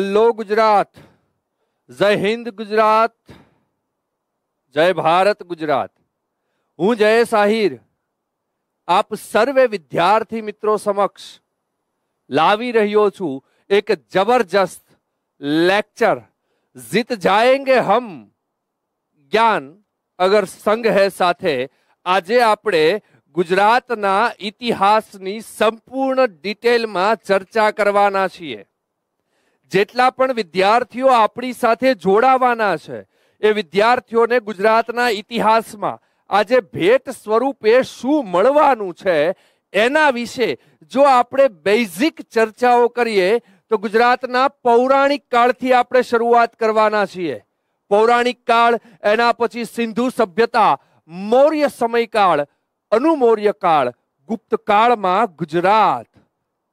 Hello Gujarat જય હિન્દ ગુજરાત જય ભારત ગુજરાત હું જય સાહિર આપ સર્વ વિદ્યાર્થી મિત્રો સમક્ષ લાવી રહ્યો છું એક જબરજસ્ત લેક્ચર જીત જાઈંગે હમ જ્ઞાન અગર સંગ હે સાથે આજે આપણે ગુજરાત ના ઇતિહાસ ની સંપૂર્ણ ડિટેલ માં ચર્ચા કરવાના છીએ જેટલા પણ વિદ્યાર્થીઓ આપણી સાથે જોડાવાના છે એ વિદ્યાર્થીઓને ગુજરાતના ઇતિહાસમાં આજે ભેટ સ્વરૂપે શું મળવાનું છે એના વિશે જો આપણે બેઝિક ચર્ચાઓ કરીએ તો ગુજરાતના પૌરાણિક કાળથી આપણે શરૂઆત કરવાના છીએ પૌરાણિક કાળ એના પછી સિંધુ સભ્યતા મૌર્ય સમયકાળ અનુમૌર્ય કાળ ગુપ્ત કાળમાં ગુજરાત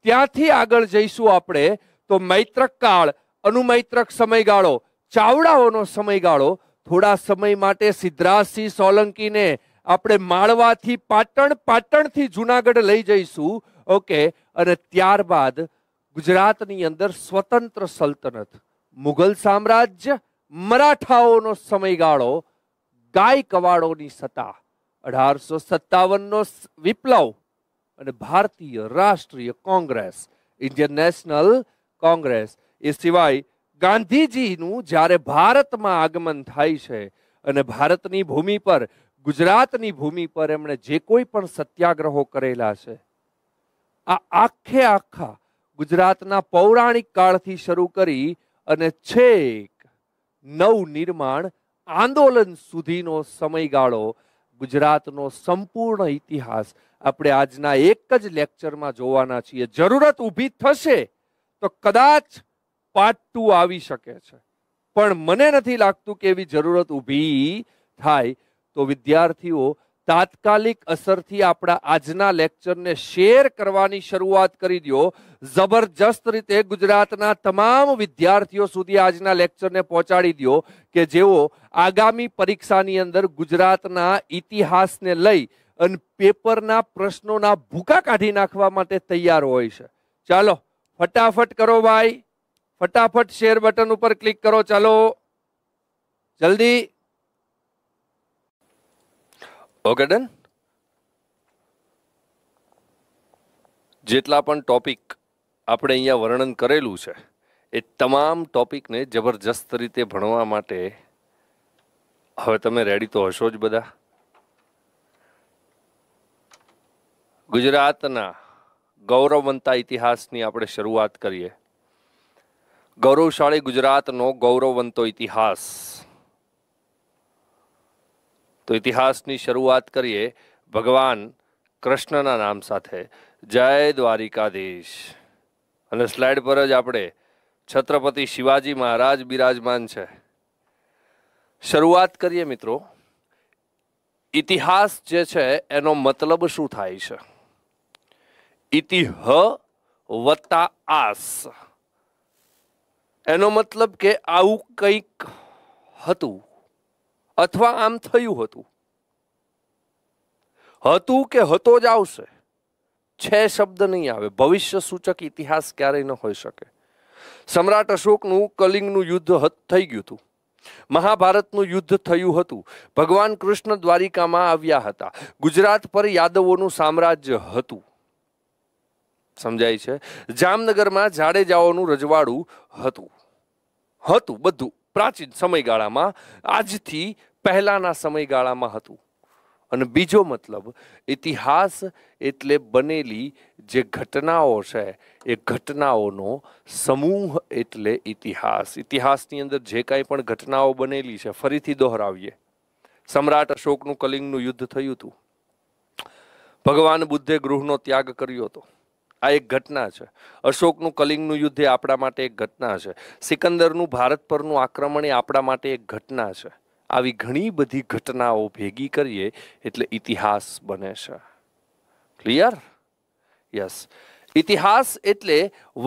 ત્યાંથી આગળ જઈશું આપણે તો મૈત્રક કાળ અનુમૈત્રક સમયગાળો ચાવડાઓનો સમયગાળો થોડા સમય માટે સિદ્ધરાજસિંહ સોલંકીને આપણે માળવાથી પાટણ પાટણથી જુનાગઢ લઈ જઈશું ઓકે અને ત્યારબાદ ગુજરાતની અંદર સ્વતંત્ર સલ્તનત મુઘલ સામ્રાજ્ય મરાઠાઓનો સમયગાળો ગાય કવાડોની સત્તા અઢારસો સત્તાવનનો વિપ્લવ અને ભારતીય રાષ્ટ્રીય કોંગ્રેસ ઇન્ડિયન નેશનલ કોંગ્રેસ એ સિવાય ગાંધીજીનું જ્યારે ભારતમાં આગમન થાય છે અને ભારતની ભૂમિ પર ગુજરાતની ભૂમિ પર એમણે જે કોઈ પણ સત્યાગ્રહો કરેલા છે આ આખે આખા ગુજરાતના પૌરાણિક કાળથી શરૂ કરી અને છેક નવનિર્માણ આંદોલન સુધીનો સમયગાળો ગુજરાતનો સંપૂર્ણ ઇતિહાસ આપણે આજના એક જ લેક્ચરમાં જોવાના છીએ જરૂરત ઊભી થશે તો કદાચ પાર્ટ ટુ આવી શકે છે પણ મને નથી લાગતું કે એવી જરૂરત ઊભી થાય તો વિદ્યાર્થીઓ તાત્કાલિક અસરથી આપણા આજના લેક્ચરને શેર કરવાની શરૂઆત કરી દો જબરજસ્ત રીતે ગુજરાતના તમામ વિદ્યાર્થીઓ સુધી આજના લેક્ચરને પહોંચાડી દો કે જેઓ આગામી પરીક્ષાની અંદર ગુજરાતના ઇતિહાસને લઈ અને પેપરના પ્રશ્નોના ભૂકા કાઢી નાખવા માટે તૈયાર હોય છે ચાલો ફટાફટ કરો ભાઈ ફટાફટ શેર બટન ઉપર ક્લિક કરો ચાલો જલ્દી ઓકે ડન જેટલા પણ ટોપિક આપણે અહીંયા વર્ણન કરેલું છે એ તમામ ટોપિકને જબરજસ્ત રીતે ભણવા માટે હવે તમે રેડી તો હશો જ બધા ગુજરાતના ગૌરવવંતા ઇતિહાસની આપણે શરૂઆત કરીએ ગૌરવશાળી ગુજરાતનો ગૌરવવંતો ઇતિહાસ તો ઇતિહાસની શરૂઆત કરીએ ભગવાન કૃષ્ણના નામ સાથે જય દ્વારિકાધીશ અને સ્લાઇડ પર જ આપણે છત્રપતિ શિવાજી મહારાજ બિરાજમાન છે શરૂઆત કરીએ મિત્રો ઇતિહાસ જે છે એનો મતલબ શું થાય છે ઇતિહ હ વત્તા આસ એનો મતલબ કે આવું કંઈક હતું અથવા આમ થયું હતું હતું કે હતો જ આવશે છે શબ્દ નહીં આવે ભવિષ્ય સૂચક ઇતિહાસ ક્યારેય ન હોઈ શકે સમ્રાટ અશોકનું કલિંગનું યુદ્ધ થઈ ગયું હતું મહાભારતનું યુદ્ધ થયું હતું ભગવાન કૃષ્ણ દ્વારિકામાં આવ્યા હતા ગુજરાત પર યાદવોનું સામ્રાજ્ય હતું સમજાય છે જામનગરમાં જાડેજાઓનું રજવાડું હતું હતું બધું પ્રાચીન સમયગાળામાં આજથી પહેલાના સમયગાળામાં હતું અને બીજો મતલબ ઇતિહાસ એટલે બનેલી જે ઘટનાઓ છે એ ઘટનાઓનો સમૂહ એટલે ઇતિહાસ ઇતિહાસની અંદર જે કાંઈ પણ ઘટનાઓ બનેલી છે ફરીથી દોહરાવીએ સમ્રાટ અશોકનું કલિંગનું યુદ્ધ થયું હતું ભગવાન બુદ્ધે ગૃહનો ત્યાગ કર્યો હતો આ એક ઘટના છે અશોકનું કલિંગનું યુદ્ધ એ આપણા માટે એક ઘટના છે સિકંદરનું ભારત પરનું આક્રમણ એ આપણા માટે એક ઘટના છે આવી ઘણી બધી ઘટનાઓ ભેગી કરીએ એટલે ઇતિહાસ બને છે ક્લિયર યસ ઇતિહાસ એટલે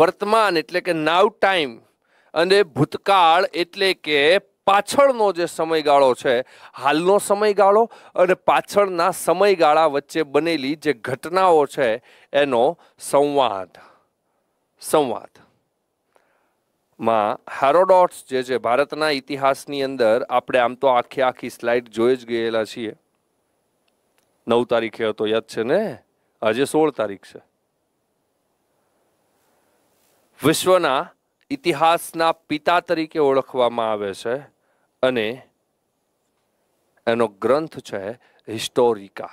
વર્તમાન એટલે કે નાવ ટાઈમ અને ભૂતકાળ એટલે કે પાછળનો જે સમયગાળો છે હાલનો સમયગાળો અને પાછળના સમયગાળા વચ્ચે બનેલી જે ઘટનાઓ છે એનો સંવાદ સંવાદ માં હેરોડોટ્સ જે છે ભારતના ઇતિહાસની અંદર આપણે આમ તો આખી આખી સ્લાઇડ જોઈ જ ગયેલા છીએ નવ તારીખે હતો યાદ છે ને આજે સોળ તારીખ છે વિશ્વના ઇતિહાસના પિતા તરીકે ઓળખવામાં આવે છે અને એનો ગ્રંથ છે હિસ્ટોરિકા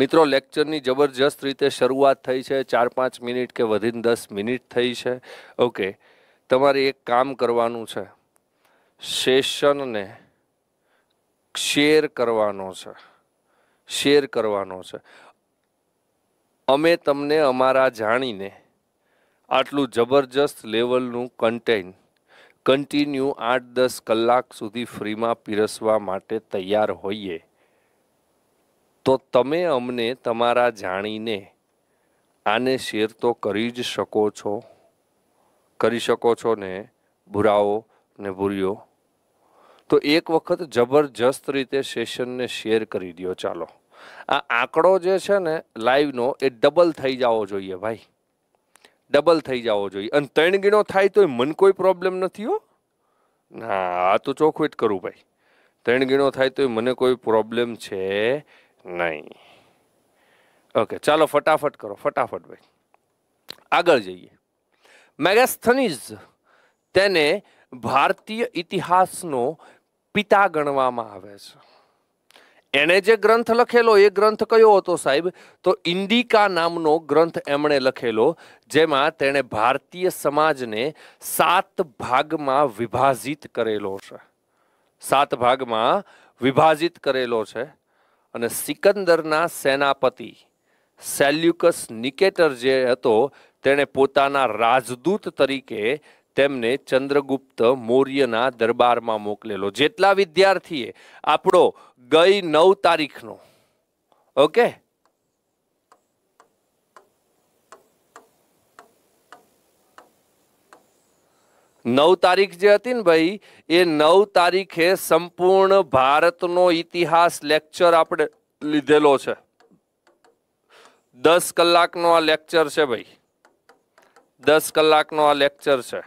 મિત્રો લેક્ચરની જબરજસ્ત રીતે શરૂઆત થઈ છે ચાર પાંચ મિનિટ કે વધીને દસ મિનિટ થઈ છે ઓકે તમારે એક કામ કરવાનું છે સેશનને શેર કરવાનો છે શેર કરવાનો છે અમે તમને અમારા જાણીને આટલું જબરજસ્ત લેવલનું કન્ટેન કન્ટિન્યુ આઠ દસ કલાક સુધી ફ્રીમાં પીરસવા માટે તૈયાર હોઈએ તો તમે અમને તમારા જાણીને આને શેર તો કરી જ શકો છો કરી શકો છો ને બુરાઓ ને બુરીઓ તો એક વખત જબરજસ્ત રીતે સેશનને શેર કરી દો ચાલો આ આંકડો જે છે ને લાઈવનો એ ડબલ થઈ જવો જોઈએ ભાઈ ડબલ થઈ જવો જોઈએ અને ત્રણ ગીણો થાય તોય મને કોઈ પ્રોબ્લેમ નથી હો ના આ તો ચોખ્ખું જ કરું ભાઈ ત્રણ ગીણો થાય તોય મને કોઈ પ્રોબ્લેમ છે નહીં ઓકે ચાલો ફટાફટ કરો ફટાફટ ભાઈ આગળ જઈએ મેગાસ્થનીઝ તેને ભારતીય ઇતિહાસનો પિતા ગણવામાં આવે છે એણે જે ગ્રંથ લખેલો એ ગ્રંથ કયો હતો સાહેબ તો ઇન્ડિકા નામનો ગ્રંથ એમણે લખેલો જેમાં તેણે ભારતીય સમાજને સાત ભાગમાં વિભાજિત કરેલો છે સાત ભાગમાં વિભાજિત કરેલો છે અને સિકંદરના સેનાપતિ સેલ્યુકસ નિકેટર જે હતો તેણે પોતાના રાજદૂત તરીકે તેમને ચંદ્રગુપ્ત મૌર્યના દરબારમાં મોકલેલો જેટલા વિદ્યાર્થીએ આપણો ગઈ નવ તારીખનો ઓકે નવ તારીખ જે હતી ને ભાઈ એ નવ તારીખે સંપૂર્ણ ભારતનો ઇતિહાસ લેક્ચર આપણે લીધેલો છે દસ કલાકનો આ લેક્ચર છે ભાઈ દસ કલાકનો આ લેક્ચર છે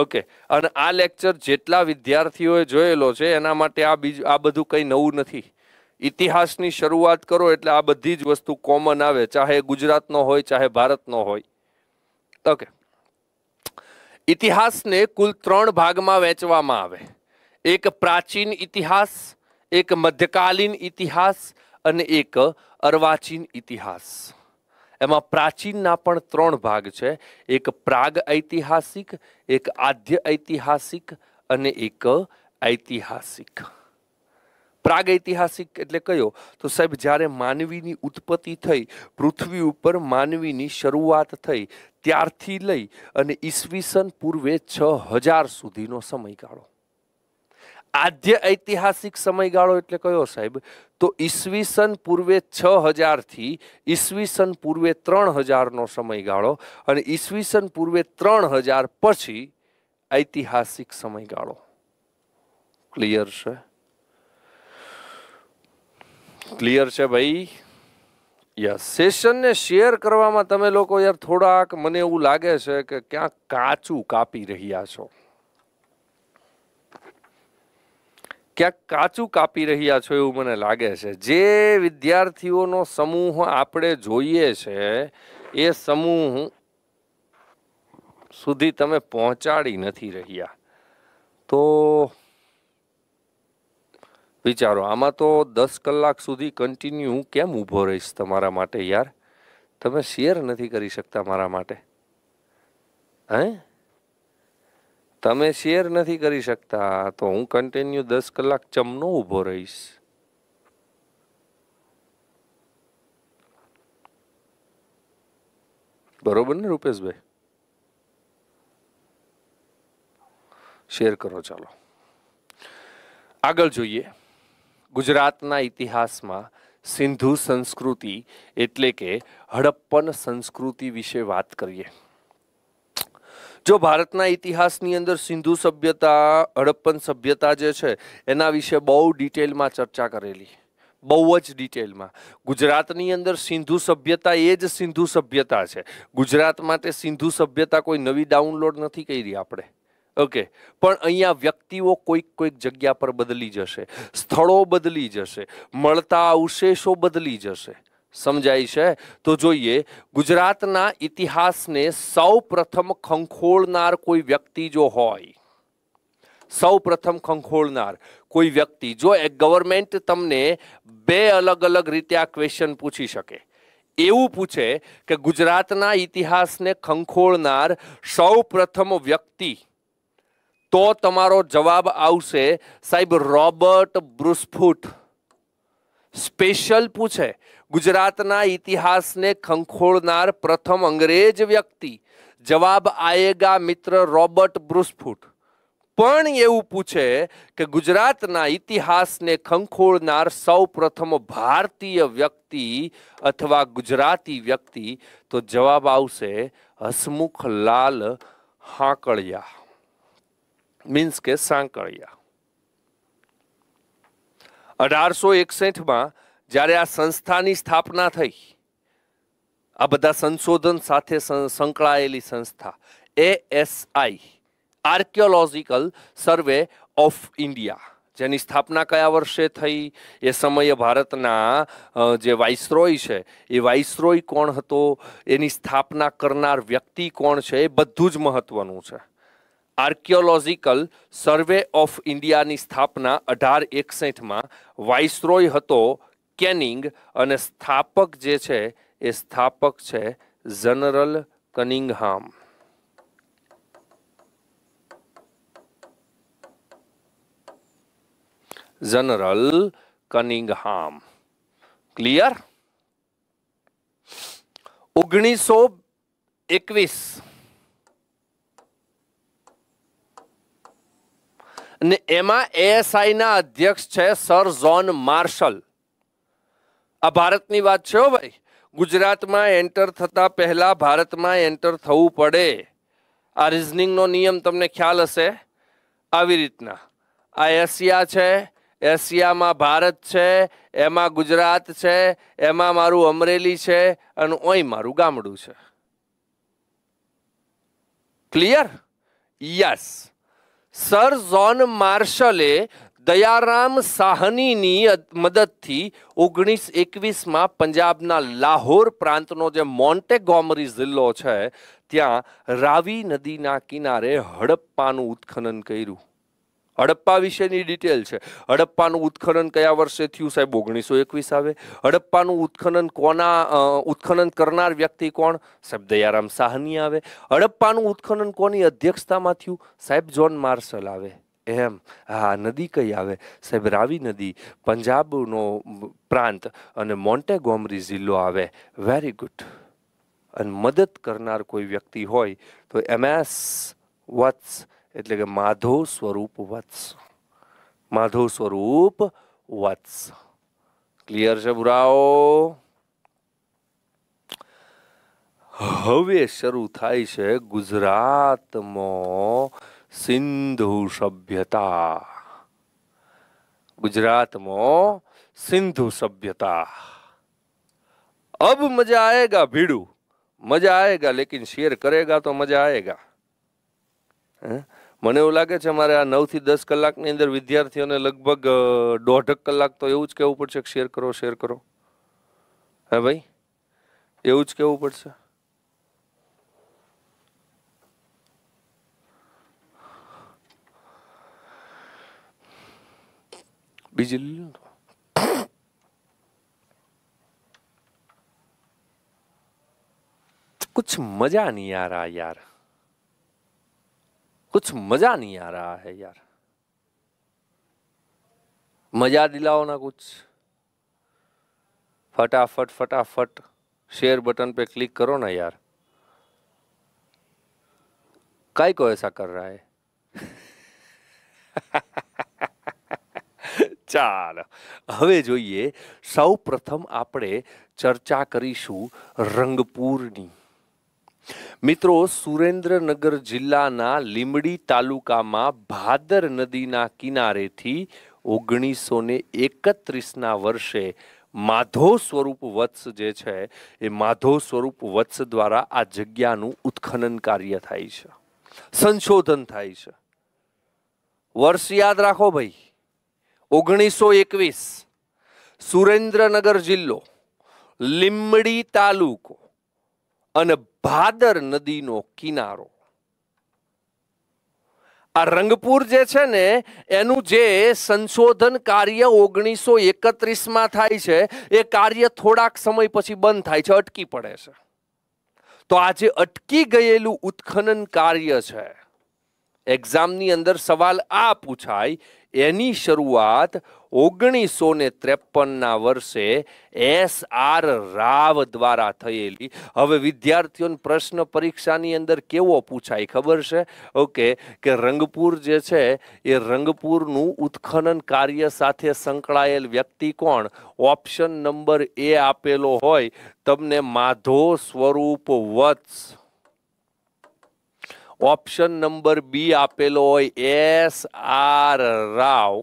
ઓકે અને આ લેક્ચર જેટલા વિદ્યાર્થીઓએ જોયેલો છે એના માટે આ બીજું આ બધું કંઈ નવું નથી ઇતિહાસની શરૂઆત કરો એટલે આ બધી જ વસ્તુ કોમન આવે ચાહે ગુજરાતનો હોય ચાહે ભારતનો હોય ઓકે ઇતિહાસને કુલ ત્રણ ભાગમાં વહેંચવામાં આવે એક પ્રાચીન ઇતિહાસ એક મધ્યકાલીન ઇતિહાસ અને એક અર્વાચીન ઇતિહાસ એમાં પ્રાચીનના પણ ત્રણ ભાગ છે એક પ્રાગ ઐતિહાસિક એક આદ્ય ઐતિહાસિક અને એક ઐતિહાસિક પ્રાગ ઐતિહાસિક એટલે કયો તો સાહેબ જ્યારે માનવીની ઉત્પત્તિ થઈ પૃથ્વી ઉપર માનવીની શરૂઆત થઈ ત્યારથી લઈ અને ઈસવીસન પૂર્વે છ હજાર સુધીનો સમયગાળો આદ્ય ઐતિહાસિક સમયગાળો એટલે કયો સાહેબ તો ઈસવીસન પૂર્વે છ હજારથી ઈસવીસન પૂર્વે ત્રણ હજારનો સમયગાળો અને ઈસવીસન પૂર્વે ત્રણ હજાર પછી ઐતિહાસિક સમયગાળો ક્લિયર છે ક્લિયર છે ભાઈ યસ સેશનને શેર કરવામાં તમે લોકો યાર થોડાક મને એવું લાગે છે કે ક્યાંક કાચું કાપી રહ્યા છો ક્યાંક કાચું કાપી રહ્યા છો એવું મને લાગે છે જે વિદ્યાર્થીઓનો સમૂહ આપણે જોઈએ છે એ સમૂહ સુધી તમે પહોંચાડી નથી રહ્યા તો વિચારો આમાં તો દસ કલાક સુધી કન્ટિન્યુ કેમ ઊભો રહીશ તમારા માટે યાર તમે શેર નથી કરી શકતા મારા માટે હે તમે શેર નથી કરી શકતા તો હું કન્ટિન્યુ દસ કલાક ચમનો ઊભો રહીશ બરોબર ને રૂપેશભાઈ શેર કરો ચાલો આગળ જોઈએ ગુજરાતના ઇતિહાસમાં સિંધુ સંસ્કૃતિ એટલે કે હડપ્પન સંસ્કૃતિ વિશે વાત કરીએ જો ભારતના ઇતિહાસની અંદર સિંધુ સભ્યતા હડપ્પન સભ્યતા જે છે એના વિશે બહુ ડિટેલમાં ચર્ચા કરેલી બહુ જ ડિટેલમાં ગુજરાતની અંદર સિંધુ સભ્યતા એ જ સિંધુ સભ્યતા છે ગુજરાત માટે સિંધુ સભ્યતા કોઈ નવી ડાઉનલોડ નથી કરી આપણે ઓકે પણ અહીંયા વ્યક્તિઓ કોઈક કોઈક જગ્યા પર બદલી જશે સ્થળો બદલી જશે મળતા અવશેષો બદલી જશે સમજાય છે તો જોઈએ ગુજરાતના ઇતિહાસને સૌ પ્રથમ ખંખોળનાર કોઈ વ્યક્તિ જો હોય સૌ પ્રથમ ખંખોળનાર કોઈ વ્યક્તિ જો એ ગવર્મેન્ટ તમને બે અલગ અલગ રીતે આ ક્વેશ્ચન પૂછી શકે એવું પૂછે કે ગુજરાતના ઇતિહાસને ખંખોળનાર સૌ પ્રથમ વ્યક્તિ તો તમારો જવાબ આવશે સાહેબ રોબર્ટ બ્રુસ્ફુટ સ્પેશિયલ પૂછે ગુજરાતના ઇતિહાસને ખંખોળનાર પ્રથમ અંગ્રેજ વ્યક્તિ જવાબ આયેગા મિત્ર રોબર્ટ બ્રુસફૂટ પણ એવું પૂછે કે ગુજરાતના ઇતિહાસને ખંખોળનાર સૌ પ્રથમ ભારતીય વ્યક્તિ અથવા ગુજરાતી વ્યક્તિ તો જવાબ આવશે હસમુખ લાલ હાંકળિયા મીન્સ કે સાંકળિયા અઢારસો એકસઠમાં જ્યારે આ સંસ્થાની સ્થાપના થઈ આ બધા સંશોધન સાથે સંકળાયેલી સંસ્થા A S I Archaeological Survey of India જેની સ્થાપના કયા વર્ષે થઈ એ સમયે ભારતના જે વાઇસરોય છે એ વાઇસરોય કોણ હતો એની સ્થાપના કરનાર વ્યક્તિ કોણ છે એ બધું જ મહત્વનું છે આર્કિયોલોજીકલ સર્વે ઓફ ઇન્ડિયાની સ્થાપના અઢાર એકસઠમાં વાઇસરોય હતો કેનિંગ અને સ્થાપક જે છે એ સ્થાપક છે General Cunningham General Cunningham clear ઓગણીસો એકવીસ અને એમાં એએસઆઈના અધ્યક્ષ છે સર ઝોન માર્શલ આ ભારતની વાત છે હો ભાઈ ગુજરાતમાં એન્ટર થતાં પહેલાં ભારતમાં એન્ટર થવું પડે આ રિઝનિંગનો નિયમ તમને ખ્યાલ હશે આવી રીતના આ એશિયા છે એશિયામાં ભારત છે એમાં ગુજરાત છે એમાં મારું અમરેલી છે અને ઓય મારું ગામડું છે ક્લિયર યસ સર ઝોન માર્શલે દયારામ સાહનીની મદદથી ઓગણીસ એકવીસમાં પંજાબના લાહોર પ્રાંતનો જે મોન્ટેગોમરી જિલ્લો છે ત્યાં રાવી નદીના કિનારે હડપ્પાનું ઉત્ખનન કર્યું હડપ્પા વિશેની ડિટેલ છે હડપ્પાનું ઉત્ખનન કયા વર્ષે થયું સાહેબ ઓગણીસો એકવીસ આવે હડપ્પાનું ઉત્ખનન કોના ઉત્ખનન કરનાર વ્યક્તિ કોણ સાહેબ દયારામ સાહની આવે હડપ્પાનું ઉત્ખનન કોની અધ્યક્ષતામાં થયું સાહેબ જોન માર્શલ આવે એમ હા નદી કઈ આવે સાહેબ રાવી નદી પંજાબનો પ્રાંત અને મોન્ટેગોમરી જિલ્લો આવે વેરી ગુડ અને મદદ કરનાર કોઈ વ્યક્તિ હોય તો એમ એસ વત્સ એટલે કે માધો સ્વરૂપ વત્સ માધવ સ્વરૂપ વત્સ ક્લિયર છે બુરાઓ હવે શરૂ થાય છે ગુજરાતમાં સિંધુ સભ્યતા ગુજરાતમાં સિંધુ સભ્યતા અબ મજા આયેગા ભીડું મજા આયેગા લેકિન શેર કરેગા તો મજા આયેગા હે મને એવું લાગે છે મારે આ નવથી દસ કલાકની અંદર વિદ્યાર્થીઓને લગભગ દોઢ કલાક તો એવું જ કહેવું પડશે કે શેર કરો શેર કરો હે ભાઈ એવું જ કહેવું પડશે બીજી કુછ મજા નહીં યાર આ યાર कुछ मजा नहीं आ रहा है यार मजा दिलाओ ना कुछ फटाफट फटाफट शेयर बटन पे क्लिक करो ना यार काय को ऐसा कर रहा है ચાલો હવે જોઈએ સૌ પ્રથમ આપણે ચર્ચા કરીશું રંગપુરની મિત્રો સુરેન્દ્રનગર જિલ્લાના લીંબડી તાલુકામાં ભાદર નદીના કિનારેથી ઓગણીસો ને એકત્રીસના વર્ષે માધો સ્વરૂપ વત્સ જે છે એ માધો સ્વરૂપ વત્સ દ્વારા આ જગ્યાનું ઉત્ખનન કાર્ય થાય છે સંશોધન થાય છે વર્ષ યાદ રાખો ભાઈ ઓગણીસો એકવીસ સુરેન્દ્રનગર જિલ્લો લીંબડી તાલુકો અને ભાદર નદીનો કિનારો આ રંગપુર જે છે ને એનું જે સંશોધન કાર્ય ઓગણીસો એકત્રીસમાં થાય છે એ કાર્ય થોડાક સમય પછી બંધ થાય છે અટકી પડે છે તો આ જે અટકી ગયેલું ઉત્ખનન કાર્ય છે એક્ઝામની અંદર સવાલ આ પૂછાય એની શરૂઆત ઓગણીસો ને ત્રેપનના વર્ષે એસ આર રાવ દ્વારા થયેલી હવે વિદ્યાર્થીઓને પ્રશ્ન પરીક્ષાની અંદર કેવો પૂછાય ખબર છે ઓકે કે રંગપુર જે છે એ રંગપુરનું ઉત્ખનન કાર્ય સાથે સંકળાયેલ વ્યક્તિ કોણ ઓપ્શન નંબર એ આપેલો હોય તમને માધો સ્વરૂપ વત્સ ઓપ્શન નંબર બી આપેલો હોય S R Rao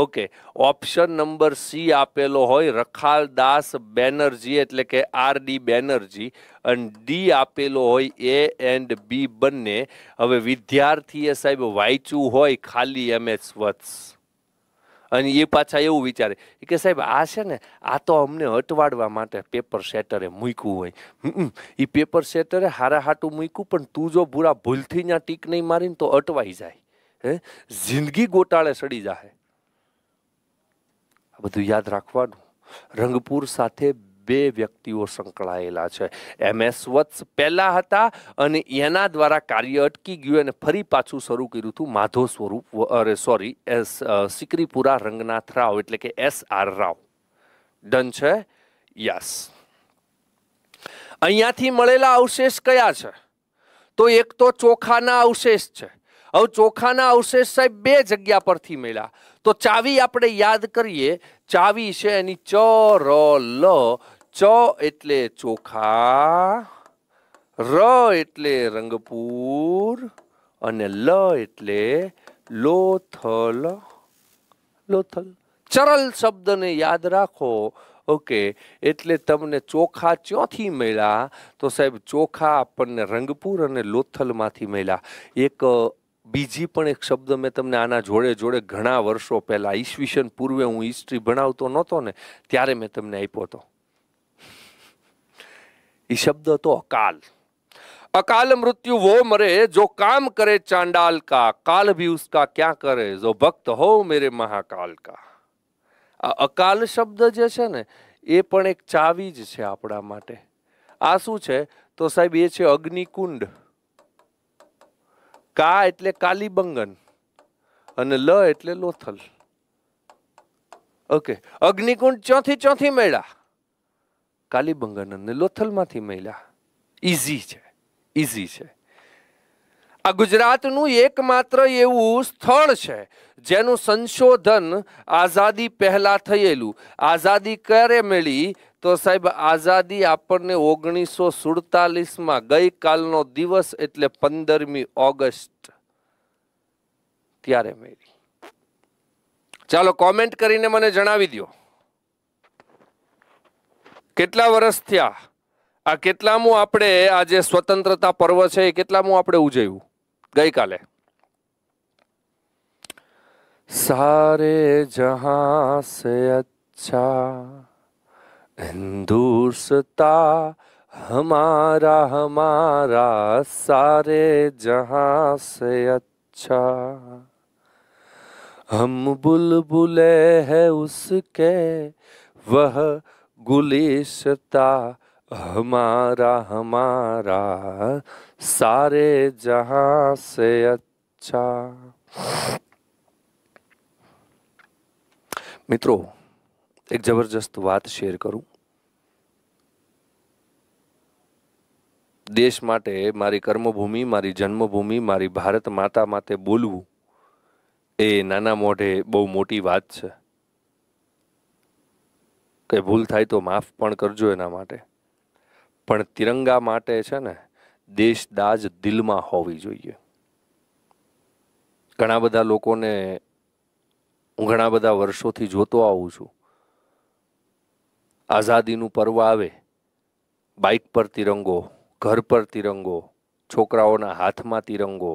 okay option number C આપેલો હોય રખાલદાસ બેનર્જી એટલે કે આર ડી બેનર્જી અને ડી આપેલો હોય એ એન્ડ બી બંને હવે વિદ્યાર્થીએ સાહેબ વાંચ્યું હોય ખાલી એમ એસ વત્સ અને એ પાછા એવું વિચારે કે સાહેબ આ છે ને આ તો અમને અટવાડવા માટે પેપર સેટરે મૂક્યું હોય એ પેપર સેટરે હારા હાટું મૂક્યું પણ તું જો ભૂરા ભૂલથી ત્યાં ટીક નહીં મારીને તો અટવાઈ જાય હે જિંદગી ગોટાળે સડી જાય આ બધું યાદ રાખવાનું રંગપુર સાથે બે વ્યક્તિઓ સંકળાયેલા છે એમ એસ વત્સ પહેલાં હતા અને એના દ્વારા કાર્ય અટકી ગયું અને ફરી પાછું શરૂ કર્યું હતું માધો સ્વરૂપ અરે સોરી એસ સિકરીપુરા રંગનાથ રાવ એટલે કે એસ આર રાવ ડન છે યસ અહીંયાથી મળેલા અવશેષ કયા છે તો એક તો ચોખાના અવશેષ છે હવે ચોખાના અવશેષ સાહેબ બે જગ્યા પરથી મળ્યા તો ચાવી આપણે યાદ કરીએ ચાવી છે એની ચ ર લ ચ એટલે ચોખા ર એટલે રંગપુર અને લ એટલે લોથલ લોથલ ચરલ શબ્દને યાદ રાખો ઓકે એટલે તમને ચોખા ચ્યોથી મળ્યા તો સાહેબ ચોખા આપણને રંગપુર અને લોથલમાંથી મળ્યા એક બીજી પણ એક શબ્દ મેં તમને આના જોડે જોડે ઘણા વર્ષો પહેલા ઈસવીસન પૂર્વે હું હિસ્ટ્રી ભણાવતો નહોતો ને ત્યારે મેં તમને આપ્યો હતો એ શબ્દ હતો અકાલ અકાલ મૃત્યુ वो મરે જો કામ કરે चांडाल का काल भी उसका क्या करे जो भक्त हो मेरे મહાકાલ કા આ અકાલ શબ્દ જે છે ને એ પણ એક ચાવી જ છે આપણા માટે આ શું છે તો સાહેબ એ છે અગ્નિકુંડ કા એટલે કાલીબંગન અને લ એટલે લોથલ ઓકે અગ્નિકુંડ ચોથી ચોથી મેળા કાલીબંગન અને લોથલમાંથી મેળા ઇઝી છે ઇઝી છે આ ગુજરાતનું એકમાત્ર એવું સ્થળ છે જેનું સંશોધન આઝાદી પહેલા થયેલું આઝાદી ક્યારે મળી તો સાહેબ આઝાદી આપણને ઓગણીસો સુડતાલીસમાં ગઈકાલનો દિવસ એટલે પંદરમી ઓગસ્ટ ત્યારે મેળી ચાલો કોમેન્ટ કરીને મને જણાવી દો કેટલા વર્ષ થયા આ કેટલામું આપણે આજે સ્વતંત્રતા પર્વ છે એ કેટલામું આપણે ઉજવ્યું ગઈકાલે સારે જહાં સે અચ્છા हिंदुस्ता हमारा हमारा सारे जहां से अच्छा हम बुलबुले है उसके वह गुलिशता हमारा हमारा सारे जहां से अच्छा मित्रों એક જબરજસ્ત વાત શેર કરું દેશ માટે મારી કર્મભૂમિ મારી જન્મભૂમિ મારી ભારત માતા માટે બોલવું એ નાના મોઢે બહુ મોટી વાત છે કે ભૂલ થાય તો માફ પણ કરજો એના માટે પણ તિરંગા માટે છે ને દેશદાજ દિલમાં હોવી જોઈએ ઘણા બધા લોકોને હું ઘણા બધા વર્ષોથી જોતો આવું છું આઝાદીનું પર્વ આવે બાઇક પર તિરંગો ઘર પર તિરંગો છોકરાઓના હાથમાં તિરંગો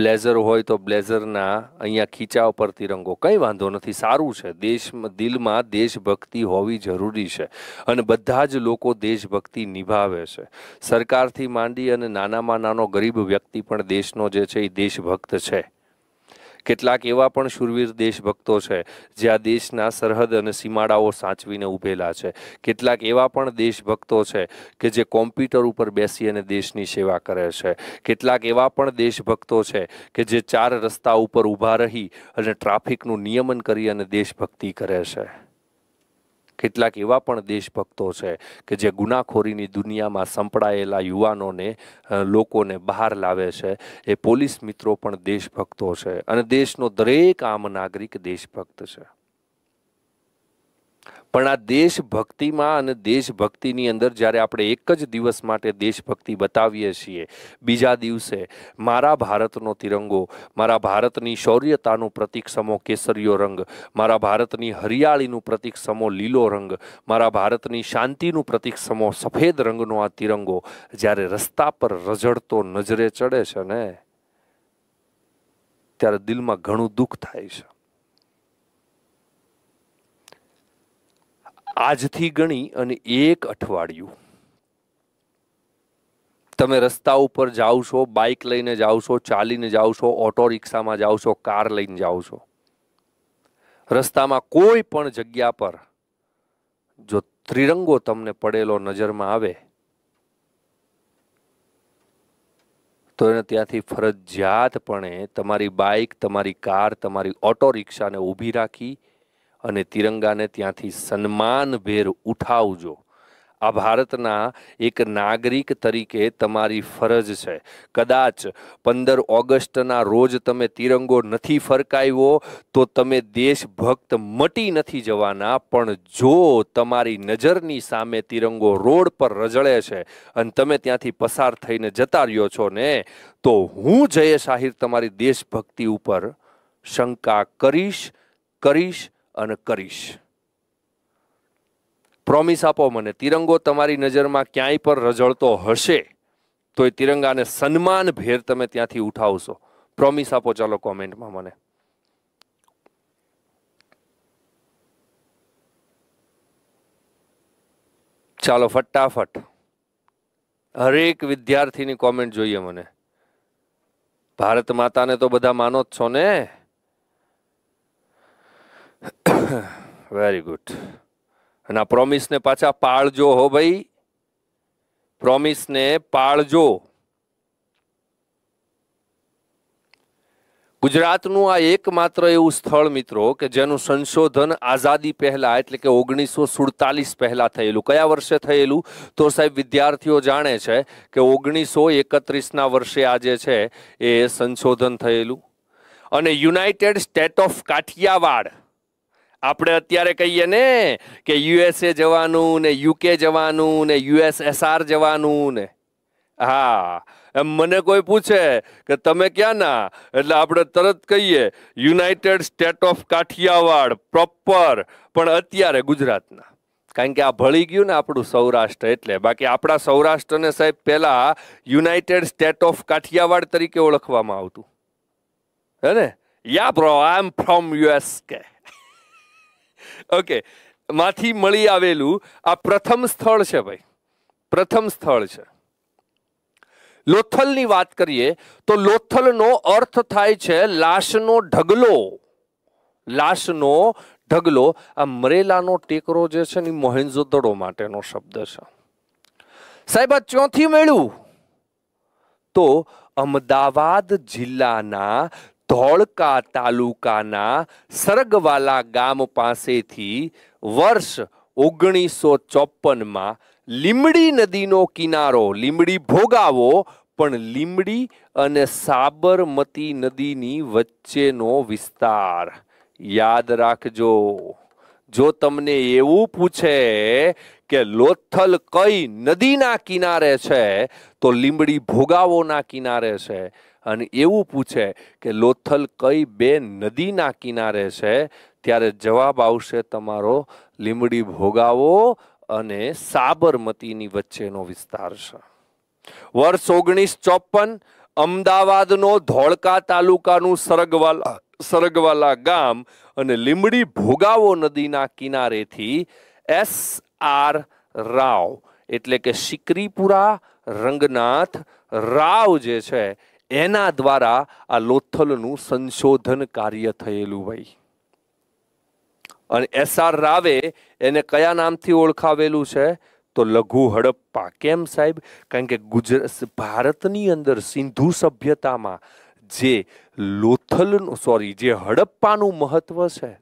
બ્લેઝર હોય તો બ્લેઝરના અહીંયા ખીચાવ પર તિરંગો કંઈ વાંધો નથી સારું છે દેશ દિલમાં દેશભક્તિ હોવી જરૂરી છે અને બધા જ લોકો દેશભક્તિ નિભાવે છે સરકારથી માંડી અને નાનામાં નાનો ગરીબ વ્યક્તિ પણ દેશનો જે છે એ દેશભક્ત છે કેટલાક એવા પણ શૂરવીર દેશભક્તો છે જે આ દેશના સરહદ અને સીમાડાઓ સાચવીને ઊભેલા છે કેટલાક એવા પણ દેશભક્તો છે કે જે કોમ્પ્યુટર ઉપર બેસી અને દેશની સેવા કરે છે કેટલાક એવા પણ દેશભક્તો છે કે જે ચાર રસ્તા ઉપર ઊભા રહી અને ટ્રાફિકનું નિયમન કરી અને દેશભક્તિ કરે છે કેટલાક એવા પણ દેશભક્તો છે કે જે ગુનાખોરીની દુનિયામાં સંપળાયેલા યુવાનોને લોકોને બહાર લાવે છે એ પોલીસ મિત્રો પણ દેશભક્તો છે અને દેશનો દરેક આમ નાગરિક દેશભક્ત છે પણ આ દેશભક્તિમાં અને દેશભક્તિની અંદર જ્યારે આપણે એક જ દિવસ માટે દેશભક્તિ બતાવીએ છીએ બીજા દિવસે મારા ભારતનો તિરંગો મારા ભારતની શૌર્યતાનું પ્રતિક સમો કેસરીયો રંગ મારા ભારતની હરિયાળીનું પ્રતિક સમો લીલો રંગ મારા ભારતની શાંતિનું પ્રતિક સમો સફેદ રંગનો આ તિરંગો જ્યારે રસ્તા પર રઝડતો નજરે ચડે છે ને ત્યારે દિલમાં ઘણું દુઃખ થાય છે આજથી ગણી અને એક અઠવાડિયું તમે રસ્તા ઉપર જાઓ છો બાઇક લઈને જાઓ છો ચાલીને જાઓ છો ઓટો રિક્ષામાં જાઓ છો કાર લઈને જાઓ છો રસ્તામાં કોઈ પણ જગ્યા પર જો ત્રિરંગો તમને પડેલો નજરમાં આવે તો એને ત્યાંથી ફરજિયાતપણે તમારી બાઇક તમારી કાર તમારી ઓટો રિક્ષાને ઊભી રાખી અને તિરંગાને ત્યાંથી સન્માનભેર ઉઠાવજો આ ભારતના એક નાગરિક તરીકે તમારી ફરજ છે કદાચ પંદર ઓગસ્ટના રોજ તમે તિરંગો નથી ફરકાવ્યો તો તમે દેશભક્ત મટી નથી જવાના પણ જો તમારી નજરની સામે તિરંગો રોડ પર રજળે છે અને તમે ત્યાંથી પસાર થઈને જતા રહ્યો છો ને તો હું જયેશ આહિર તમારી દેશભક્તિ ઉપર શંકા કરીશ કરીશ અને કરીશ પ્રોમિસ આપો મને તિરંગો તમારી નજરમાં ક્યાંય પર રઝળતો હશે તો એ તિરંગાને સન્માન ભેર તમે ત્યાંથી ઉઠાવશો પ્રોમિસ આપો ચાલો કોમેન્ટમાં મને ચાલો ફટાફટ હરેક વિદ્યાર્થીની કોમેન્ટ જોઈએ મને ભારત માતાને તો બધા માનો જ છો ને વેરી ગુડ અને આ પ્રોમિસને પાછા પાળજો હો ભાઈ પ્રોમિસને પાળજો ગુજરાતનું આ એકમાત્ર એવું સ્થળ મિત્રો કે જેનું સંશોધન આઝાદી પહેલા એટલે કે ઓગણીસો સુડતાલીસ પહેલા થયેલું કયા વર્ષે થયેલું તો સાહેબ વિદ્યાર્થીઓ જાણે છે કે ઓગણીસો એકત્રીસના વર્ષે આજે છે એ સંશોધન થયેલું અને યુનાઇટેડ સ્ટેટ ઓફ કાઠિયાવાડ આપણે અત્યારે કહીએ ને કે યુએસએ જવાનું ને યુકે જવાનું ને યુએસએસઆર જવાનું ને હા એમ મને કોઈ પૂછે કે તમે ક્યાંના એટલે આપણે તરત કહીએ United State of Kathiawar proper પણ અત્યારે ગુજરાતના કારણ કે આ ભળી ગયું ને આપણું સૌરાષ્ટ્ર એટલે બાકી આપણા સૌરાષ્ટ્રને સાહેબ પહેલાં યુનાઇટેડ સ્ટેટ ઓફ કાઠિયાવાડ તરીકે ઓળખવામાં આવતું હે ને yeah bro I am from US કે ઓકે માંથી મળી આવેલું આ પ્રથમ સ્થળ છે ભાઈ પ્રથમ સ્થળ છે લોથલની વાત કરીએ તો લોથલનો અર્થ થાય છે લાશનો ઢગલો લાશનો ઢગલો આ મરેલાનો ટેકરો જે છે ને મોહેન્જોદડો માટેનો શબ્દ છે સાહેબ આ ચોથી મેળવું તો અમદાવાદ જિલ્લાના ધોળકા તાલુકાના સરગવાલા ગામ પાસેથી વર્ષ ઓગણીસો ચોપનમાં લીમડી નદીનો કિનારો લીમડી ભોગાવો પણ લીમડી અને સાબરમતી નદીની વચ્ચેનો વિસ્તાર યાદ રાખજો જો તમને એવું પૂછે કે લોથલ કઈ નદીના કિનારે છે તો લીમડી ભોગાવોના કિનારે છે અને એવું પૂછે કે લોથલ કઈ બે નદીના કિનારે છે ત્યારે જવાબ આવશે તમારો લીમડી ભોગાવો અને સાબરમતીની વચ્ચેનો વિસ્તાર છે વર્ષ ઓગણીસ ચોપન અમદાવાદનો ધોળકા તાલુકાનું સરગવાલા સરગવાલા ગામ અને લીમડી ભોગાવો નદીના કિનારેથી એસ આર રાવ એટલે કે સિકરીપુરા રંગનાથ રાવ જે છે એના દ્વારા આ લોથલનું સંશોધન કાર્ય થયેલું હોય અને એસ આર રાવે એને કયા નામથી ઓળખાવેલું છે તો લઘુ હડપ્પા કેમ સાહેબ કારણ કે ગુજરાત ભારતની અંદર સિંધુ સભ્યતામાં જે લોથલનું સોરી જે હડપ્પાનું મહત્વ છે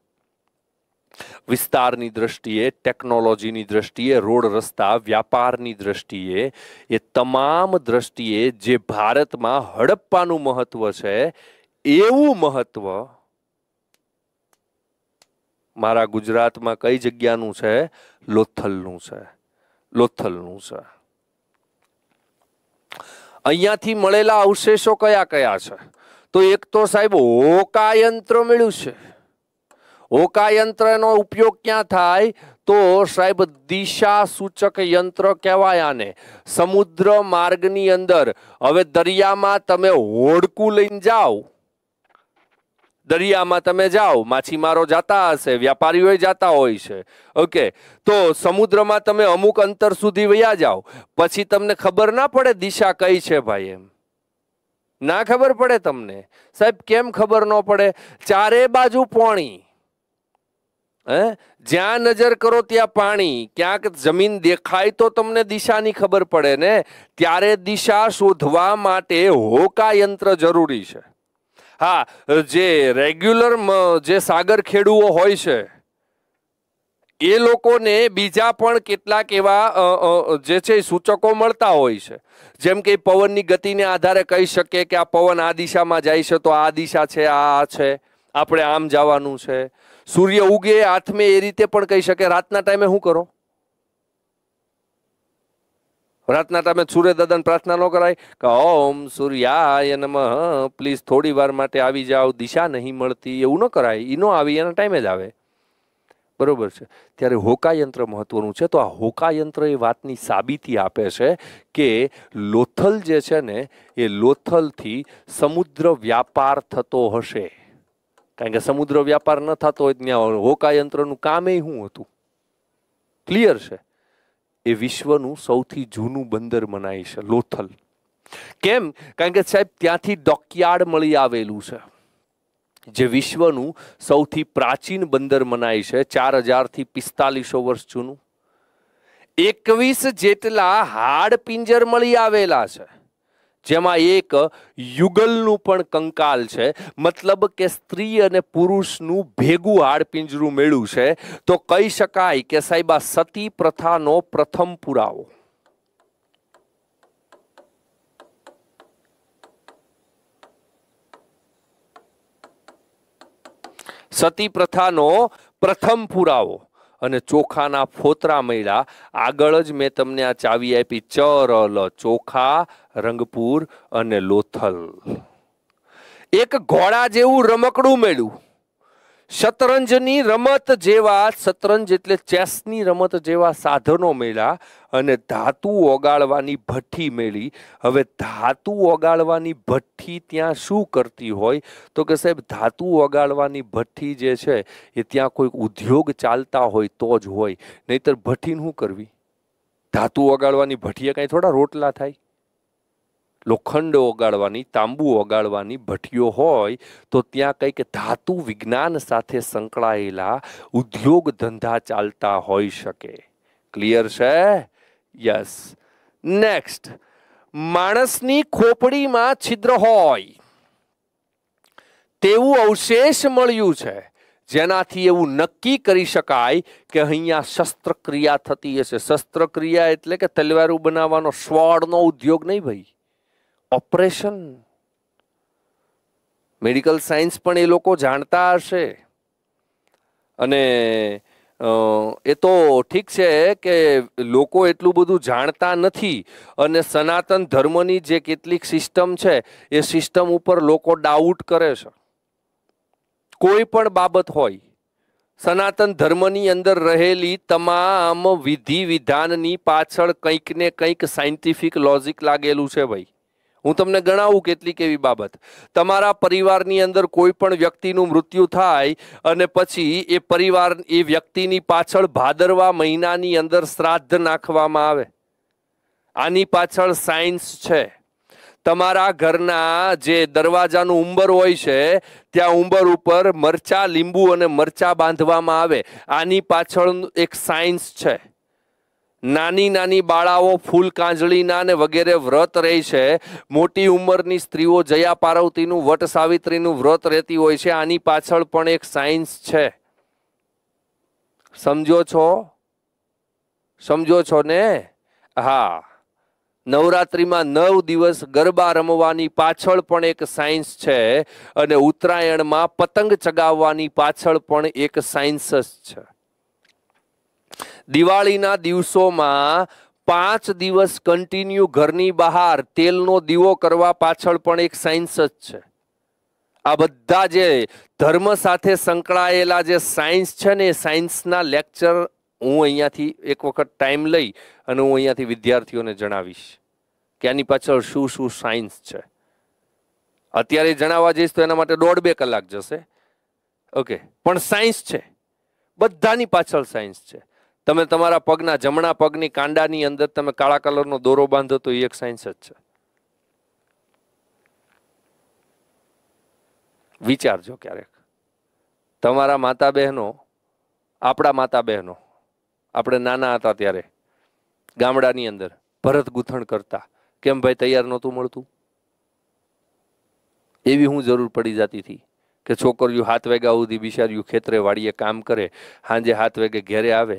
વિસ્તારની દ્રષ્ટિએ ટેકનોલોજીની દ્રષ્ટિએ રોડ રસ્તા વ્યાપારની દ્રષ્ટિએ એ તમામ દ્રષ્ટિએ જે ભારતમાં હડપ્પાનું મહત્વ છે એવું મહત્વ મારા ગુજરાતમાં કઈ જગ્યાનું છે લોથલનું છે લોથલનું છે અહીંયાથી મળેલા અવશેષો કયા કયા છે તો એક તો સાહેબ હોકા યંત્ર મળ્યું છે હોકા યંત્રનો ઉપયોગ ક્યાં થાય તો સાહેબ દિશા સૂચક યંત્ર કહેવાય આને સમુદ્ર માર્ગની અંદર હવે દરિયામાં તમે હોડકું લઈને જાઓ દરિયામાં તમે જાઓ માછીમારો જાતા હશે વ્યાપારીઓ જાતા હોય છે ઓકે તો સમુદ્રમાં તમે અમુક અંતર સુધી વયા જાઓ પછી તમને ખબર ના પડે દિશા કઈ છે ભાઈ એમ ના ખબર પડે તમને સાહેબ કેમ ખબર ન પડે ચારે બાજુ પોણી હે જ્યાં નજર કરો ત્યાં પાણી ક્યાંક જમીન દેખાય તો તમને દિશાની ખબર પડે ને ત્યારે દિશા શોધવા માટે હોકા યંત્ર જરૂરી છે હા જે રેગ્યુલર જે સાગર ખેડુઓ હોય છે એ લોકોને બીજા પણ કેટલાક એવા જે છે સૂચકો મળતા હોય છે જેમ કે પવનની ગતિને આધારે કહી શકીએ કે આ પવન આ દિશામાં જાય છે તો આ દિશા છે આ છે આપણે આમ જવાનું છે સૂર્ય ઉગે હાથમે એ રીતે પણ કહી શકે રાતના ટાઈમે શું કરો રાતના ટાઈમે સૂર્યદાદાને પ્રાર્થના ન કરાય કે ઓમ સૂર્યાય નમઃ પ્લીઝ થોડી વાર માટે આવી જાઓ દિશા નહીં મળતી એવું ન કરાય એ ન આવી એના ટાઈમે જ આવે બરોબર છે ત્યારે હોકાયંત્ર મહત્વનું છે તો આ હોકાયંત્ર એ વાતની સાબિતી આપે છે કે લોથલ જે છે ને એ લોથલથી સમુદ્ર વ્યાપાર થતો હશે કારણ કે સમુદ્ર વ્યાપાર ન થતો હોય ત્યાં હોકાયંત્રનું કામ એ શું હતું ક્લિયર છે એ વિશ્વનું સૌથી જૂનું બંદર મનાય છે લોથલ કેમ કારણ કે સાહેબ ત્યાંથી ડોકયાર્ડ મળી આવેલું છે જે વિશ્વનું સૌથી પ્રાચીન બંદર મનાય છે ચાર હજારથી પિસ્તાલીસો વર્ષ જૂનું એકવીસ જેટલા હાડ પિંજર મળી આવેલા છે જેમાં એક યુગલનું પણ કંકાલ છે મતલબ કે સ્ત્રી અને પુરુષનું ભેગું હાડપિંજરું મેળ્યું છે તો કહી શકાય કે સાહેબા સતી પ્રથાનો પ્રથમ પુરાવો સતી પ્રથાનો પ્રથમ પુરાવો અને ચોખાના ફોતરા મળ્યા આગળ જ મેં તમને આ ચાવી આપી ચરલ ચોખા રંગપુર અને લોથલ એક ઘોડા જેવું રમકડું મળ્યું શતરંજની રમત જેવા શતરંજ એટલે ચેસની રમત જેવા સાધનો મેળ્યા અને ધાતુ ઓગાળવાની ભઠ્ઠી મેળી હવે ધાતુ ઓગાળવાની ભઠ્ઠી ત્યાં શું કરતી હોય તો કે સાહેબ ધાતુ ઓગાળવાની ભઠ્ઠી જે છે એ ત્યાં કોઈ ઉદ્યોગ ચાલતા હોય તો જ હોય નહીતર ભઠ્ઠી શું કરવી ધાતુ ઓગાળવાની ભઠ્ઠીએ કાંઈ થોડા રોટલા થાય લોખંડ ઓગાળવાની તાંબુ ઓગાળવાની ભઠ્ઠીઓ હોય તો ત્યાં કંઈક ધાતુ વિજ્ઞાન સાથે સંકળાયેલા ઉદ્યોગ ધંધા ચાલતા હોઈ શકે ક્લિયર છે યસ નેક્સ્ટ માણસની ખોપડીમાં છિદ્ર હોય તેવું અવશેષ મળ્યું છે જેનાથી એવું નક્કી કરી શકાય કે અહીંયા શસ્ત્રક્રિયા થતી હશે શસ્ત્રક્રિયા એટલે કે તલવારું બનાવવાનો સ્વળનો ઉદ્યોગ નહીં ભાઈ ઓપરેશન મેડિકલ સાયન્સ પણ એ લોકો જાણતા હશે અને એ તો ઠીક છે કે લોકો એટલું બધું જાણતા નથી અને સનાતન ધર્મની જે કેટલીક સિસ્ટમ છે એ સિસ્ટમ ઉપર લોકો ડાઉટ કરે છે કોઈ પણ બાબત હોય સનાતન ધર્મની અંદર રહેલી તમામ વિધિ વિધાનની પાછળ કંઈક ને કંઈક સાયન્ટિફિક લોજિક લાગેલું છે ભાઈ હું તમને ગણાવું કેટલીક એવી બાબત તમારા પરિવારની અંદર કોઈ પણ વ્યક્તિનું મૃત્યુ થાય અને પછી એ પરિવાર એ વ્યક્તિની પાછળ ભાદરવા મહિનાની અંદર શ્રાદ્ધ નાખવામાં આવે આની પાછળ સાયન્સ છે તમારા ઘરના જે દરવાજાનું ઉંબર હોય છે ત્યાં ઉંબર ઉપર મરચા લીંબુ અને મરચા બાંધવામાં આવે આની પાછળ એક સાયન્સ છે નાની નાની બાળાઓ ફૂલ કાંજળીના ને વગેરે વ્રત રહે છે મોટી ઉંમરની સ્ત્રીઓ જયા પાર્વતીનું વટ સાવિત્રીનું વ્રત રહેતી હોય છે આની પાછળ પણ એક સાયન્સ છે સમજો છો સમજો છો ને હા નવરાત્રિમાં નવ દિવસ ગરબા રમવાની પાછળ પણ એક સાયન્સ છે અને ઉત્તરાયણમાં પતંગ ચગાવવાની પાછળ પણ એક સાયન્સ છે દિવાળીના દિવસોમાં પાંચ દિવસ કન્ટિન્યુ ઘરની બહાર તેલનો દીવો કરવા પાછળ પણ એક સાયન્સ જ છે આ બધા જે ધર્મ સાથે સંકળાયેલા જે સાયન્સ છે ને એ સાયન્સના લેક્ચર હું અહીંયાથી એક વખત ટાઈમ લઈ અને હું અહીંયાથી વિદ્યાર્થીઓને જણાવીશ કે આની પાછળ શું શું સાયન્સ છે અત્યારે જણાવવા જઈશ તો એના માટે દોઢ બે કલાક જશે ઓકે પણ સાયન્સ છે બધાની પાછળ સાયન્સ છે તમે તમારા પગના જમણા પગની કાંડાની અંદર તમે કાળા કલરનો દોરો બાંધો તો એ એક સાયન્સ જ છે વિચારજો ક્યારેક તમારા માતા બહેનો આપણા માતા બહેનો આપણે નાના હતા ત્યારે ગામડાની અંદર ભરત ગૂંથણ કરતા કેમ ભાઈ તૈયાર નહોતું મળતું એવી હું જરૂર પડી જતી હતી કે છોકરીઓ હાથ વાગ્યા સુધી બિચારીઓ ખેતરે વાડીએ કામ કરે સાંજે હાથ વાગે ઘેરે આવે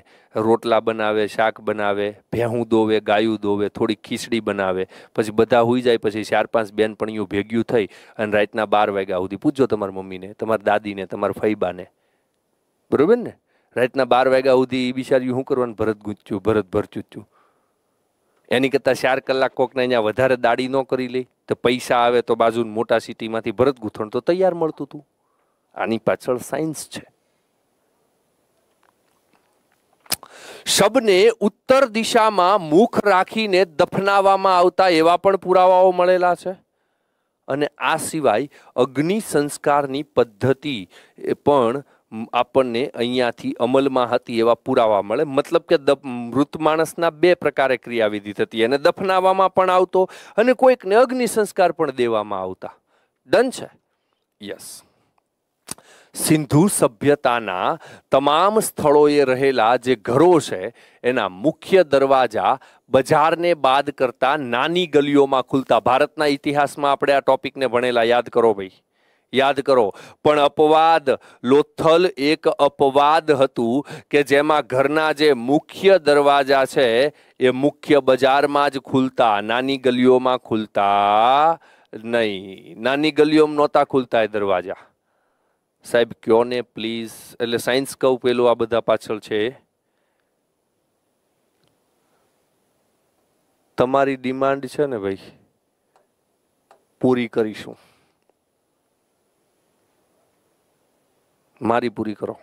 રોટલા બનાવે શાક બનાવે ભેહું દોવે ગાયું દોવે થોડી ખીચડી બનાવે પછી બધા હોઈ જાય પછી ચાર પાંચ બહેનપણીઓ ભેગ્યું થઈ અને રાતના બાર વાગ્યા સુધી પૂછજો તમારી મમ્મીને તમારી દાદીને તમારા ફઈબાને બરાબર ને રાતના બાર વાગ્યા સુધી એ બિચારી શું કરવાનું ભરત ગૂંચ્યું ભરત ભરચુચ્યું એની કરતાં ચાર કલાક કોકને અહીંયા વધારે દાડી ન કરી લે તો પૈસા આવે તો બાજુ મોટા સિટીમાંથી ભરત ગૂંથણ તો તૈયાર મળતું હતું આની પાછળ સાયન્સ છે શબને ઉત્તર દિશામાં મુખ રાખીને દફનાવવામાં આવતા એવા પણ પુરાવાઓ મળેલા છે અને આ સિવાય અગ્નિ સંસ્કારની પદ્ધતિ પણ આપણને અહીંયાથી અમલમાં હતી એવા પુરાવા મળે મતલબ કે દ મૃત માણસના બે પ્રકારે ક્રિયાવિધિ થતી એને દફનાવવામાં પણ આવતો અને કોઈકને અગ્નિ સંસ્કાર પણ દેવામાં આવતા ડન છે યસ સિંધુ સભ્યતાના તમામ સ્થળોએ રહેલા જે ઘરો છે એના મુખ્ય દરવાજા બજારને બાદ કરતા નાની ગલીઓમાં ખુલતા ભારતના ઇતિહાસમાં આપણે આ ટોપિકને ભણેલા યાદ કરો ભાઈ યાદ કરો પણ અપવાદ લોથલ એક અપવાદ હતું કે જેમાં ઘરના જે મુખ્ય દરવાજા છે એ મુખ્ય બજારમાં જ ખુલતા નાની ગલીઓમાં ખુલતા નહીં નાની ગલીઓમાં નહોતા ખુલતા એ દરવાજા સાહેબ કયો ને પ્લીઝ એટલે સાયન્સ કહું પેલું આ બધા પાછળ છે તમારી ડિમાન્ડ છે ને ભાઈ પૂરી કરીશું મારી પૂરી કરો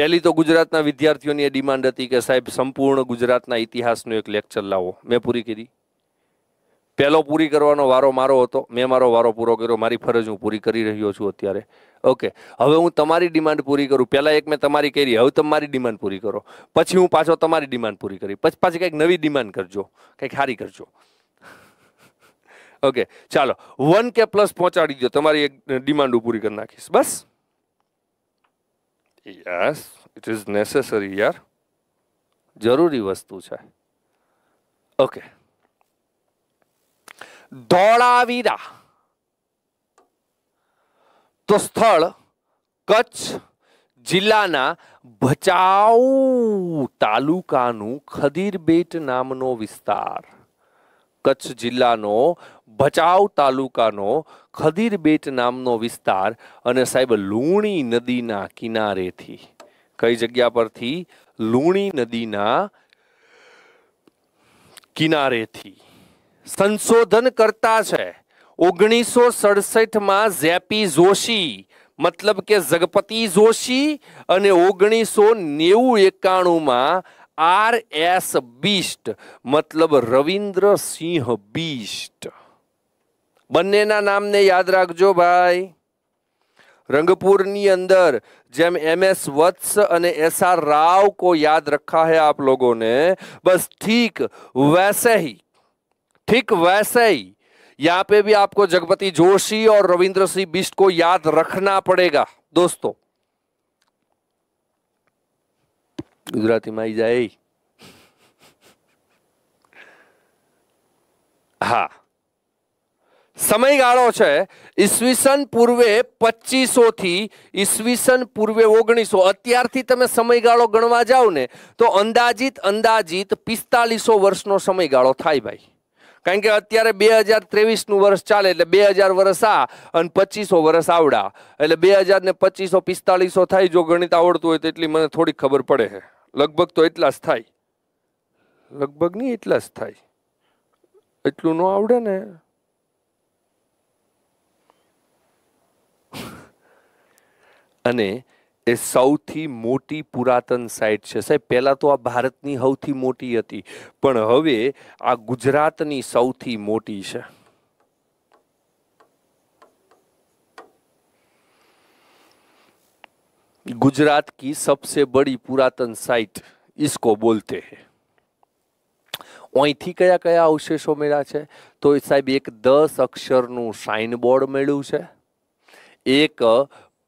પહેલી તો ગુજરાતના વિદ્યાર્થીઓની એ ડિમાન્ડ હતી કે સાહેબ સંપૂર્ણ ગુજરાતના ઇતિહાસનો એક લેક્ચર લાવો મેં પૂરી કરી પહેલો પૂરી કરવાનો વારો મારો હતો મેં મારો વારો પૂરો કર્યો મારી ફરજ હું પૂરી કરી રહ્યો છું અત્યારે ઓકે હવે હું તમારી ડિમાન્ડ પૂરી કરું પહેલાં એક મેં તમારી કરી હવે તમારી ડિમાન્ડ પૂરી કરો પછી હું પાછો તમારી ડિમાન્ડ પૂરી કરી પછી પાછી કંઈક નવી ડિમાન્ડ કરજો કંઈક સારી કરજો ઓકે ચાલો વન કે પ્લસ પહોંચાડી દો તમારી એક ડિમાન્ડ પૂરી કરી નાખીશ બસ યસ ઇટ ઇઝ નેસેસરી યાર જરૂરી વસ્તુ છે ઓકે ધોળાવીરા તો સ્થળ કચ્છ જિલ્લાના ભચાઉ તાલુકાનું ખદીરબેટ નામનો વિસ્તાર કચ્છ જિલ્લાનો ભચાઉ તાલુકાનો ખદીરબેટ નામનો વિસ્તાર અને સાહેબ લુણી નદીના કિનારેથી કઈ જગ્યા પરથી લુણી નદીના કિનારેથી સંશોધન કરતા છે ઓગણીસો સડસઠમાં ઝેપી જોશી મતલબ કે જગપતિ જોશી અને ઓગણીસો નેવું એકાણુંમાં આર એસ બિસ્ટ મતલબ રવિન્દ્ર સિંહ બિસ્ટ બંનેના નામને યાદ રાખજો ભાઈ રંગપુરની અંદર જેમ એમ એસ વત્સ અને એસ આર રાવ કો યાદ રખા હૈ આપ લોગોને બસ ઠીક વૈસે ही ठीक वैसे ही यहाँ पे भी आपको जगपति जोशी और रविंद्र सिंह बिस्ट को याद रखना पड़ेगा दोस्तों ગુજરાતીમાં આવી જાય હા સમયગાળો છે ઈસવીસન પૂર્વે પચીસો થી ઈસવીસન પૂર્વે ઓગણીસો અત્યારથી તમે સમયગાળો ગણવા જાઓ ને તો અંદાજિત અંદાજિત પિસ્તાલીસો વર્ષનો સમયગાળો થાય ભાઈ કારણ કે અત્યારે બે હજાર ત્રેવીસનું વર્ષ ચાલે એટલે બે હજાર વર્ષ આ અને પચીસો વર્ષ આવડા એટલે બે હજાર ને પચીસો પિસ્તાળીસો થાય જો ગણિત આવડતું હોય તો એટલી મને થોડીક ખબર પડે છે લગભગ તો એટલા જ થાય લગભગ નહીં એટલા જ થાય એટલું ન આવડે ને અને એ સૌથી મોટી પુરાતન સાઇટ છે સાહેબ પહેલાં તો આ ભારતની સૌથી મોટી હતી પણ હવે આ ગુજરાતની સૌથી મોટી છે ગુજરાત કી સબસે बड़ी પુરાતન साइट इसको બોલતે હે અહીંથી કયા કયા અવશેષો મળ્યા છે તો સાહેબ એક દસ અક્ષરનું સાઇન બોર્ડ મળ્યું છે એક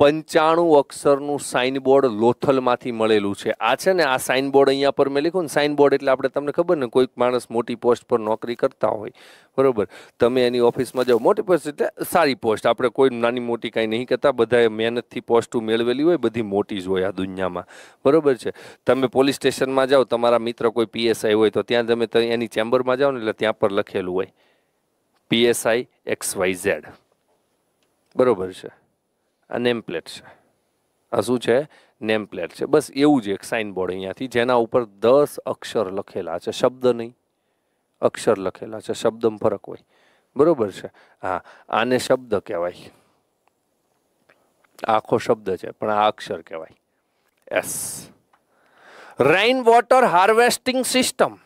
પંચાણું અક્ષરનું સાઇનબોર્ડ લોથલમાંથી મળેલું છે આ છે ને આ સાઇનબોર્ડ અહીંયા પર મેં લખ્યું ને સાઇનબોર્ડ એટલે આપણે તમને ખબર ને કોઈક માણસ મોટી પોસ્ટ પર નોકરી કરતા હોય બરાબર તમે એની ઓફિસમાં જાઓ મોટી પોસ્ટ એટલે સારી પોસ્ટ આપણે કોઈ નાની મોટી કાંઈ નહીં કરતા બધાએ મહેનતથી પોસ્ટો મેળવેલી હોય બધી મોટી જ હોય આ દુનિયામાં બરોબર છે તમે પોલીસ સ્ટેશનમાં જાઓ તમારા મિત્ર કોઈ પીએસઆઈ હોય તો ત્યાં તમે એની ચેમ્બરમાં જાઓ ને એટલે ત્યાં પર લખેલું હોય પીએસઆઈ એક્સ વાય ઝેડ બરોબર છે આ નેમ પ્લેટ છે આ શું છે નેમ પ્લેટ છે બસ એવું જ એક સાઇનબોર્ડ અહીંયાથી જેના ઉપર દસ અક્ષર લખેલા છે શબ્દ નહીં અક્ષર લખેલા છે શબ્દમાં ફરક હોય બરોબર છે હા આને શબ્દ કહેવાય આખો શબ્દ છે પણ આ અક્ષર કહેવાય S rain water harvesting system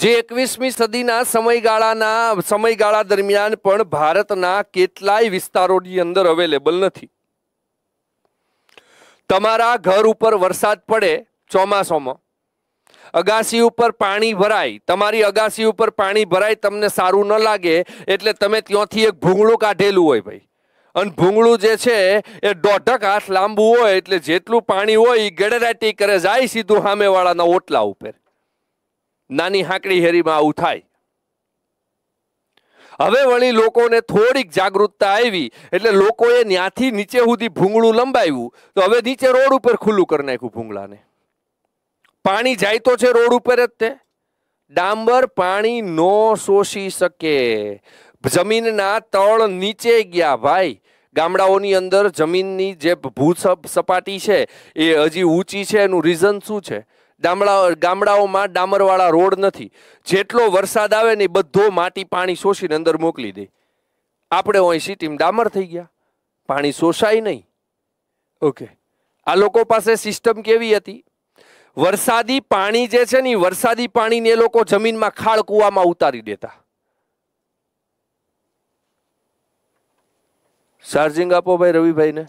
જે એકવીસમી સદીના સમયગાળાના સમયગાળા દરમિયાન પણ ભારતના કેટલાય વિસ્તારોની અંદર અવેલેબલ નથી તમારા ઘર ઉપર વરસાદ પડે ચોમાસોમાં અગાસી ઉપર પાણી ભરાય તમારી અગાસી ઉપર પાણી ભરાય તમને સારું ન લાગે એટલે તમે ત્યાંથી એક ભૂંગળું કાઢેલું હોય ભાઈ અને ભૂંગળું જે છે એ દોઢક હાથ લાંબુ હોય એટલે જેટલું પાણી હોય એ ગડરાટી કરે જાય સીધું સામેવાળાના ઓટલા ઉપર નાની હાંકડી હેરીમાં આવું થાય હવે વળી લોકોને થોડીક જાગૃતતા આવી એટલે લોકોએ ત્યાંથી નીચે સુધી ભૂંગળું લંબાવ્યું તો હવે નીચે રોડ ઉપર ખુલ્લું કરી નાખ્યું ભૂંગળાને પાણી જાય તો છે રોડ ઉપર જ તે ડાંબર પાણી ન શોષી શકે જમીનના તળ નીચે ગયા ભાઈ ગામડાઓની અંદર જમીનની જે ભૂ સપાટી છે એ હજી ઊંચી છે એનું રીઝન શું છે ગામડા ગામડાઓમાં ડામરવાળા રોડ નથી જેટલો વરસાદ આવે ને બધો માટી પાણી શોષીને અંદર મોકલી દે આપણે અહીં સિટીમાં ડામર થઈ ગયા પાણી શોષાય નહીં ઓકે આ લોકો પાસે સિસ્ટમ કેવી હતી વરસાદી પાણી જે છે ને વરસાદી પાણીને એ લોકો જમીનમાં ખાળ કૂવામાં ઉતારી દેતા ચાર્જિંગ આપો ભાઈ રવિભાઈને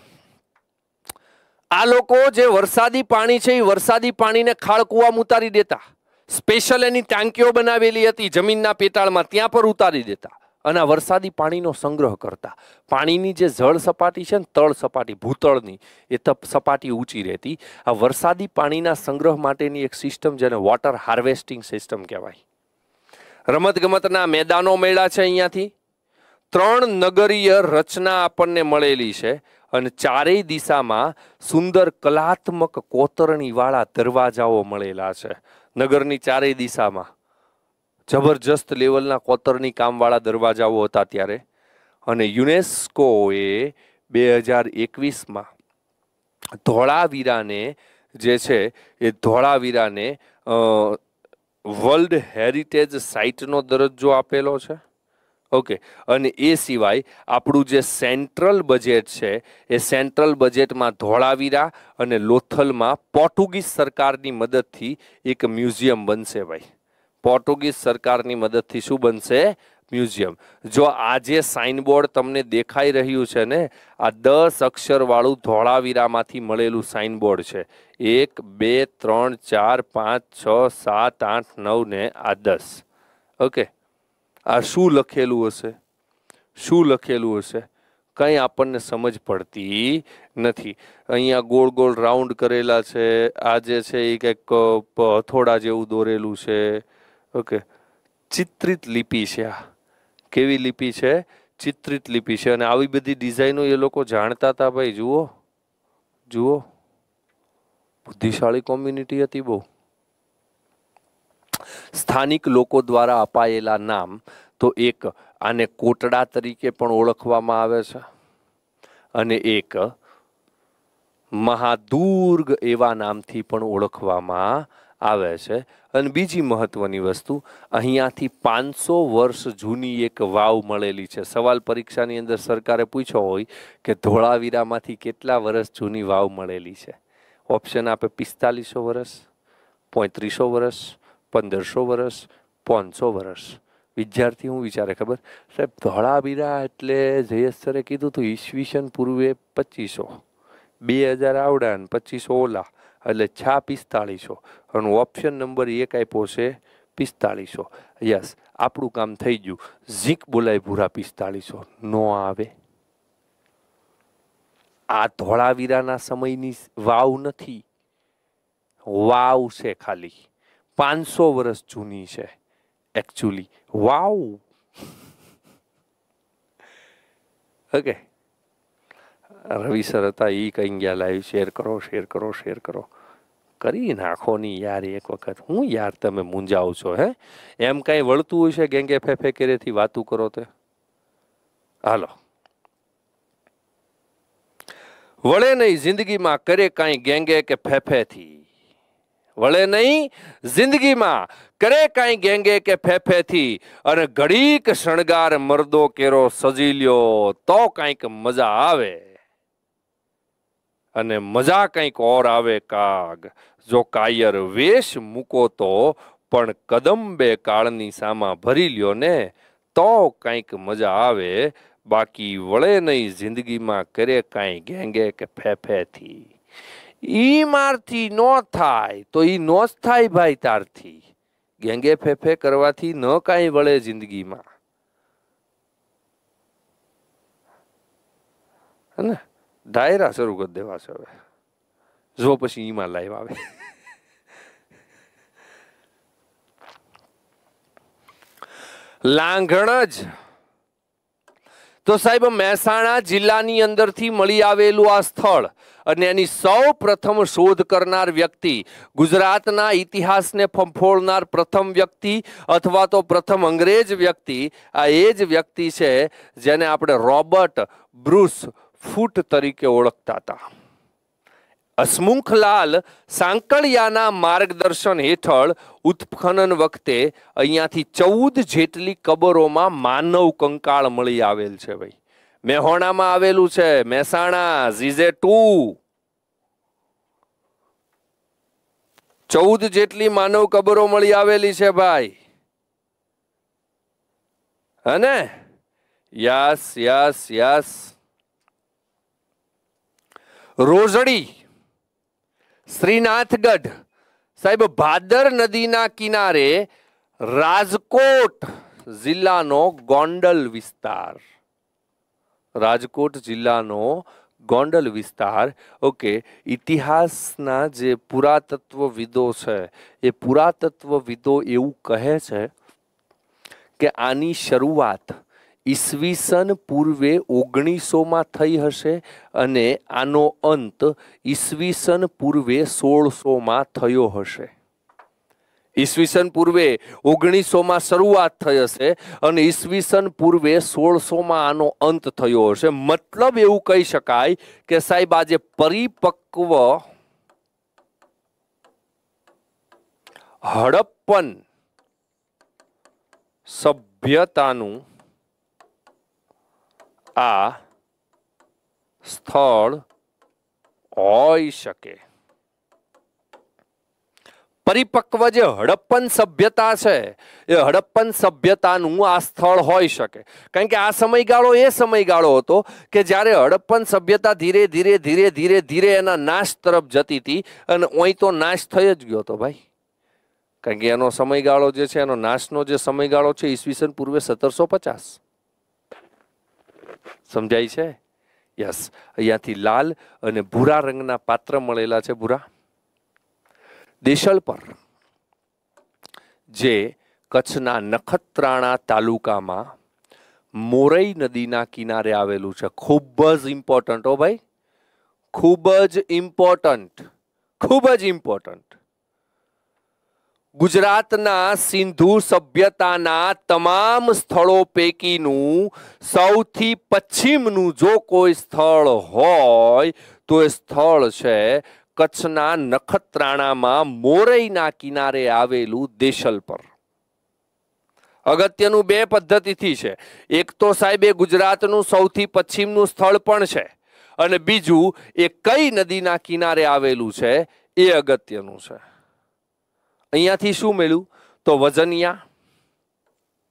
આ લોકો જે વરસાદી પાણી છે એ વરસાદી પાણીને ખાળ કૂવામાં ઉતારી દેતા સ્પેશિયલ એની ટાંકીઓ બનાવેલી હતી જમીનના પેટાળમાં ત્યાં પર ઉતારી દેતા અને વરસાદી પાણીનો સંગ્રહ કરતા પાણીની જે જળ સપાટી છે ને તળ સપાટી ભૂતળની એ તપ સપાટી ઊંચી રહેતી આ વરસાદી પાણીના સંગ્રહ માટેની એક સિસ્ટમ જેને વોટર હાર્વેસ્ટિંગ સિસ્ટમ કહેવાય રમતગમતના મેદાનો મેળા છે અહીંયાથી ત્રણ નગરીય રચના આપણને મળેલી છે અને ચારેય દિશામાં સુંદર કલાત્મક કોતરણીવાળા દરવાજાઓ મળેલા છે નગરની ચારેય દિશામાં જબરજસ્ત લેવલના કોતરણી કામવાળા દરવાજાઓ હતા ત્યારે અને યુનેસ્કોએ બે હજાર એકવીસમાં ધોળાવીરાને જે છે એ ધોળાવીરાને વર્લ્ડ હેરિટેજ સાઇટનો દરજ્જો આપેલો છે ઓકે અને એ સિવાય આપણું જે સેન્ટ્રલ બજેટ છે એ સેન્ટ્રલ બજેટમાં ધોળાવીરા અને લોથલમાં પોર્ટુગીઝ સરકારની મદદથી એક મ્યુઝિયમ બનશે ભાઈ પોર્ટુગીઝ સરકારની મદદથી શું બનશે મ્યુઝિયમ જો આજે જે સાઇનબોર્ડ તમને દેખાઈ રહ્યું છે ને આ દસ અક્ષરવાળું ધોળાવીરામાંથી મળેલું સાઇનબોર્ડ છે એક બે ત્રણ ચાર પાંચ છ સાત આઠ નવ ને આ દસ ઓકે આ શું લખેલું હશે શું લખેલું હશે કંઈ આપણને સમજ પડતી નથી અહીંયા ગોળ ગોળ રાઉન્ડ કરેલા છે આ જે છે એ કંઈક હથોડા જેવું દોરેલું છે ઓકે ચિત્રિત લિપિ છે આ કેવી લિપિ છે ચિત્રિત લિપિ છે અને આવી બધી ડિઝાઇનો એ લોકો જાણતા હતા ભાઈ જુઓ જુઓ બુદ્ધિશાળી કોમ્યુનિટી હતી બહુ સ્થાનિક લોકો દ્વારા અપાયેલા નામ તો એક આને કોટડા તરીકે પણ ઓળખવામાં આવે છે અને એક મહાદુર્ગ એવા નામથી પણ ઓળખવામાં આવે છે અને બીજી મહત્વની વસ્તુ અહીંયાથી પાંચસો વર્ષ જૂની એક વાવ મળેલી છે સવાલ પરીક્ષાની અંદર સરકારે પૂછ્યો હોય કે ધોળાવીરામાંથી કેટલા વર્ષ જૂની વાવ મળેલી છે ઓપ્શન આપે પિસ્તાલીસો વર્ષ પોત્રીસો વર્ષ પંદરસો વર્ષ પાંચસો વર્ષ વિદ્યાર્થી હું વિચારે ખબર સાહેબ ધોળાવીરા એટલે જયેશ સરે કીધું હતું ઈસવીસન પૂર્વે પચીસો બે હજાર આવડા અને પચીસો ઓલા એટલે છા પિસ્તાળીસો અને ઓપ્શન નંબર એક આપ્યો છે પિસ્તાળીસો યસ આપણું કામ થઈ ગયું ઝીક બોલાય ભૂરા પિસ્તાળીસો નો આવે આ ધોળાવીરાના સમયની વાવ નથી વાવ છે ખાલી પાંચસો વર્ષ જૂની છે એકચ્યુઅલી વાવ ઓકે રવિ સર હતા એ કંઈ ગયા લાઈવ શેર કરો શેર કરો શેર કરો કરી નાખો ની યાર એક વખત હું યાર તમે મૂંઝાવ છો હે એમ કાંઈ વળતું હોય છે ગેંગે ફેફે કેરેથી વાતું કરો તે હાલો વળે નહીં જિંદગીમાં કરે કાંઈ ગેંગે કે ફેફેથી વળે નહીં જિંદગીમાં કરે કાંઈ ગેંગે કે ફેફેથી અને ઘડીક શણગાર મરદો કેરો સજી લ્યો તો કાંઈક મજા આવે અને મજા કંઈક ઓર આવે કાગ જો કાયર વેશ મૂકો તો પણ કદંબે કાળની સામા ભરી લ્યો ને તો કંઈક મજા આવે બાકી વળે નહીં જિંદગીમાં કરે કાંઈ ગેંગે કે ફેફેથી ઈ મારથી ન થાય તો ઈ નો જ થાય ભાઈ તારથી ગેંગે ફેફે કરવાથી ન કાંઈ વળે જિંદગીમાં ને ડાયરા શરૂ કરી દેવા છે હવે જો પછી ઈમાં લાઈવ આવે લાંઘણ જ તો સાહેબ મહેસાણા જિલ્લાની અંદરથી મળી આવેલું આ સ્થળ અને એની સૌ પ્રથમ શોધ કરનાર વ્યક્તિ ગુજરાતના ઇતિહાસને ફંફોળનાર પ્રથમ વ્યક્તિ અથવા તો પ્રથમ અંગ્રેજ વ્યક્તિ આ એ જ વ્યક્તિ છે જેને આપણે રોબર્ટ બ્રુસ ફૂટ તરીકે ઓળખતા હતા હસમુખલાલ સાંકળિયાના માર્ગદર્શન હેઠળ ઉત્ખનન વખતે અહીંયાથી ચૌદ જેટલી કબરોમાં માનવ કંકાળ મળી આવેલ છે ભાઈ મેહોણામાં આવેલું છે મહેસાણા ઝીઝે ટુ ચૌદ જેટલી માનવ કબરો મળી આવેલી છે ભાઈ હને yes yes yes Rozdi Shrinathgadh સાહેબ ભાદર નદીના કિનારે રાજકોટ જિલ્લાનો ગોંડલ વિસ્તાર રાજકોટ જિલ્લાનો ગોંડલ વિસ્તાર ઓકે ઇતિહાસના જે પુરાતત્વવિદો છે એ પુરાતત્વવિદો એવું કહે છે કે આની શરૂઆત ઈસવીસન પૂર્વે ઓગણીસોમાં થઈ હશે અને આનો અંત ઈસવીસન પૂર્વે સોળસોમાં થયો હશે ઈસવીસન પૂર્વે ઓગણીસોમાં શરૂઆત થઈ હશે અને ઈસવીસન પૂર્વે સોળસોમાં આનો અંત થયો હશે મતલબ એવું કહી શકાય કે સાહેબ આજે પરિપક્વ હડપ્પન સભ્યતાનું આ સ્થળ હોઈ શકે પરિપક્વ જે હડપ્પન સભ્યતા છે એ હડપ્પન સભ્યતાનું આ સ્થળ હોઈ શકે કારણ કે આ સમયગાળો એ સમયગાળો હતો કે જ્યારે હડપ્પન સભ્યતા ધીરે ધીરે ધીરે ધીરે ધીરે એના નાશ તરફ જતી હતી અને ઓય તો નાશ થઈ જ ગયો હતો ભાઈ કારણ કે એનો સમયગાળો જે છે એનો નાશનો જે સમયગાળો છે ઈસવીસન પૂર્વે સત્તરસો પચાસ સમજાય છે યસ અહીંયાથી લાલ અને ભૂરા રંગના પાત્ર મળેલા છે ભૂરા દેશલ પર જે કચ્છના નખત્રાણા તાલુકામાં મોરઈ નદીના કિનારે આવેલું છે ખૂબ જ ઇમ્પોર્ટન્ટ ઓ ભાઈ ખૂબ જ ઇમ્પોર્ટન્ટ ખૂબ જ ઇમ્પોર્ટન્ટ ગુજરાતના સિંધુ સભ્યતાના તમામ સ્થળો પૈકીનું સૌથી પશ્ચિમનું જો કોઈ સ્થળ હોય તો એ સ્થળ છે કચ્છના નખત્રાણામાં મોરઈના કિનારે આવેલું દેશલ પર અગત્યનું બે પદ્ધતિથી છે એક તો સાહેબ એ ગુજરાતનું સૌથી પશ્ચિમનું સ્થળ પણ છે અને બીજું એ કઈ નદીના કિનારે આવેલું છે એ અગત્યનું છે અહીંયાથી શું મળ્યું તો વજનિયા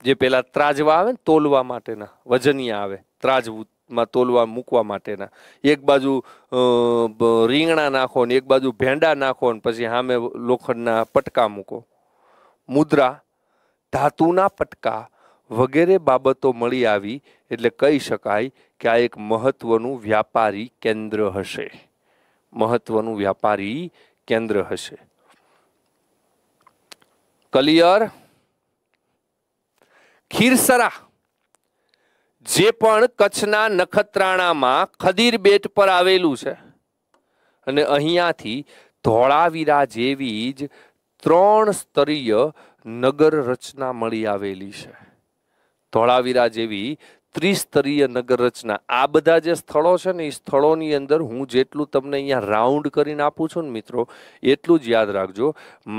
જે પેલા ત્રાજવા આવે ને તોલવા માટેના વજનિયા આવે ત્રાજવું માં તોલવા મૂકવા માટેના એક બાજુ રીંગણા નાખો ને એક બાજુ ભેંડા નાખો ને પછી સામે લોખંડના પટકા મૂકો મુદ્રા ધાતુના પટકા વગેરે બાબતો મળી આવી એટલે કહી શકાય કે આ એક મહત્વનું વ્યાપારી કેન્દ્ર હશે મહત્વનું વ્યાપારી કેન્દ્ર હશે કલિયર ખીરસરા જે પણ કચ્છના નખત્રાણામાં ખદીર બેટ પર આવેલું છે અને અહીંયાથી ધોળાવીરા જેવી જ ત્રણ સ્તરીય નગર રચના મળી આવેલી છે ધોળાવીરા જેવી ત્રિસ્તરીય નગર રચના આ બધા જે સ્થળો છે ને એ સ્થળોની અંદર હું જેટલું તમને અહીંયા રાઉન્ડ કરીને આપું છું ને મિત્રો એટલું જ યાદ રાખજો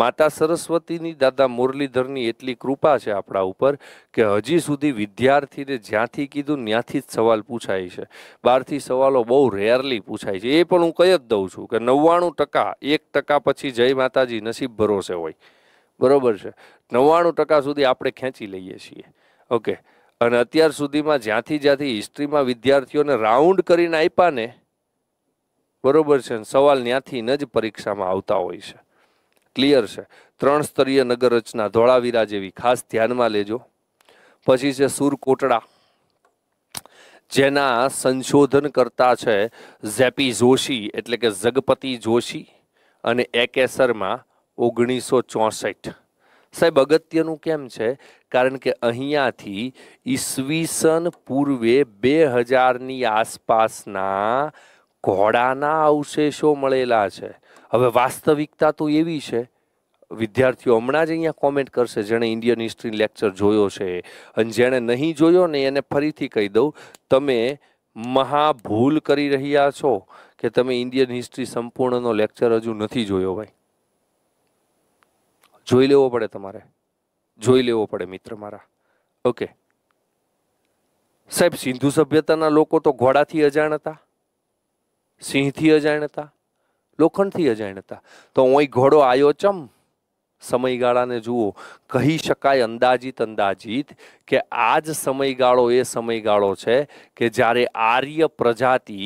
માતા સરસ્વતીની દાદા મુરલીધરની એટલી કૃપા છે આપણા ઉપર કે હજી સુધી વિદ્યાર્થીને જ્યાંથી કીધું ત્યાંથી જ સવાલ પૂછાય છે બહારથી સવાલો બહુ રેરલી પૂછાય છે એ પણ હું કહી જ દઉં છું કે નવ્વાણું ટકા એક ટકા પછી જય માતાજી નસીબ ભરોસે હોય બરોબર છે નવ્વાણું ટકા સુધી આપણે ખેંચી લઈએ છીએ ઓકે અને અત્યાર સુધીમાં જ્યાંથી જ્યાંથી હિસ્ટ્રીમાં વિદ્યાર્થીઓને રાઉન્ડ કરીને આપ્યા ને બરોબર છે સવાલ ત્યાંથી જ પરીક્ષામાં આવતા હોય છે ક્લિયર છે ત્રણ સ્તરીય નગર રચના ધોળાવીરા જેવી ખાસ ધ્યાનમાં લેજો પછી છે સુરકોટડા જેના સંશોધન કરતા છે ઝેપી જોશી એટલે કે જગપતિ જોશી અને એકેસરમાં ઓગણીસો ચોસઠ સાહેબ અગત્યનું કેમ છે કારણ કે અહીંયાથી ઈસવીસન પૂર્વે બે હજારની આસપાસના ઘોડાના અવશેષો મળેલા છે હવે વાસ્તવિકતા તો એવી છે વિદ્યાર્થીઓ હમણાં જ અહીંયા કોમેન્ટ કરશે જેણે ઇન્ડિયન હિસ્ટ્રી લેક્ચર જોયો છે અને જેણે નહીં જોયો ને એને ફરીથી કહી દઉં તમે મહાભૂલ કરી રહ્યા છો કે તમે ઇન્ડિયન હિસ્ટ્રી સંપૂર્ણનો લેક્ચર હજુ નથી જોયો ભાઈ જોઈ લેવો પડે તમારે જોઈ લેવો પડે મિત્ર મારા ઓકે સાહેબ સિંધુ સભ્યતાના લોકો તો ઘોડાથી અજાણ હતા સિંહથી અજાણ હતા લોખંડથી અજાણ હતા તો હું ઘોડો આવ્યો ચમ સમયગાળાને જુઓ કહી શકાય અંદાજિત અંદાજિત કે આ જ સમયગાળો એ સમયગાળો છે કે જ્યારે આર્ય પ્રજાતિ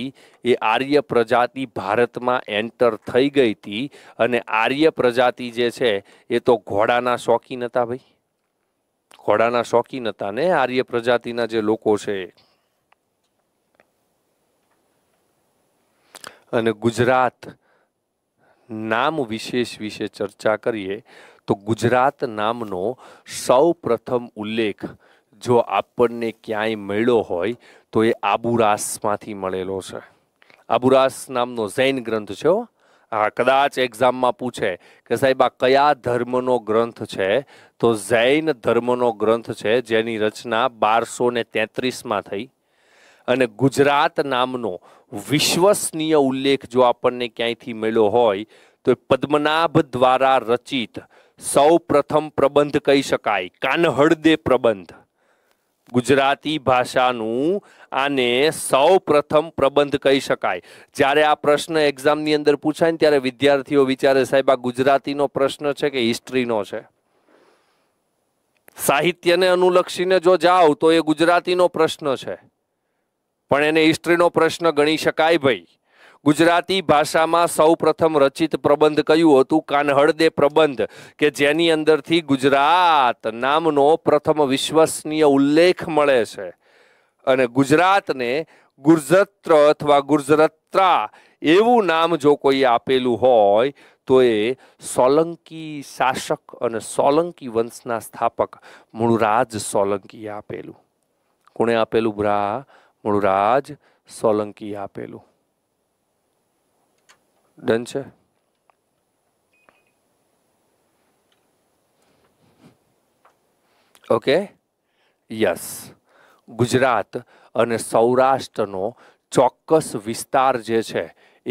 એ આર્ય પ્રજાતિ ભારતમાં એન્ટર થઈ ગઈ હતી અને આર્ય પ્રજાતિ જે છે એ તો ઘોડાના શોખીન હતા ભાઈ ઘોડાના શોખીન હતા ને આર્ય પ્રજાતિના જે લોકો છે અને ગુજરાત નામ વિશેષ વિશે ચર્ચા કરીએ તો ગુજરાત નામનો સૌ પ્રથમ ઉલ્લેખ જો આપણને ક્યાંય મળ્યો હોય તો એ આબુરાસમાંથી મળેલો છે આબુરાસ નામનો જૈન ગ્રંથ છે હા કદાચ એક્ઝામમાં પૂછે કે સાહેબ આ કયા ધર્મનો ગ્રંથ છે તો જૈન ધર્મનો ગ્રંથ છે જેની રચના બારસો ને તેત્રીસમાં થઈ અને ગુજરાત નામનો વિશ્વસનીય ઉલ્લેખ જો આપણને ક્યાંયથી મળ્યો હોય તો એ પદ્મનાભ દ્વારા રચિત સૌ પ્રથમ પ્રબંધ કહી શકાય કાનહળદે પ્રબંધ ગુજરાતી ભાષાનું આને સૌ પ્રથમ પ્રબંધ કહી શકાય જ્યારે આ પ્રશ્ન એક્ઝામની અંદર પૂછાય ને ત્યારે વિદ્યાર્થીઓ વિચારે સાહેબ આ ગુજરાતીનો પ્રશ્ન છે કે હિસ્ટ્રીનો છે સાહિત્યને અનુલક્ષીને જો જાઓ તો એ ગુજરાતીનો પ્રશ્ન છે પણ એને હિસ્ટ્રીનો પ્રશ્ન ગણી શકાય ભાઈ ગુજરાતી ભાષામાં સૌપ્રથમ રચિત પ્રબંધ કયું હતું કાનહળદે પ્રબંધ કે જેની અંદરથી ગુજરાત નામનો પ્રથમ વિશ્વસનીય ઉલ્લેખ મળે છે અને ગુજરાતને ગુર્જત્ર અથવા ગુર્જરત્રા એવું નામ જો કોઈ આપેલું હોય તો એ સોલંકી શાસક અને સોલંકી વંશના સ્થાપક મૂળરાજ સોલંકીએ આપેલું કોણે આપેલું બ્રા મૂળરાજ સોલંકી આપેલું ડન છે ઓકે યસ ગુજરાત અને સૌરાષ્ટ્રનો ચોક્કસ વિસ્તાર જે છે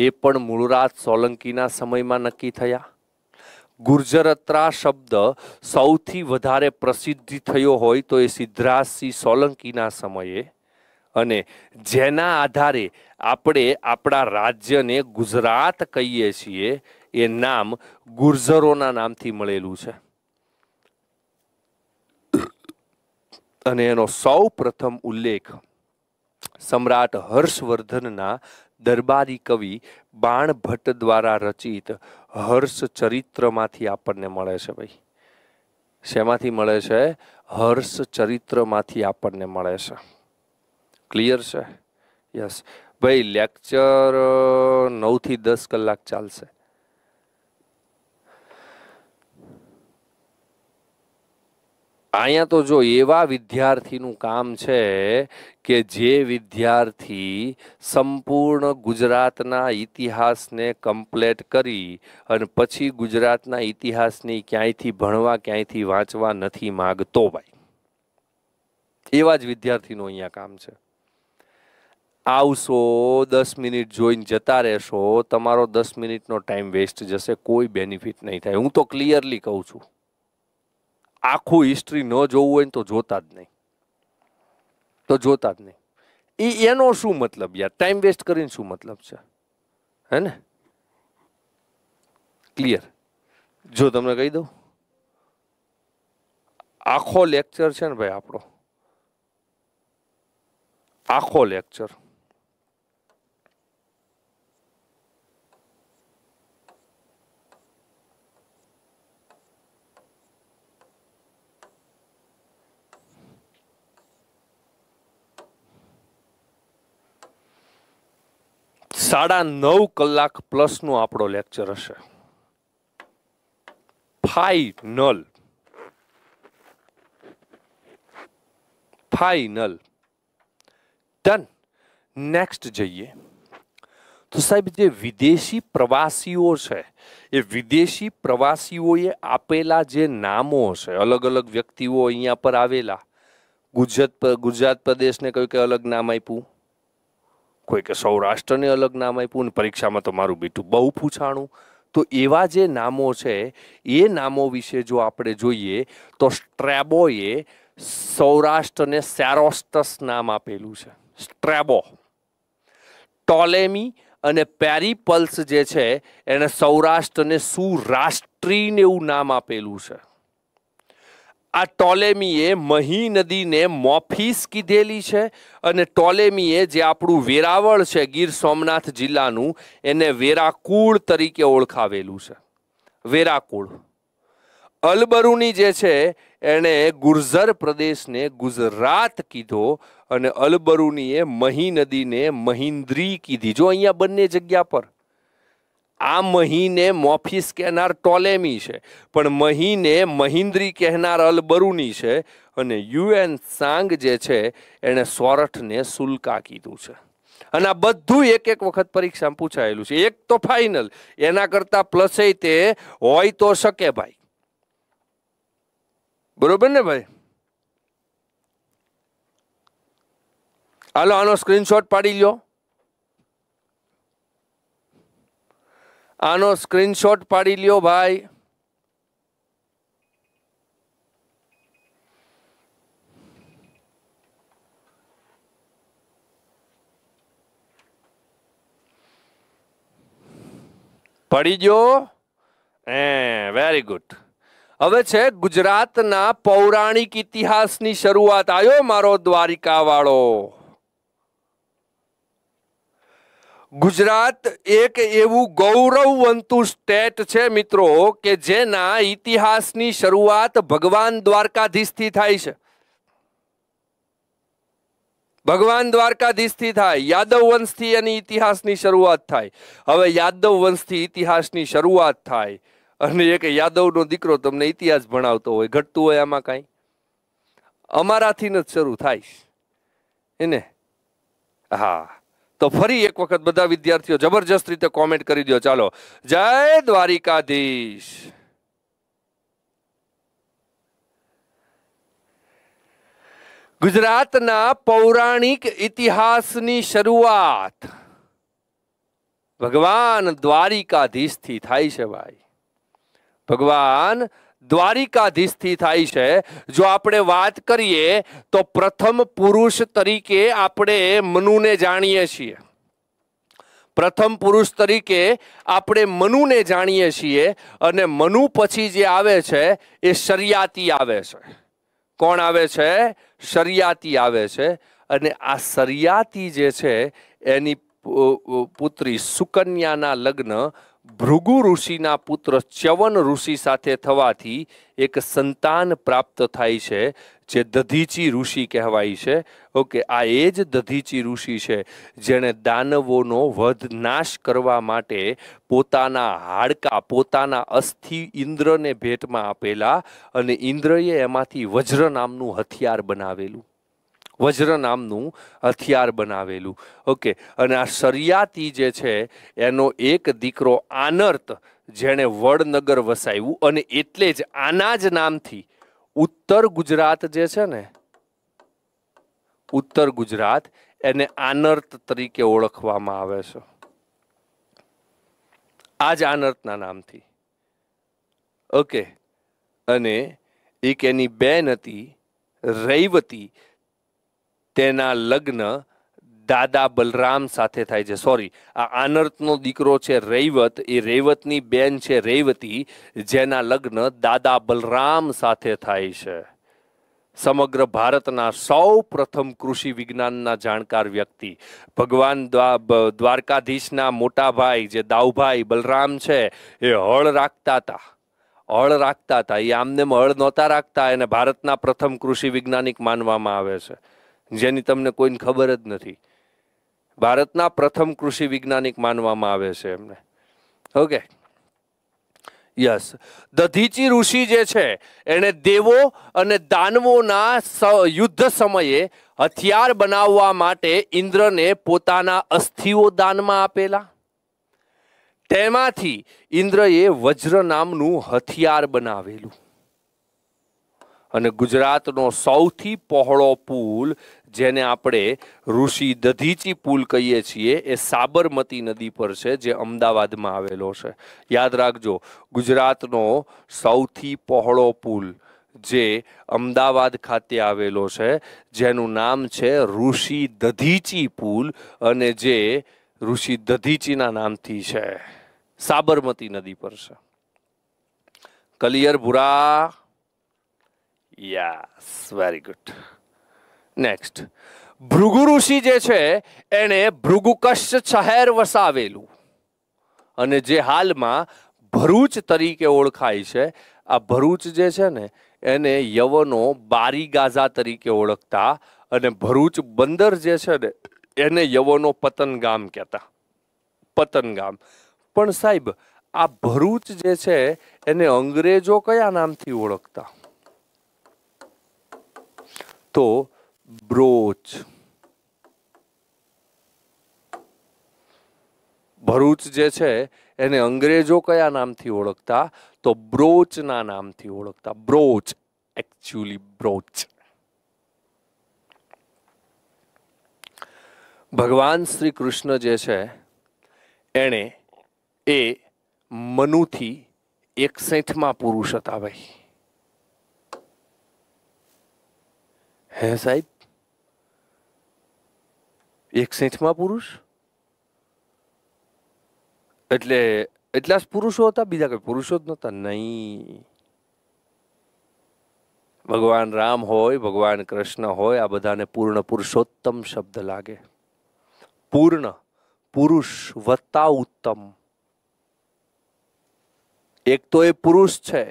એ પણ મૂળરાજ સોલંકીના સમયમાં નક્કી થયા ગુર્જરત્રા શબ્દ સૌથી વધારે પ્રસિદ્ધિ થયો હોય તો એ સિદ્ધરાજસિંહ સોલંકીના સમયે અને જેના આધારે આપણે આપણા રાજ્યને ગુજરાત કહીએ છીએ એ નામ ગુર્જરોના નામથી મળેલું છે અને એનો સૌ પ્રથમ ઉલ્લેખ સમ્રાટ હર્ષવર્ધનના દરબારી કવિ બાણભટ્ટ દ્વારા રચિત હર્ષ ચરિત્રમાંથી આપણને મળે છે ભાઈ શેમાંથી મળે છે હર્ષ ચરિત્રમાંથી આપણને મળે છે ક્લિયર છે યસ ભાઈ લેક્ચર નવથી દસ કલાક ચાલશે અહીંયા તો જો એવા વિદ્યાર્થીનું કામ છે કે જે વિદ્યાર્થી સંપૂર્ણ ગુજરાતના ઇતિહાસને કમ્પ્લેટ કરી અને પછી ગુજરાતના ઇતિહાસની ક્યાંયથી ભણવા ક્યાંયથી વાંચવા નથી માગતો ભાઈ એવા જ વિદ્યાર્થીનું અહીંયા કામ છે આવશો દસ મિનિટ જોઈને જતા રહેશો તમારો દસ મિનિટનો ટાઈમ વેસ્ટ જશે કોઈ બેનિફિટ નહીં થાય હું તો ક્લિયરલી કહું છું આખું હિસ્ટ્રી ન જોવું હોય ને તો જોતા જ નહીં તો જોતા જ નહીં એ એનો શું મતલબ યાર ટાઈમ વેસ્ટ કરીને શું મતલબ છે હે ને ક્લિયર જો તમને કહી દઉં આખો લેક્ચર છે ને ભાઈ આપણો આખો લેક્ચર સાડા નવ કલાક પ્લસનો આપણો લેક્ચર હશે ફાઈનલ ફાઈનલ ડન નેક્સ્ટ જઈએ તો સાહેબ જે વિદેશી પ્રવાસીઓ છે એ વિદેશી પ્રવાસીઓએ આપેલા જે નામો છે અલગ અલગ વ્યક્તિઓ અહીંયા પર આવેલા ગુજરાત ગુજરાત પ્રદેશને કયું કે અલગ નામ આપ્યું કોઈ કે સૌરાષ્ટ્રને અલગ નામ આપ્યું ને પરીક્ષામાં તો મારું બીટું બહુ પૂછાણું તો એવા જે નામો છે એ નામો વિશે જો આપણે જોઈએ તો સ્ટ્રેબોએ સૌરાષ્ટ્રને સેરોસ્ટસ નામ આપેલું છે સ્ટ્રેબો ટોલેમી અને પેરીપલ્સ જે છે એણે સૌરાષ્ટ્રને સુરાષ્ટ્રીને એવું નામ આપેલું છે આ ટોલેમીએ મહી નદીને મોફીસ કીધેલી છે અને ટોલેમીએ જે આપણું વેરાવળ છે ગીર સોમનાથ જિલ્લાનું એને વેરાકુળ તરીકે ઓળખાવેલું છે વેરાકુળ અલબરુની જે છે એણે ગુર્જર પ્રદેશને ગુજરાત કીધો અને અલબરુનીએ મહી નદીને મહિન્દ્રી કીધી જો અહીંયા બંને જગ્યા પર આ મહીને મોફિસ કહેનાર ટોલેમી છે પણ મહીને મહિન્દ્રી કહેનાર અલબરુની છે અને યુએન સાંગ જે છે એણે સોરઠને સુલકા કીધું છે અને આ બધું એક એક વખત પરીક્ષામાં પૂછાયેલું છે એક તો ફાઇનલ એના કરતાં પ્લસે તે હોય તો શકે ભાઈ બરોબર ને ભાઈ હાલો આનો સ્ક્રીનશોટ પાડી લ્યો આનો સ્ક્રીનશોટ પાડી લ્યો ભાઈ પડી ગયો એ વેરી ગુડ હવે છે ગુજરાતના પૌરાણિક ઇતિહાસની શરૂઆત આવ્યો મારો દ્વારિકાવાળો ગુજરાત એક એવું ગૌરવવંતુ સ્ટેટ છે મિત્રો કે જેના ઇતિહાસની શરૂઆત ભગવાન દ્વારકાધીશથી થાય છે ભગવાન દ્વારકાધીશથી થાય યાદવ વંશથી એની ઇતિહાસની શરૂઆત થાય હવે યાદવ વંશથી ઇતિહાસની શરૂઆત થાય અને એક યાદવનો દીકરો તમને ઇતિહાસ ભણાવતો હોય ઘટતું હોય આમાં કાંઈ અમારાથી જ શરૂ થાય એને હા તો ફરી એક વખત બધા વિદ્યાર્થીઓ જબરજસ્ત રીતે કોમેન્ટ કરી દો ચાલો જય દ્વારિકાધીશ ગુજરાતના પૌરાણિક ઇતિહાસની શરૂઆત ભગવાન દ્વારિકાધીશ થી થાય છે ભાઈ ભગવાન દ્વારિકાધીશથી થાય છે જો આપણે વાત કરીએ તો પ્રથમ પુરુષ તરીકે આપણે મનુને જાણીએ છીએ પ્રથમ પુરુષ તરીકે આપણે મનુને જાણીએ છીએ અને મનુ પછી જે આવે છે એ શરિયાતી આવે છે કોણ આવે છે શરિયાતી આવે છે અને આ શરિયાતી જે છે એની પુત્રી સુકન્યાના લગ્ન ભૃગુ ઋષિના પુત્ર ચ્યવન ઋષિ સાથે થવાથી એક સંતાન પ્રાપ્ત થાય છે જે દધીચી ઋષિ કહેવાય છે ઓકે આ એ જ દધીચી ઋષિ છે જેણે દાનવોનો વધ નાશ કરવા માટે પોતાના હાડકા પોતાના અસ્થિ ઇન્દ્રને ભેટમાં આપેલા અને ઇન્દ્રએ એમાંથી વજ્ર નામનું હથિયાર બનાવેલું વજ્ર નામનું હથિયાર બનાવેલું ઓકે અને આ સરિયાતી જે છે એનો એક દીકરો આનર્ત જેણે વડનગર વસાવ્યું અને એટલે જ આના જ નામથી ઉત્તર ગુજરાત જે છે ને ઉત્તર ગુજરાત એને આનર્ત તરીકે ઓળખવામાં આવે છે આ જ આનર્તના નામથી ઓકે અને એક એની બેન હતી રૈવતી તેના લગ્ન દાદા બલરામ સાથે થાય છે સોરી આ આનર્તનો દીકરો છે રૈવત એ રૈવતની બેન છે રૈવતી જેના લગ્ન દાદા બલરામ સાથે થાય છે સમગ્ર ભારતના સૌ પ્રથમ કૃષિ વિજ્ઞાનના જાણકાર વ્યક્તિ ભગવાન દ્વારકાધીશના મોટાભાઈ જે દાઉભાઈ બલરામ છે એ હળ રાખતા હતા હળ રાખતા હતા એ આમને હળ નહોતા રાખતા એને ભારતના પ્રથમ કૃષિ વૈજ્ઞાનિક માનવામાં આવે છે જેની તમને કોઈને ખબર જ નથી ભારતના પ્રથમ કૃષિ વૈજ્ઞાનિક માનવામાં આવે છે એમને ઓકે યસ દધીચી ઋષિ જે છે એણે દેવો અને દાનવોના યુદ્ધ સમયે હથિયાર બનાવવા માટે ઇન્દ્રને પોતાના અસ્થિઓ દાનમાં આપેલા તેમાંથી ઇન્દ્રએ વજ્ર નામનું હથિયાર બનાવેલું અને ગુજરાતનો સૌથી પહોળો પુલ જેને આપણે ઋષિ દધીચી પુલ કહીએ છીએ એ સાબરમતી નદી પર છે જે અમદાવાદમાં આવેલો છે યાદ રાખજો ગુજરાતનો સૌથી પહોળો પુલ જે અમદાવાદ ખાતે આવેલો છે જેનું નામ છે ઋષિ દધીચી પુલ અને જે ઋષિ દધીચીના નામથી છે સાબરમતી નદી પર છે કલિયર ભૂરા yes very good next Bhrigu ઋષિ જે છે એણે ભૃગુકશ શહેર વસાવેલું અને જે હાલમાં ભરૂચ તરીકે ઓળખાય છે આ ભરૂચ જે છે ને એને યવનો બારી ગાઝા તરીકે ઓળખતા અને ભરૂચ બંદર જે છે ને એને યવનો પતનગામ કહેતા પતનગામ પણ સાહેબ આ ભરૂચ જે છે એને અંગ્રેજો કયા નામથી ઓળખતા તો બ્રોચ ભરૂચ જે છે એને અંગ્રેજો કયા નામથી ઓળખતા તો બ્રોચના નામથી ઓળખતા બ્રોચ એકચ્યુઅલી બ્રોચ ભગવાન શ્રી કૃષ્ણ જે છે એણે એ મનુથી એકસઠમાં પુરુષ હતા ભાઈ હે સાહેબ એક સેઠમાં પુરુષ એટલે એટલા જ પુરુષો હતા બીજા કોઈ પુરુષો જ નહોતા નહીં ભગવાન રામ હોય ભગવાન કૃષ્ણ હોય આ બધાને પૂર્ણ પુરુષોત્તમ શબ્દ લાગે પૂર્ણ પુરુષ વત્તા ઉત્તમ એક તો એ પુરુષ છે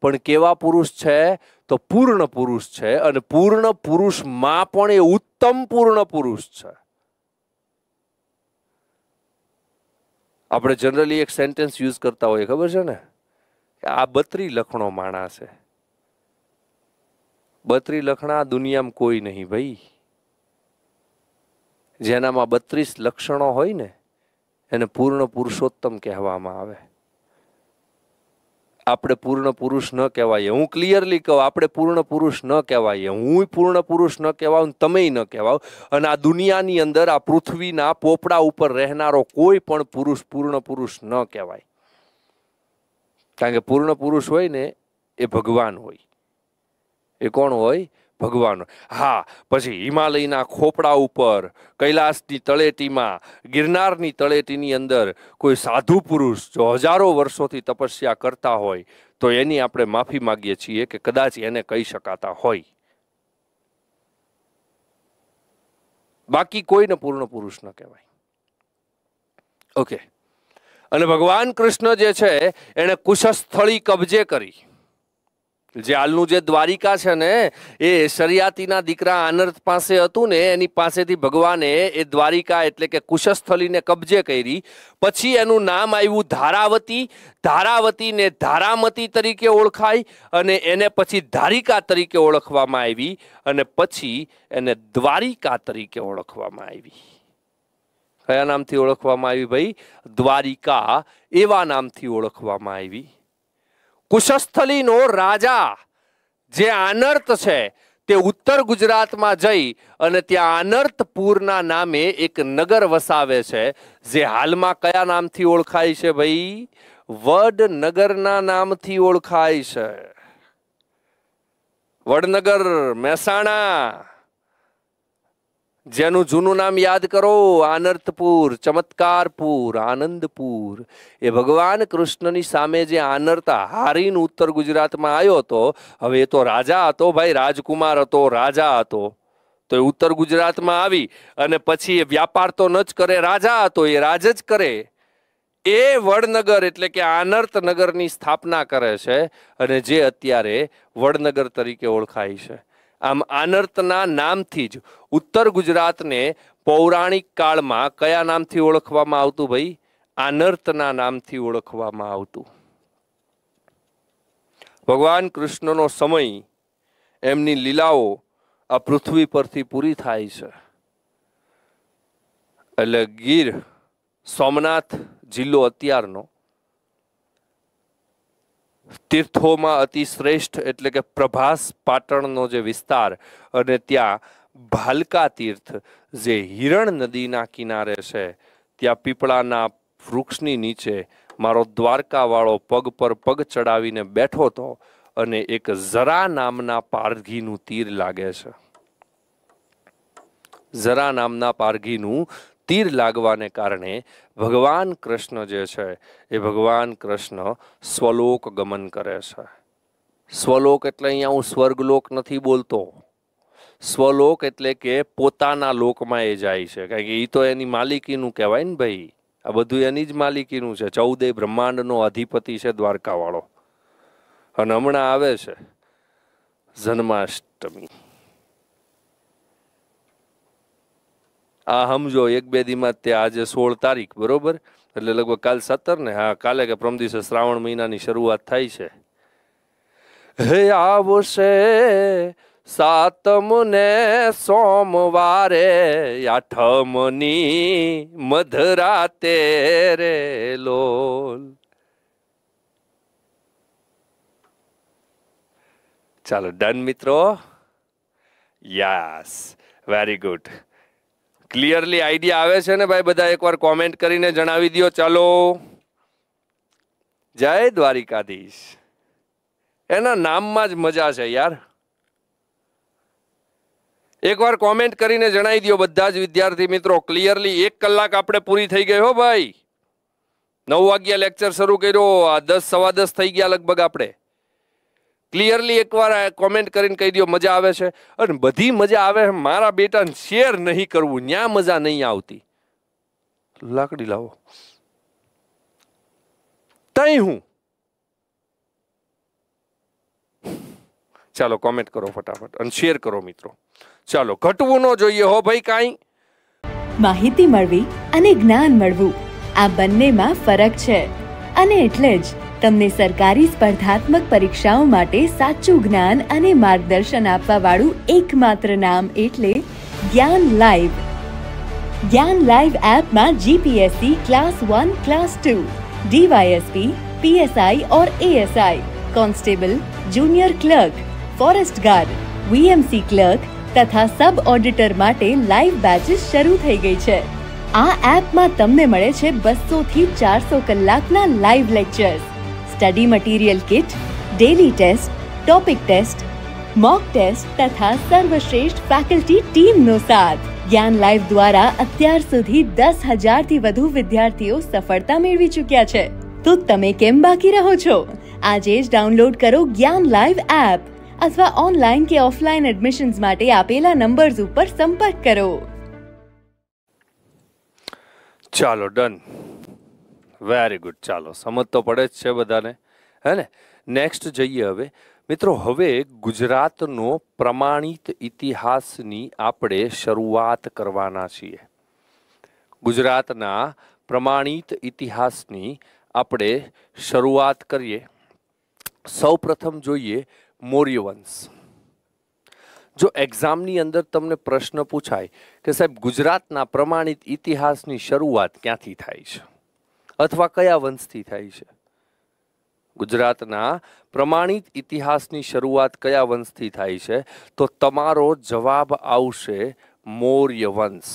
પણ કેવા પુરુષ છે તો પૂર્ણ પુરુષ છે અને પૂર્ણ પુરુષમાં પણ એ ઉત્તમ પૂર્ણ પુરુષ છે આપણે જનરલી એક સેન્ટેન્સ યુઝ કરતા હોઈએ ખબર છે ને કે આ બત્રી લખણો માણસ છે બત્રી લખણા દુનિયામાં કોઈ નહીં ભાઈ જેનામાં બત્રીસ લક્ષણો હોય ને એને પૂર્ણ પુરુષોત્તમ કહેવામાં આવે આપણે પૂર્ણ પુરુષ ન કહેવાય હું ક્લિયરલી કહું આપણે પૂર્ણ પુરુષ ન કહેવાય હું પૂર્ણ પુરુષ ન કહેવાઉં તમેય ન કહેવાઓ અને આ દુનિયાની અંદર આ પૃથ્વીના પોપડા ઉપર રહેનારો કોઈ પણ પુરુષ પૂર્ણ પુરુષ ન કહેવાય કારણ કે પૂર્ણ પુરુષ હોય ને એ ભગવાન હોય એ કોણ હોય ભગવાન હા પછી હિમાલયના ખોપડા ઉપર કૈલાસની તળેટીમાં ગિરનારની તળેટીની અંદર કોઈ સાધુ પુરુષ જો હજારો વર્ષોથી તપસ્યા કરતા હોય તો એની આપણે માફી માગીએ છીએ કે કદાચ એને કહી શકાતા હોય બાકી કોઈને પૂર્ણ પુરુષ ન કહેવાય ઓકે અને ભગવાન કૃષ્ણ જે છે એણે કુશસ્થળી કબજે કરી જે હાલનું જે દ્વારિકા છે ને એ શરિયાતીના દીકરા આનર્થ પાસે હતું ને એની પાસેથી ભગવાને એ દ્વારિકા એટલે કે કુશસ્થલીને કબજે કરી પછી એનું નામ આવ્યું ધારાવતી ધારાવતીને ધારામતી તરીકે ઓળખાય અને એને પછી ધારિકા તરીકે ઓળખવામાં આવી અને પછી એને દ્વારિકા તરીકે ઓળખવામાં આવી કયા નામથી ઓળખવામાં આવી ભાઈ દ્વારિકા એવા નામથી ઓળખવામાં આવી કુશસ્થલીનો રાજા જે આનર્ત છે તે ઉત્તર ગુજરાતમાં જઈ અને ત્યાં આનર્તપુરના નામે એક નગર વસાવે છે જે હાલમાં કયા નામથી ઓળખાય છે ભાઈ વડનગરના નામથી ઓળખાય છે વડનગર મહેસાણા જેનું જૂનું નામ યાદ કરો આનર્તપુર ચમત્કારપુર આનંદપુર એ ભગવાન કૃષ્ણની સામે જે આનર્તા હારીને ઉત્તર ગુજરાતમાં આવ્યો હતો હવે એ તો રાજા હતો ભાઈ રાજકુમાર હતો રાજા હતો તો એ ઉત્તર ગુજરાતમાં આવી અને પછી એ વ્યાપાર તો ન જ કરે રાજા હતો એ રાજ જ કરે એ વડનગર એટલે કે આનર્તનગરની સ્થાપના કરે છે અને જે અત્યારે વડનગર તરીકે ઓળખાય છે આમ આનર્તના નામથી જ ઉત્તર ગુજરાતને પૌરાણિક કાળમાં કયા નામથી ઓળખવામાં આવતું ભાઈ આનર્તના નામથી ઓળખવામાં આવતું ભગવાન કૃષ્ણનો સમય એમની લીલાઓ આ પૃથ્વી પરથી પૂરી થાય છે એટલે ગીર સોમનાથ જિલ્લો અત્યારનો તીર્થોમાં અતિ શ્રેષ્ઠ એટલે કે પ્રભાસ પાટણનો જે વિસ્તાર અને ત્યાં ભાલકા તીર્થ જે હિરણ નદીના કિનારે છે ત્યાં પીપળાના વૃક્ષની નીચે મારો દ્વારકાવાળો પગ પર પગ ચડાવીને બેઠો હતો અને એક જરા નામના પારઘીનું તીર લાગે છે જરા નામના પારઘીનું તીર લાગવાને કારણે ભગવાન કૃષ્ણ જે છે એ ભગવાન કૃષ્ણ સ્વલોક ગમન કરે છે સ્વલોક એટલે અહીંયા હું સ્વર્ગલોક નથી બોલતો સ્વલોક એટલે કે પોતાના લોકમાં એ જાય છે કારણ કે એ તો એની માલિકીનું કહેવાય ને ભાઈ આ બધું એની જ માલિકીનું છે ચૌદે બ્રહ્માંડનો અધિપતિ છે દ્વારકાવાળો અને હમણાં આવે છે જન્માષ્ટમી આ સમજો એક બે દીમાં તે આજે સોળ તારીખ બરોબર એટલે લગભગ કાલ સત્તર ને હા કાલે કે પ્રમ દિવસે શ્રાવણ મહિનાની શરૂઆત થાય છે હે આવશે સાતમને સોમવારે આઠમની મધરાતે રે લોલ ચાલો ડન મિત્રો yes very good clearly idea આવે છે ને ભાઈ બધા એકવાર કોમેન્ટ કરીને જણાવી દો ચાલો જય દ્વારિકાધીશ એના નામમાં જ મજા છે યાર એકવાર કોમેન્ટ કરીને જણાવી દો બધા જ વિદ્યાર્થી મિત્રો ક્લિયરલી એક કલાક આપણે પૂરી થઈ ગઈ હો ભાઈ નવ વાગ્યા લેક્ચર શરૂ કર્યો આ દસ સવા દસ થઈ ગયા લગભગ આપણે ક્લિયરલી એકવાર કોમેન્ટ કરીને કહી દો મજા આવે છે અને બધી મજા આવે મારા બેટાને શેર નહીં કરવું ન્યા મજા નહીં આવતી લાકડી લાવો તઈ હું ચાલો કોમેન્ટ કરો ફટાફટ અને શેર કરો મિત્રો ચાલો ઘટવું ન જોઈએ હો ભાઈ કાંઈ માહિતી મળવી અને જ્ઞાન મળવું આ બંનેમાં ફરક છે અને એટલે જ તમને સરકારી સ્પર્ધાત્મક પરીક્ષાઓ માટે સાચું જ્ઞાન અને માર્ગદર્શન આપવાવાળું એકમાત્ર નામ એટલે જ્ઞાન લાઈવ જ્ઞાન લાઈવ એપમાં GPSC class one class two DYSP PSI or ASI constable junior clerk forest guard VMC clerk તથા સબ ઓડિટર માટે લાઈવ બેચીસ શરૂ થઈ ગઈ છે આ એપમાં તમને મળે છે બસો થી ચારસો કલાકના live lectures study material kit daily test topic test mock test તથા સર્વશ્રેષ્ઠ ફેકલ્ટી ટીમનો સાથ જ્ઞાન લાઈવ દ્વારા અત્યાર સુધી દસ હજારથી વધુ વિદ્યાર્થીઓ સફળતા મેળવી ચૂક્યા છે તો તમે કેમ બાકી રહો છો આજે જ ડાઉનલોડ કરો જ્ઞાન લાઈવ એપ અથવા ઓનલાઈન કે ઓફલાઈન એડમિશન્સ માટે આપેલા નંબર્સ ઉપર સંપર્ક કરો ચાલો ડન વેરી ગુડ ચાલો સમજ તો પડે જ છે બધાને હે ને નેક્સ્ટ જઈએ હવે મિત્રો હવે ગુજરાતનો પ્રમાણિત ઇતિહાસની આપણે શરૂઆત કરવાના છીએ ગુજરાતના પ્રમાણિત ઇતિહાસની આપણે શરૂઆત કરીએ સૌપ્રથમ જોઈએ મૌર્યવંશ જો એક્ઝામની અંદર તમને પ્રશ્ન પૂછાય કે સાહેબ ગુજરાતના પ્રમાણિત ઇતિહાસની શરૂઆત ક્યાંથી થાય છે અથવા કયા વંશથી થાય છે ગુજરાતના પ્રમાણિત ઇતિહાસની શરૂઆત કયા વંશથી થાય છે તો તમારો જવાબ આવશે મૌર્ય વંશ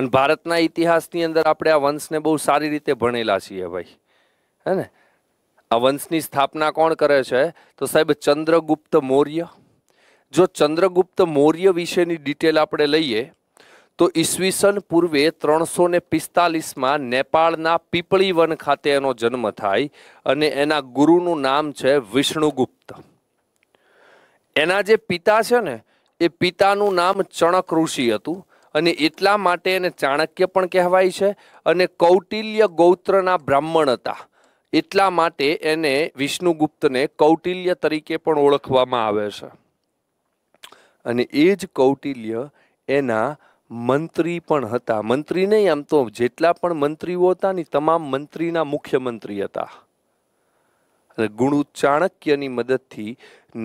અને ભારતના ઇતિહાસની અંદર આપણે આ વંશને બહુ સારી રીતે ભણેલા છીએ ભાઈ હે ને આ વંશની સ્થાપના કોણ કરે છે તો સાહેબ ચંદ્રગુપ્ત મૌર્ય જો ચંદ્રગુપ્ત મૌર્ય વિશેની ડિટેલ આપણે લઈએ તો ઈસવીસન પૂર્વે ત્રણસો ને પિસ્તાલીસમાં નેપાળના પીપળી વન ખાતે એનો જન્મ થાય અને એના ગુરુનું નામ છે વિષ્ણુગુપ્ત એના જે પિતા છે ને એ પિતાનું નામ ચણક ઋષિ હતું અને એટલા માટે એને ચાણક્ય પણ કહેવાય છે અને કૌટિલ્ય ગૌત્રના બ્રાહ્મણ હતા એટલા માટે એને વિષ્ણુગુપ્તને કૌટિલ્ય તરીકે પણ ઓળખવામાં આવે છે અને એ જ કૌટિલ્ય એના મંત્રી પણ હતા મંત્રી નહીં આમ તો જેટલા પણ મંત્રીઓ હતા ને તમામ મંત્રીના મુખ્યમંત્રી હતા અને ગુણુ ચાણક્યની મદદથી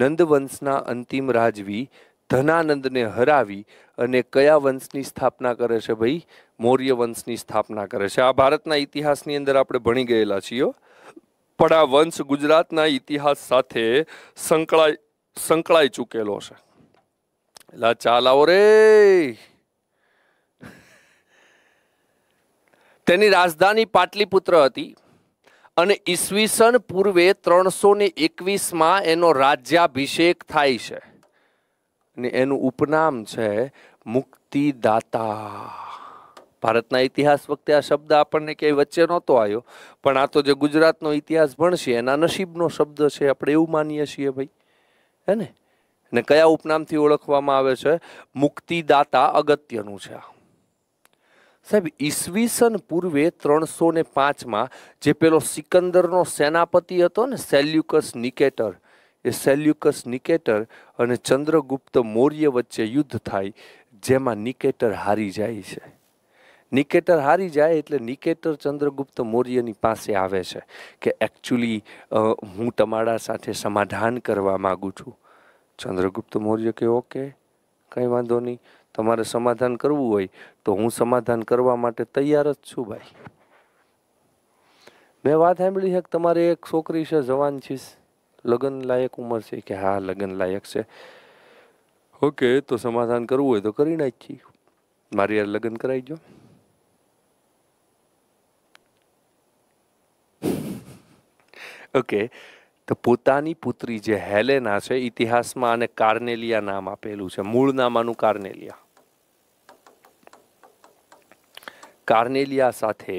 નંદવંશના અંતિમ રાજવી ધનાનંદને હરાવી અને કયા વંશની સ્થાપના કરે છે ભાઈ મૌર્ય વંશની સ્થાપના કરે છે આ ભારતના ઇતિહાસની અંદર આપણે ભણી ગયેલા છીએ પણ આ વંશ ગુજરાતના ઇતિહાસ સાથે સંકળાય સંકળાઈ ચૂકેલો છે એલા ચાલાવો રે તેની રાજધાની પાટલીપુત્ર હતી અને ઈસવીસન પૂર્વે ત્રણસો ને એકવીસમાં એનો રાજ્યાભિષેક થાય છે ને એનું ઉપનામ છે મુક્તિદાતા ભારતના ઇતિહાસ વખતે આ શબ્દ આપણને ક્યાંય વચ્ચે નહોતો આવ્યો પણ આ તો જે ગુજરાતનો ઇતિહાસ ભણશે એના નસીબનો શબ્દ છે આપણે એવું માનીએ છીએ ભાઈ હે ને ને કયા ઉપનામથી ઓળખવામાં આવે છે મુક્તિદાતા અગત્યનું છે આ સાહેબ ઈસવીસન પૂર્વે ત્રણસો ને પાંચમાં જે પેલો સિકંદરનો સેનાપતિ હતો ને સેલ્યુકસ નિકેટર એ સેલ્યુકસ નિકેટર અને ચંદ્રગુપ્ત મૌર્ય વચ્ચે યુદ્ધ થાય જેમાં નિકેટર હારી જાય છે નિકેટર હારી જાય એટલે નિકેટર ચંદ્રગુપ્ત મૌર્યની પાસે આવે છે કે એકચ્યુઅલી હું તમારા સાથે સમાધાન કરવા માગું છું ચંદ્રગુપ્ત મૌર્ય કે ઓકે કંઈ વાંધો નહીં તમારે સમાધાન કરવું હોય તો હું સમાધાન કરવા માટે તૈયાર જ છું ભાઈ મેં વાત સાંભળી છે કે તમારે એક છોકરી છે જવાન છીસ લગ્ન લાયક ઉંમર છે કે હા લગ્ન લાયક છે ઓકે તો સમાધાન કરવું હોય તો કરી નાખી મારી યાર લગ્ન કરાવી જો ઓકે તો પોતાની પુત્રી જે હેલેના છે ઇતિહાસમાં આને કાર્નેલિયા નામ આપેલું છે મૂળ નામ આનું કાર્નેલિયા કાર્નેલિયા સાથે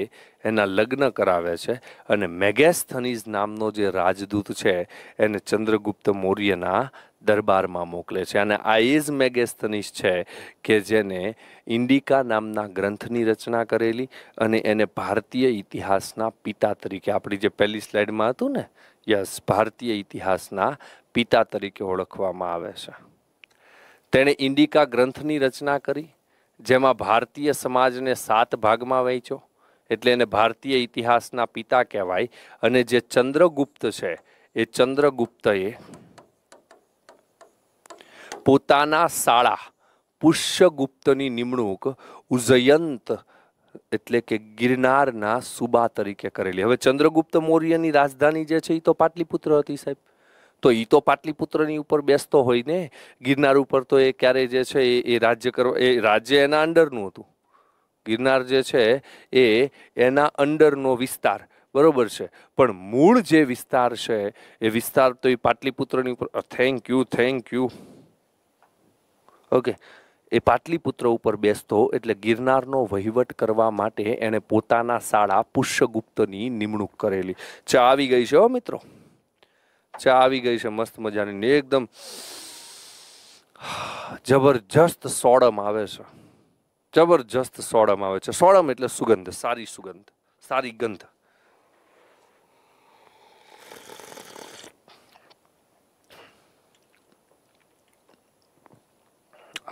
એના લગ્ન કરાવે છે અને મેગેસ્થનીઝ નામનો જે રાજદૂત છે એને ચંદ્રગુપ્ત મૌર્યના દરબારમાં મોકલે છે અને આ એ જ મેગેસ્થનીસ છે કે જેને ઇન્ડિકા નામના ગ્રંથની રચના કરેલી અને એને ભારતીય ઇતિહાસના પિતા તરીકે આપણી જે પહેલી સ્લાઇડમાં હતું ને યસ ભારતીય ઇતિહાસના પિતા તરીકે ઓળખવામાં આવે છે તેણે ઇન્ડિકા ગ્રંથની રચના કરી જેમાં ભારતીય સમાજને સાત ભાગમાં વહેંચ્યો એટલે એને ભારતીય ઇતિહાસના પિતા કહેવાય અને જે ચંદ્રગુપ્ત છે એ ચંદ્રગુપ્તએ પોતાના શાળા પુષ્યગુપ્તની નિમણૂક ઉજયંત એટલે કે ગિરનારના સુબા તરીકે કરેલી હવે ચંદ્રગુપ્ત મૌર્યની રાજધાની જે છે એ તો પાટલીપુત્ર હતી સાહેબ તો એ તો પાટલીપુત્રની ઉપર બેસતો હોય ને ગિરનાર ઉપર તો એ ક્યારે જે છે એ રાજ્ય કરવા એ રાજ્ય એના અંડરનું હતું ગિરનાર જે છે એ એના અંડરનો વિસ્તાર બરોબર છે પણ મૂળ જે વિસ્તાર છે એ વિસ્તાર તો એ પાટલીપુત્રની ઉપર thank you thank you okay એ પાટલીપુત્ર ઉપર બેસતો એટલે ગિરનારનો વહીવટ કરવા માટે એણે પોતાના શાળા પુષ્યગુપ્તની નિમણૂક કરેલી ચા આવી ગઈ છે હો મિત્રો ચા આવી ગઈ છે મસ્ત મજાની ને એકદમ જબરજસ્ત સોડમ આવે છે જબરજસ્ત સોડમ આવે છે સોડમ એટલે સુગંધ સારી સુગંધ સારી ગંધ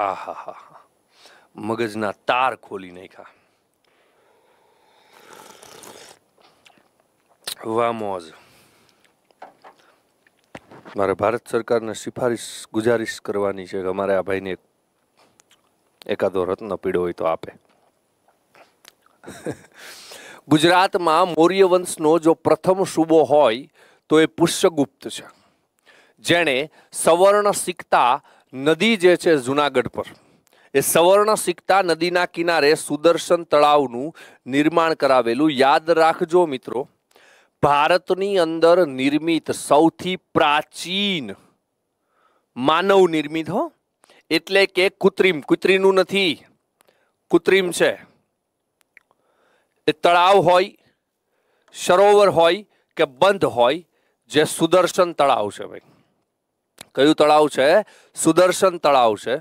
આહા હા મગજના તાર ખોલી નાખ્યા વામોઝ મારે ભારત સરકારને સિફારિશ ગુજારિશ કરવાની છે કે અમારે આ ભાઈને એકાદો રત્ન પીડો હોય તો આપે ગુજરાતમાં મૌર્ય વંશનો જો પ્રથમ સૂબો હોય તો એ પુષ્યગુપ્ત છે જેણે સવર્ણ સિકતા નદી જે છે જુનાગઢ પર એ સવર્ણ સિકતા નદીના કિનારે સુદર્શન તળાવનું નિર્માણ કરાવેલું યાદ રાખજો મિત્રો ભારતની અંદર નિર્મિત સૌથી પ્રાચીન માનવ નિર્મિત હો એટલે કે કૃત્રિમ કૃત્રિમનું નથી કૃત્રિમ છે એ તળાવ હોય સરોવર હોય કે બંધ હોય જે સુદર્શન તળાવ છે ભાઈ કયું તળાવ છે સુદર્શન તળાવ છે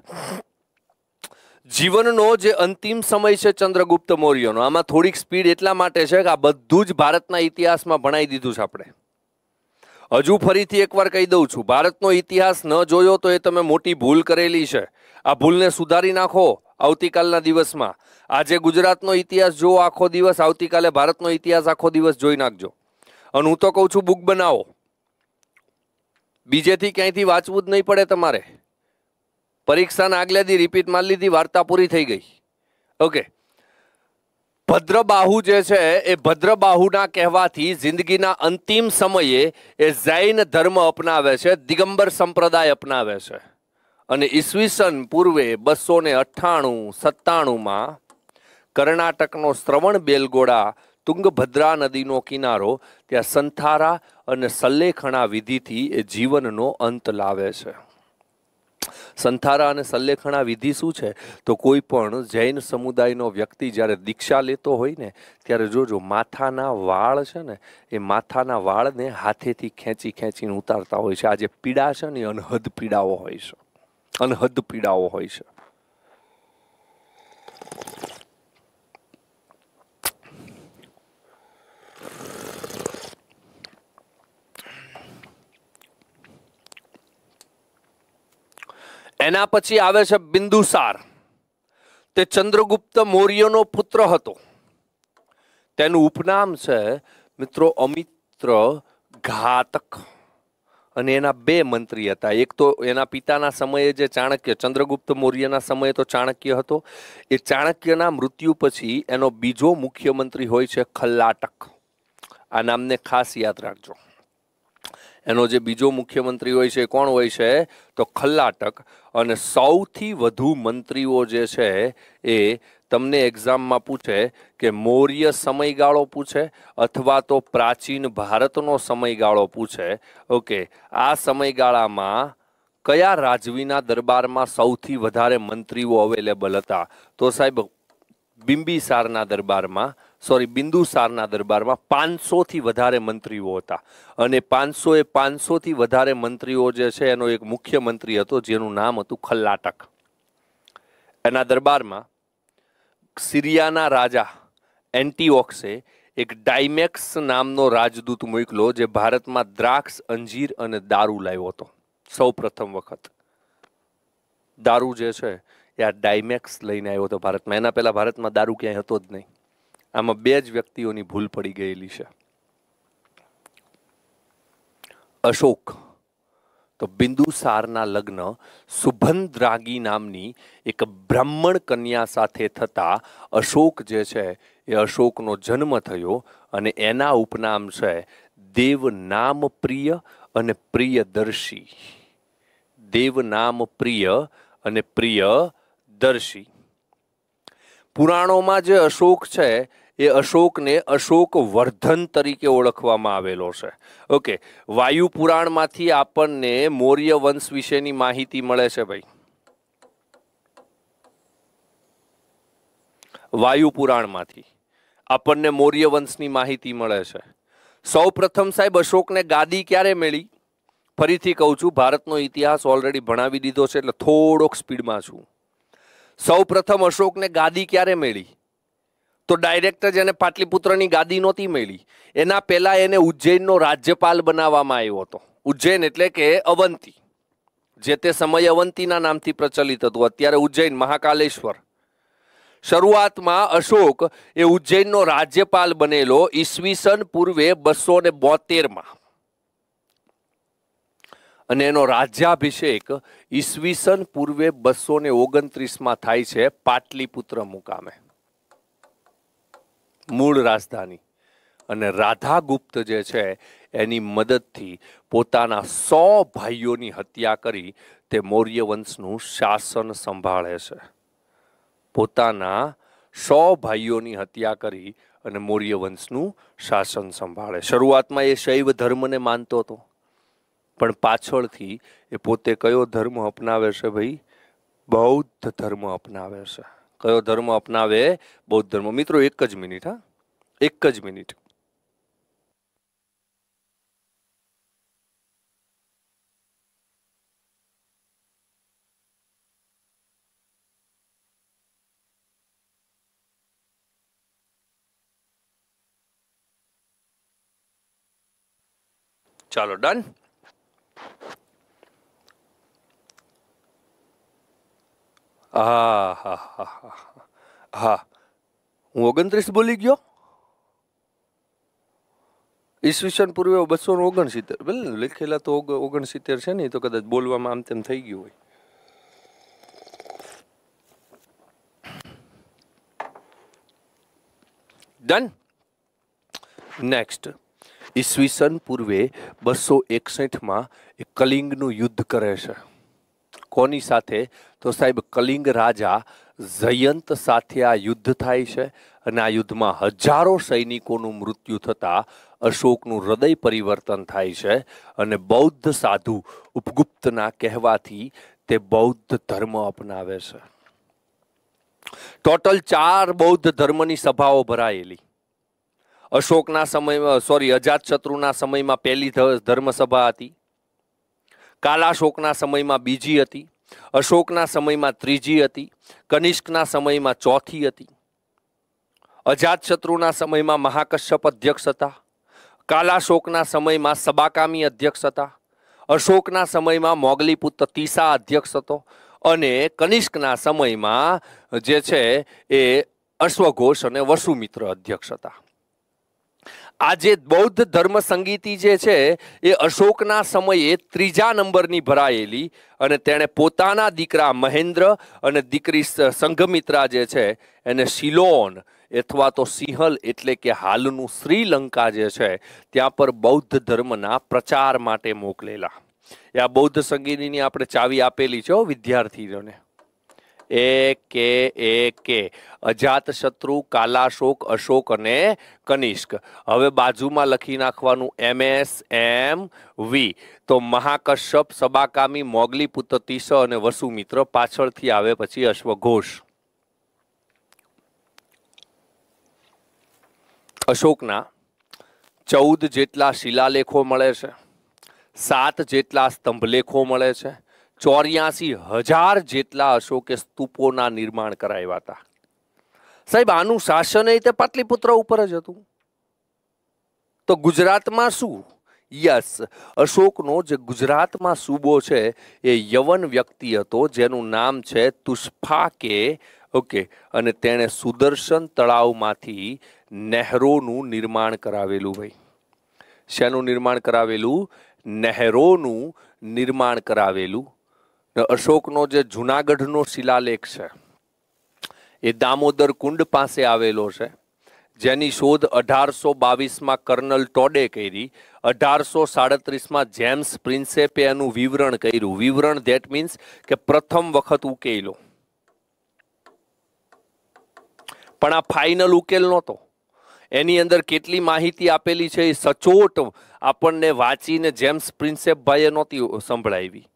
જીવનનો જે અંતિમ સમય છે ચંદ્રગુપ્ત મૌર્યનો આમાં થોડીક સ્પીડ એટલા માટે છે કે આ બધું જ ભારતના ઇતિહાસમાં ભણાઈ દીધું છે આપણે હજુ ફરીથી એકવાર કહી દઉં છું ભારતનો ઇતિહાસ ન જોયો તો એ તમે મોટી ભૂલ કરેલી છે આ ભૂલને સુધારી નાખો આવતીકાલના દિવસમાં આજે ગુજરાતનો ઇતિહાસ જોવો આખો દિવસ આવતીકાલે ભારતનો ઇતિહાસ આખો દિવસ જોઈ નાખજો અને હું તો કહું છું બુક બનાવો બીજેથી ક્યાંયથી વાંચવું જ નહીં પડે તમારે પરીક્ષાના આગલે દી રિપીટ મારી લીધી વાર્તા પૂરી થઈ ગઈ ઓકે ભદ્રબાહુ જે છે એ ભદ્રબાહુના કહેવાથી જિંદગીના અંતિમ સમયે એ જૈન ધર્મ અપનાવે છે દિગંબર સંપ્રદાય અપનાવે છે અને ઈસવીસન પૂર્વે બસો ને અઠ્ઠાણું સત્તાણુંમાં કર્ણાટકનો શ્રવણ બેલગોડા તુંગભદ્રા નદીનો કિનારો ત્યાં સંથારા અને સલ્લેખણા વિધિથી એ જીવનનો અંત લાવે છે સંથારા અને સંલેખણા વિધિ શું છે તો કોઈ પણ જૈન સમુદાયનો વ્યક્તિ જ્યારે દીક્ષા લેતો હોય ને ત્યારે જોજો માથાના વાળ છે ને એ માથાના વાળને હાથેથી ખેંચી ખેંચીને ઉતારતા હોય છે આજે પીડા છે ને અનહદ પીડાઓ હોય છે અનહદ પીડાઓ હોય છે એના પછી આવે છે બિંદુસાર તે ચંદ્રગુપ્ત મૌર્યનો પુત્ર હતો તેનું ઉપનામ છે મિત્રો અમિત્ર ઘાતક અને એના બે મંત્રી હતા એક તો એના પિતાના સમયે જે ચાણક્ય ચંદ્રગુપ્ત મૌર્યના સમયે તો ચાણક્ય હતો એ ચાણક્યના મૃત્યુ પછી એનો બીજો મુખ્યમંત્રી હોય છે ખલ્લાટક આ નામને ખાસ યાદ રાખજો એનો જે બીજો મુખ્યમંત્રી હોય છે એ કોણ હોય છે તો ખલ્લાટક અને સૌથી વધુ મંત્રીઓ જે છે એ તમને એક્ઝામમાં પૂછે કે મૌર્ય સમયગાળો પૂછે અથવા તો પ્રાચીન ભારતનો સમયગાળો પૂછે ઓકે આ સમયગાળામાં કયા રાજવીના દરબારમાં સૌથી વધારે મંત્રીઓ અવેલેબલ હતા તો સાહેબ બિંબિસારના દરબારમાં સોરી બિંદુસારના દરબારમાં પાંચસોથી વધારે મંત્રીઓ હતા અને પાંચસો એ પાંચસોથી વધારે મંત્રીઓ જે છે એનો એક મુખ્યમંત્રી હતો જેનું નામ હતું ખલ્લાટક એના દરબારમાં સિરિયાના રાજા એન્ટીઓક્સે એક ડાયમેક્સ નામનો રાજદૂત મોકલો જે ભારતમાં દ્રાક્ષ અંજીર અને દારૂ લાવ્યો હતો સૌ પ્રથમ વખત દારૂ જે છે એ આ ડાયમેક્સ લઈને આવ્યો હતો ભારતમાં એના પહેલાં ભારતમાં દારૂ ક્યાંય હતો જ નહીં આમાં બે જ વ્યક્તિઓની ભૂલ પડી ગયેલી છે અશોક તો બિંદુસારના લગ્ન સુભંદ્રાગી નામની એક બ્રાહ્મણ કન્યા સાથે થતા અશોક જે છે એ અશોકનો જન્મ થયો અને એના ઉપનામ છે દેવ નામ પ્રિય અને પ્રિયદર્શી દેવ નામ પ્રિય અને પ્રિયદર્શી પુરાણોમાં જે અશોક છે એ અશોકને અશોક વર્ધન તરીકે ઓળખવામાં આવેલો છે ઓકે વાયુ પુરાણમાંથી આપણને મૌર્ય વંશ વિશેની માહિતી મળે છે ભાઈ વાયુ પુરાણમાંથી આપણને મૌર્ય વંશની માહિતી મળે છે સૌ પ્રથમ સાહેબ અશોકને ગાદી ક્યારે મળી ફરીથી કહું છું ભારતનો ઇતિહાસ ઓલરેડી ભણાવી દીધો છે એટલે થોડોક સ્પીડમાં છું સૌ પ્રથમ અશોકને ગાદી ક્યારે મળી તો ડાયરેક્ટ જ એને પાટલીપુત્રની ગાદી નહોતી મળી એના પહેલાં એને ઉજ્જૈનનો રાજ્યપાલ બનાવવામાં આવ્યો હતો ઉજ્જૈન એટલે કે અવંતી જે તે સમયે અવંતીના નામથી પ્રચલિત હતું અત્યારે ઉજ્જૈન મહાકાલેશ્વર શરૂઆતમાં અશોક એ ઉજ્જૈનનો રાજ્યપાલ બનેલો ઈસવીસન પૂર્વે બસો ને બોતેરમાં અને એનો રાજ્યાભિષેક ઈસવીસન પૂર્વે બસો ને ઓગણત્રીસમાં થાય છે પાટલીપુત્ર મુકામે મૂળ રાજધાની અને રાધા ગુપ્ત જે છે એની મદદથી પોતાના સો ભાઈઓની હત્યા કરી તે મૌર્ય વંશનું શાસન સંભાળે છે પોતાના સો ભાઈઓની હત્યા કરી અને મૌર્ય વંશનું શાસન સંભાળે શરૂઆતમાં એ શૈવ ધર્મને માનતો હતો પણ પાછળથી એ પોતે કયો ધર્મ અપનાવે છે ભાઈ બૌદ્ધ ધર્મ અપનાવે છે क्यों धर्म अपनावे बौद्ध धर्म मित्रों एक मिनिट हाँ एक मिनिट चलो डन હા હા હા હા હા હું ઓગણત્રીસ બોલી ગયો ઈસવીસન પૂર્વે બસો ઓગણસિત્તેર ભલે લખેલા તો ઓગણસિત્તેર છે ને તો કદાચ બોલવામાં આમ તેમ થઈ ગયું હોય ડન નેક્સ્ટ ઈસવીસન પૂર્વે બસો એકસઠમાં એ કલિંગનું યુદ્ધ કરે છે કોની સાથે તો સાહેબ કલિંગ રાજા જયંત સાથે આ યુદ્ધ થાય છે અને આ યુદ્ધમાં હજારો સૈનિકોનું મૃત્યુ થતાં અશોકનું હૃદય પરિવર્તન થાય છે અને બૌદ્ધ સાધુ ઉપગુપ્તના કહેવાથી તે બૌદ્ધ ધર્મ અપનાવે છે ટોટલ ચાર બૌદ્ધ ધર્મની સભાઓ ભરાયેલી અશોકના સમયમાં સોરી અજાતશત્રુના સમયમાં પહેલી ધર્મસભા હતી કાલાશોકના સમયમાં બીજી હતી અશોકના સમયમાં ત્રીજી હતી કનિષ્કના સમયમાં ચોથી હતી અજાતશત્રુના સમયમાં મહાકશ્યપ અધ્યક્ષ હતા કાલાશોકના સમયમાં સબાકામી અધ્યક્ષ હતા અશોકના સમયમાં મોગલીપુત્ર પુત્ર તીસા અધ્યક્ષ હતો અને કનિષ્કના સમયમાં જે છે એ અશ્વઘોષ અને વસુમિત્ર અધ્યક્ષ હતા આજે બૌદ્ધ ધર્મ સંગીતિ જે છે એ અશોકના સમયે ત્રીજા નંબરની ભરાયેલી અને તેણે પોતાના દીકરા મહેન્દ્ર અને દીકરી સંઘમિત્રા જે છે એને શિલોન અથવા તો સિંહલ એટલે કે હાલનું શ્રીલંકા જે છે ત્યાં પર બૌદ્ધ ધર્મના પ્રચાર માટે મોકલેલા એ આ બૌદ્ધ સંગીતની આપણે ચાવી આપેલી છે વિદ્યાર્થીઓને એ કે એ કે અજાતશત્રુ કાલાશોક અશોક અને કનિષ્ક હવે બાજુમાં લખી નાખવાનું એમ એસ એમ વી તો મહાકશ્યપ સબાકામી મોગલી પુત્ર તીસ અને વસુમિત્ર પાછળથી આવે પછી અશ્વઘોષ અશોકના ચૌદ જેટલા શિલાલેખો મળે છે સાત જેટલા સ્તંભલેખો મળે છે ચોર્યાસી હજાર જેટલા અશોકે સ્તૂપોના નિર્માણ કરાવ્યા હતા સાહેબ આનું શાસન એ તે પાટલીપુત્ર ઉપર જ હતું તો ગુજરાતમાં શું યસ અશોકનો જે ગુજરાતમાં સૂબો છે એ યવન વ્યક્તિ હતો જેનું નામ છે તુષ્ફાકે ઓકે અને તેણે સુદર્શન તળાવમાંથી નહેરોનું નિર્માણ કરાવેલું ભાઈ શેનું નિર્માણ કરાવેલું નહેરોનું નિર્માણ કરાવેલું અશોકનો જે જુનાગઢનો શિલાલેખ છે એ દામોદર કુંડ પાસે આવેલો છે જેની શોધ અઢારસો બાવીસમાં કર્નલ ટોડે કરી અઢારસો સાડત્રીસમાં જેમ્સ પ્રિન્સેપે એનું વિવરણ કર્યું વિવરણ ધેટ મીન્સ કે પ્રથમ વખત ઉકેલો પણ આ ફાઇનલ ઉકેલ નહોતો એની અંદર કેટલી માહિતી આપેલી છે એ સચોટ આપણને વાંચીને જેમ્સ પ્રિન્સેપભાઈએ નહોતી સંભળાવી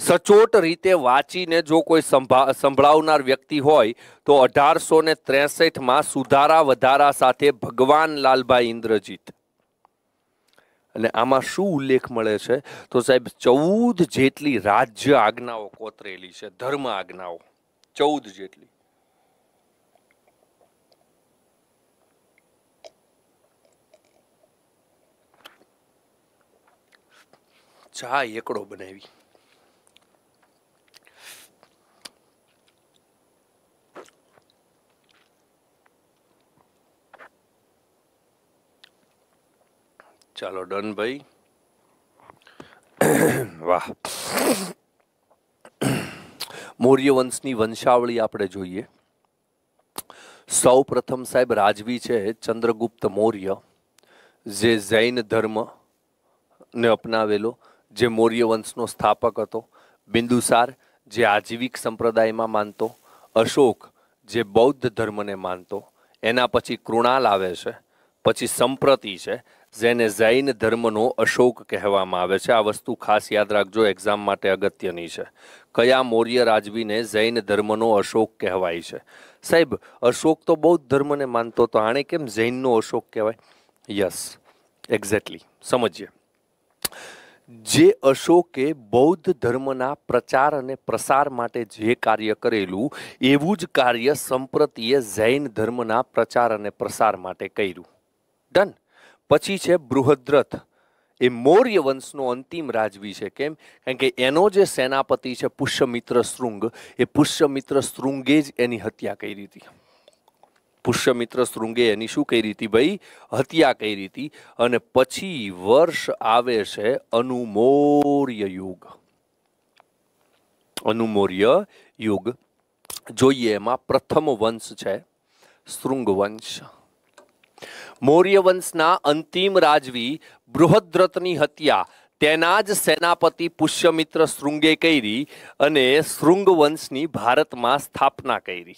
સચોટ રીતે વાંચીને જો કોઈ સંભળાવનાર વ્યક્તિ હોય તો અઢારસો ને ત્રેસઠમાં સુધારા વધારા સાથે ભગવાન લાલભાઈ ઇન્દ્રજીત અને આમાં શું ઉલ્લેખ મળે છે તો સાહેબ ચૌદ જેટલી રાજ્ય આજ્ઞાઓ કોતરેલી છે ધર્મ આજ્ઞાઓ ચૌદ જેટલી ચા એકડો બનાવી ચાલો ડન ભાઈ વાહ મૌર્ય વંશની વંશાવળી આપણે જોઈએ સૌ પ્રથમ સાહેબ રાજવી છે ચંદ્રગુપ્ત મૌર્ય જે જૈન ધર્મ ને અપનાવેલો જે મૌર્ય વંશનો સ્થાપક હતો બિંદુસાર જે આજીવિક સંપ્રદાયમાં માનતો અશોક જે બૌદ્ધ ધર્મને માનતો એના પછી કૃણાલ આવે છે પછી સંપ્રતિ છે જેને જૈન ધર્મનો અશોક કહેવામાં આવે છે આ વસ્તુ ખાસ યાદ રાખજો એક્ઝામ માટે અગત્યની છે કયા મૌર્ય રાજવીને જૈન ધર્મનો અશોક કહેવાય છે સાહેબ અશોક તો બૌદ્ધ ધર્મને માનતો તો આણે કેમ જૈનનો અશોક કહેવાય યસ એક્ઝેક્ટલી સમજીએ જે અશોકે બૌદ્ધ ધર્મના પ્રચાર અને પ્રસાર માટે જે કાર્ય કરેલું એવું જ કાર્ય સંપ્રતિએ જૈન ધર્મના પ્રચાર અને પ્રસાર માટે કર્યું ડન પછી છે બૃહદ્રથ એ મૌર્ય વંશનો અંતિમ રાજવી છે કેમ કારણ કે એનો જે સેનાપતિ છે પુષ્યમિત્ર શૃંગ એ પુષ્યમિત્ર શૃંગે જ એની હત્યા કરી હતી પુષ્યમિત્ર શૃંગે એની શું કરી હતી ભાઈ હત્યા કરી હતી અને પછી વર્ષ આવે છે અનુમૌર્ય યુગ અનુમૌર્ય યુગ જોઈએ એમાં પ્રથમ વંશ છે શૃંગ વંશ મૌર્ય વંશના અંતિમ રાજવી બૃહદ્રથની હત્યા તેના જ સેનાપતિ પુષ્યમિત્ર શૃંગે કરી અને શૃંગ વંશની ભારતમાં સ્થાપના કરી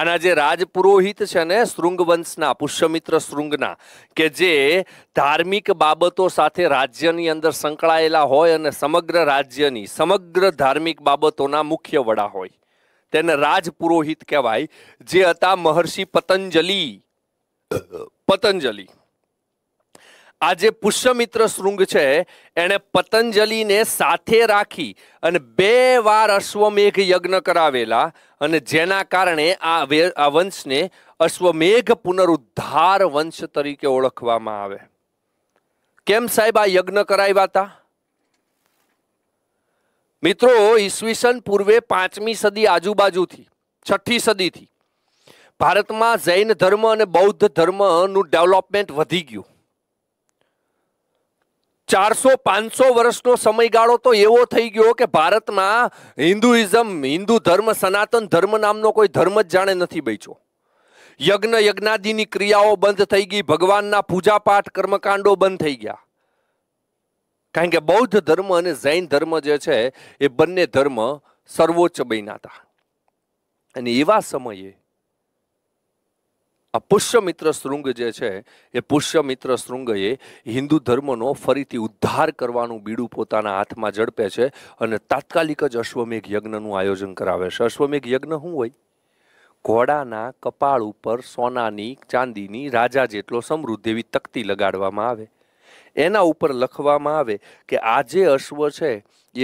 આના જે રાજપુરોહિત છે ને શૃંગ વંશના પુષ્યમિત્ર શૃંગના કે જે ધાર્મિક બાબતો સાથે રાજ્યની અંદર સંકળાયેલા હોય અને સમગ્ર રાજ્યની સમગ્ર ધાર્મિક બાબતોના મુખ્ય વડા હોય તેને રાજપુરોહિત કહેવાય જે હતા મહર્ષિ પતંજલિ પતંજલિ આ જે પુષ્યમિત્ર શૃંગ છે એણે પતંજલિને સાથે રાખી અને બે વાર અશ્વમેઘ યજ્ઞ કરાવેલા અને જેના કારણે આ વંશને અશ્વમેઘ પુનરુદ્ધાર વંશ તરીકે ઓળખવામાં આવે કેમ સાહેબ આ યજ્ઞ કરાવ્યા હતા મિત્રો ઈસવીસન પૂર્વે પાંચમી સદી આજુબાજુથી છઠ્ઠી સદીથી ભારતમાં જૈન ધર્મ અને બૌદ્ધ ધર્મનું ડેવલપમેન્ટ વધી ગયું ચારસો પાંચસો વર્ષનો સમયગાળો તો એવો થઈ ગયો કે ભારતમાં હિન્દુઇઝમ હિન્દુ ધર્મ સનાતન ધર્મ નામનો કોઈ ધર્મ જ જાણે નથી બેચ્યો યજ્ઞ યજ્ઞાદિની ક્રિયાઓ બંધ થઈ ગઈ ભગવાનના પૂજાપાઠ કર્મકાંડો બંધ થઈ ગયા કારણ કે બૌદ્ધ ધર્મ અને જૈન ધર્મ જે છે એ બંને ધર્મ સર્વોચ્ચ બન્યા હતા અને એવા સમયે આ પુષ્યમિત્ર શૃંગ જે છે એ પુષ્યમિત્ર શૃંગએ હિન્દુ ધર્મનો ફરીથી ઉદ્ધાર કરવાનું બીડું પોતાના હાથમાં ઝડપે છે અને તાત્કાલિક જ અશ્વમેઘ યજ્ઞનું આયોજન કરાવે છે અશ્વમેઘ યજ્ઞ શું હોય ઘોડાના કપાળ ઉપર સોનાની ચાંદીની રાજા જેટલો સમૃદ્ધ એવી તકતી લગાડવામાં આવે એના ઉપર લખવામાં આવે કે આ જે અશ્વ છે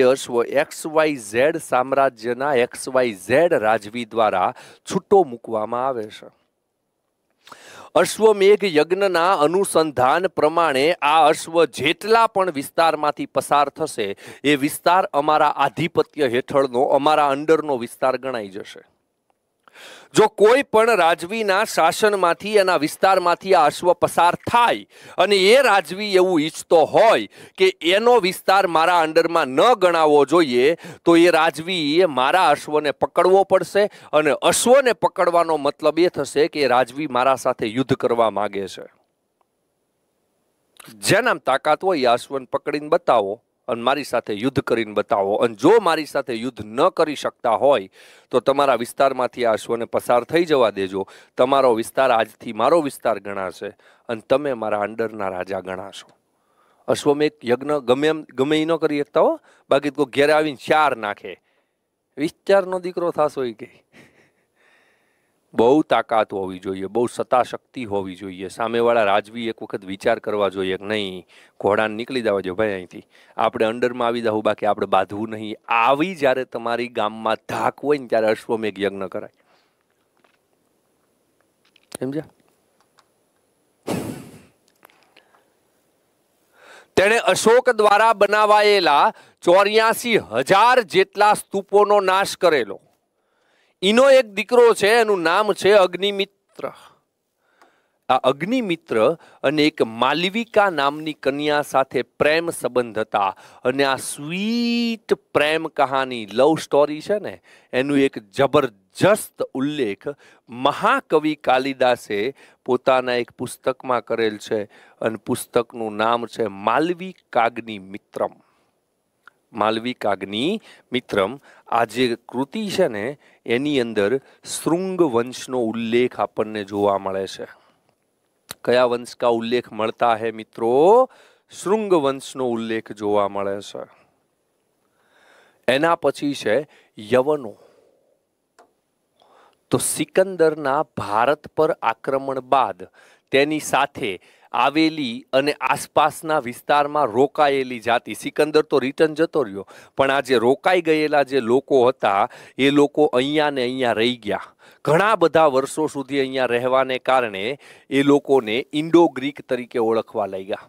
એ અશ્વ એક્સ વાય ઝેડ સામ્રાજ્યના એક્સ વાય ઝેડ રાજવી દ્વારા છૂટો મૂકવામાં આવે છે અશ્વમેઘ યજ્ઞના અનુસંધાન પ્રમાણે આ અશ્વ જેટલા પણ વિસ્તારમાંથી પસાર થશે એ વિસ્તાર અમારા આધિપત્ય હેઠળનો અમારા અંડરનો વિસ્તાર ગણાઈ જશે જો કોઈ પણ રાજવીના શાસનમાંથી એના વિસ્તારમાંથી આ અશ્વ પસાર થાય અને એ રાજવી એવું ઈચ્છતો હોય કે એનો વિસ્તાર મારા અંડરમાં ન ગણાવવો જોઈએ તો એ રાજવીએ મારા અશ્વને પકડવો પડશે અને અશ્વને પકડવાનો મતલબ એ થશે કે રાજવી મારા સાથે યુદ્ધ કરવા માગે છે જેનામ તાકાત હોય એ અશ્વને પકડીને બતાવો અને મારી સાથે યુદ્ધ કરીને બતાવો અને જો મારી સાથે યુદ્ધ ન કરી શકતા હોય તો તમારા વિસ્તારમાંથી આ અશ્વને પસાર થઈ જવા દેજો તમારો વિસ્તાર આજથી મારો વિસ્તાર ગણાશે અને તમે મારા અંડરના રાજા ગણાશો એક યજ્ઞ ગમે એમ ગમે એ ન કરી શકતા હો બાકી તો ઘેરે આવીને ચાર નાખે વિસ્તારનો દીકરો થશો એ કહે બહુ તાકાત હોવી જોઈએ બહુ સત્તાશક્તિ હોવી જોઈએ સામેવાળા રાજવી એક વખત વિચાર કરવા જોઈએ કે નહીં ઘોડાને નીકળી જવા જોઈએ ભાઈ અહીંથી આપણે અંડરમાં આવી જવું બાકી આપણે બાંધવું નહીં આવી જ્યારે તમારી ગામમાં ધાક હોય ને ત્યારે અશ્વમેઘ યજ્ઞ કરાય સમજ્યા તેણે અશોક દ્વારા બનાવાયેલા ચોર્યાસી હજાર જેટલા સ્તૂપોનો નાશ કરેલો એનો એક દીકરો છે એનું નામ છે અગ્નિમિત્ર આ અગ્નિમિત્ર અને એક માલવિકા નામની કન્યા સાથે પ્રેમ સંબંધ હતા અને આ સ્વીટ પ્રેમ કહાની લવ સ્ટોરી છે ને એનું એક જબરજસ્ત ઉલ્લેખ મહાકવિ કાલિદાસે પોતાના એક પુસ્તકમાં કરેલ છે અને પુસ્તકનું નામ છે માલવી કાગની મિત્રમ માલવી કાગની મિત્રમ આ જે કૃતિ છે ને એની અંદર શૃંગ વંશનો ઉલ્લેખ આપણને જોવા મળે છે કયા વંશ કા ઉલ્લેખ મળતા હે મિત્રો શૃંગ વંશનો ઉલ્લેખ જોવા મળે છે એના પછી છે યવનો તો સિકંદરના ભારત પર આક્રમણ બાદ તેની સાથે આવેલી અને આસપાસના વિસ્તારમાં રોકાયેલી જાતિ સિકંદર તો રિટર્ન જતો રહ્યો પણ આજે રોકાઈ ગયેલા જે લોકો હતા એ લોકો અહીંયા ને અહીંયા રહી ગયા ઘણા બધા વર્ષો સુધી અહીંયા રહેવાને કારણે એ લોકોને ઇન્ડો ગ્રીક તરીકે ઓળખવા લાગ્યા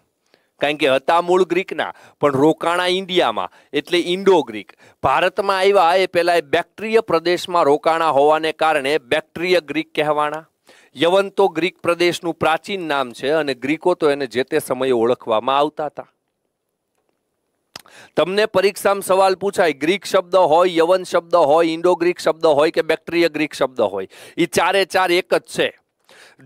કારણ કે હતા મૂળ ગ્રીકના પણ રોકાણા ઇન્ડિયામાં એટલે ઇન્ડો ગ્રીક ભારતમાં આવ્યા એ પહેલાં એ બેક્ટ્રીય પ્રદેશમાં રોકાણા હોવાને કારણે બેક્ટ્રીય ગ્રીક કહેવાના યવન તો ગ્રીક પ્રદેશનું પ્રાચીન નામ છે અને ગ્રીકો તો એને જે તે સમયે ઓળખવામાં આવતા હતા તમને પરીક્ષામાં સવાલ પૂછાય ગ્રીક શબ્દ હોય યવન શબ્દ હોય ઇન્ડો ગ્રીક શબ્દ હોય કે બેક્ટેરિયા ગ્રીક શબ્દ હોય એ ચારે ચાર એક જ છે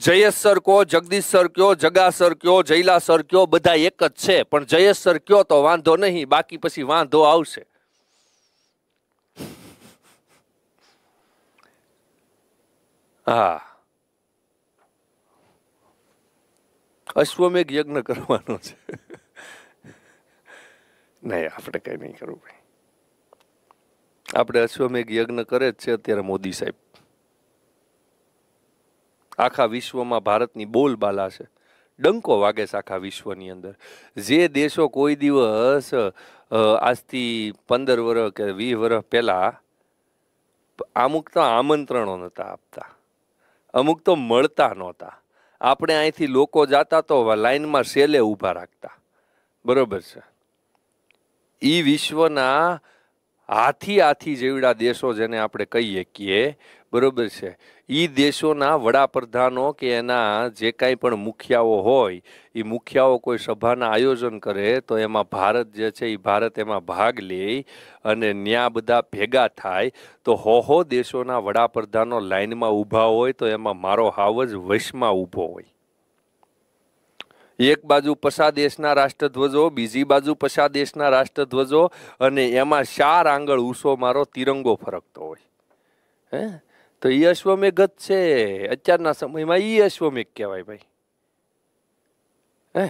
જયેશ સર કયો જગદીશ સર કયો જગા સર કયો જયલા સર કયો બધા એક જ છે પણ જયેશ સર કયો તો વાંધો નહીં બાકી પછી વાંધો આવશે હા અશ્વમેઘ યજ્ઞ કરવાનો છે નહીં આપણે કંઈ નહીં કરવું ભાઈ આપણે અશ્વમેઘ યજ્ઞ કરે જ છે અત્યારે મોદી સાહેબ આખા વિશ્વમાં ભારતની બોલબાલા છે ડંકો વાગે છે આખા વિશ્વની અંદર જે દેશો કોઈ દિવસ આજથી પંદર વર્ષ કે વીસ વર્ષ પહેલાં અમુક તો આમંત્રણો નહોતા આપતા અમુક તો મળતા નહોતા આપણે અહીંથી લોકો જતા તો લાઈનમાં સેલે ઊભા રાખતા બરોબર છે એ વિશ્વના હાથી હાથી જેવડા દેશો જેને આપણે કહીએ કે બરોબર છે એ દેશોના વડાપ્રધાનો કે એના જે કાંઈ પણ મુખિયાઓ હોય એ મુખિયાઓ કોઈ સભાના આયોજન કરે તો એમાં ભારત જે છે એ ભારત એમાં ભાગ લે અને ન્યા બધા ભેગા થાય તો હોહો દેશોના વડાપ્રધાનો લાઇનમાં ઊભા હોય તો એમાં મારો હાવ જ વશમાં ઊભો હોય એક બાજુ પશા દેશના રાષ્ટ્રધ્વજો બીજી બાજુ પશા દેશના રાષ્ટ્રધ્વજો અને એમાં ચાર આંગળ ઉસો મારો તિરંગો ફરકતો હોય હે તો એ અશ્વમેઘ જ છે અત્યારના સમયમાં એ અશ્વમેઘ કહેવાય ભાઈ હે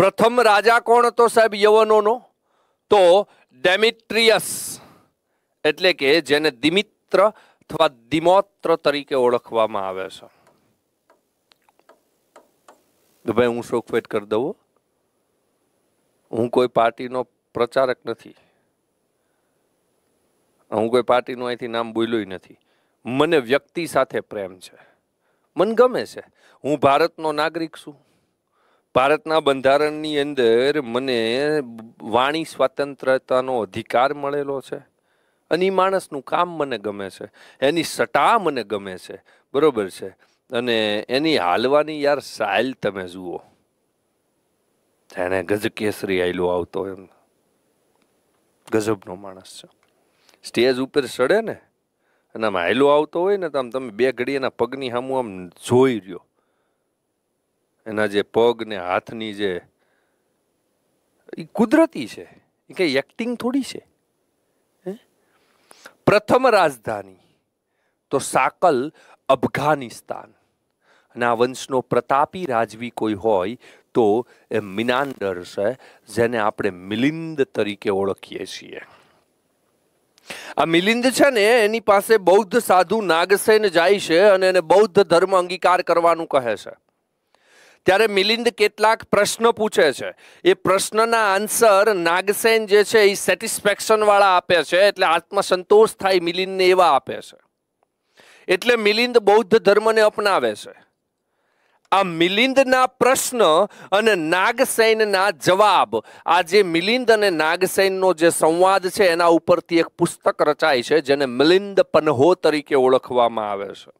પ્રથમ રાજા કોણ હતો સાહેબ યવનોનો તો ડેમિટ્રિયસ એટલે કે જેને દિમિત્ર અથવા દિમોત્ર તરીકે ઓળખવામાં આવે છે ભાઈ હું શોકફેટ કરી દઉં હું કોઈ પાર્ટીનો પ્રચારક નથી હું કોઈ પાર્ટીનું અહીંથી નામ બોલ્યું નથી મને વ્યક્તિ સાથે પ્રેમ છે મન ગમે છે હું ભારતનો નાગરિક છું ભારતના બંધારણની અંદર મને વાણી સ્વતંત્રતાનો અધિકાર મળેલો છે અને એ માણસનું કામ મને ગમે છે એની સટા મને ગમે છે બરોબર છે અને એની હાલવાની યાર સાયલ તમે જુઓ એને ગજકેસરી આયલો આવતો એમ ગજબનો માણસ છે સ્ટેજ ઉપર સડે ને અને આમ હાયલો આવતો હોય ને તો આમ તમે બે ઘડી એના પગની સામુ આમ જોઈ રહ્યો એના જે પગ ને હાથની જે એ કુદરતી છે એ કંઈ એક્ટિંગ થોડી છે પ્રથમ રાજધાની તો સાકલ અફઘાનિસ્તાન અને આ વંશનો પ્રતાપી રાજવી કોઈ હોય તો એ મિનાન્ડર છે જેને આપણે મિલિંદ તરીકે ઓળખીએ છીએ આ મિલિંદ છે ને એની પાસે બૌદ્ધ સાધુ નાગસેન જાય છે અને એને બૌદ્ધ ધર્મ અંગીકાર કરવાનું કહે છે ત્યારે મિલિંદ કેટલાક પ્રશ્ન પૂછે છે એ પ્રશ્નના આન્સર નાગસેન જે છે એ સેટિસ્ફેક્શનવાળા આપે છે એટલે આત્મસંતોષ થાય મિલિંદને એવા આપે છે એટલે મિલિંદ બૌદ્ધ ધર્મને અપનાવે છે આ મિલિંદના પ્રશ્ન અને નાગસૈનના જવાબ આ જે મિલિંદ અને નાગસૈનનો જે સંવાદ છે એના ઉપરથી એક પુસ્તક રચાય છે જેને મિલિંદ પન્હો તરીકે ઓળખવામાં આવે છે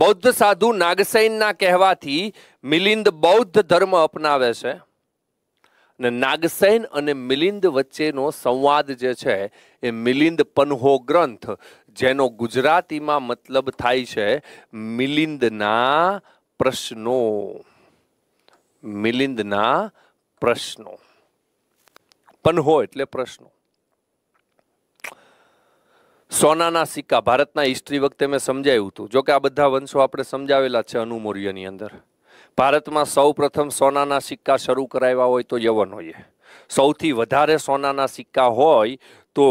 બૌદ્ધ સાધુ નાગસૈનના કહેવાથી મિલિંદ બૌદ્ધ ધર્મ અપનાવે છે ને નાગસેન અને મિલિંદ વચ્ચેનો સંવાદ જે છે એ મિલિંદ પનહો ગ્રંથ જેનો ગુજરાતીમાં મતલબ થાય છે મિલિંદના પ્રશ્નો મિલિંદના પ્રશ્નો પન્હો એટલે પ્રશ્નો સોનાના સિક્કા ભારતના હિસ્ટ્રી વખતે મેં સમજાવ્યું હતું જોકે આ બધા વંશો આપણે સમજાવેલા છે અનુમૌર્યની અંદર ભારતમાં સૌ પ્રથમ સોનાના સિક્કા શરૂ કરાવ્યા હોય તો યવનોએ સૌથી વધારે સોનાના સિક્કા હોય તો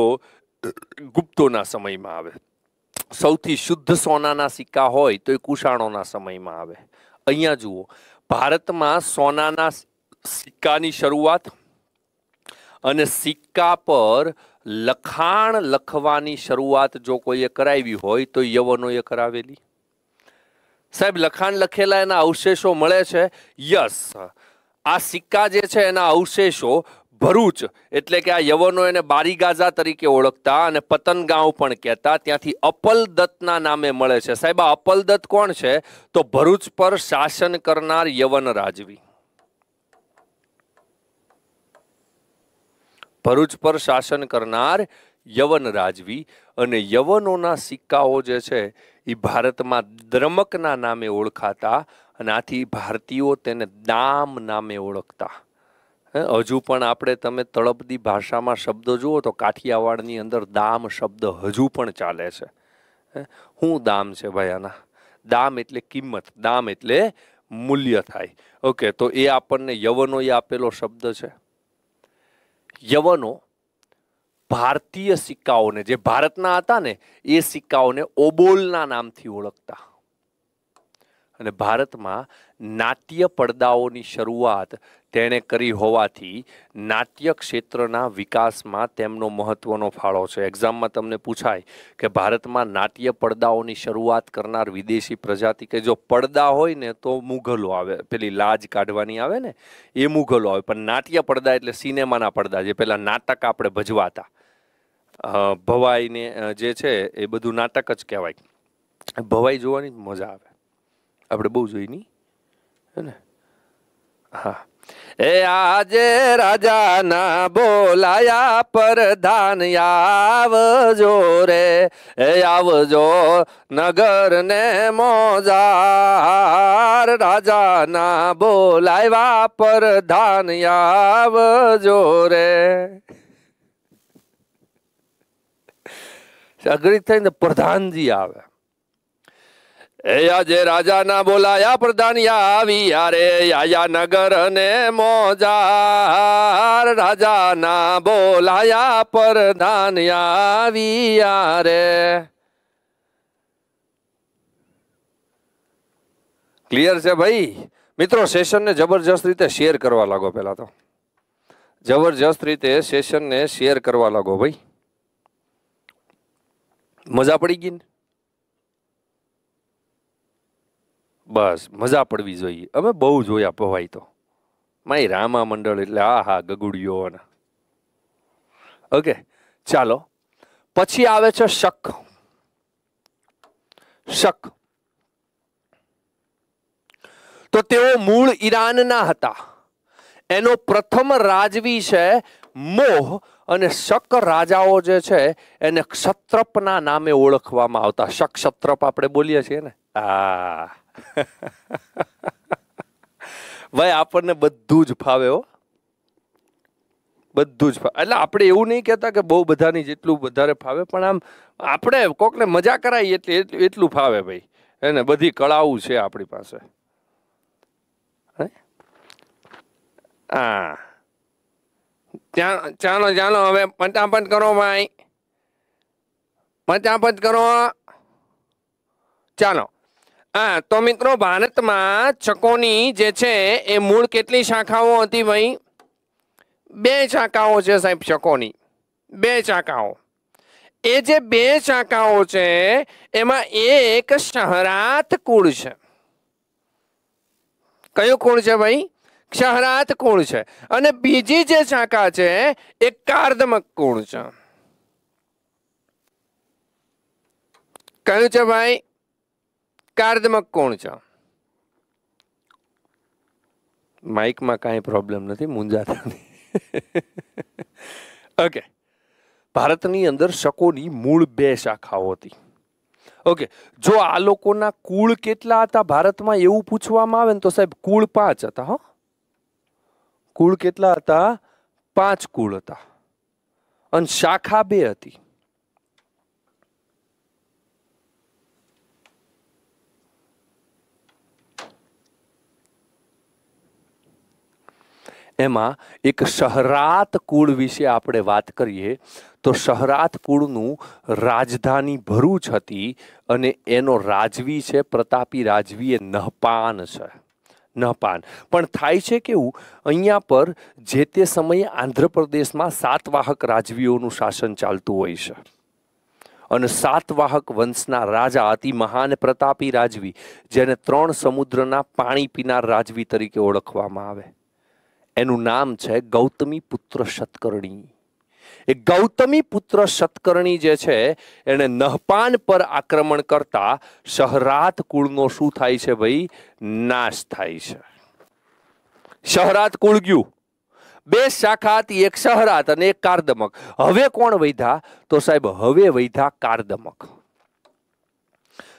ગુપ્તોના સમયમાં આવે સૌથી શુદ્ધ સોનાના સિક્કા હોય તો એ કુશાણોના સમયમાં આવે અહીંયા જુઓ ભારતમાં સોનાના સિક્કાની શરૂઆત અને સિક્કા પર લખાણ લખવાની શરૂઆત જો કોઈએ કરાવી હોય તો યવનોએ કરાવેલી સાહેબ લખાણ લખેલા એના અવશેષો મળે છે યસ આ સિક્કા જે છે એના અવશેષો ભરૂચ એટલે કે આ યવનો એને બારીગાઝા તરીકે ઓળખતા અને પતનગાંવ પણ કહેતા ત્યાંથી અપલ દત્તના નામે મળે છે સાહેબ આ દત્ત કોણ છે તો ભરૂચ પર શાસન કરનાર યવન રાજવી ભરૂચ પર શાસન કરનાર યવન રાજવી અને યવનોના સિક્કાઓ જે છે એ ભારતમાં દ્રમકના નામે ઓળખાતા અને આથી ભારતીયો તેને દામ નામે ઓળખતા હજુ પણ આપણે તમે તળપદી ભાષામાં શબ્દો જુઓ તો કાઠિયાવાડની અંદર દામ શબ્દ હજુ પણ ચાલે છે શું દામ છે ભાઈ આના દામ એટલે કિંમત દામ એટલે મૂલ્ય થાય ઓકે તો એ આપણને યવનો એ આપેલો શબ્દ છે યવનો ભારતીય સિક્કાઓને જે ભારતના હતા ને એ સિક્કાઓને ઓબોલના નામથી ઓળખતા અને ભારતમાં નાટ્ય પડદાઓની શરૂઆત તેણે કરી હોવાથી નાટ્ય ક્ષેત્રના વિકાસમાં તેમનો મહત્ત્વનો ફાળો છે એક્ઝામમાં તમને પૂછાય કે ભારતમાં નાટ્ય પડદાઓની શરૂઆત કરનાર વિદેશી પ્રજાતિ કે જો પડદા હોય ને તો મુઘલો આવે પેલી લાજ કાઢવાની આવે ને એ મુઘલો આવે પણ નાટ્ય પડદા એટલે સિનેમાના પડદા જે પહેલાં નાટક આપણે ભજવાતા ભવાઈને જે છે એ બધું નાટક જ કહેવાય ભવાઈ જોવાની મજા આવે આપણે બહુ જોઈ નહીં હે હા એ આજે રાજાના બોલાયા પર પરધાન આવજો રે એ આવજો નગર ને મોજાર રાજાના પર પરધાન આવજો રે અગ્રિત થઈને પ્રધાનજી આવે આજે રાજાના બોલાયા પ્રધાનિયા આવ્યા રે આયા નગર ને મોજાર રાજાના બોલાયા પ્રધાનિયા આવી રે ક્લિયર છે ભાઈ મિત્રો સેશનને જબરજસ્ત રીતે શેર કરવા લાગો પહેલા તો જબરજસ્ત રીતે સેશનને શેર કરવા લાગો ભાઈ મજા પડી ગઈ ને બસ મજા પડવી જોઈએ અમે બહુ જોયા પવાઈ તો માય રામા મંડળ એટલે આ હા ગગુડીઓ ઓકે ચાલો પછી આવે છે શક શક તો તેઓ મૂળ ઈરાનના હતા એનો પ્રથમ રાજવી છે મોહ અને શક રાજાઓ જે છે એને ક્ષત્રપના નામે ઓળખવામાં આવતા શક ક્ષત્રપ આપણે બોલીએ છીએ ને આ ભાઈ આપણને બધું જ ફાવે હો બધું જ એટલે આપણે એવું નહીં કહેતા કે બહુ બધાની જેટલું વધારે ફાવે પણ આમ આપણે કોકને મજા કરાવી એટલે એટલું ફાવે ભાઈ એને બધી કળાઓ છે આપણી પાસે હા ત્યાં ચાલો ચાલો હવે પંચાપંચ કરો ભાઈ પંચાપંચ કરો ચાલો હા તો મિત્રો ભારતમાં ચકોની જે છે એ મૂળ કેટલી શાખાઓ હતી ભાઈ બે શાખાઓ છે સાહેબ ચકોની બે શાખાઓ એ જે બે શાખાઓ છે એમાં એક શહરાત કુળ છે કયું કુળ છે ભાઈ શહરાત કુળ છે અને બીજી જે શાખા છે એ કાર્દમક કુળ છે કયું છે ભાઈ કાર્યાત્મક કોણ છે માઇકમાં કાંઈ પ્રોબ્લેમ નથી મૂંઝાતા ઓકે ભારતની અંદર શકોની મૂળ બે શાખાઓ હતી ઓકે જો આ લોકોના કુળ કેટલા હતા ભારતમાં એવું પૂછવામાં આવે ને તો સાહેબ કુળ પાંચ હતા હો કુળ કેટલા હતા પાંચ કુળ હતા અને શાખા બે હતી એમાં એક શહરાત કુળ વિશે આપણે વાત કરીએ તો શહરાત કુળનું રાજધાની ભરૂચ હતી અને એનો રાજવી છે પ્રતાપી રાજવી એ નહપાન છે નહપાન પણ થાય છે કેવું અહીંયા પર જે તે સમયે આંધ્રપ્રદેશમાં સાતવાહક રાજવીઓનું શાસન ચાલતું હોય છે અને સાતવાહક વંશના રાજા અતિ મહાન પ્રતાપી રાજવી જેને ત્રણ સમુદ્રના પાણી પીનાર રાજવી તરીકે ઓળખવામાં આવે એનું નામ છે ગૌતમી પુત્ર સત્કર્ણી એ ગૌતમી પુત્ર સત્કર્ણી જે છે એને નહપાન પર આક્રમણ કરતા શહરાત કુળનો શું થાય છે ભાઈ નાશ થાય છે શહરાત કુળ ગયું બે શાખા હતી એક શહરાત અને એક કારદમક હવે કોણ વૈધા તો સાહેબ હવે વૈધા કારદમક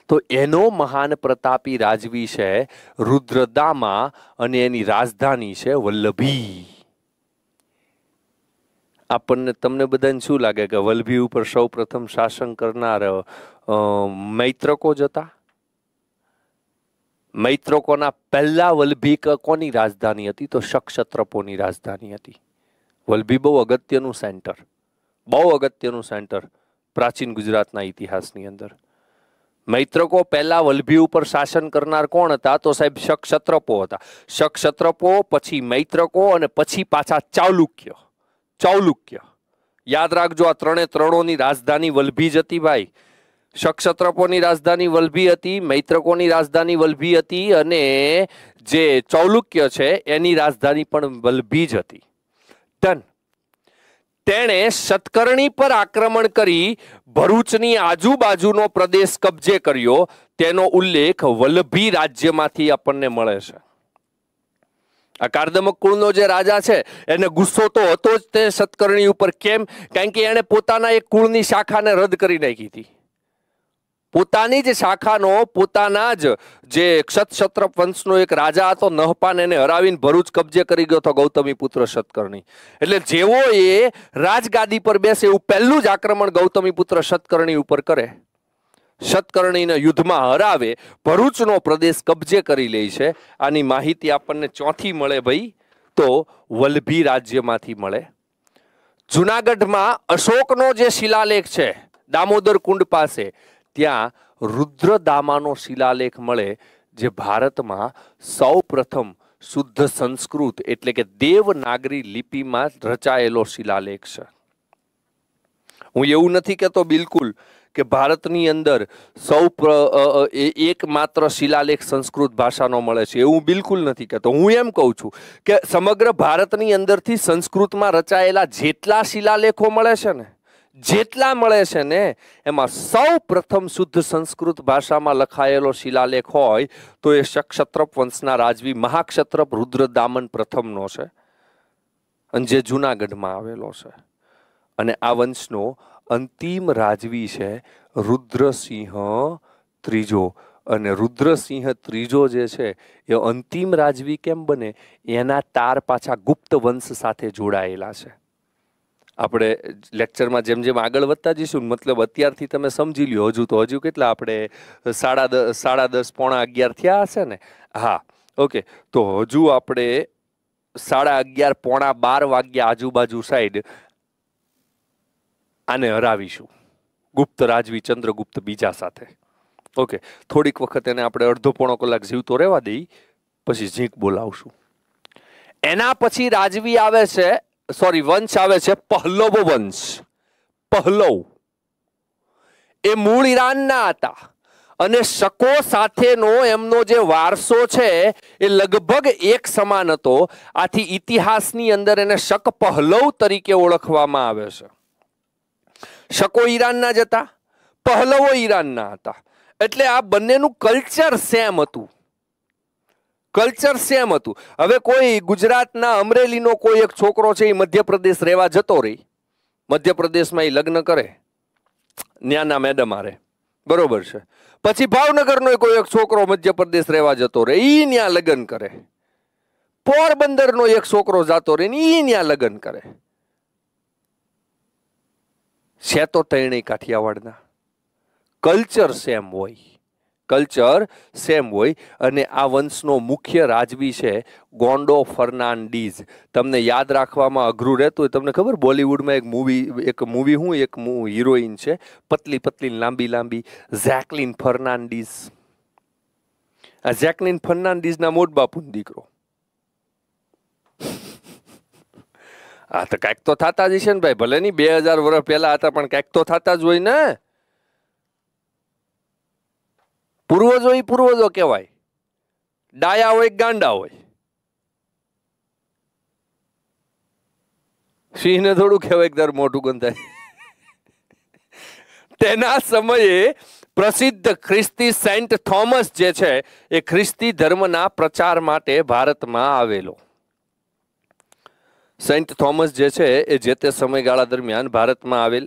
તો એનો મહાન પ્રતાપી રાજવી છે રુદ્રદામા અને એની રાજધાની છે વલ્લભી આપણને તમને બધાને શું લાગે કે વલ્લભી ઉપર સૌ પ્રથમ શાસન કરનાર મૈત્રકો જ હતા મૈત્રકોના પહેલા વલ્લભી કોની રાજધાની હતી તો શક્ષત્રપોની રાજધાની હતી વલ્લભી બહુ અગત્યનું સેન્ટર બહુ અગત્યનું સેન્ટર પ્રાચીન ગુજરાતના ઇતિહાસની અંદર મૈત્રકો પહેલાં વલ્લભી ઉપર શાસન કરનાર કોણ હતા તો સાહેબ શક્ષત્રપો હતા શક્ષત્રપો પછી મૈત્રકો અને પછી પાછા ચાલુક્ય ચૌલુક્ય યાદ રાખજો આ ત્રણે ત્રણોની રાજધાની વલભી જ હતી ભાઈ શક્ષત્રપોની રાજધાની વલભી હતી મૈત્રકોની રાજધાની વલભી હતી અને જે ચૌલુક્ય છે એની રાજધાની પણ વલભી જ હતી ડન તેણે સતકરણી પર આક્રમણ કરી ભરૂચની આજુબાજુનો પ્રદેશ કબજે કર્યો તેનો ઉલ્લેખ વલ્લભી રાજ્યમાંથી આપણને મળે છે આ કાર્દમક કુળનો જે રાજા છે એને ગુસ્સો તો હતો જ તે સતકર્ણી ઉપર કેમ કારણ કે એણે પોતાના એક કુળની શાખાને રદ કરી નાખી હતી પોતાની જ શાખાનો પોતાના જ જે ક્ષત વંશનો એક રાજા હતો નહપાન એને હરાવીને ભરૂચ કબજે કરી ગયો હતો ગૌતમી પુત્ર શતકર્ણી એટલે જેવો એ રાજગાદી પર બેસે એવું પહેલું જ આક્રમણ ગૌતમી પુત્ર શતકર્ણી ઉપર કરે શતકર્ણીને યુદ્ધમાં હરાવે ભરૂચનો પ્રદેશ કબજે કરી લે છે આની માહિતી આપણને ચોથી મળે ભાઈ તો વલભી રાજ્યમાંથી મળે જુનાગઢમાં અશોકનો જે શિલાલેખ છે દામોદર કુંડ પાસે ત્યાં રુદ્રદામાનો શિલાલેખ મળે જે ભારતમાં સૌ પ્રથમ શુદ્ધ સંસ્કૃત એટલે કે દેવનાગરી લિપિમાં રચાયેલો શિલાલેખ છે હું એવું નથી કહેતો બિલકુલ કે ભારતની અંદર સૌ એકમાત્ર શિલાલેખ સંસ્કૃત ભાષાનો મળે છે એવું બિલકુલ નથી કહેતો હું એમ કહું છું કે સમગ્ર ભારતની અંદરથી સંસ્કૃતમાં રચાયેલા જેટલા શિલાલેખો મળે છે ને જેટલા મળે છે ને એમાં સૌ પ્રથમ શુદ્ધ સંસ્કૃત ભાષામાં લખાયેલો શિલાલેખ હોય તો એ શક્ષત્રપ વંશના રાજવી મહાક્ષત્રપ રુદ્રદામન પ્રથમનો છે અને જે જુનાગઢમાં આવેલો છે અને આ વંશનો અંતિમ રાજવી છે રુદ્રસિંહ ત્રીજો અને રુદ્રસિંહ ત્રીજો જે છે એ અંતિમ રાજવી કેમ બને એના તાર પાછા ગુપ્ત વંશ સાથે જોડાયેલા છે આપણે લેક્ચરમાં જેમ જેમ આગળ વધતા જઈશું મતલબ અત્યારથી તમે સમજી લ્યો હજુ તો હજુ કેટલા આપણે સાડા દસ સાડા દસ પોણા અગિયાર થયા હશે ને હા ઓકે તો હજુ આપણે સાડા અગિયાર પોણા બાર વાગ્યા આજુબાજુ સાઈડ આને હરાવીશું ગુપ્ત રાજવી ચંદ્રગુપ્ત બીજા સાથે ઓકે થોડીક વખત એને આપણે અડધો પોણો કલાક જીવતો રહેવા દઈ પછી ઝીંક બોલાવશું એના પછી રાજવી આવે છે સોરી વંશ આવે છે પહલવો વંશ પહલવ એ મૂળ ઈરાનના હતા અને શકો સાથેનો એમનો જે વારસો છે એ લગભગ એક સમાન હતો આથી ઇતિહાસની અંદર એને શક પહલવ તરીકે ઓળખવામાં આવે છે શકો ઈરાનના જ હતા પહલવો ઈરાનના હતા એટલે આ બંનેનું કલ્ચર સેમ હતું કલ્ચર સેમ હતું હવે કોઈ ગુજરાતના અમરેલીનો કોઈ એક છોકરો છે એ મધ્યપ્રદેશ રહેવા જતો રહી મધ્યપ્રદેશમાં એ લગ્ન કરે ન્યાના મેડમ આરે બરોબર છે પછી ભાવનગરનો કોઈ એક છોકરો મધ્યપ્રદેશ રહેવા જતો રહે એ ન્યા લગ્ન કરે પોરબંદરનો એક છોકરો જતો રહે ને એ ન્યા લગ્ન કરે છે તો ત્રણેય કાઠિયાવાડના કલ્ચર સેમ હોય કલ્ચર સેમ હોય અને આ વંશનો મુખ્ય રાજવી છે ગોંડો ફર્નાન્ડીઝ તમને યાદ રાખવામાં અઘરું રહેતું હોય તમને ખબર બોલિવૂડમાં એક મૂવી એક મૂવી હું એક હિરોઈન છે પતલી પતલી લાંબી લાંબી ઝેકલિન ફર્નાન્ડીઝ આ ઝેકલિન ફર્નાન્ડીઝના બાપુનો દીકરો આ તો કાંઈક તો થતા જ છે ને ભાઈ ભલે નહીં બે હજાર વર્ષ પહેલાં હતા પણ કાંઈક તો થતા જ હોય ને પૂર્વજો એ પૂર્વજો કહેવાય ડાયા હોય ગાંડા હોય સિંહને થોડું કહેવાય એકદમ મોટું ગંધાય તેના સમયે પ્રસિદ્ધ ખ્રિસ્તી સેન્ટ થોમસ જે છે એ ખ્રિસ્તી ધર્મના પ્રચાર માટે ભારતમાં આવેલો સેન્ટ થોમસ જે છે એ જે તે સમયગાળા દરમિયાન ભારતમાં આવેલ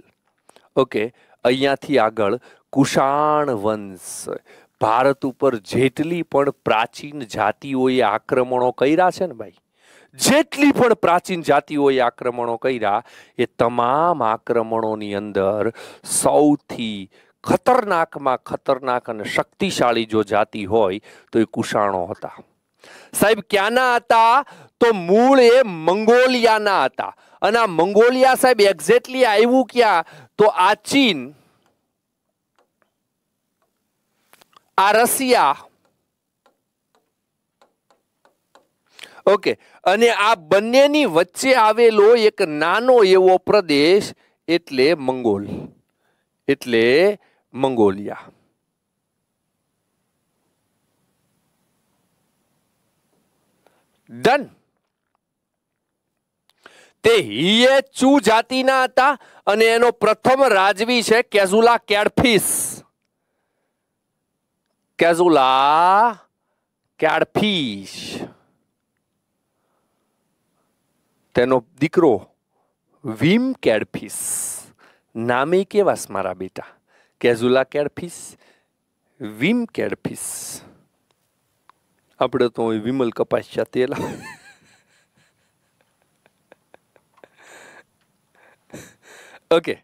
ઓકે અહીંયાથી આગળ કુશાણ વંશ ભારત ઉપર જેટલી પણ પ્રાચીન જાતિઓએ આક્રમણો કર્યા છે ને ભાઈ જેટલી પણ પ્રાચીન જાતિઓએ આક્રમણો કર્યા એ તમામ આક્રમણોની અંદર સૌથી ખતરનાકમાં ખતરનાક અને શક્તિશાળી જો જાતિ હોય તો એ કુશાણો હતા સાહેબ ક્યાંના હતા તો મૂળ એ મંગોલિયાના હતા અને આ મંગોલિયા સાહેબ એક્ઝેક્ટલી આવ્યું ક્યાં તો આ ચીન આ ઓકે અને આ બંનેની વચ્ચે આવેલો એક નાનો એવો પ્રદેશ એટલે મંગોલ એટલે મંગોલિયા ડન તે હિયે ચુ જાતિના હતા અને એનો પ્રથમ રાજવી છે કેઝુલા કેડફિસ Casula catfish. તેનો દીકરો વિમ કેડફિસ નામે કેવા મારા બેટા કેઝુલા કેડફિસ વિમ કેડફિસ આપણે તો વિમલ કપાસ તેલ ઓકે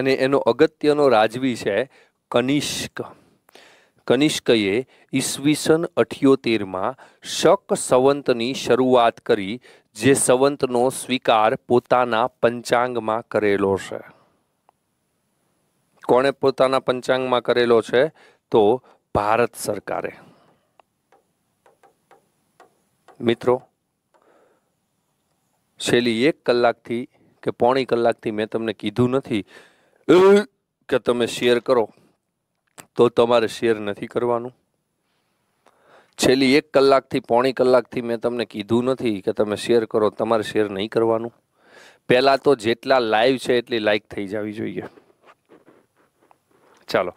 અને એનો અગત્યનો રાજવી છે કનિષ્ક કનિષ્કએ ઈસવીસન અઠ્યોતેરમાં શક સંવંતની શરૂઆત કરી જે સંવંતનો સ્વીકાર પોતાના પંચાંગમાં કરેલો છે કોણે પોતાના પંચાંગમાં કરેલો છે તો ભારત સરકારે મિત્રો છેલ્લી એક કલાકથી કે પોણી કલાકથી મેં તમને કીધું નથી કે તમે શેર કરો તો તમારે શેર નથી કરવાનું છેલ્લી એક કલાકથી પોણી કલાકથી મેં તમને કીધું નથી કે તમે શેર કરો તમારે શેર નહીં કરવાનું પહેલાં તો જેટલા લાઈવ છે એટલી લાઈક થઈ જવી જોઈએ ચાલો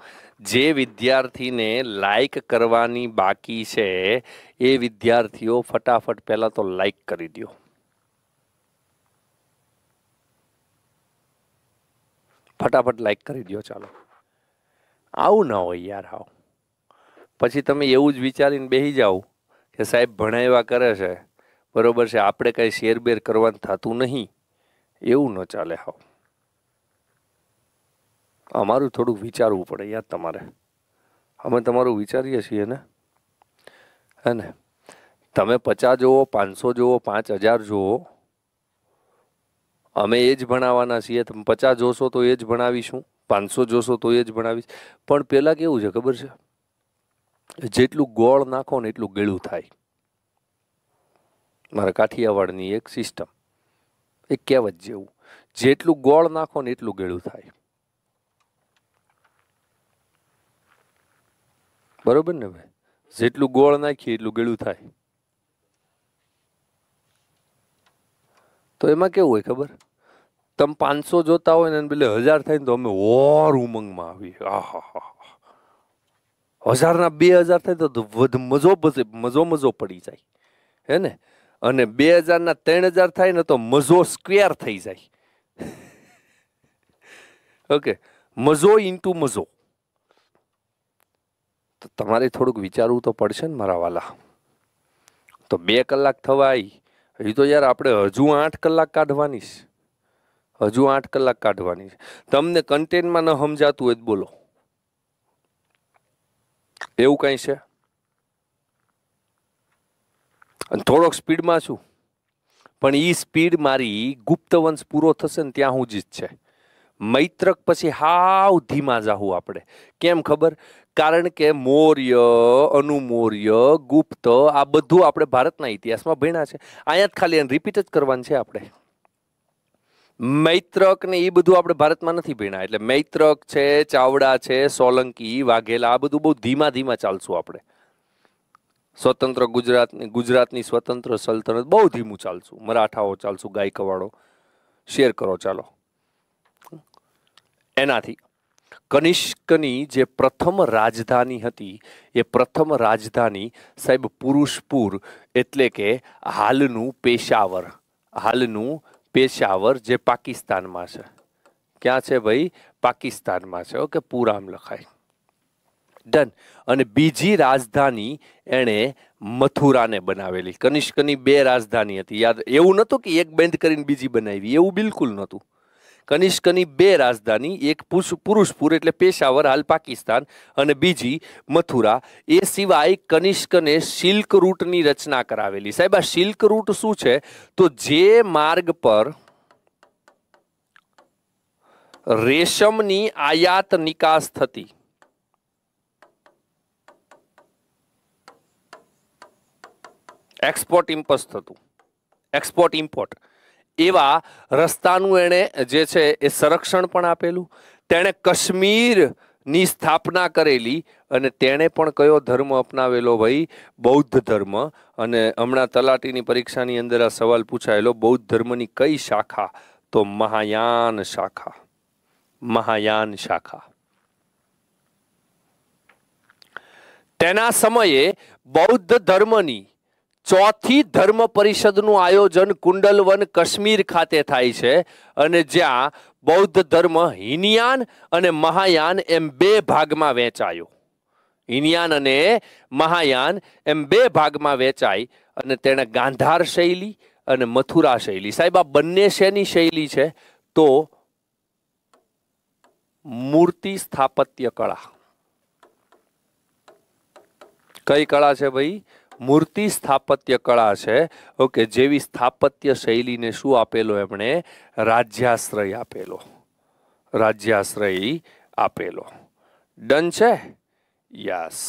જે વિદ્યાર્થીને લાઈક કરવાની બાકી છે એ વિદ્યાર્થીઓ ફટાફટ પહેલાં તો લાઈક કરી દો ફટાફટ લાઈક કરી દો ચાલો આવું ના હોય યાર હાવ પછી તમે એવું જ વિચારીને બેસી જાઓ કે સાહેબ ભણાવ્યા કરે છે બરોબર છે આપણે કાંઈ શેરબેર કરવાનું થતું નહીં એવું ન ચાલે હાવ અમારું થોડુંક વિચારવું પડે યાર તમારે અમે તમારું વિચારીએ છીએ ને હે ને તમે પચાસ જુઓ પાંચસો જુઓ પાંચ હજાર જુઓ અમે એ જ ભણાવવાના છીએ તમે પચાસ જોશો તો એ જ ભણાવીશું પાંચસો જોશો તો એ જ ભણાવીશ પણ પહેલાં કેવું છે ખબર છે જેટલું ગોળ નાખો ને એટલું ગળ્યું થાય મારા કાઠિયાવાડની એક સિસ્ટમ એક કહેવત જેવું જેટલું ગોળ નાખો ને એટલું ગળ્યું થાય બરોબર ને ભાઈ જેટલું ગોળ નાખીએ એટલું ગળ્યું થાય તો એમાં કેવું હોય ખબર તમે પાંચસો જોતા હોય ને એટલે હજાર થાય ને તો અમે ઓર ઉમંગમાં આવીએ આહા હા હજારના બે હજાર થાય તો મજો મજો મજો પડી જાય હે ને અને બે હજારના ત્રણ હજાર થાય ને તો મજો સ્ક્વેર થઈ જાય ઓકે મજો ઇન્ટુ મજો તો તમારે થોડુંક વિચારવું તો પડશે ને મારા વાલા તો બે કલાક થવા આવી હજી તો યાર આપણે હજુ આઠ કલાક કાઢવાની છે હજુ આઠ કલાક કાઢવાની છે તમને કન્ટેન્ટમાં ન સમજાતું હોય તો બોલો એવું કાંઈ છે અને થોડોક સ્પીડમાં છું પણ એ સ્પીડ મારી ગુપ્તવંશ પૂરો થશે ને ત્યાં હું જીત છે મૈત્રક પછી હાવ ધીમા જાહું આપણે કેમ ખબર કારણ કે મૌર્ય અનુમૌર્ય ગુપ્ત આ બધું આપણે ભારતના ઇતિહાસમાં ભણ્યા છે અહીંયા જ ખાલી એને રિપીટ જ કરવાનું છે આપણે મૈત્રક ને એ બધું આપણે ભારતમાં નથી ભીણા એટલે મૈત્રક છે ચાવડા છે સોલંકી વાઘેલા આ બધું બહુ ધીમા ધીમા ચાલશું આપણે સ્વતંત્ર ગુજરાતની ગુજરાતની સ્વતંત્ર સલ્તનત બહુ ધીમું ચાલશું મરાઠાઓ ચાલશું ગાયકવાડો શેર કરો ચાલો એનાથી કનિષ્કની જે પ્રથમ રાજધાની હતી એ પ્રથમ રાજધાની સાહેબ પુરુષપુર એટલે કે હાલનું પેશાવર હાલનું પેશાવર જે પાકિસ્તાનમાં છે ક્યાં છે ભાઈ પાકિસ્તાનમાં છે ઓકે પૂરામ લખાય ડન અને બીજી રાજધાની એણે મથુરાને બનાવેલી કનિષ્કની બે રાજધાની હતી યાદ એવું નહોતું કે એક બેન્ડ કરીને બીજી બનાવી એવું બિલકુલ નહોતું કનિષ્કની બે રાજધાની એક પુરુષપુર એટલે પેશાવર હાલ પાકિસ્તાન અને બીજી મથુરા એ સિવાય કનિષ્કને શિલ્ક રૂટની રચના કરાવેલી સાહેબ આ સિલ્ક રૂટ શું છે તો જે માર્ગ પર રેશમની આયાત નિકાસ થતી એક્સપોર્ટ ઇમ્પોર્ટ થતું એક્સપોર્ટ ઇમ્પોર્ટ એવા રસ્તાનું એણે જે છે એ સંરક્ષણ પણ આપેલું તેણે કશ્મીરની સ્થાપના કરેલી અને તેણે પણ કયો ધર્મ અપનાવેલો ભાઈ બૌદ્ધ ધર્મ અને હમણાં તલાટીની પરીક્ષાની અંદર આ સવાલ પૂછાયેલો બૌદ્ધ ધર્મની કઈ શાખા તો મહાયાન શાખા મહાયાન શાખા તેના સમયે બૌદ્ધ ધર્મની ચોથી ધર્મ પરિષદનું આયોજન કુંડલવન કાશ્મીર ખાતે થાય છે અને જ્યાં બૌદ્ધ ધર્મ હિનયાન અને મહાયાન એમ બે ભાગમાં વહેંચાયો હિનયાન અને મહાયાન એમ બે ભાગમાં વહેંચાય અને તેણે ગાંધાર શૈલી અને મથુરા શૈલી સાહેબ આ બંને શેની શૈલી છે તો મૂર્તિ સ્થાપત્ય કળા કઈ કળા છે ભાઈ મૂર્તિ સ્થાપત્ય કળા છે ઓકે જેવી સ્થાપત્ય શૈલીને શું આપેલો એમણે રાજ્યાશ્રય આપેલો રાજ્યાશ્રય આપેલો ડન છે યસ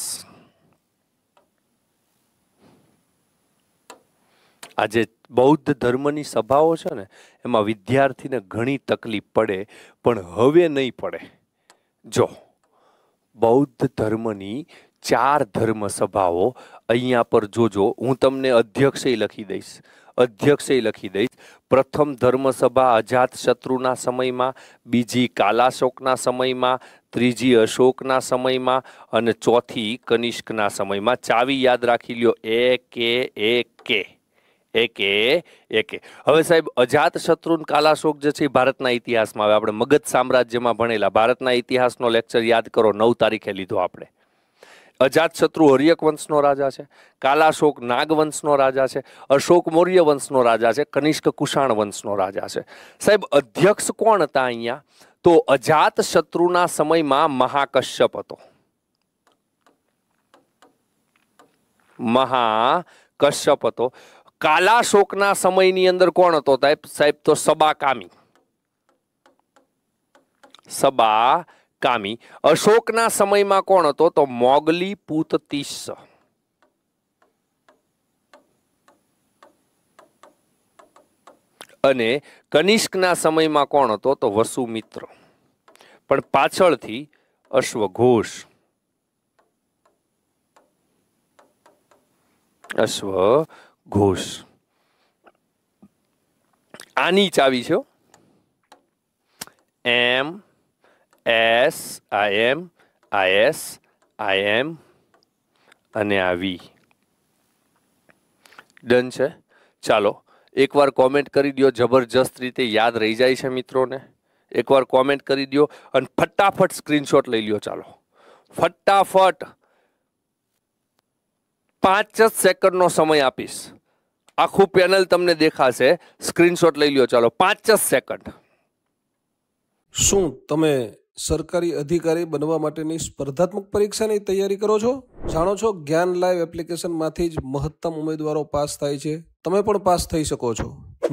આજે બૌદ્ધ ધર્મની સભાઓ છે ને એમાં વિદ્યાર્થીને ઘણી તકલીફ પડે પણ હવે નહીં પડે જો બૌદ્ધ ધર્મની ચાર ધર્મ સભાઓ અહીંયા પર જોજો હું તમને અધ્યક્ષે લખી દઈશ અધ્યક્ષે લખી દઈશ પ્રથમ ધર્મસભા અજાત શત્રુના સમયમાં બીજી કાલાશોકના સમયમાં ત્રીજી અશોકના સમયમાં અને ચોથી કનિષ્કના સમયમાં ચાવી યાદ રાખી લ્યો એ કે એ કે એકે એકે હવે સાહેબ અજાત શત્રુન કાલાશોક જે છે ભારતના ઇતિહાસમાં હવે આપણે મગધ સામ્રાજ્યમાં ભણેલા ભારતના ઇતિહાસનો લેક્ચર યાદ કરો નવ તારીખે લીધો આપણે અજાતશત્રુ હરિયક વંશનો રાજા છે કાલાશોક નાગવંશનો રાજા છે અશોક મૌર્ય વંશનો રાજા છે કનિષ્ક કુષાણ વંશનો રાજા છે સાહેબ અધ્યક્ષ કોણ હતા અહીંયા તો અજાતશત્રુના સમયમાં મહાકશ્યપ હતો મહાકશ્યપ હતો કાલાશોકના સમયની અંદર કોણ હતો સાહેબ સાહેબ તો સબા કામી સબા કામી અશોકના સમયમાં કોણ હતો તો મોગલી પૂત અને કનિષ્કના સમયમાં કોણ હતો તો વસુમિત્ર પણ પાછળથી અશ્વઘોષ અશ્વ ઘોષ આની ચાવી છે M S I M I S I એમ અને આ વી ડન છે ચાલો એકવાર કોમેન્ટ કરી દો જબરજસ્ત રીતે યાદ રહી જાય છે મિત્રોને એકવાર કોમેન્ટ કરી દો અને ફટાફટ સ્ક્રીનશોટ લઈ લ્યો ચાલો ફટાફટ પાંચ જ સેકન્ડનો સમય આપીશ આખું પેનલ તમને દેખાશે સ્ક્રીનશોટ લઈ લ્યો ચાલો પાંચ જ સેકન્ડ શું તમે સરકારી અધિકારી બનવા માટેની સ્પર્ધાત્મક પરીક્ષાની તૈયારી કરો છો જાણો છો જ્ઞાન લાઈવ એપ્લિકેશનમાંથી જ મહત્તમ ઉમેદવારો પાસ થાય છે તમે પણ પાસ થઈ શકો છો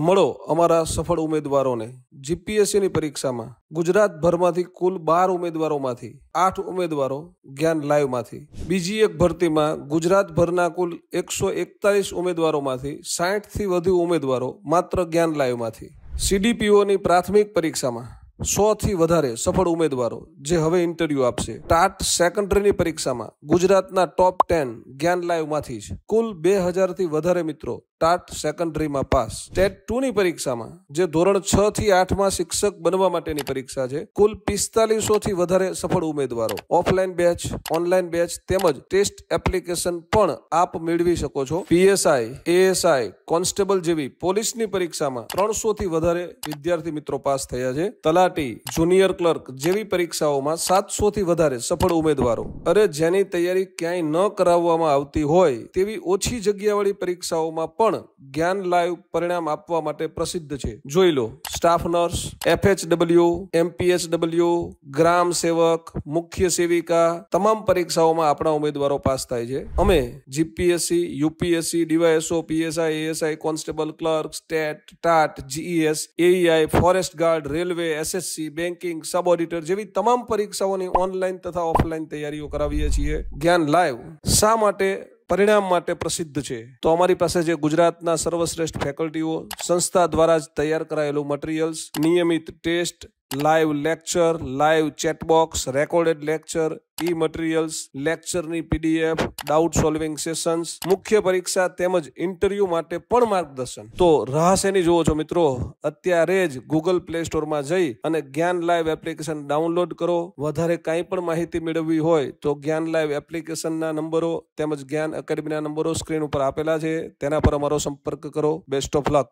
મળો અમારા સફળ ઉમેદવારોને જીપીએસસીની પરીક્ષામાં ગુજરાતભરમાંથી કુલ બાર ઉમેદવારોમાંથી આઠ ઉમેદવારો જ્ઞાન લાઈવમાંથી બીજી એક ભરતીમાં ગુજરાતભરના કુલ એકસો એકતાલીસ ઉમેદવારોમાંથી સાઠથી વધુ ઉમેદવારો માત્ર જ્ઞાન લાઈવમાંથી સીડીપીઓની પ્રાથમિક પરીક્ષામાં સોથી વધારે સફળ ઉમેદવારો જે હવે ઇન્ટરવ્યૂ આપશે ટાટ સેકન્ડરીની પરીક્ષામાં ગુજરાતના ટોપ ટેન જ્ઞાન લાઈવમાંથી જ કુલ બે હજારથી વધારે મિત્રો ટાટ સેકન્ડરીમાં પાસ ટેટ ટુની પરીક્ષામાં જે ધોરણ છ થી આઠમાં શિક્ષક બનવા માટેની પરીક્ષા છે કુલ પિસ્તાલીસોથી વધારે સફળ ઉમેદવારો ઓફલાઈન બેચ ઓનલાઈન બેચ તેમજ ટેસ્ટ એપ્લિકેશન પણ આપ મેળવી શકો છો પીએસઆઈ એએસઆઈ કોન્સ્ટેબલ જેવી પોલીસની પરીક્ષામાં ત્રણસોથી વધારે વિદ્યાર્થી મિત્રો પાસ થયા છે તલા તલાટી જુનિયર ક્લર્ક જેવી પરીક્ષાઓમાં સાતસોથી વધારે સફળ ઉમેદવારો અરે જેની તૈયારી ક્યાંય ન કરાવવામાં આવતી હોય તેવી ઓછી જગ્યાવાળી પરીક્ષાઓમાં પણ જ્ઞાન લાઈવ પરિણામ આપવા માટે પ્રસિદ્ધ છે જોઈ લો સ્ટાફ નર્સ એફએચડબલ્યુ એમપીએચડબલ્યુ ગ્રામ સેવક મુખ્ય સેવિકા તમામ પરીક્ષાઓમાં આપણા ઉમેદવારો પાસ થાય છે અમે GPSC UPSC DYSO PSI ASI constable clerk state TAT GES AEI forest guard railway SSC banking sub auditor જેવી તમામ પરીક્ષાઓની ઓનલાઈન તથા ઓફલાઈન તૈયારીઓ કરાવીએ છીએ જ્ઞાન લાઈવ શા માટે પરિણામ માટે પ્રસિદ્ધ છે તો અમારી પાસે જે ગુજરાતના સર્વશ્રેષ્ઠ ફેકલ્ટીઓ સંસ્થા દ્વારા જ તૈયાર કરાયેલું મટીરિયલ્સ નિયમિત test live lecture live chatbox recorded lecture ઈ મટીરિયલ્સ લેક્ચરની પીડીએફ ડાઉટ સોલ્વિંગ સેશન્સ મુખ્ય પરીક્ષા તેમજ ઇન્ટરવ્યૂ માટે પણ માર્ગદર્શન તો રાહ જુઓ છો મિત્રો અત્યારે જ ગૂગલ પ્લે સ્ટોરમાં જઈ અને જ્ઞાન લાઈવ એપ્લિકેશન ડાઉનલોડ કરો વધારે કાંઈ પણ માહિતી મેળવવી હોય તો જ્ઞાન લાઈવ એપ્લિકેશનના નંબરો તેમજ જ્ઞાન એકેડમીના નંબરો સ્ક્રીન ઉપર આપેલા છે તેના પર અમારો સંપર્ક કરો બેસ્ટ ઓફ લક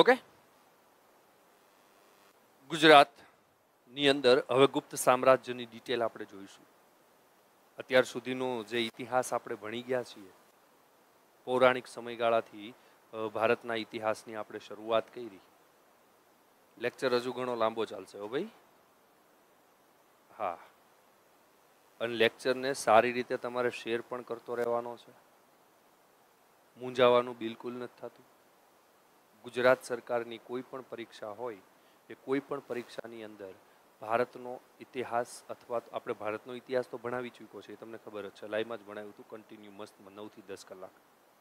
ઓકે ગુજરાતની અંદર હવે ગુપ્ત સામ્રાજ્યની ડિટેલ આપણે જોઈશું અત્યાર સુધીનો જે ઇતિહાસ આપણે ભણી ગયા છીએ પૌરાણિક સમયગાળાથી ભારતના ઇતિહાસની આપણે શરૂઆત કરી લેક્ચર હજુ ઘણો લાંબો ચાલશે હો ભાઈ હા અને લેક્ચરને સારી રીતે તમારે શેર પણ કરતો રહેવાનો છે મૂંઝાવાનું બિલકુલ નથી થતું ગુજરાત સરકારની કોઈ પણ પરીક્ષા હોય કે કોઈ પણ પરીક્ષાની અંદર ભારતનો ઇતિહાસ અથવા તો આપણે ભારતનો ઇતિહાસ તો ભણાવી ચૂક્યો છે એ તમને ખબર જ છે લાઈવમાં જ ભણાવ્યું હતું કન્ટિન્યુ મસ્ત નવથી દસ કલાક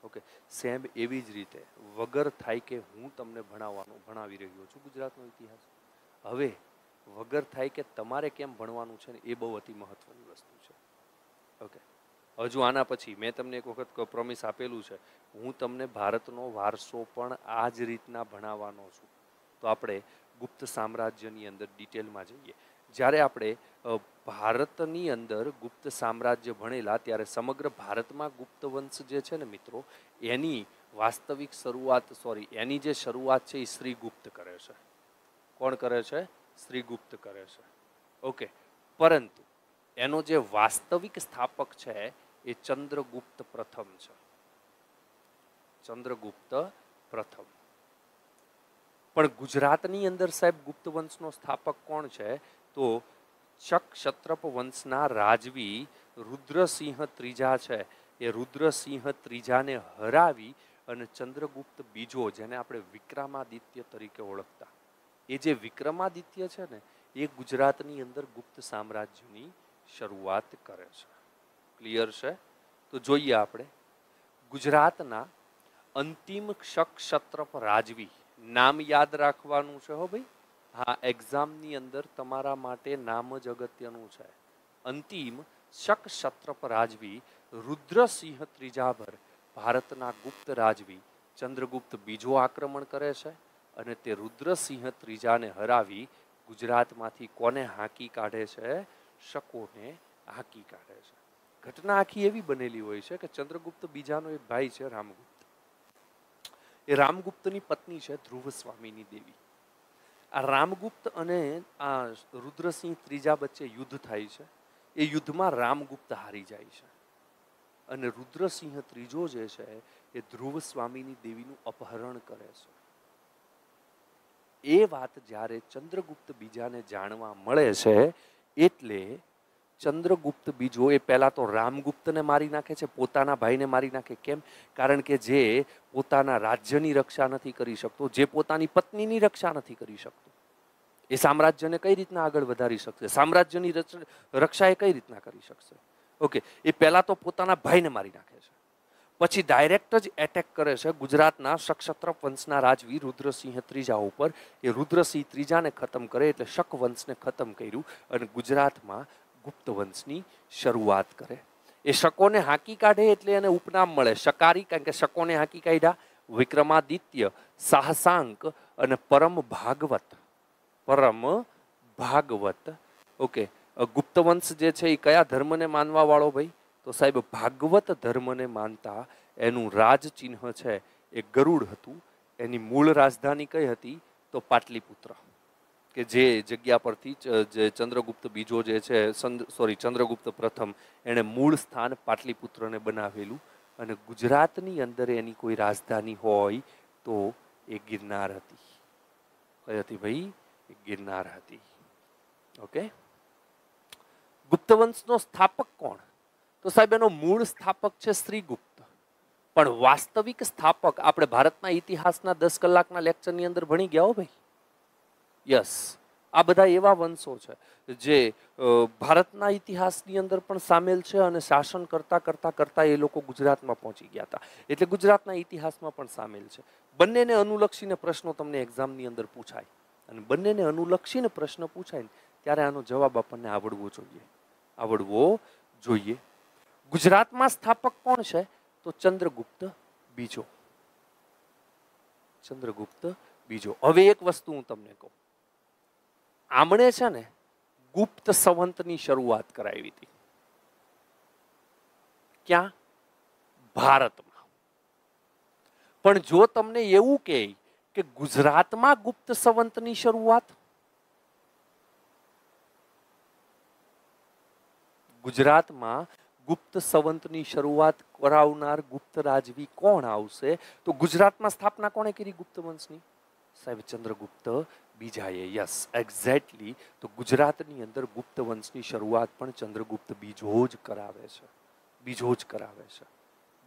ઓકે સેમ એવી જ રીતે વગર થાય કે હું તમને ભણાવવાનું ભણાવી રહ્યો છું ગુજરાતનો ઇતિહાસ હવે વગર થાય કે તમારે કેમ ભણવાનું છે ને એ બહુ અતિ મહત્વની વસ્તુ છે ઓકે હજુ આના પછી મેં તમને એક વખત પ્રોમિસ આપેલું છે હું તમને ભારતનો વારસો પણ આ જ રીતના ભણાવવાનો છું તો આપણે ગુપ્ત સામ્રાજ્યની અંદર ડિટેલમાં જઈએ જ્યારે આપણે ભારતની અંદર ગુપ્ત સામ્રાજ્ય ભણેલા ત્યારે સમગ્ર ભારતમાં ગુપ્ત વંશ જે છે ને મિત્રો એની વાસ્તવિક શરૂઆત સોરી એની જે શરૂઆત છે એ શ્રીગુપ્ત કરે છે કોણ કરે છે શ્રીગુપ્ત કરે છે ઓકે પરંતુ એનો જે વાસ્તવિક સ્થાપક છે એ ચંદ્રગુપ્ત પ્રથમ છે ચંદ્રગુપ્ત પ્રથમ પણ ગુજરાતની અંદર સાહેબ ગુપ્ત વંશનો સ્થાપક કોણ છે તો ચક ક્ષત્રપ વંશના રાજવી રુદ્રસિંહ ત્રીજા છે એ રુદ્રસિંહ ત્રીજાને હરાવી અને ચંદ્રગુપ્ત બીજો જેને આપણે વિક્રમાદિત્ય તરીકે ઓળખતા એ જે વિક્રમાદિત્ય છે ને એ ગુજરાતની અંદર ગુપ્ત સામ્રાજ્યની શરૂઆત કરે છે ક્લિયર છે તો જોઈએ આપણે ગુજરાતના અંતિમ ક્ષક ક્ષત્રપ રાજવી નામ યાદ રાખવાનું છે હો ભાઈ હા એક્ઝામની અંદર તમારા માટે નામ જ અગત્યનું છે અંતિમ શક શત્રપ રાજવી રુદ્રસિંહ ત્રીજાભર ભારતના ગુપ્ત રાજવી ચંદ્રગુપ્ત બીજો આક્રમણ કરે છે અને તે રુદ્રસિંહ ત્રીજાને હરાવી ગુજરાતમાંથી કોને હાંકી કાઢે છે શકોને હાંકી કાઢે છે ઘટના આખી એવી બનેલી હોય છે કે ચંદ્રગુપ્ત બીજાનો એક ભાઈ છે રામગુપ્ત એ રામગુપ્તની પત્ની છે ધ્રુવ સ્વામીની દેવી આ રામગુપ્ત અને આ રુદ્રસિંહ ત્રીજા વચ્ચે યુદ્ધ થાય છે એ યુદ્ધમાં રામગુપ્ત હારી જાય છે અને રુદ્રસિંહ ત્રીજો જે છે એ ધ્રુવ સ્વામીની દેવીનું અપહરણ કરે છે એ વાત જ્યારે ચંદ્રગુપ્ત બીજાને જાણવા મળે છે એટલે ચંદ્રગુપ્ત બીજો એ પહેલાં તો રામગુપ્તને મારી નાખે છે પોતાના ભાઈને મારી નાખે કેમ કારણ કે જે પોતાના રાજ્યની રક્ષા નથી કરી શકતો જે પોતાની પત્નીની રક્ષા નથી કરી શકતો એ સામ્રાજ્યને કઈ રીતના આગળ વધારી શકશે સામ્રાજ્યની રક્ષા એ કઈ રીતના કરી શકશે ઓકે એ પહેલાં તો પોતાના ભાઈને મારી નાખે છે પછી ડાયરેક્ટ જ એટેક કરે છે ગુજરાતના શક્ષત્ર વંશના રાજવી રુદ્રસિંહ ત્રીજા ઉપર એ રુદ્રસિંહ ત્રીજાને ખતમ કરે એટલે શક વંશને ખતમ કર્યું અને ગુજરાતમાં ગુપ્ત વંશની શરૂઆત કરે એ શકોને હાંકી કાઢે એટલે એને ઉપનામ મળે શકારી કારણ કે શકોને હાંકી કાઢ્યા વિક્રમાદિત્ય સાહસાંક અને પરમ ભાગવત પરમ ભાગવત ઓકે ગુપ્ત વંશ જે છે એ કયા ધર્મને માનવા વાળો ભાઈ તો સાહેબ ભાગવત ધર્મને માનતા એનું રાજચિહ્ન છે એ ગરુડ હતું એની મૂળ રાજધાની કઈ હતી તો પાટલીપુત્ર કે જે જગ્યા પરથી જે ચંદ્રગુપ્ત બીજો જે છે સોરી ચંદ્રગુપ્ત પ્રથમ એણે મૂળ સ્થાન પાટલીપુત્રને બનાવેલું અને ગુજરાતની અંદર એની કોઈ રાજધાની હોય તો એ ગિરનાર હતી કઈ હતી ભાઈ એ ગિરનાર હતી ઓકે ગુપ્તવંશનો સ્થાપક કોણ તો સાહેબ એનો મૂળ સ્થાપક છે શ્રીગુપ્ત પણ વાસ્તવિક સ્થાપક આપણે ભારતના ઇતિહાસના દસ કલાકના લેક્ચરની અંદર ભણી ગયા હો ભાઈ યસ આ બધા એવા વંશો છે જે ભારતના ઇતિહાસની અંદર પણ સામેલ છે અને શાસન કરતાં કરતાં કરતાં એ લોકો ગુજરાતમાં પહોંચી ગયા હતા એટલે ગુજરાતના ઇતિહાસમાં પણ સામેલ છે બંનેને અનુલક્ષીને પ્રશ્નો તમને એક્ઝામની અંદર પૂછાય અને બંનેને અનુલક્ષીને પ્રશ્ન પૂછાય ને ત્યારે આનો જવાબ આપણને આવડવો જોઈએ આવડવો જોઈએ ગુજરાતમાં સ્થાપક કોણ છે તો ચંદ્રગુપ્ત બીજો ચંદ્રગુપ્ત બીજો હવે એક વસ્તુ હું તમને કહું આમણે છે ને ગુપ્ત સંવંતની શરૂઆત કરાવી હતી ક્યાં ભારતમાં પણ જો તમને એવું કહે કે ગુજરાતમાં ગુપ્ત સંવંતની શરૂઆત ગુજરાતમાં ગુપ્ત સંવંતની શરૂઆત કરાવનાર ગુપ્ત રાજવી કોણ આવશે તો ગુજરાતમાં સ્થાપના કોણે કરી ગુપ્ત વંશની સાહેબ ચંદ્રગુપ્ત બીજાએ યસ એક્ઝેક્ટલી તો ગુજરાતની અંદર ગુપ્ત વંશની શરૂઆત પણ ચંદ્રગુપ્ત બીજો જ કરાવે છે બીજો જ કરાવે છે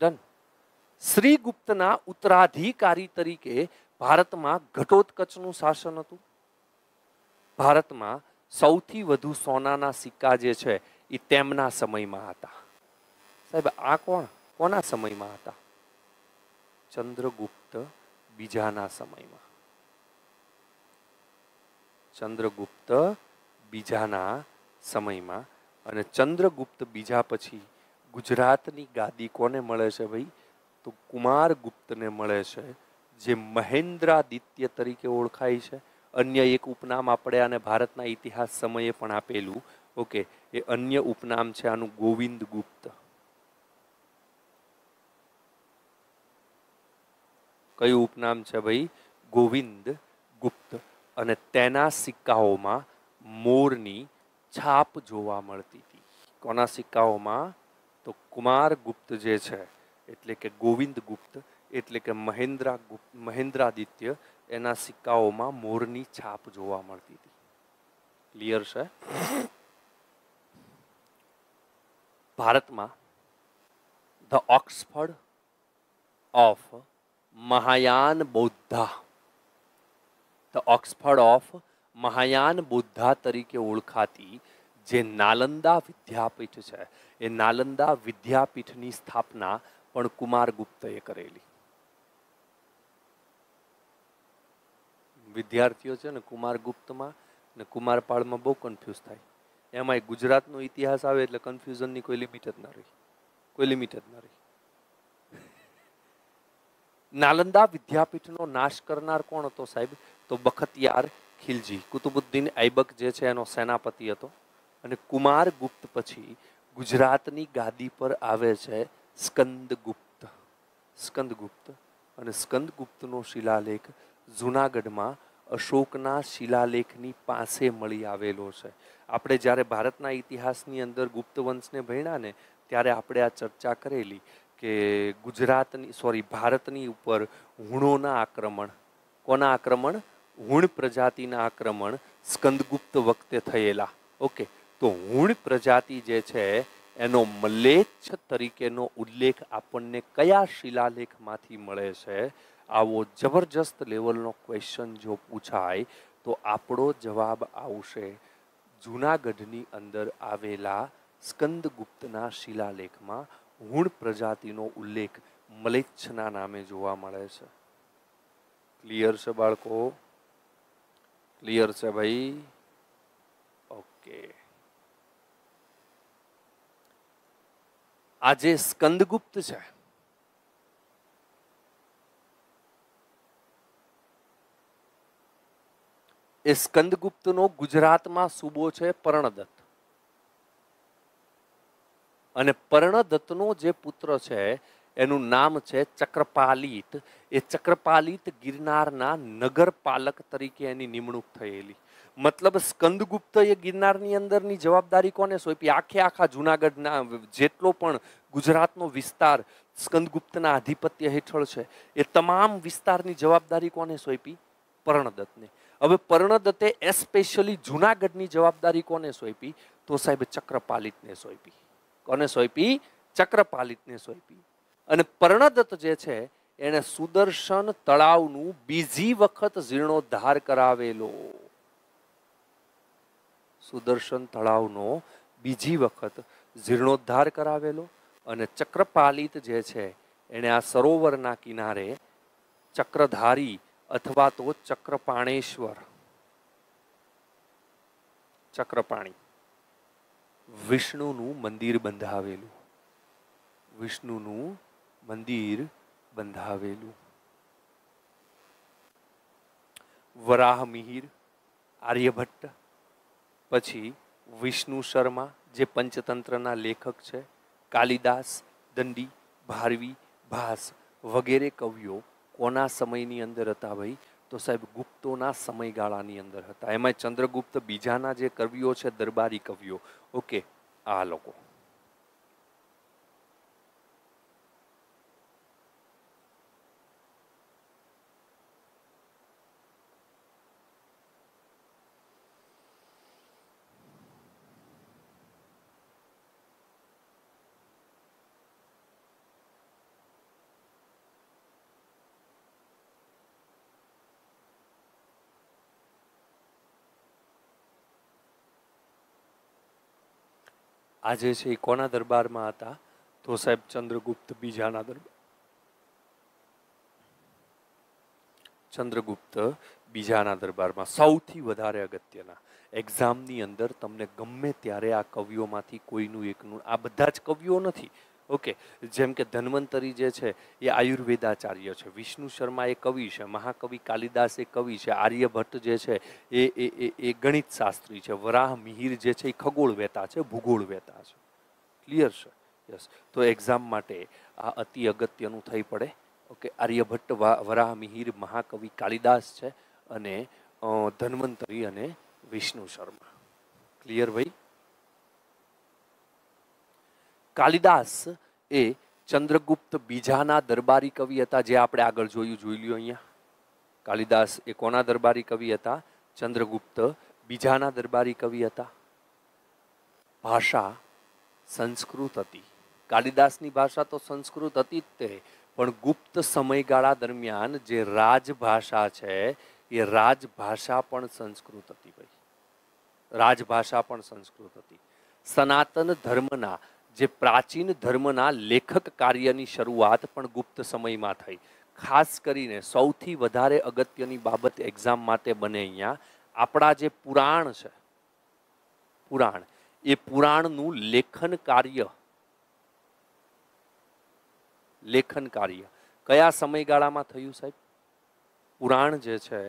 ડન શ્રી ગુપ્તના ઉત્તરાધિકારી તરીકે ભારતમાં ઘટોત્કચનું શાસન હતું ભારતમાં સૌથી વધુ સોનાના સિક્કા જે છે એ તેમના સમયમાં હતા સાહેબ આ કોણ કોના સમયમાં હતા ચંદ્રગુપ્ત બીજાના સમયમાં ચંદ્રગુપ્ત બીજાના સમયમાં અને ચંદ્રગુપ્ત બીજા પછી ગુજરાતની ગાદી કોને મળે છે ભાઈ તો કુમારગુપ્તને મળે છે જે મહેન્દ્રાદિત્ય તરીકે ઓળખાય છે અન્ય એક ઉપનામ આપણે આને ભારતના ઇતિહાસ સમયે પણ આપેલું ઓકે એ અન્ય ઉપનામ છે આનું ગોવિંદ ગુપ્ત કયું ઉપનામ છે ભાઈ ગોવિંદ ગુપ્ત અને તેના સિક્કાઓમાં મોરની છાપ જોવા મળતી હતી કોના સિક્કાઓમાં તો કુમાર ગુપ્ત જે છે એટલે કે ગોવિંદ ગુપ્ત એટલે કે મહેન્દ્રા ગુપ્ત મહેન્દ્રાદિત્ય એના સિક્કાઓમાં મોરની છાપ જોવા મળતી હતી ક્લિયર છે ભારતમાં the Oxford of Mahayana Bauddha the Oxford of Mahayana Buddha તરીકે ઓળખાતી જે નાલંદા વિદ્યાપીઠ છે એ નાલંદા વિદ્યાપીઠની સ્થાપના પણ કુમાર ગુપ્તએ કરેલી વિદ્યાર્થીઓ છે ને કુમાર ગુપ્તમાં ને કુમારપાળમાં બહુ કન્ફ્યુઝ થાય એમાંય ગુજરાતનો ઇતિહાસ આવે એટલે કન્ફ્યુઝનની કોઈ લિમિટ જ ના રહી કોઈ લિમિટ જ ના રહી નાલંદા વિદ્યાપીઠનો નાશ કરનાર કોણ હતો સાહેબ તો બખતિયાર ખિલજી કુતુબુદ્દીન ઐબક જે છે એનો સેનાપતિ હતો અને કુમાર ગુપ્ત પછી ગુજરાતની ગાદી પર આવે છે સ્કંદગુપ્ત સ્કંદગુપ્ત અને સ્કંદગુપ્તનો શિલાલેખ જૂનાગઢમાં અશોકના શિલાલેખની પાસે મળી આવેલો છે આપણે જ્યારે ભારતના ઇતિહાસની અંદર ગુપ્ત વંશને ભણ્યા ને ત્યારે આપણે આ ચર્ચા કરેલી કે ગુજરાતની સોરી ભારતની ઉપર હુણોના આક્રમણ કોના આક્રમણ હુણ પ્રજાતિના આક્રમણ સ્કંદગુપ્ત વખતે થયેલા ઓકે તો હુણ પ્રજાતિ જે છે એનો મલેચ્છ તરીકેનો ઉલ્લેખ આપણને કયા શિલાલેખમાંથી મળે છે આવો જબરજસ્ત લેવલનો ક્વેશ્ચન જો પૂછાય તો આપણો જવાબ આવશે જૂનાગઢની અંદર આવેલા સ્કંદગુપ્તના શિલાલેખમાં હુણ પ્રજાતિનો ઉલ્લેખ મલેચ્છના નામે જોવા મળે છે ક્લિયર છે બાળકો ક્લિયર છે ભાઈ ઓકે આ જે સ્કંદગુપ્ત છે એ સ્કંદગુપ્તનો ગુજરાતમાં સુબો છે પરણદત્ત અને પર્ણદત્તનો જે પુત્ર છે એનું નામ છે ચક્રપાલિત એ ચક્રપાલિત ગિરનારના નગરપાલક તરીકે એની નિમણૂક થયેલી મતલબ સ્કંદગુપ્ત એ ગિરનારની અંદરની જવાબદારી કોને સોંપી આખે આખા જુનાગઢના જેટલો પણ ગુજરાતનો વિસ્તાર સ્કંદગુપ્તના આધિપત્ય હેઠળ છે એ તમામ વિસ્તારની જવાબદારી કોને સોંપી પર્ણદત્તને હવે પર્ણદત્તે એસ્પેશિયલી જુનાગઢની જવાબદારી કોને સોંપી તો સાહેબ ચક્રપાલિતને સોંપી કોને સોંપી ચક્રપાલિતને સોંપી અને પર્ણદત્ત જે છે એણે સુદર્શન તળાવનું બીજી વખત જીર્ણોદ્ધાર કરાવેલો સુદર્શન તળાવનો બીજી વખત જીર્ણોદ્ધાર કરાવેલો અને ચક્રપાલિત જે છે એણે આ સરોવરના કિનારે ચક્રધારી અથવા તો ચક્રપાણેશ્વર ચક્રપાણી વિષ્ણુનું મંદિર બંધાવેલું વિષ્ણુનું મંદિર બંધાવેલું વરાહ મિહિર આર્યભટ્ટ પછી વિષ્ણુ શર્મા જે પંચતંત્રના લેખક છે કાલિદાસ દંડી ભારવી ભાસ વગેરે કવિઓ કોના સમયની અંદર હતા ભાઈ તો સાહેબ ગુપ્તોના સમયગાળાની અંદર હતા એમાં ચંદ્રગુપ્ત બીજાના જે કવિઓ છે દરબારી કવિઓ ઓકે આ લોકો આજે છે એ કોના દરબારમાં હતા તો સાહેબ ચંદ્રગુપ્ત બીજાના દરબાર ચંદ્રગુપ્ત બીજાના દરબારમાં સૌથી વધારે અગત્યના એક્ઝામની અંદર તમને ગમે ત્યારે આ કવિઓમાંથી કોઈનું એકનું આ બધા જ કવિઓ નથી ઓકે જેમ કે ધન્વંતરી જે છે એ આયુર્વેદાચાર્ય છે વિષ્ણુ શર્મા એ કવિ છે મહાકવિ કાલિદાસ એ કવિ છે આર્યભટ્ટ જે છે એ એ એ ગણિત શાસ્ત્રી છે વરાહ મિહિર જે છે એ ખગોળ વેતા છે ભૂગોળ વેતા છે ક્લિયર છે યસ તો એક્ઝામ માટે આ અતિ અગત્યનું થઈ પડે ઓકે આર્યભટ્ટ વરાહ મિહિર મહાકવિ કાલિદાસ છે અને ધન્વંતરી અને વિષ્ણુ શર્મા ક્લિયર ભાઈ કાલિદાસ એ ચંદ્રગુપ્ત બીજાના દરબારી કવિ હતા જે આપણે આગળ જોયું જોઈ લ્યો અહીંયા કાલિદાસ એ કોના દરબારી કવિ હતા ચંદ્રગુપ્ત બીજાના દરબારી કવિ હતા ભાષા સંસ્કૃત હતી કાલિદાસની ભાષા તો સંસ્કૃત હતી જ તે પણ ગુપ્ત સમયગાળા દરમિયાન જે રાજભાષા છે એ રાજભાષા પણ સંસ્કૃત હતી ભાઈ રાજભાષા પણ સંસ્કૃત હતી સનાતન ધર્મના જે પ્રાચીન ધર્મના લેખક કાર્યની શરૂઆત પણ ગુપ્ત સમયમાં થઈ ખાસ કરીને સૌથી વધારે અગત્યની બાબત એક્ઝામ માટે બને અહીંયા આપણા જે પુરાણ છે પુરાણ એ પુરાણનું લેખન કાર્ય લેખન કાર્ય કયા સમયગાળામાં થયું સાહેબ પુરાણ જે છે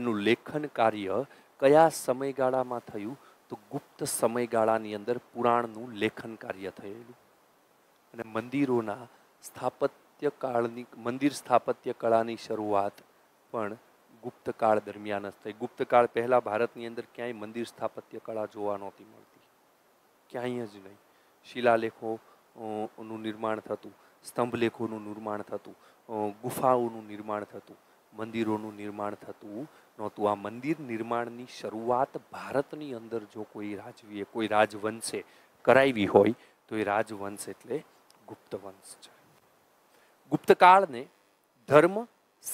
એનું લેખન કાર્ય કયા સમયગાળામાં થયું તો ગુપ્ત સમયગાળાની અંદર પુરાણનું લેખન કાર્ય થયેલું અને મંદિરોના સ્થાપત્યકાળની મંદિર સ્થાપત્ય કળાની શરૂઆત પણ ગુપ્તકાળ દરમિયાન જ થઈ ગુપ્તકાળ પહેલાં ભારતની અંદર ક્યાંય મંદિર સ્થાપત્ય કળા જોવા નહોતી મળતી ક્યાંય જ નહીં શિલાલેખો નું નિર્માણ થતું સ્તંભલેખોનું નિર્માણ થતું ગુફાઓનું નિર્માણ થતું મંદિરોનું નિર્માણ થતું નહોતું આ મંદિર નિર્માણની શરૂઆત ભારતની અંદર જો કોઈ રાજવીએ કોઈ રાજવંશે કરાવી હોય તો એ રાજવંશ એટલે ગુપ્ત વંશ છે ગુપ્તકાળને ધર્મ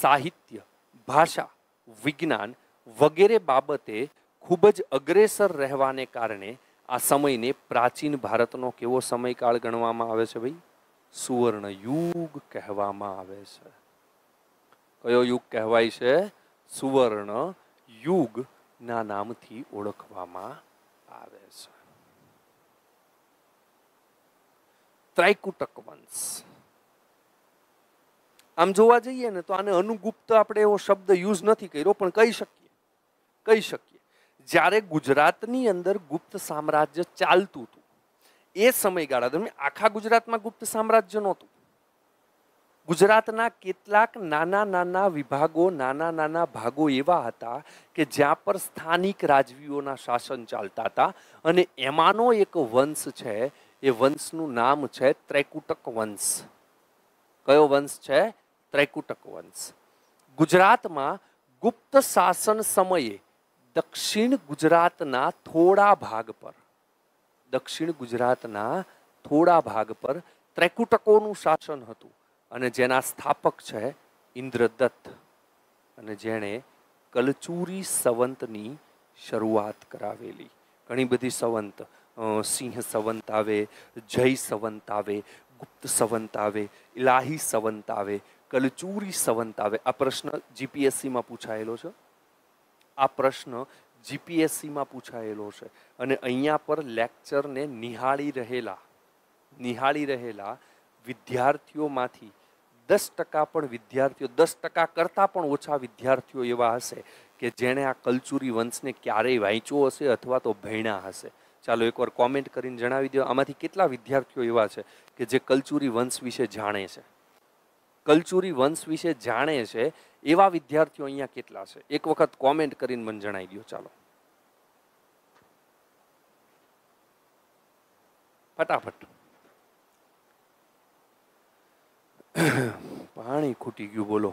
સાહિત્ય ભાષા વિજ્ઞાન વગેરે બાબતે ખૂબ જ અગ્રેસર રહેવાને કારણે આ સમયને પ્રાચીન ભારતનો કેવો સમયકાળ ગણવામાં આવે છે ભાઈ સુવર્ણ યુગ કહેવામાં આવે છે કયો યુગ કહેવાય છે સુવર્ણ યુગ યુગના નામથી ઓળખવામાં આવે છે ત્રાયકુટક વંશ આમ જોવા જઈએ ને તો આને અનુગુપ્ત આપણે એવો શબ્દ યુઝ નથી કર્યો પણ કહી શકીએ કહી શકીએ જ્યારે ગુજરાતની અંદર ગુપ્ત સામ્રાજ્ય ચાલતું હતું એ સમયગાળા દરમિયાન આખા ગુજરાતમાં ગુપ્ત સામ્રાજ્ય નહોતું ગુજરાતના કેટલાક નાના નાના વિભાગો નાના નાના ભાગો એવા હતા કે જ્યાં પર સ્થાનિક રાજવીઓના શાસન ચાલતા હતા અને એમાંનો એક વંશ છે એ વંશનું નામ છે ત્રૈકુટક વંશ કયો વંશ છે ત્રૈકુટક વંશ ગુજરાતમાં ગુપ્ત શાસન સમયે દક્ષિણ ગુજરાતના થોડા ભાગ પર દક્ષિણ ગુજરાતના થોડા ભાગ પર ત્રૈકુટકોનું શાસન હતું અને જેના સ્થાપક છે ઇન્દ્રદત્ત અને જેણે કલચુરી સંવંતની શરૂઆત કરાવેલી ઘણી બધી સંવંત સિંહ સંવંત આવે જય સંવંત આવે ગુપ્ત સંવંત આવે ઇલાહી સંવંત આવે કલચુરી સંવંત આવે આ પ્રશ્ન જીપીએસસીમાં પૂછાયેલો છે આ પ્રશ્ન જીપીએસસીમાં પૂછાયેલો છે અને અહીંયા પર લેક્ચરને નિહાળી રહેલા નિહાળી રહેલા વિદ્યાર્થીઓમાંથી દસ ટકા પણ વિદ્યાર્થીઓ દસ ટકા કરતાં પણ ઓછા વિદ્યાર્થીઓ એવા હશે કે જેણે આ કલચુરી વંશને ક્યારેય વાંચ્યો હશે અથવા તો ભણ્યા હશે ચાલો એકવાર કોમેન્ટ કરીને જણાવી દો આમાંથી કેટલા વિદ્યાર્થીઓ એવા છે કે જે કલચુરી વંશ વિશે જાણે છે કલચુરી વંશ વિશે જાણે છે એવા વિદ્યાર્થીઓ અહીંયા કેટલા છે એક વખત કોમેન્ટ કરીને મને જણાવી દો ચાલો ફટાફટ પાણી ખૂટી ગયું બોલો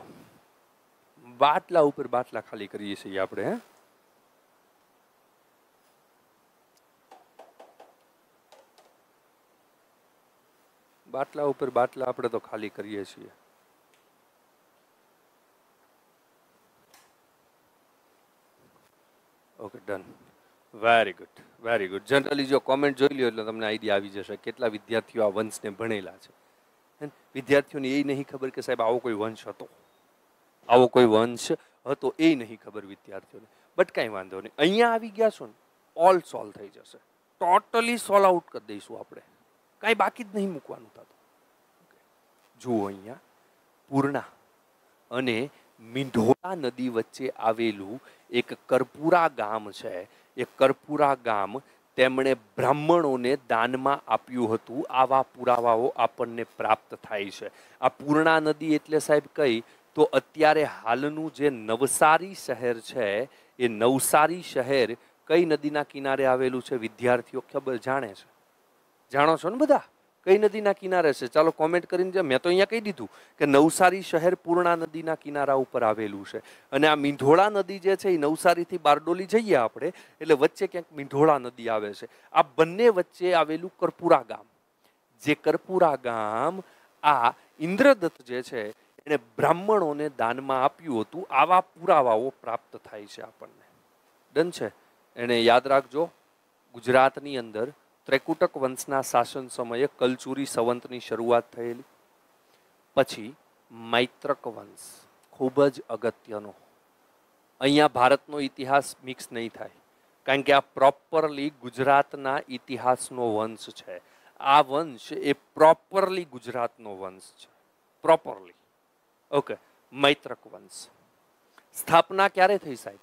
બાટલા ઉપર બાટલા ખાલી કરીએ છીએ આપણે હે બાટલા ઉપર બાટલા આપણે તો ખાલી કરીએ છીએ okay done very good very good generally જો કોમેન્ટ જોઈ લ્યો એટલે તમને આઈડિયા આવી જશે કેટલા વિદ્યાર્થીઓ આ વંશને ભણેલા છે વિદ્યાર્થીઓને એ નહીં ખબર કે સાહેબ આવો કોઈ વંશ હતો આવો કોઈ વંશ હતો એ નહીં ખબર વિદ્યાર્થીઓને બટ કાંઈ વાંધો નહીં અહીંયા આવી ગયા છો ને ઓલ સોલ્વ થઈ જશે ટોટલી સોલ્વ આઉટ કરી દઈશું આપણે કાંઈ બાકી જ નહીં મૂકવાનું થતું જુઓ અહીંયા પૂર્ણા અને મીંઢોળા નદી વચ્ચે આવેલું એક કરપુરા ગામ છે એ કરપુરા ગામ તેમણે બ્રાહ્મણોને દાનમાં આપ્યું હતું આવા પુરાવાઓ આપણને પ્રાપ્ત થાય છે આ પૂર્ણા નદી એટલે સાહેબ કહી તો અત્યારે હાલનું જે નવસારી શહેર છે એ નવસારી શહેર કઈ નદીના કિનારે આવેલું છે વિદ્યાર્થીઓ ખબર જાણે છે જાણો છો ને બધા કઈ નદીના કિનારે છે ચાલો કોમેન્ટ કરીને મેં તો અહીંયા કહી દીધું કે નવસારી શહેર પૂર્ણા નદીના કિનારા ઉપર આવેલું છે અને આ મીંઢોળા નદી જે છે એ નવસારીથી બારડોલી જઈએ આપણે એટલે વચ્ચે ક્યાંક મીંઢોળા નદી આવે છે આ બંને વચ્ચે આવેલું કરપુરા ગામ જે કરપુરા ગામ આ ઇન્દ્રદત્ત જે છે એણે બ્રાહ્મણોને દાનમાં આપ્યું હતું આવા પુરાવાઓ પ્રાપ્ત થાય છે આપણને ડન છે એણે યાદ રાખજો ગુજરાતની અંદર ત્રેકુટક વંશના શાસન સમયે કલચુરી સંવંતની શરૂઆત થયેલી પછી મૈત્રક વંશ ખૂબ જ અગત્યનો અહીંયા ભારતનો ઇતિહાસ મિક્સ નહીં થાય કારણ કે આ પ્રોપરલી ગુજરાતના ઇતિહાસનો વંશ છે આ વંશ એ પ્રોપરલી ગુજરાતનો વંશ છે પ્રોપરલી ઓકે મૈત્રક વંશ સ્થાપના ક્યારે થઈ સાહેબ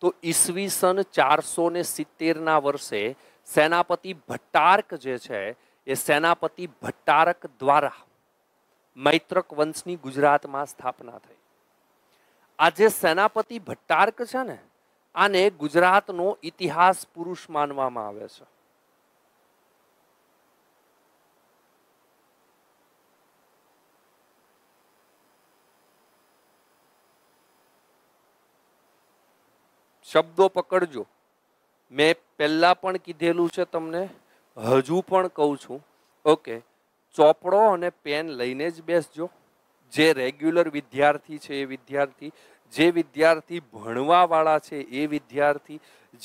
તો ઈસવીસન ચારસો ને સિત્તેરના વર્ષે સેનાપતિ ભટ્ટાર્ક જે છે એ સેનાપતિ ભટ્ટારક દ્વારા મૈત્રક વંશની ગુજરાતમાં સ્થાપના થઈ આ જે સેનાપતિ ભટ્ટાર્ક છે ને આને ગુજરાતનો ઇતિહાસ પુરુષ માનવામાં આવે છે શબ્દો પકડજો મેં પહેલાં પણ કીધેલું છે તમને હજુ પણ કહું છું ઓકે ચોપડો અને પેન લઈને જ બેસજો જે રેગ્યુલર વિદ્યાર્થી છે એ વિદ્યાર્થી જે વિદ્યાર્થી ભણવાવાળા છે એ વિદ્યાર્થી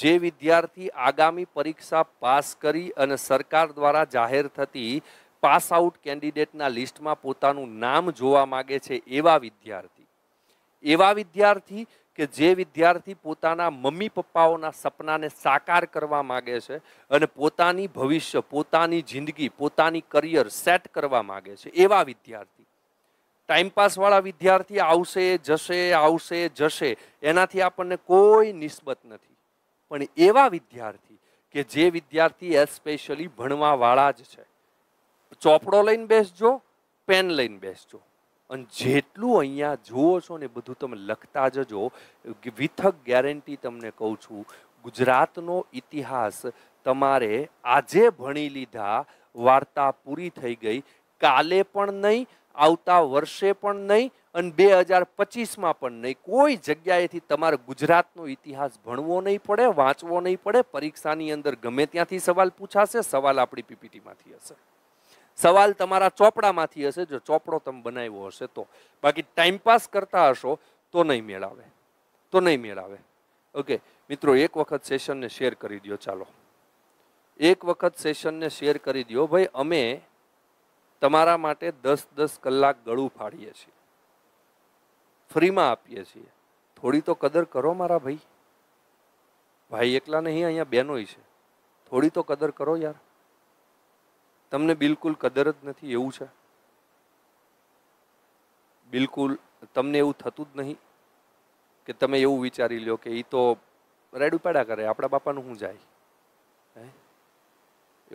જે વિદ્યાર્થી આગામી પરીક્ષા પાસ કરી અને સરકાર દ્વારા જાહેર થતી પાસ આઉટ કેન્ડિડેટના લિસ્ટમાં પોતાનું નામ જોવા માગે છે એવા વિદ્યાર્થી એવા વિદ્યાર્થી કે જે વિદ્યાર્થી પોતાના મમ્મી પપ્પાઓના સપનાને સાકાર કરવા માગે છે અને પોતાની ભવિષ્ય પોતાની જિંદગી પોતાની કરિયર સેટ કરવા માગે છે એવા વિદ્યાર્થી ટાઈમપાસવાળા વિદ્યાર્થી આવશે જશે આવશે જશે એનાથી આપણને કોઈ નિસ્બત નથી પણ એવા વિદ્યાર્થી કે જે વિદ્યાર્થી એસ્પેશિયલી ભણવાવાળા જ છે ચોપડો લઈને બેસજો પેન લઈને બેસજો અને જેટલું અહીંયા જુઓ છો ને બધું તમે લખતા જજો વિથક ગેરંટી તમને કહું છું ગુજરાતનો ઇતિહાસ તમારે આજે ભણી લીધા વાર્તા પૂરી થઈ ગઈ કાલે પણ નહીં આવતા વર્ષે પણ નહીં અને બે હજાર પચીસમાં પણ નહીં કોઈ જગ્યાએથી તમારે ગુજરાતનો ઇતિહાસ ભણવો નહીં પડે વાંચવો નહીં પડે પરીક્ષાની અંદર ગમે ત્યાંથી સવાલ પૂછાશે સવાલ આપણી પીપીટીમાંથી હશે સવાલ તમારા ચોપડામાંથી હશે જો ચોપડો તમે બનાવ્યો હશે તો બાકી ટાઈમ પાસ કરતા હશો તો નહીં મેળાવે તો નહીં મેળાવે ઓકે મિત્રો એક વખત સેશનને શેર કરી દો ચાલો એક વખત સેશનને શેર કરી દો ભાઈ અમે તમારા માટે દસ દસ કલાક ગળું ફાડીએ છીએ ફ્રીમાં આપીએ છીએ થોડી તો કદર કરો મારા ભાઈ ભાઈ એકલા નહીં અહીંયા બહેનોય છે થોડી તો કદર કરો યાર તમને બિલકુલ કદર જ નથી એવું છે બિલકુલ તમને એવું થતું જ નહીં કે તમે એવું વિચારી લ્યો કે એ તો રેડ ઉપાડા કરે આપણા બાપાનું શું જાય હે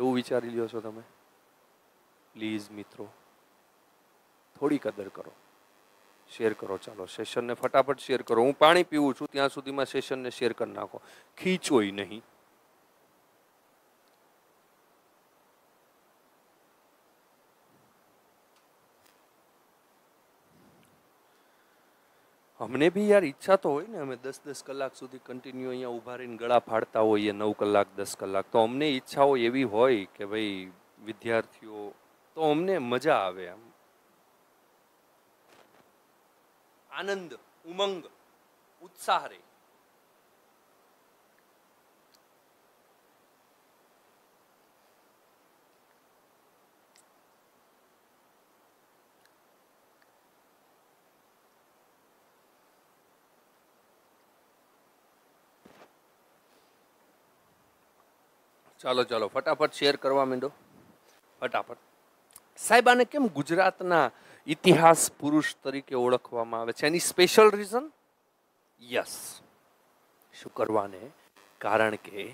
એવું વિચારી લ્યો છો તમે પ્લીઝ મિત્રો થોડી કદર કરો શેર કરો ચાલો સેશનને ફટાફટ શેર કરો હું પાણી પીવું છું ત્યાં સુધીમાં સેશનને શેર કરી નાખો ખીચોય નહીં અમને બી યાર ઈચ્છા તો હોય ને અમે દસ દસ કલાક સુધી કન્ટિન્યુ અહીંયા ઊભા રહીને ગળા ફાડતા હોઈએ નવ કલાક દસ કલાક તો અમને ઈચ્છાઓ એવી હોય કે ભાઈ વિદ્યાર્થીઓ તો અમને મજા આવે એમ આનંદ ઉમંગ ઉત્સાહ રહે ચાલો ચાલો ફટાફટ શેર કરવા માંડો ફટાફટ સાહેબ આને કેમ ગુજરાતના ઇતિહાસ પુરુષ તરીકે ઓળખવામાં આવે છે એની સ્પેશિયલ રીઝન યસ શું કરવાને કારણ કે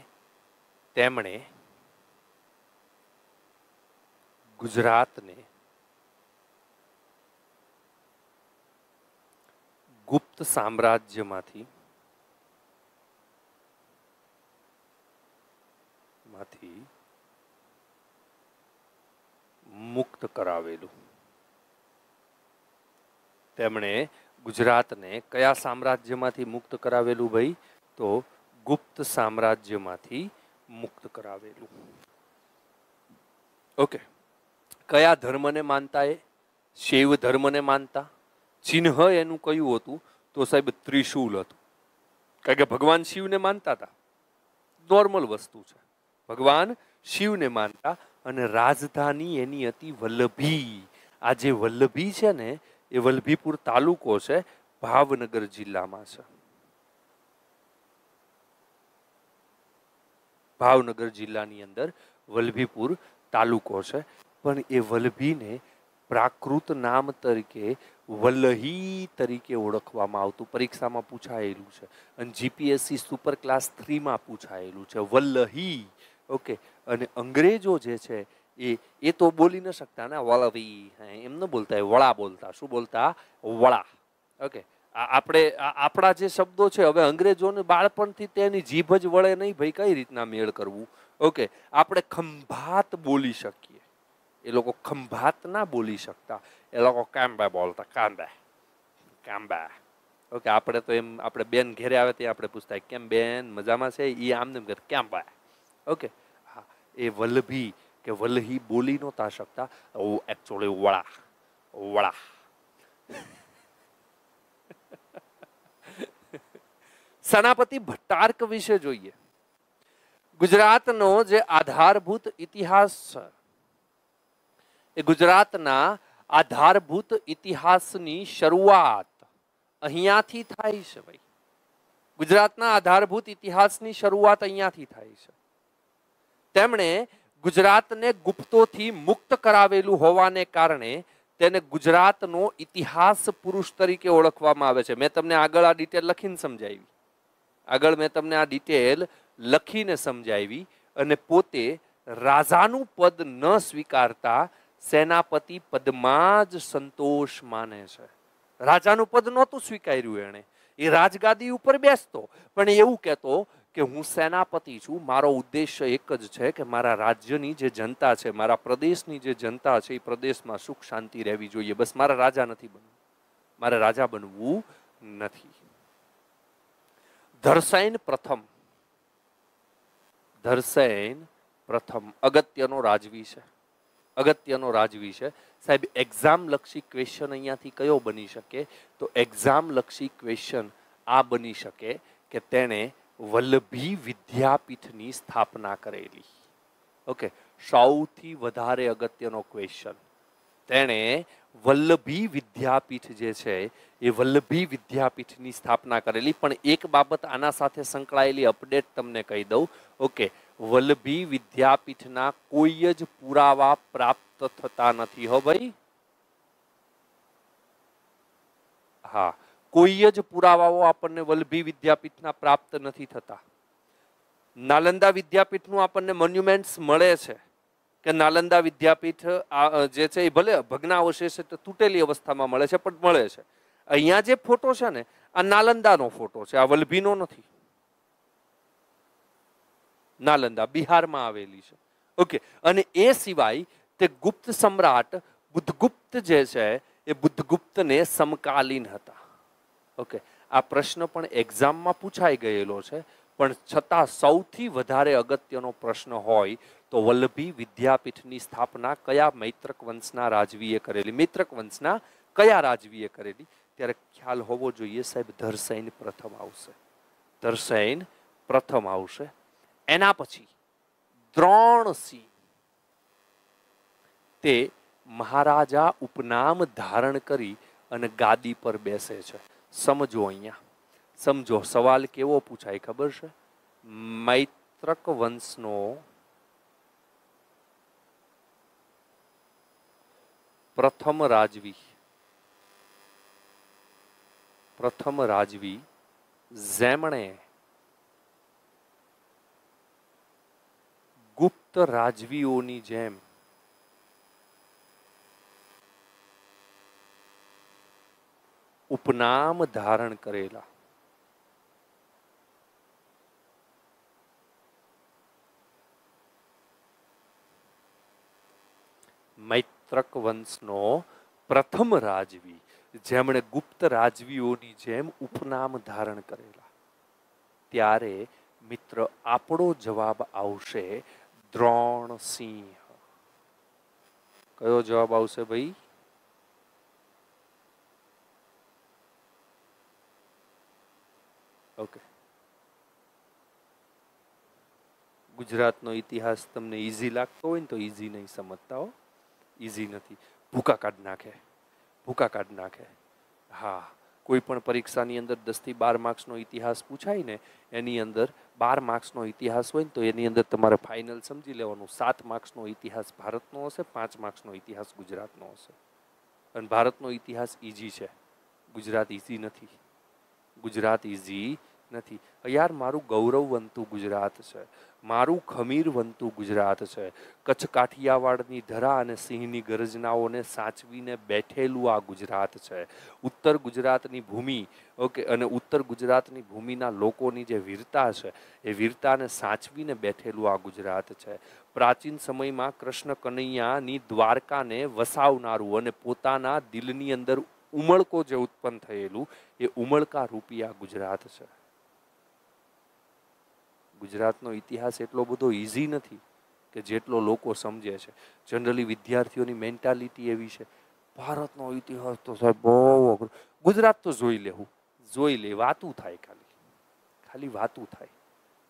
તેમણે ગુજરાતને ગુપ્ત સામ્રાજ્યમાંથી માંથી મુક્ત કરાવેલું તેમણે ગુજરાતને કયા સામ્રાજ્યમાંથી મુક્ત કરાવેલું ભાઈ તો ગુપ્ત સામ્રાજ્યમાંથી મુક્ત કરાવેલું ઓકે કયા ધર્મને માનતા એ શૈવ ધર્મને માનતા ચિહ્ન એનું કયું હતું તો સાહેબ ત્રિશુલ હતું કારણ કે ભગવાન શિવને માનતા હતા નોર્મલ વસ્તુ છે ભગવાન શિવને માનતા અને રાજધાની એની હતી વલ્લભી આ જે વલ્લભી છે ને એ વલ્લભીપુર તાલુકો છે ભાવનગર જિલ્લામાં છે ભાવનગર જિલ્લાની અંદર વલ્લભીપુર તાલુકો છે પણ એ વલ્લભીને પ્રાકૃત નામ તરીકે વલ્લહી તરીકે ઓળખવામાં આવતું પરીક્ષામાં પૂછાયેલું છે અને જીપીએસસી સુપર ક્લાસ થ્રીમાં પૂછાયેલું છે વલ્લહી ઓકે અને અંગ્રેજો જે છે એ એ તો બોલી ન શકતા ને વળવી એમ ન બોલતા વળા બોલતા શું બોલતા વળા ઓકે આપણે આપણા જે શબ્દો છે હવે અંગ્રેજોને બાળપણથી તેની જીભ જ વળે નહીં ભાઈ કઈ રીતના મેળ કરવું ઓકે આપણે ખંભાત બોલી શકીએ એ લોકો ખંભાત ના બોલી શકતા એ લોકો કાંબા બોલતા કાંબા કાંબા ઓકે આપણે તો એમ આપણે બેન ઘેરે આવે તે આપણે પૂછતા કેમ બેન મજામાં છે એ આમને કેમ બા ઓકે હા એ વલ્લભી કે વલ્લહી બોલી નહોતા શકતા એકચુઅલી વળા વળા સેનાપતિ ભટ્ટાર્ક વિશે જોઈએ ગુજરાતનો જે આધારભૂત ઇતિહાસ છે એ ગુજરાતના આધારભૂત ઇતિહાસની શરૂઆત અહીંયાથી થાય છે ભાઈ ગુજરાતના આધારભૂત ઇતિહાસની શરૂઆત અહીંયાથી થાય છે તેમણે ગુજરાતને ગુપ્તોથી મુક્ત કરાવેલું હોવાને કારણે તેને ગુજરાતનો ઇતિહાસ પુરુષ તરીકે ઓળખવામાં આવે છે મેં તમને આગળ આ ડિટેલ લખીને સમજાવી આગળ મેં તમને આ ડિટેલ લખીને સમજાવી અને પોતે રાજાનું પદ ન સ્વીકારતા સેનાપતિ પદમાં જ સંતોષ માને છે રાજાનું પદ નહોતું સ્વીકાર્યું એણે એ રાજગાદી ઉપર બેસતો પણ એવું કહેતો કે હું સેનાપતિ છું મારો ઉદ્દેશ્ય એક જ છે કે મારા રાજ્યની જે જનતા છે મારા પ્રદેશની જે જનતા છે એ પ્રદેશમાં સુખ શાંતિ રહેવી જોઈએ બસ મારા રાજા નથી બનવું મારે રાજા બનવું નથી ધરસૈન પ્રથમ ધરસૈન પ્રથમ અગત્યનો રાજવી છે અગત્યનો રાજવી છે સાહેબ એક્ઝામ લક્ષી ક્વેશ્ચન અહીંયાથી કયો બની શકે તો એક્ઝામ લક્ષી ક્વેશ્ચન આ બની શકે કે તેણે વલ્લભી વિદ્યાપીઠની સ્થાપના કરેલી ઓકે સૌથી વધારે અગત્યનો ક્વેશ્ચન તેણે વલ્લભી વિદ્યાપીઠ જે છે એ વલ્લભી વિદ્યાપીઠની સ્થાપના કરેલી પણ એક બાબત આના સાથે સંકળાયેલી અપડેટ તમને કહી દઉં ઓકે વલ્લભી વિદ્યાપીઠના કોઈ જ પુરાવા પ્રાપ્ત થતા નથી હો ભાઈ હા કોઈ જ પુરાવાઓ આપણને વલ્લભી વિદ્યાપીઠના પ્રાપ્ત નથી થતા નાલંદા વિદ્યાપીઠનું આપણને મોન્યુમેન્ટ્સ મળે છે કે નાલંદા વિદ્યાપીઠ જે છે એ ભલે ભગ્નાવશેષ તૂટેલી અવસ્થામાં મળે છે પણ મળે છે અહીંયા જે ફોટો છે ને આ નાલંદાનો ફોટો છે આ વલ્લભીનો નથી નાલંદા બિહારમાં આવેલી છે ઓકે અને એ સિવાય તે ગુપ્ત સમ્રાટ બુદ્ધગુપ્ત જે છે એ બુદ્ધગુપ્તને સમકાલીન હતા ઓકે આ પ્રશ્ન પણ એક્ઝામમાં પૂછાઈ ગયેલો છે પણ છતાં સૌથી વધારે અગત્યનો પ્રશ્ન હોય તો વલ્લભી વિદ્યાપીઠની સ્થાપના કયા મૈત્રક વંશના રાજવીએ કરેલી મૈત્રક વંશના કયા રાજવીએ કરેલી ત્યારે ખ્યાલ હોવો જોઈએ સાહેબ ધરસૈન પ્રથમ આવશે ધરસૈન પ્રથમ આવશે એના પછી સિંહ તે મહારાજા ઉપનામ ધારણ કરી અને ગાદી પર બેસે છે સમજો અહીંયા સમજો સવાલ કેવો પૂછાય ખબર છે મૈત્રક વંશનો પ્રથમ રાજવી પ્રથમ રાજવી જેમણે ગુપ્ત રાજવીઓની જેમ ઉપનામ ધારણ કરેલા મૈત્રક વંશનો પ્રથમ રાજવી જેમણે ગુપ્ત રાજવીઓની જેમ ઉપનામ ધારણ કરેલા ત્યારે મિત્ર આપણો જવાબ આવશે દ્રોણ સિંહ કયો જવાબ આવશે ભાઈ ગુજરાતનો ઇતિહાસ તમને ઇઝી લાગતો હોય ને તો ઇઝી નહીં સમજતા હો ઇઝી નથી ભૂકા કાઢ નાખે ભૂકા કાઢ નાખે હા કોઈ પણ પરીક્ષાની અંદર દસથી બાર માર્ક્સનો ઇતિહાસ પૂછાય ને એની અંદર બાર માર્ક્સનો ઇતિહાસ હોય ને તો એની અંદર તમારે ફાઇનલ સમજી લેવાનું સાત માર્ક્સનો ઇતિહાસ ભારતનો હશે પાંચ માર્ક્સનો ઇતિહાસ ગુજરાતનો હશે અને ભારતનો ઇતિહાસ ઇઝી છે ગુજરાત ઇઝી નથી ગુજરાત ઇઝી નથી યાર મારું ગૌરવવંતું ગુજરાત છે મારું ખમીરવંતું ગુજરાત છે કચ્છ કાઠિયાવાડની ધરા અને સિંહની ગરજનાઓને સાચવીને બેઠેલું આ ગુજરાત છે ઉત્તર ગુજરાતની ભૂમિ ઓકે અને ઉત્તર ગુજરાતની ભૂમિના લોકોની જે વીરતા છે એ વીરતાને સાચવીને બેઠેલું આ ગુજરાત છે પ્રાચીન સમયમાં કૃષ્ણ કનૈયાની દ્વારકાને વસાવનારું અને પોતાના દિલની અંદર ઉમળકો જે ઉત્પન્ન થયેલું એ ઉમળકા રૂપિયા ગુજરાત છે ગુજરાતનો ઇતિહાસ એટલો બધો ઇઝી નથી કે જેટલો લોકો સમજે છે જનરલી વિદ્યાર્થીઓની મેન્ટાલિટી એવી છે ભારતનો ઇતિહાસ તો સાહેબ બહુ અઘરો ગુજરાત તો જોઈ લેવું જોઈ લે વાતું થાય ખાલી ખાલી વાતું થાય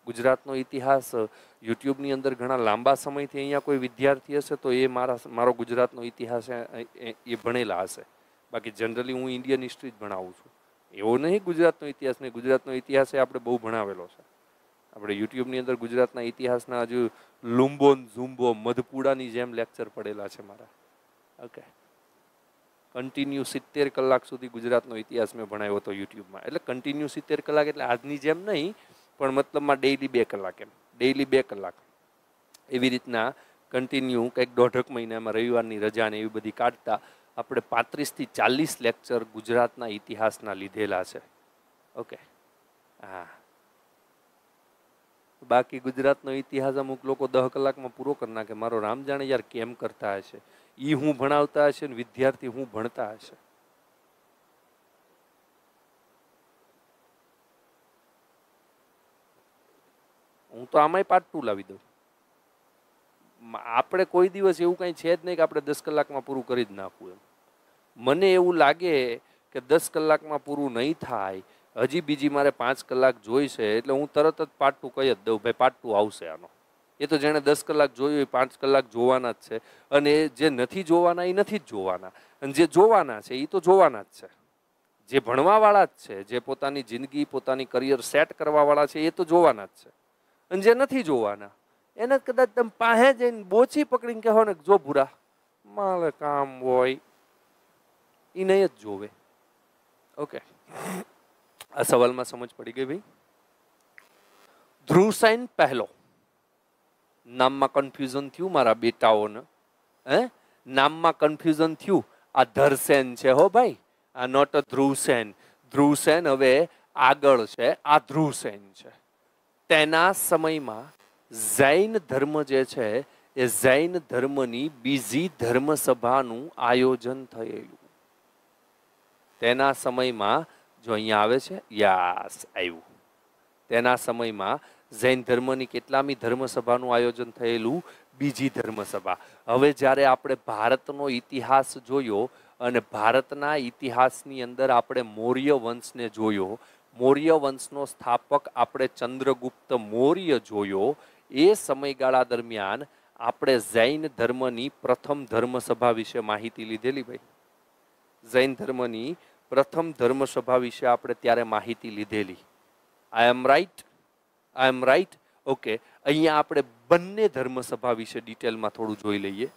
ગુજરાતનો ઇતિહાસ યુટ્યુબની અંદર ઘણા લાંબા સમયથી અહીંયા કોઈ વિદ્યાર્થી હશે તો એ મારા મારો ગુજરાતનો ઇતિહાસ એ ભણેલા હશે બાકી જનરલી હું ઇન્ડિયન હિસ્ટ્રી જ ભણાવું છું એવો નહીં ગુજરાતનો ઇતિહાસ નહીં ગુજરાતનો ઇતિહાસ એ આપણે બહુ ભણાવેલો છે આપણે યુટ્યુબની અંદર ગુજરાતના ઇતિહાસના હજુ લુંબો ઝુંબો મધપુડાની જેમ લેક્ચર પડેલા છે મારા ઓકે કન્ટિન્યુ સિત્તેર કલાક સુધી ગુજરાતનો ઇતિહાસ મેં ભણાવ્યો હતો યુટ્યુબમાં એટલે કન્ટિન્યુ સિત્તેર કલાક એટલે આજની જેમ નહીં પણ મતલબમાં ડેઈલી બે કલાક એમ ડેઇલી બે કલાક એવી રીતના કન્ટિન્યુ કંઈક દોઢક મહિનામાં રવિવારની રજા ને એવી બધી કાઢતા આપણે પાંત્રીસથી ચાલીસ લેક્ચર ગુજરાતના ઇતિહાસના લીધેલા છે ઓકે હા બાકી ગુજરાતનો ઇતિહાસ અમુક લોકો દહ કલાકમાં પૂરો કરી નાખે મારો રામ જાણે યાર કેમ કરતા હશે એ હું ભણાવતા હશે ને વિદ્યાર્થી હું ભણતા હશે હું તો આમાંય પાર્ટ ટુ લાવી દઉં આપણે કોઈ દિવસ એવું કાંઈ છે જ નહીં કે આપણે દસ કલાકમાં પૂરું કરી જ નાખવું એમ મને એવું લાગે કે દસ કલાકમાં પૂરું નહીં થાય હજી બીજી મારે પાંચ કલાક જોઈશે એટલે હું તરત જ પાર્ટ ટુ કહી જ દઉં ભાઈ પાર્ટ ટુ આવશે આનો એ તો જેણે દસ કલાક જોયું હોય પાંચ કલાક જોવાના જ છે અને જે નથી જોવાના એ નથી જ જોવાના અને જે જોવાના છે એ તો જોવાના જ છે જે ભણવાવાળા જ છે જે પોતાની જિંદગી પોતાની કરિયર સેટ કરવાવાળા છે એ તો જોવાના જ છે અને જે નથી જોવાના એને કદાચ તમે પાસે જઈને બોછી પકડીને કહો ને જો ભૂરા મારે કામ હોય એ નહીં જ જોવે ઓકે આ સવાલમાં સમજ પડી ગઈ ભાઈ ધ્રુવસાઈન પહેલો નામમાં કન્ફ્યુઝન થયું મારા બેટાઓને હે નામમાં કન્ફ્યુઝન થયું આ ધરસેન છે હો ભાઈ આ નોટ અ ધ્રુવસેન ધ્રુવસેન હવે આગળ છે આ ધ્રુવસેન છે તેના સમયમાં જૈન ધર્મ જે છે એ જૈન ધર્મની બીજી ધર્મસભાનું આયોજન થયેલું તેના સમયમાં જો અહીંયા આવે છે યાસ આવ્યું તેના સમયમાં જૈન ધર્મની કેટલામી ધર્મસભાનું આયોજન થયેલું બીજી ધર્મસભા હવે જ્યારે આપણે ભારતનો ઇતિહાસ જોયો અને ભારતના ઇતિહાસની અંદર આપણે મૌર્ય વંશને જોયો મૌર્ય વંશનો સ્થાપક આપણે ચંદ્રગુપ્ત મૌર્ય જોયો એ સમયગાળા દરમિયાન આપણે જૈન ધર્મની પ્રથમ ધર્મસભા વિશે માહિતી લીધેલી ભાઈ જૈન ધર્મની પ્રથમ ધર્મસભા વિશે આપણે ત્યારે માહિતી લીધેલી I am right I am right okay અહીંયા આપણે બંને ધર્મસભા વિશે ડિટેલમાં થોડું જોઈ લઈએ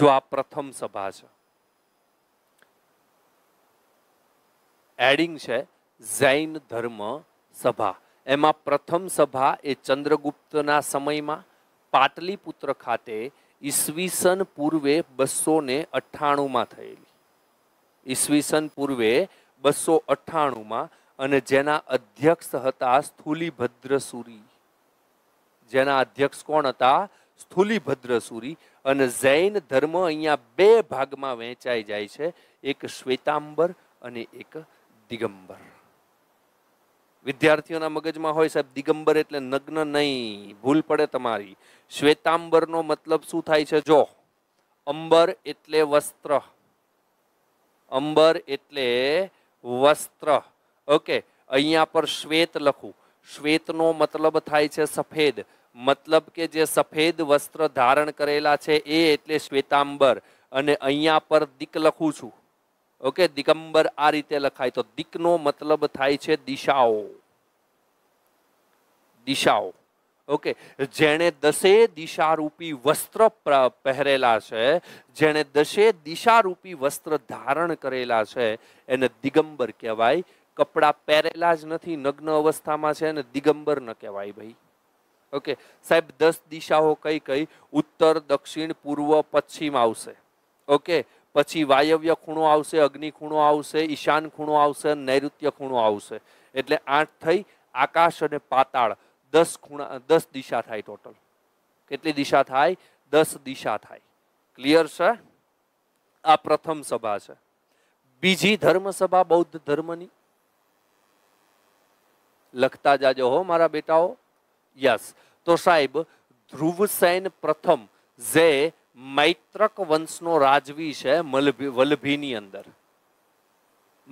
જો આ પ્રથમ સભા છે એડિંગ છે જૈન ધર્મ સભા એમાં પ્રથમ સભા એ ચંદ્રગુપ્તના સમયમાં પાટલીપુત્ર ખાતે ઈસવીસન પૂર્વે બસો ને અઠ્ઠાણુંમાં થયેલી ઈસવીસન પૂર્વે બસો અઠ્ઠાણુંમાં અને જેના અધ્યક્ષ હતા સ્થુલીભદ્રસુરી જેના અધ્યક્ષ કોણ હતા સ્થુલીભદ્રસુરી અને જૈન ધર્મ અહીંયા બે ભાગમાં વહેંચાઈ જાય છે એક શ્વેતાંબર અને એક દિગંબર વિદ્યાર્થીઓના મગજમાં હોય સાહેબ દિગંબર એટલે નગ્ન નહીં ભૂલ પડે તમારી શ્વેતાંબરનો મતલબ શું થાય છે જો અંબર એટલે વસ્ત્ર અંબર એટલે વસ્ત્ર ઓકે અહીંયા પર શ્વેત લખું શ્વેતનો મતલબ થાય છે સફેદ મતલબ કે જે સફેદ વસ્ત્ર ધારણ કરેલા છે એ એટલે શ્વેતાંબર અને અહીંયા પર દિક લખું છું ઓકે દિગંબર આ રીતે લખાય તો દિકનો મતલબ થાય છે દિશાઓ દિશાઓ ઓકે જેણે દશે દિશારૂપી વસ્ત્ર પહેરેલા છે જેણે દશે દિશારૂપી વસ્ત્ર ધારણ કરેલા છે એને દિગંબર કહેવાય કપડાં પહેરેલા જ નથી નગ્ન અવસ્થામાં છે એને દિગંબર ન કહેવાય ભાઈ ઓકે સાહેબ દસ દિશાઓ કઈ કઈ ઉત્તર દક્ષિણ પૂર્વ પશ્ચિમ આવશે ઓકે પછી વાયવ્ય ખૂણો આવશે અગ્નિ ખૂણો આવશે ઈશાન ખૂણો આવશે નૈઋત્ય ખૂણો આવશે એટલે આઠ થઈ આકાશ અને પાતાળ દસ ખૂણા દસ દિશા થાય ટોટલ કેટલી દિશા થાય દસ દિશા થાય ક્લિયર છે આ પ્રથમ સભા છે બીજી ધર્મસભા બૌદ્ધ ધર્મની લખતા જાજો હો મારા બેટાઓ યસ તો સાહેબ ધ્રુવસેન પ્રથમ જે મૈત્રક વંશનો રાજવી છે મલભી વલભીની અંદર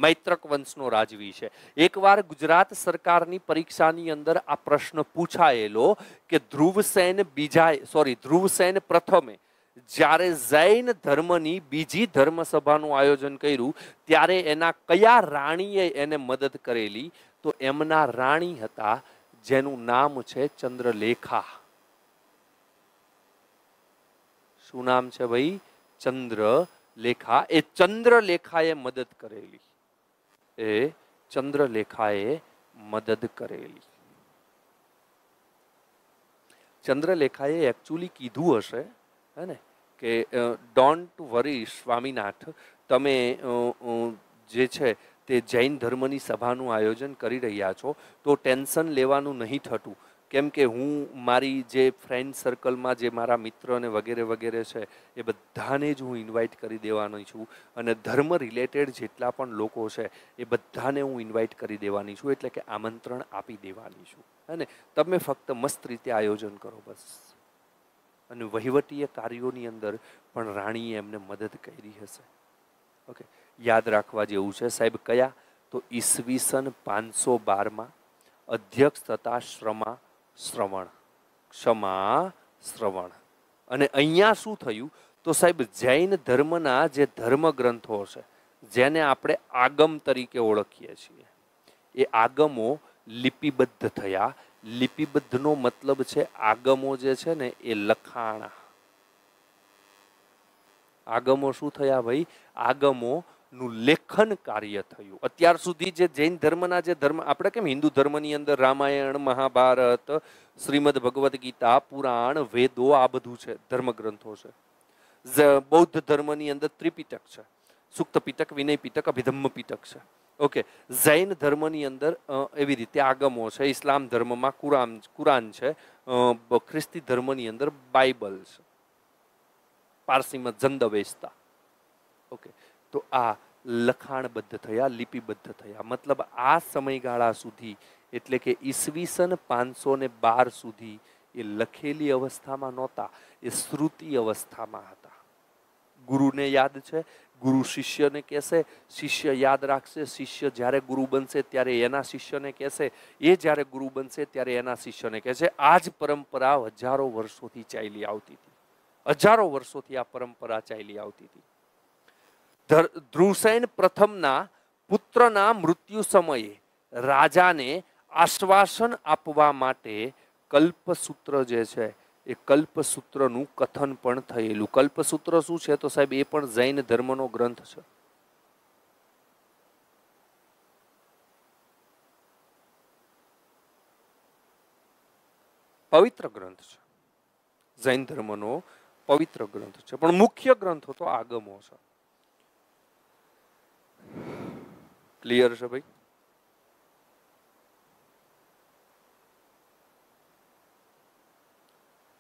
મૈત્રક વંશનો રાજવી છે એકવાર ગુજરાત સરકારની પરીક્ષાની અંદર આ પ્રશ્ન પૂછાયેલો કે ધ્રુવસેન બીજા સોરી ધ્રુવસેન પ્રથમે જ્યારે જૈન ધર્મની બીજી ધર્મસભાનું આયોજન કર્યું ત્યારે એના કયા રાણીએ એને મદદ કરેલી તો એમના રાણી હતા જેનું નામ છે ચંદ્રલેખા શું નામ છે ભાઈ ચંદ્રલેખા એ ચંદ્રલેખાએ મદદ કરેલી એ ચંદ્રલેખાએ મદદ કરેલી ચંદ્રલેખાએ એકચ્યુઅલી કીધું હશે હે ને કે ડોન્ટ વરી સ્વામીનાથ તમે જે છે તે જૈન ધર્મની સભાનું આયોજન કરી રહ્યા છો તો ટેન્શન લેવાનું નહીં થતું કેમ કે હું મારી જે ફ્રેન્ડ સર્કલમાં જે મારા મિત્રો વગેરે વગેરે છે એ બધાને જ હું ઇન્વાઇટ કરી દેવાની છું અને ધર્મ રિલેટેડ જેટલા પણ લોકો છે એ બધાને હું ઇન્વાઇટ કરી દેવાની છું એટલે કે આમંત્રણ આપી દેવાની છું હે ને તમે ફક્ત મસ્ત રીતે આયોજન કરો બસ અને વહીવટીય કાર્યોની અંદર પણ રાણીએ એમને મદદ કરી હશે ઓકે યાદ રાખવા જેવું છે સાહેબ કયા તો ઈસવીસન પાંચસો બારમાં અધ્યક્ષ તથા શ્રમા શ્રવણ ક્ષમા શ્રવણ અને અહીંયા શું થયું તો સાહેબ જૈન ધર્મના જે ધર્મ ગ્રંથો છે જેને આપણે આગમ તરીકે ઓળખીએ છીએ એ આગમો લિપિબદ્ધ થયા લિપિબદ્ધનો મતલબ છે આગમો જે છે ને એ લખાણા આગમો શું થયા ભાઈ આગમો નું લેખન કાર્ય થયું અત્યાર સુધી જે જૈન ધર્મના જે ધર્મ આપણે કેમ હિન્દુ ધર્મની અંદર રામાયણ મહાભારત શ્રીમદ ભગવદ્ ગીતા પુરાણ વેદો આ બધું છે ધર્મગ્રંથો છે બૌદ્ધ ધર્મની અંદર ત્રિપિટક છે સુક્ત પિટક વિનય પિટક અભિધમ્મ પિટક છે ઓકે જૈન ધર્મની અંદર એવી રીતે આગમો છે ઇસ્લામ ધર્મમાં કુરાન કુરાન છે ખ્રિસ્તી ધર્મની અંદર બાઇબલ છે પારસીમાં જંદ વેચતા ઓકે તો આ લખાણબદ્ધ થયા લિપિબદ્ધ થયા મતલબ આ સમયગાળા સુધી એટલે કે ઈસવીસન પાંચસો ને બાર સુધી એ લખેલી અવસ્થામાં નહોતા એ શ્રુતિ અવસ્થામાં હતા ગુરુને યાદ છે ગુરુ શિષ્યને કહેશે શિષ્ય યાદ રાખશે શિષ્ય જ્યારે ગુરુ બનશે ત્યારે એના શિષ્યને કહેશે એ જ્યારે ગુરુ બનશે ત્યારે એના શિષ્યને કહેશે આ જ પરંપરા હજારો વર્ષોથી ચાલી આવતી હતી હજારો વર્ષોથી આ પરંપરા ચાલી આવતી હતી ધ્રુસેન પ્રથમના પુત્રના મૃત્યુ સમયે રાજાને આશ્વાસન આપવા માટે કલ્પસૂત્ર જે છે એ કલ્પસૂત્રનું કથન પણ થયેલું કલ્પસૂત્ર શું છે તો સાહેબ એ પણ જૈન ધર્મનો ગ્રંથ છે પવિત્ર ગ્રંથ છે જૈન ધર્મનો પવિત્ર ગ્રંથ છે પણ મુખ્ય ગ્રંથો તો આગમો છે ક્લિયર છે ભાઈ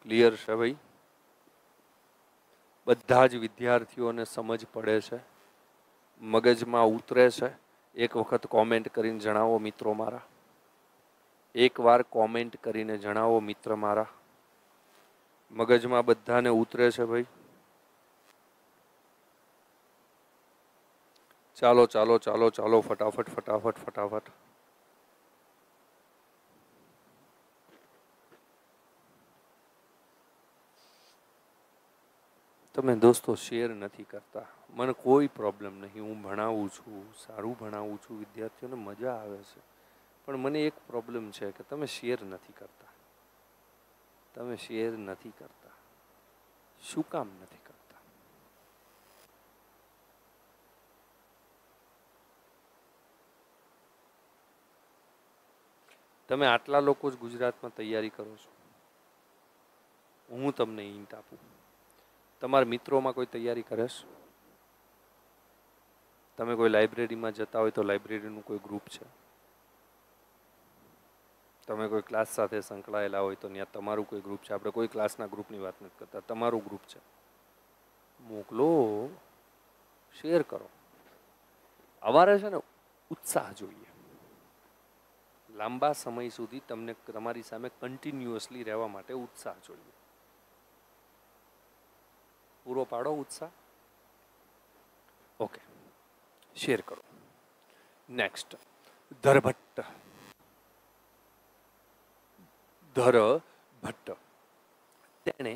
ક્લિયર છે ભાઈ બધા જ વિદ્યાર્થીઓને સમજ પડે છે મગજમાં ઉતરે છે એક વખત કોમેન્ટ કરીને જણાવો મિત્રો મારા એકવાર કોમેન્ટ કરીને જણાવો મિત્ર મારા મગજમાં બધાને ઉતરે છે ભાઈ ચાલો ચાલો ચાલો ચાલો ફટાફટ ફટાફટ ફટાફટ તમે દોસ્તો શેર નથી કરતા મને કોઈ પ્રોબ્લેમ નહીં હું ભણાવું છું સારું ભણાવું છું વિદ્યાર્થીઓને મજા આવે છે પણ મને એક પ્રોબ્લેમ છે કે તમે શેર નથી કરતા તમે શેર નથી કરતા શું કામ નથી તમે આટલા લોકો જ ગુજરાતમાં તૈયારી કરો છો હું તમને હિંટ આપું તમારા મિત્રોમાં કોઈ તૈયારી કરે છે તમે કોઈ લાઇબ્રેરીમાં જતા હોય તો લાઇબ્રેરીનું કોઈ ગ્રુપ છે તમે કોઈ ક્લાસ સાથે સંકળાયેલા હોય તો ત્યાં તમારું કોઈ ગ્રુપ છે આપણે કોઈ ક્લાસના ગ્રુપની વાત નથી કરતા તમારું ગ્રુપ છે મોકલો શેર કરો અમારે છે ને ઉત્સાહ જોઈએ લાંબા સમય સુધી તમને તમારી સામે કન્ટિન્યુઅસલી રહેવા માટે ઉત્સાહ જોઈએ પૂરો પાડો ઉત્સાહ ઓકે શેર કરો નેક્સ્ટ ધરભટ્ટ ધર ભટ્ટ તેણે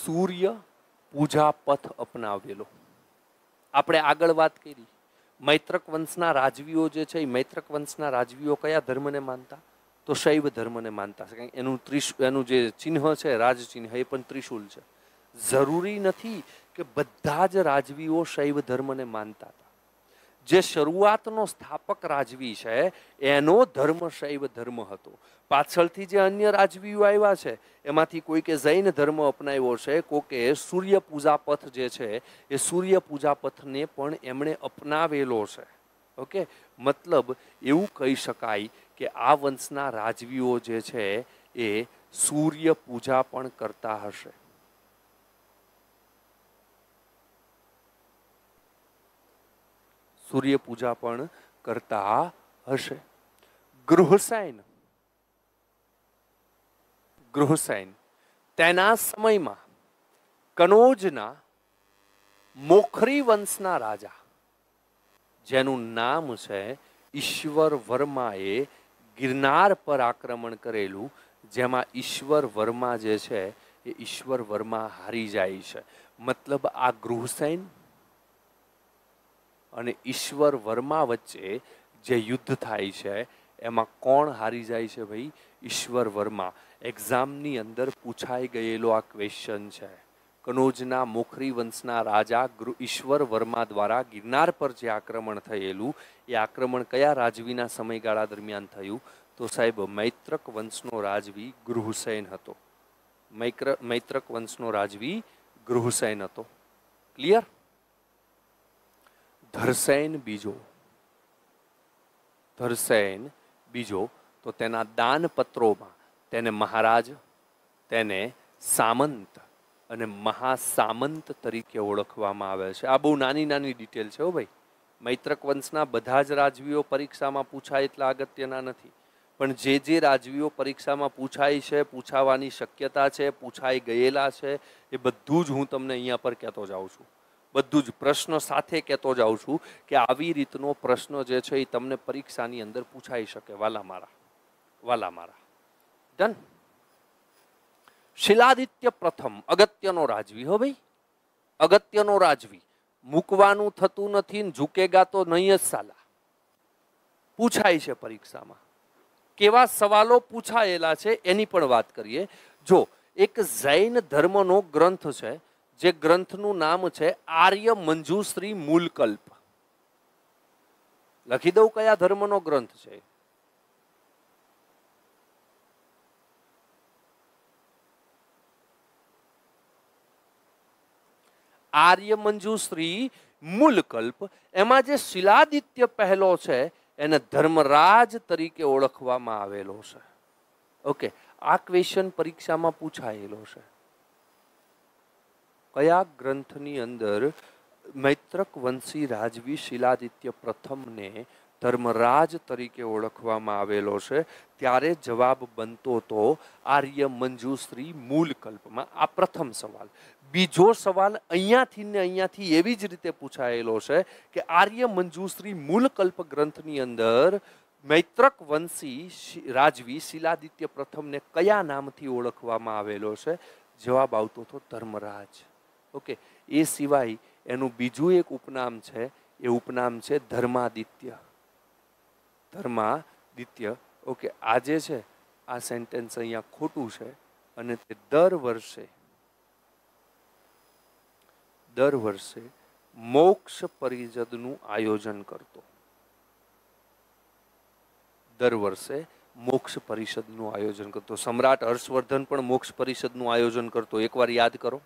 સૂર્ય પૂજા પથ અપનાવેલો આપણે આગળ વાત કરી મૈત્રક વંશના રાજવીઓ જે છે એ મૈત્રક વંશના રાજવીઓ કયા ધર્મને માનતા તો શૈવ ધર્મને માનતા છે એનું ત્રિશ એનું જે ચિહ્ન છે રાજચિહ્ન એ પણ ત્રિશુલ છે જરૂરી નથી કે બધા જ રાજવીઓ શૈવ ધર્મને માનતા હતા જે શરૂઆતનો સ્થાપક રાજવી છે એનો ધર્મ શૈવ ધર્મ હતો પાછળથી જે અન્ય રાજવીઓ આવ્યા છે એમાંથી કોઈકે જૈન ધર્મ અપનાવ્યો છે કોકે સૂર્ય પૂજા પથ જે છે એ સૂર્ય પૂજા પથને પણ એમણે અપનાવેલો છે ઓકે મતલબ એવું કહી શકાય કે આ વંશના રાજવીઓ જે છે એ સૂર્ય પૂજા પણ કરતા હશે સૂર્ય પૂજા પણ કરતા હશે ગૃહસાયન ગૃહસાયન તેના સમયમાં કનોજના મોખરી વંશના રાજા જેનું નામ છે ઈશ્વર વર્માએ ગિરનાર પર આક્રમણ કરેલું જેમાં ઈશ્વર વર્મા જે છે એ ઈશ્વર વર્મા હારી જાય છે મતલબ આ ગૃહસૈન અને ઈશ્વર વર્મા વચ્ચે જે યુદ્ધ થાય છે એમાં કોણ હારી જાય છે ભાઈ ઈશ્વર વર્મા એક્ઝામની અંદર પૂછાઈ ગયેલો આ ક્વેશ્ચન છે કનોજના મોખરી વંશના રાજા ઈશ્વર વર્મા દ્વારા ગિરનાર પર જે આક્રમણ થયેલું એ આક્રમણ કયા રાજવીના સમયગાળા દરમિયાન થયું તો સાહેબ મૈત્રક વંશનો રાજવી ગૃહસૈન હતો મૈત્ર મૈત્રક વંશનો રાજવી ગૃહસૈન હતો ક્લિયર ધરસૈન બીજો ધરસૈન બીજો તો તેના દાનપત્રોમાં તેને મહારાજ તેને સામંત અને મહાસામંત તરીકે ઓળખવામાં આવે છે આ બહુ નાની નાની ડિટેલ છે હો ભાઈ મૈત્રક વંશના બધા જ રાજવીઓ પરીક્ષામાં પૂછાય એટલા અગત્યના નથી પણ જે જે રાજવીઓ પરીક્ષામાં પૂછાય છે પૂછાવાની શક્યતા છે પૂછાઈ ગયેલા છે એ બધું જ હું તમને અહીંયા પર કહેતો જાઉં છું બધું જ પ્રશ્ન સાથે કહેતો જાઉં છું કે આવી રીતનો પ્રશ્ન જે છે એ તમને પરીક્ષાની અંદર પૂછાઈ શકે વાલા મારા વાલા મારા ડન શિલાદિત્ય પ્રથમ અગત્યનો રાજવી હો ભાઈ અગત્યનો રાજવી મૂકવાનું થતું નથી ને ઝૂકેગા તો નહીં જ સાલા પૂછાય છે પરીક્ષામાં કેવા સવાલો પૂછાયેલા છે એની પણ વાત કરીએ જો એક જૈન ધર્મનો ગ્રંથ છે જે ગ્રંથનું નામ છે આર્ય મંજુશ્રી મૂલકલ્પ લખી દઉં કયા ધર્મનો ગ્રંથ છે આર્ય મંજુશ્રી મૂલકલ્પ એમાં જે શિલાદિત્ય પહેલો છે એને ધર્મરાજ તરીકે ઓળખવામાં આવેલો છે ઓકે આ ક્વેશ્ચન પરીક્ષામાં પૂછાયેલો છે કયા ગ્રંથની અંદર મૈત્રક વંશી રાજવી શિલાદિત્ય પ્રથમને ધર્મરાજ તરીકે ઓળખવામાં આવેલો છે ત્યારે જવાબ બનતો હતો આર્ય મંજુશ્રી મૂળ કલ્પમાં આ પ્રથમ સવાલ બીજો સવાલ અહીંયાથી ને અહીંયાથી એવી જ રીતે પૂછાયેલો છે કે આર્ય મંજુશ્રી મૂળ કલ્પ ગ્રંથની અંદર મૈત્રક વંશી રાજવી શિલાદિત્ય પ્રથમને કયા નામથી ઓળખવામાં આવેલો છે જવાબ આવતો હતો ધર્મરાજ ઓકે એ સિવાય એનું બીજું એક ઉપનામ છે એ ઉપનામ છે ધર્માદિત્ય ધર્માદિત્ય ઓકે આજે છે આ સેન્ટેન્સ અહીંયા ખોટું છે અને તે દર વર્ષે દર વર્ષે મોક્ષ પરિષદનું આયોજન કરતો દર વર્ષે મોક્ષ પરિષદનું આયોજન કરતો સમ્રાટ હર્ષવર્ધન પણ મોક્ષ પરિષદનું આયોજન કરતો એકવાર યાદ કરો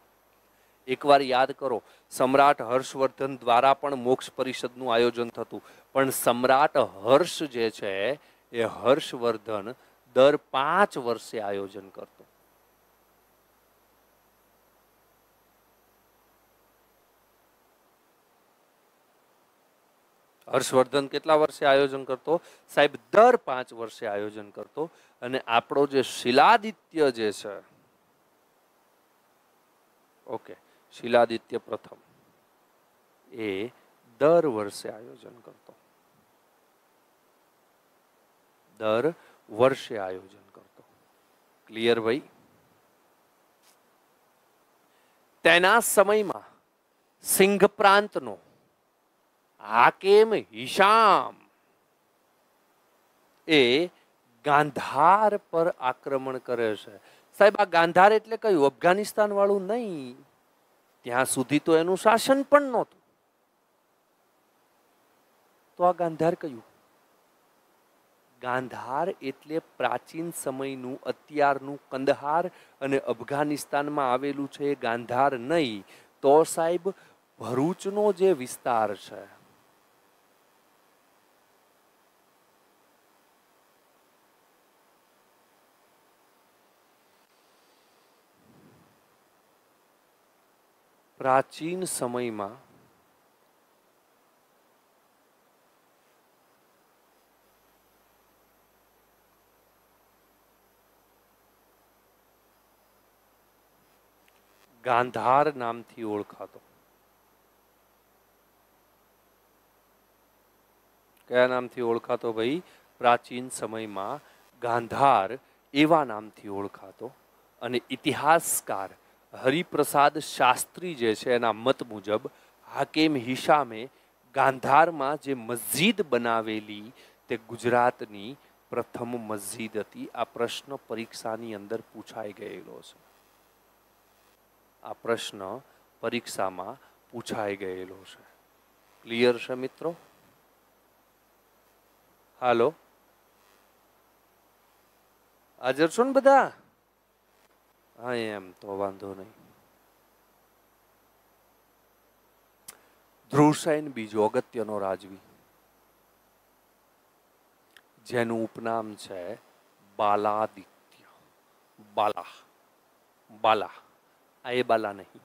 એકવાર યાદ કરો સમ્રાટ હર્ષવર્ધન દ્વારા પણ મોક્ષ પરિષદનું આયોજન થતું પણ સમ્રાટ હર્ષ જે છે એ હર્ષવર્ધન દર પાંચ વર્ષે આયોજન કરતો હર્ષવર્ધન કેટલા વર્ષે આયોજન કરતો સાહેબ દર પાંચ વર્ષે આયોજન કરતો અને આપણો જે શિલાદિત્ય જે છે ઓકે શિલાદિત્ય પ્રથમ એ દર વર્ષે આયોજન કરતો દર વર્ષે આયોજન કરતો ક્લિયર ભાઈ તેના સમયમાં સિંઘ પ્રાંતનો હાકેમ હિશામ એ ગાંધાર પર આક્રમણ કરે છે સાહેબ આ ગાંધાર એટલે કયું અફઘાનિસ્તાન વાળું નહીં ત્યાં સુધી તો એનું શાસન પણ નહોતું તો આ ગાંધાર કયું ગાંધાર એટલે પ્રાચીન સમયનું અત્યારનું કંદહાર અને અફઘાનિસ્તાનમાં આવેલું છે ગાંધાર નહીં તો સાહેબ ભરૂચનો જે વિસ્તાર છે પ્રાચીન સમયમાં ગાંધાર નામથી ઓળખાતો કયા નામથી ઓળખાતો ભાઈ પ્રાચીન સમયમાં ગાંધાર એવા નામથી ઓળખાતો અને ઇતિહાસકાર હરિપ્રસાદ શાસ્ત્રી જે છે એના મત મુજબ હાકેમ હિશામે ગાંધારમાં જે મસ્જિદ બનાવેલી તે ગુજરાતની પ્રથમ મસ્જિદ હતી આ પ્રશ્ન પરીક્ષાની અંદર પૂછાઈ ગયેલો છે આ પ્રશ્ન પરીક્ષામાં પૂછાઈ ગયેલો છે ક્લિયર છે મિત્રો હાલો હાજર છો ને બધા આ એમ તો વાંદો નહીં દૃષૈન બીજો અગત્યનો રાજવી જેનું ઉપનામ છે બાલાદિત્ય બાલા બાલા આય બાલા નહીં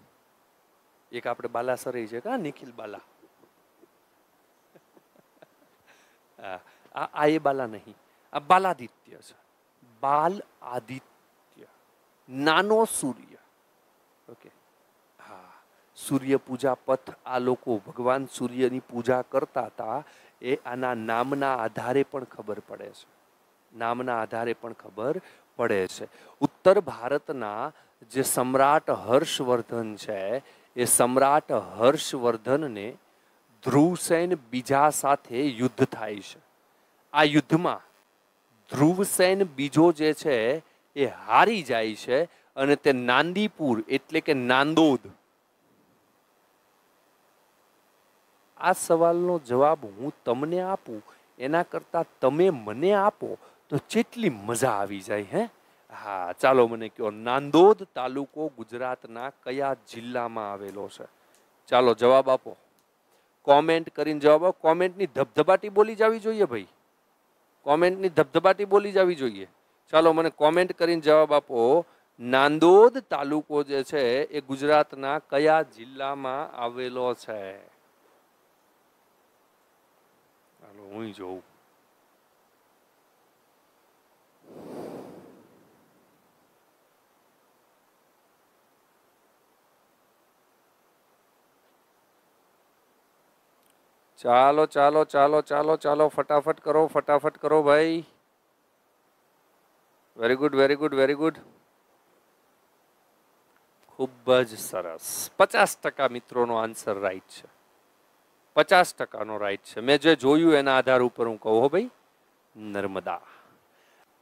એક આપણે બાલા સરે છે કા નિખિલ બાલા આ આય બાલા નહીં અ બાલાદિત્ય છે બાલ આદિત્ય નાનો સૂર્ય ઓકે હા સૂર્ય પૂજા પથ આ લોકો ભગવાન સૂર્યની પૂજા કરતા હતા એ આના નામના આધારે પણ ખબર પડે છે નામના આધારે પણ ખબર પડે છે ઉત્તર ભારતના જે સમ્રાટ હર્ષવર્ધન છે એ સમ્રાટ હર્ષવર્ધનને ધ્રુવસેન બીજા સાથે યુદ્ધ થાય છે આ યુદ્ધમાં ધ્રુવસેન બીજો જે છે એ હારી જાય છે અને તે નાંદીપુર એટલે કે નાંદોદ આ સવાલનો જવાબ હું તમને આપું એના કરતાં તમે મને આપો તો જેટલી મજા આવી જાય હે હા ચાલો મને કહો નાંદોદ તાલુકો ગુજરાતના કયા જિલ્લામાં આવેલો છે ચાલો જવાબ આપો કોમેન્ટ કરીને જવાબ આપો કોમેન્ટની ધબધબાટી બોલી જવી જોઈએ ભાઈ કોમેન્ટની ધબધબાટી બોલી જવી જોઈએ ચાલો મને કોમેન્ટ કરીને જવાબ આપો નાંદોદ તાલુકો જે છે એ ગુજરાતના કયા જિલ્લામાં આવેલો છે હું જોઉં ચાલો ચાલો ચાલો ચાલો ચાલો ફટાફટ કરો ફટાફટ કરો ભાઈ very good very good very good ખૂબ જ સરસ પચાસ ટકા મિત્રોનો આન્સર રાઈટ છે પચાસ ટકાનો રાઈટ છે મેં જે જોયું એના આધાર ઉપર હું કહું ભાઈ નર્મદા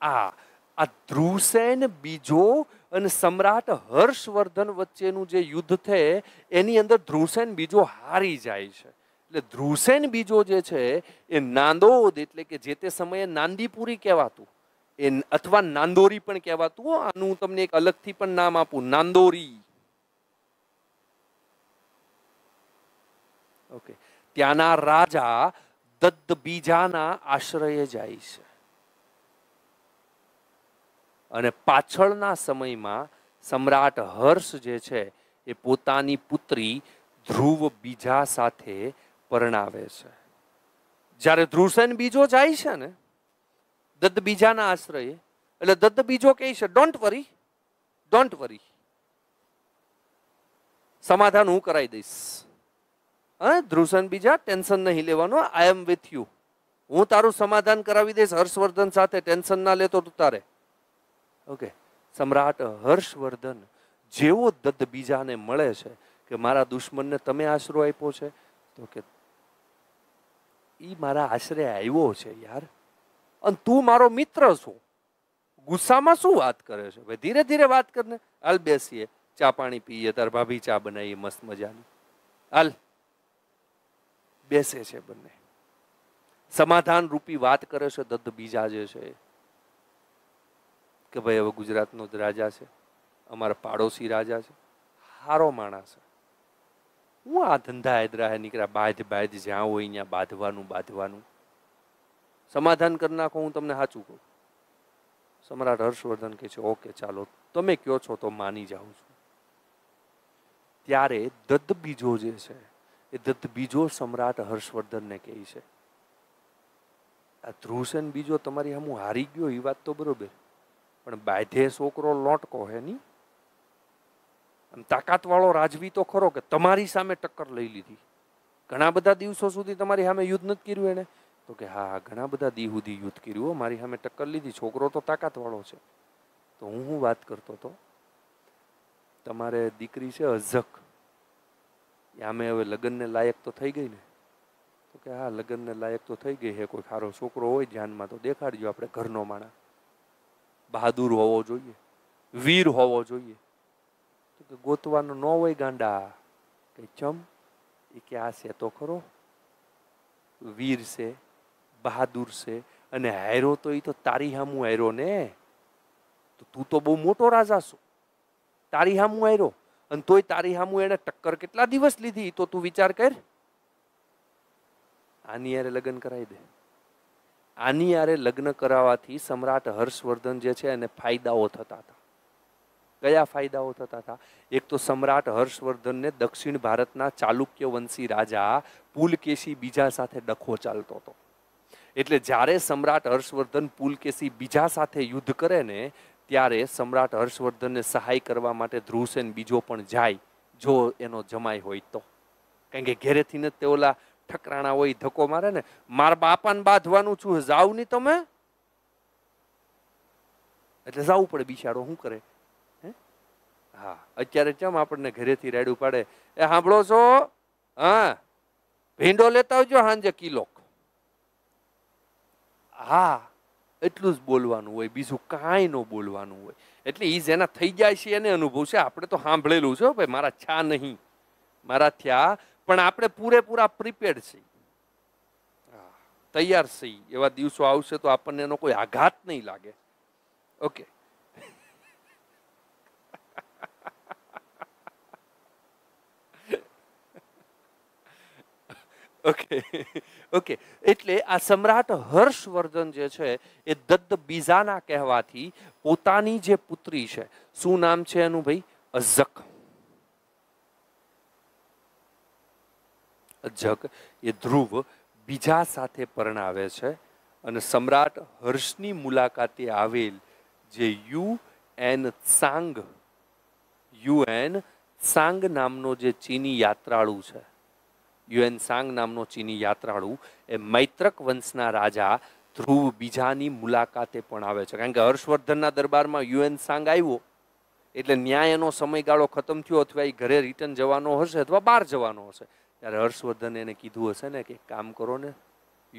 આ આ ધ્રુસેન બીજો અને સમ્રાટ હર્ષવર્ધન વચ્ચેનું જે યુદ્ધ છે એની અંદર ધ્રુસેન બીજો હારી જાય છે એટલે ધ્રુસેન બીજો જે છે એ નાંદોદ એટલે કે જે તે સમયે નાંદીપુરી કહેવાતું એ અથવા નાંદોરી પણ કહેવાતું આનું તમને એક અલગથી પણ નામ આપું નાંદોરી ઓકે ત્યાંના રાજા દત્ત બીજાના આશ્રય જાય છે અને પાછળના સમયમાં સમ્રાટ હર્ષ જે છે એ પોતાની પુત્રી ધ્રુવ બીજા સાથે પરણાવે છે જ્યારે ધ્રુસેન બીજો જાય છે ને દત્ત બીજાના આશ્રયે એટલે દત્ત બીજો કહે છે ડોન્ટ વરી ડોન્ટ વરી સમાધાન હું કરાવી દઈશ હા ધ્રુસન બીજા ટેન્શન નહીં લેવાનું આઈ એમ વિથ યુ હું તારું સમાધાન કરાવી દઈશ હર્ષવર્ધન સાથે ટેન્શન ના લેતો તું તારે ઓકે સમ્રાટ હર્ષવર્ધન જેવો દત્ત બીજાને મળે છે કે મારા દુશ્મનને તમે આશરો આપ્યો છે તો કે એ મારા આશરે આવ્યો છે યાર અને તું મારો મિત્ર છું ગુસ્સામાં શું વાત કરે છે ભાઈ ધીરે ધીરે વાત કરીને હાલ બેસીએ ચા પાણી પીએ તાર ભાભી ચા બનાવીએ મસ્ત મજાની હાલ બેસે છે બંને સમાધાન રૂપી વાત કરે છે દત્ત બીજા જે છે કે ભાઈ હવે ગુજરાતનો જ રાજા છે અમારા પાડોશી રાજા છે સારો માણસ છે હું આ ધંધા હેદરા નીકળ્યા બાધ બાધ જ્યાં હોય ત્યાં બાંધવાનું બાંધવાનું સમાધાન કરી નાખો હું તમને સાચું કહું સમ્રાટ હર્ષવર્ધન કહે છે ઓકે ચાલો તમે કહો છો તો માની જાઉં છું ત્યારે દત્ત બીજો જે છે એ દત્ત બીજો સમ્રાટ હર્ષવર્ધનને કહે છે આ ધ્રુવસેન બીજો તમારી હમું હારી ગયો એ વાત તો બરોબર પણ બાધે છોકરો લોટકો હે નહીં આમ તાકાતવાળો રાજવી તો ખરો કે તમારી સામે ટક્કર લઈ લીધી ઘણા બધા દિવસો સુધી તમારી સામે યુદ્ધ નથી કર્યું એને તો કે હા હા ઘણા બધા દીહુદી યુદ્ધ કર્યું મારી સામે ટક્કર લીધી છોકરો તો તાકાતવાળો છે તો હું હું વાત કરતો હતો તમારે દીકરી છે અઝક એ આમે હવે લગ્નને લાયક તો થઈ ગઈ ને તો કે હા લગ્નને લાયક તો થઈ ગઈ હે કોઈ સારો છોકરો હોય ધ્યાનમાં તો દેખાડજો આપણે ઘરનો માણા બહાદુર હોવો જોઈએ વીર હોવો જોઈએ તો કે ગોતવાનો ન હોય ગાંડા કે ચમ એ કે આ છે તો ખરો વીર છે બહાદુર છે અને હાર્યો તો એ તો તારી હામુ હાર્યો ને તો તું તો બહુ મોટો રાજા છો તારી હામુ હાર્યો અને તોય તારી હામુ એને ટક્કર કેટલા દિવસ લીધી તો તું વિચાર કર આની યારે લગ્ન કરાવી દે આની યારે લગ્ન કરાવવાથી સમ્રાટ હર્ષવર્ધન જે છે એને ફાયદાઓ થતા હતા કયા ફાયદાઓ થતા હતા એક તો સમ્રાટ હર્ષવર્ધનને દક્ષિણ ભારતના ચાલુક્ય વંશી રાજા પુલકેશી બીજા સાથે ડખો ચાલતો હતો એટલે જ્યારે સમ્રાટ હર્ષવર્ધન પુલકેશી બીજા સાથે યુદ્ધ કરે ને ત્યારે સમ્રાટ હર્ષવર્ધનને સહાય કરવા માટે ધ્રુવસેન બીજો પણ જાય જો એનો જમાય હોય તો કારણ કે ઘેરેથી ને તે ઓલા ઠકરાણા હોય ધક્કો મારે ને મારા બાપાને બાંધવાનું છું જાવ નહીં તમે એટલે જવું પડે બિચારો શું કરે હા અત્યારે ચમ આપણને ઘરેથી રેડું પાડે એ સાંભળો છો હા ભીંડો લેતા આવજો સાંજે કિલોક હા એટલું જ બોલવાનું હોય બીજું કાંઈ ન બોલવાનું હોય એટલે એ જેના થઈ જાય છે એને અનુભવ છે આપણે તો સાંભળેલું છે ભાઈ મારા છા નહીં મારા થયા પણ આપણે પૂરેપૂરા પ્રિપેર્ડ છીએ તૈયાર છીએ એવા દિવસો આવશે તો આપણને એનો કોઈ આઘાત નહીં લાગે ઓકે ઓકે ઓકે એટલે આ સમ્રાટ હર્ષવર્ધન જે છે એ દત્ત બીજાના કહેવાથી પોતાની જે પુત્રી છે શું નામ છે એનું ભાઈ અઝક અઝક એ ધ્રુવ બીજા સાથે પરણાવે છે અને સમ્રાટ હર્ષની મુલાકાતે આવેલ જે Yuan Sang Yuan Sang નામનો જે ચીની યાત્રાળુ છે યુએનસાંગ નામનો ચીની યાત્રાળુ એ મૈત્રક વંશના રાજા ધ્રુવ બીજાની મુલાકાતે પણ આવે છે કારણ કે હર્ષવર્ધનના દરબારમાં યુએનસાંગ આવ્યો એટલે ન્યાય એનો સમયગાળો ખતમ થયો અથવા એ ઘરે રિટર્ન જવાનો હશે અથવા બહાર જવાનો હશે ત્યારે હર્ષવર્ધન એને કીધું હશે ને કે કામ કરો ને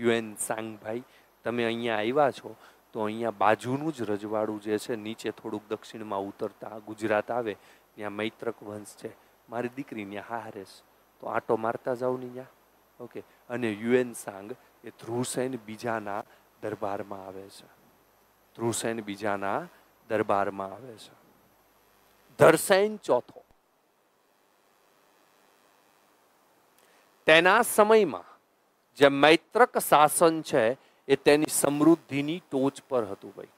યુએન સાંગભાઈ તમે અહીંયા આવ્યા છો તો અહીંયા બાજુનું જ રજવાડું જે છે નીચે થોડુંક દક્ષિણમાં ઉતરતા ગુજરાત આવે ત્યાં મૈત્રક વંશ છે મારી દીકરીને હારે છે તો આટો મારતા જાઉં નહીં ત્યાં ઓકે અને યુએન સાંગ એ ધ્રુસેન બીજાના દરબારમાં આવે છે ધ્રુસેન બીજાના દરબારમાં આવે છે ધરસેન ચોથો તેના સમયમાં જે મૈત્રક શાસન છે એ તેની સમૃદ્ધિની ટોચ પર હતું ભાઈ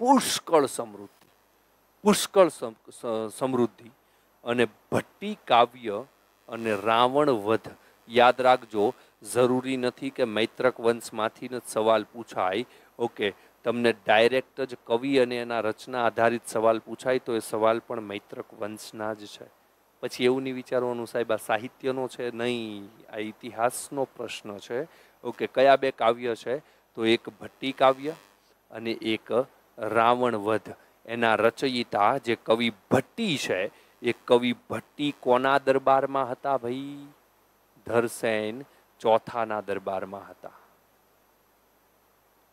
પુષ્કળ સમૃદ્ધિ પુષ્કળ સમૃદ્ધિ અને ભટ્ટી કાવ્ય અને રાવણ વધ યાદ રાખજો જરૂરી નથી કે મૈત્રક વંશમાંથી જ સવાલ પૂછાય ઓકે તમને ડાયરેક્ટ જ કવિ અને એના રચના આધારિત સવાલ પૂછાય તો એ સવાલ પણ મૈત્રક વંશના જ છે પછી એવું નહીં વિચારવાનું સાહેબ આ સાહિત્યનો છે નહીં આ ઇતિહાસનો પ્રશ્ન છે ઓકે કયા બે કાવ્ય છે તો એક ભટ્ટી કાવ્ય અને એક રાવણ વધ એના રચયિતા જે કવિ ભટ્ટી છે એ કવિ ભટ્ટી કોના દરબારમાં હતા ભાઈ ધરસેન ચોથાના દરબારમાં હતા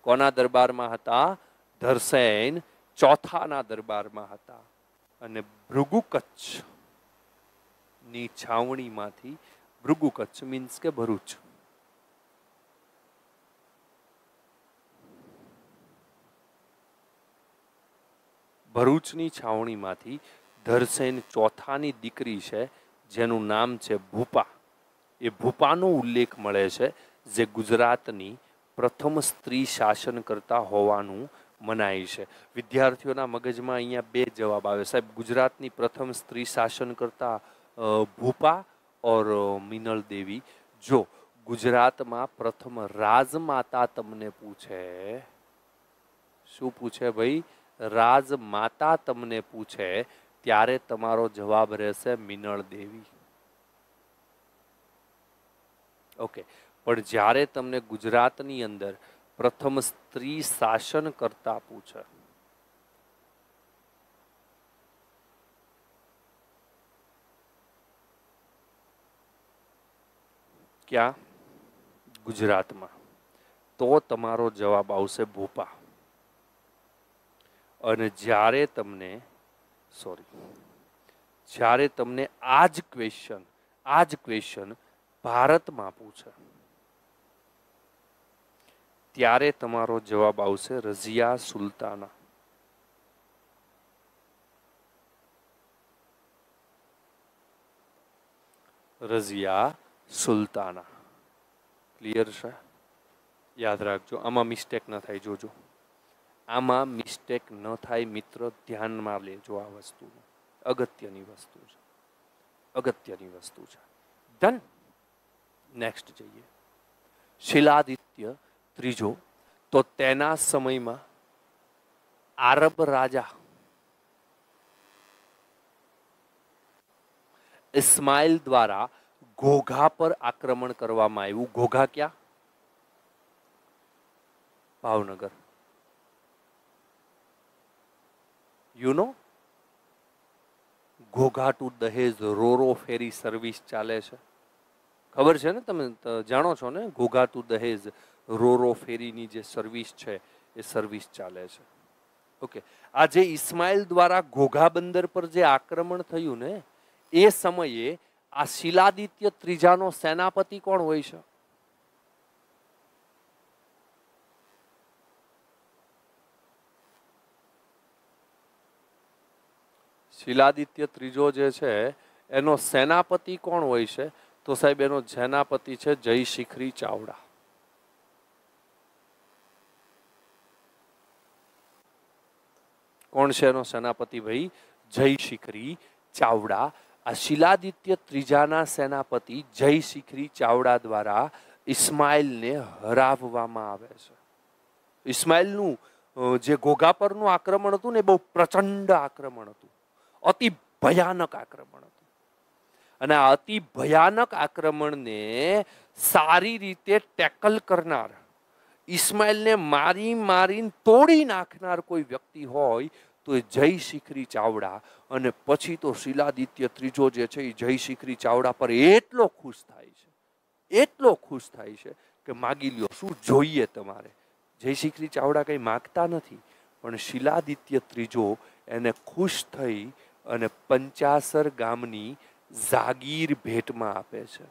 કોના દરબારમાં હતા ધરસેન ચોથાના દરબારમાં હતા અને ભૃગુકચ્છ ની છાવણીમાંથી ભૃગુકચ્છ મીન્સ કે ભરૂચ ભરૂચની છાવણીમાંથી ધરસેન ચોથાની દીકરી છે જેનું નામ છે ભૂપા એ ભૂપાનો ઉલ્લેખ મળે છે જે ગુજરાતની પ્રથમ સ્ત્રી શાસન કરતા હોવાનું મનાય છે વિદ્યાર્થીઓના મગજમાં અહીંયા બે જવાબ આવે સાહેબ ગુજરાતની પ્રથમ સ્ત્રી શાસન કરતા ભૂપા ઓર મિનલ દેવી જો ગુજરાતમાં પ્રથમ રાજમાતા તમને પૂછે શું પૂછે ભાઈ રાજમાતા તમને પૂછે ત્યારે તમારો જવાબ રહેશે મિનળ દેવી ઓકે પણ જ્યારે તમને ગુજરાતની અંદર પ્રથમ સ્ત્રી શાસન કરતા પૂછે ક્યાં ગુજરાતમાં તો તમારો જવાબ આવશે ભોપા અને જ્યારે તમને સોરી જ્યારે તમને આ જ ક્વેશ્ચન આ જ ક્વેશ્ચન ભારતમાં પૂછે ત્યારે તમારો જવાબ આવશે રઝિયા સુલતાના રઝિયા સુલતાના ક્લિયર છે યાદ રાખજો આમાં મિસ્ટેક ન થાય જોજો આમાં મિસ્ટેક ન થાય મિત્ર ધ્યાનમાં લેજો આ વસ્તુ અગત્યની વસ્તુ છે અગત્યની વસ્તુ છે ધન નેક્સ્ટ જઈએ શિલાદિત્ય ત્રીજો તો તેના સમયમાં આરબ રાજા ઇસ્માઇલ દ્વારા ઘોઘા પર આક્રમણ કરવામાં આવ્યું ઘોઘા ક્યાં Bhavnagar you know Ghogha to Dahej ro ro ferry service ચાલે છે ખબર છે ને તમે જાણો છો ને ઘોઘાટુ દહેજ રોરો ફેરીની જે સર્વિસ છે એ સર્વિસ ચાલે છે ઓકે આ જે ઇસ્માઇલ દ્વારા ઘોઘા બંદર પર જે આક્રમણ થયું ને એ સમયે આ શિલાદિત્ય ત્રીજાનો સેનાપતિ કોણ હોય છે શિલાદિત્ય ત્રીજો જે છે એનો સેનાપતિ કોણ હોય છે તો સાહેબ એનો સેનાપતિ છે જય શિખરી ચાવડા કોણ છે એનો સેનાપતિ ભાઈ જય શિખરી ચાવડા આ શિલાદિત્ય ત્રીજાના સેનાપતિ જય શિખરી ચાવડા દ્વારા ઇસ્માઇલને હરાવવામાં આવે છે ઇસ્માઇલનું જે ઘોઘા પરનું આક્રમણ હતું ને બહુ પ્રચંડ આક્રમણ હતું અતિ ભયાનક આક્રમણ હતું અને આ અતિ ભયાનક આક્રમણને સારી રીતે ટેકલ કરનાર ઈસ્માઇલને મારી મારીને તોડી નાખનાર કોઈ વ્યક્તિ હોય તો એ જય શિખરી ચાવડા અને પછી તો શિલાદિત્ય ત્રીજો જે છે એ જય શિખરી ચાવડા પર એટલો ખુશ થાય છે એટલો ખુશ થાય છે કે માગી લ્યો શું જોઈએ તમારે જય શિખરી ચાવડા કંઈ માગતા નથી પણ શિલાદિત્ય ત્રીજો એને ખુશ થઈ અને પંચાસર ગામની જાગીર ભેટમાં આપે છે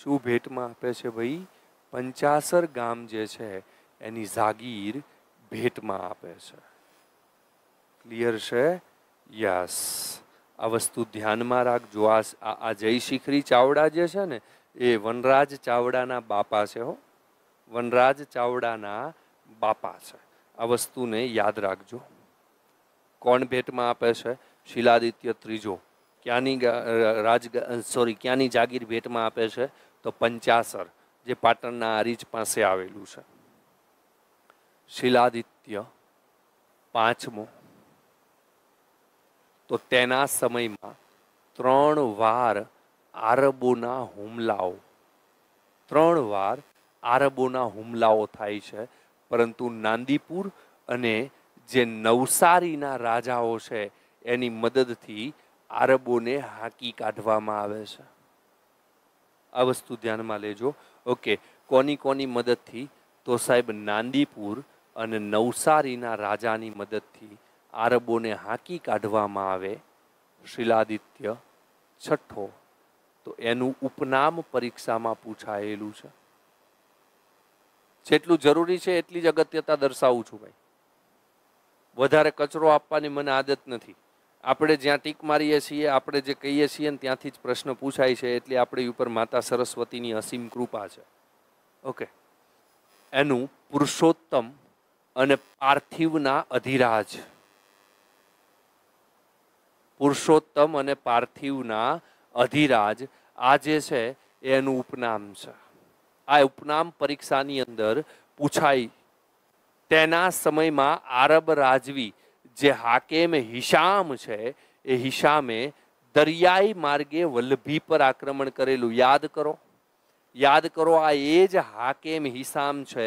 શું ભેટમાં આપે છે ભાઈ પંચાસર ગામ જે છે એની જાગીર ભેટમાં આપે છે ક્લિયર છે યસ આ વસ્તુ ધ્યાનમાં રાખજો આ આ જય શિખરી ચાવડા જે છે ને એ વનરાજ ચાવડાના બાપા છે હો વનરાજ ચાવડાના બાપા છે આ વસ્તુને યાદ રાખજો કોણ ભેટમાં આપે છે શિલાદિત્ય ત્રીજો ક્યાંની રાજ સોરી ક્યાંની જાગીર ભેટમાં આપે છે તો પંચાસર જે પાટણના આરીજ પાસે આવેલું છે શિલાદિત્ય પાંચમો તો તેના સમયમાં ત્રણ વાર આરબોના હુમલાઓ ત્રણ વાર આરબોના હુમલાઓ થાય છે પરંતુ નાંદીપુર અને જે નવસારીના રાજાઓ છે એની મદદથી આરબોને હાકી કાઢવામાં આવે છે આ વસ્તુ ધ્યાનમાં લેજો ઓકે કોની કોની મદદથી તો સાહેબ નાંદીપુર અને નવસારીના રાજાની મદદથી આરબોને હાકી કાઢવામાં આવે શિલાદિત્ય છઠ્ઠો તો એનું ઉપનામ પરીક્ષામાં પૂછાયેલું છે જેટલું જરૂરી છે એટલી જ અગત્યતા દર્શાવું છું ભાઈ વધારે કચરો આપવાની મને આદત નથી આપણે જ્યાં ટીક મારીએ છીએ આપણે જે કહીએ છીએ ને ત્યાંથી જ પ્રશ્ન પૂછાય છે એટલે આપણી ઉપર માતા સરસ્વતીની અસીમ કૃપા છે ઓકે એનું પુરુષોત્તમ અને પાર્થિવના અધિરાજ પુરુષોત્તમ અને પાર્થિવના અધિરાજ આ જે છે એનું ઉપનામ છે આ ઉપનામ પરીક્ષાની અંદર પૂછાય તેના સમયમાં આરબ રાજવી જે હાકેમ હિશામ છે એ હિશામે દરિયાઈ માર્ગે વલ્લભી પર આક્રમણ કરેલું યાદ કરો યાદ કરો આ એ જ હાકેમ હિશામ છે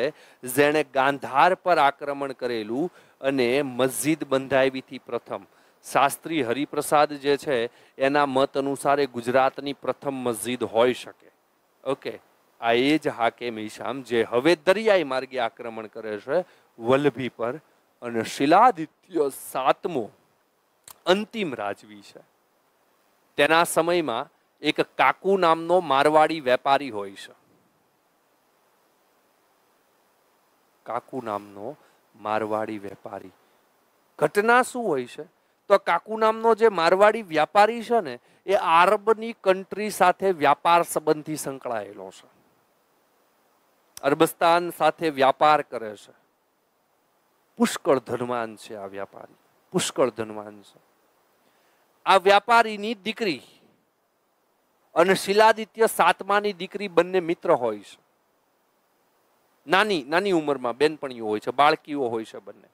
જેણે ગાંધાર પર આક્રમણ કરેલું અને મસ્જિદ બંધાવી પ્રથમ શાસ્ત્રી હરિપ્રસાદ જે છે એના મત અનુસાર એ ગુજરાતની પ્રથમ મસ્જિદ હોઈ શકે ઓકે આ એ જ હાકેમ હિશામ જે હવે દરિયાઈ માર્ગે આક્રમણ કરે છે વલ્લભી પર અને શિલાદિત્ય સાતમો અંતિમ રાજવી છે તેના સમયમાં એક કાકુ નામનો મારવાડી વેપારી હોય છે કાકુ નામનો મારવાડી વેપારી ઘટના શું હોય છે તો કાકુ નામનો જે મારવાડી વ્યાપારી છે ને એ આરબની કન્ટ્રી સાથે વ્યાપાર સંબંધી સંકળાયેલો છે અરબસ્તાન સાથે વ્યાપાર કરે છે પુષ્કળ ધનવાન છે આ વ્યાપારી પુષ્કળ ધનવાન છે આ વ્યાપારીની દીકરી અને શિલાદિત્ય સાતમાની દીકરી બંને મિત્ર હોય છે નાની નાની ઉંમરમાં બેનપણીઓ હોય છે બાળકીઓ હોય છે બંને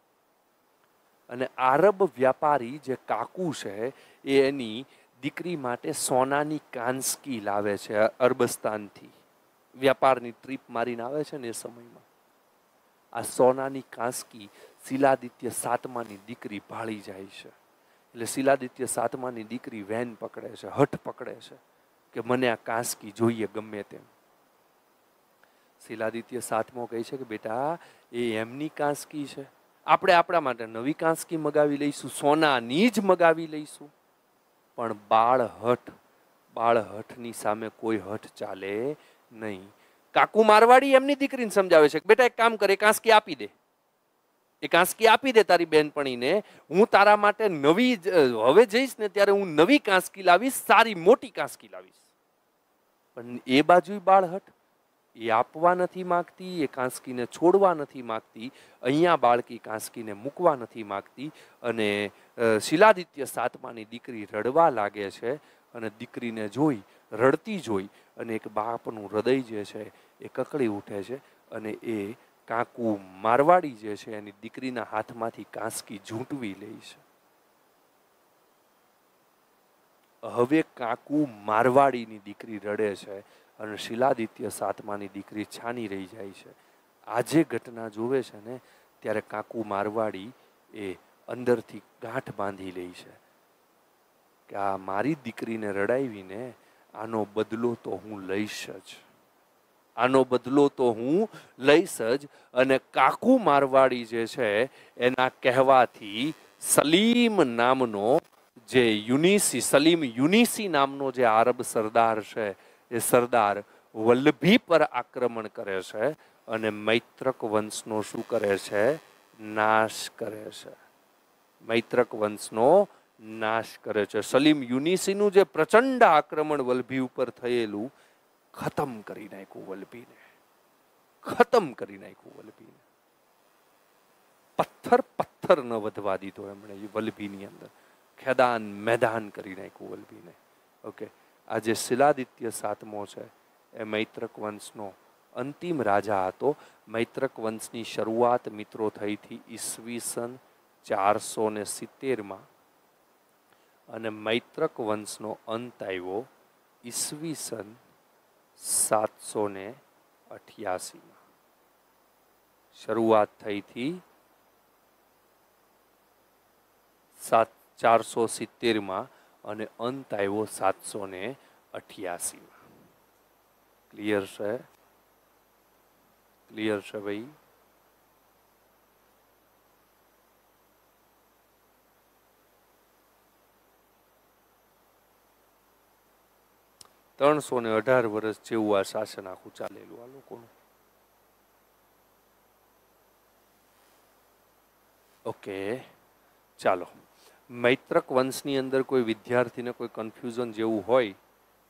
અને આરબ વ્યાપારી જે કાકુ છે એ એની દીકરી માટે સોનાની કાંસકી લાવે છે અરબસ્તાનથી વ્યાપારની ટ્રીપ મારીને આવે છે ને એ સમયમાં આ સોનાની કાંસકી શિલાદિત્ય સાતમાની દીકરી ભાળી જાય છે એટલે શિલાદિત્ય સાતમાની દીકરી વેન પકડે છે હઠ પકડે છે કે મને આ કાંસકી જોઈએ ગમે તેમ શિલાદિત્ય સાતમો કહે છે કે બેટા એ એમની કાંસકી છે આપણે આપણા માટે નવી કાંસકી મગાવી લઈશું સોનાની જ મગાવી લઈશું પણ બાળ હઠ બાળ હઠની સામે કોઈ હઠ ચાલે નહીં કાકુ મારવાડી એમની દીકરીને સમજાવે છે બેટા એક કામ કરે કાંસકી આપી દે એ કાંસકી આપી દે તારી બહેનપણીને હું તારા માટે નવી હવે જઈશ ને ત્યારે હું નવી કાંસકી લાવીશ સારી મોટી કાંસકી લાવીશ પણ એ બાજુ બાળહટ એ આપવા નથી માગતી એ કાંસકીને છોડવા નથી માગતી અહીંયા બાળકી કાંસકીને મૂકવા નથી માગતી અને શિલાદિત્ય સાતમાની દીકરી રડવા લાગે છે અને દીકરીને જોઈ રડતી જોઈ અને એક બાપનું હૃદય જે છે એ કકળી ઉઠે છે અને એ કાકુ મારવાડી જે છે એની દીકરીના હાથમાંથી કાંસકી ઝૂંટવી લે છે હવે કાકુ મારવાડીની દીકરી રડે છે અને શિલાદિત્ય સાતમાની દીકરી છાની રહી જાય છે આજે ઘટના જોવે છે ને ત્યારે કાકુ મારવાડી એ અંદરથી ગાંઠ બાંધી લે છે કે આ મારી દીકરીને રડાવીને આનો બદલો તો હું લઈશ જ આનો બદલો તો હું લઈશ જ અને કાકુ મારવાડી જે છે એના કહેવાથી સલીમ નામનો જે યુનિસી સલીમ યુનિસી નામનો જે આરબ સરદાર છે એ સરદાર વલ્લભી પર આક્રમણ કરે છે અને મૈત્રક વંશનો શું કરે છે નાશ કરે છે મૈત્રક વંશનો નાશ કરે છે સલીમ યુનિસીનું જે પ્રચંડ આક્રમણ વલ્લભી ઉપર થયેલું ખતમ કરી નાખ્યું વલભીને ખતમ કરી નાખ્યું વલભીને પથ્થર પથ્થર ન વધવા દીધો એમણે એ વલભીની અંદર ખેદાન મેદાન કરી નાખ્યું વલભીને ઓકે જે શિલાદિત્ય સાતમો છે એ મૈત્રક વંશનો અંતિમ રાજા હતો મૈત્રક વંશની શરૂઆત મિત્રો થઈ હતી ઈસવીસન ચારસો ને સિત્તેરમાં અને મૈત્રક વંશનો અંત આવ્યો ઈસવીસન સાતસો ને અઠ્યાસીમાં શરૂઆત થઈ હતી સાત ચારસો સિત્તેરમાં અને અંત આવ્યો સાતસો ને અઠ્યાસીમાં ક્લિયર છે ક્લિયર છે ભાઈ ત્રણસો ને અઢાર વર્ષ જેવું આ શાસન આખું ચાલેલું આ લોકોનું ઓકે ચાલો મૈત્રક વંશની અંદર કોઈ વિદ્યાર્થીને કોઈ કન્ફ્યુઝન જેવું હોય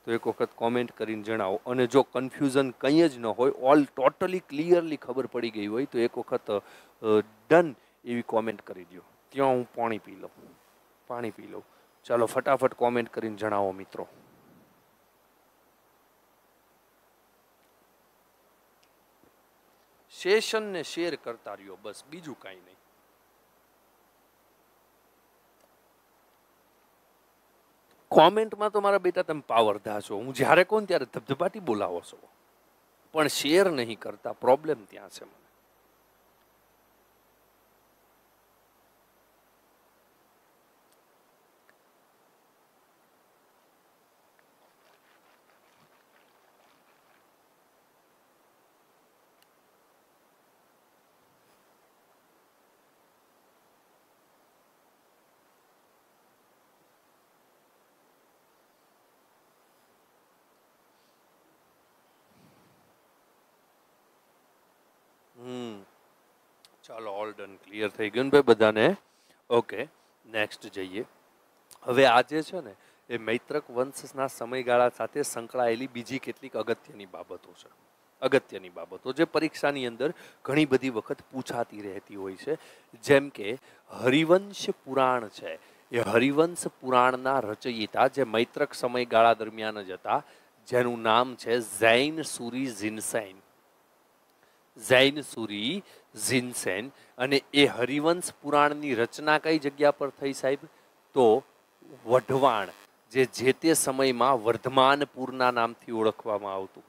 તો એક વખત કોમેન્ટ કરીને જણાવો અને જો કન્ફ્યુઝન કંઈ જ ન હોય ઓલ ટોટલી ક્લિયરલી ખબર પડી ગઈ હોય તો એક વખત ડન એવી કોમેન્ટ કરી દો ત્યાં હું પાણી પી લઉં પાણી પી લઉં ચાલો ફટાફટ કોમેન્ટ કરીને જણાવો મિત્રો સેશનને શેર કરતા રહ્યો બસ બીજું કાંઈ નહીં કોમેન્ટમાં તો મારા બેટા તમે પાવરધા છો હું જ્યારે કોણ ત્યારે ધબધબાટી બોલાવો છો પણ શેર નહીં કરતા પ્રોબ્લેમ ત્યાં છે મને ક્લિયર થઈ ગયું ભાઈ બધાને ઓકે નેક્સ્ટ જઈએ હવે આજે છે ને એ મૈત્રક વંશના સમયગાળા સાથે સંકળાયેલી બીજી કેટલીક અગત્યની બાબતો છે અગત્યની બાબતો જે પરીક્ષાની અંદર ઘણી બધી વખત પૂછાતી રહેતી હોય છે જેમ કે હરિવંશ પુરાણ છે એ હરિવંશ પુરાણના રચયિતા જે મૈત્રક સમયગાળા દરમિયાન જ હતા જેનું નામ છે ઝૈન સુરી ઝિનસૈન જૈન સુરી જિનસેન અને એ હરિવંશ પુરાણની રચના કઈ જગ્યા પર થઈ સાહેબ તો વઢવાણ જે જે તે સમયમાં વર્ધમાનપુરના નામથી ઓળખવામાં આવતું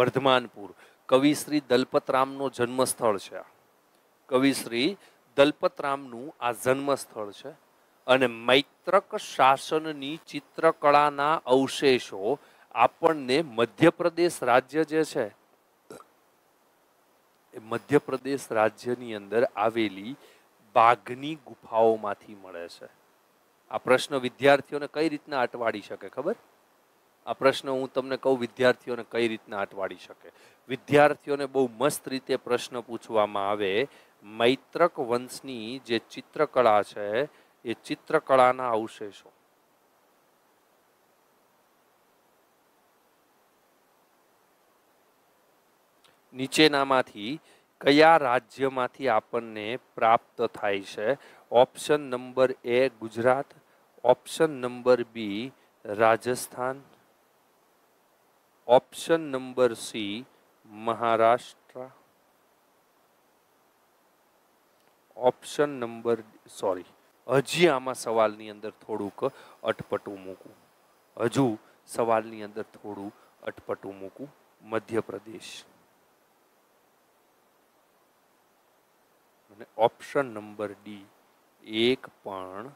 વર્ધમાનપુર કવિશ્રી દલપતરામનો જન્મસ્થળ છે કવિશ્રી દલપતરામનું આ જન્મસ્થળ છે અને મૈત્રક શાસનની ચિત્રકળાના અવશેષો આપણને મધ્યપ્રદેશ રાજ્ય જે છે એ મધ્યપ્રદેશ રાજ્યની અંદર આવેલી બાઘની ગુફાઓમાંથી મળે છે આ પ્રશ્ન વિદ્યાર્થીઓને કઈ રીતના અટવાડી શકે ખબર આ પ્રશ્ન હું તમને કહું વિદ્યાર્થીઓને કઈ રીતના અટવાડી શકે વિદ્યાર્થીઓને બહુ મસ્ત રીતે પ્રશ્ન પૂછવામાં આવે મૈત્રક વંશની જે ચિત્રકળા છે એ ચિત્રકળાના અવશેષો નીચેનામાંથી કયા રાજ્યમાંથી આપણને પ્રાપ્ત થાય છે option number A Gujarat option number B Rajasthan option number C Maharashtra option number sorry હજી આમાં સવાલની અંદર થોડુંક અટપટું મૂકું હજુ સવાલની અંદર થોડું અટપટું મૂકું મધ્યપ્રદેશ અને ઓપ્શન નંબર ડી એક પણ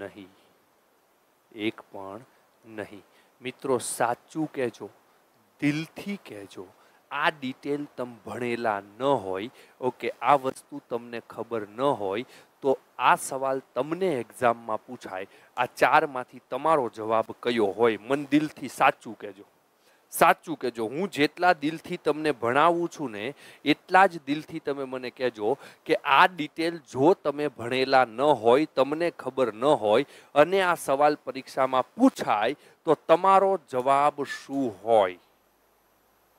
નહીં એક પણ નહીં મિત્રો સાચું કહેજો દિલથી કહેજો આ ડિટેલ તમે ભણેલા ન હોય ઓકે આ વસ્તુ તમને ખબર ન હોય તો આ સવાલ તમને એક્ઝામમાં પૂછાય આ ચારમાંથી તમારો જવાબ કયો હોય મન દિલથી સાચું કહેજો સાચું કહેજો હું જેટલા દિલથી તમને ભણાવું છું ને એટલા જ દિલથી તમે મને કહેજો કે આ ડિટેલ જો તમે ભણેલા ન હોય તમને ખબર ન હોય અને આ સવાલ પરીક્ષામાં પૂછાય તો તમારો જવાબ શું હોય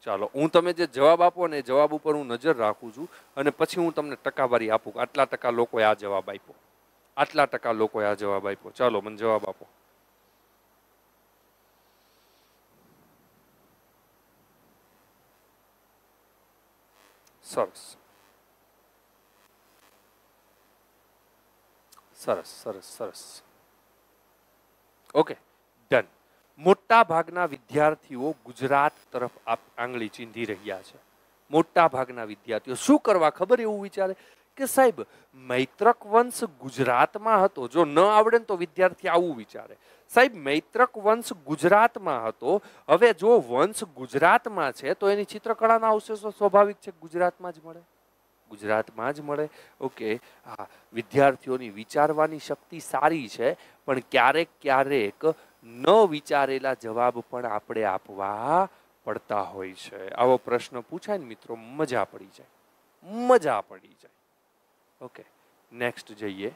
ચાલો હું તમે જે જવાબ આપો ને જવાબ ઉપર હું નજર રાખું છું અને પછી હું તમને ટકાવારી આપું આટલા ટકા લોકોએ આ જવાબ આપ્યો આટલા ટકા લોકોએ આ જવાબ આપ્યો ચાલો મને જવાબ આપો સરસ સરસ સરસ સરસ ઓકે ડન મોટા ભાગના વિદ્યાર્થીઓ ગુજરાત તરફ આંગળી ચીંધી રહ્યા છે મોટા ભાગના વિદ્યાર્થીઓ શું કરવા ખબર એવું વિચારે કે સાહેબ મૈત્રક વંશ ગુજરાતમાં હતો જો ન આવડે ને તો વિદ્યાર્થી આવું વિચારે સાહેબ મૈત્રક વંશ ગુજરાતમાં હતો હવે જો વંશ ગુજરાતમાં છે તો એની ચિત્રકળાના અવશેષો સ્વાભાવિક છે ગુજરાતમાં જ મળે ગુજરાતમાં જ મળે ઓકે હા વિદ્યાર્થીઓની વિચારવાની શક્તિ સારી છે પણ ક્યારેક ક્યારેક ન વિચારેલા જવાબ પણ આપણે આપવા પડતા હોય છે આવો પ્રશ્ન પૂછાય ને મિત્રો મજા પડી જાય મજા પડી જાય ઓકે નેક્સ્ટ જઈએ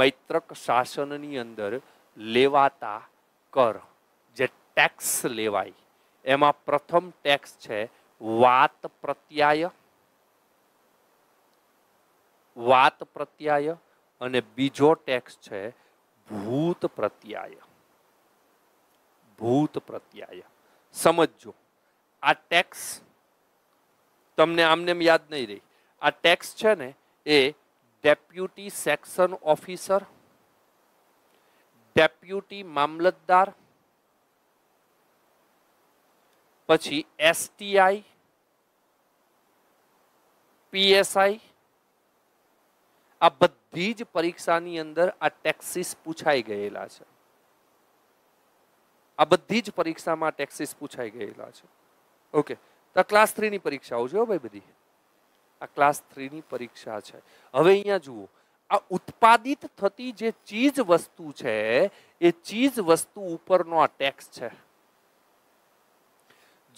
મૈત્રક શાસનની અંદર લેવાતા કર જે ટેક્સ લેવાય એમાં પ્રથમ ટેક્સ છે વાત પ્રત્યાય વાત પ્રત્યાય અને બીજો ટેક્સ છે ભૂત પ્રત્યાય ભૂત પ્રત્યાય સમજો આ ટેક્સ તમને આમને યાદ નહીં રહી આ ટેક્સ છે ને એ deputy section officer deputy mamlatdar પછી એસટીઆઈ પીએસઆઈ આ બધી જ પરીક્ષાની અંદર આ ટેક્સીસ પૂછાઈ ગયેલા છે આ બધી જ પરીક્ષામાં ટેક્સીસ પૂછાઈ ગયેલા છે ઓકે તો ક્લાસ થ્રીની પરીક્ષાઓ છે ભાઈ બધી આ ક્લાસ થ્રીની પરીક્ષા છે હવે અહીંયા જુઓ આ ઉત્પાદિત થતી જે ચીજ વસ્તુ છે એ ચીજ વસ્તુ ઉપરનો આ ટેક્સ છે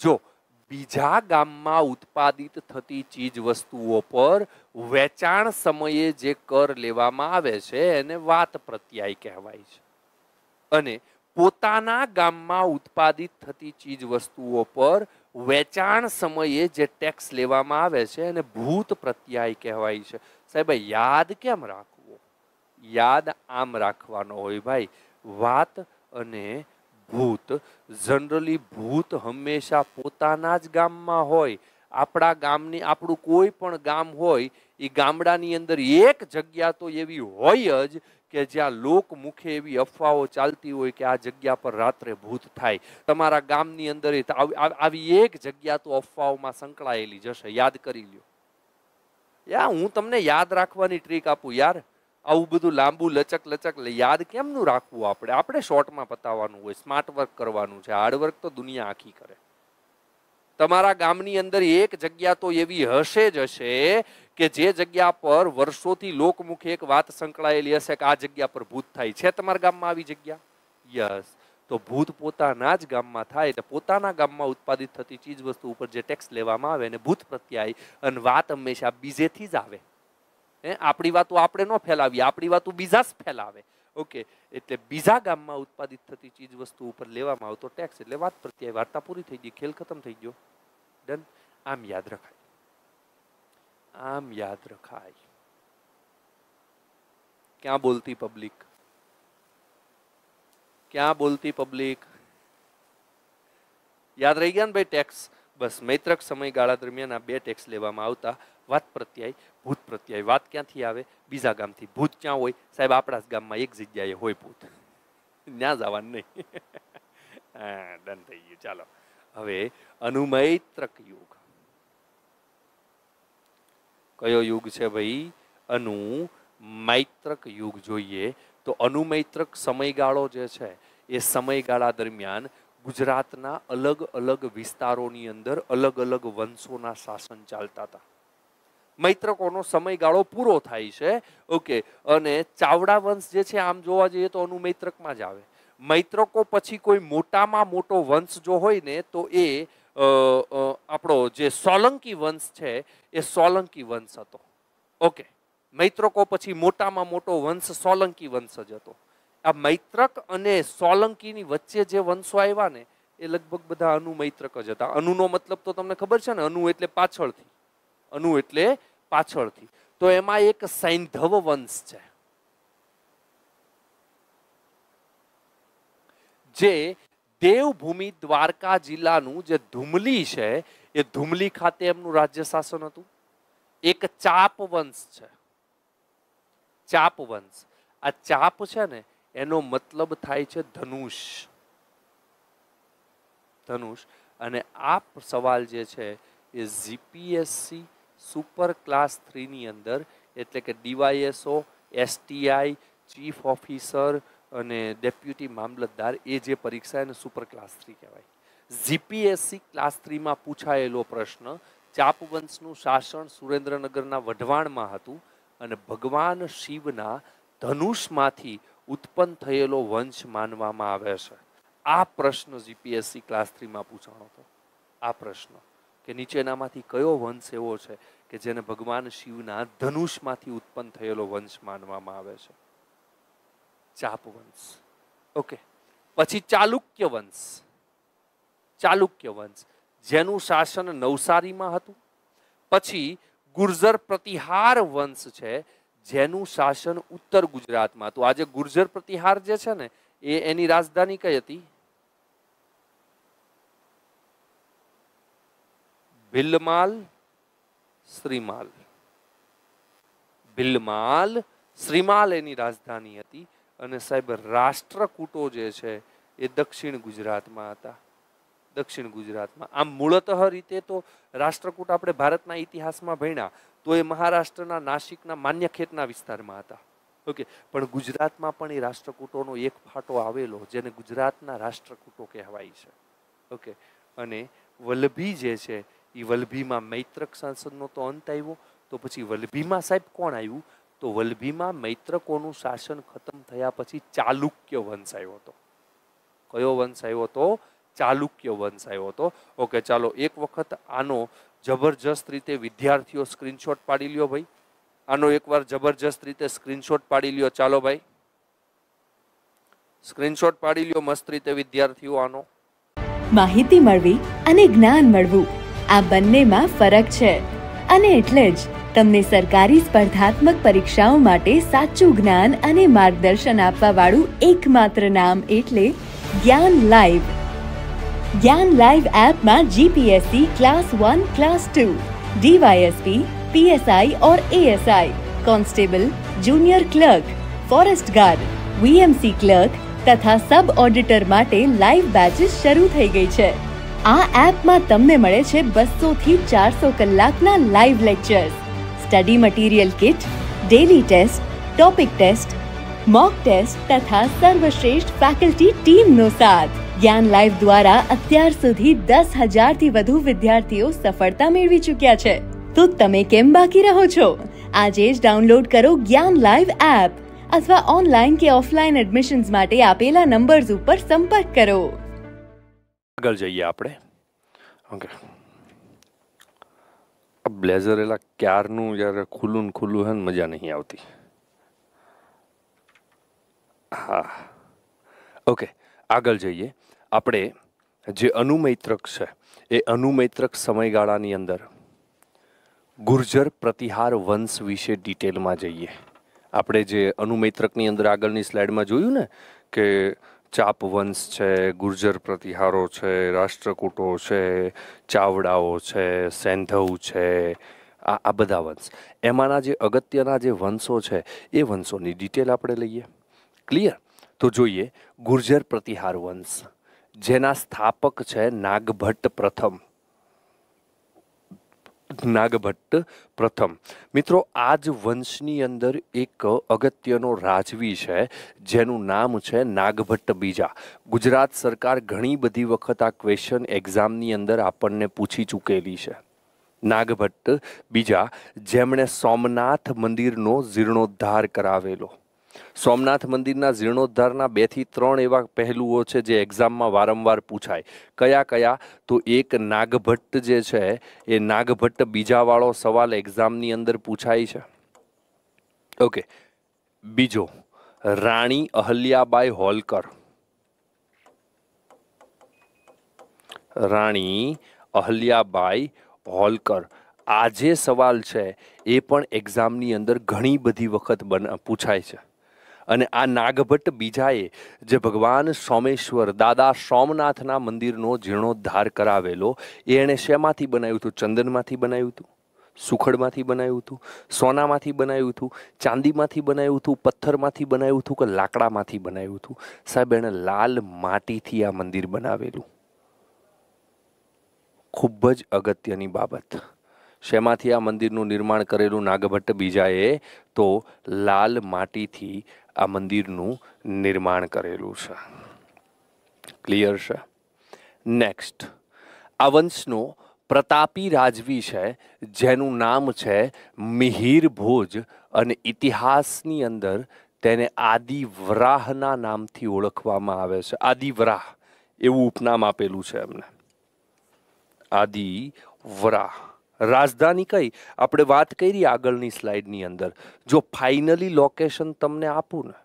જો બીજા ગામમાં ઉત્પાદિત થતી ચીજ વસ્તુઓ પર વેચાણ સમયે જે કર લેવામાં આવે છે એને વાત પ્રત્યાય કહેવાય છે અને પોતાના ગામમાં ઉત્પાદિત થતી ચીજ વસ્તુઓ પર વેચાણ સમયે જે ટેક્સ લેવામાં આવે છે એને ભૂત પ્રત્યાય કહેવાય છે સાહેબ યાદ કેમ રાખવો યાદ આમ રાખવાનો હોય ભાઈ વાત અને ભૂત જનરલી ભૂત હંમેશા પોતાના જ ગામમાં હોય આપણા ગામની આપણું કોઈ પણ ગામ હોય એ ગામડાની અંદર એક જગ્યા તો એવી હોય જ કે જ્યાં લોક મુખે એવી અફવાઓ ચાલતી હોય કે આ જગ્યા પર રાત્રે ભૂત થાય તમારા ગામની અંદર આવી એક જગ્યા તો અફવાઓમાં સંકળાયેલી જશે યાદ કરી લ્યો યા હું તમને યાદ રાખવાની ટ્રીક આપું યાર આવું બધું લાંબુ લચક લચક યાદ કેમનું રાખવું આપણે આપણે શોર્ટમાં પતાવવાનું હોય સ્માર્ટ વર્ક કરવાનું છે હાર્ડવર્ક તો દુનિયા આખી કરે તમારા ગામની અંદર એક જગ્યા તો એવી હશે જ હશે કે જે જગ્યા પર વર્ષોથી લોકમુખે એક વાત સંકળાયેલી હશે કે આ જગ્યા પર ભૂત થાય છે તમારા ગામમાં આવી જગ્યા યસ તો ભૂત પોતાના જ ગામમાં થાય એટલે પોતાના ગામમાં ઉત્પાદિત થતી ચીજ વસ્તુ ઉપર જે ટેક્સ લેવામાં આવે ને ભૂત પ્રત્યાય અને વાત હંમેશા બીજેથી જ આવે હે આપણી વાતો આપણે ન ફેલાવીએ આપણી વાતો બીજા જ ફેલાવે ઓકે એટલે બીજા ગામમાં ઉત્પાદિત થતી ચીજ વસ્તુ ઉપર લેવામાં આવતો ટેક્સ એટલે વાત પ્રત્યાય વાર્તા પૂરી થઈ ગઈ ખેલ ખતમ થઈ ગયો ડન આમ યાદ રખાય आम याद रखा आई क्या बोलती पब्लिक क्या बोलती पब्लिक યાદ રહી ગયા ને ભાઈ ટેક્સ બસ મૈત્રક સમયગાળા દરમિયાન આ બે ટેક્સ લેવામાં આવતા વાત પ્રત્યય ભૂત પ્રત્યય વાત ક્યાંથી આવે બીજા ગામથી ભૂત ક્યાં હોય સાહેબ આપણા જ ગામમાં એક જગ્યાએ હોય ભૂત ન્યા જવાનું નહીં ડન થઈ ગયું ચાલો હવે અનુમૈત્રક યુગ કયો યુગ છે ભાઈ અનુ મૈત્રક યુગ જોઈએ તો અનુમૈત્રક સમયગાળો જે છે એ સમયગાળા દરમિયાન ગુજરાતના અલગ અલગ વિસ્તારોની અંદર અલગ અલગ વંશોના શાસન ચાલતા હતા મૈત્રકોનો સમયગાળો પૂરો થાય છે ઓકે અને ચાવડા વંશ જે છે આમ જોવા જઈએ તો અનુમૈત્રકમાં જ આવે મૈત્રકો પછી કોઈ મોટામાં મોટો વંશ જો હોય ને તો એ આપણો જે સોલંકી વંશ છે એ સોલંકી વંશ હતો ઓકે મૈત્રકો પછી મોટામાં મોટો વંશ સોલંકી વંશ જ હતો આ મૈત્રક અને સોલંકીની વચ્ચે જે વંશો આવ્યા ને એ લગભગ બધા અનુ મૈત્રક જ હતા અનુનો મતલબ તો તમને ખબર છે ને અનુ એટલે પાછળથી અનુ એટલે પાછળથી તો એમાં એક સૈંધવ વંશ છે જે દેવભૂમિ દ્વારકા જિલ્લાનું જે ધુમલી છે એ ધુમલી ખાતે એમનું રાજ્ય શાસન હતું એક ચાપ વંશ છે ચાપ વંશ આ ચાપ છે ને એનો મતલબ થાય છે ધનુષ ધનુષ અને આ સવાલ જે છે એ જીપીએસસી સુપર ક્લાસ થ્રીની અંદર એટલે કે ડીવાયએસઓ એસટીઆઈ ચીફ ઓફિસર અને ડેપ્યુટી મામલતદાર એ જે પરીક્ષા એને સુપર ક્લાસ થ્રી કહેવાય જીપીએસસી ક્લાસ થ્રીમાં પૂછાયેલો પ્રશ્ન ચાપવંશનું શાસન સુરેન્દ્રનગરના વઢવાણમાં હતું અને ભગવાન શિવના ધનુષમાંથી ઉત્પન્ન થયેલો વંશ માનવામાં આવે છે આ પ્રશ્ન જીપીએસસી ક્લાસ થ્રીમાં પૂછાણો હતો આ પ્રશ્ન કે નીચેનામાંથી કયો વંશ એવો છે કે જેને ભગવાન શિવના ધનુષમાંથી ઉત્પન્ન થયેલો વંશ માનવામાં આવે છે ચાપ વંશ ઓકે પછી ચાલુક્ય વંશ ચાલુક્ય વંશ જેનું શાસન નવસારીમાં હતું પછી ગુર્જર પ્રતિહાર વંશ છે જેનું શાસન ઉત્તર ગુજરાતમાં હતું આજે ગુર્જર પ્રતિહાર જે છે ને એ એની રાજધાની કઈ હતી ભિલમાલ શ્રીમાલ ભિલમાલ શ્રીમાલ એની રાજધાની હતી અને સાહેબ રાષ્ટ્રકૂટો જે છે એ દક્ષિણ ગુજરાતમાં હતા દક્ષિણ ગુજરાતમાં આમ મૂળતઃ રીતે તો રાષ્ટ્રકૂટ આપણે ભારતના ઇતિહાસમાં ભણ્યા તો એ મહારાષ્ટ્રના નાસિકના માન્ય ખેતના વિસ્તારમાં હતા ઓકે પણ ગુજરાતમાં પણ એ રાષ્ટ્રકૂટોનો એક ફાટો આવેલો જેને ગુજરાતના રાષ્ટ્રકૂટો કહેવાય છે ઓકે અને વલ્લભી જે છે એ વલ્લભીમાં મૈત્રક સાંસદનો તો અંત આવ્યો તો પછી વલ્લભીમાં સાહેબ કોણ આવ્યું તો વલભીમાં મૈત્રકોનું શાસન ખતમ થયા પછી ચાલુક્ય વંશ આવ્યો હતો કયો વંશ આવ્યો હતો ચાલુક્ય વંશ આવ્યો હતો ઓકે ચાલો એક વખત આનો જબરજસ્ત રીતે વિદ્યાર્થીઓ સ્ક્રીનશોટ પાડી લ્યો ભાઈ આનો એકવાર જબરજસ્ત રીતે સ્ક્રીનશોટ પાડી લ્યો ચાલો ભાઈ સ્ક્રીનશોટ પાડી લ્યો મસ્ત રીતે વિદ્યાર્થીઓ આનો માહિતી મળવી અને જ્ઞાન મળવું આ બંનેમાં ફરક છે અને એટલે જ તમને સરકારી સ્પર્ધાત્મક પરીક્ષાઓ માટે સાચું જ્ઞાન અને માર્ગદર્શન આપવાવાળું એકમાત્ર નામ એટલે જ્ઞાન લાઈવ જ્ઞાન લાઈવ એપમાં GPSC class one class two DYSP PSI or ASI constable junior clerk forest guard VMC clerk તથા સબ ઓડિટર માટે લાઈવ બેચીસ શરૂ થઈ ગઈ છે આ એપમાં તમને મળે છે બસો થી ચારસો કલાકના live lectures study material kit daily test topic test mock test તથા સર્વશ્રેષ્ઠ ફેકલ્ટી ટીમનો સાથ જ્ઞાન લાઈવ દ્વારા અત્યાર સુધી દસ હજારથી વધુ વિદ્યાર્થીઓ સફળતા મેળવી ચૂક્યા છે તો તમે કેમ બાકી રહો છો આજે જ ડાઉનલોડ કરો જ્ઞાન લાઈવ એપ અથવા ઓનલાઈન કે ઓફલાઈન એડમિશન્સ માટે આપેલા નંબર્સ ઉપર સંપર્ક કરો આગળ જઈએ આપણે ઓકે બ્લેઝર એલા ક્યારનું જ્યારે ખુલ્લું ને ખુલ્લું હે ને મજા નહીં આવતી હા ઓકે આગળ જઈએ આપણે જે અનુમૈત્રક છે એ અનુમૈત્રક સમયગાળાની અંદર ગુર્જર પ્રતિહાર વંશ વિશે ડિટેલમાં જઈએ આપણે જે અનુમૈત્રકની અંદર આગળની સ્લાઇડમાં જોયું ને કે ચાપ વંશ છે ગુર્જર પ્રતિહારો છે રાષ્ટ્રકૂટો છે ચાવડાઓ છે સેંધવ છે આ આ બધા વંશ એમાંના જે અગત્યના જે વંશો છે એ વંશોની ડિટેલ આપણે લઈએ ક્લિયર તો જોઈએ ગુર્જર પ્રતિહાર વંશ જેના સ્થાપક છે નાગભટ્ટ પ્રથમ નાગભટ્ટ પ્રથમ મિત્રો આ જ વંશની અંદર એક અગત્યનો રાજવી છે જેનું નામ છે નાગભટ્ટ બીજા ગુજરાત સરકાર ઘણી બધી વખત આ ક્વેશ્ચન એક્ઝામની અંદર આપણને પૂછી ચૂકેલી છે નાગભટ્ટ બીજા જેમણે સોમનાથ મંદિરનો જીર્ણોદ્ધાર કરાવેલો સોમનાથ મંદિરના જીર્ણોદ્ધારના બેથી ત્રણ એવા પહેલુઓ છે જે એક્ઝામમાં વારંવાર પૂછાય કયા કયા તો એક નાગભટ્ટ જે છે એ નાગભટ્ટ બીજાવાળો સવાલ એક્ઝામની અંદર પૂછાય છે ઓકે બીજો રાણી અહલ્યાબાઈ હોલકર રાણી અહલ્યાબાઈ હોલકર આ જે સવાલ છે એ પણ એક્ઝામની અંદર ઘણી બધી વખત પૂછાય છે અને આ નાગભટ્ટ બીજાએ જે ભગવાન સોમેશ્વર દાદા સોમનાથના મંદિરનો જીર્ણોદ્ધાર કરાવેલો એ એણે શેમાંથી બનાવ્યું હતું ચંદનમાંથી બનાવ્યું હતું સુખડમાંથી બનાવ્યું હતું સોનામાંથી બનાવ્યું હતું ચાંદીમાંથી બનાવ્યું હતું પથ્થરમાંથી બનાવ્યું હતું કે લાકડામાંથી બનાવ્યું હતું સાહેબ એણે લાલ માટીથી આ મંદિર બનાવેલું ખૂબ જ અગત્યની બાબત શેમાંથી આ મંદિરનું નિર્માણ કરેલું નાગભટ્ટ બીજાએ તો લાલ માટીથી આ મંદિરનું નિર્માણ કરેલું છે ક્લિયર છે નેક્સ્ટ આ વંશનો પ્રતાપી રાજવી છે જેનું નામ છે મિહિર ભોજ અને ઇતિહાસની અંદર તેને આદિવરાહના નામથી ઓળખવામાં આવે છે આદિવરાહ એવું ઉપનામ આપેલું છે એમને આદિવરાહ રાજધાની કઈ આપણે વાત કરી આગળની સ્લાઇડની અંદર જો ફાઇનલી લોકેશન તમને આપું ને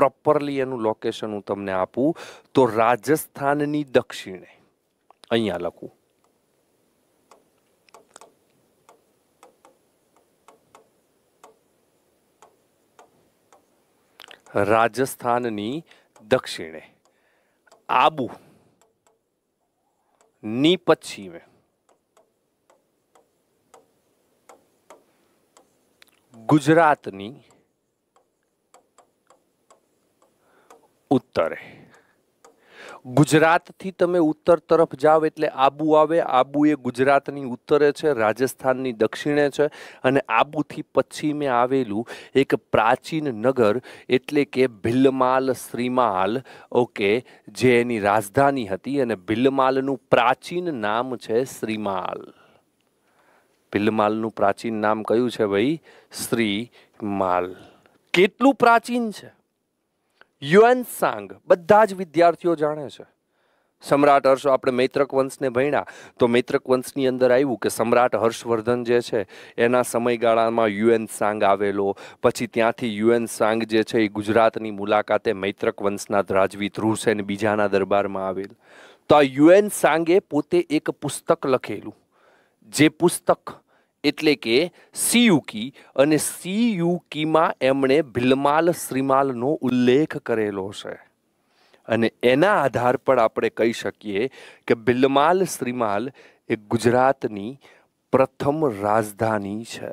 પ્રોપરલી એનું લોકેશન હું તમને આપું તો રાજસ્થાનની દક્ષિણે અહીંયા લખું રાજસ્થાનની દક્ષિણે આબુ ની પશ્ચિમે ગુજરાતની ઉત્તરે ગુજરાતથી તમે ઉત્તર તરફ જાઓ એટલે આબુ આવે આબુ એ ગુજરાતની ઉત્તરે છે રાજસ્થાનની દક્ષિણે છે અને આબુથી પશ્ચિમે આવેલું એક પ્રાચીન નગર એટલે કે ભિલમાલ શ્રીમાલ ઓકે જે એની રાજધાની હતી અને ભિલમાલનું પ્રાચીન નામ છે શ્રીમાલ ભીલમાલનું પ્રાચીન નામ કયું છે ભાઈ શ્રી માલ કેટલું પ્રાચીન છે યુએન સાંગ બધા જ વિદ્યાર્થીઓ જાણે છે સમ્રાટ હર્ષ આપણે મૈત્રક વંશને ભણ્યા તો મૈત્રક વંશની અંદર આવ્યું કે સમ્રાટ હર્ષવર્ધન જે છે એના સમયગાળામાં યુએન સાંગ આવેલો પછી ત્યાંથી યુએન સાંગ જે છે એ ગુજરાતની મુલાકાતે મૈત્રક વંશના રાજવી ધ્રુવસેન બીજાના દરબારમાં આવેલ તો આ યુએન સાંગે પોતે એક પુસ્તક લખેલું જે પુસ્તક એટલે કે સિયુકી અને સિયુકીમાં એમણે ભીલમાલ શ્રીમાલનો ઉલ્લેખ કરેલો છે અને એના આધાર પર આપણે કહી શકીએ કે બિલમાલ શ્રીમાલ એ ગુજરાતની પ્રથમ રાજધાની છે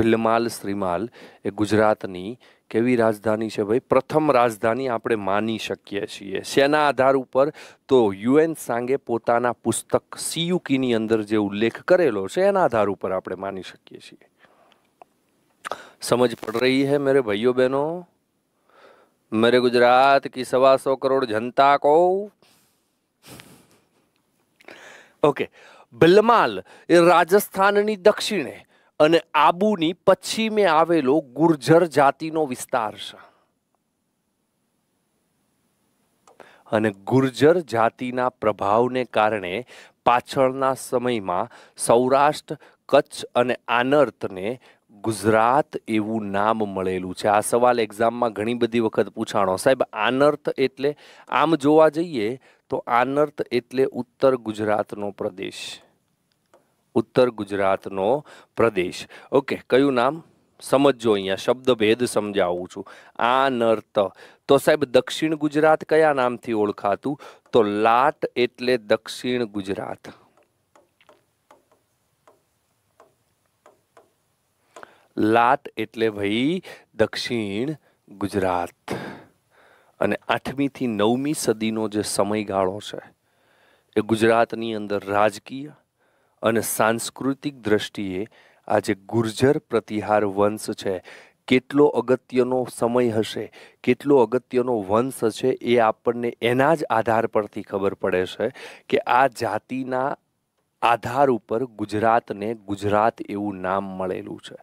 બિલમાલ શ્રીમાલ એ ગુજરાતની કેવી રાજધાની છે ભાઈ પ્રથમ રાજધાની આપણે માની શકીએ છીએ શેના આધાર ઉપર તો યુએન સાંગે પોતાના પુસ્તક સીયુકીની અંદર જે ઉલ્લેખ કરેલો છે એના આધાર ઉપર આપણે માની શકીએ છીએ સમજ પડ રહી હે મેરે ભાઈઓ બહેનો મેરે ગુજરાત કી સવા સો કરોડ જનતા કો ઓકે ભલમાલ એ રાજસ્થાનની દક્ષિણે અને આબુની પશ્ચિમે આવેલો ગુર્જર જાતિનો વિસ્તાર છે અને ગુર્જર જાતિના પ્રભાવને કારણે પાછળના સમયમાં સૌરાષ્ટ્ર કચ્છ અને આનર્તને ગુજરાત એવું નામ મળેલું છે આ સવાલ એક્ઝામમાં ઘણી બધી વખત પૂછાણો સાહેબ આનર્ત એટલે આમ જોવા જઈએ તો આનર્ત એટલે ઉત્તર ગુજરાતનો પ્રદેશ ઉત્તર ગુજરાતનો પ્રદેશ ઓકે કયું નામ સમજો અહીંયા શબ્દ ભેદ સમજાવું છું આ નર્ત તો સાહેબ દક્ષિણ ગુજરાત કયા નામથી ઓળખાતું તો લાટ એટલે દક્ષિણ ગુજરાત લાટ એટલે ભાઈ દક્ષિણ ગુજરાત અને આઠમી થી નવમી સદીનો જે સમયગાળો છે એ ગુજરાતની અંદર રાજકીય અને સાંસ્કૃતિક દ્રષ્ટિએ આજે ગુર્જર પ્રતિહાર વંશ છે કેટલો અગત્યનો સમય હશે કેટલો અગત્યનો વંશ હશે એ આપણને એના જ આધાર પરથી ખબર પડે છે કે આ જાતિના આધાર ઉપર ગુજરાતને ગુજરાત એવું નામ મળેલું છે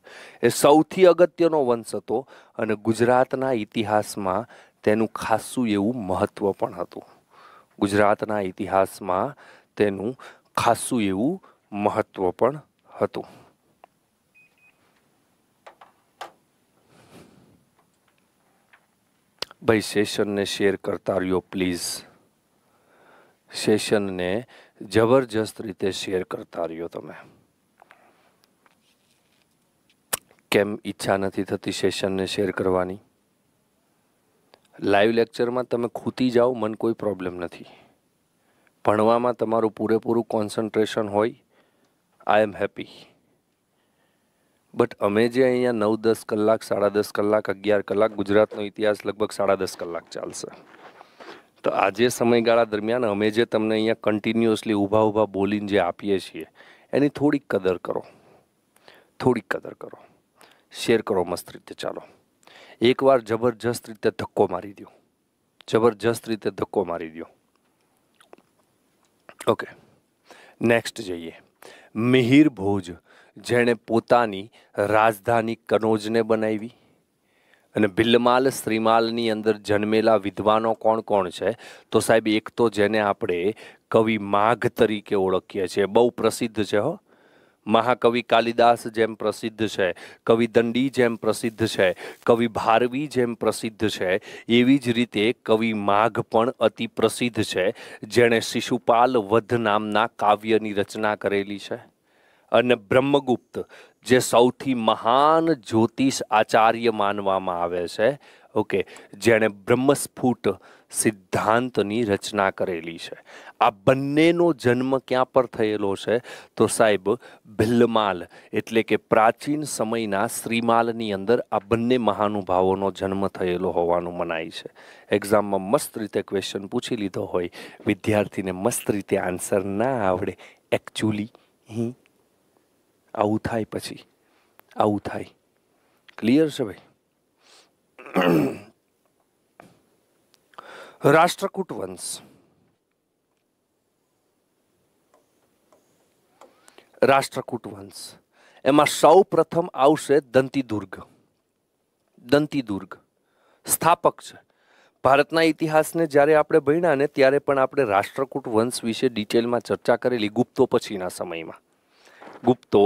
એ સૌથી અગત્યનો વંશ હતો અને ગુજરાતના ઇતિહાસમાં તેનું ખાસું એવું મહત્ત્વ પણ હતું ગુજરાતના ઇતિહાસમાં તેનું ખાસું એવું મહત્ત્વ પણ હતું ભાઈ સેશનને શેર કરતા રહ્યો પ્લીઝ સેશનને જબરજસ્ત રીતે શેર કરતા રહ્યો તમે કેમ ઈચ્છા નથી થતી સેશનને શેર કરવાની લાઈવ લેક્ચરમાં તમે ખૂતી જાઓ મને કોઈ પ્રોબ્લેમ નથી ભણવામાં તમારું પૂરેપૂરું કોન્સન્ટ્રેશન હોય આઈ એમ હેપી બટ અમે જે અહીંયા નવ દસ કલાક સાડા દસ કલાક અગિયાર કલાક ગુજરાતનો ઇતિહાસ લગભગ સાડા દસ કલાક ચાલશે તો આજે સમયગાળા દરમિયાન અમે જે તમને અહીંયા કન્ટિન્યુઅસલી ઊભા ઊભા બોલીને જે આપીએ છીએ એની થોડીક કદર કરો થોડીક કદર કરો શેર કરો મસ્ત રીતે ચાલો એકવાર જબરજસ્ત રીતે ધક્કો મારી દો જબરજસ્ત રીતે ધક્કો મારી દો ઓકે નેક્સ્ટ જઈએ મિહિર ભોજ જેણે પોતાની રાજધાની કનોજને બનાવી અને બિલ્લમાલ શ્રીમાલની અંદર જન્મેલા વિદ્વાનો કોણ કોણ છે તો સાહેબ એક તો જેને આપણે કવિ માઘ તરીકે ઓળખીએ છીએ બહુ પ્રસિદ્ધ છે હો મહાકવિ કાલિદાસ જેમ પ્રસિદ્ધ છે કવિ દંડી જેમ પ્રસિદ્ધ છે કવિ ભારવી જેમ પ્રસિદ્ધ છે એવી જ રીતે કવિ માઘ પણ અતિ પ્રસિદ્ધ છે જેણે શિશુપાલ વધ નામના કાવ્યની રચના કરેલી છે અને બ્રહ્મગુપ્ત જે સૌથી મહાન જ્યોતિષ આચાર્ય માનવામાં આવે છે ઓકે જેણે બ્રહ્મસ્ફુટ સિદ્ધાંતની રચના કરેલી છે આ બંનેનો જન્મ ક્યાં પર થયેલો છે તો સાહેબ ભિલ્લમાલ એટલે કે પ્રાચીન સમયના શ્રીમાલની અંદર આ બંને મહાનુભાવોનો જન્મ થયેલો હોવાનું મનાય છે એક્ઝામમાં મસ્ત રીતે ક્વેશ્ચન પૂછી લીધો હોય વિદ્યાર્થીને મસ્ત રીતે આન્સર ના આવડે એકચ્યુઅલી હી આવું થાય પછી આવું થાય ક્લિયર છે ભાઈ રાષ્ટ્રકૂટ વંશ રાષ્ટ્રકૂટ વંશ એમાં સૌ પ્રથમ આવશે દંતીદુર્ગ દંતીદુર્ગ સ્થાપક છે ભારતના ઇતિહાસને જ્યારે આપણે ભણ્યા ને ત્યારે પણ આપણે રાષ્ટ્રકૂટ વંશ વિશે ડિટેલમાં ચર્ચા કરેલી ગુપ્તો પછીના સમયમાં ગુપ્તો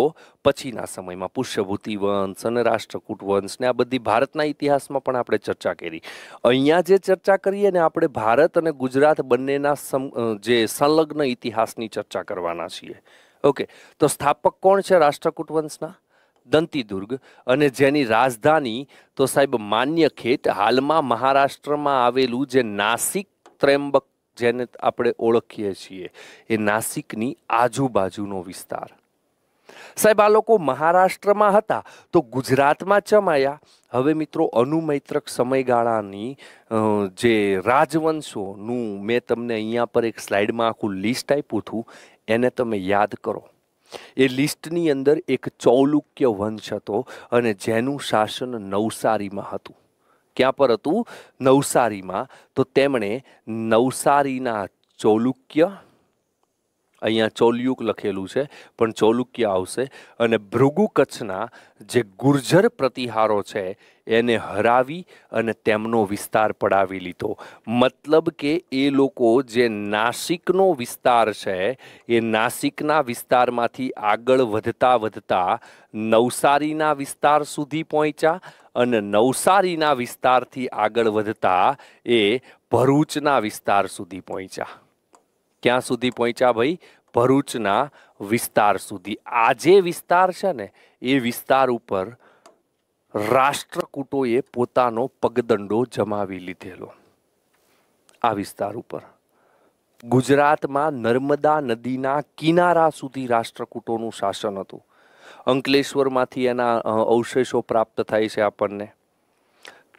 પછીના સમયમાં પુષ્યભૂતિ વંશ અને રાષ્ટ્રકૂટ વંશ ને આ બધી ભારતના ઇતિહાસમાં પણ આપણે ચર્ચા કરી અહીંયા જે ચર્ચા કરીએ ને આપણે ભારત અને ગુજરાત બંનેના જે સંલગ્ન ઇતિહાસની ચર્ચા કરવાના છીએ ઓકે તો સ્થાપક કોણ છે રાષ્ટ્રકૂટ વંશના દંતીદુર્ગ અને જેની રાજધાની તો સાહેબ માન્ય ખેત હાલમાં મહારાષ્ટ્રમાં આવેલું જે નાસિક ત્રેમ્બક જેને આપણે ઓળખીએ છીએ એ નાસિકની આજુબાજુનો વિસ્તાર સાહેબ આ લોકો મહારાષ્ટ્રમાં હતા તો ગુજરાતમાં ચમાયા હવે મિત્રો અનુમૈત્રક સમયગાળાની જે રાજવંશોનું મેં તમને અહીંયા પર એક સ્લાઇડમાં આખું લિસ્ટ આપ્યું હતું એને તમે યાદ કરો એ લિસ્ટની અંદર એક ચૌલુક્ય વંશ હતો અને જેનું શાસન નવસારીમાં હતું ક્યાં પર હતું નવસારીમાં તો તેમણે નવસારીના ચૌલુક્ય અહીંયા ચોલ્યુક લખેલું છે પણ ચોલુક્ય આવશે અને ભૃગુ કચ્છના જે ગુર્જર પ્રતિહારો છે એને હરાવી અને તેમનો વિસ્તાર પડાવી લીધો મતલબ કે એ લોકો જે નાસિકનો વિસ્તાર છે એ નાસિકના વિસ્તારમાંથી આગળ વધતા વધતા નવસારીના વિસ્તાર સુધી પહોંચ્યા અને નવસારીના વિસ્તારથી આગળ વધતા એ ભરૂચના વિસ્તાર સુધી પહોંચ્યા ક્યાં સુધી પહોંચ્યા ભાઈ ભરૂચના વિસ્તાર સુધી આ જે વિસ્તાર છે ને એ વિસ્તાર ઉપર રાષ્ટ્રકૂટોએ પોતાનો પગદંડો જમાવી લીધેલો આ વિસ્તાર ઉપર ગુજરાતમાં નર્મદા નદીના કિનારા સુધી રાષ્ટ્રકૂટોનું શાસન હતું અંકલેશ્વરમાંથી એના અવશેષો પ્રાપ્ત થાય છે આપણને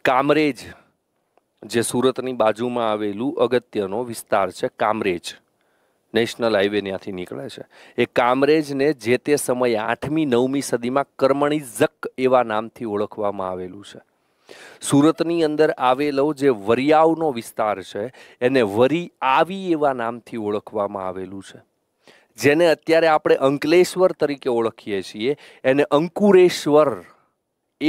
કામરેજ જે સુરતની બાજુમાં આવેલું અગત્યનો વિસ્તાર છે કામરેજ નેશનલ હાઈવે ત્યાંથી નીકળે છે એ કામરેજને જે તે સમયે આઠમી નવમી સદીમાં કર્મણી ઝક એવા નામથી ઓળખવામાં આવેલું છે સુરતની અંદર આવેલો જે વરિયાવનો વિસ્તાર છે એને વરી આવી એવા નામથી ઓળખવામાં આવેલું છે જેને અત્યારે આપણે અંકલેશ્વર તરીકે ઓળખીએ છીએ એને અંકુરેશ્વર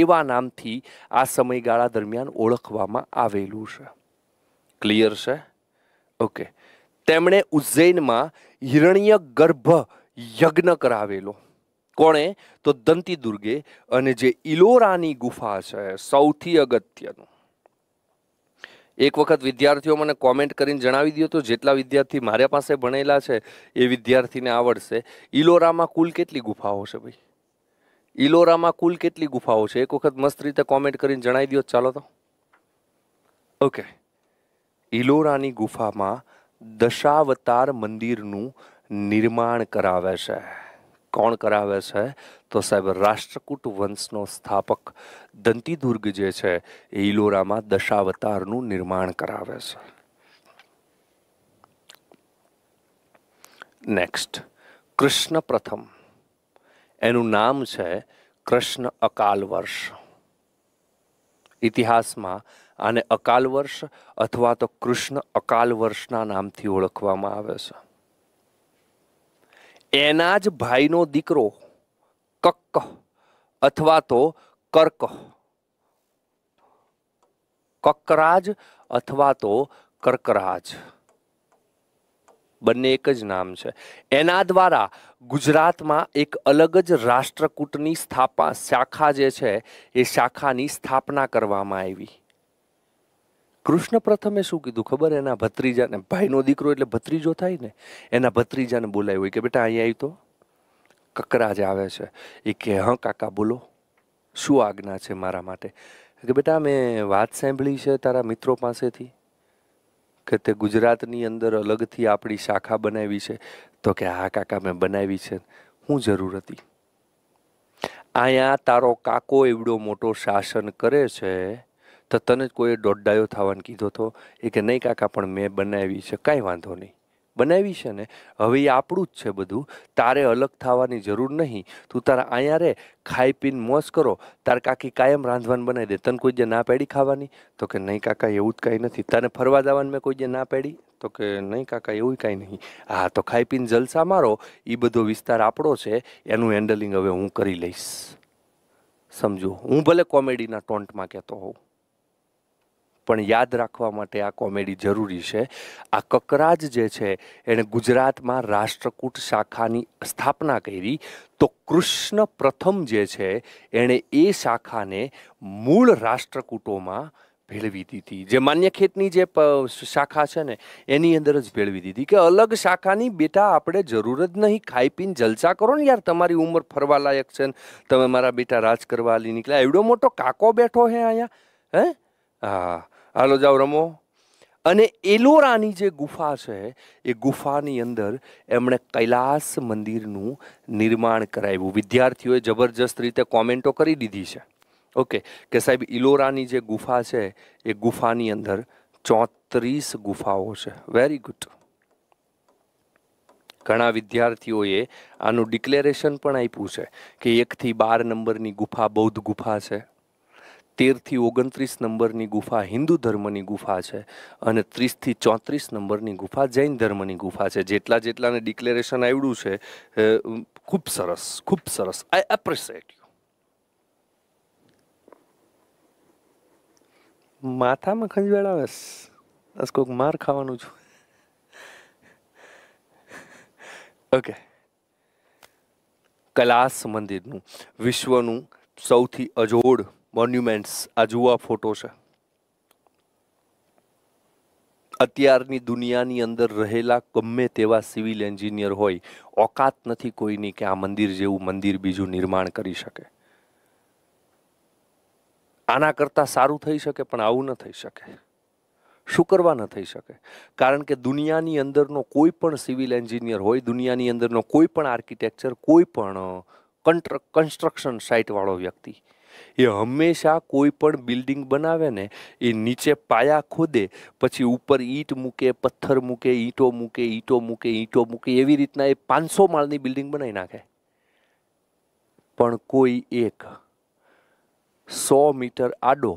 એવા નામથી આ સમયગાળા દરમિયાન ઓળખવામાં આવેલું છે ક્લિયર છે ઓકે તેમણે ઉજ્જૈનમાં હિરણ્ય ગર્ભ યજ્ઞ કરાવેલો કોણે તો દંતી દુર્ગે અને જે ઇલોરાની ગુફા છે સૌથી અગત્યનું એક વખત વિદ્યાર્થીઓ મને કોમેન્ટ કરીને જણાવી દો તો જેટલા વિદ્યાર્થી મારા પાસે ભણેલા છે એ વિદ્યાર્થીને આવડશે ઇલોરામાં કુલ કેટલી ગુફાઓ છે ભાઈ ઇલોરામાં કુલ કેટલી ગુફાઓ છે એક વખત મસ્ત રીતે કોમેન્ટ કરીને જણાવી દો ચાલો તો ઓકે ઇલોરાની ગુફામાં દશાવતાર મંદિરનું નિર્માણ કરાવે છે કોણ કરાવે છે તો સાહેબ રાષ્ટ્રકૂટ વંશનો સ્થાપક દંતીદુર્ગ જે છે એ ઇલોરામાં દશાવતારનું નિર્માણ કરાવે છે નેક્સ્ટ કૃષ્ણ પ્રથમ એનું નામ છે કૃષ્ણ અકાલ વર્ષ ઇતિહાસમાં આને અકાલ વર્ષ અથવા તો કૃષ્ણ અકાલ વર્ષના નામથી ઓળખવામાં આવે છે એના જ ભાઈનો દીકરો કક્ક અથવા તો કર્ક કકરાજ અથવા તો કર્કરાજ બંને એક જ નામ છે એના દ્વારા ગુજરાતમાં એક અલગ જ રાષ્ટ્રકૂટની સ્થાપા શાખા જે છે એ શાખાની સ્થાપના કરવામાં આવી કૃષ્ણ પ્રથમે શું કીધું ખબર એના ભત્રીજાને ભાઈનો દીકરો એટલે ભત્રીજો થાય ને એના ભત્રીજાને બોલાવ્યો હોય કે બેટા અહીંયા આવી તો કકરાજ આવે છે એ કે હા કાકા બોલો શું આજ્ઞા છે મારા માટે કે બેટા મેં વાત સાંભળી છે તારા મિત્રો પાસેથી કે તે ગુજરાતની અંદર અલગથી આપણી શાખા બનાવી છે તો કે હા કાકા મેં બનાવી છે હું જરૂર હતી અહીંયા તારો કાકો એવડો મોટો શાસન કરે છે તો તને જ કોઈએ દોડડાયો થવાનું કીધો હતો એ કે નહીં કાકા પણ મેં બનાવી છે કાંઈ વાંધો નહીં બનાવી છે ને હવે એ આપણું જ છે બધું તારે અલગ થવાની જરૂર નહીં તું તારા અહીંયા રે ખાઈ પીને મોજ કરો તાર કાકી કાયમ રાંધવાનું બનાવી દે તને કોઈ જે ના પેડી ખાવાની તો કે નહીં કાકા એવું જ કાંઈ નથી તને ફરવા જવાનું મેં કોઈ જે ના પેડી તો કે નહીં કાકા એવું કાંઈ નહીં હા તો ખાઈ પીને જલસા મારો એ બધો વિસ્તાર આપણો છે એનું હેન્ડલિંગ હવે હું કરી લઈશ સમજો હું ભલે કોમેડીના ટોન્ટમાં કહેતો હોઉં પણ યાદ રાખવા માટે આ કોમેડી જરૂરી છે આ કકરાજ જે છે એણે ગુજરાતમાં રાષ્ટ્રકૂટ શાખાની સ્થાપના કરી તો કૃષ્ણ પ્રથમ જે છે એણે એ શાખાને મૂળ રાષ્ટ્રકૂટોમાં ભેળવી દીધી જે માન્ય ખેતની જે શાખા છે ને એની અંદર જ ભેળવી દીધી કે અલગ શાખાની બેટા આપણે જરૂર જ નહીં ખાઈ પીને જલસા કરો ને યાર તમારી ઉંમર ફરવા લાયક છે ને તમે મારા બેટા રાજ કરવા લઈ નીકળ્યા એવડો મોટો કાકો બેઠો હે અહીંયા હે હા હાલો જાઓ રમો અને એલોરાની જે ગુફા છે એ ગુફાની અંદર એમણે કૈલાસ મંદિરનું નિર્માણ કરાવ્યું વિદ્યાર્થીઓએ જબરજસ્ત રીતે કોમેન્ટો કરી દીધી છે ઓકે કે સાહેબ ઇલોરાની જે ગુફા છે એ ગુફાની અંદર ચોત્રીસ ગુફાઓ છે વેરી ગુડ ઘણા વિદ્યાર્થીઓએ આનું ડિક્લેરેશન પણ આપ્યું છે કે એકથી બાર નંબરની ગુફા બૌદ્ધ ગુફા છે તેરથી ઓગણત્રીસ નંબરની ગુફા હિન્દુ ધર્મની ગુફા છે અને ત્રીસથી ચોત્રીસ નંબરની ગુફા જૈન ધર્મની ગુફા છે જેટલા જેટલાને ડિક્લેરેશન આવ્યું છે ખૂબ સરસ ખૂબ સરસ આઈ એપ્રિસિએટ યુ માથામાં ખંજવાળ આવે કોઈક માર ખાવાનું છું ઓકે કૈલાસ મંદિરનું વિશ્વનું સૌથી અજોડ મોન્યુમેન્ટ્સ આ જુઓ ફોટો છે અત્યારની દુનિયાની અંદર રહેલા ગમે તેવા સિવિલ એન્જિનિયર હોય ઓકાત નથી કોઈની કે આ મંદિર જેવું મંદિર બીજું નિર્માણ કરી શકે આના કરતાં સારું થઈ શકે પણ આવું ન થઈ શકે શું કરવા ન થઈ શકે કારણ કે દુનિયાની અંદરનો કોઈ પણ સિવિલ એન્જિનિયર હોય દુનિયાની અંદરનો કોઈ પણ આર્કિટેક્ચર કોઈ પણ કન્સ્ટ્રક્શન સાઇટવાળો વ્યક્તિ એ હંમેશા કોઈ પણ બિલ્ડિંગ બનાવે ને એ નીચે પાયા ખોદે પછી ઉપર ઈંટ મૂકે પથ્થર મૂકે ઈંટો મૂકે ઈંટો મૂકે ઈંટો મૂકે એવી રીતના એ પાંચસો માળની બિલ્ડિંગ બનાવી નાખે પણ કોઈ એક સો મીટર આડો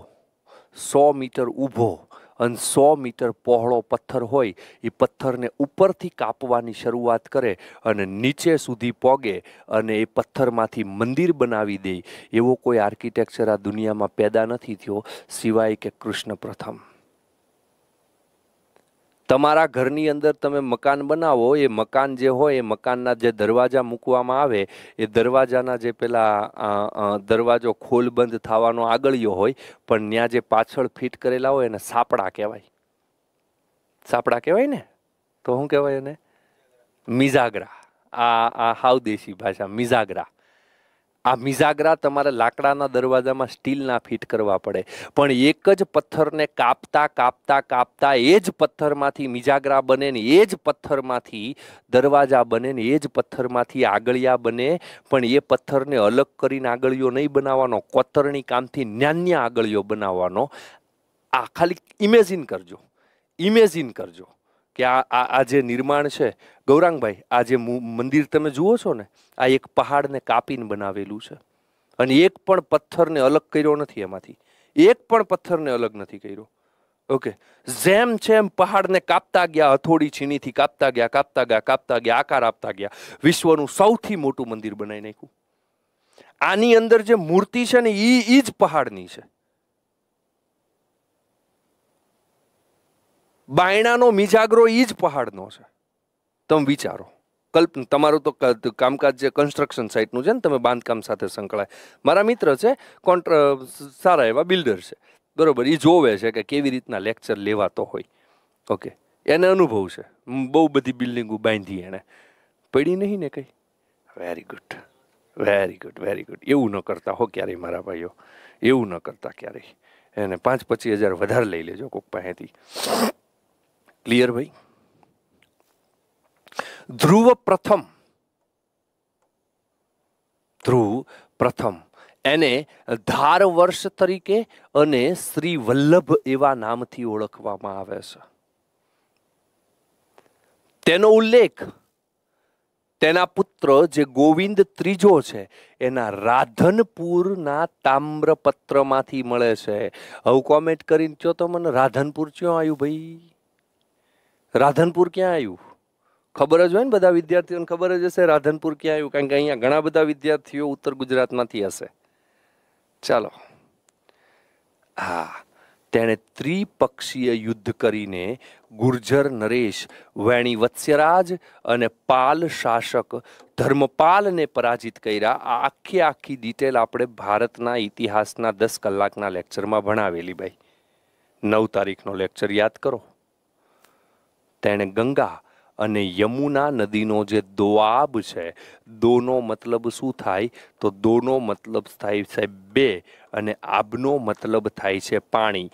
સો મીટર ઊભો અને સો મીટર પહોળો પથ્થર હોય એ પથ્થરને ઉપરથી કાપવાની શરૂઆત કરે અને નીચે સુધી પોગે અને એ પથ્થરમાંથી મંદિર બનાવી દે એવો કોઈ આર્કિટેક્ચર આ દુનિયામાં પેદા નથી થયો સિવાય કે કૃષ્ણ પ્રથમ તમારા ઘરની અંદર તમે મકાન બનાવો એ મકાન જે હોય એ મકાનના જે દરવાજા મૂકવામાં આવે એ દરવાજાના જે પેલા દરવાજો ખોલ બંધ થવાનો આગળિયો હોય પણ ત્યાં જે પાછળ ફિટ કરેલા હોય એને સાપડા કહેવાય સાપડા કહેવાય ને તો શું કહેવાય એને મિઝાગરા આ આ હાવદેશી ભાષા મિઝાગરા આ મિઝાગરા તમારે લાકડાના દરવાજામાં સ્ટીલના ફિટ કરવા પડે પણ એક જ પથ્થરને કાપતા કાપતા કાપતા એ જ પથ્થરમાંથી મિઝાગરા બને ને એ જ પથ્થરમાંથી દરવાજા બને ને એ જ પથ્થરમાંથી આગળિયા બને પણ એ પથ્થરને અલગ કરીને આગળિયો નહીં બનાવવાનો કોતરણી કામથી ન્યાન્ય આગળિયો બનાવવાનો આ ખાલી ઇમેજિન કરજો ઇમેજિન કરજો કે આ આ જે નિર્માણ છે ગૌરાંગભાઈ આ જે મંદિર તમે જુઓ છો ને આ એક પહાડને કાપીને બનાવેલું છે અને એક પણ પથ્થરને અલગ કર્યો નથી એમાંથી એક પણ પથ્થરને અલગ નથી કર્યો ઓકે જેમ છે એમ પહાડને કાપતા ગયા હથોડી છીનીથી કાપતા ગયા કાપતા ગયા કાપતા ગયા આકાર આપતા ગયા વિશ્વનું સૌથી મોટું મંદિર બનાવી નાખ્યું આની અંદર જે મૂર્તિ છે ને એ જ પહાડની છે બાયણાનો મિજાગરો એ જ પહાડનો છે તમે વિચારો કલ્પ તમારું તો કામકાજ જે કન્સ્ટ્રક્શન સાઇટનું છે ને તમે બાંધકામ સાથે સંકળાય મારા મિત્ર છે કોન્ટ્ર સારા એવા બિલ્ડર છે બરાબર એ જોવે છે કે કેવી રીતના લેક્ચર લેવાતો હોય ઓકે એને અનુભવ છે બહુ બધી બિલ્ડિંગો બાંધી એણે પડી નહીં ને કંઈ very good very good very good એવું ન કરતા હો ક્યારેય મારા ભાઈઓ એવું ન કરતા ક્યારેય એને પાંચ પચીસ હજાર વધારે લઈ લેજો કોક પાસેથી ક્લિયર ભાઈ ધ્રુવ પ્રથમ ધ્રુવ પ્રથમ એને ધાર વર્ષ તરીકે અને શ્રી વલ્લભ એવા નામથી ઓળખવામાં આવે છે તેનો ઉલ્લેખ તેના પુત્ર જે ગોવિંદ ત્રીજો છે એના રાધનપુરના તામ્રપત્રમાંથી મળે છે હવે કોમેન્ટ કરીને કયો તો મને રાધનપુર ક્યાં આવ્યું ભાઈ રાધનપુર ક્યાં આવ્યું ખબર જ હોય ને બધા વિદ્યાર્થીઓને ખબર જ હશે રાધનપુર ક્યાં આવ્યું કારણ કે અહીંયા ઘણા બધા વિદ્યાર્થીઓ ઉત્તર ગુજરાતમાંથી હશે ચાલો હા તેણે ત્રિપક્ષીય યુદ્ધ કરીને ગુર્જર નરેશ વેણી વત્સ્યરાજ અને પાલ શાસક ધર્મપાલને પરાજિત કર્યા આ આખી આખી ડિટેલ આપણે ભારતના ઇતિહાસના દસ કલાકના લેક્ચરમાં ભણાવેલી ભાઈ નવ તારીખનો લેક્ચર યાદ કરો તેણે ગંગા અને યમુના નદીનો જે દોઆબ છે દોનો મતલબ શું થાય તો દોનો મતલબ થાય છે બે અને આબનો મતલબ થાય છે પાણી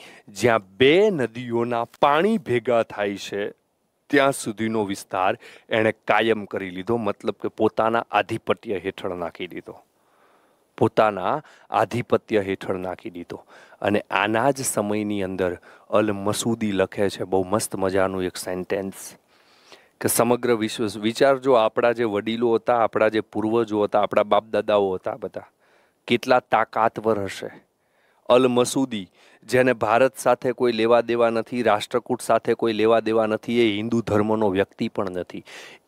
જ્યાં બે નદીઓના પાણી ભેગા થાય છે ત્યાં સુધીનો વિસ્તાર એણે કાયમ કરી લીધો મતલબ કે પોતાના આધિપત્ય હેઠળ નાખી દીધો પોતાના આધિપત્ય હેઠળ નાખી દીધો અને આના જ સમયની અંદર અલ મસૂદી લખે છે બહુ મસ્ત મજાનું એક સેન્ટેન્સ કે સમગ્ર વિશ્વ વિચાર જો આપણા જે વડીલો હતા આપણા જે પૂર્વજો હતા આપણા બાપદાદાઓ હતા બધા કેટલા તાકાતવર હશે અલ મસૂદી જેને ભારત સાથે કોઈ લેવા દેવા નથી રાષ્ટ્રકૂટ સાથે કોઈ લેવા દેવા નથી એ હિન્દુ ધર્મનો વ્યક્તિ પણ નથી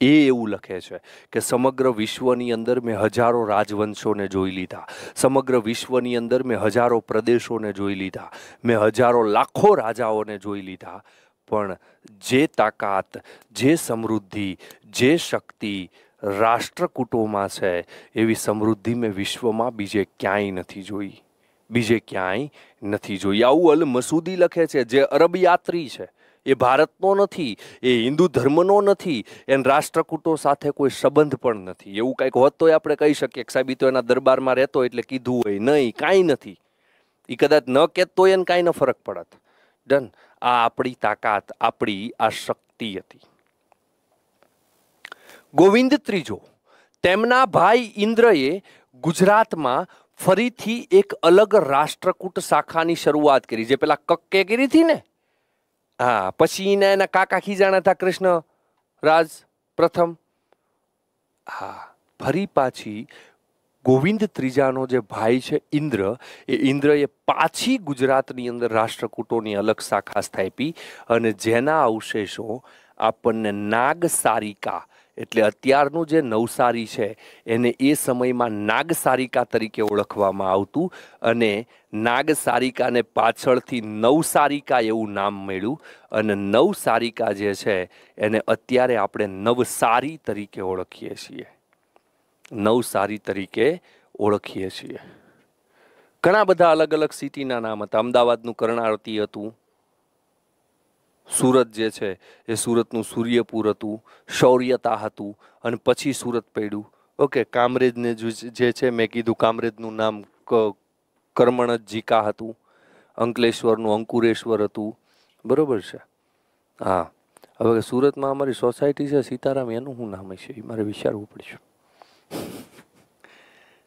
એ એવું લખે છે કે સમગ્ર વિશ્વની અંદર મેં હજારો રાજવંશોને જોઈ લીધા સમગ્ર વિશ્વની અંદર મેં હજારો પ્રદેશોને જોઈ લીધા મેં હજારો લાખો રાજાઓને જોઈ લીધા પણ જે તાકાત જે સમૃદ્ધિ જે શક્તિ રાષ્ટ્રકૂટોમાં છે એવી સમૃદ્ધિ મેં વિશ્વમાં બીજે ક્યાંય નથી જોઈ બીજે ક્યાંય નથી જોઈ આવું અલ મસૂદી લખે છે જે અરબ યાત્રી છે એ ભારતનો નથી એ હિન્દુ ધર્મનો નથી એને રાષ્ટ્રકૂટો સાથે કોઈ સંબંધ પણ નથી એવું કાંઈક હોત તોય આપણે કહી શકીએ કે સાહેબ તો એના દરબારમાં રહેતો એટલે કીધું હોય નહીં કાંઈ નથી એ કદાચ ન કહેત તો એને કાંઈ ન ફરક પડત ડન આ આપણી તાકાત આપણી આ શક્તિ હતી ગોવિંદ ત્રીજો તેમના ભાઈ ઇન્દ્રએ ગુજરાતમાં ફરીથી એક અલગ રાષ્ટ્રકૂટ શાખાની શરૂઆત કરી જે પેલા કક્કે કરી હતી ને હા પછી એના એના કાકા ખીજાણા હતા કૃષ્ણ રાજ પ્રથમ હા ફરી પાછી ગોવિંદ ત્રીજાનો જે ભાઈ છે ઇન્દ્ર એ ઇન્દ્રએ પાછી ગુજરાતની અંદર રાષ્ટ્રકૂટોની અલગ શાખા સ્થાપી અને જેના અવશેષો આપણને નાગ સારિકા એટલે અત્યારનું જે નવસારી છે એને એ સમયમાં નાગસારિકા તરીકે ઓળખવામાં આવતું અને નાગસારિકાને પાછળથી નવસારિકા એવું નામ મળ્યું અને નવસારિકા જે છે એને અત્યારે આપણે નવસારી તરીકે ઓળખીએ છીએ નવસારી તરીકે ઓળખીએ છીએ ઘણા બધા અલગ અલગ સિટીના નામ હતા અમદાવાદનું કર્ણાવતી હતું સુરત જે છે એ સુરતનું સૂર્યપુર હતું શૌર્યતા હતું અને પછી સુરત પડ્યું ઓકે કામરેજને જે છે મેં કીધું કામરેજનું નામ જીકા હતું અંકલેશ્વરનું અંકુરેશ્વર હતું બરોબર છે હા હવે સુરતમાં અમારી સોસાયટી છે સીતારામ એનું શું નામ છે એ મારે વિચારવું પડશે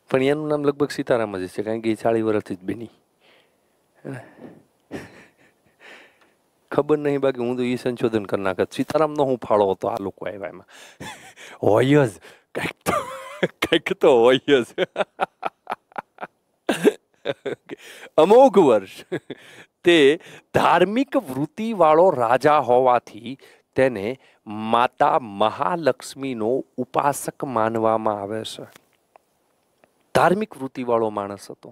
પણ એનું નામ લગભગ સીતારામ જ છે કારણ કે એ ચાળી વર્ષથી જ બની ખબર નહીં બાકી હું તો એ સંશોધન કરી નાખત સીતારામનો હું ફાળો હતો આ લોકો આવ્યા એમાં હોય જ કંઈક તો કંઈક તો હોય જ અમોઘ વર્ષ તે ધાર્મિક વૃત્તિવાળો રાજા હોવાથી તેને માતા મહાલક્ષ્મીનો ઉપાસક માનવામાં આવે છે ધાર્મિક વૃત્તિવાળો માણસ હતો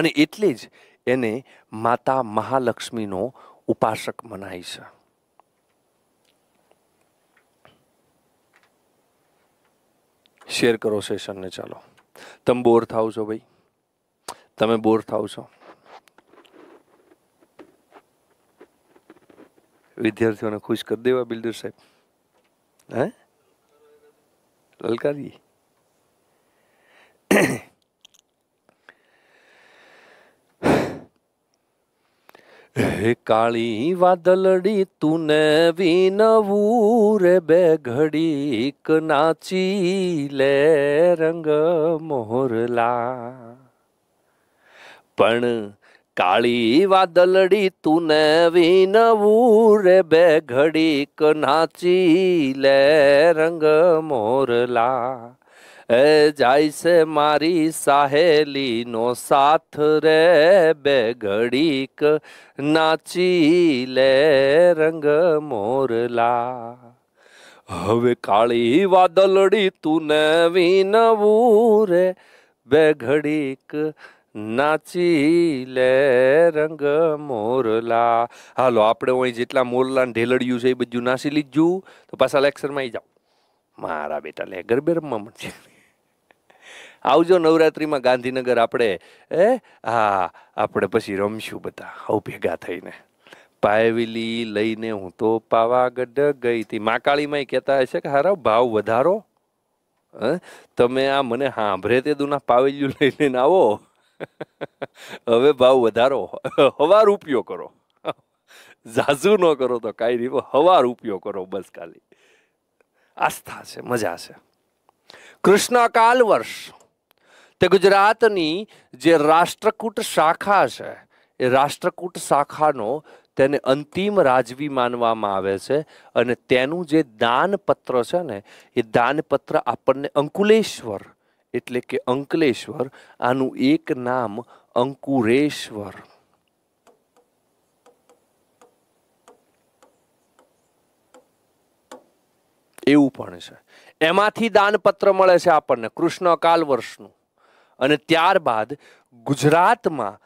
અને એટલે જ એને માતા મહાલક્ષ્મીનો ઉપાસક મનાય છે શેર કરો સેશનને ચાલો તમે બોર થાવ છો ભાઈ તમે બોર થાવ છો વિદ્યાર્થીઓને ખુશ કરી દેવા બિલ્ડર સાહેબ હે લલકારી काळी वादलडी बे विनवूर बेघडीक नाचीले रंग मोहरला पण काळी वादलडी बे विनवूर नाची नाचीले रंग मोरला જાય છે મારી સાહેલીનો સાથ રે બે ઘડીક નાચી લે રંગ મોરલા હવે કાળી વાદળડી તું વિનવું રે બે ઘડીક નાચી લે રંગ મોરલા હાલો આપણે અહીં જેટલા મોરલા ઢેલડિયું છે એ બધું નાસી લીધું તો પાછા લેક્ચરમાં આવી જાઓ મારા બેટા લે ગરબે રમવા મળશે આવજો નવરાત્રિમાં ગાંધીનગર આપણે એ હા આપણે પછી રમશું બધા હવ ભેગા થઈને પાયવેલી લઈને હું તો પાવાગઢ ગઈ હતી મા કાળીમાં કહેતા હશે કે હારા ભાવ વધારો તમે આ મને સાંભળે તે દુના પાવેલ્યું લઈને આવો હવે ભાવ વધારો હવાર ઉપયોગ કરો ઝાઝુ ન કરો તો કાંઈ નહીં હવાર ઉપયોગ કરો બસ ખાલી આસ્થા છે મજા છે કૃષ્ણ કાલ વર્ષ તે ગુજરાતની જે રાષ્ટ્રકૂટ શાખા છે એ રાષ્ટ્રકૂટ શાખાનો તેને અંતિમ રાજવી માનવામાં આવે છે અને તેનું જે દાનપત્ર છે ને એ દાનપત્ર આપણને અંકુલેશ્વર એટલે કે અંકલેશ્વર આનું એક નામ અંકુરેશ્વર એવું પણ છે એમાંથી દાનપત્ર મળે છે આપણને કૃષ્ણ કાલ વર્ષનું અને ત્યારબાદ ગુજરાતમાં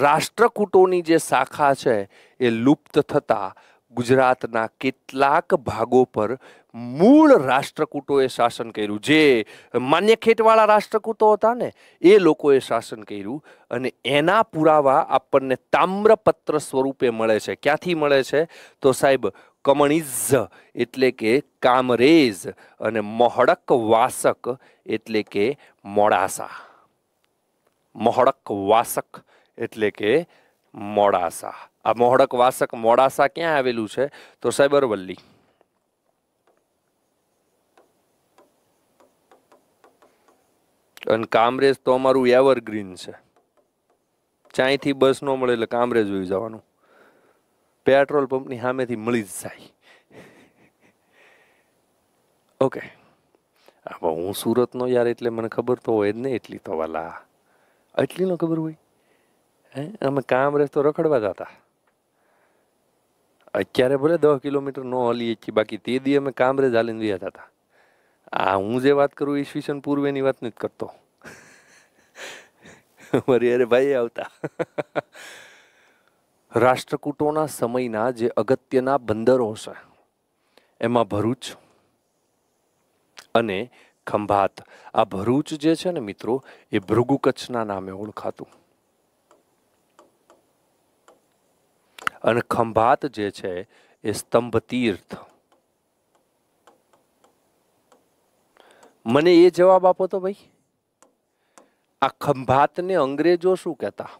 રાષ્ટ્રકૂટોની જે શાખા છે એ લુપ્ત થતાં ગુજરાતના કેટલાક ભાગો પર મૂળ રાષ્ટ્રકૂટોએ શાસન કર્યું જે માન્ય ખેટવાળા રાષ્ટ્રકૂટો હતા ને એ લોકોએ શાસન કર્યું અને એના પુરાવા આપણને તામ્રપત્ર સ્વરૂપે મળે છે ક્યાંથી મળે છે તો સાહેબ કમણિઝ એટલે કે કામરેઝ અને મોહડક વાસક એટલે કે મોડાસા મોહડક વાસક એટલે કે મોડાસા આ મોહડક વાસક મોડાસા ક્યાં આવેલું છે તો સાયબરવલ્લી અને કામરેજ તો અમારું એવરગ્રીન છે ચાંયથી બસ ન મળે એટલે કામરેજ જોઈ જવાનું પેટ્રોલ પંપની સામેથી મળી જ જાય ઓકે હવે હું સુરતનો યાર એટલે મને ખબર તો હોય જ નહીં એટલી તો વાલા આટલી ન ખબર હોય હે અમે કામ રસ્તો રખડવા જતા અત્યારે ભલે દસ કિલોમીટર નો હલીએ છીએ બાકી તે દી અમે કામરે ચાલીને વ્યા હતા આ હું જે વાત કરું ઈસવીસન પૂર્વેની વાત નથી કરતો મારી અરે ભાઈ આવતા રાષ્ટ્રકૂટોના સમયના જે અગત્યના બંદરો છે એમાં ભરૂચ અને ખંભાત આ ભરૂચ જે છે ને મિત્રો એ ભૃગુ કચ્છના નામે ઓળખાતું અને ખંભાત જે છે એ સ્તંભ તીર્થ મને એ જવાબ આપો તો ભાઈ આ ખંભાતને અંગ્રેજો શું કહેતા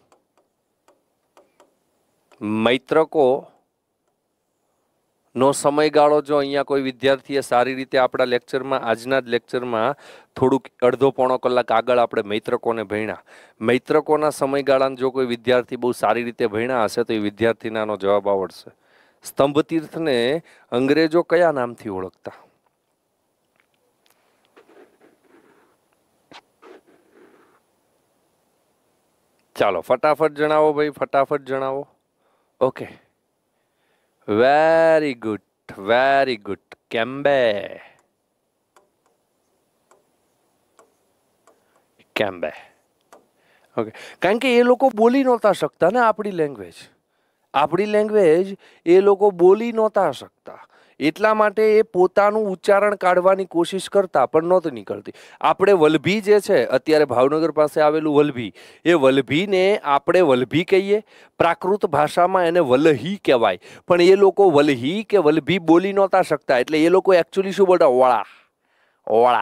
મૈત્રકો નો સમયગાળો જો અહીંયા કોઈ વિદ્યાર્થીએ સારી રીતે આપણા લેક્ચરમાં આજના જ લેક્ચરમાં થોડુંક અડધો પોણો કલાક આગળ આપણે મૈત્રકોને ભણ્યા મૈત્રકોના સમયગાળાને જો કોઈ વિદ્યાર્થી બહુ સારી રીતે ભણ્યા હશે તો એ વિદ્યાર્થીનાનો જવાબ આવડશે સ્તંભ તીર્થને અંગ્રેજો કયા નામથી ઓળખતા ચાલો ફટાફટ જણાવો ભાઈ ફટાફટ જણાવો okay very good very good Cambay Cambay okay કારણ કે એ લોકો બોલી નહોતા શકતા ને આપણી લેંગ્વેજ આપણી લેંગ્વેજ એ લોકો બોલી નહોતા શકતા એટલા માટે એ પોતાનું ઉચ્ચારણ કાઢવાની કોશિશ કરતા પણ નહોતી નીકળતી આપણે વલભી જે છે અત્યારે ભાવનગર પાસે આવેલું વલભી એ વલભીને આપણે વલભી કહીએ પ્રાકૃત ભાષામાં એને વલહી કહેવાય પણ એ લોકો વલહી કે વલભી બોલી નહોતા શકતા એટલે એ લોકો એકચ્યુઅલી શું બોલતા ઓળા ઓળા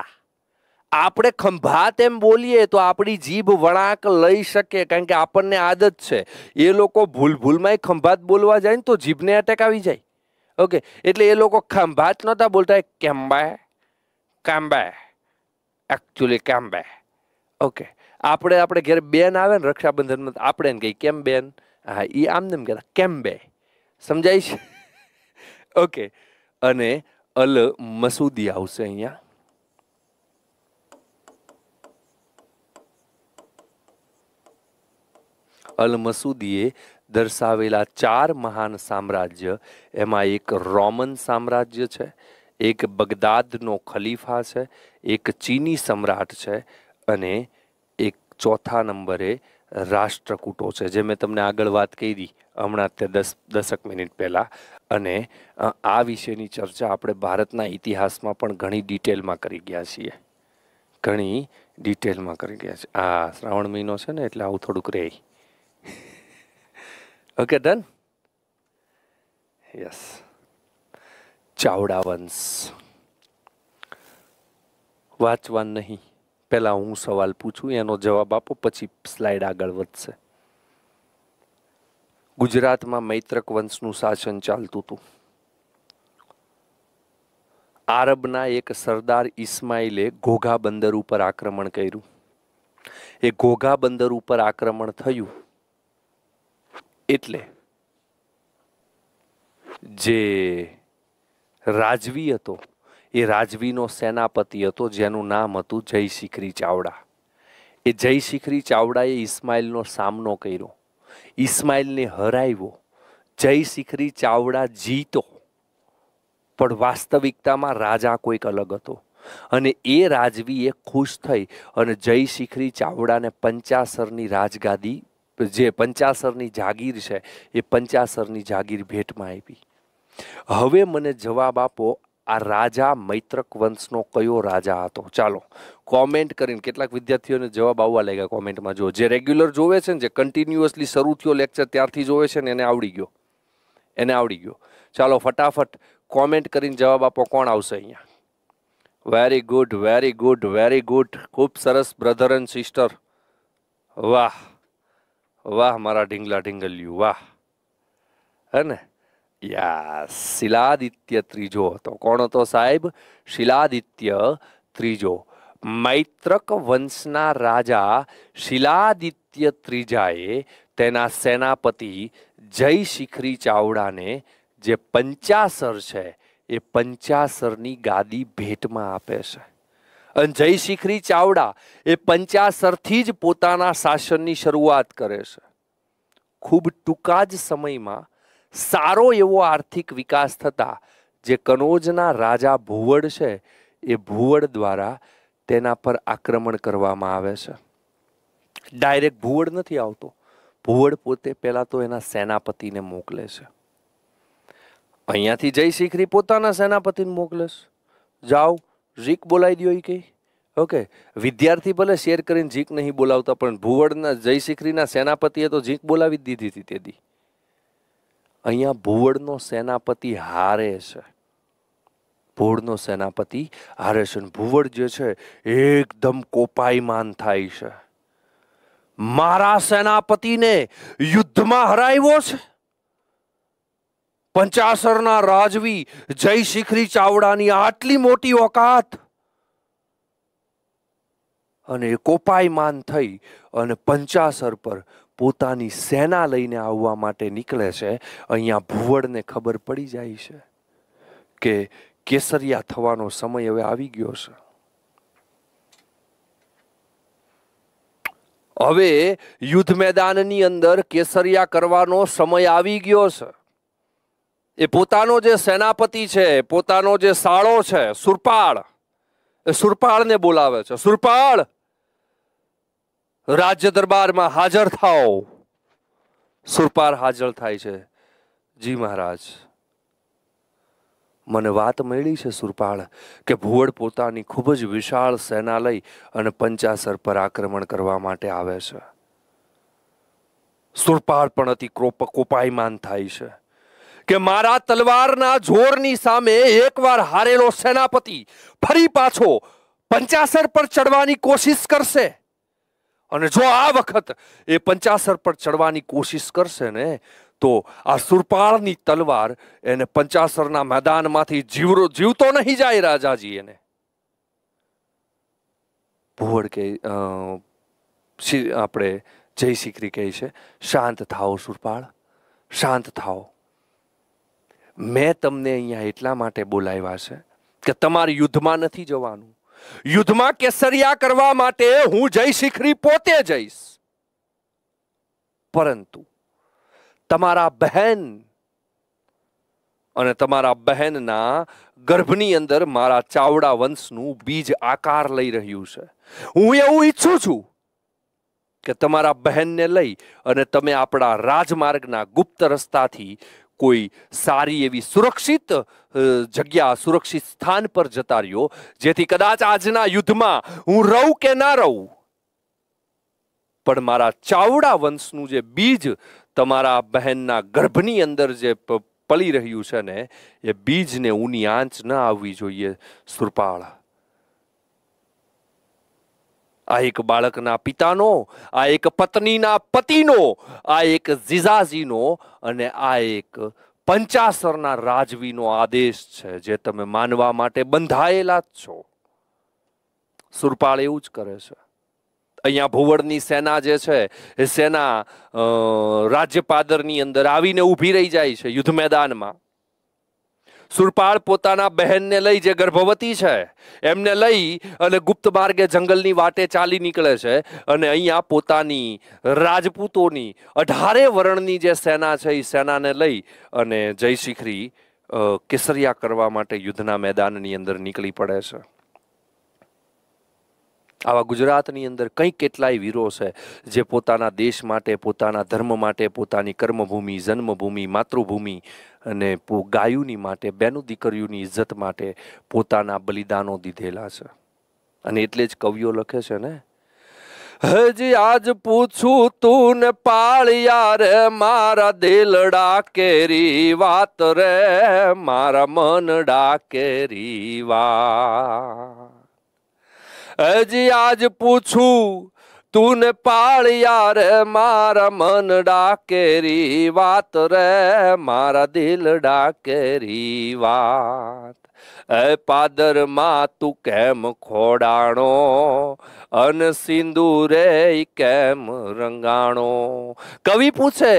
આપણે ખંભાત એમ બોલીએ તો આપણી જીભ વળાંક લઈ શકે કારણ કે આપણને આદત છે એ લોકો ભૂલ ભૂલમાં ખંભાત બોલવા જાય ને તો જીભને અટેક આવી જાય ઓકે એટલે એ લોકો ખંભાત નહોતા બોલતા કેમ્બા કાંબા એકચ્યુઅલી કાંબા ઓકે આપણે આપણે ઘેર બેન આવે ને રક્ષાબંધનમાં આપણે એને કહીએ કેમ બેન હા એ આમને એમ કહેતા કેમ બે સમજાય છે ઓકે અને અલ મસૂદી આવશે અહીંયા અલ મસૂદીએ દર્શાવેલા ચાર મહાન સામ્રાજ્ય એમાં એક રોમન સામ્રાજ્ય છે એક બગદાદનો ખલીફા છે એક ચીની સમ્રાટ છે અને એક ચોથા નંબરે રાષ્ટ્રકૂટો છે જે મેં તમને આગળ વાત કરી હમણાં તે દસ દસક મિનિટ પહેલાં અને આ વિશેની ચર્ચા આપણે ભારતના ઇતિહાસમાં પણ ઘણી ડિટેલમાં કરી ગયા છીએ ઘણી ડિટેલમાં કરી ગયા છે આ શ્રાવણ મહિનો છે ને એટલે આવું થોડુંક રહે ઓકે done? યસ ચાવડા વંશ વાંચવા નહીં પહેલાં હું સવાલ પૂછું એનો જવાબ આપો પછી સ્લાઇડ આગળ વધશે ગુજરાતમાં મૈત્રક વંશનું શાસન ચાલતું હતું આરબના એક સરદાર ઇસ્માઇલે ઘોઘા બંદર ઉપર આક્રમણ કર્યું એ ઘોઘા બંદર ઉપર આક્રમણ થયું એટલે જે રાજવી હતો એ રાજવીનો સેનાપતિ હતો જેનું નામ હતું જય શિખરી ચાવડા એ જય શિખરી ચાવડાએ ઇસ્માઇલનો સામનો કર્યો ઇસ્માઇલને હરાવ્યો જય શિખરી ચાવડા જીતો પણ વાસ્તવિકતામાં રાજા કોઈક અલગ હતો અને એ રાજવીએ ખુશ થઈ અને જય શિખરી ચાવડાને પંચાસરની રાજગાદી જે પંચાસરની જાગીર છે એ પંચાસરની જાગીર ભેટમાં આપી હવે મને જવાબ આપો આ રાજા મૈત્રક વંશનો કયો રાજા હતો ચાલો કોમેન્ટ કરીને કેટલાક વિદ્યાર્થીઓને જવાબ આવવા લાગ્યા કોમેન્ટમાં જો જે રેગ્યુલર જોવે છે ને જે કન્ટિન્યુઅસલી શરૂ થયો લેક્ચર ત્યારથી જોવે છે ને એને આવડી ગયો એને આવડી ગયો ચાલો ફટાફટ કોમેન્ટ કરીને જવાબ આપો કોણ આવશે અહીંયા very good very good very good ખૂબ સરસ બ્રધર એન્ડ સિસ્ટર વાહ વાહ મારા ઢીંગલા ઢીંગલ્યું વાહ હે ને યા શિલાદિત્ય ત્રીજો હતો કોણ હતો સાહેબ શિલાદિત્ય ત્રીજો મૈત્રક વંશના રાજા શિલાદિત્ય ત્રીજાએ તેના સેનાપતિ જય શિખરી ચાવડાને જે પંચાસર છે એ પંચાસરની ગાદી ભેટમાં આપે છે અને જયશિખરી ચાવડા એ પંચાસરથી જ પોતાના શાસનની શરૂઆત કરે છે ખૂબ ટૂંકા જ સમયમાં સારો એવો આર્થિક વિકાસ થતા જે કનોજના રાજા ભુવડ છે એ ભુવડ દ્વારા તેના પર આક્રમણ કરવામાં આવે છે ડાયરેક્ટ ભુવડ નથી આવતો ભુવડ પોતે પહેલાં તો એના સેનાપતિને મોકલે છે અહીંયાથી જય શિખરી પોતાના સેનાપતિને મોકલે છે જાઓ ઝીક બોલાવી દો એ કંઈ ઓકે વિદ્યાર્થી ભલે શેર કરીને ઝીક નહીં બોલાવતા પણ ભુવડના જયશિખરીના સેનાપતિએ તો ઝીક બોલાવી જ દીધી હતી તેથી અહીંયા ભુવડનો સેનાપતિ હારે છે ભુવડનો સેનાપતિ હારે છે ભુવડ જે છે એકદમ કોપાઈમાન થાય છે મારા સેનાપતિને યુદ્ધમાં હરાવ્યો છે પંચાસરના રાજવી જય શિખરી ચાવડાની આટલી મોટી ઓકાત અને કોપાયમાન થઈ અને પંચાસર પર પોતાની સેના લઈને આવવા માટે નીકળે છે અહીંયા ભુવડને ખબર પડી જાય છે કે કેસરિયા થવાનો સમય હવે આવી ગયો છે હવે યુદ્ધ મેદાનની અંદર કેસરિયા કરવાનો સમય આવી ગયો છે એ પોતાનો જે સેનાપતિ છે પોતાનો જે સાળો છે સુરપાળ એ સુરપાળને બોલાવે છે સુરપાળ રાજ્ય દરબારમાં હાજર થાઓ સુરપાળ હાજર થાય છે જી મહારાજ મને વાત મળી છે સુરપાળ કે ભુવડ પોતાની ખૂબ જ વિશાળ સેના લઈ અને પંચાસર પર આક્રમણ કરવા માટે આવે છે સુરપાળ પણ અતિ કોપાયમાન થાય છે કે મારા તલવારના જોરની સામે એકવાર હારેલો સેનાપતિ ફરી પાછો પંચાસર પર ચડવાની કોશિશ કરશે અને જો આ વખત એ પંચાસર પર ચડવાની કોશિશ કરશે ને તો આ સુરપાળની તલવાર એને પંચાસરના મેદાનમાંથી જીવરો જીવતો નહીં જાય રાજાજી એને ભુવડ કે આપણે જય શ્રી કહે છે શાંત થાઓ સુરપાળ શાંત થાઓ મેં તમને અહીંયા એટલા માટે બોલાવ્યા છે કે તમારે યુદ્ધમાં નથી જવાનું યુદ્ધમાં કેસરિયા કરવા માટે હું જય શિખરી પોતે જઈશ પરંતુ તમારા બહેન અને તમારા બહેનના ગર્ભની અંદર મારા ચાવડા વંશનું બીજ આકાર લઈ રહ્યું છે હું એવું ઈચ્છું છું કે તમારા બહેનને લઈ અને તમે આપણા રાજમાર્ગના ગુપ્ત રસ્તાથી કોઈ સારી એવી સુરક્ષિત જગ્યા સુરક્ષિત સ્થાન પર જતા રહ્યો જેથી કદાચ આજના યુદ્ધમાં હું રહું કે ના રહું પણ મારા ચાવડા વંશનું જે બીજ તમારા બહેનના ગર્ભની અંદર જે પલી રહ્યું છે ને એ બીજને ઊની આંચ ન આવવી જોઈએ સુરપાળા આ એક બાળકના પિતાનો આ એક પત્નીના પતિનો આ એક જીજાજીનો અને આ એક પંચાસરના રાજવીનો આદેશ છે જે તમે માનવા માટે બંધાયેલા જ છો સુરપાળ એવું જ કરે છે અહીંયા ભુવડની સેના જે છે એ સેના રાજ્યપાદરની અંદર આવીને ઊભી રહી જાય છે યુદ્ધ મેદાનમાં સુરપાળ પોતાના બહેનને લઈ જે ગર્ભવતી છે એમને લઈ અને ગુપ્ત માર્ગે જંગલની વાટે ચાલી નીકળે છે અને અહીંયા પોતાની રાજપૂતોની અઢારે વર્ણની જે સેના છે એ સેનાને લઈ અને જયશિખરી કેસરિયા કરવા માટે યુદ્ધના મેદાનની અંદર નીકળી પડે છે આવા ગુજરાતની અંદર કંઈ કેટલાય વીરો છે જે પોતાના દેશ માટે પોતાના ધર્મ માટે પોતાની કર્મભૂમિ જન્મભૂમિ માતૃભૂમિ અને ગાયુની માટે બેનું દીકરીઓની ઇજ્જત માટે પોતાના બલિદાનો દીધેલા છે અને એટલે જ કવિઓ લખે છે ને હજી આજ પૂછું તું ને પાળિયા રે મારા દિલડા કેરી વાત રે મારા મનડા કેરી વાત હજી આજ પૂછું તું પાળિયા રે મારા મન ડાકેરી વાત રે મારા દિલ ડાકેરી વાત એ પાદરમાં તું કેમ ખોડાણો અન સિંદુરે કેમ રંગાણો કવિ પૂછે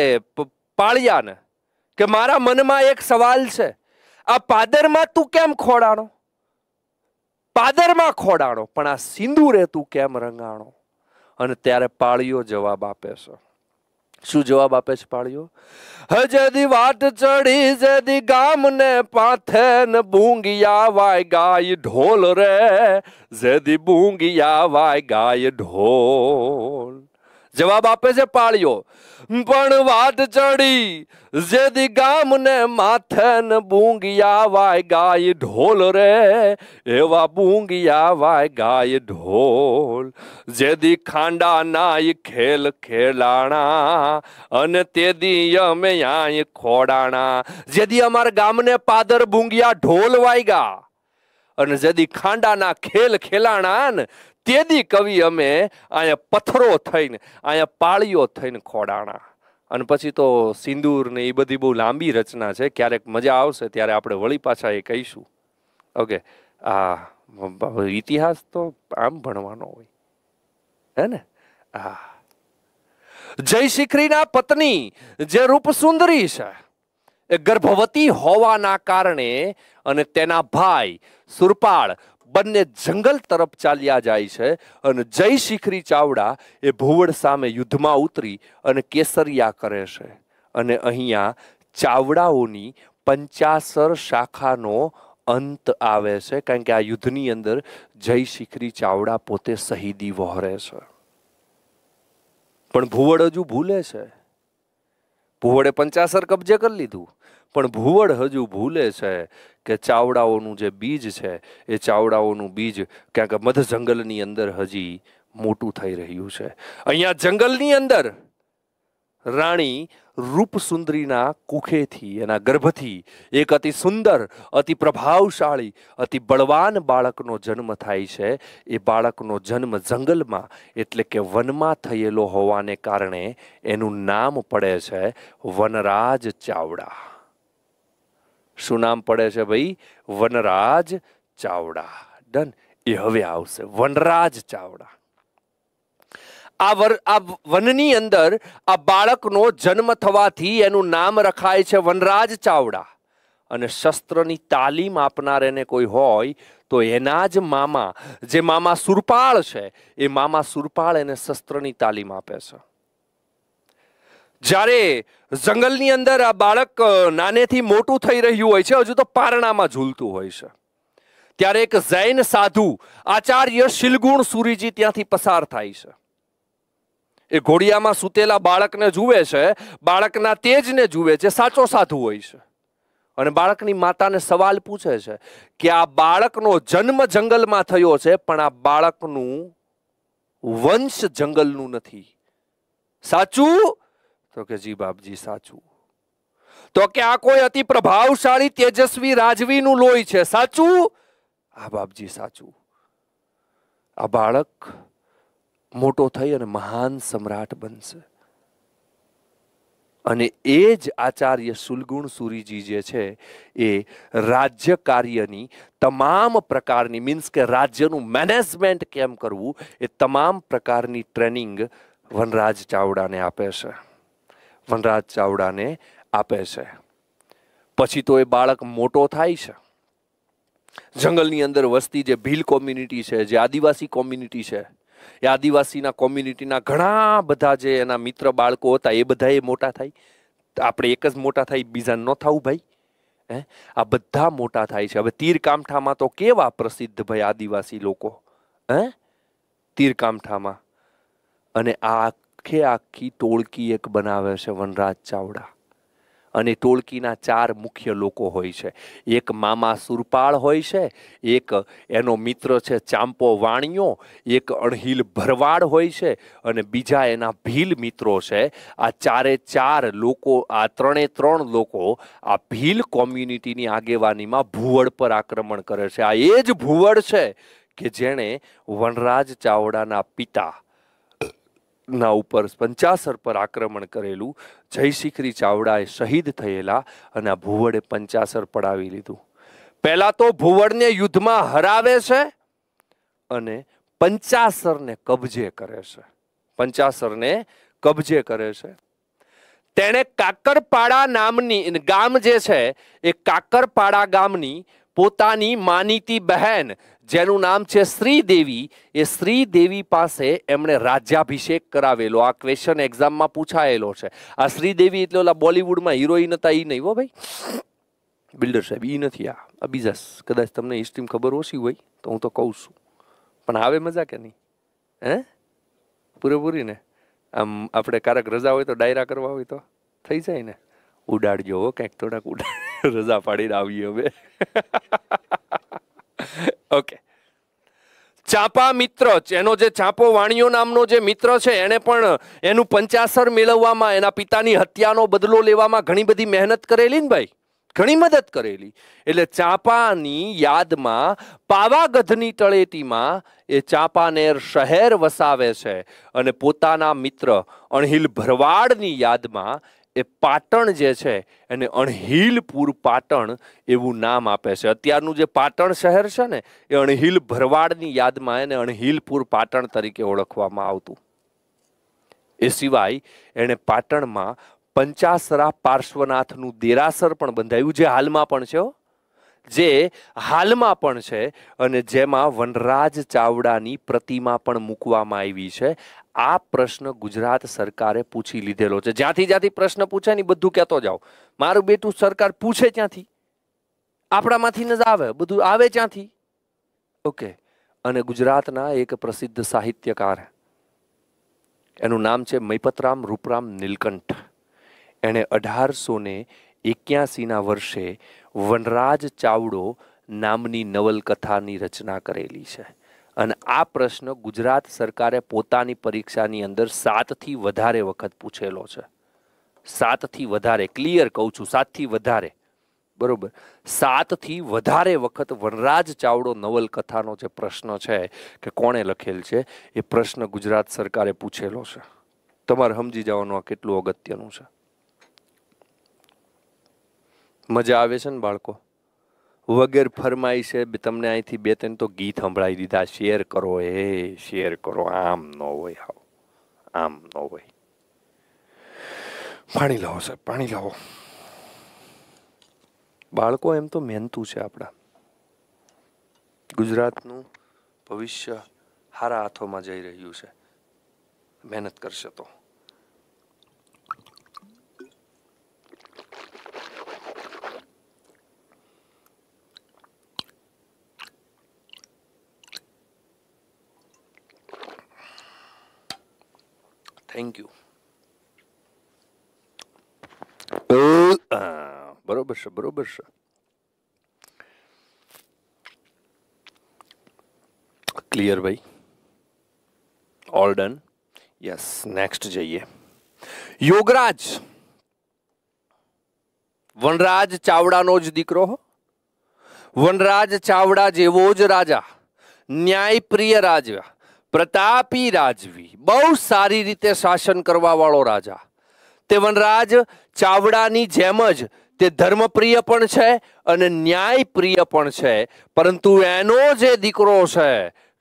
પાળિયાને કે મારા મનમાં એક સવાલ છે આ પાદરમાં તું કેમ ખોડાણો પાદરમાં ખોડાણો પણ આ સિંદૂર તું કેમ રંગાણો અને ત્યારે પાળીઓ જવાબ આપે છે શું જવાબ આપે છે પાળીઓ હજદી વાટ ચડી જદી ગામ ને પાથે ને બૂંગિયા વાય ગાય ઢોલ રે જદી બૂંગિયા વાય ગાય ઢોલ જવાબ આપે છે પાળ્યો પણ વાત ચડી જેદી ગામને માથેન બૂંગિયા વાય ગાય ઢોલ રે એવા બૂંગિયા વાય ગાય ઢોલ જેદી ખાંડા નાય ખેલ ખેલાણા અને તેદી અમે આય ખોડાણા જેદી અમારા ગામને પાદર બૂંગિયા ઢોલ વાયગા અને જેદી ખાંડાના ખેલ ખેલાણા તેદી કવિ અમે અહીંયા પથ્થરો થઈને અહીંયા પાળીઓ થઈને ખોડાણા અને પછી તો સિંદૂર ને એ બધી બહુ લાંબી રચના છે ક્યારેક મજા આવશે ત્યારે આપણે વળી પાછા એ કહીશું ઓકે આ ઇતિહાસ તો આમ ભણવાનો હોય હે ને હા જય શિખરીના પત્ની જે રૂપ સુંદરી છે એ ગર્ભવતી હોવાના કારણે અને તેના ભાઈ સુરપાળ બંને જંગલ તરફ ચાલ્યા જાય છે અને જય શિખરી ચાવડા એ ભુવડ સામે યુદ્ધમાં ઉતરી અને કેસરિયા કરે છે અને અહીંયા ચાવડાઓની પંચાસર શાખાનો અંત આવે છે કારણ કે આ યુદ્ધની અંદર જય શિખરી ચાવડા પોતે શહીદી વહોરે છે પણ ભુવડ હજુ ભૂલે છે ભૂવડે પંચાસર કબજે કરી લીધું પણ ભૂવડ હજુ ભૂલે છે કે ચાવડાઓનું જે બીજ છે એ ચાવડાઓનું બીજ ક્યાંક મધ જંગલની અંદર હજી મોટું થઈ રહ્યું છે અહીંયા જંગલની અંદર રાણી રૂપસુંદરીના કુખેથી એના ગર્ભથી એક અતિ સુંદર અતિ પ્રભાવશાળી અતિ બળવાન બાળકનો જન્મ થાય છે એ બાળકનો જન્મ જંગલમાં એટલે કે વનમાં થયેલો હોવાને કારણે એનું નામ પડે છે વનરાજ ચાવડા શું નામ પડે છે ભાઈ વનરાજ ચાવડા ડન એ હવે આવશે વનરાજ ચાવડા આ વર આ વનની અંદર આ બાળકનો જન્મ થવાથી એનું નામ રખાય છે વનરાજ ચાવડા અને શસ્ત્રની તાલીમ આપનાર એને કોઈ હોય તો એના જ મામા જે મામા સુરપાળ છે એ મામા સુરપાળ એને શસ્ત્રની તાલીમ આપે છે જ્યારે જંગલની અંદર આ બાળક નાનેથી મોટું થઈ રહ્યું હોય છે હજુ તો પારણામાં ઝૂલતું હોય છે ત્યારે એક જૈન સાધુ આચાર્ય શિલગુણ સુરીજી ત્યાંથી પસાર થાય છે એ ઘોડિયામાં સૂતેલા બાળકને જુએ છે બાળકના તેજને જુએ છે સાચો સાધુ હોય છે અને બાળકની માતાને સવાલ પૂછે છે કે આ બાળકનો જન્મ જંગલમાં થયો છે પણ આ બાળકનું વંશ જંગલનું નથી સાચું તો કે જી બાપજી સાચું તો કે આ કોઈ અતિ પ્રભાવશાળી તેજસ્વી રાજવીનું લોહી છે સાચું આ બાપજી સાચું આ બાળક મોટો થઈ અને મહાન સમ્રાટ બનશે અને એ જ આચાર્ય સુલગુણ સુરીજી જે છે એ રાજ્ય કાર્યની તમામ પ્રકારની મીન્સ કે રાજ્યનું મેનેજમેન્ટ કેમ કરવું એ તમામ પ્રકારની ટ્રેનિંગ વનરાજ ચાવડાને આપે છે વનરાજ ચાવડાને આપે છે પછી તો એ બાળક મોટો થાય છે જંગલની અંદર વસ્તી જે ભીલ કોમ્યુનિટી છે જે આદિવાસી કોમ્યુનિટી છે એ આદિવાસીના કોમ્યુનિટીના ઘણા બધા જે એના મિત્ર બાળકો હતા એ બધા મોટા થાય આપણે એક જ મોટા થાય બીજા ન થવું ભાઈ હે આ બધા મોટા થાય છે હવે તીરકામઠામાં તો કેવા પ્રસિદ્ધ ભાઈ આદિવાસી લોકો હે તીરકામઠામાં અને આ આખે આખી ટોળકી એક બનાવે છે વનરાજ ચાવડા અને ટોળકીના ચાર મુખ્ય લોકો હોય છે એક મામા સુરપાળ હોય છે એક એનો મિત્ર છે ચાંપો વાણિયો એક અણહિલ ભરવાડ હોય છે અને બીજા એના ભીલ મિત્રો છે આ ચારે ચાર લોકો આ ત્રણે ત્રણ લોકો આ ભીલ કોમ્યુનિટીની આગેવાનીમાં ભૂવડ પર આક્રમણ કરે છે આ એ જ ભૂવડ છે કે જેણે વનરાજ ચાવડાના પિતા ના ઉપર પંચાસર પર આક્રમણ કરેલું જયશિખરી ચાવડાએ શહીદ થયેલા અને આ ભુવડે પંચાસર પડાવી લીધું પહેલા તો ભુવડને યુદ્ધમાં હરાવે છે અને પંચાસરને કબજે કરે છે પંચાસરને કબજે કરે છે તેણે કાકરપાડા નામની ગામ જે છે એ કાકરપાડા ગામની પોતાની માનીતી બહેન જેનું નામ છે શ્રીદેવી એ શ્રીદેવી પાસે એમણે રાજ્યાભિષેક કરાવેલો આ ક્વેશ્ચન એક્ઝામમાં પૂછાયેલો છે આ શ્રીદેવી એટલે ઓલા બોલિવૂડમાં હિરોઈન હતા એ નહીં હો ભાઈ બિલ્ડર સાહેબ એ નથી આ બીજા કદાચ તમને હિસ્ટ્રીમાં ખબર ઓછી હોય તો હું તો કહું છું પણ આવે મજા કે નહીં હે પૂરેપૂરી ને આમ આપણે કારક રજા હોય તો ડાયરા કરવા હોય તો થઈ જાય ને ઉડાડજો હો કંઈક થોડાક ઉડાડ રજા પાડીને આવીએ હવે ઓકે ચાંપા મિત્ર એનો જે ચાંપો વાણીઓ નામનો જે મિત્ર છે એણે પણ એનું પંચાસર મેળવવામાં એના પિતાની હત્યાનો બદલો લેવામાં ઘણી બધી મહેનત કરેલી ને ભાઈ ઘણી મદદ કરેલી એટલે ચાંપાની યાદમાં પાવાગઢની તળેટીમાં એ ચાંપાનેર શહેર વસાવે છે અને પોતાના મિત્ર અણહિલ ભરવાડની યાદમાં એ પાટણ જે છે એને અણહિલપુર પાટણ એવું નામ આપે છે અત્યારનું જે પાટણ શહેર છે ને એ અણહિલ ભરવાડની યાદમાં એને અણહિલપુર પાટણ તરીકે ઓળખવામાં આવતું એ સિવાય એણે પાટણમાં પંચાસરા પાર્શ્વનાથનું દેરાસર પણ બંધાયું જે હાલમાં પણ છે જે હાલમાં પણ છે અને જેમાં વનરાજ ચાવડાની પ્રતિમા પણ મૂકવામાં આવી છે આ પ્રશ્ન ગુજરાત સરકારે પૂછી લીધેલો છે જ્યાંથી જ્યાંથી પ્રશ્ન પૂછે ને બધું કહેતો જાઓ મારું બેટું સરકાર પૂછે ત્યાંથી આપણામાંથી ન આવે બધું આવે ત્યાંથી ઓકે અને ગુજરાતના એક પ્રસિદ્ધ સાહિત્યકાર એનું નામ છે મૈપતરામ રૂપરામ નીલકંઠ એણે અઢારસો ને એક્યાસીના વર્ષે વનરાજ ચાવડો નામની નવલકથાની રચના કરેલી છે અને આ પ્રશ્ન ગુજરાત સરકારે પોતાની પરીક્ષાની અંદર સાતથી વધારે વખત પૂછેલો છે સાતથી વધારે ક્લિયર કહું છું સાતથી વધારે બરોબર સાતથી વધારે વખત વનરાજ ચાવડો નવલકથાનો જે પ્રશ્ન છે કે કોણે લખેલ છે એ પ્રશ્ન ગુજરાત સરકારે પૂછેલો છે તમારે સમજી જવાનું આ કેટલું અગત્યનું છે મજા આવે છે ને બાળકો વગેરે ફરમાય છે તમને અહીંથી બે ત્રણ તો ગીત સંભળાવી દીધા શેર કરો એ શેર કરો આમ ન હોય હાવ આમ ન હોય પાણી લાવો સાહેબ પાણી લાવો બાળકો એમ તો મહેનતું છે આપણા ગુજરાતનું ભવિષ્ય સારા હાથોમાં જઈ રહ્યું છે મહેનત કરશે તો થેન્ક યુ બરોબર છે બરોબર છે ક્લિયર ભાઈ ઓલ ડન યસ નેક્સ્ટ જઈએ યોગરાજ વનરાજ ચાવડાનો જ દીકરો વનરાજ ચાવડા જેવો જ રાજા ન્યાયપ્રિય રાજા પ્રતાપી રાજવી બહુ સારી રીતે શાસન કરવાવાળો રાજા તે વનરાજ ચાવડાની જેમ જ તે ધર્મપ્રિય પણ છે અને ન્યાયપ્રિય પણ છે પરંતુ એનો જે દીકરો છે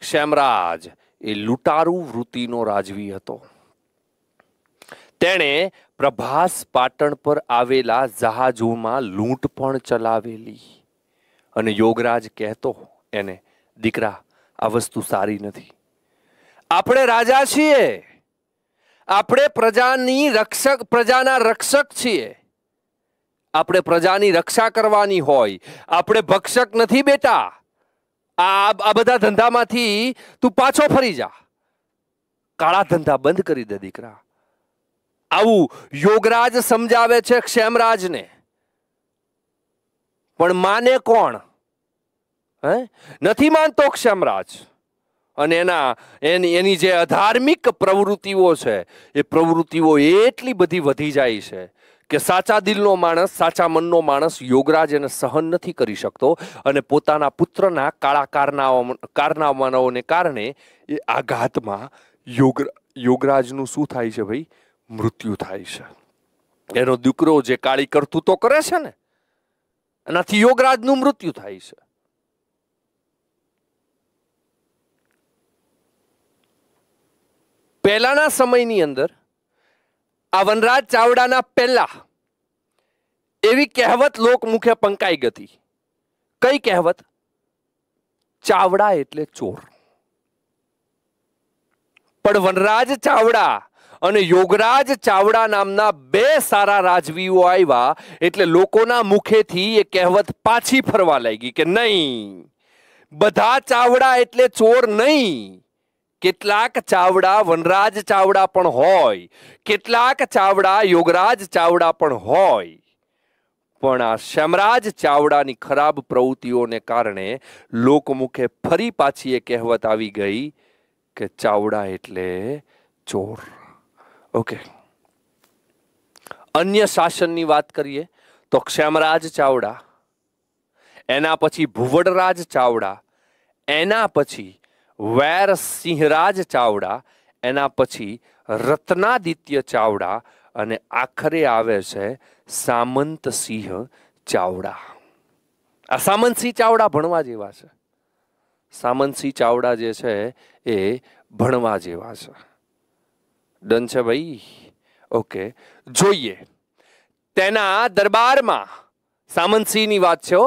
ક્ષેમરાજ એ લૂંટારુ વૃત્તિનો રાજવી હતો તેણે પ્રભાસ પાટણ પર આવેલા જહાજોમાં લૂંટ પણ ચલાવેલી અને યોગરાજ કહેતો એને દીકરા આ વસ્તુ સારી નથી આપણે રાજા છીએ આપણે પ્રજાની રક્ષક પ્રજાના રક્ષક છીએ આપણે પ્રજાની રક્ષા કરવાની હોય આપણે ભક્ષક નથી બેટા આ આ બધા ધંધામાંથી તું પાછો ફરી જા કાળા ધંધા બંધ કરી દે દીકરા આવું યોગરાજ સમજાવે છે ક્ષેમરાજને પણ માને કોણ હે નથી માનતો ક્ષેમરાજ અને એના એની એની જે અધાર્મિક પ્રવૃત્તિઓ છે એ પ્રવૃત્તિઓ એટલી બધી વધી જાય છે કે સાચા દિલનો માણસ સાચા મનનો માણસ યોગરાજ એને સહન નથી કરી શકતો અને પોતાના પુત્રના કાળા કારનાઓ કારનામાનાઓને કારણે એ આઘાતમાં યોગ યોગરાજનું શું થાય છે ભાઈ મૃત્યુ થાય છે એનો દીકરો જે કાળી કરતું તો કરે છે ને એનાથી યોગરાજનું મૃત્યુ થાય છે પહેલાના સમયની અંદર આ વનરાજ ચાવડાના પહેલા એવી કહેવત લોકમુખે પંકાઈ ગઈ કઈ કહેવત ચાવડા એટલે ચોર પણ વનરાજ ચાવડા અને યોગરાજ ચાવડા નામના બે સારા રાજવીઓ આવ્યા એટલે લોકોના મુખેથી એ કહેવત પાછી ફરવા લાગી કે નહીં બધા ચાવડા એટલે ચોર નહીં કેટલાક ચાવડા વનરાજ ચાવડા પણ હોય કેટલાક ચાવડા યોગરાજ ચાવડા પણ હોય પણ આ શ્યામરાજ ચાવડાની ખરાબ પ્રવૃત્તિઓને કારણે લોકમુખે ફરી પાછી એ કહેવત આવી ગઈ કે ચાવડા એટલે ચોર ઓકે અન્ય શાસનની વાત કરીએ તો ક્ષેમરાજ ચાવડા એના પછી ભુવડરાજ ચાવડા એના પછી વેર સિંહરાજ ચાવડા એના પછી રત્નાદિત્ય ચાવડા અને આખરે આવે છે સામંતસિંહ ચાવડા આ સામંતસિંહ ચાવડા ભણવા જેવા છે સામંતસિંહ ચાવડા જે છે એ ભણવા જેવા છે ડન છે ભાઈ ઓકે જોઈએ તેના દરબારમાં સામંતસિંહની વાત છે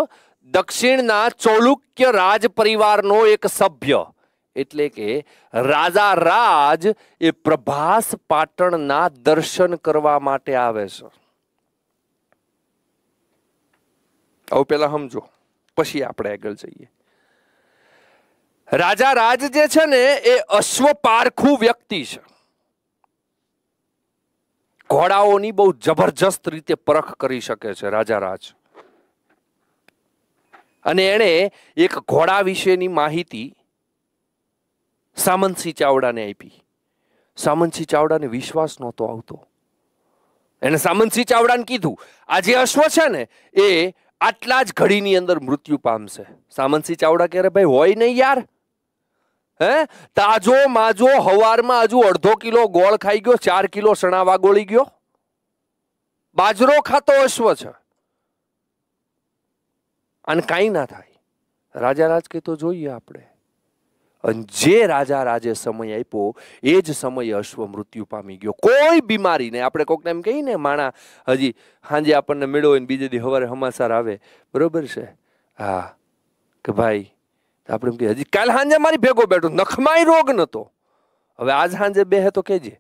દક્ષિણના ચૌલુક્ય રાજ પરિવારનો એક સભ્ય એટલે કે રાજા રાજ એ પ્રભાસ પાટણના દર્શન કરવા માટે આવે છે આવું પેલા સમજો પછી આપણે આગળ જઈએ રાજા રાજ જે છે ને એ અશ્વ પારખું વ્યક્તિ છે ઘોડાઓની બહુ જબરજસ્ત રીતે પરખ કરી શકે છે રાજા રાજ અને એણે એક ઘોડા વિશેની માહિતી સામંતસિંહ ચાવડાને આપી સામંતસિંહ ચાવડાને વિશ્વાસ નહોતો આવતો એને સામંતસિંહ ચાવડાને કીધું આ જે અશ્વ છે ને એ આટલા જ ઘડીની અંદર મૃત્યુ પામશે સામંતસિંહ ચાવડા કહે ભાઈ હોય નહીં યાર હે તાજો માજો હવારમાં હજુ અડધો કિલો ગોળ ખાઈ ગયો ચાર કિલો સણાવા ગોળી ગયો બાજરો ખાતો અશ્વ છે અને કાંઈ ના થાય રાજા રાજ કે તો જોઈએ આપણે અને જે રાજા રાજે સમય આપ્યો એ જ સમયે અશ્વ મૃત્યુ પામી ગયો કોઈ બીમારી નહીં આપણે કોકને એમ કહીએ ને માણા હજી સાંજે આપણને મેળો હોય ને બીજે દી સવારે સમાચાર આવે બરોબર છે હા કે ભાઈ આપણે એમ કહીએ હજી કાલ સાંજે મારી ભેગો બેઠો નખમાય રોગ નહોતો હવે આજ સાંજે બે હે તો કહેજે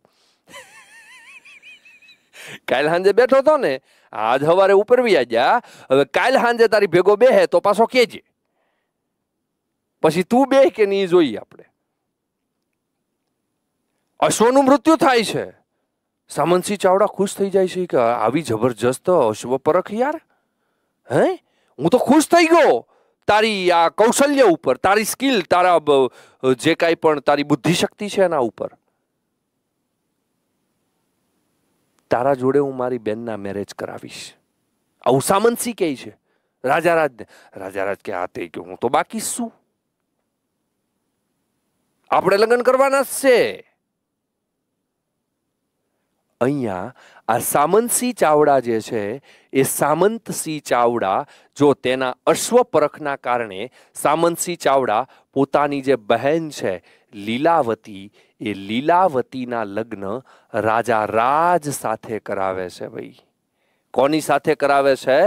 કાલ સાંજે બેઠો હતો ને આજ સવારે ઉપરવી આજ્યા હવે કાલ સાંજે તારી ભેગો બે હે તો પાછો કેજે પછી તું બે કે નહીં જોઈએ આપણે અશ્વનું મૃત્યુ થાય છે સામંતસિંહ ચાવડા ખુશ થઈ જાય છે કે આવી જબરજસ્ત અશ્વ પરખ યાર હે હું તો ખુશ થઈ ગયો તારી આ કૌશલ્ય ઉપર તારી સ્કિલ તારા જે કાંઈ પણ તારી બુદ્ધિ શક્તિ છે એના ઉપર તારા જોડે હું મારી બેનના મેરેજ કરાવીશ આવું સામંતસિંહ કહે છે રાજા રાજારાજને રાજારાજ કે આ તે કે હું તો બાકી શું આપણે લગ્ન કરવાના જ છે અહીંયા આ સામંતસિંહ ચાવડા જે છે એ સામંતસિંહ ચાવડા જો તેના અશ્વ પરખના કારણે સામંતસિંહ ચાવડા પોતાની જે બહેન છે લીલાવતી એ લીલાવતીના લગ્ન રાજા રાજ સાથે કરાવે છે ભાઈ કોની સાથે કરાવે છે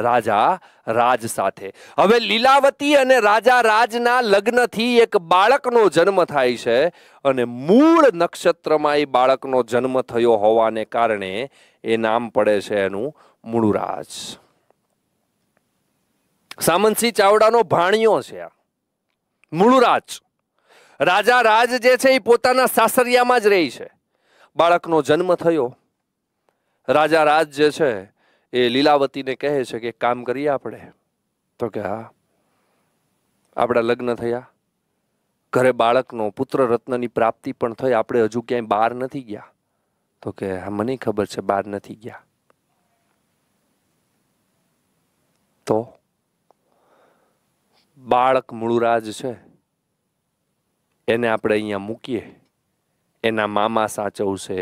રાજા રાજ સાથે હવે લીલાવતી અને રાજા રાજના લગ્નથી એક બાળકનો જન્મ થાય છે અને મૂળ નક્ષત્રમાં એ બાળકનો જન્મ થયો હોવાને કારણે એ નામ પડે છે એનું મૂળરાજ સામંતસિંહ ચાવડાનો ભાણિયો છે આ મૂળરાજ રાજા રાજ જે છે એ પોતાના સાસરિયામાં જ રહી છે બાળકનો જન્મ થયો રાજા રાજ જે છે એ લીલાવતીને કહે છે કે કામ કરીએ આપણે તો કે હા આપણા લગ્ન થયા ઘરે બાળકનો પુત્ર રત્નની પ્રાપ્તિ પણ થઈ આપણે હજુ ક્યાંય બહાર નથી ગયા તો કે હા મને ખબર છે બહાર નથી ગયા તો બાળક મૂળરાજ છે એને આપણે અહીંયા મૂકીએ એના મામા સાચવશે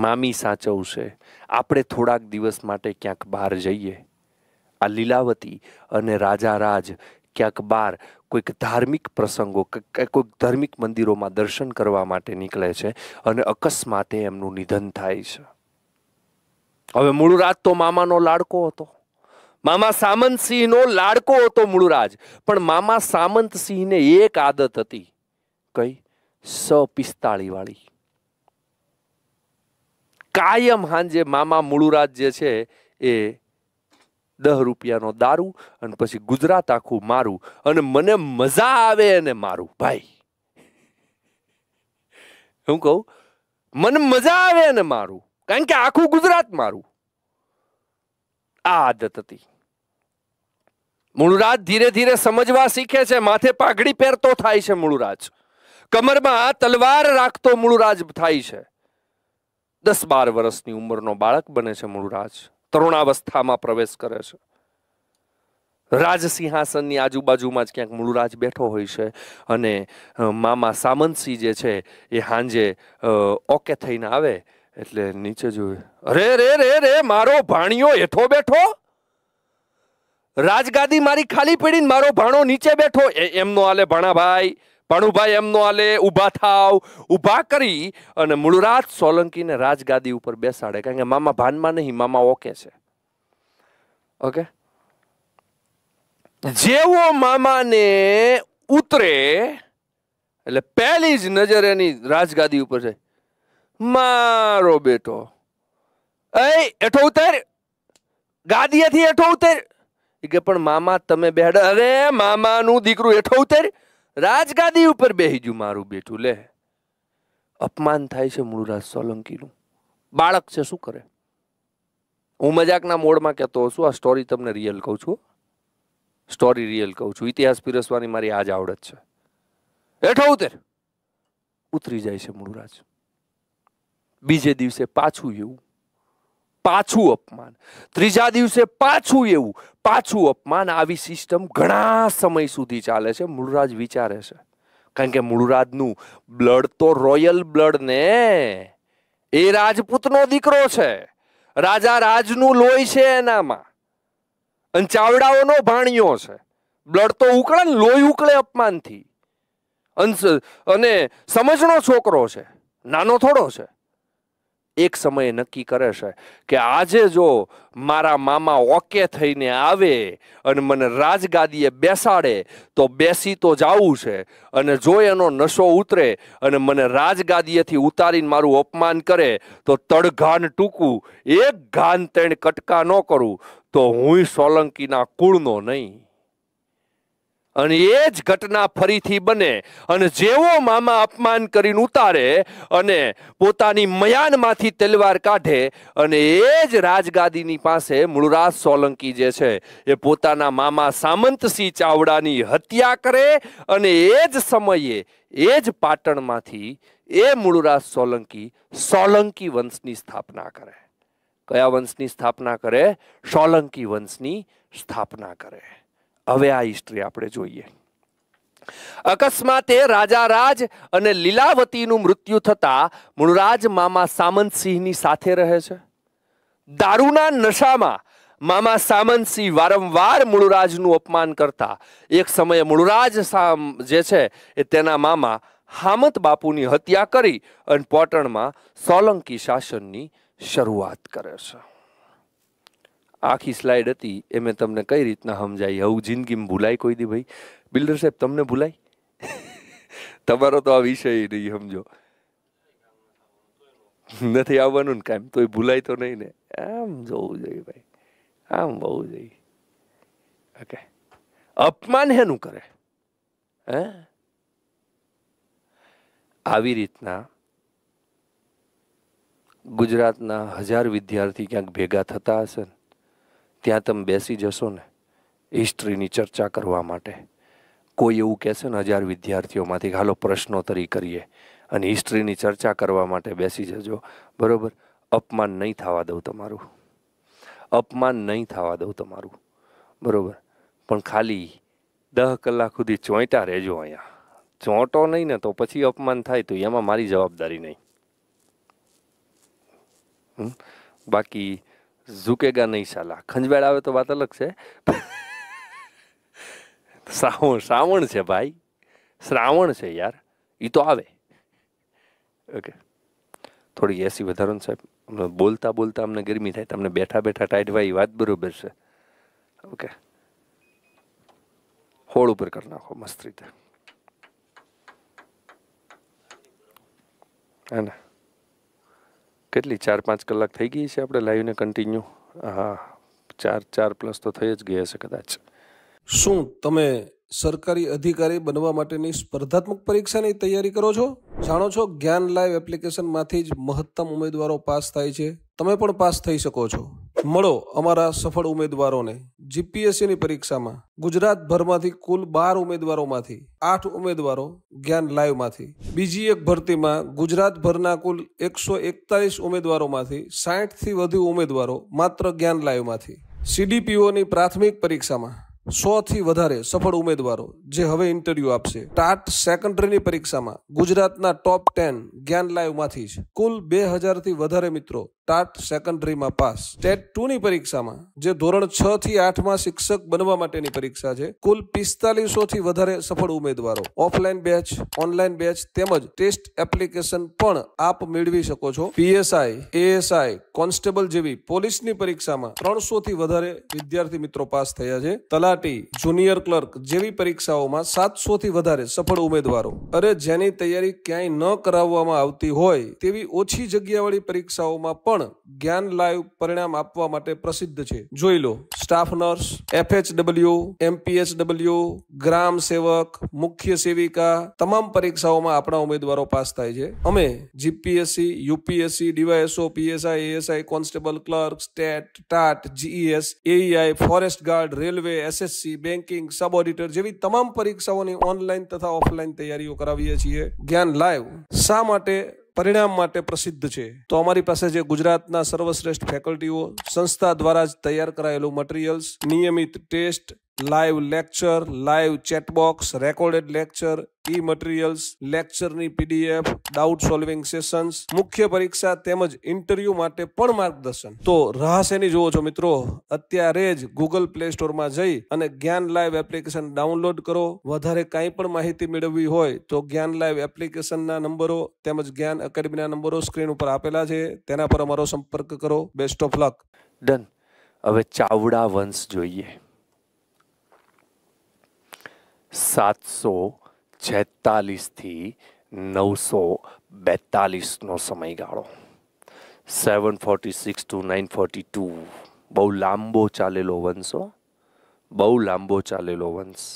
મામી સાચવશે આપણે થોડાક દિવસ માટે ક્યાંક બહાર જઈએ આ લીલાવતી અને રાજા રાજ ક્યાંક બહાર કોઈક ધાર્મિક પ્રસંગો કોઈક ધાર્મિક મંદિરોમાં દર્શન કરવા માટે નીકળે છે અને અકસ્માતે એમનું નિધન થાય છે હવે મૂળરાજ તો મામાનો લાડકો હતો મામા સામંતસિંહનો લાડકો હતો મૂળરાજ પણ મામા સામંતસિંહને એક આદત હતી કઈ સ પિસ્તાળી વાળી કાયમ હાંજે મામા મુળુરાજ જે છે એ દહ રૂપિયાનો દારૂ અને પછી ગુજરાત આખું મારું અને મને મજા આવે અને મારું ભાઈ શું કહું મને મજા આવે અને મારું કારણ કે આખું ગુજરાત મારું આ આદત હતી મૂળરાજ ધીરે ધીરે સમજવા શીખે છે માથે પાઘડી પહેરતો થાય છે મૂળરાજ કમરમાં તલવાર રાખતો મૂળરાજ થાય છે દસ બાર વર્ષની ઉંમરનો બાળક બને છે મૂળરાજ તરુણાવસ્થામાં પ્રવેશ કરે છે રાજ સિંહાસનની આજુબાજુમાં જ ક્યાંક મૂળરાજ બેઠો હોય છે અને મામા સામંતસિંહ જે છે એ હાંજે ઓકે થઈને આવે એટલે નીચે જોવે અરે રે રે રે મારો ભાણિયો હેઠો બેઠો રાજગાદી મારી ખાલી પડીને મારો ભાણો નીચે બેઠો એમનો આલે ભાણાભાઈ ભાણુભાઈ એમનો આલે ઊભા થાવ ઊભા કરી અને મૂળરાજ સોલંકીને રાજગાદી ઉપર બેસાડે કારણ કે મામા ભાનમાં નહીં મામા ઓકે છે ઓકે જેવો મામાને ઉતરે એટલે પહેલી જ નજર એની રાજગાદી ઉપર છે મારો બેટો એ એઠો ઉતર ગાદીએથી એઠો ઉતર કે પણ મામા તમે બેડ અરે મામાનું દીકરું એઠો ઉતર રાજગાદી ઉપર બેહી ગયું મારું બેટું લે અપમાન થાય છે મૂળરાજ સોલંકીનું બાળક છે શું કરે હું મજાકના મોડમાં કહેતો છું આ સ્ટોરી તમને રિયલ કહું છું સ્ટોરી રિયલ કહું છું ઇતિહાસ પીરસવાની મારી આજ આવડત છે હેઠો ઉતર ઉતરી જાય છે મૂળરાજ બીજે દિવસે પાછું એવું પાછું અપમાન ત્રીજા દિવસે પાછું એવું પાછું અપમાન આવી સિસ્ટમ ઘણા સમય સુધી ચાલે છે મૂળરાજ વિચારે છે કારણ કે મૂળરાજનું બ્લડ તો રોયલ બ્લડ ને એ રાજપૂતનો દીકરો છે રાજા રાજનું લોહી છે એનામાં અને ચાવડાઓનો ભાણિયો છે બ્લડ તો ઉકળે ને લોહી ઉકળે અપમાનથી અને સમજણો છોકરો છે નાનો થોડો છે એક સમયે નક્કી કરે છે કે આજે જો મારા મામા ઓકે થઈને આવે અને મને રાજગાદીએ બેસાડે તો બેસી તો જવું છે અને જો એનો નશો ઉતરે અને મને રાજગાદીએથી ઉતારીને મારું અપમાન કરે તો તડઘાન ટૂંકું એક ઘાન તેણે કટકા ન કરું તો હું સોલંકીના કુળનો નહીં અને એ જ ઘટના ફરીથી બને અને જેવો મામા અપમાન કરીને ઉતારે અને પોતાની મયાનમાંથી તલવાર કાઢે અને એ જ રાજગાદીની પાસે મૂળરાજ સોલંકી જે છે એ પોતાના મામા સામંતસિંહ ચાવડાની હત્યા કરે અને એ જ સમયે એ જ પાટણમાંથી એ મૂળરાજ સોલંકી સોલંકી વંશની સ્થાપના કરે કયા વંશની સ્થાપના કરે સોલંકી વંશની સ્થાપના કરે હવે આ હિસ્ટ્રી આપણે જોઈએ અકસ્માતે રાજારાજ અને લીલાવતીનું મૃત્યુ થતા મૂળરાજ મામા સામંતસિંહની સાથે રહે છે દારૂના નશામાં મામા સામંતસિંહ વારંવાર મૂળરાજનું અપમાન કરતા એક સમયે મૂળરાજ જે છે એ તેના મામા હામત બાપુની હત્યા કરી અને પોટણમાં સોલંકી શાસનની શરૂઆત કરે છે આખી સ્લાઇડ હતી એ મેં તમને કઈ રીતના સમજાવી આવું જિંદગીમાં ભૂલાય કોઈ દી ભાઈ બિલ્ડર સાહેબ તમને ભૂલાય તમારો તો આ વિષય નહીં સમજો નથી આવવાનું ને કાંઈ તોય ભૂલાય તો નહીં ને આમ જોવું જોઈએ ભાઈ આમ બહુ જોઈએ ઓકે અપમાન હેનું કરે હે આવી રીતના ગુજરાતના હજાર વિદ્યાર્થી ક્યાંક ભેગા થતા હશે ને ત્યાં તમે બેસી જશો ને હિસ્ટ્રીની ચર્ચા કરવા માટે કોઈ એવું કહેશે ને હજાર વિદ્યાર્થીઓમાંથી હાલો પ્રશ્નોત્તરી કરીએ અને હિસ્ટ્રીની ચર્ચા કરવા માટે બેસી જજો બરાબર અપમાન નહીં થવા દઉં તમારું અપમાન નહીં થવા દઉં તમારું બરાબર પણ ખાલી દહ કલાક સુધી ચોંટા રહેજો અહીંયા ચોંટો નહીં ને તો પછી અપમાન થાય તો એમાં મારી જવાબદારી નહીં બાકી ઝુકેગા નહીં સાલા ખંજવાળ આવે તો વાત અલગ છે શ્રાવણ શ્રાવણ છે ભાઈ શ્રાવણ છે યાર એ તો આવે ઓકે થોડી એસી વધારો સાહેબ અમને બોલતા બોલતા અમને ગરમી થાય તમને બેઠા બેઠા ટાઈટ હોય એ વાત બરોબર છે ઓકે હોળ ઉપર કરી નાખો મસ્ત રીતે હા ને કેટલી ચાર પાંચ કલાક થઈ ગઈ છે આપણે લાઈવને કન્ટિન્યુ હા ચાર ચાર પ્લસ તો થઈ જ ગયા છે કદાચ શું તમે સરકારી અધિકારી બનવા માટેની સ્પર્ધાત્મક પરીક્ષાની તૈયારી કરો છો જાણો છો જ્ઞાન લાઈવ એપ્લિકેશનમાંથી જ મહત્તમ ઉમેદવારો પાસ થાય છે તમે પણ પાસ થઈ શકો છો મળો અમારા સફળ ઉમેદવારોને જીપીએસસીની પરીક્ષામાં ગુજરાતભરમાંથી કુલ બાર ઉમેદવારોમાંથી આઠ ઉમેદવારો જ્ઞાન લાઈવમાંથી બીજી એક ભરતીમાં ગુજરાતભરના કુલ એકસો એકતાલીસ ઉમેદવારોમાંથી સાઠથી વધુ ઉમેદવારો માત્ર જ્ઞાન લાઈવમાંથી સીડીપીઓની પ્રાથમિક પરીક્ષામાં સોથી વધારે સફળ ઉમેદવારો જે હવે ઇન્ટરવ્યુ આપશે ટાટ સેકન્ડરીની પરીક્ષામાં ગુજરાતના ટોપ ટેન જ્ઞાન લાઈવમાંથી જ કુલ બે હજારથી વધારે મિત્રો ટાટ સેકન્ડરીમાં પાસ ટેટ ટુની પરીક્ષામાં જે ધોરણ છ થી આઠમાં શિક્ષક બનવા માટેની પરીક્ષા છે કુલ પિસ્તાલીસોથી વધારે સફળ ઉમેદવારો ઓફલાઈન બેચ ઓનલાઈન બેચ તેમજ ટેસ્ટ એપ્લિકેશન પણ આપ મેળવી શકો છો પીએસઆઈ એએસઆઈ કોન્સ્ટેબલ જેવી પોલીસની પરીક્ષામાં ત્રણસોથી વધારે વિદ્યાર્થી મિત્રો પાસ થયા છે તલા તલાટી જુનિયર ક્લર્ક જેવી પરીક્ષાઓમાં સાતસોથી વધારે સફળ ઉમેદવારો અરે જેની તૈયારી ક્યાંય ન કરાવવામાં આવતી હોય તેવી ઓછી જગ્યાવાળી પરીક્ષાઓમાં પણ જ્ઞાન લાઈવ પરિણામ આપવા માટે પ્રસિદ્ધ છે જોઈ લો સ્ટાફ નર્સ એફએચડબલ્યુ એમપીએચડબલ્યુ ગ્રામ સેવક મુખ્ય સેવિકા તમામ પરીક્ષાઓમાં આપણા ઉમેદવારો પાસ થાય છે અમે GPSC UPSC DYSO PSI ASI constable clerk state TAT GES AEI forest guard railway S SSC banking sub auditor જેવી તમામ પરીક્ષાઓની ઓનલાઈન તથા ઓફલાઈન તૈયારીઓ કરાવીએ છીએ જ્ઞાન લાઈવ શા માટે પરિણામ માટે પ્રસિદ્ધ છે તો અમારી પાસે જે ગુજરાતના સર્વશ્રેષ્ઠ ફેકલ્ટીઓ સંસ્થા દ્વારા જ તૈયાર કરાયેલું મટીરિયલ્સ નિયમિત test live lecture live chatbox recorded lecture ઈ મટીરિયલ્સ લેક્ચરની પીડીએફ ડાઉટ સોલ્વિંગ સેશન્સ મુખ્ય પરીક્ષા તેમજ ઇન્ટરવ્યૂ માટે પણ માર્ગદર્શન તો રહસ્યની જુઓ છો મિત્રો અત્યારે જ ગૂગલ પ્લે સ્ટોરમાં જઈ અને જ્ઞાન લાઈવ એપ્લિકેશન ડાઉનલોડ કરો વધારે કાંઈ પણ માહિતી મેળવવી હોય તો જ્ઞાન લાઈવ એપ્લિકેશનના નંબરો તેમજ જ્ઞાન એકેડમીના નંબરો સ્ક્રીન ઉપર આપેલા છે તેના પર અમારો સંપર્ક કરો બેસ્ટ ઓફ લક ડન હવે ચાવડા વંશ જોઈએ સાતસો છેતાલીસથી નવસો બેતાલીસનો સમયગાળો seven forty six two nine forty two બહુ લાંબો ચાલેલો વંશો બહુ લાંબો ચાલેલો વંશ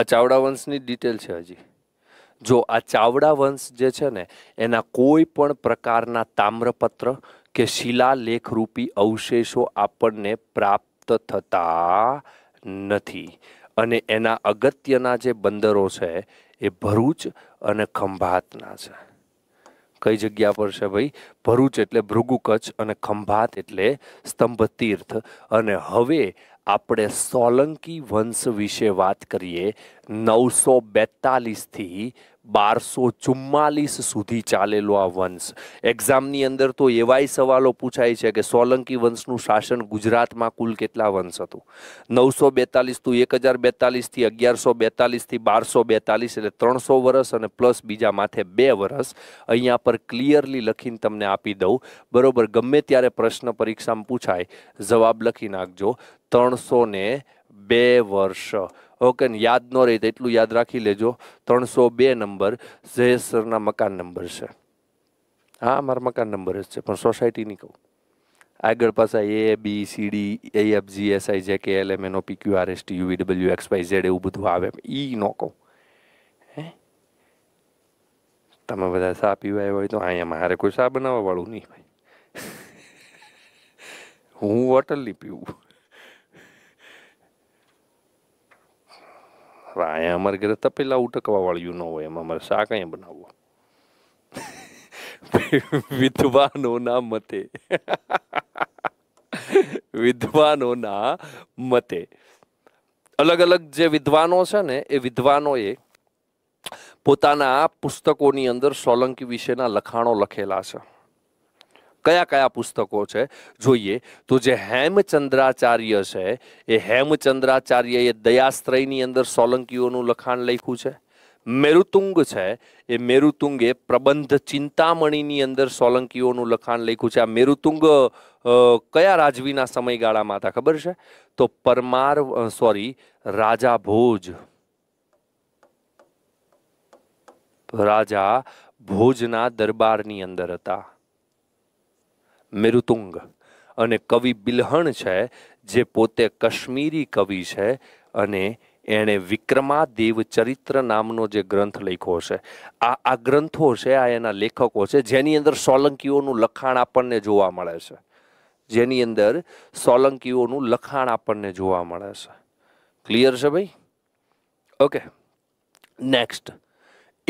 આ ચાવડા વંશની ડિટેલ છે હજી જો આ ચાવડા વંશ જે છે ને એના કોઈ પણ પ્રકારના તામ્રપત્ર કે શિલાલેખરૂપી અવશેષો આપણને પ્રાપ્ત થતા નથી અને એના અગત્યના જે બંદરો છે એ ભરૂચ અને ખંભાતના છે કઈ જગ્યા પર છે ભાઈ ભરૂચ એટલે ભૃગુ કચ્છ અને ખંભાત એટલે સ્તંભ તીર્થ અને હવે આપણે સોલંકી વંશ વિશે વાત કરીએ નવસો બેતાલીસથી બારસો ચુમ્માલીસ સુધી ચાલેલો આ વંશ એક્ઝામની અંદર તો એવાય સવાલો પૂછાય છે કે સોલંકી વંશનું શાસન ગુજરાતમાં કુલ કેટલા વંશ હતું નવસો બેતાલીસ બેતાલીસથી એક હજાર બેતાલીસથી અગિયારસો બેતાલીસથી બારસો બેતાલીસ એટલે ત્રણસો વર્ષ અને પ્લસ બીજા માથે બે વર્ષ અહીંયા પર ક્લિયરલી લખીને તમને આપી દઉં બરાબર ગમે ત્યારે પ્રશ્ન પરીક્ષામાં પૂછાય જવાબ લખી નાખજો ત્રણસો ને બે વર્ષ ઓકે ને યાદ ન રહી તો એટલું યાદ રાખી લેજો ત્રણસો બે નંબર જયેશરના મકાન નંબર છે હા મારા મકાન નંબર જ છે પણ સોસાયટીની કહું આગળ પાછા A B C D E F G H I J K L M એનો O P Q R S T U V W X Y Z એવું બધું આવે એ ન કહું હે તમે બધા સા પીવા હોય તો અહીંયા મારે કોઈ સા બનાવવાવાળું નહીં ભાઈ હું હોટલની પીવું અહીંયા અમારે ઘરે તપેલા ઉટકવાવાળ્યું ન હોય એમાં અમારે શા અહીંયા બનાવવું વિદ્વાનોના મતે વિદ્વાનોના મતે અલગ અલગ જે વિદ્વાનો છે ને એ વિદ્વાનોએ પોતાના પુસ્તકોની અંદર સોલંકી વિશેના લખાણો લખેલા છે કયા કયા પુસ્તકો છે જોઈએ તો જે હેમચંદ્રાચાર્ય છે એ હેમચંદ્રાચાર્ય એ દયાશ્રયની અંદર સોલંકીઓનું લખાણ લખ્યું છે મેરુતુંગ છે એ મેરુતુંગે પ્રબંધ ચિંતામણીની અંદર સોલંકીઓનું લખાણ લખ્યું છે આ મેરુતુંગ કયા રાજવીના સમયગાળામાં હતા ખબર છે તો પરમાર સોરી રાજા ભોજ રાજા ભોજના દરબારની અંદર હતા મેરુતુંગ અને કવિ બિલહણ છે જે પોતે કશ્મીરી કવિ છે અને એણે વિક્રમાદેવ ચરિત્ર નામનો જે ગ્રંથ લખ્યો છે આ આ ગ્રંથો છે આ એના લેખકો છે જેની અંદર સોલંકીઓનું લખાણ આપણને જોવા મળે છે જેની અંદર સોલંકીઓનું લખાણ આપણને જોવા મળે છે ક્લિયર છે ભાઈ ઓકે નેક્સ્ટ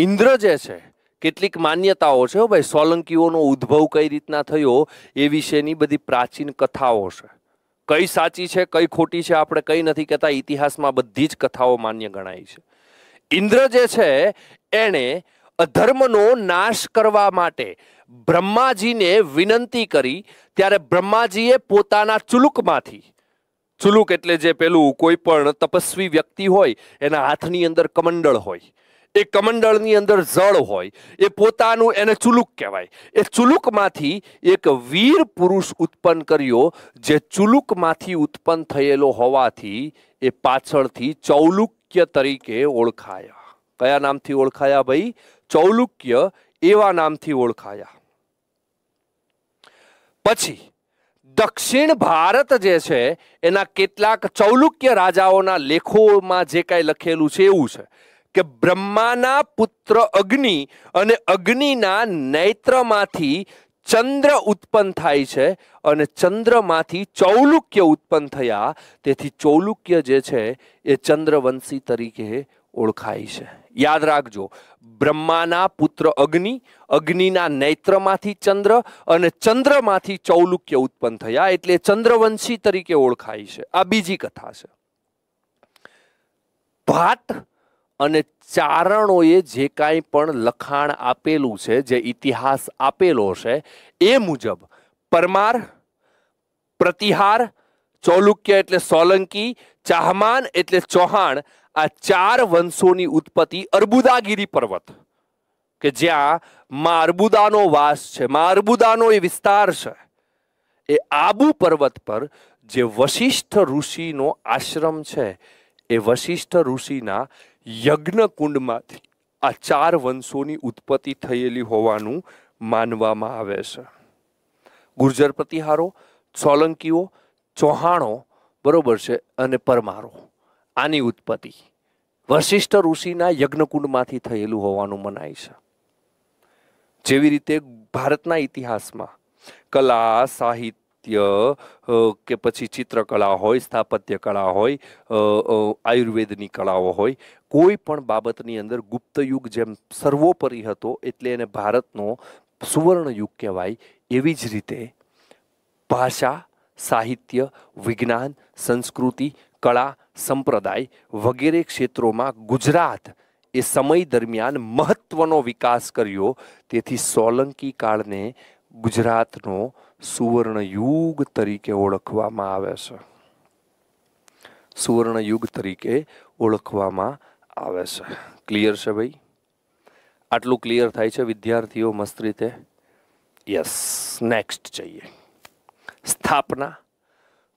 ઇન્દ્ર જે છે કેટલીક માન્યતાઓ છે હો ભાઈ સોલંકીઓનો ઉદ્ભવ કઈ રીતના થયો એ વિશેની બધી પ્રાચીન કથાઓ છે કઈ સાચી છે કઈ ખોટી છે આપણે કઈ નથી કહેતા ઇતિહાસમાં બધી જ કથાઓ માન્ય ગણાય છે ઇન્દ્ર જે છે એણે અધર્મનો નાશ કરવા માટે બ્રહ્માજીને વિનંતી કરી ત્યારે બ્રહ્માજીએ પોતાના ચુલુકમાંથી ચુલુક એટલે જે પેલું કોઈ પણ તપસ્વી વ્યક્તિ હોય એના હાથની અંદર કમંડળ હોય એ કમંડળની અંદર જળ હોય એ પોતાનું એને ચુલુક કહેવાય એ ચુલુકમાંથી એક વીર પુરુષ ઉત્પન્ન કર્યો જે ચુલુકમાંથી ઉત્પન્ન થયેલો હોવાથી એ પાછળથી ચૌલુક્ય તરીકે ઓળખાયા કયા નામથી ઓળખાયા ભાઈ ચૌલુક્ય એવા નામથી ઓળખાયા પછી દક્ષિણ ભારત જે છે એના કેટલાક ચૌલુક્ય રાજાઓના લેખોમાં જે કાંઈ લખેલું છે એવું છે કે બ્રહ્માના પુત્ર અગ્નિ અને અગ્નિના નૈત્રમાંથી ચંદ્ર ઉત્પન્ન થાય છે અને ચંદ્રમાંથી ચૌલુક્ય ઉત્પન્ન થયા તેથી ચૌલુક્ય જે છે એ ચંદ્રવંશી તરીકે ઓળખાય છે યાદ રાખજો બ્રહ્માના પુત્ર અગ્નિ અગ્નિના નૈત્રમાંથી ચંદ્ર અને ચંદ્રમાંથી ચૌલુક્ય ઉત્પન્ન થયા એટલે ચંદ્રવંશી તરીકે ઓળખાય છે આ બીજી કથા છે ભાત અને ચારણોએ જે કાંઈ પણ લખાણ આપેલું છે જે ઇતિહાસ આપેલો છે એ મુજબ પરમાર પ્રતિહાર ચૌલુક્ય એટલે સોલંકી ચાહમાન એટલે ચૌહાણ આ ચાર વંશોની ઉત્પત્તિ અર્બુદાગીરી પર્વત કે જ્યાં મા અર્બુદાનો વાસ છે મા અર્બુદાનો એ વિસ્તાર છે એ આબુ પર્વત પર જે વશિષ્ઠ ઋષિનો આશ્રમ છે એ વશિષ્ઠ ઋષિના યજ્ઞકુંડમાંથી આ ચાર વંશોની ઉત્પત્તિ થયેલી હોવાનું માનવામાં આવે છે ગુર્જર પ્રતિહારો સોલંકીઓ ચૌહાણો બરોબર છે અને પરમારો આની ઉત્પત્તિ વશિષ્ઠ ઋષિના યજ્ઞકુંડમાંથી થયેલું હોવાનું મનાય છે જેવી રીતે ભારતના ઇતિહાસમાં કલા સાહિત્ય નૃત્ય કે પછી ચિત્રકળા હોય સ્થાપત્ય કળા હોય આયુર્વેદની કળાઓ હોય કોઈ પણ બાબતની અંદર ગુપ્તયુગ જેમ સર્વોપરી હતો એટલે એને ભારતનો સુવર્ણયુગ કહેવાય એવી જ રીતે ભાષા સાહિત્ય વિજ્ઞાન સંસ્કૃતિ કળા સંપ્રદાય વગેરે ક્ષેત્રોમાં ગુજરાત એ સમય દરમિયાન મહત્વનો વિકાસ કર્યો તેથી સોલંકી કાળને ગુજરાતનો સુવર્ણયુગ તરીકે ઓળખવામાં આવે છે સુવર્ણયુગ તરીકે ઓળખવામાં આવે છે ક્લિયર છે ભાઈ આટલું ક્લિયર થાય છે વિદ્યાર્થીઓ મસ્ત રીતે યસ નેક્સ્ટ જઈએ સ્થાપના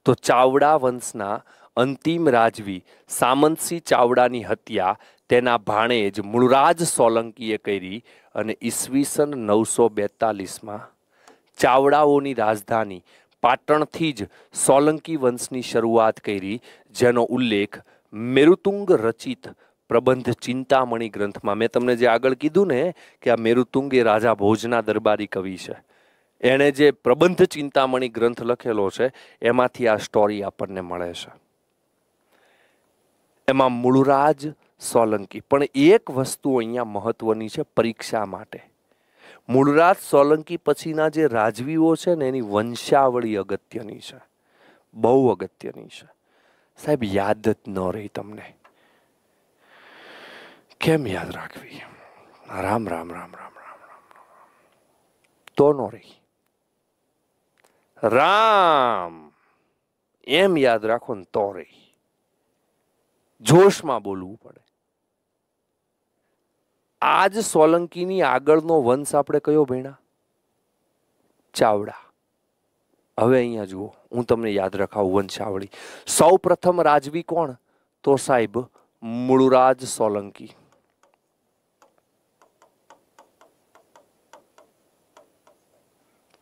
તો ચાવડા વંશના અંતિમ રાજવી સામંતસિંહ ચાવડાની હત્યા તેના ભાણેજ મૂળરાજ સોલંકીએ કરી અને ઈસવીસન નવસો બેતાલીસમાં ચાવડાઓની રાજધાની પાટણથી જ સોલંકી વંશની શરૂઆત કરી જેનો ઉલ્લેખ મેરુતુંગ રચિત પ્રબંધ ચિંતામણી ગ્રંથમાં મેં તમને જે આગળ કીધું ને કે આ મેરુતુંગ એ રાજા ભોજના દરબારી કવિ છે એણે જે પ્રબંધ ચિંતામણી ગ્રંથ લખેલો છે એમાંથી આ સ્ટોરી આપણને મળે છે એમાં મૂળરાજ સોલંકી પણ એક વસ્તુ અહીંયા મહત્વની છે પરીક્ષા માટે મૂળરાજ સોલંકી પછીના જે રાજવીઓ છે ને એની વંશાવળી અગત્યની છે બહુ અગત્યની છે સાહેબ યાદ જ ન રહી તમને કેમ યાદ રાખવી રામ રામ રામ રામ રામ રામ તો ન રહી રામ એમ યાદ રાખો ને તો રહી જોશમાં બોલવું પડે આ સોલંકીની આગળનો વંશ આપણે કયો ભણ્યા ચાવડા હવે અહીંયા જુઓ હું તમને યાદ રખાવું વંશાવળી સૌ પ્રથમ રાજવી કોણ તો સાહેબ મૂળરાજ સોલંકી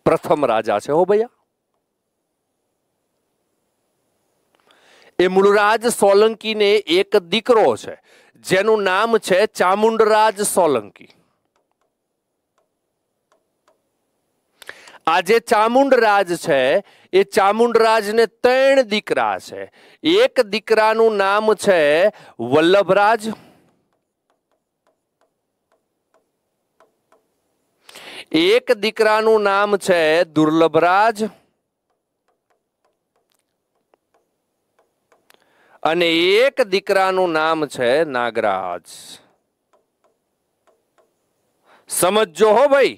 પ્રથમ રાજા છે હો ભૈયા એ મૂળરાજ સોલંકીને એક દીકરો છે જેનું નામ છે ચામુંડરાજ સોલંકી આ જે ચામુંડરાજ છે એ ચામુંડરાજને ત્રણ દીકરા છે એક દીકરાનું નામ છે વલ્લભરાજ એક દીકરાનું નામ છે દુર્લભરાજ અને એક દીકરાનું નામ છે નાગરાજ સમજજો હો ભાઈ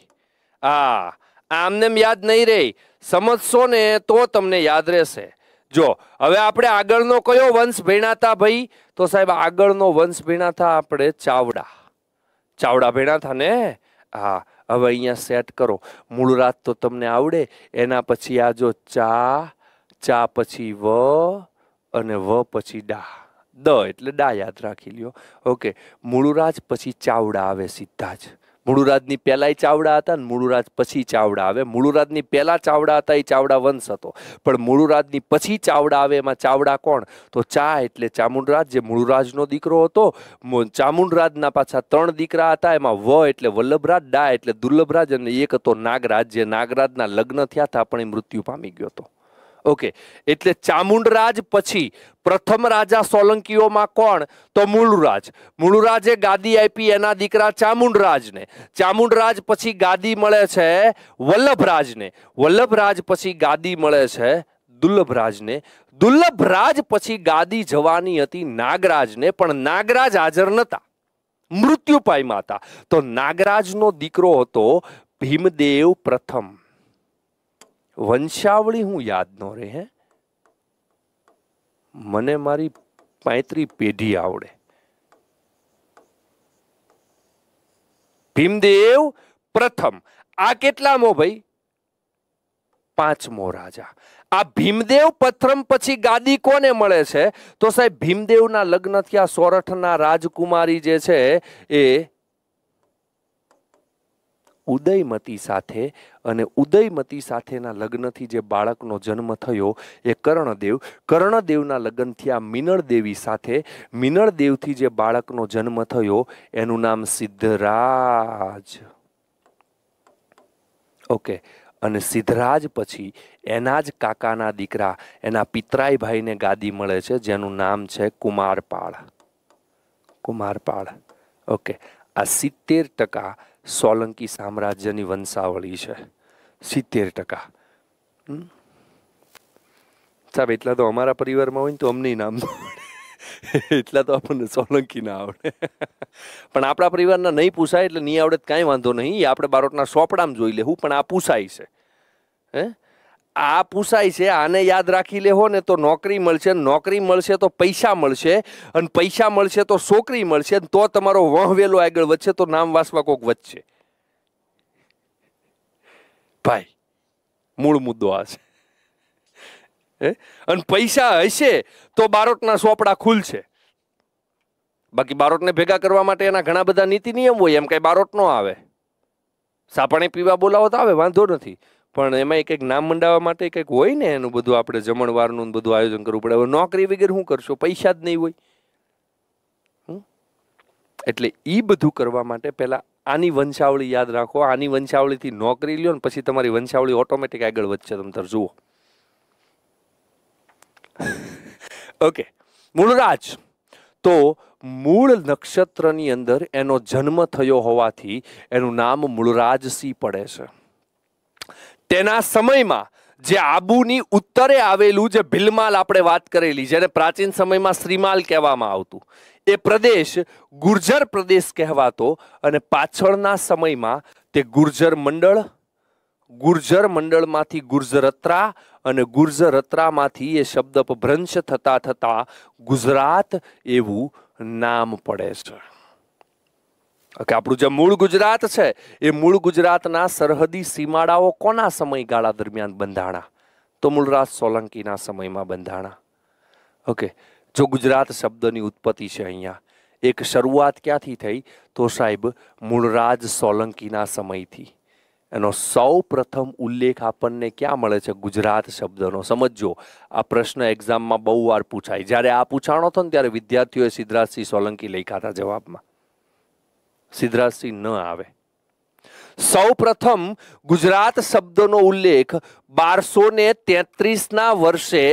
આ આમને યાદ નહીં રે સમજશો ને તો તમને યાદ રહેશે જો હવે આપણે આગળનો કયો વંશ ભીણાતા ભાઈ તો સાહેબ આગળનો વંશ ભીણાતા આપણે ચાવડા ચાવડા ભીણાતા ને હા હવે અહીંયા સેટ કરો મૂળ રાત તો તમને આવડે એના પછી આ જો ચા ચા પછી વ અને વ પછી ડા દ એટલે ડા યાદ રાખી લ્યો ઓકે મૂળુરાજ પછી ચાવડા આવે સીધા જ મૂળુરાજની પહેલાંય ચાવડા હતા ને મૂળુરાજ પછી ચાવડા આવે મૂળુરાજની પહેલાં ચાવડા હતા એ ચાવડા વંશ હતો પણ મૂળુરાજની પછી ચાવડા આવે એમાં ચાવડા કોણ તો ચા એટલે ચામુંડરાજ જે મૂળુરાજનો દીકરો હતો ચામુંડરાજના પાછા ત્રણ દીકરા હતા એમાં વ એટલે વલ્લભરાજ ડા એટલે દુર્લભરાજ અને એક હતો નાગરાજ જે નાગરાજના લગ્ન થયા હતા પણ એ મૃત્યુ પામી ગયો હતો ઓકે એટલે ચામુંડરાજ પછી પ્રથમ રાજા સોલંકીઓમાં કોણ તો મૂળરાજ મૂળરાજે ગાદી આપી એના દીકરા ચામુંડરાજને ચામુંડરાજ પછી ગાદી મળે છે વલ્લભરાજને વલ્લભરાજ પછી ગાદી મળે છે દુર્લભરાજને દુર્લભરાજ પછી ગાદી જવાની હતી નાગરાજને પણ નાગરાજ હાજર નહોતા મૃત્યુ પામ્યા હતા તો નાગરાજનો દીકરો હતો ભીમદેવ પ્રથમ વંશાવળી હું યાદ ન રહે હે મને મારી પાંત્રી પેઢી આવડે ભીમદેવ પ્રથમ આ કેટલામો ભાઈ પાંચમો રાજા આ ભીમદેવ પથરમ પછી ગાદી કોને મળે છે તો સાહેબ ભીમદેવના લગ્ન થયા સોરઠના રાજકુમારી જે છે એ ઉદયમતી સાથે અને ઉદયમતી સાથેના લગ્નથી જે બાળકનો જન્મ થયો એ કર્ણદેવ કર્ણદેવના લગ્નથી આ મિનળદેવી સાથે મિનળદેવથી જે બાળકનો જન્મ થયો એનું નામ સિદ્ધરાજ ઓકે અને સિદ્ધરાજ પછી એના જ કાકાના દીકરા એના પિતરાઈભાઈને ગાદી મળે છે જેનું નામ છે કુમારપાળ કુમારપાળ ઓકે આ સિત્તેર ટકા સોલંકી સામ્રાજ્યની વંશાવળી છે સિત્તેર ટકા સાહેબ એટલા તો અમારા પરિવારમાં હોય ને તો અમને નામ એટલા તો આપણને સોલંકી ના આવડે પણ આપણા પરિવારના નહીં પૂછાય એટલે નહીં આવડે કાંઈ વાંધો નહીં આપણે બારોટના સોપડામાં જોઈ લેવું પણ આ પૂછાય છે હે આ પૂછાય છે આને યાદ રાખી લેહો ને તો નોકરી મળશે નોકરી મળશે તો પૈસા મળશે અને પૈસા મળશે તો છોકરી મળશે તો તમારો વહેલો આગળ વધશે તો નામ વાસવા કોક વધશે ભાઈ મૂળ મુદ્દો આ છે અને પૈસા હશે તો બારોટના સોપડા ખુલશે બાકી બારોટને ભેગા કરવા માટે એના ઘણા બધા નીતિ નિયમ હોય એમ કાંઈ બારોટ ન આવે સાપણે પીવા બોલાવો તો આવે વાંધો નથી પણ એમાં કંઈક નામ મંડાવવા માટે કંઈક હોય ને એનું બધું આપણે જમણવારનું બધું આયોજન કરવું પડે હવે નોકરી વગેરે શું કરશો પૈસા જ નહીં હોય એટલે એ બધું કરવા માટે પહેલાં આની વંશાવળી યાદ રાખો આની વંશાવળીથી નોકરી લ્યો ને પછી તમારી વંશાવળી ઓટોમેટિક આગળ વધશે તમે તર જુઓ ઓકે મૂળરાજ તો મૂળ નક્ષત્રની અંદર એનો જન્મ થયો હોવાથી એનું નામ મૂળરાજસિંહ પડે છે તેના સમયમાં જે આબુની ઉત્તરે આવેલું જે ભીલમાલ આપણે વાત કરેલી જેને પ્રાચીન સમયમાં શ્રીમાલ કહેવામાં આવતું એ પ્રદેશ ગુર્જર પ્રદેશ કહેવાતો અને પાછળના સમયમાં તે ગુર્જર મંડળ ગુર્જર મંડળમાંથી ગુર્જરત્રા અને ગુર્જરત્રામાંથી એ શબ્દ ભ્રંશ થતા થતા ગુજરાત એવું નામ પડે છે કે આપણું જે મૂળ ગુજરાત છે એ મૂળ ગુજરાતના સરહદી સીમાડાઓ કોના સમયગાળા દરમિયાન બંધાણા તો મૂળરાજ સોલંકીના સમયમાં બંધાણા ઓકે જો ગુજરાત શબ્દની ઉત્પત્તિ છે અહીંયા એક શરૂઆત ક્યાંથી થઈ તો સાહેબ મૂળરાજ સોલંકીના સમયથી એનો સૌ પ્રથમ ઉલ્લેખ આપણને ક્યાં મળે છે ગુજરાત શબ્દનો સમજો આ પ્રશ્ન એક્ઝામમાં બહુ વાર પૂછાય જ્યારે આ પૂછાણો હતો ને ત્યારે વિદ્યાર્થીઓએ સિદ્ધરાજસિંહ સોલંકી લખ્યા હતા જવાબમાં સિદ્ધરાજસિંહ ન આવે સૌ પ્રથમ ગુજરાત શબ્દનો ઉલ્લેખ બારસો ને તેત્રીસના વર્ષે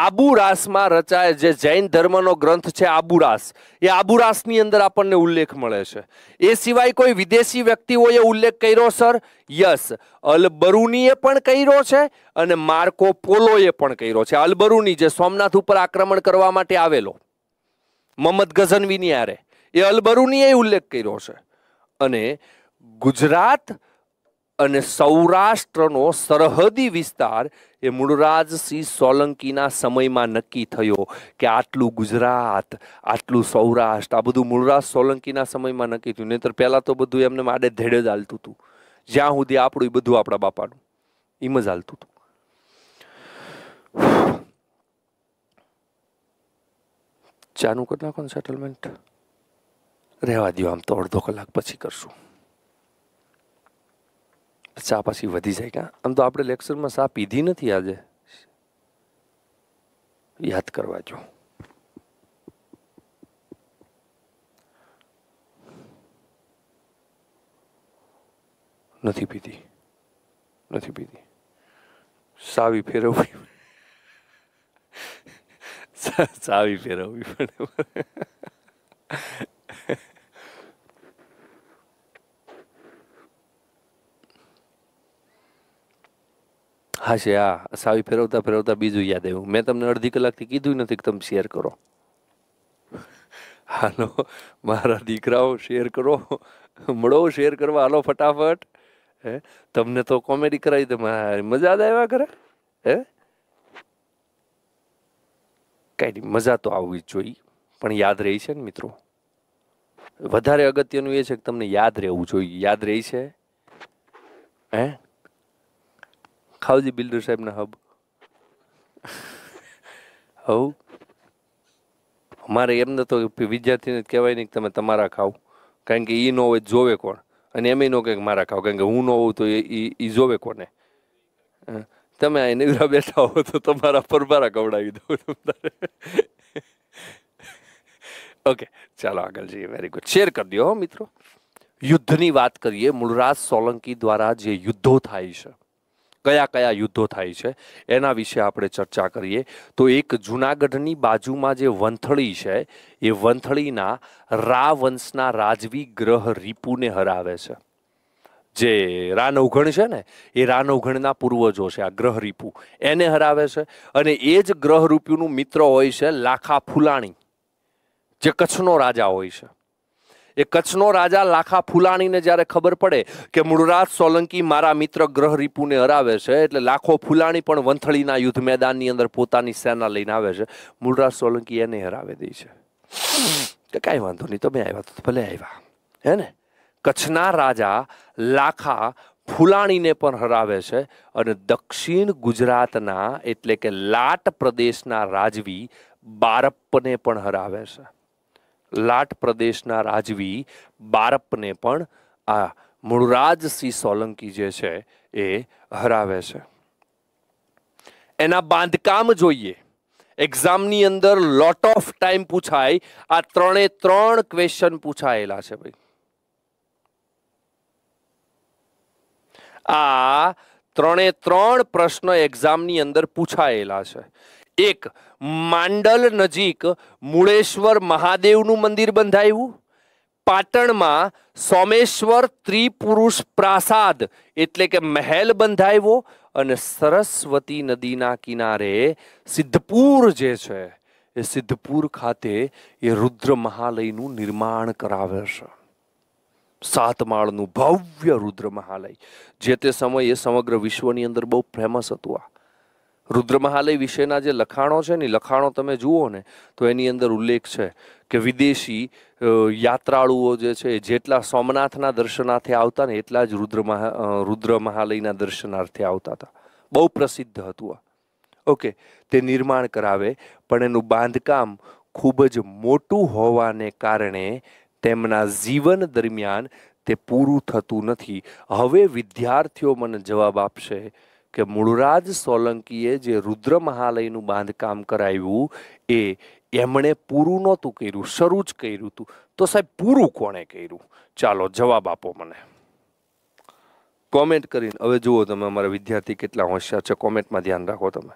આબુરાસમાં રચાય જે જૈન ધર્મનો ગ્રંથ છે આબુરાસ એ આબુરાસની અંદર આપણને ઉલ્લેખ મળે છે એ સિવાય કોઈ વિદેશી વ્યક્તિઓએ ઉલ્લેખ કર્યો સર યસ અલબરુનીએ પણ કર્યો છે અને માર્કો પોલોએ પણ કર્યો છે અલબરુની જે સોમનાથ ઉપર આક્રમણ કરવા માટે આવેલો મહમ્મદ ગઝનવીની આરે એ અલબરુનીએ ઉલ્લેખ કર્યો છે અને ગુજરાત અને સૌરાષ્ટ્રનો સરહદી વિસ્તાર એ મૂળરાજસિંહ સોલંકીના સમયમાં નક્કી થયો કે આટલું ગુજરાત આટલું સૌરાષ્ટ્ર આ બધું મૂળરાજ સોલંકીના સમયમાં નક્કી થયું નહીતર પહેલાં તો બધું એમને માડે ધેડે જ હાલતું હતું જ્યાં સુધી આપણું બધું આપણા બાપાનું એમ જ હાલતું હતું ચાનું કરી નાખો સેટલમેન્ટ રહેવા દો આમ તો અડધો કલાક પછી કરશું ચા પછી વધી જાય ક્યાં આમ તો આપણે લેક્ચરમાં ચા પીધી નથી આજે યાદ કરવા જો નથી પીધી નથી પીધી સાવી ફેરવવી સાવી ફેરવવી પડે હા છે હા સાવી ફેરવતા ફેરવતા બીજું યાદ આવ્યું મેં તમને અડધી કલાકથી કીધું નથી કે તમે શેર કરો હાલો મારા દીકરાઓ શેર કરો મળો શેર કરવા હાલો ફટાફટ હે તમને તો કોમેડી કરાવી તમારી મજા જ આવ્યા કરે હે કાંઈ નહીં મજા તો આવવી જ જોઈએ પણ યાદ રહી છે ને મિત્રો વધારે અગત્યનું એ છે કે તમને યાદ રહેવું જોઈએ યાદ રહી છે હે ખાવજી બિલ્ડર સાહેબના હબ હવ મારે એમ નતો વિદ્યાર્થીને કહેવાય નહીં કે તમે તમારા ખાવ કારણ કે એ ન હોય જોવે કોણ અને એમ ન કહે કે મારા ખાવ કારણ કે હું ન હોઉં તો એ એ જોવે કોને તમે અહીં નિદ્રા બેઠા હો તો તમારા પરબારા કવડાવી દઉં તમને ઓકે ચાલો આગળ જઈએ વેરી ગુડ શેર કરી દો મિત્રો યુદ્ધની વાત કરીએ મૂળરાજ સોલંકી દ્વારા જે યુદ્ધો થાય છે કયા કયા યુદ્ધો થાય છે એના વિશે આપણે ચર્ચા કરીએ તો એક જૂનાગઢની બાજુમાં જે વંથળી છે એ વંથળીના રા વંશના રાજવી ગ્રહ રીપુને હરાવે છે જે રાનવઘણ છે ને એ રાનવઘણના પૂર્વજો છે આ ગ્રહ રીપુ એને હરાવે છે અને એ જ ગ્રહ રીપુનું મિત્ર હોય છે લાખા ફુલાણી જે કચ્છનો રાજા હોય છે એ કચ્છનો રાજા લાખા ફુલાણીને જ્યારે ખબર પડે કે મૂળરાજ સોલંકી મારા મિત્ર ગ્રહ રીપુને હરાવે છે એટલે લાખો ફુલાણી પણ વંથળીના યુદ્ધ મેદાનની અંદર પોતાની સેના લઈને આવે છે મૂળરાજ સોલંકી એને હરાવે દે છે કે કાંઈ વાંધો નહીં તમે આવ્યા તો ભલે આવ્યા હે ને કચ્છના રાજા લાખા ફુલાણીને પણ હરાવે છે અને દક્ષિણ ગુજરાતના એટલે કે લાટ પ્રદેશના રાજવી બારપ્પને પણ હરાવે છે લાટ પ્રદેશના રાજવી બારપને પણ આ મૂળરાજસિંહ સોલંકી જે છે એ હરાવે છે એના બાંધકામ જોઈએ એક્ઝામની અંદર લોટ ઓફ ટાઈમ પૂછાય આ ત્રણે ત્રણ ક્વેશ્ચન પૂછાયેલા છે ભાઈ આ ત્રણે ત્રણ પ્રશ્ન એક્ઝામની અંદર પૂછાયેલા છે એક માંડલ નજીક મૂળેશ્વર મહાદેવનું મંદિર બંધાયું પાટણમાં સોમેશ્વર ત્રિપુરુષ પ્રાસાદ એટલે કે મહેલ બંધાવ્યો અને સરસ્વતી નદીના કિનારે સિદ્ધપુર જે છે એ સિદ્ધપુર ખાતે એ રુદ્ર મહાલયનું નિર્માણ કરાવે છે સાત માળનું ભવ્ય રુદ્ર મહાલય જે તે સમયે સમગ્ર વિશ્વની અંદર બહુ ફેમસ હતું આ રુદ્રમહાલય વિશેના જે લખાણો છે ને લખાણો તમે જુઓ ને તો એની અંદર ઉલ્લેખ છે કે વિદેશી યાત્રાળુઓ જે છે જેટલા સોમનાથના દર્શનાર્થે આવતા ને એટલા જ રુદ્રમહા રુદ્રમહાલયના દર્શનાર્થે આવતા હતા બહુ પ્રસિદ્ધ હતું આ ઓકે તે નિર્માણ કરાવે પણ એનું બાંધકામ ખૂબ જ મોટું હોવાને કારણે તેમના જીવન દરમિયાન તે પૂરું થતું નથી હવે વિદ્યાર્થીઓ મને જવાબ આપશે કે મૂળરાજ સોલંકીએ જે રુદ્ર મહાલયનું બાંધકામ કરાવ્યું એ એમણે પૂરું નહોતું કર્યું શરૂ જ કર્યું હતું તો સાહેબ પૂરું કોણે કર્યું ચાલો જવાબ આપો મને કોમેન્ટ કરીને હવે જુઓ તમે અમારા વિદ્યાર્થી કેટલા હોશિયાર છે કોમેન્ટમાં ધ્યાન રાખો તમે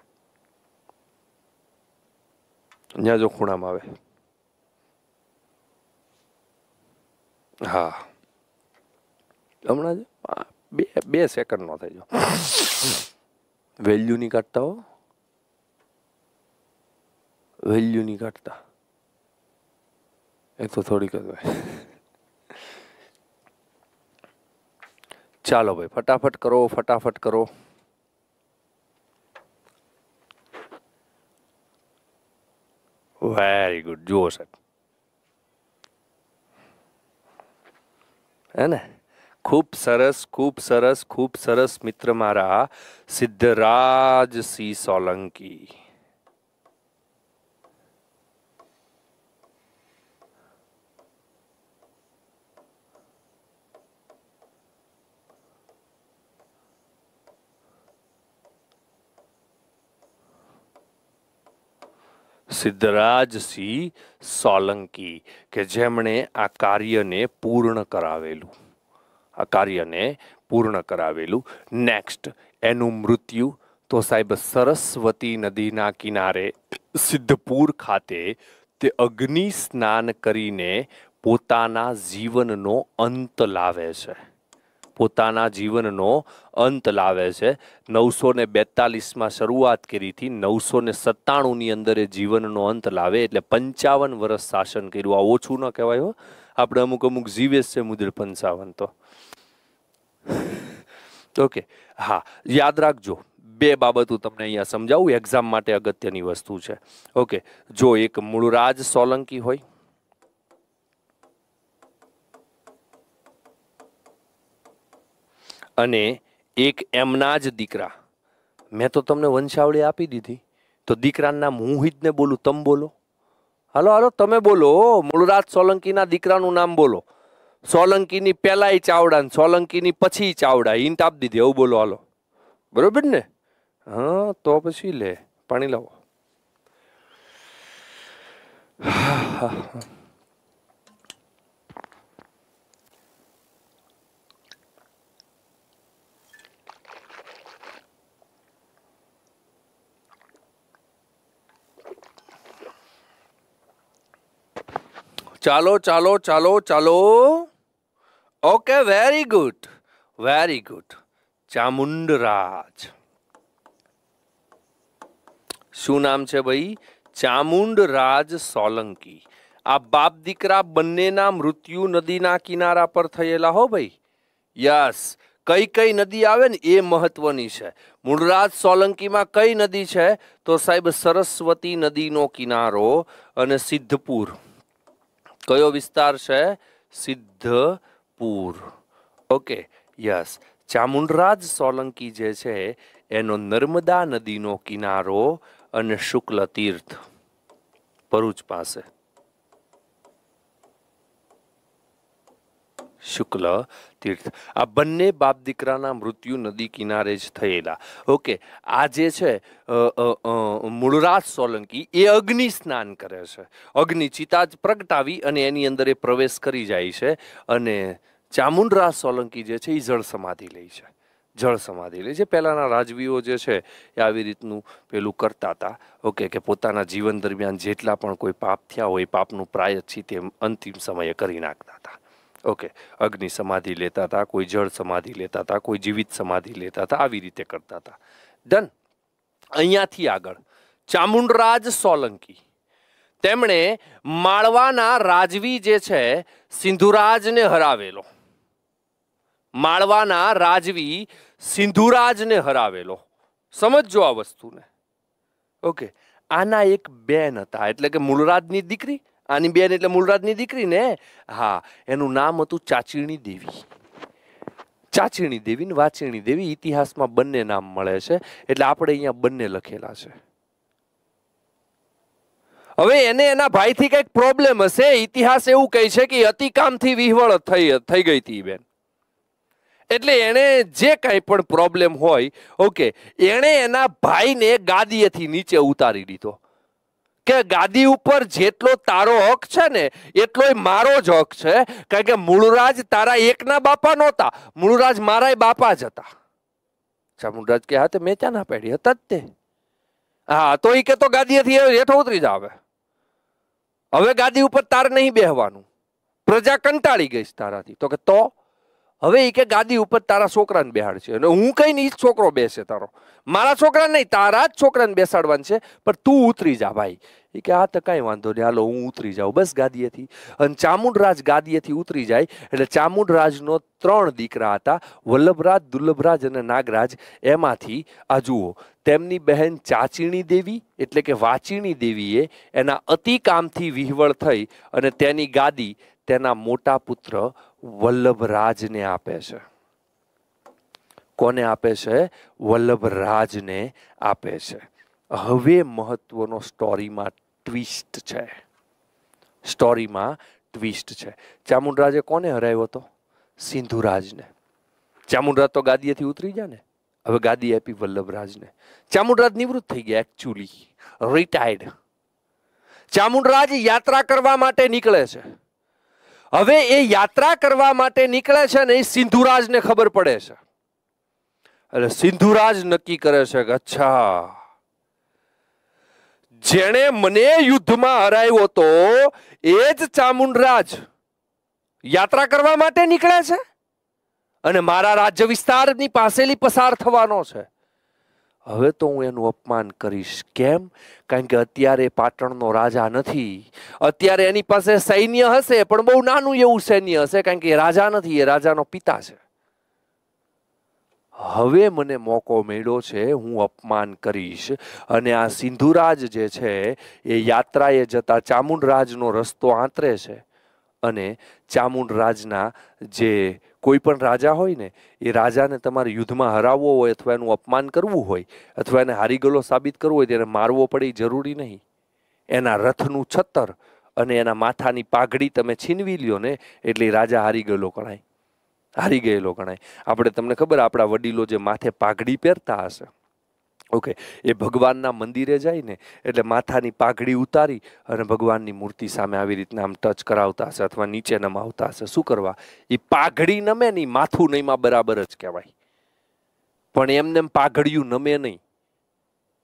ત્યાં જો ખૂણામાં આવે હા હમણાં જ 2 सेकंड નો થજો વેલ્યુ ની કરતાઓ વેલ્યુ ની કરતા એ તો થોડીક થાય ચાલો ભાઈ फटाफट કરો फटाफट કરો વેરી ગુડ જોશક આને ખૂબ સરસ ખૂબ સરસ ખૂબ સરસ મિત્ર મારા સિદ્ધરાજ સિંહ સોલંકી સિદ્ધરાજ સિંહ સોલંકી કે જેમણે આ કાર્યને પૂર્ણ કરાવેલું આ કાર્યને પૂર્ણ કરાવેલું નેક્સ્ટ એનું મૃત્યુ તો સાહેબ સરસ્વતી નદીના કિનારે સિદ્ધપુર ખાતે તે અગ્નિ સ્નાન કરીને પોતાના જીવનનો અંત લાવે છે પોતાના જીવનનો અંત લાવે છે નવસો ને બેતાલીસમાં શરૂઆત કરી હતી નવસો ને સત્તાણુંની અંદર એ જીવનનો અંત લાવે એટલે પંચાવન વર્ષ શાસન કર્યું આ ઓછું ન કહેવાય હો આપણે અમુક અમુક જીવે છે મુદ્ર પંચાવન તો ઓકે હા યાદ રાખજો બે બાબત હું તમને અહીંયા સમજાવું એક્ઝામ માટે અગત્યની વસ્તુ છે ઓકે જો એક મૂળરાજ સોલંકી હોય અને એક એમના જ દીકરા મેં તો તમને વંશાવળી આપી દીધી તો દીકરાનું નામ હું જ ને બોલું તમ બોલો હાલો હાલો તમે બોલો મૂળરાજ સોલંકીના દીકરાનું નામ બોલો સોલંકીની પહેલાંય ચાવડા ને સોલંકીની પછી ચાવડા ઇન્ટ આપી દીધી એવું બોલો હાલો બરોબર ને હા તો પછી લે પાણી લાવો ચાલો ચાલો ચાલો ચાલો okay very good very good Chamundraj શું નામ છે ભાઈ ચામુંડરાજ સોલંકી આ બાપ દીકરા બંનેના મૃત્યુ નદીના કિનારા પર થયેલા હો ભાઈ યસ કઈ કઈ નદી આવે ને એ મહત્વની છે મૂળરાજ સોલંકીમાં કઈ નદી છે તો સાહેબ સરસ્વતી નદીનો કિનારો અને સિદ્ધપુર કયો વિસ્તાર છે સિદ્ધ પૂર ઓકે યસ ચામુંડરાજ સોલંકી જે છે એનો નર્મદા નદીનો કિનારો અને શુક્લ તીર્થ ભરૂચ પાસે શુક્લ તીર્થ આ બંને બાપ દીકરાના મૃત્યુ નદી કિનારે જ થયેલા ઓકે આ જે છે મૂળરાજ સોલંકી એ અગ્નિ સ્નાન કરે છે અગ્નિ ચિતા જ પ્રગટાવી અને એની અંદર એ પ્રવેશ કરી જાય છે અને ચામુંડરા સોલંકી જે છે એ જળ સમાધિ લે છે જળ સમાધિ લે છે પહેલાંના રાજવીઓ જે છે એ આવી રીતનું પેલું કરતા હતા ઓકે કે પોતાના જીવન દરમિયાન જેટલા પણ કોઈ પાપ થયા હોય પાપનું પ્રાયશ્ચિત તે અંતિમ સમયે કરી નાખતા હતા ઓકે અગ્નિ સમાધિ લેતા હતા કોઈ જળ સમાધિ લેતા હતા કોઈ જીવિત સમાધિ લેતા હતા આવી રીતે કરતા હતા ડન અહીંયાથી આગળ ચામુંડરાજ સોલંકી તેમણે માળવાના રાજવી જે છે સિંધુરાજને હરાવેલો માળવાના રાજવી સિંધુરાજને હરાવેલો સમજો આ વસ્તુને ઓકે આના એક બેન હતા એટલે કે મૂળરાજની દીકરી આની બેન એટલે મૂળરાજની દીકરી ને હા એનું નામ હતું ચાચીણી દેવી ચાચીણી દેવી ને વાચીણી દેવી ઇતિહાસમાં બંને નામ મળે છે એટલે આપણે અહીંયા બંને લખેલા છે હવે એને એના ભાઈથી કંઈક પ્રોબ્લેમ હશે ઇતિહાસ એવું કહે છે કે અતિકામથી વિહવળ થઈ થઈ ગઈ હતી બેન એટલે એણે જે કાંઈ પણ પ્રોબ્લેમ હોય ઓકે એણે એના ભાઈને ગાદીએથી નીચે ઉતારી દીધો કે ગાદી ઉપર જેટલો તારો હક છે ને એટલોય મારો જ હક છે કારણ કે મૂળરાજ તારા એકના બાપા નહોતા મૂળરાજ મારાય બાપા જ હતા ચામુંડરાજ કે હા તે મેં ત્યાં ના પાડી હતા જ તે હા તો એ કે તો ગાદીએથી હેઠો ઉતરી આવે હવે ગાદી ઉપર તાર નહીં બેહવાનું પ્રજા કંટાળી ગઈ તારાથી તો કે તો હવે એ કે ગાદી ઉપર તારા છોકરાને બેહાડશે અને હું કઈ નહીં છોકરો બેસે તારો મારા છોકરાને નહીં તારા જ છોકરાને બેસાડવાનું છે પણ તું ઉતરી જા ભાઈ એ કે આ તો કાંઈ વાંધો નહીં હાલો હું ઉતરી જાઉં બસ ગાદીએથી અને ચામુંડરાજ ગાદીએથી ઉતરી જાય એટલે ચામુંડરાજનો ત્રણ દીકરા હતા વલ્લભરાજ દુર્લભરાજ અને નાગરાજ એમાંથી આ જુઓ તેમની બહેન ચાચીણી દેવી એટલે કે વાચીણી દેવીએ એના અતિકામથી વિહવળ થઈ અને તેની ગાદી તેના મોટા પુત્ર વલ્લભરાજને આપે છે કોને આપે છે વલ્લભરાજને આપે છે હવે મહત્વનો સ્ટોરીમાં ટ્વિસ્ટ છે સ્ટોરીમાં ટ્વિસ્ટ છે ચામુંડરાજે કોને હરાવ્યો હતો સિંધુરાજને ચામુંડરાજ તો ગાદીએથી ઉતરી ગયા ને હવે ગાદી આપી વલ્લભરાજને ચામુંડરાજ નિવૃત્ત થઈ ગયા એકચ્યુઅલી રિટાયર્ડ ચામુંડરાજ યાત્રા કરવા માટે નીકળે છે હવે એ યાત્રા કરવા માટે નીકળે છે ને એ સિંધુરાજને ખબર પડે છે એટલે સિંધુરાજ નક્કી કરે છે કે અચ્છા જેણે મને યુદ્ધમાં હરાવ્યો તો એ જ ચામુંડરાજ યાત્રા કરવા માટે નીકળે છે અને મારા રાજ્ય વિસ્તારની પાસેલી પસાર થવાનો છે હવે તો હું એનું અપમાન કરીશ કેમ કારણ કે અત્યારે પાટણનો રાજા નથી અત્યારે એની પાસે સૈન્ય હશે પણ બહુ નાનું એવું સૈન્ય હશે કારણ કે એ રાજા નથી એ રાજાનો પિતા છે હવે મને મોકો મળ્યો છે હું અપમાન કરીશ અને આ સિંધુરાજ જે છે એ યાત્રાએ જતા ચામુંડરાજનો રસ્તો આંતરે છે અને ચામુંડરાજના જે કોઈ પણ રાજા હોય ને એ રાજાને તમારે યુદ્ધમાં હરાવવો હોય અથવા એનું અપમાન કરવું હોય અથવા એને હારીગલો સાબિત કરવો હોય તેને મારવો પડે જરૂરી નહીં એના રથનું છત્તર અને એના માથાની પાઘડી તમે છીનવી લ્યો ને એટલે રાજા હારીગલો ગયો ગણાય હારી ગયેલો ગણાય આપણે તમને ખબર આપણા વડીલો જે માથે પાઘડી પહેરતા હશે ઓકે એ ભગવાનના મંદિરે જાય ને એટલે માથાની પાઘડી ઉતારી અને ભગવાનની મૂર્તિ સામે આવી રીતના આમ ટચ કરાવતા હશે અથવા નીચે નમાવતા હશે શું કરવા એ પાઘડી નમે નહીં માથું નહીંમાં બરાબર જ કહેવાય પણ એમને એમ પાઘડિયું નમે નહીં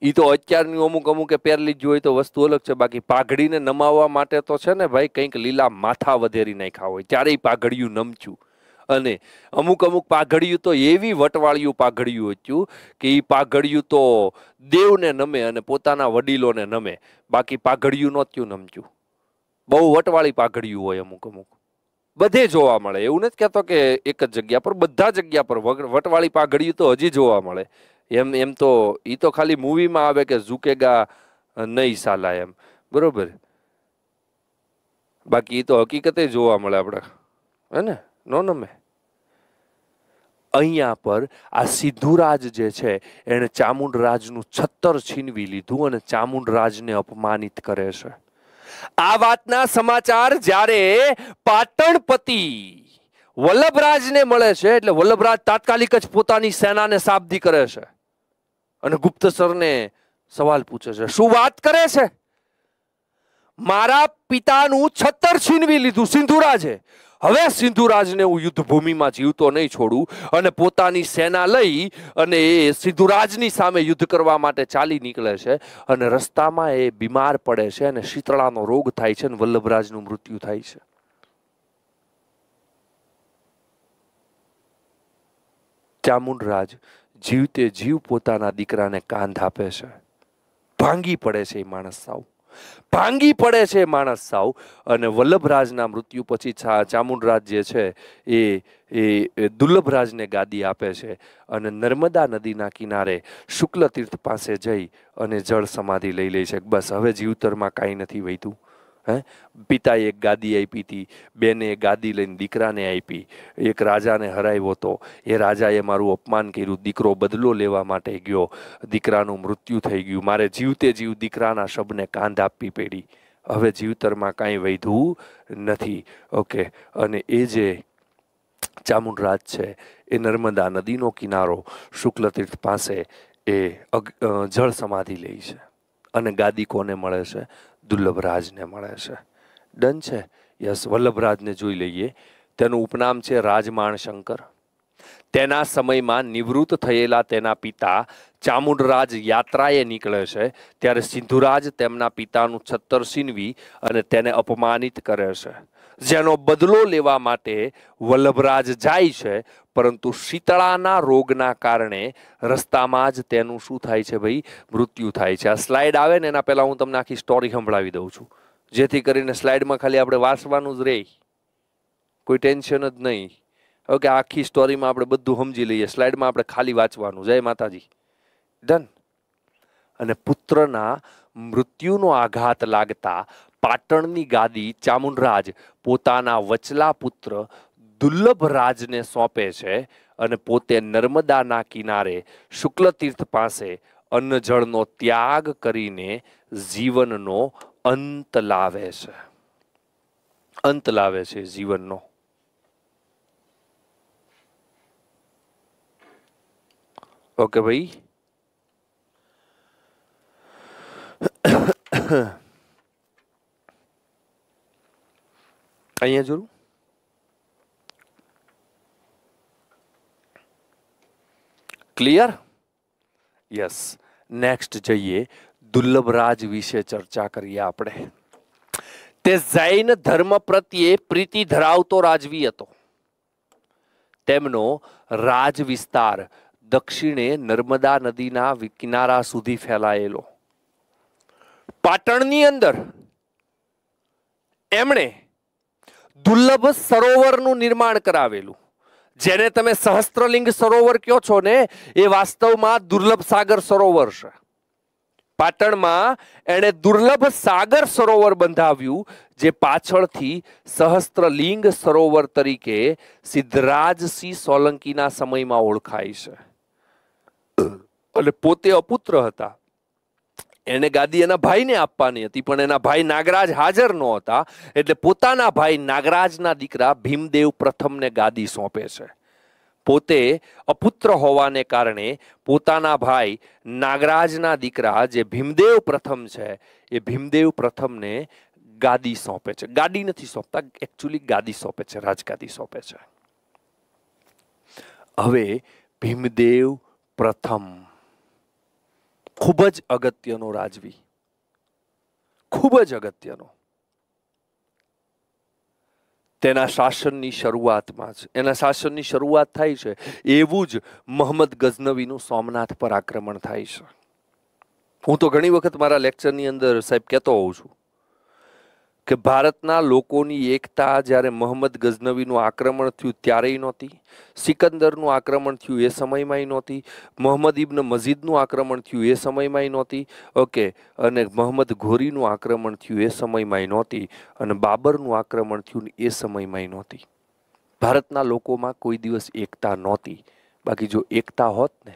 એ તો અત્યારની અમુક અમુક પહેરલી જ હોય તો વસ્તુ અલગ છે બાકી પાઘડીને નમાવવા માટે તો છે ને ભાઈ કંઈક લીલા માથા વધેરી નાખ્યા હોય ત્યારે પાઘડિયું નમચું અને અમુક અમુક પાઘડિયું તો એવી વટવાળિયું પાઘડિયું હતું કે એ પાઘડિયું તો દેવને નમે અને પોતાના વડીલોને નમે બાકી પાઘડિયું નહોતું નમતું બહુ વટવાળી પાઘડિયું હોય અમુક અમુક બધે જોવા મળે એવું નથી કહેતો કે એક જ જગ્યા પર બધા જગ્યા પર વટવાળી પાઘડિયું તો હજી જોવા મળે એમ એમ તો એ તો ખાલી મૂવીમાં આવે કે ઝુકેગા નહીં સાલા એમ બરોબર બાકી એ તો હકીકતે જોવા મળે આપણે હે ને નો નમે અહીંયા પર આ સિદ્ધુરાજ જે છે એણે ચામુંડરાજનું છત્તર છીનવી લીધું અને ચામુંડરાજને અપમાનિત કરે છે આ વાતના સમાચાર જ્યારે પાટણપતિ વલ્લભરાજને મળે છે એટલે વલ્લભરાજ તાત્કાલિક જ પોતાની સેનાને સાબદી કરે છે અને ગુપ્તસરને સવાલ પૂછે છે શું વાત કરે છે મારા પિતાનું છત્તર છીનવી લીધું સિંધુરાજે હવે સિંધુરાજને હું યુદ્ધભૂમિમાં જીવતો નહીં છોડું અને પોતાની સેના લઈ અને એ સિંધુરાજની સામે યુદ્ધ કરવા માટે ચાલી નીકળે છે અને રસ્તામાં એ બીમાર પડે છે અને શીતળાનો રોગ થાય છે અને વલ્લભરાજનું મૃત્યુ થાય છે ચામુંડરાજ જીવતે જીવ પોતાના દીકરાને કાંધ આપે છે ભાંગી પડે છે એ માણસ સાવ ભાંગી પડે છે માણસ સાવ અને વલ્લભરાજના મૃત્યુ પછી ચામુંડરાજ જે છે એ એ દુર્લભરાજને ગાદી આપે છે અને નર્મદા નદીના કિનારે શુક્લ તીર્થ પાસે જઈ અને જળ સમાધિ લઈ લે છે બસ હવે જીવતરમાં કાંઈ નથી વહેતું હે પિતાએ એક ગાદી આપી હતી બેને એ ગાદી લઈને દીકરાને આપી એક રાજાને હરાવ્યો હતો એ રાજાએ મારું અપમાન કર્યું દીકરો બદલો લેવા માટે ગયો દીકરાનું મૃત્યુ થઈ ગયું મારે જીવતે જીવ દીકરાના શબને કાંધ આપવી પડી હવે જીવતરમાં કાંઈ વૈધું નથી ઓકે અને એ જે ચામુંડરાજ છે એ નર્મદા નદીનો કિનારો શુક્લતીર્થ પાસે એ જળ સમાધિ લે છે અને ગાદી કોને મળે છે દુર્લભરાજને મળે છે ડન છે યસ વલ્લભરાજને જોઈ લઈએ તેનું ઉપનામ છે રાજમાણશંકર તેના સમયમાં નિવૃત્ત થયેલા તેના પિતા ચામુંડરાજ યાત્રાએ નીકળે છે ત્યારે સિંધુરાજ તેમના પિતાનું છત્તર છીનવી અને તેને અપમાનિત કરે છે જેનો બદલો લેવા માટે વલ્લભરાજ જાય છે પરંતુ શીતળાના રોગના કારણે રસ્તામાં જ તેનું શું થાય છે ભાઈ મૃત્યુ થાય છે આ સ્લાઇડ આવે ને એના પહેલાં હું તમને આખી સ્ટોરી સંભળાવી દઉં છું જેથી કરીને સ્લાઇડમાં ખાલી આપણે વાંચવાનું જ રહે કોઈ ટેન્શન જ નહીં ઓકે આખી સ્ટોરીમાં આપણે બધું સમજી લઈએ સ્લાઇડમાં આપણે ખાલી વાંચવાનું જય માતાજી ડન અને પુત્રના મૃત્યુનો આઘાત લાગતા પાટણની ગાદી ચામુંડરાજ પોતાના વચલા પુત્ર દુર્લભ રાજને સોંપે છે અને પોતે નર્મદાના કિનારે શુક્લ તીર્થ પાસે અન્નજળનો ત્યાગ કરીને જીવનનો અંત લાવે છે અંત લાવે છે જીવનનો ઓકે ભાઈ અહીંયા જોયું ક્લિયર યસ નેક્સ્ટ જઈએ દુર્લભરાજ વિશે ચર્ચા કરીએ આપણે તે જૈન ધર્મ પ્રત્યે પ્રીતિ ધરાવતો રાજવી હતો તેમનો રાજ વિસ્તાર દક્ષિણે નર્મદા નદીના કિનારા સુધી ફેલાયેલો પાટણની અંદર એમણે દુર્લભ સરોવરનું નિર્માણ કરાવેલું જેને તમે સહસ્ત્રલિંગ સરોવર કહો છો ને એ વાસ્તવમાં દુર્લભ સાગર સરોવર છે પાટણમાં એણે દુર્લભ સાગર સરોવર બંધાવ્યું જે પાછળથી સહસ્ત્રલિંગ સરોવર તરીકે સિદ્ધરાજસિંહ સોલંકીના સમયમાં ઓળખાય છે એટલે પોતે અપુત્ર હતા એને ગાદી એના ભાઈને આપવાની હતી પણ એના ભાઈ નાગરાજ હાજર ન હતા એટલે પોતાના ભાઈ નાગરાજના દીકરા ભીમદેવ પ્રથમને ગાદી સોંપે છે પોતે અપુત્ર હોવાને કારણે પોતાના ભાઈ નાગરાજના દીકરા જે ભીમદેવ પ્રથમ છે એ ભીમદેવ પ્રથમને ગાદી સોંપે છે ગાદી નથી સોંપતા એકચ્યુઅલી ગાદી સોંપે છે રાજગાદી સોંપે છે હવે ભીમદેવ પ્રથમ ખૂબ જ અગત્યનો રાજવી ખૂબ જ અગત્યનો તેના શાસનની શરૂઆતમાં જ એના શાસનની શરૂઆત થાય છે એવું જ મોહમ્મદ ગઝનવીનું સોમનાથ પર આક્રમણ થાય છે હું તો ઘણી વખત મારા લેક્ચરની અંદર સાહેબ કહેતો હોઉં છું કે ભારતના લોકોની એકતા જ્યારે મોહમ્મદ ગઝનવીનું આક્રમણ થયું ત્યારેય નહોતી સિકંદરનું આક્રમણ થયું એ સમયમાંય નહોતી મોહમ્મદ ઇબ્ન મજીદનું આક્રમણ થયું એ સમયમાંય નહોતી ઓકે અને મોહમ્મદ ઘોરીનું આક્રમણ થયું એ સમયમાંય નહોતી અને બાબરનું આક્રમણ થયું એ સમયમાંય નહોતી ભારતના લોકોમાં કોઈ દિવસ એકતા નહોતી બાકી જો એકતા હોત ને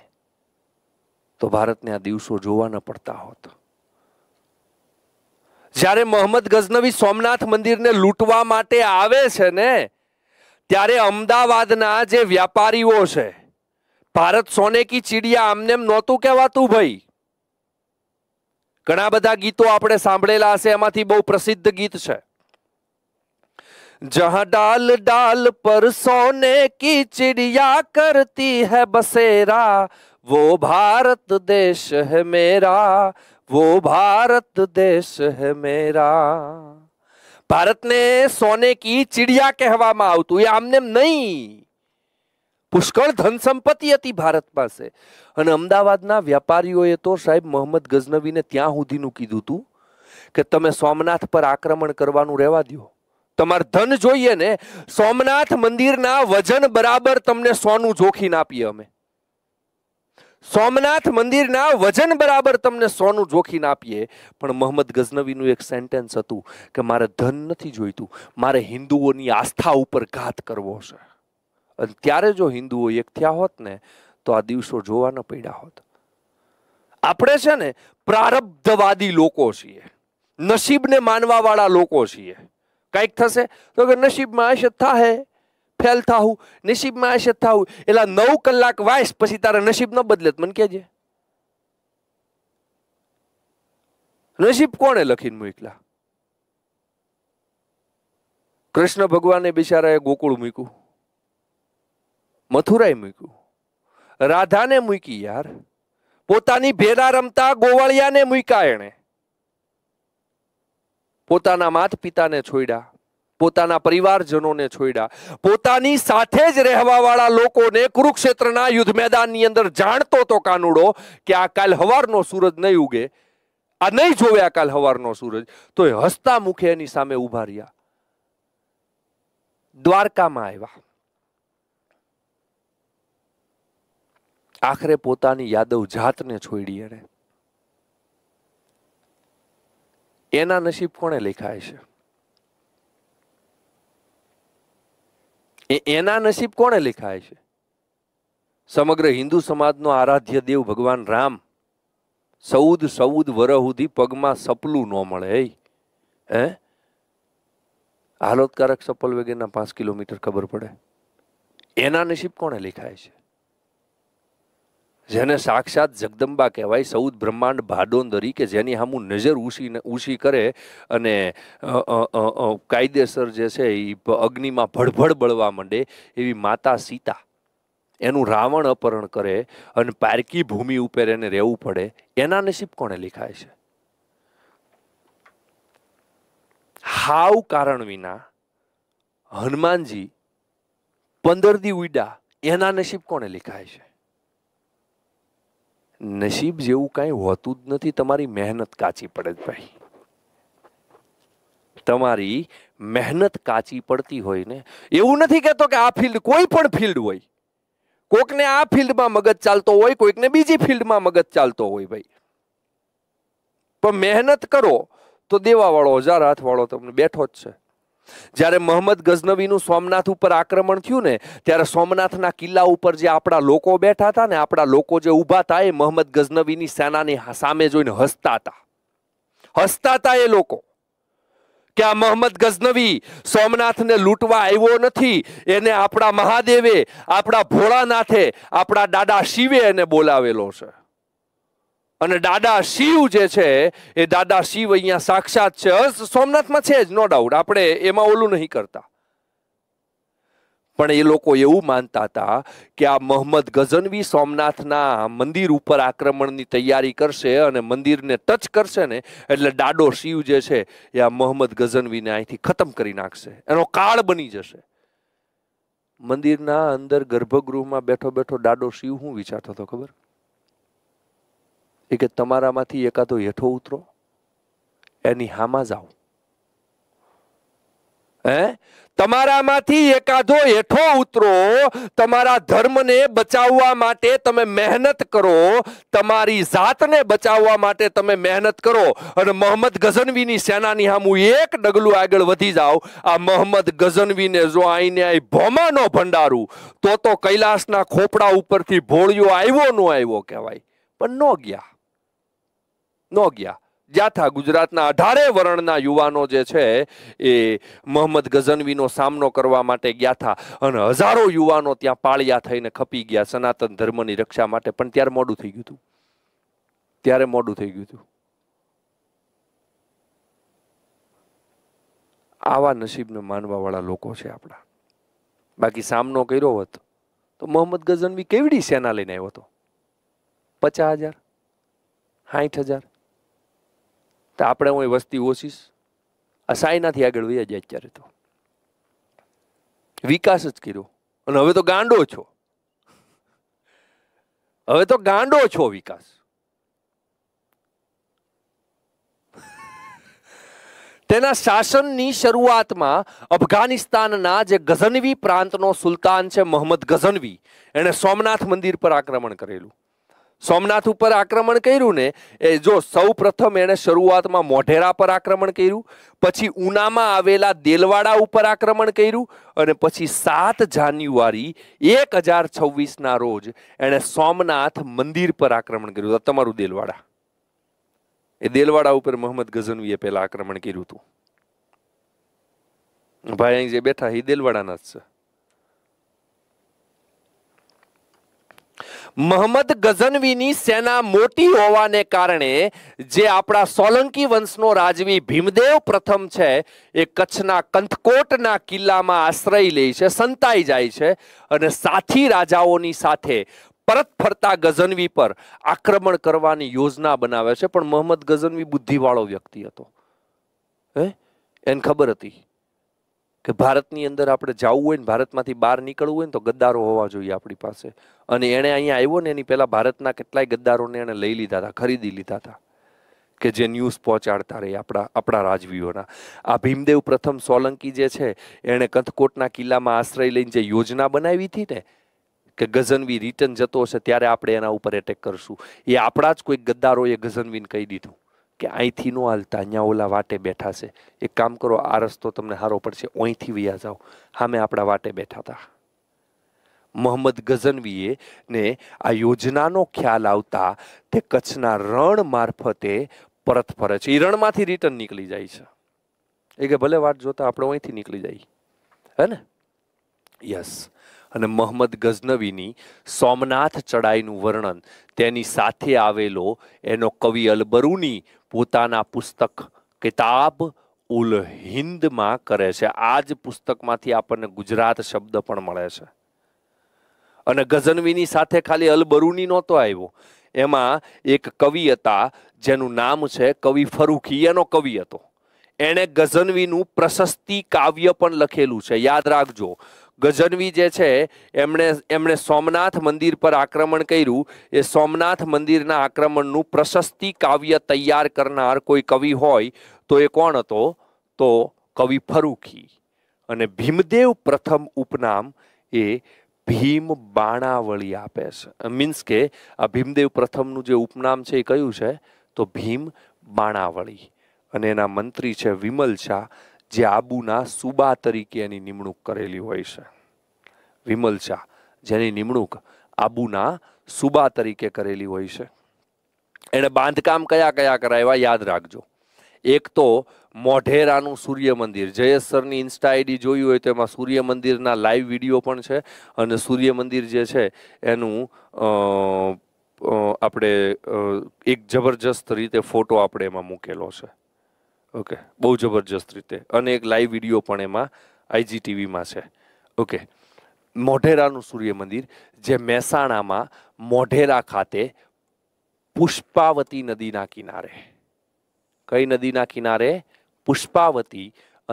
તો ભારતને આ દિવસો જોવા ન પડતા હોત જ્યારે મોહમ્મદ ગઝનવી સોમનાથ મંદિરને લૂંટવા માટે આવે છે ને ત્યારે અમદાવાદના જે વ્યાપારીઓ છે ભારત સોને કી ચીડિયા આમનેમ નહોતું કહેવાતું ભાઈ ઘણા બધા ગીતો આપણે સાંભળેલા હશે એમાંથી બહુ પ્રસિદ્ધ ગીત છે જહાં ડાલ ડાલ પર સોને કી ચિડિયા કરતી હે બસેરા વો ભારત દેશ હૈ મેરા वो भारत देश है मेरा ભારતને સોને કી ચિડિયા કહેવામાં આવતું એ આમને નહીં પુષ્કળ ધન સંપત્તિ હતી ભારત પાસે અને અમદાવાદના વ્યાપારીઓએ તો સાહેબ મોહમ્મદ ગઝનવીને ત્યાં સુધીનું કીધું હતું કે તમે સોમનાથ પર આક્રમણ કરવાનું રહેવા દો તમારે ધન જોઈએ ને સોમનાથ મંદિરના વજન બરાબર તમને સોનું જોખીને આપીએ અમે સોમનાથ મંદિરના વજન બરાબર તમને સોનું જોખીને આપીએ પણ મોહમ્મદ ગઝનવીનું એક સેન્ટેન્સ હતું કે મારે ધન નથી જોઈતું મારે હિન્દુઓની આસ્થા ઉપર ઘાત કરવો છે અને ત્યારે જો હિન્દુઓ એક થયા હોત ને તો આ દિવસો જોવા ન પડ્યા હોત આપણે છે ને પ્રારબ્ધવાદી લોકો છીએ નસીબને માનવાવાળા લોકો છીએ કંઈક થશે તો કે નસીબમાં હશે થાય ફેલ થાવું નસીબમાં આશે થાવું એટલે નવ કલાક વાયસ પછી તારા નસીબ ન બદલે મને કહેજે નસીબ કોણે લખીને મૂકલા કૃષ્ણ ભગવાને બિચારાએ ગોકુળ મૂક્યું મથુરાએ મૂક્યું રાધાને મૂકી યાર પોતાની ભેરા રમતા ગોવાળિયાને મૂક્યા એણે પોતાના માત પિતાને છોડ્યા પોતાના પરિવારજનોને છોડ્યા પોતાની સાથે જ રહેવાવાળા લોકોને કુરુક્ષેત્રના યુદ્ધ મેદાનની અંદર જાણતો હતો કાનુડો કે આ કાલ હવારનો સૂરજ નહીં ઉગે આ નહીં જોવે આ કાલ હવારનો સૂરજ તો એ હસતા મુખે એની સામે ઉભા રહ્યા દ્વારકામાં આવ્યા આખરે પોતાની યાદવ જાતને છોડી એને એના નસીબ કોણે લેખાય છે એના નસીબ કોણે લખાય છે સમગ્ર હિન્દુ સમાજનો આરાધ્ય દેવ ભગવાન રામ સૌદ સૌદ વરહુધી પગમાં સપલું ન મળે હે હાલોતકારક સપલ વેગેના પાંચ કિલોમીટર ખબર પડે એના નસીબ કોણે લખાય છે જેને સાક્ષાત જગદંબા કહેવાય સૌદ બ્રહ્માંડ ભાડોંદરી કે જેની હામું નજર ઊંચી ઊંચી કરે અને કાયદેસર જે છે એ અગ્નિમાં ભડભડ બળવા માંડે એવી માતા સીતા એનું રાવણ અપહરણ કરે અને પારકી ભૂમિ ઉપર એને રહેવું પડે એના નસીબ કોણે લિખાય છે હાવ કારણ વિના હનુમાનજી પંદર દી ઉડા એના નસીબ કોણે લખાય છે નસીબ જેવું કાંઈ હોતું જ નથી તમારી મહેનત કાચી પડે જ ભાઈ તમારી મહેનત કાચી પડતી હોય ને એવું નથી કહેતો કે આ ફિલ્ડ કોઈ પણ ફિલ્ડ હોય કોકને આ ફિલ્ડમાં મગજ ચાલતો હોય કોઈકને બીજી ફિલ્ડમાં મગજ ચાલતો હોય ભાઈ પણ મહેનત કરો તો દેવાવાળો હજાર હાથવાળો તમને બેઠો જ છે જ્યારે મોહમ્મદ ગઝનવીનું સોમનાથ ઉપર આક્રમણ થયું ને ત્યારે સોમનાથના કિલ્લા ઉપર જે આપણા લોકો બેઠા હતા ને આપણા લોકો જે ઊભા હતા એ મોહમ્મદ ગઝનવીની સેનાની સામે જોઈને હસતા હતા હસતા હતા એ લોકો કે આ મોહમ્મદ ગઝનવી સોમનાથને લૂંટવા આવ્યો નથી એને આપણા મહાદેવે આપણા ભોળાનાથે આપણા દાદા શિવે એને બોલાવેલો છે અને દાદા શિવ જે છે એ દાદા શિવ અહીંયા સાક્ષાત છે સોમનાથમાં છે જ નો ડાઉટ આપણે એમાં ઓલું નહીં કરતા પણ એ લોકો એવું માનતા હતા કે આ મોહમ્મદ ગઝનવી સોમનાથના મંદિર ઉપર આક્રમણની તૈયારી કરશે અને મંદિરને ટચ કરશે ને એટલે દાડો શિવ જે છે એ આ મોહમ્મદ ગઝનવીને અહીંથી ખતમ કરી નાખશે એનો કાળ બની જશે મંદિરના અંદર ગર્ભગૃહમાં બેઠો બેઠો દાડો શિવ હું વિચારતો હતો ખબર એ કે તમારામાંથી એકાદો હેઠો ઉતરો એની હામાં જાઓ હે તમારામાંથી એકાદો હેઠો ઉતરો તમારા ધર્મને બચાવવા માટે તમે મહેનત કરો તમારી જાતને બચાવવા માટે તમે મહેનત કરો અને મોહમ્મદ ગઝનવીની સેનાની સામું એક ડગલું આગળ વધી જાઓ આ મોહમ્મદ ગઝનવીને જો આઈને આ ભોમાનો ભંડારું તો તો કૈલાસના ખોપડા ઉપરથી ભોળિયો આવ્યો નો આવ્યો કહેવાય પણ ન ગયા ન ગયા જાથા ગુજરાતના અઢારે વર્ણના યુવાનો જે છે એ મોહમ્મદ ગઝનવીનો સામનો કરવા માટે ગયા હતા અને હજારો યુવાનો ત્યાં પાળિયા થઈને ખપી ગયા સનાતન ધર્મની રક્ષા માટે પણ ત્યારે મોડું થઈ ગયું હતું ત્યારે મોડું થઈ ગયું હતું આવા નસીબને માનવાવાળા લોકો છે આપણા બાકી સામનો કર્યો હોત તો મોહમ્મદ ગઝનવી કેવડી સેના લઈને આવ્યો હતો પચાસ હજાર સાઠ હજાર તો આપણે હું વસ્તી ઓછીશ આ સાયનાથી આગળ વહી જાય અત્યારે તો વિકાસ જ કર્યો અને હવે તો ગાંડો છો હવે તો ગાંડો છો વિકાસ તેના શાસનની શરૂઆતમાં અફઘાનિસ્તાનના જે ગઝનવી પ્રાંતનો સુલતાન છે મોહમ્મદ ગઝનવી એણે સોમનાથ મંદિર પર આક્રમણ કરેલું સોમનાથ ઉપર આક્રમણ કર્યું ને એ જો સૌ પ્રથમ એણે શરૂઆતમાં મોઢેરા પર આક્રમણ કર્યું પછી ઉનામાં આવેલા દેલવાડા ઉપર આક્રમણ કર્યું અને પછી સાત જાન્યુઆરી એક હજાર છવ્વીસના રોજ એણે સોમનાથ મંદિર પર આક્રમણ કર્યું તમારું દેલવાડા એ દેલવાડા ઉપર મોહમ્મદ ગઝનવીએ પહેલાં આક્રમણ કર્યું હતું ભાઈ અહીં જે બેઠા એ દેલવાડાના જ છે મોહમ્મદ ગઝનવીની સેના મોટી હોવાને કારણે જે આપણા સોલંકી વંશનો રાજવી ભીમદેવ પ્રથમ છે એ કચ્છના કંથકોટના કિલ્લામાં આશ્રય લે છે સંતાઈ જાય છે અને સાથી રાજાઓની સાથે પરત ફરતા ગઝનવી પર આક્રમણ કરવાની યોજના બનાવે છે પણ મોહમ્મદ ગઝનવી બુદ્ધિવાળો વ્યક્તિ હતો હે એને ખબર હતી કે ભારતની અંદર આપણે જવું હોય ને ભારતમાંથી બહાર નીકળવું હોય ને તો ગદ્દારો હોવા જોઈએ આપણી પાસે અને એણે અહીંયા આવ્યો ને એની પહેલાં ભારતના કેટલાય ગદ્દારોને એણે લઈ લીધા હતા ખરીદી લીધા હતા કે જે ન્યૂઝ પહોંચાડતા રહે આપણા આપણા રાજવીઓના આ ભીમદેવ પ્રથમ સોલંકી જે છે એણે કંથકોટના કિલ્લામાં આશ્રય લઈને જે યોજના બનાવી હતી ને કે ગઝનવી રિટર્ન જતો હશે ત્યારે આપણે એના ઉપર એટેક કરશું એ આપણા જ કોઈ ગદ્દારોએ ગઝનવીને કહી દીધું કે અહીંથી ન હાલતા અહીંયા ઓલા વાટે બેઠા છે એક કામ કરો આ રસ્તો તમને સારો પડશે અહીંથી વ્યા જાઓ સામે આપણા વાટે બેઠા હતા મોહમ્મદ ગઝનવીએ ને આ યોજનાનો ખ્યાલ આવતા તે કચ્છના રણ મારફતે પરત ફરે છે એ રણમાંથી રિટર્ન નીકળી જાય છે એ કે ભલે વાટ જોતા આપણે અહીંથી નીકળી જાય હે ને યસ અને મોહમ્મદ ગઝનવીની સોમનાથ ચડાઈનું વર્ણન તેની સાથે આવેલો એનો કવિ અલબરૂની પોતાના પુસ્તક કિતાબ ઉલ હિન્દમાં કરે છે આ જ પુસ્તકમાંથી આપણને ગુજરાત શબ્દ પણ મળે છે અને ગઝનવીની સાથે ખાલી અલબરૂની નહોતો આવ્યો એમાં એક કવિ હતા જેનું નામ છે કવિ ફરૂખી એનો કવિ હતો એણે ગઝનવીનું પ્રશસ્તિ કાવ્ય પણ લખેલું છે યાદ રાખજો ગજનવી જે છે એમણે એમણે સોમનાથ મંદિર પર આક્રમણ કર્યું એ સોમનાથ મંદિરના આક્રમણનું પ્રશસ્તિ કાવ્ય તૈયાર કરનાર કોઈ કવિ હોય તો એ કોણ હતો તો કવિ ફરૂખી અને ભીમદેવ પ્રથમ ઉપનામ એ ભીમ બાણાવળી આપે છે મીન્સ કે આ ભીમદેવ પ્રથમનું જે ઉપનામ છે એ કયું છે તો ભીમ બાણાવળી અને એના મંત્રી છે વિમલ શાહ જે આબુના સુબા તરીકે એની નિમણૂક કરેલી હોય છે વિમલ શાહ જેની નિમણૂક આબુના સુબા તરીકે કરેલી હોય છે એણે બાંધકામ કયા કયા કરાવ્યા યાદ રાખજો એક તો મોઢેરાનું સૂર્ય મંદિર જયેશ ઇન્સ્ટા આઈડી જોયું હોય તો એમાં સૂર્ય મંદિરના લાઈવ વિડીયો પણ છે અને સૂર્ય મંદિર જે છે એનું આપણે એક જબરજસ્ત રીતે ફોટો આપણે એમાં મૂકેલો છે ઓકે બહુ જબરજસ્ત રીતે અને એક લાઈવ વિડીયો પણ એમાં આઈજી ટીવીમાં છે ઓકે મોઢેરાનું સૂર્ય મંદિર જે મહેસાણામાં મોઢેરા ખાતે પુષ્પાવતી નદીના કિનારે કઈ નદીના કિનારે પુષ્પાવતી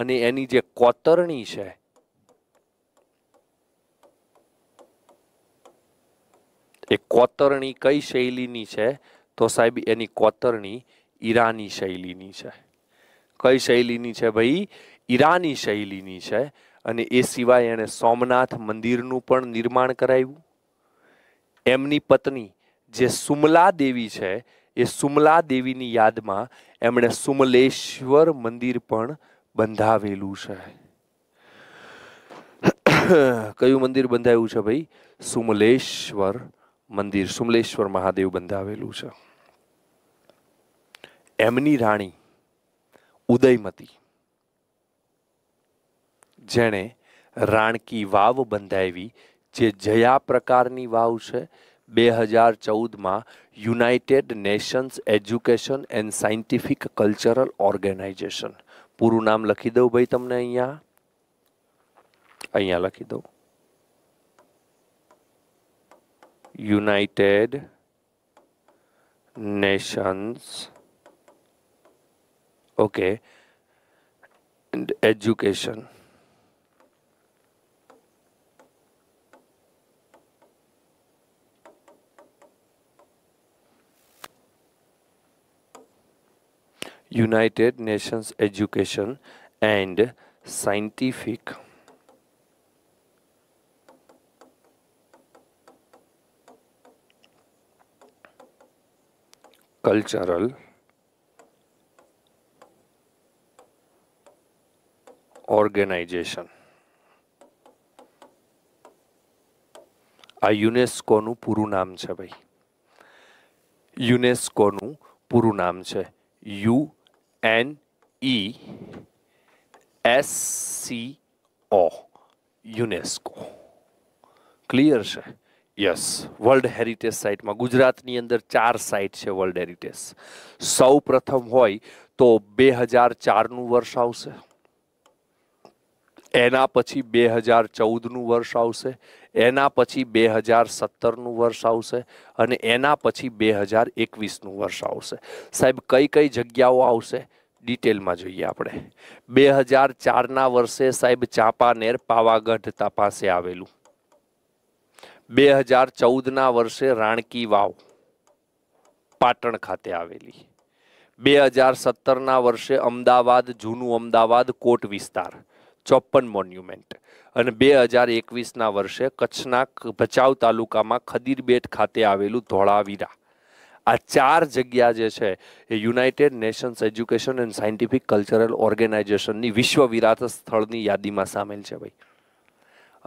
અને એની જે કોતરણી છે એ કોતરણી કઈ શૈલીની છે તો સાહેબ એની કોતરણી ઈરાની શૈલીની છે કઈ શૈલીની છે ભાઈ ઈરાની શૈલીની છે અને એ સિવાય એણે સોમનાથ મંદિરનું પણ નિર્માણ કરાવ્યું એમની પત્ની જે સુમલા દેવી છે એ સુમલા દેવીની યાદમાં એમણે સુમલેશ્વર મંદિર પણ બંધાવેલું છે કયું મંદિર બંધાયું છે ભાઈ સુમલેશ્વર મંદિર સુમલેશ્વર મહાદેવ બંધાવેલું છે એમની રાણી ઉદયમતી જેણે રાણકી વાવ બંધાવી જે જયા પ્રકારની વાવ છે બે હજાર ચૌદમાં United Nations education and scientific cultural organisation પૂરું નામ લખી દઉં ભાઈ તમને અહીંયા અહીંયા લખી દઉં United Nations okay and education United Nations Education and Scientific Cultural organization आई यूनेस्को નું পুরো નામ છે ભાઈ યુનેસ્કો નું পুরো નામ છે U N E S C O UNESCO clear છે યસ वर्ल्ड हेरिटेज साइट માં ગુજરાત ની અંદર 4 સાઈટ છે वर्ल्ड हेरिटेज સૌ પ્રથમ હોય તો 2004 નું વર્ષ આવશે એના પછી બે હજાર ચૌદનું વર્ષ આવશે એના પછી બે હજાર સત્તરનું વર્ષ આવશે અને એના પછી બે હજાર એકવીસનું વર્ષ આવશે સાહેબ કઈ કઈ જગ્યાઓ આવશે ડિટેલમાં જોઈએ આપણે બે હજાર ચારના વર્ષે સાહેબ ચાંપાનેર પાવાગઢ તપાસે આવેલું બે હજાર ચૌદના વર્ષે રાણકી વાવ પાટણ ખાતે આવેલી બે હજાર સત્તરના વર્ષે અમદાવાદ જૂનું અમદાવાદ કોટ વિસ્તાર ચોપન મોન્યુમેન્ટ અને બે હજાર એકવીસના વર્ષે કચ્છના ભચાઉ તાલુકામાં ખદીરબેટ ખાતે આવેલું ધોળાવીરા આ ચાર જગ્યા જે છે એ United Nations education and scientific cultural ઓર્ગેનાઇઝેશનની વિશ્વ વિરાત સ્થળની યાદીમાં સામેલ છે ભાઈ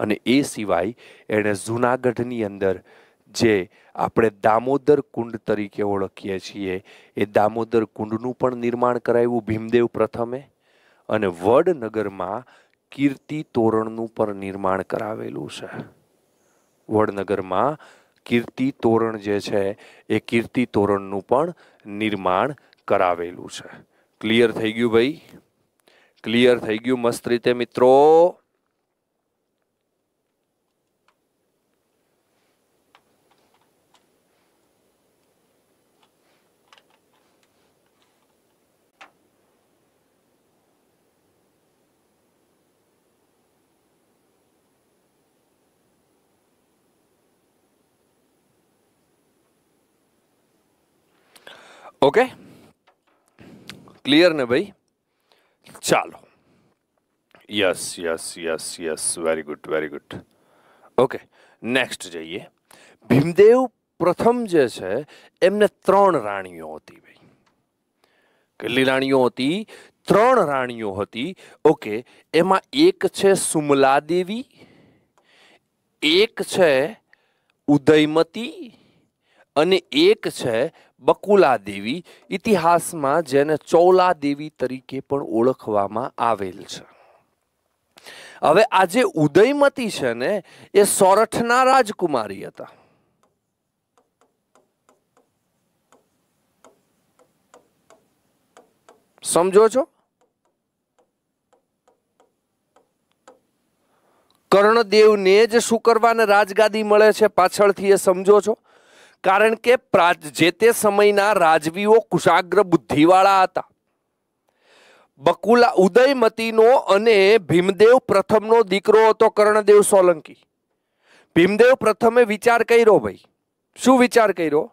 અને એ સિવાય એણે જૂનાગઢની અંદર જે આપણે દામોદર કુંડ તરીકે ઓળખીએ છીએ એ દામોદર કુંડનું પણ નિર્માણ કરાવ્યું ભીમદેવ પ્રથમે અને વડનગરમાં કીર્તિ તોરણનું પણ નિર્માણ કરાવેલું છે વડનગરમાં કીર્તિ તોરણ જે છે એ કીર્તિ તોરણનું પણ નિર્માણ કરાવેલું છે ક્લિયર થઈ ગયું ભાઈ ક્લિયર થઈ ગયું મસ્ત રીતે મિત્રો ઓકે ક્લિયર ને ભાઈ ચાલો yes yes yes yes very good very good okay next જઈએ ભીમદેવ પ્રથમ જે છે એમને ત્રણ રાણીઓ હતી ભાઈ કેટલી રાણીઓ હતી ત્રણ રાણીઓ હતી ઓકે એમાં એક છે સુમલા દેવી એક છે ઉદયમતી અને એક છે બકુલા દેવી ઇતિહાસમાં જેને ચૌલા દેવી તરીકે પણ ઓળખવામાં આવેલ છે હવે આ જે ઉદયમતી છે ને એ સોરઠના રાજકુમારી હતા સમજો છો કર્ણદેવને જ શું કરવાને રાજગાદી મળે છે પાછળથી એ સમજો છો કારણ કે જે તે સમયના રાજવીઓ કુશાગ્ર બુદ્ધિવાળા હતા બકુલા ઉદયમતીનો અને ભીમદેવ પ્રથમનો દીકરો હતો કર્ણદેવ સોલંકી ભીમદેવ પ્રથમે વિચાર કર્યો ભાઈ શું વિચાર કર્યો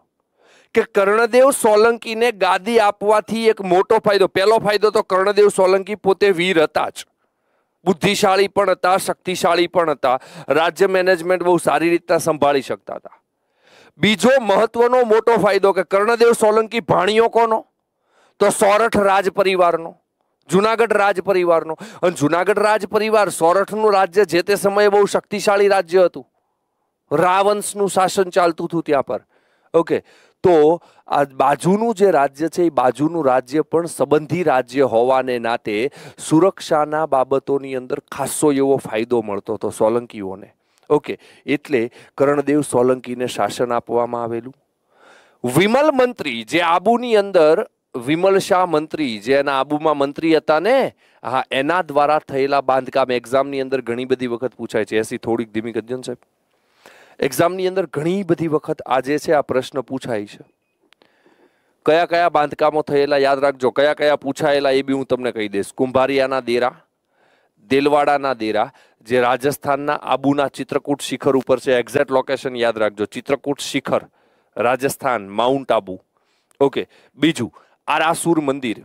કે કર્ણદેવ સોલંકીને ગાદી આપવાથી એક મોટો ફાયદો પહેલો ફાયદો તો કર્ણદેવ સોલંકી પોતે વીર હતા જ બુદ્ધિશાળી પણ હતા શક્તિશાળી પણ હતા રાજ્ય મેનેજમેન્ટ બહુ સારી રીતના સંભાળી શકતા હતા બીજો મહત્વનો મોટો ફાયદો કે કર્ણદેવ સોલંકી ભાણિયો કોનો તો સોરઠ રાજ પરિવારનો જુનાગઢ રાજ પરિવારનો અને જુનાગઢ રાજ પરિવાર સોરઠનું રાજ્ય જે તે સમયે બહુ શક્તિશાળી રાજ્ય હતું રાવંશનું શાસન ચાલતું હતું ત્યાં પર ઓકે તો આ બાજુનું જે રાજ્ય છે એ બાજુનું રાજ્ય પણ સંબંધી રાજ્ય હોવાને નાતે સુરક્ષાના બાબતોની અંદર ખાસો એવો ફાયદો મળતો હતો સોલંકીઓને ઓકે એટલે કર્ણદેવ સોલંકીને શાસન આપવામાં આવેલું વિમલ મંત્રી જે આબુની અંદર વિમલ શાહ મંત્રી જે એના આબુમાં મંત્રી હતા ને હા એના દ્વારા થયેલા બાંધકામ એક્ઝામની અંદર ઘણી બધી વખત પૂછાય છે એસી થોડીક ધીમી ગજન સાહેબ એક્ઝામની અંદર ઘણી બધી વખત આજે છે આ પ્રશ્ન પૂછાય છે કયા કયા બાંધકામો થયેલા યાદ રાખજો કયા કયા પૂછાયેલા એ બી હું તમને કહી દઈશ કુંભારિયાના દેરા દેલવાડાના દેરા જે રાજસ્થાનના આબુના ચિત્રકૂટ શિખર ઉપર છે એક્ઝેક્ટ લોકેશન યાદ રાખજો ચિત્રકૂટ શિખર રાજસ્થાન માઉન્ટ આબુ ઓકે બીજું આરાસુર મંદિર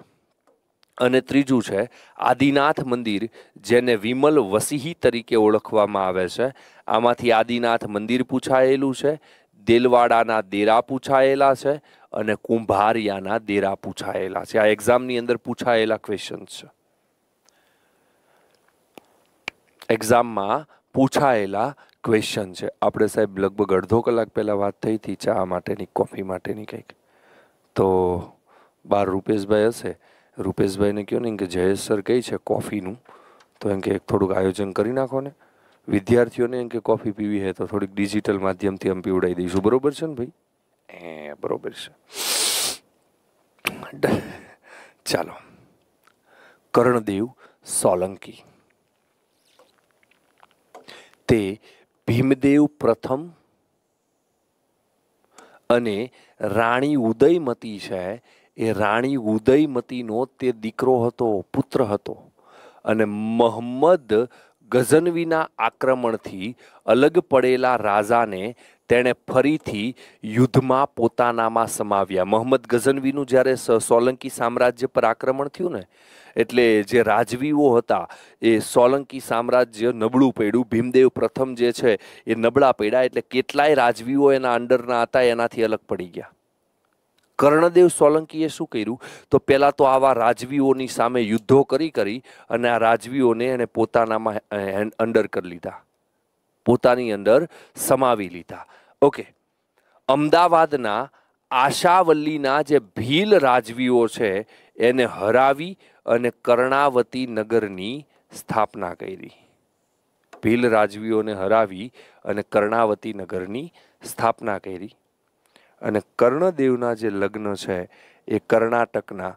અને ત્રીજું છે આદિનાથ મંદિર જેને વિમલ વસીહી તરીકે ઓળખવામાં આવે છે આમાંથી આદિનાથ મંદિર પૂછાયેલું છે દેલવાડાના દેરા પૂછાયેલા છે અને કુંભારિયાના દેરા પૂછાયેલા છે આ એક્ઝામની અંદર પૂછાયેલા ક્વેશ્ચન્સ છે એક્ઝામમાં પૂછાયેલા ક્વેશ્ચન છે આપણે સાહેબ લગભગ અડધો કલાક પહેલાં વાત થઈ હતી ચા માટેની કોફી માટેની કંઈક તો બાર રૂપેશભાઈ હશે રૂપેશભાઈને કહો ને એમ કે જયેશ સર કહી છે કોફીનું તો એમ કે થોડુંક આયોજન કરી નાખો ને વિદ્યાર્થીઓને એમ કે કોફી પીવી હે તો થોડીક ડિજિટલ માધ્યમથી એમ પીવડાવી દઈશું બરોબર છે ને ભાઈ એ બરોબર છે ચાલો કર્ણદેવ સોલંકી તે ભીમદેવ પ્રથમ અને રાણી ઉદયમતી છે એ રાણી ઉદયમતીનો તે દીકરો હતો પુત્ર હતો અને મોહમ્મદ ગઝનવીના આક્રમણથી અલગ પડેલા રાજાને તેણે ફરીથી યુદ્ધમાં પોતાનામાં સમાવ્યા મોહમ્મદ ગઝનવીનું જ્યારે સોલંકી સામ્રાજ્ય પર આક્રમણ થયું ને એટલે જે રાજવીઓ હતા એ સોલંકી સામ્રાજ્ય નબળું પડ્યું ભીમદેવ પ્રથમ જે છે એ નબળા પડ્યા એટલે કેટલાય રાજવીઓ એના અંડરના હતા એનાથી અલગ પડી ગયા કર્ણદેવ સોલંકીએ શું કર્યું તો પહેલાં તો આવા રાજવીઓની સામે યુદ્ધો કરી કરી અને આ રાજવીઓને એને પોતાનામાં અંડર કરી લીધા પોતાની અંદર સમાવી લીધા ઓકે અમદાવાદના આશાવલ્લીના જે ભીલ રાજવીઓ છે એને હરાવી અને કર્ણાવતી નગરની સ્થાપના કરી ભીલ રાજવીઓને હરાવી અને કર્ણાવતી નગરની સ્થાપના કરી અને કર્ણદેવના જે લગ્ન છે એ કર્ણાટકના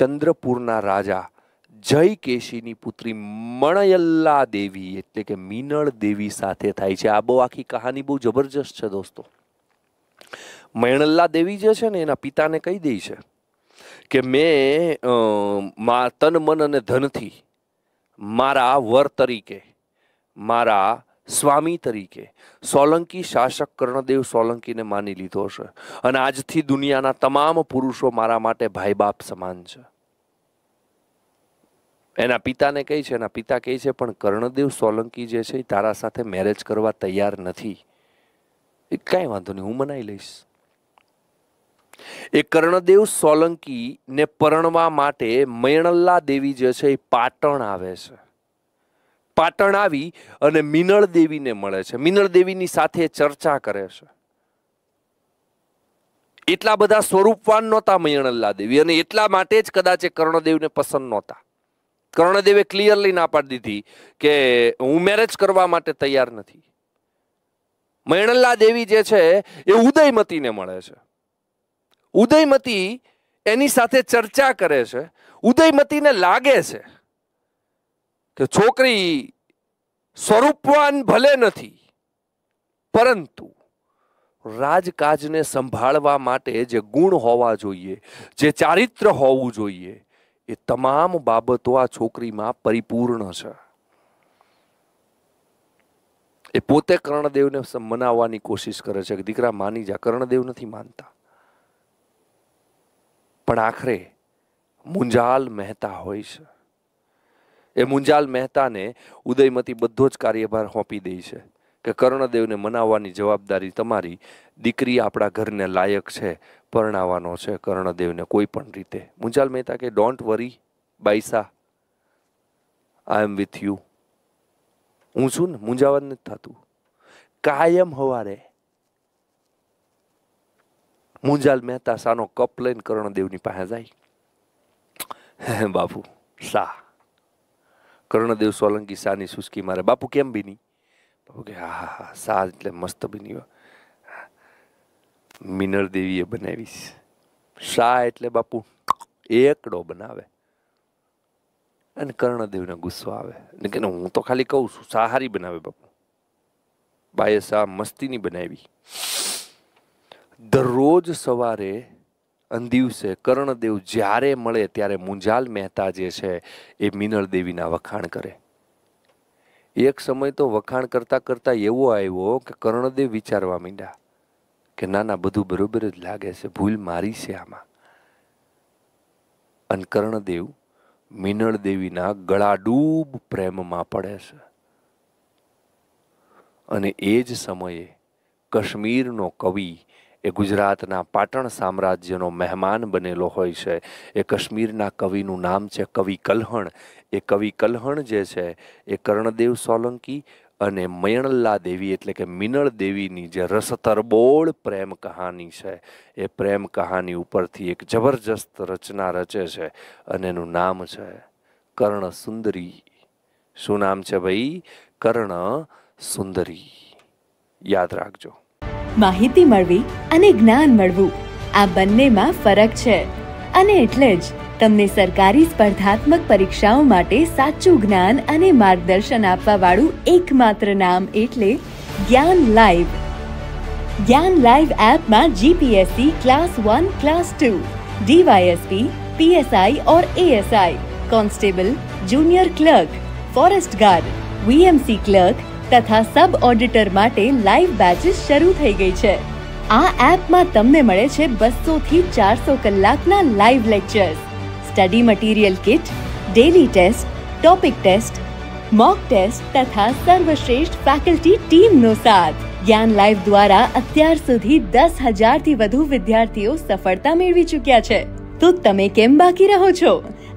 ચંદ્રપુરના રાજા જય કેશીની પુત્રી મણયલ્લા દેવી એટલે કે મીનળ દેવી સાથે થાય છે આ બહુ આખી કહાની બહુ જબરજસ્ત છે દોસ્તો મૈણલ્લા દેવી જે છે ને એના પિતાને કહી દે છે કે મેં મા તન મન અને ધનથી મારા વર તરીકે મારા સ્વામી તરીકે સોલંકી શાસક કર્ણદેવ સોલંકીને માની લીધો છે અને આજથી દુનિયાના તમામ પુરુષો મારા માટે ભાઈ બાપ સમાન છે એના પિતાને કહે છે એના પિતા કહે છે પણ કર્ણદેવ સોલંકી જે છે એ તારા સાથે મેરેજ કરવા તૈયાર નથી એ કાંઈ વાંધો નહીં હું મનાવી લઈશ એ કર્ણદેવ સોલંકીને પરણવા માટે મૈણલ્લા દેવી જે છે એ પાટણ આવે છે પાટણ આવી અને મિનળ દેવીને મળે છે મિનળ દેવીની સાથે ચર્ચા કરે છે એટલા બધા સ્વરૂપવાન નહોતા મયણલ્લા દેવી અને એટલા માટે જ કદાચ એ કર્ણદેવને પસંદ નહોતા કર્ણદેવે ક્લિયરલી ના પાડી દીધી કે હું મેરેજ કરવા માટે તૈયાર નથી મૈણલ્લા દેવી જે છે એ ઉદયમતીને મળે છે ઉદયમતી એની સાથે ચર્ચા કરે છે ઉદયમતીને લાગે છે કે છોકરી સ્વરૂપવાન ભલે નથી પરંતુ રાજકાજને સંભાળવા માટે જે ગુણ હોવા જોઈએ જે ચારિત્ર હોવું જોઈએ એ તમામ બાબતો આ છોકરીમાં પરિપૂર્ણ છે એ પોતે કર્ણદેવને મનાવવાની કોશિશ કરે છે કે દીકરા માની જા કર્ણદેવ નથી માનતા પણ આખરે મુંજાલ મહેતા હોય છે એ મુંજાલ મહેતાને ઉદયમતી બધો જ કાર્યભાર સોંપી દે છે કે કર્ણદેવને મનાવવાની જવાબદારી તમારી દીકરી આપણા ઘરને લાયક છે પરણાવવાનો છે કર્ણદેવને કોઈ પણ રીતે મુંજાલ મહેતા કે ડોન્ટ વરી બાઈસા આઈ એમ વિથ યુ હું છું ને મુંજાવા નથી થતું કાયમ હવારે મુંજાલ મહેતા શાનો કપ લઈને કર્ણદેવની પાસે જાય બાપુ શાહ કર્ણદેવ સોલંકી શાહની સુસ્કી મારે બાપુ કેમ બીની બાપુ કે હા હા હા શાહ એટલે મસ્ત બીની મિનર દેવીએ બનાવીશ શાહ એટલે બાપુ એકડો બનાવે અને કર્ણદેવને ગુસ્સો આવે અને કે હું તો ખાલી કહું છું સાહારી બનાવે બાપુ બાએ શાહ મસ્તીની બનાવી દરરોજ સવારે અંદિવસે કર્ણદેવ જ્યારે મળે ત્યારે મુંજાલ મહેતા જે છે એ મિનળ દેવીના વખાણ કરે એક સમય તો વખાણ કરતા કરતા એવો આવ્યો કે કર્ણદેવ વિચારવા માંડ્યા કે ના ના બધું બરોબર જ લાગે છે ભૂલ મારી છે આમાં અને કર્ણદેવ મિનળ દેવીના ગળાડૂબ પ્રેમમાં પડે છે અને એ જ સમયે કાશ્મીરનો કવિ એ ગુજરાતના પાટણ સામ્રાજ્યનો મહેમાન બનેલો હોય છે એ કાશ્મીરના કવિનું નામ છે કવિ કલ્હણ એ કવિ કલ્હણ જે છે એ કર્ણદેવ સોલંકી અને મયણલ્લા દેવી એટલે કે મિનળ દેવીની જે રસતરબોળ પ્રેમ કહાની છે એ પ્રેમ કહાની ઉપરથી એક જબરજસ્ત રચના રચે છે અને એનું નામ છે કર્ણ સુંદરી શું નામ છે ભાઈ કર્ણ સુંદરી યાદ રાખજો માહિતી મળવી અને જ્ઞાન મળવું આ બંનેમાં ફરક છે અને એટલે જ તમને સરકારી સ્પર્ધાત્મક પરીક્ષાઓ માટે સાચું જ્ઞાન અને માર્ગદર્શન આપવાવાળું એકમાત્ર નામ એટલે જ્ઞાન લાઈવ જ્ઞાન લાઈવ એપમાં GPSC class one class two DYSP PSI or ASI constable junior clerk forest guard VMC clerk તથા સબ ઓડિટર માટે લાઈવ બેચીસ શરૂ થઈ ગઈ છે આ એપમાં તમને મળે છે બસો થી ચારસો કલાકના live lectures study material kit daily test topic test mock test તથા સર્વશ્રેષ્ઠ ફેકલ્ટી ટીમનો સાથ જ્ઞાન લાઈવ દ્વારા અત્યાર સુધી દસ હજારથી વધુ વિદ્યાર્થીઓ સફળતા મેળવી ચૂક્યા છે તો તમે કેમ બાકી રહો છો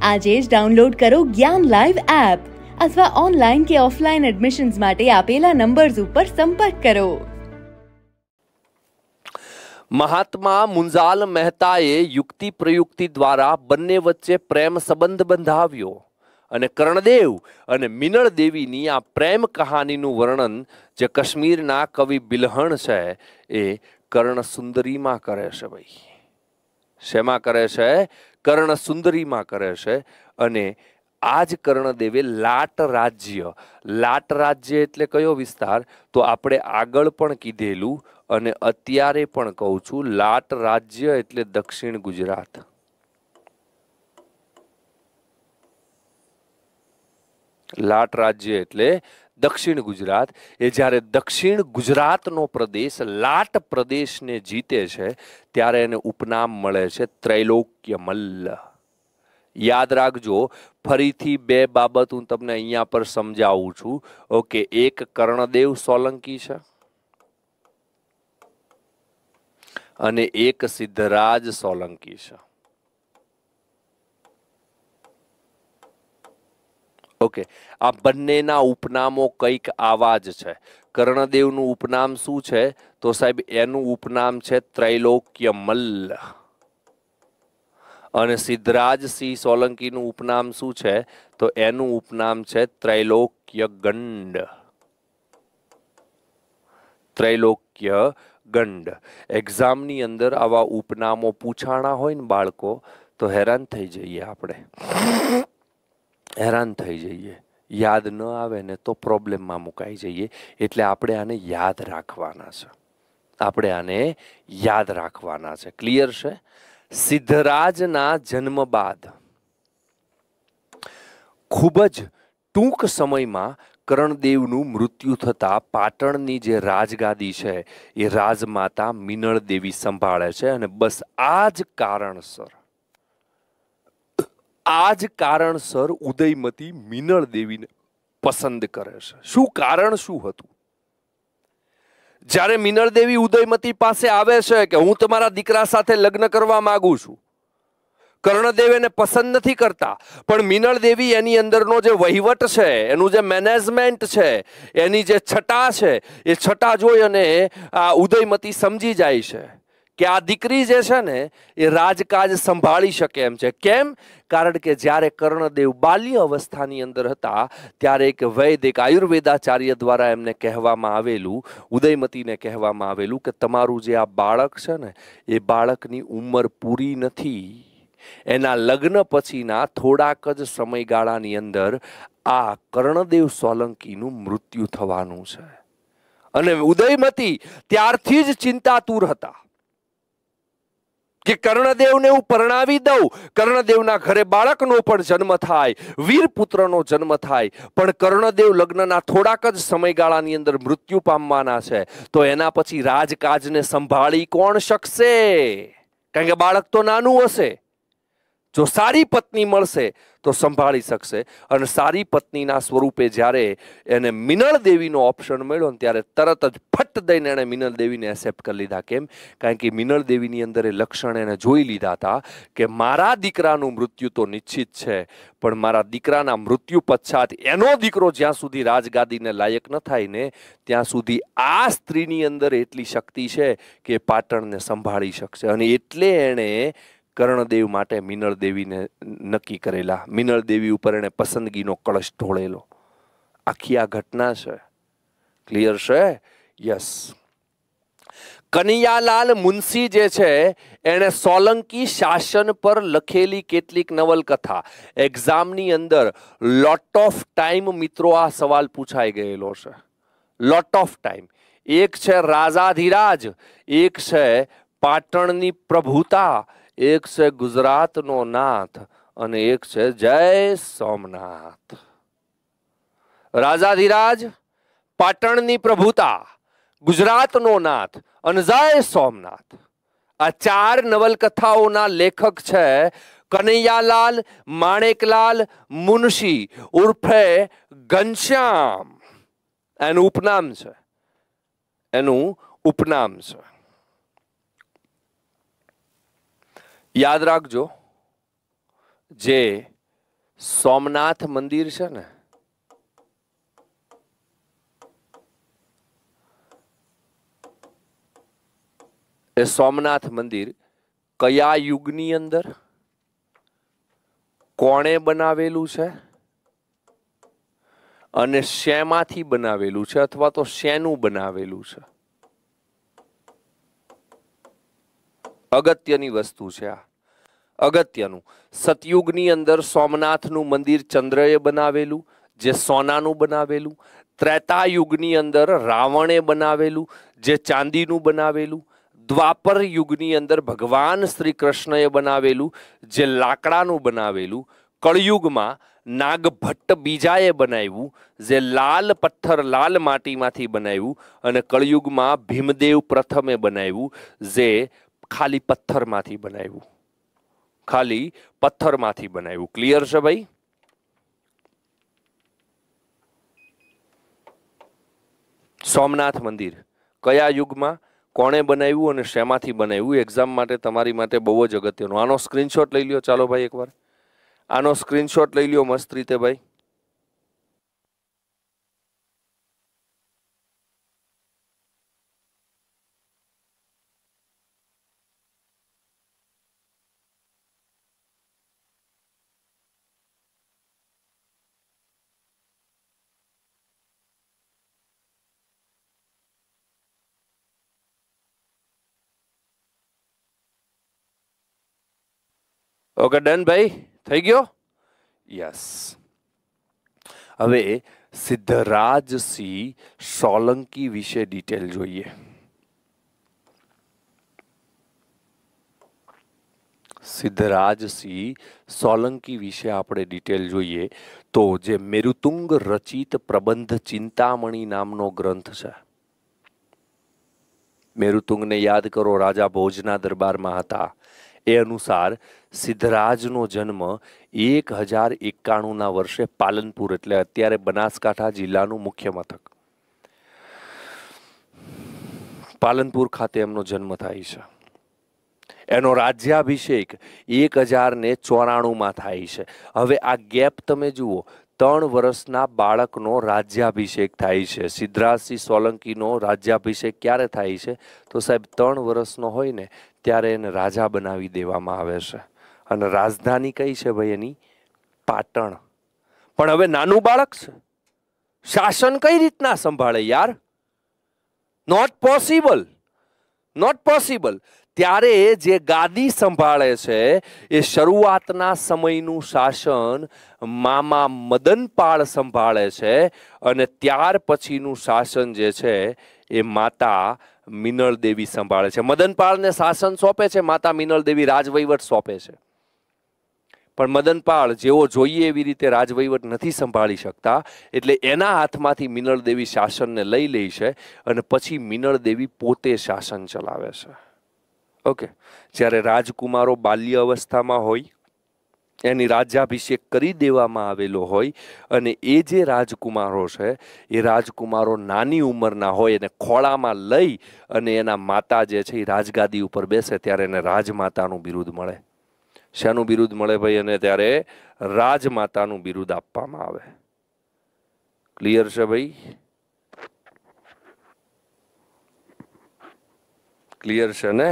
આજે જ ડાઉનલોડ કરો જ્ઞાન લાઈવ એપ અથવા ઓનલાઈન કે ઓફલાઈન એડમિશન્સ માટે આપેલા નંબર્સ ઉપર સંપર્ક કરો મહાત્મા મુંજાલ મહેતાએ યુક્તિ પ્રયુક્તિ દ્વારા બંને વચ્ચે પ્રેમ સંબંધ બંધાવ્યો અને કર્ણદેવ અને મિનળ દેવીની આ પ્રેમ કહાનીનું વર્ણન જે કાશ્મીરના કવિ બિલહણ છે એ કર્ણ સુંદરીમાં કરે છે ભાઈ શેમાં કરે છે કર્ણ સુંદરીમાં કરે છે અને આ જ કર્ણદેવે લાટ રાજ્ય લાટ રાજ્ય એટલે કયો વિસ્તાર તો આપણે આગળ પણ કીધેલું અને અત્યારે પણ કહું છું લાટ રાજ્ય એટલે દક્ષિણ ગુજરાત લાટ રાજ્ય એટલે દક્ષિણ ગુજરાત એ જ્યારે દક્ષિણ ગુજરાતનો પ્રદેશ લાટ પ્રદેશને જીતે છે ત્યારે એને ઉપનામ મળે છે ત્રૈલોક્ય મલ્લ યાદ રાખજો ફરીથી બે બાબત હું તમને અહીંયા પર સમજાવું છું ઓકે એક કર્ણદેવ સોલંકી છે અને એક સિદ્ધરાજ સોલંકી છે ઓકે આ બંનેના ઉપનામો કંઈક આવા જ છે કર્ણદેવનું ઉપનામ શું છે તો સાહેબ એનું ઉપનામ છે ત્રૈલોક્ય મલ્લ અને સિદ્ધરાજસિંહ સોલંકીનું ઉપનામ શું છે તો એનું ઉપનામ છે ત્રૈલોક્ય ગંડ ત્રૈલોક્ય ગંડ એક્ઝામની અંદર આવા ઉપનામો પૂછાણા હોય ને બાળકો તો હેરાન થઈ જઈએ આપણે હેરાન થઈ જઈએ યાદ ન આવે ને તો પ્રોબ્લેમમાં મુકાઈ જઈએ એટલે આપણે આને યાદ રાખવાના છે આપણે આને યાદ રાખવાના છે ક્લિયર છે સિદ્ધરાજના જન્મ બાદ ખૂબ જ ટૂંક સમયમાં કરણદેવનું મૃત્યુ થતાં પાટણની જે રાજગાદી છે એ રાજમાતા મિનળ દેવી સંભાળે છે અને બસ આ જ કારણસર આ જ કારણસર ઉદયમતી મિનળ દેવીને પસંદ કરે છે શું કારણ શું હતું જ્યારે મિનળ દેવી ઉદયમતી પાસે આવે છે કે હું તમારા દીકરા સાથે લગ્ન કરવા માંગુ છું કર્ણદેવ એને પસંદ નથી કરતા પણ મિનળ દેવી એની અંદરનો જે વહીવટ છે એનું જે મેનેજમેન્ટ છે એની જે છટા છે એ છટા જોઈ અને આ ઉદયમતી સમજી જાય છે કે આ દીકરી જે છે ને એ રાજકાજ સંભાળી શકે એમ છે કેમ કારણ કે જ્યારે કર્ણદેવ બાલ્ય અવસ્થાની અંદર હતા ત્યારે એક વૈદિક આયુર્વેદાચાર્ય દ્વારા એમને કહેવામાં આવેલું ઉદયમતીને કહેવામાં આવેલું કે તમારું જે આ બાળક છે ને એ બાળકની ઉંમર પૂરી નથી એના લગ્ન પછીના થોડાક જ સમયગાળાની અંદર આ કર્ણદેવ સોલંકીનું મૃત્યુ થવાનું છે અને ઉદયમતી ત્યારથી જ ચિંતાતુર હતા કે કર્ણદેવને હું પરણાવી દઉં કર્ણદેવના ઘરે બાળકનો પણ જન્મ થાય વીરપુત્રનો જન્મ થાય પણ કર્ણદેવ લગ્નના થોડાક જ સમયગાળાની અંદર મૃત્યુ પામવાના છે તો એના પછી રાજકાજને સંભાળી કોણ શકશે કારણ કે બાળક તો નાનું હશે જો સારી પત્ની મળશે તો સંભાળી શકશે અને સારી પત્નીના સ્વરૂપે જ્યારે એને મિનળ દેવીનો ઓપ્શન મળ્યો ને ત્યારે તરત જ ફટ દઈને એણે મિનળ દેવીને એક્સેપ્ટ કરી લીધા કેમ કારણ કે મિનળ દેવીની અંદર એ લક્ષણ એણે જોઈ લીધા હતા કે મારા દીકરાનું મૃત્યુ તો નિશ્ચિત છે પણ મારા દીકરાના મૃત્યુ પછાત એનો દીકરો જ્યાં સુધી રાજગાદીને લાયક ન થાય ને ત્યાં સુધી આ સ્ત્રીની અંદર એટલી શક્તિ છે કે પાટણને સંભાળી શકશે અને એટલે એણે કર્ણદેવ માટે મિનળ દેવીને નક્કી કરેલા મિનળ દેવી ઉપર એણે પસંદગીનો કળશ ઢોળેલો આખી આ ઘટના છે ક્લિયર છે યસ કનૈયાલાલ મુનશી જે છે એણે સોલંકી શાસન પર લખેલી કેટલીક નવલકથા એક્ઝામની અંદર લોટ ઓફ ટાઈમ મિત્રો આ સવાલ પૂછાઈ ગયેલો છે લોટ ઓફ ટાઈમ એક છે રાજાધિરાજ એક છે પાટણની પ્રભુતા એક છે ગુજરાતનો નાથ અને એક છે જય સોમનાથ રાજાધિરાજ પાટણની પ્રભુતા ગુજરાતનો નાથ અને જય સોમનાથ આ ચાર નવલકથાઓના લેખક છે કનૈયાલાલ માણેકલાલ મુનશી ઉર્ફે ઘનશ્યામ એનું ઉપનામ છે એનું ઉપનામ છે યાદ રાખજો જે સોમનાથ મંદિર છે ને એ સોમનાથ મંદિર કયા યુગની અંદર કોણે બનાવેલું છે અને શેમાંથી બનાવેલું છે અથવા તો શેનું બનાવેલું છે અગત્યની વસ્તુ છે આ અગત્યનું સતયુગની અંદર સોમનાથનું મંદિર ચંદ્રએ બનાવેલું જે સોનાનું બનાવેલું ત્રેતા યુગની અંદર રાવણે બનાવેલું જે ચાંદીનું બનાવેલું દ્વાપર યુગની અંદર ભગવાન શ્રી કૃષ્ણએ બનાવેલું જે લાકડાનું બનાવેલું કળયુગમાં નાગભટ્ટ બીજાએ બનાવ્યું જે લાલ પથ્થર લાલ માટીમાંથી બનાવ્યું અને કળયુગમાં ભીમદેવ પ્રથમે બનાવ્યું જે ખાલી પથ્થરમાંથી બનાવ્યું ખાલી પથ્થરમાંથી બનાવ્યું ક્લિયર છે ભાઈ સોમનાથ મંદિર કયા યુગમાં કોણે બનાવ્યું અને શેમાંથી બનાવ્યું એક્ઝામ માટે તમારી માટે બહુ જ અગત્યનું આનો સ્ક્રીનશોટ લઈ લ્યો ચાલો ભાઈ એકવાર આનો સ્ક્રીનશોટ લઈ લ્યો મસ્ત રીતે ભાઈ ओके डन भाई થઈ ગયો યસ હવે સિદ્ધરાજ સી સોલંકી વિશે ડિટેલ જોઈએ સિદ્ધરાજ સી સોલંકી વિશે આપણે ડિટેલ જોઈએ તો જે મેરুতુંગ રચિત પ્રબંધ ચિંતામણી નામનો ગ્રંથ છે મેરুতુંગને યાદ કરો રાજા ભોજના દરબારમાં હતા એ અનુસાર સિદ્ધરાજનો જન્મ એક હજાર એકાણુંના વર્ષે પાલનપુર એટલે અત્યારે બનાસકાંઠા જિલ્લાનું મુખ્ય મથક પાલનપુર ખાતે એમનો જન્મ થાય છે એનો રાજ્યાભિષેક એક હજાર ને ચોરાણુંમાં થાય છે હવે આ ગેપ તમે જુઓ ત્રણ વર્ષના બાળકનો રાજ્યાભિષેક થાય છે સિદ્ધરાજસિંહ સોલંકીનો રાજ્યાભિષેક ક્યારે થાય છે તો સાહેબ ત્રણ વર્ષનો હોય ને ત્યારે એને રાજા બનાવી દેવામાં આવે છે અને રાજધાની કઈ છે ભાઈ એની પાટણ પણ હવે નાનું બાળક છે શાસન કઈ રીતના સંભાળે યાર નોટ પોસિબલ નોટ પોસિબલ ત્યારે જે ગાદી સંભાળે છે એ શરૂઆતના સમયનું શાસન મામા મદનપાળ સંભાળે છે અને ત્યાર પછીનું શાસન જે છે એ માતા મિનળ દેવી સંભાળે છે મદનપાળને શાસન સોંપે છે માતા મિનળ દેવી રાજવહીવટ સોંપે છે પણ મદનપાળ જેઓ જોઈએ એવી રીતે રાજવહીવટ નથી સંભાળી શકતા એટલે એના હાથમાંથી મિનળ દેવી શાસનને લઈ લે છે અને પછી મિનળ દેવી પોતે શાસન ચલાવે છે ઓકે જ્યારે રાજકુમારો બાલ્ય અવસ્થામાં હોય એની રાજ્યાભિષેક કરી દેવામાં આવેલો હોય અને એ જે રાજકુમારો છે એ રાજકુમારો નાની ઉંમરના હોય એને ખોળામાં લઈ અને એના માતા જે છે એ રાજગાદી ઉપર બેસે ત્યારે એને રાજમાતાનું બિરુદ મળે શેનું બિરુદ મળે ભાઈ અને ત્યારે રાજમાતાનું બિરુદ આપવામાં આવે ક્લિયર છે ભાઈ ક્લિયર છે ને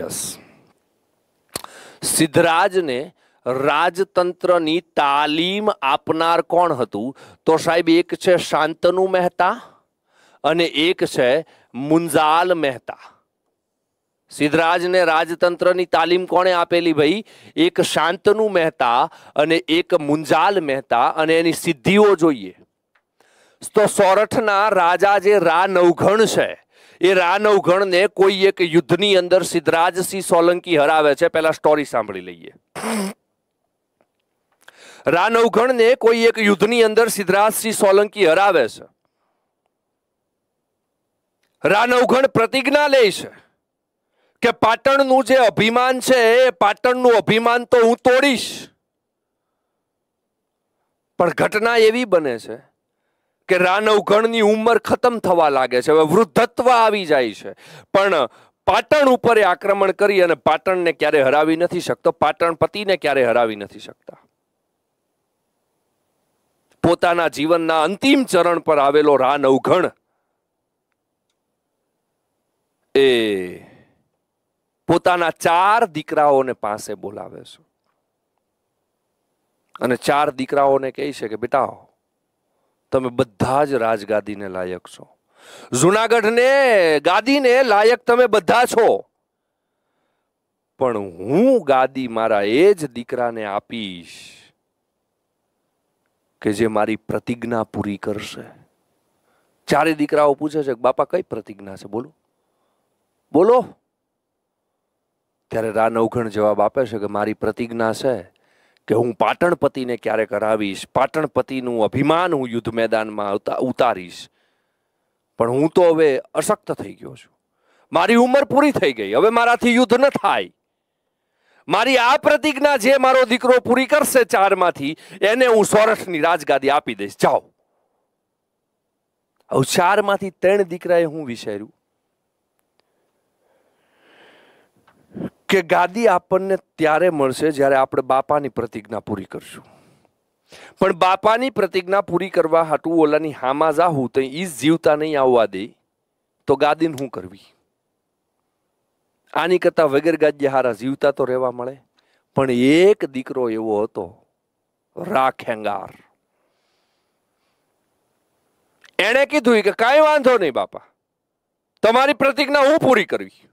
યસ સિદ્ધરાજને રાજતંત્રની તાલીમ આપનાર કોણ હતું તો સાહેબ એક છે શાંતનુ મહેતા અને એક છે મુંજાલ મહેતા સિદ્ધરાજને રાજતંત્રની તાલીમ કોણે આપેલી ભાઈ એક શાંતનુ મહેતા અને એક મુંજાલ મહેતા અને એની સિદ્ધિઓ જોઈએ તો સોરઠના રાજા જે રા નવઘણ છે એ રા નવઘણને કોઈ એક યુદ્ધની અંદર સિદ્ધરાજસિંહ સોલંકી હરાવે છે પહેલા સ્ટોરી સાંભળી લઈએ રાનવગણને કોઈ એક યુદ્ધની અંદર સિદ્ધરાજસિંહ સોલંકી હરાવે છે રાનવઘણ પ્રતિજ્ઞા લે છે કે પાટણનું જે અભિમાન છે એ પાટણનું અભિમાન તો હું તોડીશ પણ ઘટના એવી બને છે કે રાનવઘણની ઉંમર ખતમ થવા લાગે છે હવે વૃદ્ધત્વ આવી જાય છે પણ પાટણ ઉપર આક્રમણ કરી અને પાટણને ક્યારે હરાવી નથી શકતો પાટણ પતિને ક્યારે હરાવી નથી શકતા પોતાના જીવનના અંતિમ ચરણ પર આવેલો રાન અવઘણ એ પોતાના ચાર દીકરાઓને પાસે બોલાવે છે અને ચાર દીકરાઓને કહે છે કે બેટા તમે બધા જ રાજગાદીને લાયક છો જુનાગઢને ગાદીને લાયક તમે બધા છો પણ હું ગાદી મારા એ જ દીકરાને આપીશ કે જે મારી પ્રતિજ્ઞા પૂરી કરશે ચારે દીકરાઓ પૂછે છે બાપા કઈ પ્રતિજ્ઞા છે બોલો બોલો ત્યારે રાનવઘણ જવાબ આપે છે કે મારી પ્રતિજ્ઞા છે કે હું પાટણપતિને ક્યારે કરાવીશ પાટણપતિનું અભિમાન હું યુદ્ધ મેદાનમાં ઉતારીશ પણ હું તો હવે અશક્ત થઈ ગયો છું મારી ઉંમર પૂરી થઈ ગઈ હવે મારાથી યુદ્ધ ન થાય મારી આ પ્રતિજ્ઞા જે મારો દીકરો પૂરી કરશે ચારમાંથી એને હું સૌરાષ્ટ્રની રાજગાદી આપી દઈશ જાઓ હવે ચારમાંથી ત્રણ દીકરાએ હું વિચાર્યું કે ગાદી આપણને ત્યારે મળશે જ્યારે આપણે બાપાની પ્રતિજ્ઞા પૂરી કરશું પણ બાપાની પ્રતિજ્ઞા પૂરી કરવા હાટું ઓલાની હામાં જાહું તો ઈ જીવતા નહીં આવવા દે તો ગાદીને હું કરવી આની કરતા વગર ગાજ્ય હારા જીવતા તો રહેવા મળે પણ એક દીકરો એવો હતો રાખેંગાર એને કીધું કે કાંઈ વાંધો નહીં બાપા તમારી પ્રતિજ્ઞા હું પૂરી કરવી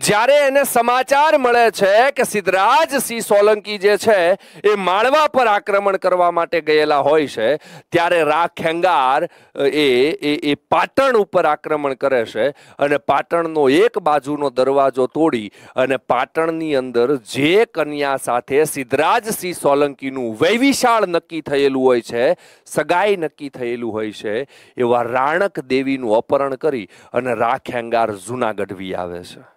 જ્યારે એને સમાચાર મળે છે કે સિદ્ધરાજ સિંહ સોલંકી જે છે એ માળવા પર આક્રમણ કરવા માટે ગયેલા હોય છે ત્યારે રાખેંગાર એ એ પાટણ ઉપર આક્રમણ કરે છે અને પાટણનો એક બાજુનો દરવાજો તોડી અને પાટણની અંદર જે કન્યા સાથે સિદ્ધરાજ સિંહ સોલંકીનું વૈવિશાળ નક્કી થયેલું હોય છે સગાઈ નક્કી થયેલું હોય છે એવા રાણક દેવીનું અપહરણ કરી અને રાખેંગાર જૂનાગઢવી આવે છે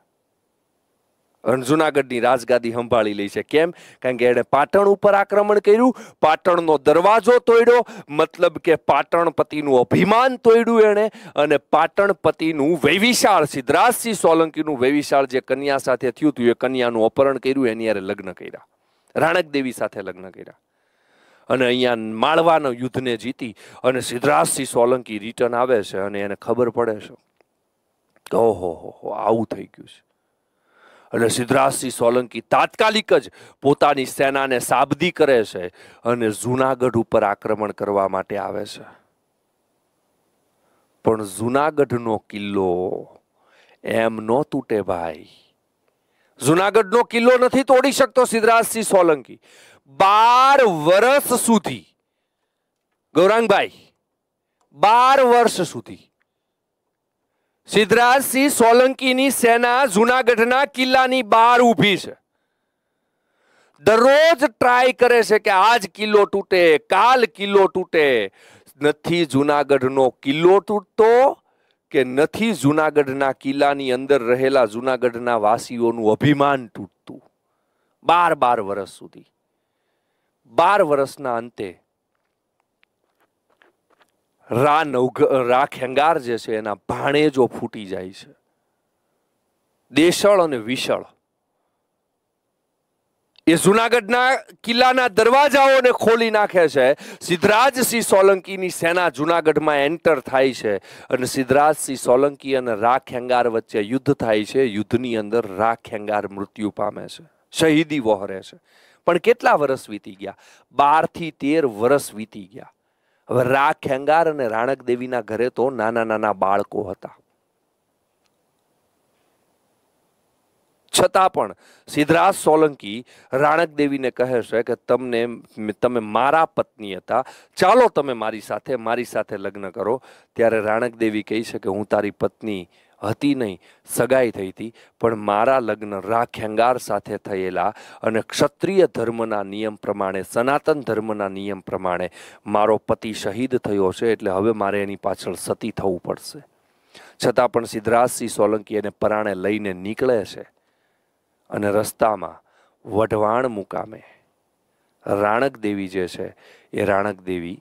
જુનાગઢની રાજગાદી સંભાળી લે છે કેમ કારણ કે એણે પાટણ ઉપર આક્રમણ કર્યું પાટણનો દરવાજો તોડ્યો મતલબ કે પાટણપતિનું અભિમાન તોડ્યું એણે અને પાટણપતિનું વૈવિશાળ સિદ્ધરાજસિંહ સોલંકીનું વૈવિશાળ જે કન્યા સાથે થયું હતું એ કન્યાનું અપહરણ કર્યું એની યારે લગ્ન કર્યા રાણકદેવી સાથે લગ્ન કર્યા અને અહીંયા માળવાનો યુદ્ધને જીતી અને સિદ્ધરાજસિંહ સોલંકી રિટર્ન આવે છે અને એને ખબર પડે છે ઓહો હો આવું થઈ ગયું છે અને સિદ્ધરાજસિંહ સોલંકી તાત્કાલિક જ પોતાની સેનાને સાબદી કરે છે અને જૂનાગઢ ઉપર આક્રમણ કરવા માટે આવે છે પણ જૂનાગઢનો કિલ્લો એમ ન તૂટે ભાઈ જૂનાગઢનો કિલ્લો નથી તોડી શકતો સિદ્ધરાજસિંહ સોલંકી બાર વર્ષ સુધી ગૌરાંગભાઈ બાર વર્ષ સુધી સિદ્ધરાજસિંહ સોલંકીની સેના જુનાગઢના કિલ્લાની બહાર ઊભી છે દરરોજ ટ્રાય કરે છે કે આજ કિલ્લો તૂટે કાલ કિલ્લો તૂટે નથી જુનાગઢનો કિલ્લો તૂટતો કે નથી જુનાગઢના કિલ્લાની અંદર રહેલા જુનાગઢના વાસીઓનું અભિમાન તૂટતું બાર બાર વર્ષ સુધી બાર વર્ષના અંતે રા નવઘ રા ખેંગાર જે છે એના ભાણેજો ફૂટી જાય છે દેશળ અને વિશળ એ જુનાગઢના કિલ્લાના દરવાજાઓને ખોલી નાખે છે સિદ્ધરાજસિંહ સોલંકીની સેના જુનાગઢમાં એન્ટર થાય છે અને સિદ્ધરાજસિંહ સોલંકી અને રા ખેંગાર વચ્ચે યુદ્ધ થાય છે યુદ્ધની અંદર રા ખેંગાર મૃત્યુ પામે છે શહીદી વહરે છે પણ કેટલા વર્ષ વીતી ગયા બારથી તેર વર્ષ વીતી ગયા હવે રા ખેંગાર અને રાણક દેવીના ઘરે તો નાના નાના બાળકો હતા છતાં પણ સિદ્ધરાજ સોલંકી રાણક દેવીને કહે છે કે તમને તમે મારા પત્ની હતા ચાલો તમે મારી સાથે મારી સાથે લગ્ન કરો ત્યારે રાણક દેવી કહે છે કે હું તારી પત્ની હતી નહીં સગાઈ થઈ હતી પણ મારા લગ્ન રાખ્યંગાર સાથે થયેલા અને ક્ષત્રિય ધર્મના નિયમ પ્રમાણે સનાતન ધર્મના નિયમ પ્રમાણે મારો પતિ શહીદ થયો છે એટલે હવે મારે એની પાછળ સતી થવું પડશે છતાં પણ સિદ્ધરાજસિંહ સોલંકી એને પરાણે લઈને નીકળે છે અને રસ્તામાં વઢવાણ મુકામે રાણક દેવી જે છે એ રાણક દેવી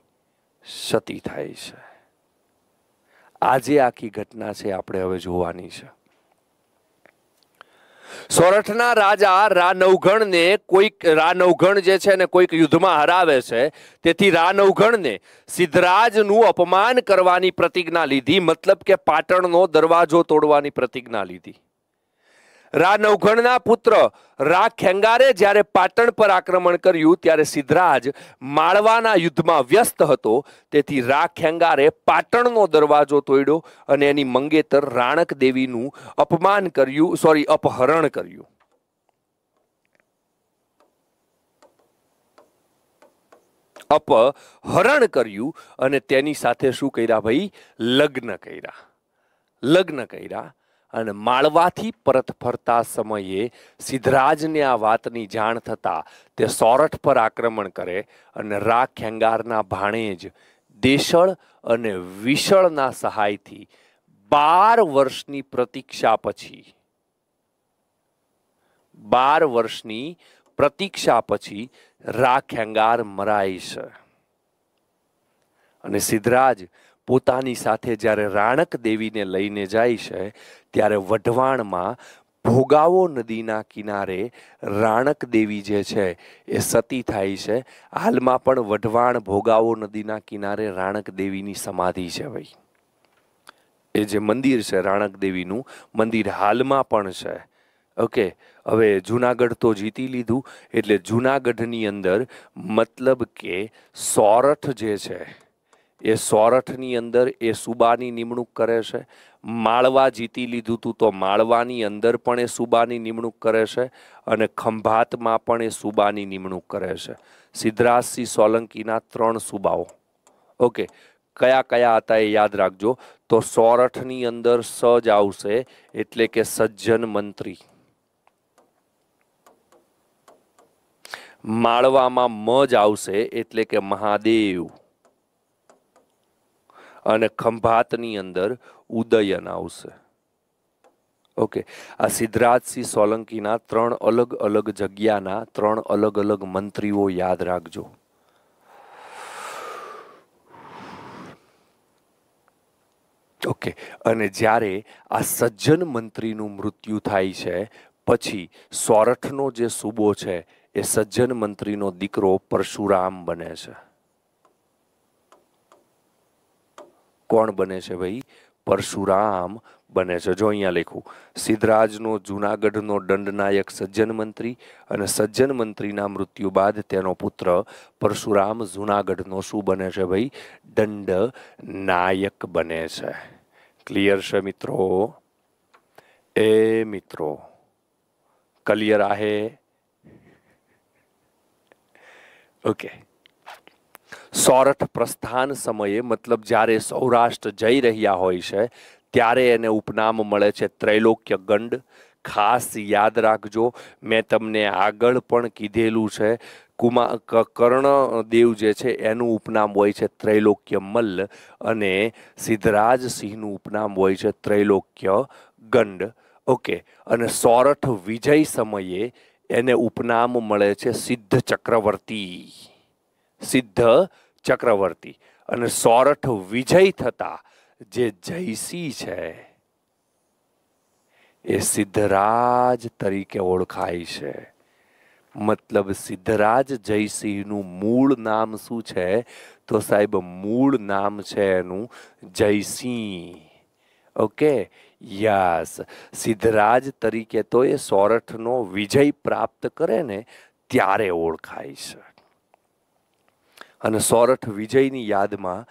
સતી થાય છે આજે આખી ઘટના છે આપણે હવે જોવાની છે સોરઠના રાજા રાનવઘણને કોઈક રાનવઘણ જે છે ને કોઈક યુદ્ધમાં હરાવે છે તેથી રાનવઘણને સિદ્ધરાજનું અપમાન કરવાની પ્રતિજ્ઞા લીધી મતલબ કે પાટણનો દરવાજો તોડવાની પ્રતિજ્ઞા લીધી રા નવઘણના પુત્ર રા ખેંગારે જ્યારે પાટણ પર આક્રમણ કર્યું ત્યારે સિદ્ધરાજ માળવાના યુદ્ધમાં વ્યસ્ત હતો તેથી રા ખેંગારે પાટણનો દરવાજો તોડ્યો અને એની મંગેતર રાણક દેવીનું અપમાન કર્યું સોરી અપહરણ કર્યું અપહરણ કર્યું અને તેની સાથે શું કર્યા ભાઈ લગ્ન કર્યા લગ્ન કર્યા અને માળવાથી પરત ફરતા સમયે સિદ્ધરાજને આ વાતની જાણ થતાં તે સોરઠ પર આક્રમણ કરે અને રા ખેંગારના ભાણે જ દેશળ અને વિશળના સહાયથી બાર વર્ષની પ્રતીક્ષા પછી બાર વર્ષની પ્રતીક્ષા પછી રા ખેંગાર મરાય છે અને સિદ્ધરાજ પોતાની સાથે જ્યારે રાણક દેવીને લઈને જાય છે ત્યારે વઢવાણમાં ભોગાવો નદીના કિનારે રાણક દેવી જે છે એ સતી થાય છે હાલમાં પણ વઢવાણ ભોગાવો નદીના કિનારે રાણક દેવીની સમાધિ છે ભાઈ એ જે મંદિર છે રાણક દેવીનું મંદિર હાલમાં પણ છે ઓકે હવે જુનાગઢ તો જીતી લીધું એટલે જુનાગઢની અંદર મતલબ કે સોરઠ જે છે એ સોરઠની અંદર એ સુબાની નિમણૂક કરે છે માળવા જીતી લીધું હતું તો માળવાની અંદર પણ એ સુબાની નિમણૂક કરે છે અને ખંભાતમાં પણ એ સુબાની નિમણૂક કરે છે સિદ્ધરાજસિંહ સોલંકીના ત્રણ સુબાઓ ઓકે કયા કયા હતા એ યાદ રાખજો તો સોરઠની અંદર સજ આવશે એટલે કે સજ્જન મંત્રી માળવામાં મજ આવશે એટલે કે મહાદેવ અને ખંભાતની અંદર ઉદયન આવશે ઓકે આ સિદ્ધરાજસિંહ સોલંકીના ત્રણ અલગ અલગ જગ્યાના ત્રણ અલગ અલગ મંત્રીઓ યાદ રાખજો ઓકે અને જ્યારે આ સજ્જન મંત્રીનું મૃત્યુ થાય છે પછી સોરઠનો જે સૂબો છે એ સજ્જન મંત્રીનો દીકરો પરશુરામ બને છે કોણ બને છે ભાઈ પરશુરામ બને છે જો અહીંયા લખું સિદ્ધરાજનો જૂનાગઢનો દંડનાયક સજ્જન મંત્રી અને સજ્જન મંત્રીના મૃત્યુ બાદ તેનો પુત્ર પરશુરામ જૂનાગઢનો શું બને છે ભાઈ દંડ નાયક બને છે ક્લિયર છે મિત્રો એ મિત્રો ક્લિયર આહે ઓકે સોરઠ પ્રસ્થાન સમયે મતલબ જ્યારે સૌરાષ્ટ્ર જઈ રહ્યા હોય છે ત્યારે એને ઉપનામ મળે છે ત્રૈલોક્ય ગંડ ખાસ યાદ રાખજો મેં તમને આગળ પણ કીધેલું છે કુમા કર્ણદેવ જે છે એનું ઉપનામ હોય છે ત્રૈલોક્ય મલ્લ અને સિદ્ધરાજ સિંહનું ઉપનામ હોય છે ત્રૈલોક્ય ગંડ ઓકે અને સોરઠ વિજય સમયે એને ઉપનામ મળે છે સિદ્ધ ચક્રવર્તી સિદ્ધ ચક્રવર્તી અને સોરઠ વિજય થતા જે જયસિંહ છે એ સિદ્ધરાજ તરીકે ઓળખાય છે મતલબ સિદ્ધરાજ જયસિંહનું મૂળ નામ શું છે તો સાહેબ મૂળ નામ છે એનું જયસિંહ ઓકે યસ સિદ્ધરાજ તરીકે તો એ સોરઠનો વિજય પ્રાપ્ત કરે ને ત્યારે ઓળખાય છે અને સોરઠ વિજયની યાદમાં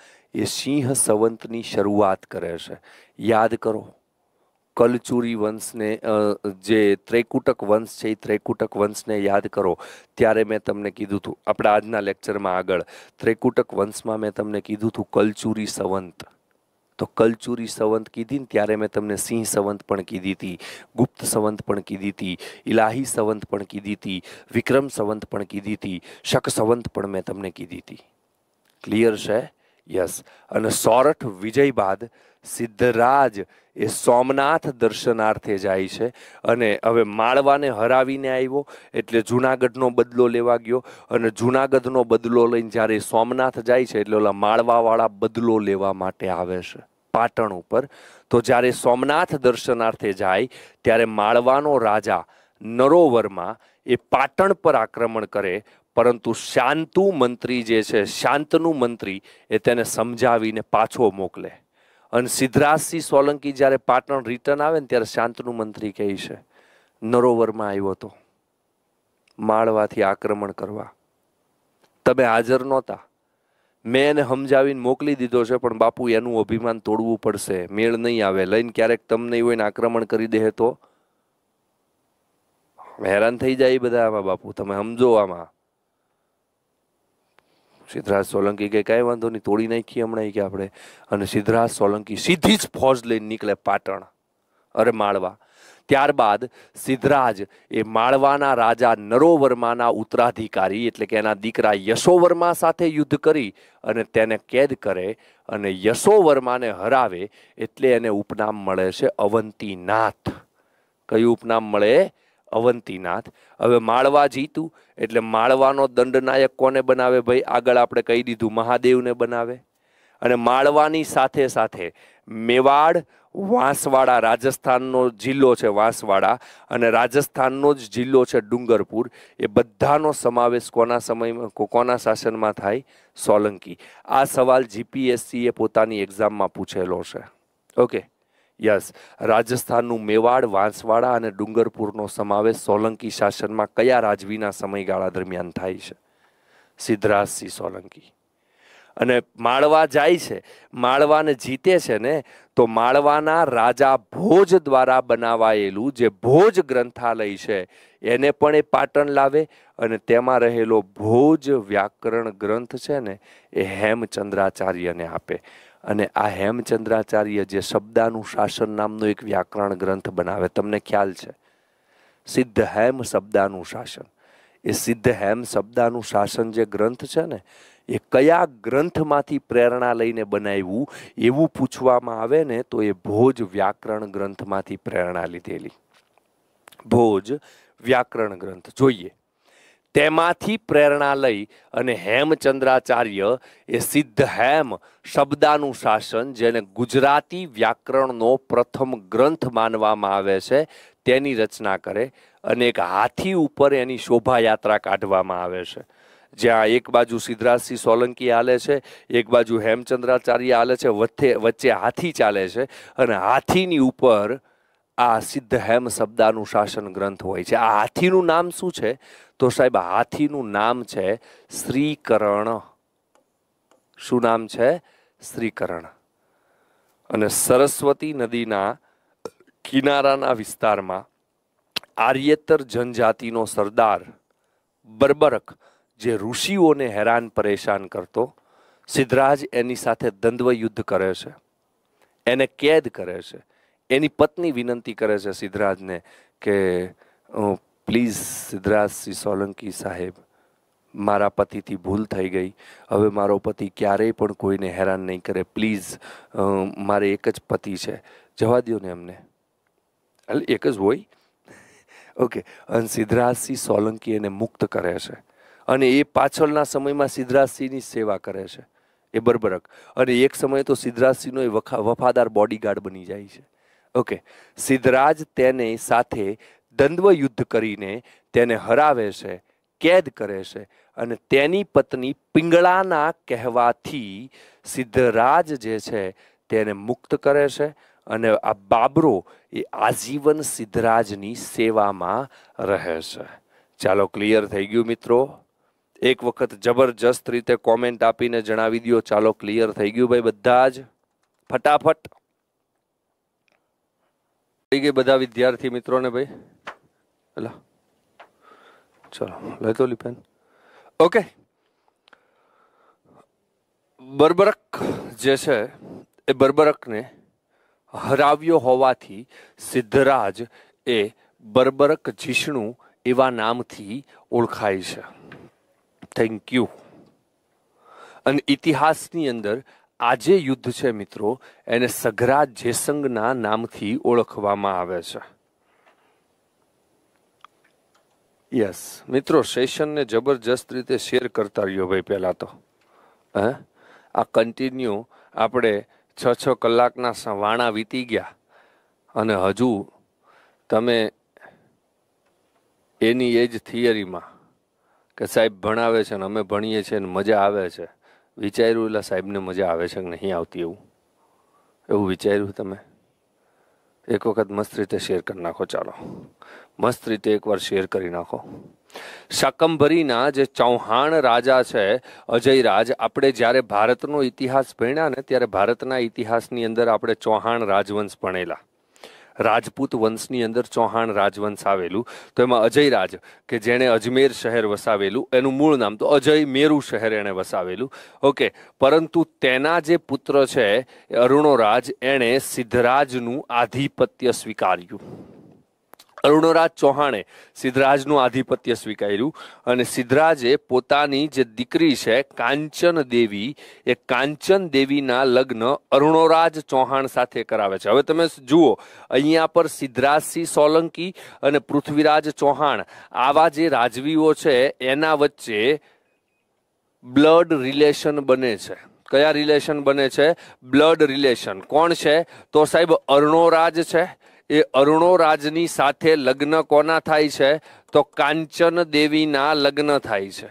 એ સિંહ સંવંતની શરૂઆત કરે છે યાદ કરો કલચુરી વંશને જે ત્રૈકુટક વંશ છે એ ત્રૈકુટક વંશને યાદ કરો ત્યારે મેં તમને કીધું હતું આપણા આજના લેક્ચરમાં આગળ ત્રૈકુટક વંશમાં મેં તમને કીધું હતું કલચુરી સંવંત તો કલચુરી સંવંત કીધી ને ત્યારે મેં તમને સિંહ સંવંત પણ કીધી હતી ગુપ્ત સંવંત પણ કીધી હતી ઇલાહી સંવંત પણ કીધી હતી વિક્રમ સંવંત પણ કીધી હતી શક સંવંત પણ મેં તમને કીધી હતી ક્લિયર છે યસ અને સોરઠ વિજય બાદ સિદ્ધરાજ એ સોમનાથ દર્શનાર્થે જાય છે અને હવે માળવાને હરાવીને આવ્યો એટલે જૂનાગઢનો બદલો લેવા ગયો અને જૂનાગઢનો બદલો લઈને જ્યારે સોમનાથ જાય છે એટલે ઓલા માળવાવાળા બદલો લેવા માટે આવે છે પાટણ ઉપર તો જ્યારે સોમનાથ દર્શનાર્થે જાય ત્યારે માળવાનો રાજા નરોવરમાં એ પાટણ પર આક્રમણ કરે પરંતુ શાંતુ મંત્રી જે છે શાંતનું મંત્રી એ તેને સમજાવીને પાછો મોકલે અને સિદ્ધરાજસિંહ સોલંકી જ્યારે પાટણ રિટર્ન આવે ને ત્યારે શાંતનું મંત્રી કહે છે નરોવરમાં આવ્યો હતો માળવાથી આક્રમણ કરવા તમે હાજર નહોતા મેં એને સમજાવીને મોકલી દીધો છે પણ બાપુ એનું અભિમાન તોડવું પડશે મેળ નહીં આવે લઈને ક્યારેક તમને હોય એને આક્રમણ કરી દે તો હેરાન થઈ જાય બધા આમાં બાપુ તમે સમજો આમાં સિદ્ધરાજ સોલંકી કે કાંઈ વાંધો નહીં તોડી નાખીએ હમણાં કે આપણે અને સિદ્ધરાજ સોલંકી સીધી જ ફોજ લઈને નીકળે પાટણ અરે માળવા ત્યારબાદ સિદ્ધરાજ એ માળવાના રાજા નરોવર્માના ઉત્તરાધિકારી એટલે કે એના દીકરા યશોવર્મા સાથે યુદ્ધ કરી અને તેને કેદ કરે અને યશોવર્માને હરાવે એટલે એને ઉપનામ મળે છે અવંતીનાથ કયું ઉપનામ મળે અવંતીનાથ હવે માળવા જીતું એટલે માળવાનો દંડનાયક કોને બનાવે ભાઈ આગળ આપણે કહી દીધું મહાદેવને બનાવે અને માળવાની સાથે સાથે મેવાડ વાંસવાડા રાજસ્થાનનો જિલ્લો છે વાંસવાડા અને રાજસ્થાનનો જ જિલ્લો છે ડુંગરપુર એ બધાનો સમાવેશ કોના સમયમાં કોના શાસનમાં થાય સોલંકી આ સવાલ જીપીએસસીએ પોતાની એક્ઝામમાં પૂછેલો છે ઓકે યસ રાજસ્થાનનું મેવાડ વાંસવાડા અને ડુંગરપુરનો સમાવેશ સોલંકી શાસનમાં કયા રાજવીના સમયગાળા દરમિયાન થાય છે સિદ્ધરાજસિંહ સોલંકી અને માળવા જાય છે માળવાને જીતે છે ને તો માળવાના રાજા ભોજ દ્વારા બનાવાયેલું જે ભોજ ગ્રંથાલય છે એને પણ એ પાટણ લાવે અને તેમાં રહેલો ભોજ વ્યાકરણ ગ્રંથ છે ને એ હેમચંદ્રાચાર્યને આપે અને આ હેમચંદ્રાચાર્ય જે શબ્દાનું શાસન નામનો એક વ્યાકરણ ગ્રંથ બનાવે તમને ખ્યાલ છે સિદ્ધ હેમ શબ્દાનું શાસન એ સિદ્ધ હેમ શબ્દાનું શાસન જે ગ્રંથ છે ને એ કયા ગ્રંથમાંથી પ્રેરણા લઈને બનાવ્યું એવું પૂછવામાં આવે ને તો એ ભોજ વ્યાકરણ ગ્રંથમાંથી પ્રેરણા લીધેલી ભોજ વ્યાકરણ ગ્રંથ જોઈએ તેમાંથી પ્રેરણા લઈ અને હેમચંદ્રાચાર્ય એ સિદ્ધ હેમ શબ્દાનુશાસન જેને ગુજરાતી વ્યાકરણનો પ્રથમ ગ્રંથ માનવામાં આવે છે તેની રચના કરે અને એક હાથી ઉપર એની શોભાયાત્રા કાઢવામાં આવે છે જ્યાં એક બાજુ સિદ્ધરાજસિંહ સોલંકી હાલે છે એક બાજુ હેમચંદ્રાચાર્ય હાલે છે વચ્ચે વચ્ચે હાથી ચાલે છે અને હાથીની ઉપર આ સિદ્ધ હેમ શબ્દાનું શાસન ગ્રંથ હોય છે આ હાથીનું નામ શું છે તો સાહેબ હાથીનું નામ છે શ્રીકરણ શું નામ છે શ્રીકરણ અને સરસ્વતી નદીના કિનારાના વિસ્તારમાં આર્યતર જનજાતિનો સરદાર બરબરક જે ઋષિઓને હેરાન પરેશાન કરતો સિદ્ધરાજ એની સાથે દ્વંદ્વ યુદ્ધ કરે છે એને કેદ કરે છે એની પત્ની વિનંતી કરે છે સિદ્ધરાજને કે પ્લીઝ સિદ્ધરાજસિંહ સોલંકી સાહેબ મારા પતિથી ભૂલ થઈ ગઈ હવે મારો પતિ ક્યારેય પણ કોઈને હેરાન નહીં કરે પ્લીઝ મારે એક જ પતિ છે જવા દો ને એમને એટલે એક જ હોય ઓકે અને સિદ્ધરાજસિંહ સોલંકી એને મુક્ત કરે છે અને એ પાછળના સમયમાં સિદ્ધરાજસિંહની સેવા કરે છે એ બરબરક અને એક સમયે તો સિદ્ધરાજસિંહનો એ વફાદાર બોડીગાર્ડ બની જાય છે ઓકે સિદ્ધરાજ તેને સાથે દ્વંદ્વ યુદ્ધ કરીને તેને હરાવે છે કેદ કરે છે અને તેની પત્ની પિંગળાના કહેવાથી સિદ્ધરાજ જે છે તેને મુક્ત કરે છે અને આ બાબરો એ આજીવન સિદ્ધરાજની સેવામાં રહે છે ચાલો ક્લિયર થઈ ગયું મિત્રો એક વખત જબરજસ્ત રીતે કોમેન્ટ આપીને જણાવી દો ચાલો ક્લિયર થઈ ગયું ભાઈ બધા જ ફટાફટ થઈ ગઈ બધા વિદ્યાર્થી મિત્રોને ભાઈ હલા ચલો લઈ તો લીપેન ઓકે બર્બરક જે છે એ બર્બરકને હરાવ્યો હોવાથી સિદ્ધરાજ એ બર્બરક જિષ્ણુ એવા નામથી ઓળખાય છે થેન્ક યુ અને ઇતિહાસની અંદર આજે યુદ્ધ છે મિત્રો એને સઘરા જેસંગના નામથી ઓળખવામાં આવે છે યસ મિત્રો સેશનને જબરજસ્ત રીતે શેર કરતા રહ્યો ભાઈ પહેલાં તો હે આ કન્ટિન્યુ આપણે છ છ કલાકના વાણા વીતી ગયા અને હજુ તમે એની એ જ થિયરીમાં કે સાહેબ ભણાવે છે ને અમે ભણીએ છીએ ને મજા આવે છે વિચાર્યું એટલે સાહેબને મજા આવે છે કે નહીં આવતી એવું એવું વિચાર્યું તમે એક વખત મસ્ત રીતે શેર કરી નાખો ચાલો મસ્ત રીતે એકવાર શેર કરી નાખો શાકંભરીના જે ચૌહાણ રાજા છે અજયરાજ આપણે જ્યારે ભારતનો ઇતિહાસ ભણ્યા ને ત્યારે ભારતના ઇતિહાસની અંદર આપણે ચૌહાણ રાજવંશ ભણેલા રાજપૂત વંશની અંદર ચૌહાણ રાજવંશ આવેલું તો એમાં અજય રાજ કે જેણે અજમેર શહેર વસાવેલું એનું મૂળ નામ તો અજય મેરુ શહેર એણે વસાવેલું ઓકે પરંતુ તેના જે પુત્ર છે અરુણોરાજ એણે સિદ્ધરાજનું આધિપત્ય સ્વીકાર્યું અરુણરાજ ચૌહાણે સિદ્ધરાજનું આધિપત્ય સ્વીકાર્યું અને સિદ્ધરાજે પોતાની જે દીકરી છે કાંચન દેવી એ કાંચન દેવીના લગ્ન અરુણોરાજ ચૌહાણ સાથે કરાવે છે હવે તમે જુઓ અહીંયા પર સિદ્ધરાજસિંહ સોલંકી અને પૃથ્વીરાજ ચૌહાણ આવા જે રાજવીઓ છે એના વચ્ચે બ્લડ રિલેશન બને છે કયા રિલેશન બને છે બ્લડ રિલેશન કોણ છે તો સાહેબ અરુણોરાજ છે એ અરુણોરાજની સાથે લગ્ન કોના થાય છે તો કાંચન દેવીના લગ્ન થાય છે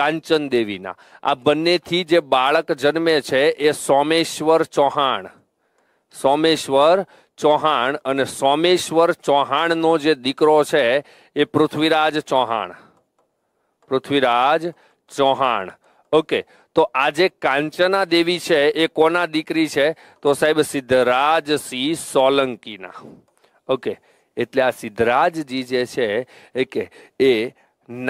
કાંચન દેવીના આ બંનેથી જે બાળક જન્મે છે એ સોમેશ્વર ચૌહાણ સોમેશ્વર ચૌહાણ અને સોમેશ્વર ચૌહાણનો જે દીકરો છે એ પૃથ્વીરાજ ચૌહાણ પૃથ્વીરાજ ચૌહાણ ઓકે તો આજે કાંચના દેવી છે એ કોના દીકરી છે તો સાહેબ સિદ્ધરાજસિંહ સોલંકીના ઓકે એટલે આ સિદ્ધરાજજી જે છે એ કે એ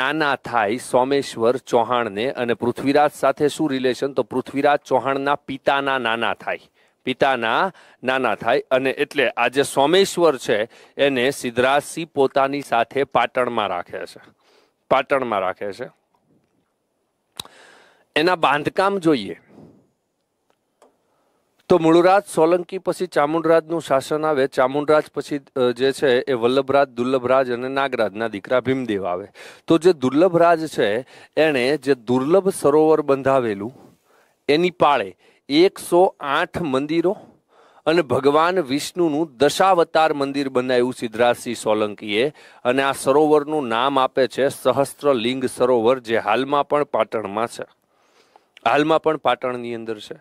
નાના થાય સોમેશ્વર ચૌહાણને અને પૃથ્વીરાજ સાથે શું રિલેશન તો પૃથ્વીરાજ ચૌહાણના પિતાના નાના થાય પિતાના નાના થાય અને એટલે આજે સોમેશ્વર છે એને સિદ્ધરાજસિંહ પોતાની સાથે પાટણમાં રાખે છે પાટણમાં રાખે છે એના બાંધકામ જોઈએ તો મૂળરાજ સોલંકી પછી ચામુંડરાજનું શાસન આવે ચામુંડરાજ પછી જે છે એ વલ્લભરાજ દુર્લભરાજ અને નાગરાજના દીકરા ભીમદેવ આવે તો જે દુર્લભરાજ છે એણે જે દુર્લભ સરોવર બંધાવેલું એની પાળે એકસો આઠ મંદિરો અને ભગવાન વિષ્ણુનું દશાવતાર મંદિર બનાવ્યું સિદ્ધરાજસિંહ સોલંકીએ અને આ સરોવરનું નામ આપે છે સહસ્ત્રલિંગ સરોવર જે હાલમાં પણ પાટણમાં છે હાલમાં પણ પાટણની અંદર છે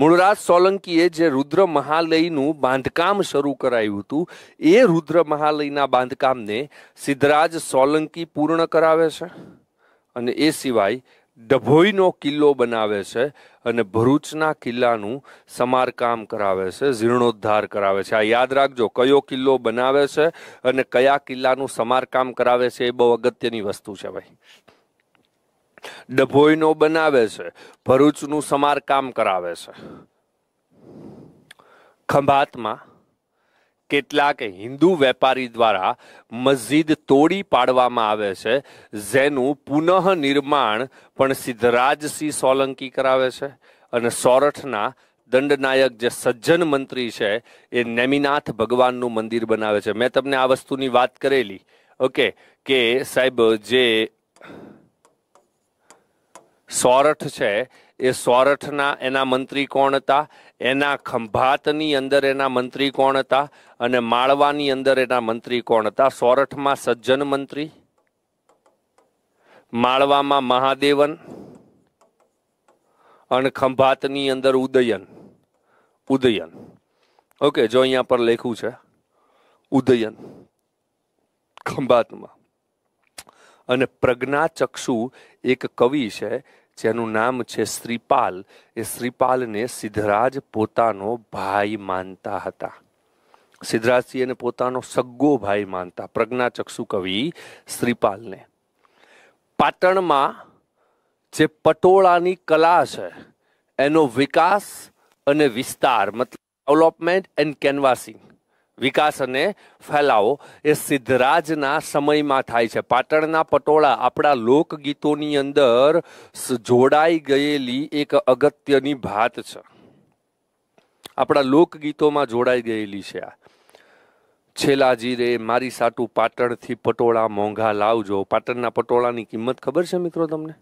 મૂળરાજ સોલંકીએ જે રુદ્ર મહાલયનું બાંધકામ શરૂ કરાયું હતું એ રુદ્ર મહાલયના બાંધકામને સિદ્ધરાજ સોલંકી પૂર્ણ કરાવે છે અને એ સિવાય ડભોઈનો કિલ્લો બનાવે છે અને ભરૂચના કિલ્લાનું સમારકામ કરાવે છે જીર્ણોદ્ધાર કરાવે છે આ યાદ રાખજો કયો કિલ્લો બનાવે છે અને કયા કિલ્લાનું સમારકામ કરાવે છે એ બહુ અગત્યની વસ્તુ છે ભાઈ ડભોઈનો બનાવે છે ભરૂચનું સમારકામ કરાવે છે ખંભાતમાં કેટલાક હિન્દુ વેપારી દ્વારા મસ્જિદ તોડી પાડવામાં આવે છે જેનું પુનઃ નિર્માણ પણ સિદ્ધરાજસિંહ સોલંકી કરાવે છે અને સોરઠના દંડનાયક જે સજ્જન મંત્રી છે એ નેમિનાથ ભગવાનનું મંદિર બનાવે છે મેં તમને આ વસ્તુની વાત કરેલી ઓકે કે સાહેબ જે સોરઠ છે એ સોરઠના એના મંત્રી કોણ હતા એના ખંભાતની અંદર એના મંત્રી કોણ હતા અને માળવાની અંદર એના મંત્રી કોણ હતા સોરઠમાં સજ્જન મંત્રી માળવામાં મહાદેવન અને ખંભાતની અંદર ઉદયન ઉદયન ઓકે જો અહીંયા પર લખ્યું છે ઉદયન ખંભાતમાં અને પ્રજ્ઞાચક્ષુ એક કવિ છે જેનું નામ છે શ્રીપાલ એ શ્રીપાલને સિદ્ધરાજ પોતાનો ભાઈ માનતા હતા સિદ્ધરાજસિંહ એને પોતાનો સગ્ગો ભાઈ માનતા પ્રજ્ઞાચક્ષુ કવિ શ્રીપાલને પાટણમાં જે પટોળાની કલા છે એનો વિકાસ અને વિસ્તાર મતલબ ડેવલપમેન્ટ એન્ડ કેનવાસિંગ વિકાસ અને ફેલાવો એ સિદ્ધરાજના સમયમાં થાય છે પાટણના પટોળા આપણા લોકગીતોની અંદર જોડાઈ ગયેલી એક અગત્યની ભાત છે આપણા લોકગીતોમાં જોડાઈ ગયેલી છે આ છેલાજી રે મારી સાટું પાટણથી પટોળા મોંઘા લાવજો પાટણના પટોળાની કિંમત ખબર છે મિત્રો તમને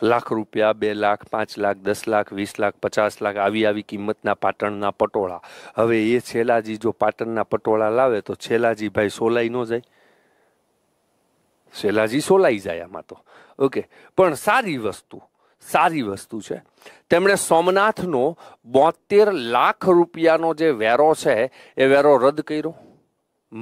લાખ રૂપિયા બે લાખ પાંચ લાખ દસ લાખ વીસ લાખ પચાસ લાખ આવી આવી કિંમતના પાટણના પટોળા હવે એ છેલાજી જો પાટણના પટોળા લાવે તો છેલાજી ભાઈ સોલાઈ ન જાય છેલાજી સોલાઈ જાય આમાં તો ઓકે પણ સારી વસ્તુ સારી વસ્તુ છે તેમણે સોમનાથનો બોતેર લાખ રૂપિયાનો જે વેરો છે એ વેરો રદ કર્યો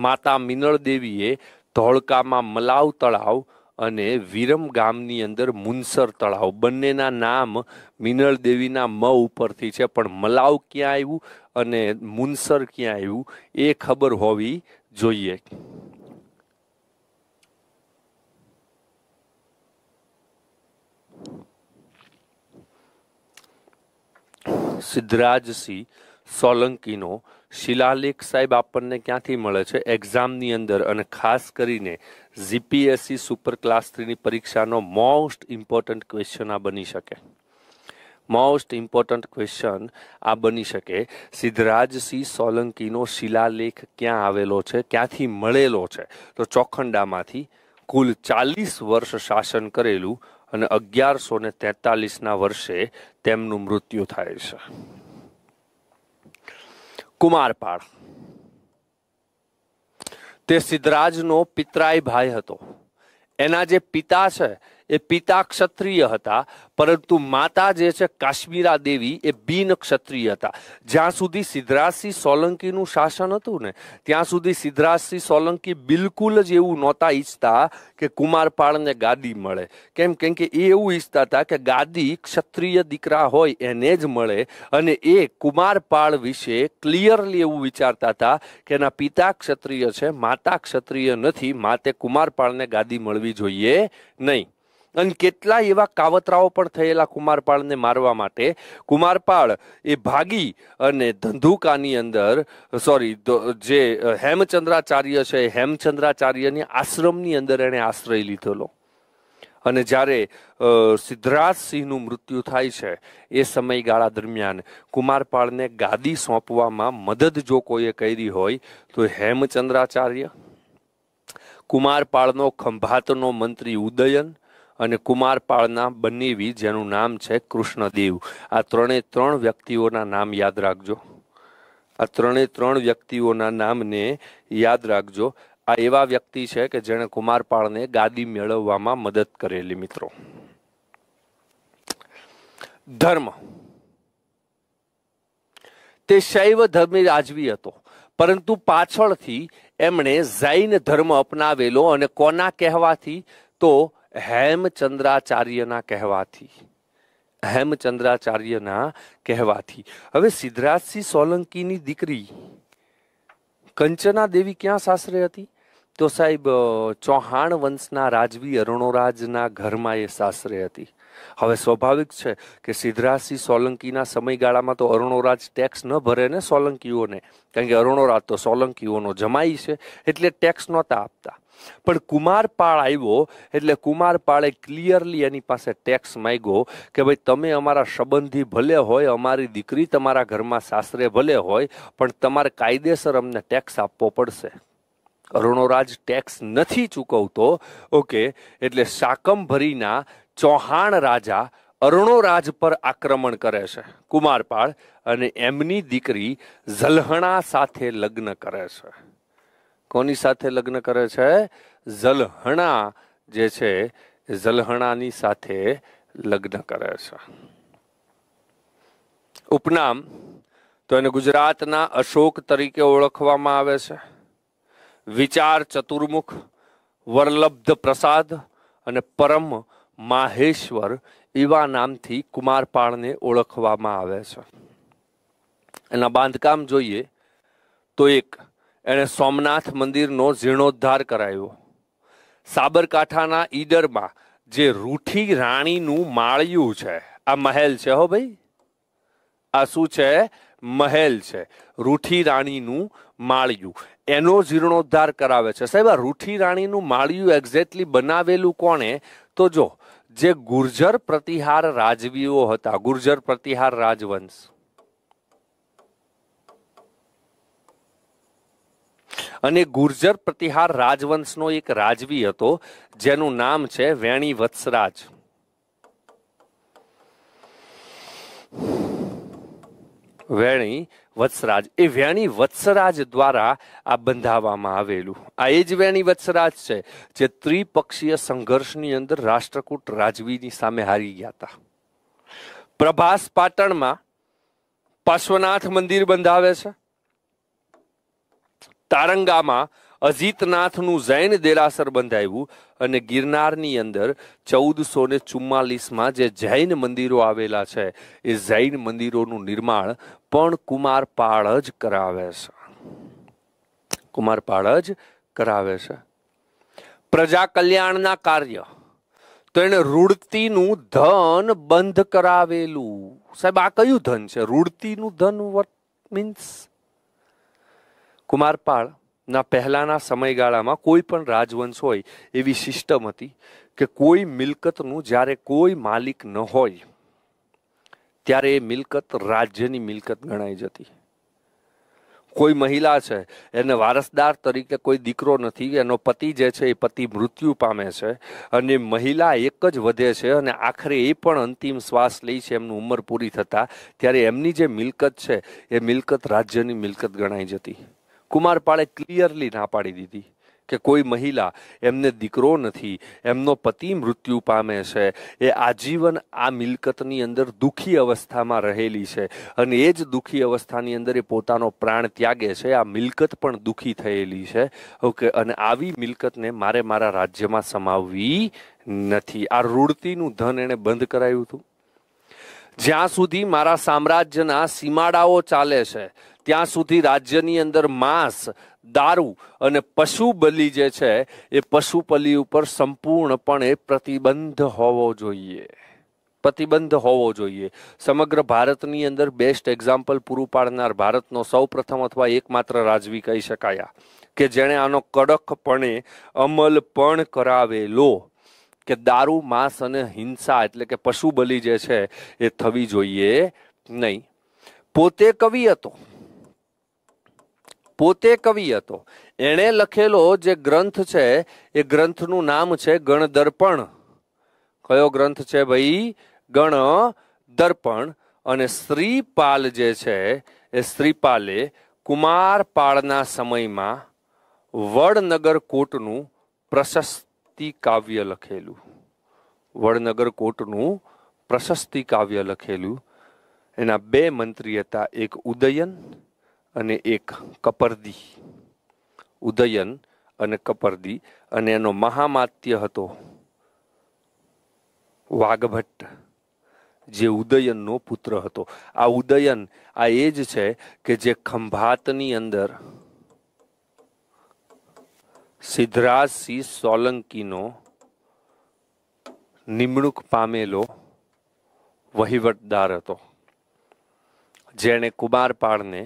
માતા મિનળ દેવીએ ધોળકામાં મલાવ તળાવ અને વિરમ ગામની અંદર મુનસર તળાવ બંનેના નામ મિનળ દેવીના મ ઉપરથી છે પણ મલાવ ક્યાં આવ્યું અને મુનસર ક્યાં આવ્યું એ ખબર હોવી જોઈએ સિદ્ધરાજસિંહ સોલંકીનો શિલાલેખ સાહેબ આપણને ક્યાંથી મળે છે એક્ઝામની અંદર અને ખાસ કરીને જીપીએસસી સુપર ક્લાસ થ્રીની પરીક્ષાનો મોસ્ટ ઇમ્પોર્ટન્ટ ક્વેશ્ચન આ બની શકે મોસ્ટ ઇમ્પોર્ટન્ટ ક્વેશ્ચન આ બની શકે સિદ્ધરાજસિંહ સોલંકીનો શિલાલેખ ક્યાં આવેલો છે ક્યાંથી મળેલો છે તો ચોખંડામાંથી કુલ ચાલીસ વર્ષ શાસન કરેલું અને અગિયારસો ને તેતાલીસના વર્ષે તેમનું મૃત્યુ થાય છે કુમારપાળ તે સિદ્ધરાજનો પિતરાય ભાઈ હતો એના જે પિતા છે એ પિતા ક્ષત્રિય હતા પરંતુ માતા જે છે કાશ્મીરા દેવી એ બિન ક્ષત્રિય હતા જ્યાં સુધી સિદ્ધરાજસિંહ સોલંકીનું શાસન હતું ને ત્યાં સુધી સિદ્ધરાજસિંહ સોલંકી બિલકુલ જ એવું નહોતા ઈચ્છતા કે કુમારપાળને ગાદી મળે કેમ કેમ કે એ એવું ઈચ્છતા હતા કે ગાદી ક્ષત્રિય દીકરા હોય એને જ મળે અને એ કુમારપાળ વિશે ક્લિયરલી એવું વિચારતા હતા કે એના પિતા ક્ષત્રિય છે માતા ક્ષત્રિય નથી માતે કુમારપાળને ગાદી મળવી જોઈએ નહીં અને કેટલા એવા કાવતરાઓ પણ થયેલા કુમારપાળને મારવા માટે કુમારપાળ એ ભાગી અને ધંધુકાની અંદર સોરી જે હેમચંદ્રાચાર્ય છે હેમચંદ્રાચાર્યની આશ્રમની અંદર એણે આશ્રય લીધેલો અને જ્યારે સિદ્ધરાજસિંહનું મૃત્યુ થાય છે એ સમયગાળા દરમિયાન કુમારપાળને ગાદી સોંપવામાં મદદ જો કોઈએ કરી હોય તો હેમચંદ્રાચાર્ય કુમારપાળનો ખંભાતનો મંત્રી ઉદયન અને કુમારપાળના બનેવી જેનું નામ છે કૃષ્ણદેવ આ ત્રણે ત્રણ વ્યક્તિઓના નામ યાદ રાખજો આ ત્રણે ત્રણ વ્યક્તિઓના નામને યાદ રાખજો આ એવા વ્યક્તિ છે કે જેણે કુમારપાળને ગાદી મેળવવામાં મદદ કરેલી મિત્રો ધર્મ તે શૈવ ધર્મે રાજવી હતો પરંતુ પાછળથી એમણે જૈન ધર્મ અપનાવેલો અને કોના કહેવાથી તો હેમચંદ્રાચાર્યના કહેવાથી હેમચંદ્રાચાર્યના કહેવાથી હવે સિદ્ધરાજસિંહ સોલંકીની દીકરી કંચના દેવી ક્યાં સાસરે હતી તો સાહેબ ચૌહાણ વંશના રાજવી અરુણોરાજના ઘરમાં એ સાસરે હતી હવે સ્વાભાવિક છે કે સિદ્ધરાજસિંહ સોલંકીના સમયગાળામાં તો અરુણોરાજ ટેક્સ ન ભરે ને સોલંકીઓને કારણ કે અરુણોરાજ તો સોલંકીઓનો જમાઈ છે એટલે ટેક્સ નહોતા આપતા પણ કુમારપાળ આવ્યો એટલે કુમારપાળે ક્લિયરલી એની પાસે ટેક્સ માંગ્યો કે ભાઈ તમે અમારા સંબંધી ભલે હોય અમારી દીકરી તમારા ઘરમાં સાસરે ભલે હોય પણ તમારે કાયદેસર અમને ટેક્સ આપવો પડશે અરુણોરાજ ટેક્સ નથી ચૂકવતો ઓકે એટલે શાકંભરીના ચૌહાણ રાજા અરુણોરાજ પર આક્રમણ કરે છે કુમારપાળ અને એમની દીકરી ઝલહણા સાથે લગ્ન કરે છે કોની સાથે લગ્ન કરે છે ઝલહણા જે છે ઝલહણાની સાથે લગ્ન કરે છે ઉપનામ તો એને ગુજરાતના અશોક તરીકે ઓળખવામાં આવે છે વિચાર ચતુર્મુખ વરલબ્ધ પ્રસાદ અને પરમ માહેશ્વર એવા નામથી કુમારપાળને ઓળખવામાં આવે છે એના બાંધકામ જોઈએ તો એક એણે સોમનાથ મંદિરનો જીર્ણોદ્ધાર કરાયો સાબરકાંઠાના ઈડરમાં જે રૂઠી રાણીનું માળિયું છે આ મહેલ છે હો ભાઈ આ શું છે મહેલ છે રૂઠી રાણીનું માળિયું એનો જીર્ણોદ્ધાર કરાવે છે સાહેબ આ રૂઠી રાણીનું માળિયું એક્ઝેક્ટલી બનાવેલું કોણે તો જો જે ગુર્જર પ્રતિહાર રાજવીઓ હતા ગુર્જર પ્રતિહાર રાજવંશ અને ગુર્જર પ્રતિહાર રાજવંશનો એક રાજવી હતો જેનું નામ છે વેણી વત્સરાજ વેણી વત્સરાજ એ વેણી વત્સરાજ દ્વારા આ બંધાવવામાં આવેલું આ એ જ વેણી વત્સરાજ છે જે ત્રિપક્ષીય સંઘર્ષની અંદર રાષ્ટ્રકૂટ રાજવીની સામે હારી ગયા હતા પ્રભાસ પાટણમાં પાર્શ્વનાથ મંદિર બંધાવે છે તારંગામાં અજીતનાથનું જૈન દેરાસર બંધાવ્યું અને ગિરનારની અંદર ચૌદસો ને ચુમ્માલીસમાં જે જૈન મંદિરો આવેલા છે એ જૈન મંદિરોનું નિર્માણ પણ કુમારપાળ જ કરાવે છે કુમારપાળ જ કરાવે છે પ્રજા કલ્યાણના કાર્ય તો એને રૂડતીનું ધન બંધ કરાવેલું સાહેબ આ કયું ધન છે રૂડતીનું ધન વટ મીન્સ કુમારપાળના પહેલાંના સમયગાળામાં કોઈ પણ રાજવંશ હોય એવી સિસ્ટમ હતી કે કોઈ મિલકતનું જ્યારે કોઈ માલિક ન હોય ત્યારે એ મિલકત રાજ્યની મિલકત ગણાઈ જતી કોઈ મહિલા છે એને વારસદાર તરીકે કોઈ દીકરો નથી એનો પતિ જે છે એ પતિ મૃત્યુ પામે છે અને મહિલા એક જ વધે છે અને આખરે એ પણ અંતિમ શ્વાસ લે છે એમનું ઉંમર પૂરી થતાં ત્યારે એમની જે મિલકત છે એ મિલકત રાજ્યની મિલકત ગણાઈ જતી કુમારપાળે ક્લિયરલી ના પાડી દીધી કે કોઈ મહિલા એમને દીકરો નથી એમનો પતિ મૃત્યુ પામે છે એ આજીવન આ મિલકતની અંદર દુઃખી અવસ્થામાં રહેલી છે અને એ જ દુઃખી અવસ્થાની અંદર એ પોતાનો પ્રાણ ત્યાગે છે આ મિલકત પણ દુઃખી થયેલી છે ઓકે અને આવી મિલકતને મારે મારા રાજ્યમાં સમાવવી નથી આ રૂડતીનું ધન એણે બંધ કરાયું હતું જ્યાં સુધી મારા સામ્રાજ્યના સીમાડાઓ ચાલે છે ત્યાં સુધી રાજ્યની અંદર માંસ દારૂ અને પશુ બલિ જે છે એ પશુ બલિ ઉપર સંપૂર્ણપણે પ્રતિબંધ હોવો જોઈએ પ્રતિબંધ હોવો જોઈએ સમગ્ર ભારતની અંદર બેસ્ટ એક્ઝામ્પલ પૂરું પાડનાર ભારતનો સૌ પ્રથમ અથવા એકમાત્ર રાજવી કહી શકાયા કે જેણે આનો કડકપણે અમલ પણ કરાવેલો કે દારૂ માંસ અને હિંસા એટલે કે પશુ બલિ જે છે એ થવી જોઈએ નહીં પોતે કવિ હતો પોતે કવિ હતો એણે લખેલો જે ગ્રંથ છે એ ગ્રંથનું નામ છે ગણદર્પણ કયો ગ્રંથ છે ભાઈ ગણ દર્પણ અને શ્રીપાલ જે છે એ શ્રીપાલે કુમારપાળના સમયમાં વડનગર કોટનું પ્રશસ્તિ કાવ્ય લખેલું વડનગર કોટનું પ્રશસ્તિ કાવ્ય લખેલું એના બે મંત્રી હતા એક ઉદયન અને એક કપરદી ઉદયન અને કપરદી અને એનો મહામાત્ય હતો વાઘભટ્ટ જે ઉદયનનો પુત્ર હતો આ ઉદયન આ એ જ છે કે જે ખંભાતની અંદર સિદ્ધરાજસિંહ સોલંકીનો નિમણૂક પામેલો વહીવટદાર હતો જેણે કુમારપાળને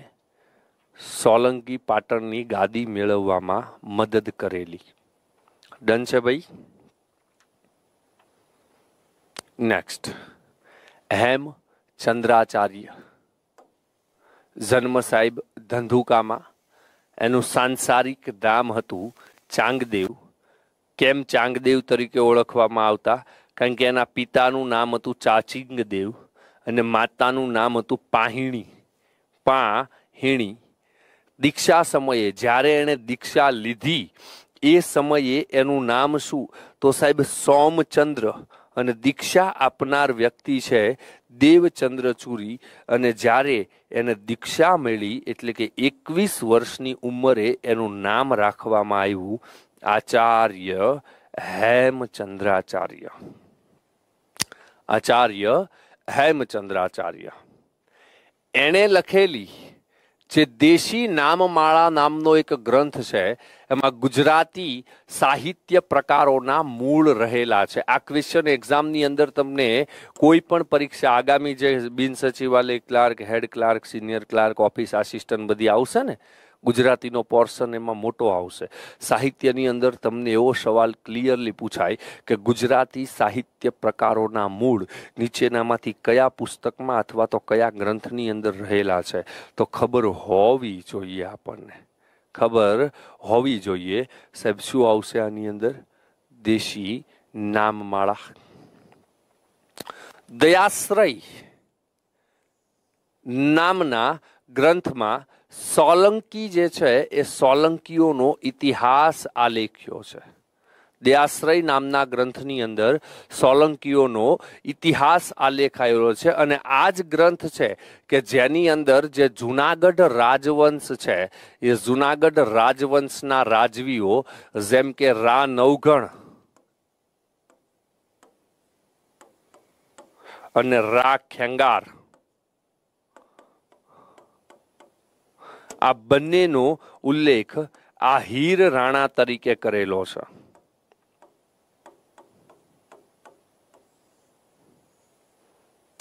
સોલંકી પાટણની ગાદી મેળવવામાં મદદ કરેલી ડન છે ભાઈ નેક્સ્ટ હેમ ચંદ્રાચાર્ય જન્મ સાહેબ ધંધુકામાં એનું સાંસારિક નામ હતું ચાંગદેવ કેમ ચાંગદેવ તરીકે ઓળખવામાં આવતા કારણ કે એના પિતાનું નામ હતું ચાચિંગદેવ અને માતાનું નામ હતું પાહિણી પા હિણી દીક્ષા સમયે જ્યારે એણે દીક્ષા લીધી એ સમયે એનું નામ શું તો સાહેબ સોમચંદ્ર અને દીક્ષા આપનાર વ્યક્તિ છે દેવચંદ્રચૂરી અને જ્યારે એને દીક્ષા મળી એટલે કે એકવીસ વર્ષની ઉંમરે એનું નામ રાખવામાં આવ્યું આચાર્ય હેમચંદ્રાચાર્ય આચાર્ય હેમચંદ્રાચાર્ય એણે લખેલી જે દેશી નામમાળા નામનો એક ગ્રંથ છે એમાં ગુજરાતી સાહિત્ય પ્રકારોના મૂળ રહેલા છે આ ક્વેશ્ચન એક્ઝામની અંદર તમને કોઈ પણ પરીક્ષા આગામી જે બિન સચિવાલય clerk head clerk senior clerk office assistant બધી આવશે ને ગુજરાતીનો પોર્શન એમાં મોટો આવશે સાહિત્યની અંદર તમને એવો સવાલ ક્લિયરલી પૂછાય કે ગુજરાતી સાહિત્ય પ્રકારોના મૂળ નીચેનામાંથી કયા પુસ્તકમાં અથવા તો કયા ગ્રંથની અંદર રહેલા છે તો ખબર હોવી જોઈએ આપણને ખબર હોવી જોઈએ સાહેબ શું આવશે આની અંદર દેશી નામમાળા દયાશ્રય નામના ગ્રંથમાં સોલંકી જે છે એ સોલંકીઓનો ઇતિહાસ આલેખ્યો છે દેયાશ્રય નામના ગ્રંથની અંદર સોલંકીઓનો ઇતિહાસ આલેખાયેલો છે અને આ જ ગ્રંથ છે કે જેની અંદર જે જૂનાગઢ રાજવંશ છે એ જૂનાગઢ રાજવંશના રાજવીઓ જેમ કે રા નવગણ અને રા ખેંગાર આ બંનેનો ઉલ્લેખ આ હીર રાણા તરીકે કરેલો છે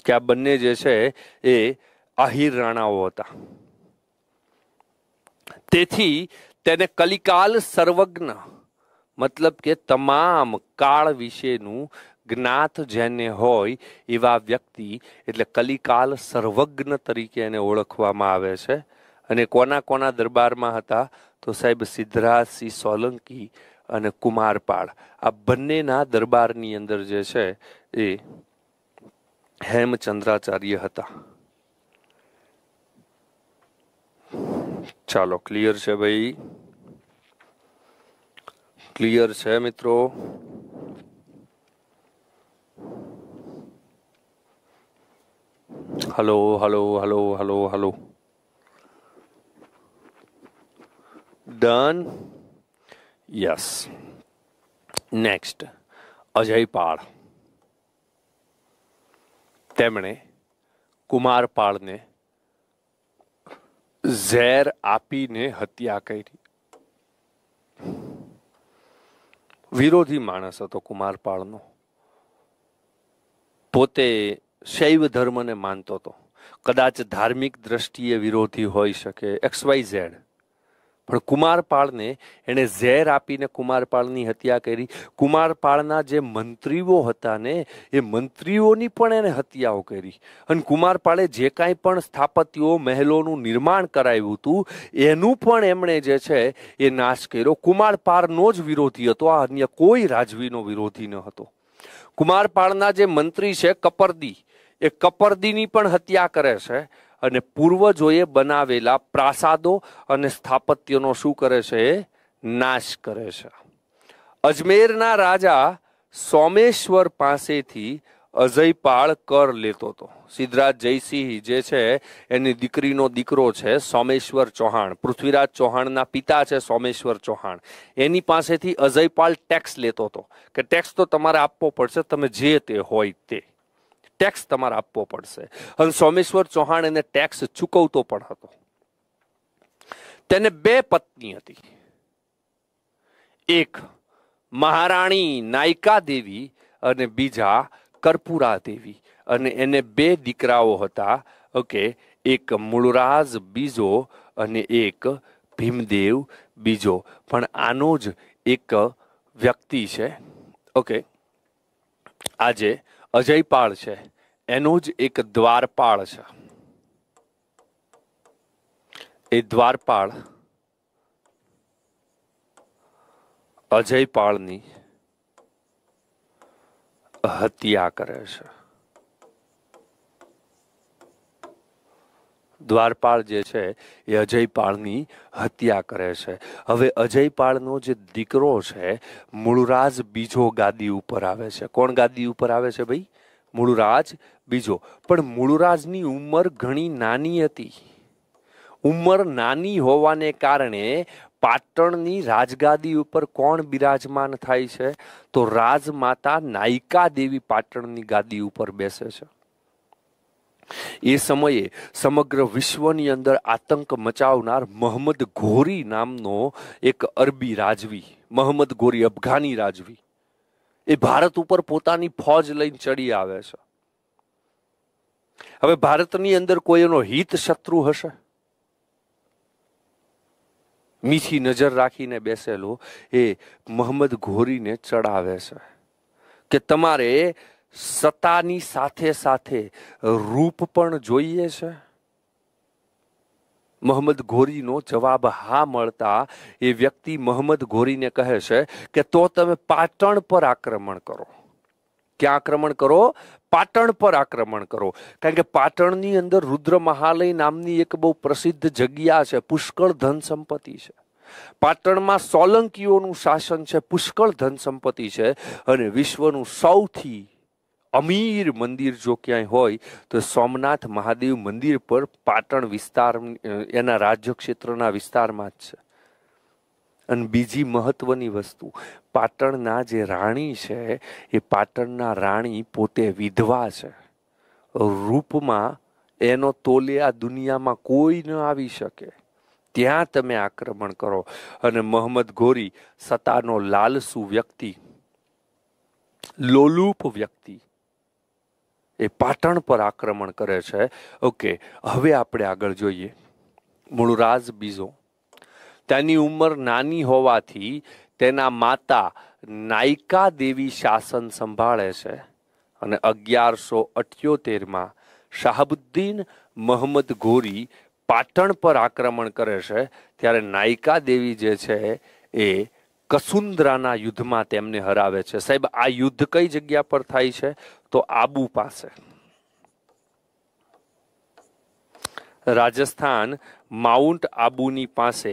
કે આ બંને જે છે એ અહીર રાણાઓ હતા તેથી તેને કલિકાલ સર્વજ્ઞ મતલબ કે તમામ કાળ વિશેનું જ્ઞાત જેને હોય એવા વ્યક્તિ એટલે કલિકાલ સર્વજ્ઞ તરીકે એને ઓળખવામાં આવે છે અને કોના કોના દરબારમાં હતા તો સાહેબ સિદ્ધરાજસિંહ સોલંકી અને કુમારપાળ આ બંનેના દરબારની અંદર જે છે એ હેમચંદ્રાચાર્ય હતા ચાલો ક્લિયર છે ભાઈ ક્લિયર છે મિત્રો hello hello hello hello hello Done. Yes. Next Ajay Pal તેમણે કુમારપાળને ઝેર આપીને હત્યા કરી વિરોધી માણસ હતો કુમારપાળનો પોતે શૈવ ધર્મને માનતો હતો કદાચ ધાર્મિક દ્રષ્ટિએ વિરોધી હોઈ શકે એક્સ વાય ઝેડ પણ કુમારપાળને એણે ઝેર આપીને કુમારપાળની હત્યા કરી કુમારપાળના જે મંત્રીઓ હતા ને એ મંત્રીઓની પણ એણે હત્યાઓ કરી અને કુમારપાળે જે કાંઈ પણ સ્થાપત્યો મહેલોનું નિર્માણ કરાવ્યું હતું એનું પણ એમણે જે છે એ નાશ કર્યો કુમારપાળનો જ વિરોધી હતો આ અન્ય કોઈ રાજવીનો વિરોધી ન હતો કુમારપાળના જે મંત્રી છે કપરદી એ કપરદીની પણ હત્યા કરે છે અને પૂર્વજોએ બનાવેલા પ્રાસાદો અને સ્થાપત્યનો શું કરે છે નાશ કરે છે અજમેરના રાજા સોમેશ્વર પાસેથી અજયપાળ કર લેતો હતો સિદ્ધરાજ જયસિંહ જે છે એની દીકરીનો દીકરો છે સોમેશ્વર ચૌહાણ પૃથ્વીરાજ ચૌહાણના પિતા છે સોમેશ્વર ચૌહાણ એની પાસેથી અજયપાલ ટેક્સ લેતો હતો કે ટેક્સ તો તમારે આપવો પડશે તમે જે તે હોય તે ટેક્સ તમારે આપવો પડશે અને સોમેશ્વર ચૌહાણ એને ટેક્સ ચૂકવતો પણ હતો તેને બે પત્ની હતી એક મહારાણી નાયકા દેવી અને બીજા કર્પુરા દેવી અને એને બે દીકરાઓ હતા ઓકે એક મૂળરાજ બીજો અને એક ભીમદેવ બીજો પણ આનો જ એક વ્યક્તિ છે ઓકે આજે અજયપાળ છે એનું જ એક દ્વારપાળ છે એ દ્વારપાળ અજયપાળની હત્યા કરે છે દ્વારપાળ જે છે એ અજયપાળની હત્યા કરે છે હવે અજયપાળનો જે દીકરો છે મૂળરાજ બીજો ગાદી ઉપર આવે છે કોણ ગાદી ઉપર આવે છે ભાઈ મૂળરાજ બીજો પણ મૂળરાજની ઉંમર ઘણી નાની હતી ઉંમર નાની હોવાને કારણે પાટણની રાજગાદી ઉપર કોણ બિરાજમાન થાય છે તો રાજમાતા નાયકા દેવી પાટણની ગાદી ઉપર બેસે છે એ સમયે સમગ્ર વિશ્વની અંદર આતંક મચાવનાર મોહમ્મદ ઘોરી નામનો એક અરબી રાજવી મોહમ્મદ ઘોરી અફઘાની રાજવી એ ભારત ઉપર પોતાની ફોજ લઈને ચડી આવે છે હવે ભારતની અંદર કોઈ એનો હિત શત્રુ હશે મીઠી નજર રાખીને બેસેલો એ મોહમ્મદ ઘોરીને ચડાવે છે કે તમારે સત્તાની સાથે સાથે રૂપ પણ જોઈએ છે મોહમ્મદ ઘોરીનો જવાબ હા મળતા એ વ્યક્તિ મોહમ્મદ ઘોરીને કહે છે કે તો તમે પાટણ પર આક્રમણ કરો ક્યાં આક્રમણ કરો પાટણ પર આક્રમણ કરો કારણ કે પાટણની અંદર રુદ્ર મહાલય નામની એક બહુ પ્રસિદ્ધ જગ્યા છે પુષ્કળ ધન સંપત્તિ છે પાટણમાં સોલંકીઓનું શાસન છે પુષ્કળ ધન સંપત્તિ છે અને વિશ્વનું સૌથી અમીર મંદિર જો ક્યાંય હોય તો સોમનાથ મહાદેવ મંદિર પર પાટણ વિસ્તાર એના રાજ્યક્ષેત્રના વિસ્તારમાં જ છે અને બીજી મહત્વની વસ્તુ પાટણના જે રાણી છે એ પાટણના રાણી પોતે વિધવા છે રૂપમાં એનો તોલે આ દુનિયામાં કોઈ ન આવી શકે ત્યાં તમે આક્રમણ કરો અને મોહમ્મદ ગોરી સત્તાનો લાલસુ વ્યક્તિ લોલુપ વ્યક્તિ એ પાટણ પર આક્રમણ કરે છે ઓકે હવે આપણે આગળ જોઈએ મૂળરાજ બીજો તેની ઉંમર નાની હોવાથી તેના માતા નાયકા દેવી શાસન સંભાળે છે અને અગિયારસો અઠ્યોતેરમાં શાહબુદ્દીન મોહમ્મદ ઘોરી પાટણ પર આક્રમણ કરે છે ત્યારે નાયકા દેવી જે છે એ કસુંદ્રાના યુદ્ધમાં તેમને હરાવે છે સાહેબ આ યુદ્ધ કઈ જગ્યા પર થાય છે તો આબુ પાસે રાજસ્થાન માઉન્ટ આબુની પાસે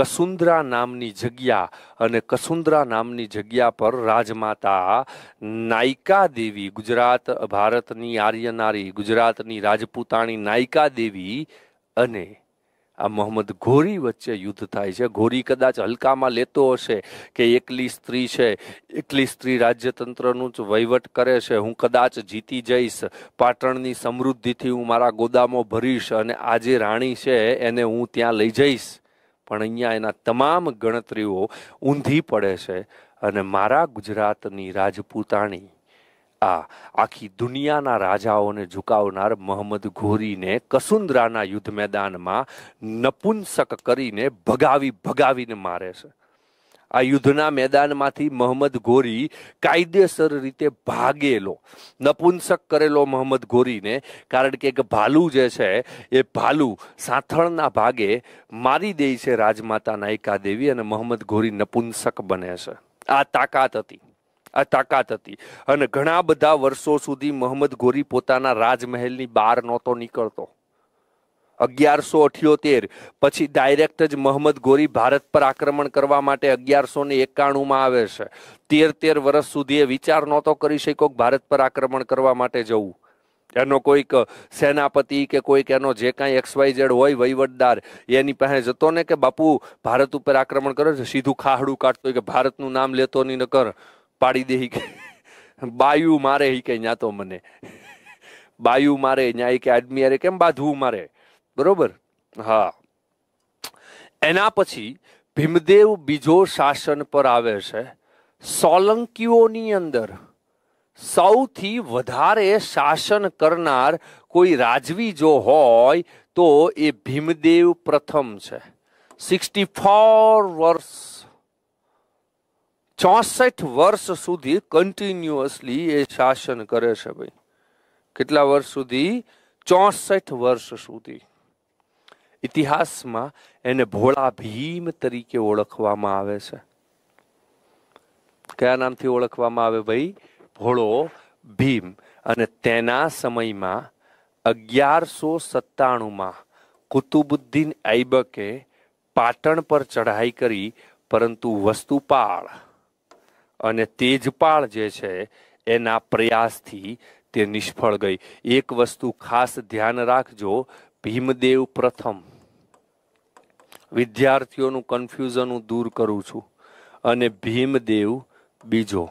કસુંદ્રા નામની જગ્યા અને કસુંદ્રા નામની જગ્યા પર રાજમાતા નાયકા દેવી ગુજરાત ભારતની આર્યનારી ગુજરાતની રાજપૂતાણી નાયકા દેવી અને આ મોહમ્મદ ઘોરી વચ્ચે યુદ્ધ થાય છે ઘોરી કદાચ હલકામાં લેતો હશે કે એકલી સ્ત્રી છે એકલી સ્ત્રી રાજ્યતંત્રનું જ વહીવટ કરે છે હું કદાચ જીતી જઈશ પાટણની સમૃદ્ધિથી હું મારા ગોદામો ભરીશ અને આ જે રાણી છે એને હું ત્યાં લઈ જઈશ પણ અહીંયા એના તમામ ગણતરીઓ ઊંધી પડે છે અને મારા ગુજરાતની રાજપૂતાણી આ આખી દુનિયાના રાજાઓને ઝુકાવનાર મોહમ્મદ ઘોરીને કસુંદરાના યુદ્ધ મેદાનમાં નપુંસક કરીને ભગાવી ભગાવીને મારે છે આ યુદ્ધના મેદાનમાંથી મોહમ્મદ ઘોરી કાયદેસર રીતે ભાગેલો નપુંસક કરેલો મોહમ્મદ ઘોરીને કારણ કે એક ભાલુ જે છે એ ભાલુ સાથળના ભાગે મારી દે છે રાજમાતા નાયકા દેવી અને મોહમ્મદ ઘોરી નપુંસક બને છે આ તાકાત હતી આ તાકાત હતી અને ઘણા બધા વર્ષો સુધી મોહમ્મદ ગોરી પોતાના રાજમહેલની બહાર નહોતો નીકળતો અગિયારસો અઠ્યોતેર પછી ડાયરેક્ટ જ મોહમ્મદ ગોરી ભારત પર આક્રમણ કરવા માટે અગિયારસો ને એકાણુંમાં આવે છે તેર તેર વર્ષ સુધી એ વિચાર નહોતો કરી શક્યો કે ભારત પર આક્રમણ કરવા માટે જવું એનો કોઈક સેનાપતિ કે કોઈક એનો જે કાંઈ એક્સવાય ઝેડ હોય વહીવટદાર એની પાસે જતો ને કે બાપુ ભારત ઉપર આક્રમણ કરે છે સીધું ખાહડું કાઢતો કે ભારતનું નામ લેતો નહીં ન કર પાડી દે કે બાયુ મારે એ કે ન્યા તો મને બાયુ મારે ન્યા કે આદમી અરે કેમ બાંધવું મારે બરોબર હા એના પછી ભીમદેવ બીજો શાસન પર આવે છે સોલંકીઓની અંદર સૌથી વધારે શાસન કરનાર કોઈ રાજવી જો હોય તો એ ભીમદેવ પ્રથમ છે સિક્સટી ફોર વર્ષ ચોસઠ વર્ષ સુધી કન્ટિન્યુઅસલી એ શાસન કરે છે ભાઈ કેટલા વર્ષ સુધી ચોસઠ વર્ષ સુધી ઇતિહાસમાં એને ભોળા ભીમ તરીકે ઓળખવામાં આવે છે કયા નામથી ઓળખવામાં આવે ભાઈ ભોળો ભીમ અને તેના સમયમાં અગિયારસો સત્તાણુંમાં કુતુબુદ્દીન ઐબકે પાટણ પર ચઢાઈ કરી પરંતુ વસ્તુપાળ અને તેજપાળ જે છે એના પ્રયાસથી તે નિષ્ફળ ગઈ એક વસ્તુ ખાસ ધ્યાન રાખજો ભીમદેવ પ્રથમ વિદ્યાર્થીઓનું કન્ફ્યુઝન હું દૂર કરું છું અને ભીમદેવ બીજો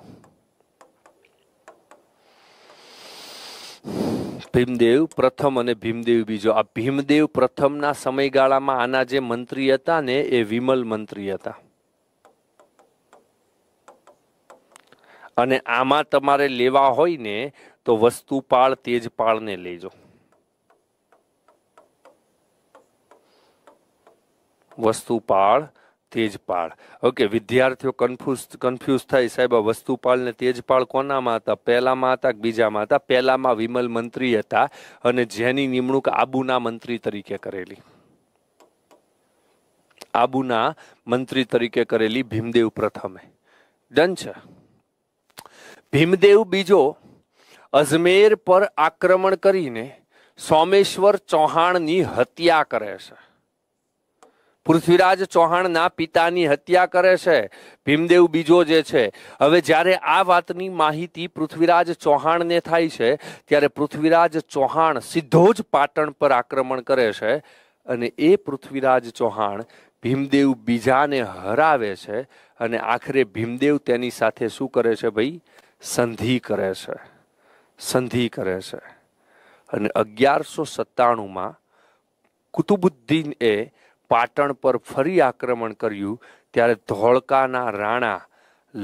ભીમદેવ પ્રથમ અને ભીમદેવ બીજો આ ભીમદેવ પ્રથમના સમયગાળામાં આના જે મંત્રી હતા ને એ વિમલ મંત્રી હતા અને આમાં તમારે લેવા હોય ને તો વસ્તુપાળ તેજપાળને લેજો વસ્તુપાળ તેજપાળ ઓકે વિદ્યાર્થીઓ કન્ફ્યુઝ કન્ફ્યુઝ થાય સાહેબ આ વસ્તુપાળ ને તેજપાળ કોનામાં હતા પહેલામાં હતા કે બીજામાં હતા પહેલામાં વિમલ મંત્રી હતા અને જેની નિમણૂક આબુના મંત્રી તરીકે કરેલી આબુના મંત્રી તરીકે કરેલી ભીમદેવ પ્રથમે ડન છે ભીમદેવ બીજો અજમેર પર આક્રમણ કરીને સોમેશ્વર ચૌહાણની હત્યા કરે છે પૃથ્વીરાજ ચૌહાણના પિતાની હત્યા કરે છે ભીમદેવ બીજો જે છે હવે જ્યારે આ વાતની માહિતી પૃથ્વીરાજ ચૌહાણને થાય છે ત્યારે પૃથ્વીરાજ ચૌહાણ સીધો જ પાટણ પર આક્રમણ કરે છે અને એ પૃથ્વીરાજ ચૌહાણ ભીમદેવ બીજાને હરાવે છે અને આખરે ભીમદેવ તેની સાથે શું કરે છે ભાઈ સંધિ કરે છે સંધિ કરે છે અને અગિયારસો સત્તાણુંમાં કુતુબુદ્દીન એ પાટણ પર ફરી આક્રમણ કર્યું ત્યારે ધોળકાના રાણા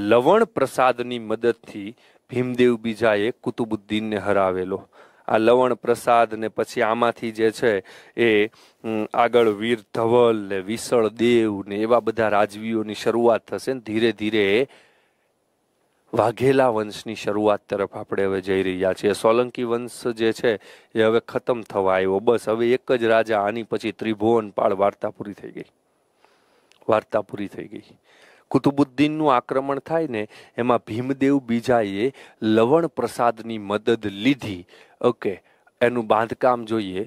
લવણ પ્રસાદની મદદથી ભીમદેવ બીજાએ કુતુબુદ્દીનને હરાવેલો આ લવણ પ્રસાદ ને પછી આમાંથી જે છે એ આગળ વીર ધવલ ને વિસળ દેવ ને એવા બધા રાજવીઓની શરૂઆત થશે ને ધીરે ધીરે વાઘેલા વંશની શરૂઆત તરફ આપણે હવે જઈ રહ્યા છીએ સોલંકી વંશ જે છે એ હવે ખતમ થવા આવ્યો બસ હવે એક જ રાજા આની પછી ત્રિભુવન પાળ વાર્તા પૂરી થઈ ગઈ વાર્તા પૂરી થઈ ગઈ કુતુબુદ્દીનનું આક્રમણ થાય ને એમાં ભીમદેવ બીજાએ લવણ પ્રસાદની મદદ લીધી ઓકે એનું બાંધકામ જોઈએ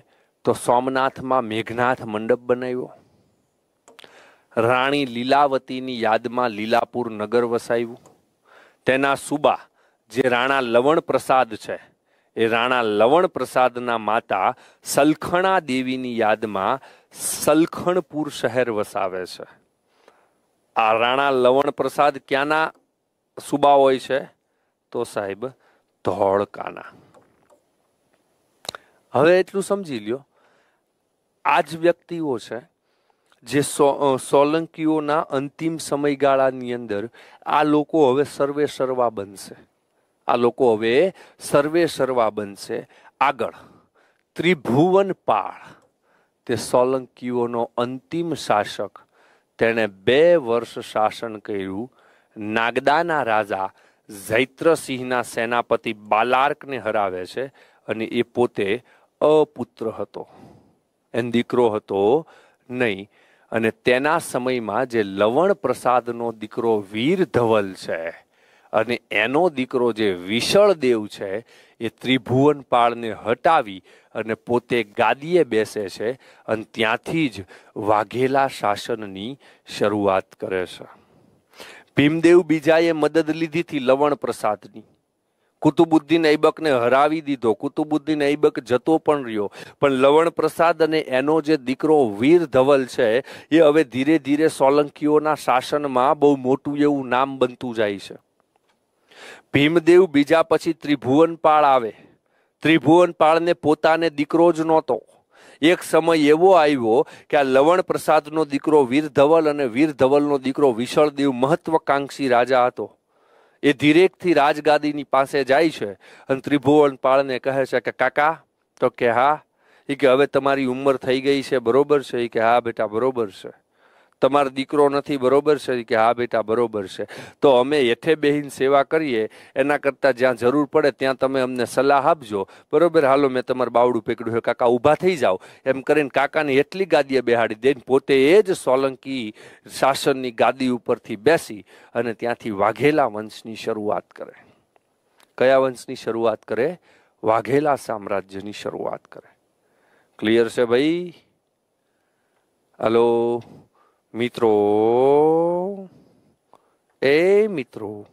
તો સોમનાથમાં મેઘનાથ મંડપ બનાવ્યો રાણી લીલાવતીની યાદમાં લીલાપુર નગર વસાવ્યું તેના સુબા જે રાણા લવણ પ્રસાદ છે એ રાણા લવણ પ્રસાદના માતા સલખણા દેવીની યાદમાં સલખણપુર શહેર વસાવે છે આ રાણા લવણ પ્રસાદ ક્યાંના સુબા હોય છે તો સાહેબ ધોળકાના હવે એટલું સમજી લ્યો આ જ વ્યક્તિઓ છે જે સોલંકીઓના અંતિમ સમયગાળાની અંદર આ લોકો હવે સર્વે સર્વા બનશે આ લોકો હવે સર્વે સર્વા બનશે આગળ ત્રિભુવન પાળ તે સોલંકીઓનો અંતિમ શાસક તેણે બે વર્ષ શાસન કર્યું નાગદાના રાજા જૈત્રસિંહના સેનાપતિ બાલાર્કને હરાવે છે અને એ પોતે અપુત્ર હતો એન દીકરો હતો નહીં અને તેના સમયમાં જે લવણ પ્રસાદનો દીકરો વીર ધવલ છે અને એનો દીકરો જે વિશળ દેવ છે એ ત્રિભુવન પાળને હટાવી અને પોતે ગાદીએ બેસે છે અને ત્યાંથી જ વાઘેલા શાસનની શરૂઆત કરે છે ભીમદેવ બીજાએ મદદ લીધી હતી લવણ પ્રસાદની કુતુબુદ્દીન ઐબકને હરાવી દીધો કુતુબુદ્દીન ઐબક જતો પણ રહ્યો પણ લવણ પ્રસાદ અને એનો જે દીકરો વીર ધવલ છે એ હવે ધીરે ધીરે સોલંકીઓના શાસનમાં બહુ મોટું એવું નામ બનતું જાય છે ભીમદેવ બીજા પછી ત્રિભુવનપાળ આવે ત્રિભુવનપાળને પોતાને દીકરો જ નહોતો એક સમય એવો આવ્યો કે આ લવણ પ્રસાદનો દીકરો વીર ધવલ અને વીર ધવલનો દીકરો વિશળદેવ મહત્વકાંક્ષી રાજા હતો એ ધીરેકથી રાજગાદીની પાસે જાય છે અને ત્રિભુવન પાળને કહે છે કે કાકા તો કે હા એ કે હવે તમારી ઉંમર થઈ ગઈ છે બરોબર છે એ કે હા બેટા બરોબર છે તમારો દીકરો નથી બરોબર છે કે હા બેટા બરોબર છે તો અમે હેઠે બેહીને સેવા કરીએ એના કરતાં જ્યાં જરૂર પડે ત્યાં તમે અમને સલાહ આપજો બરોબર હાલો મેં તમારું બાવડું પકડ્યું છે કાકા ઊભા થઈ જાઓ એમ કરીને કાકાની એટલી ગાદીએ બેહાડી દઈને પોતે એ જ સોલંકી શાસનની ગાદી ઉપરથી બેસી અને ત્યાંથી વાઘેલા વંશની શરૂઆત કરે કયા વંશની શરૂઆત કરે વાઘેલા સામ્રાજ્યની શરૂઆત કરે ક્લિયર છે ભાઈ હલો મિત્રો એ મિત્રો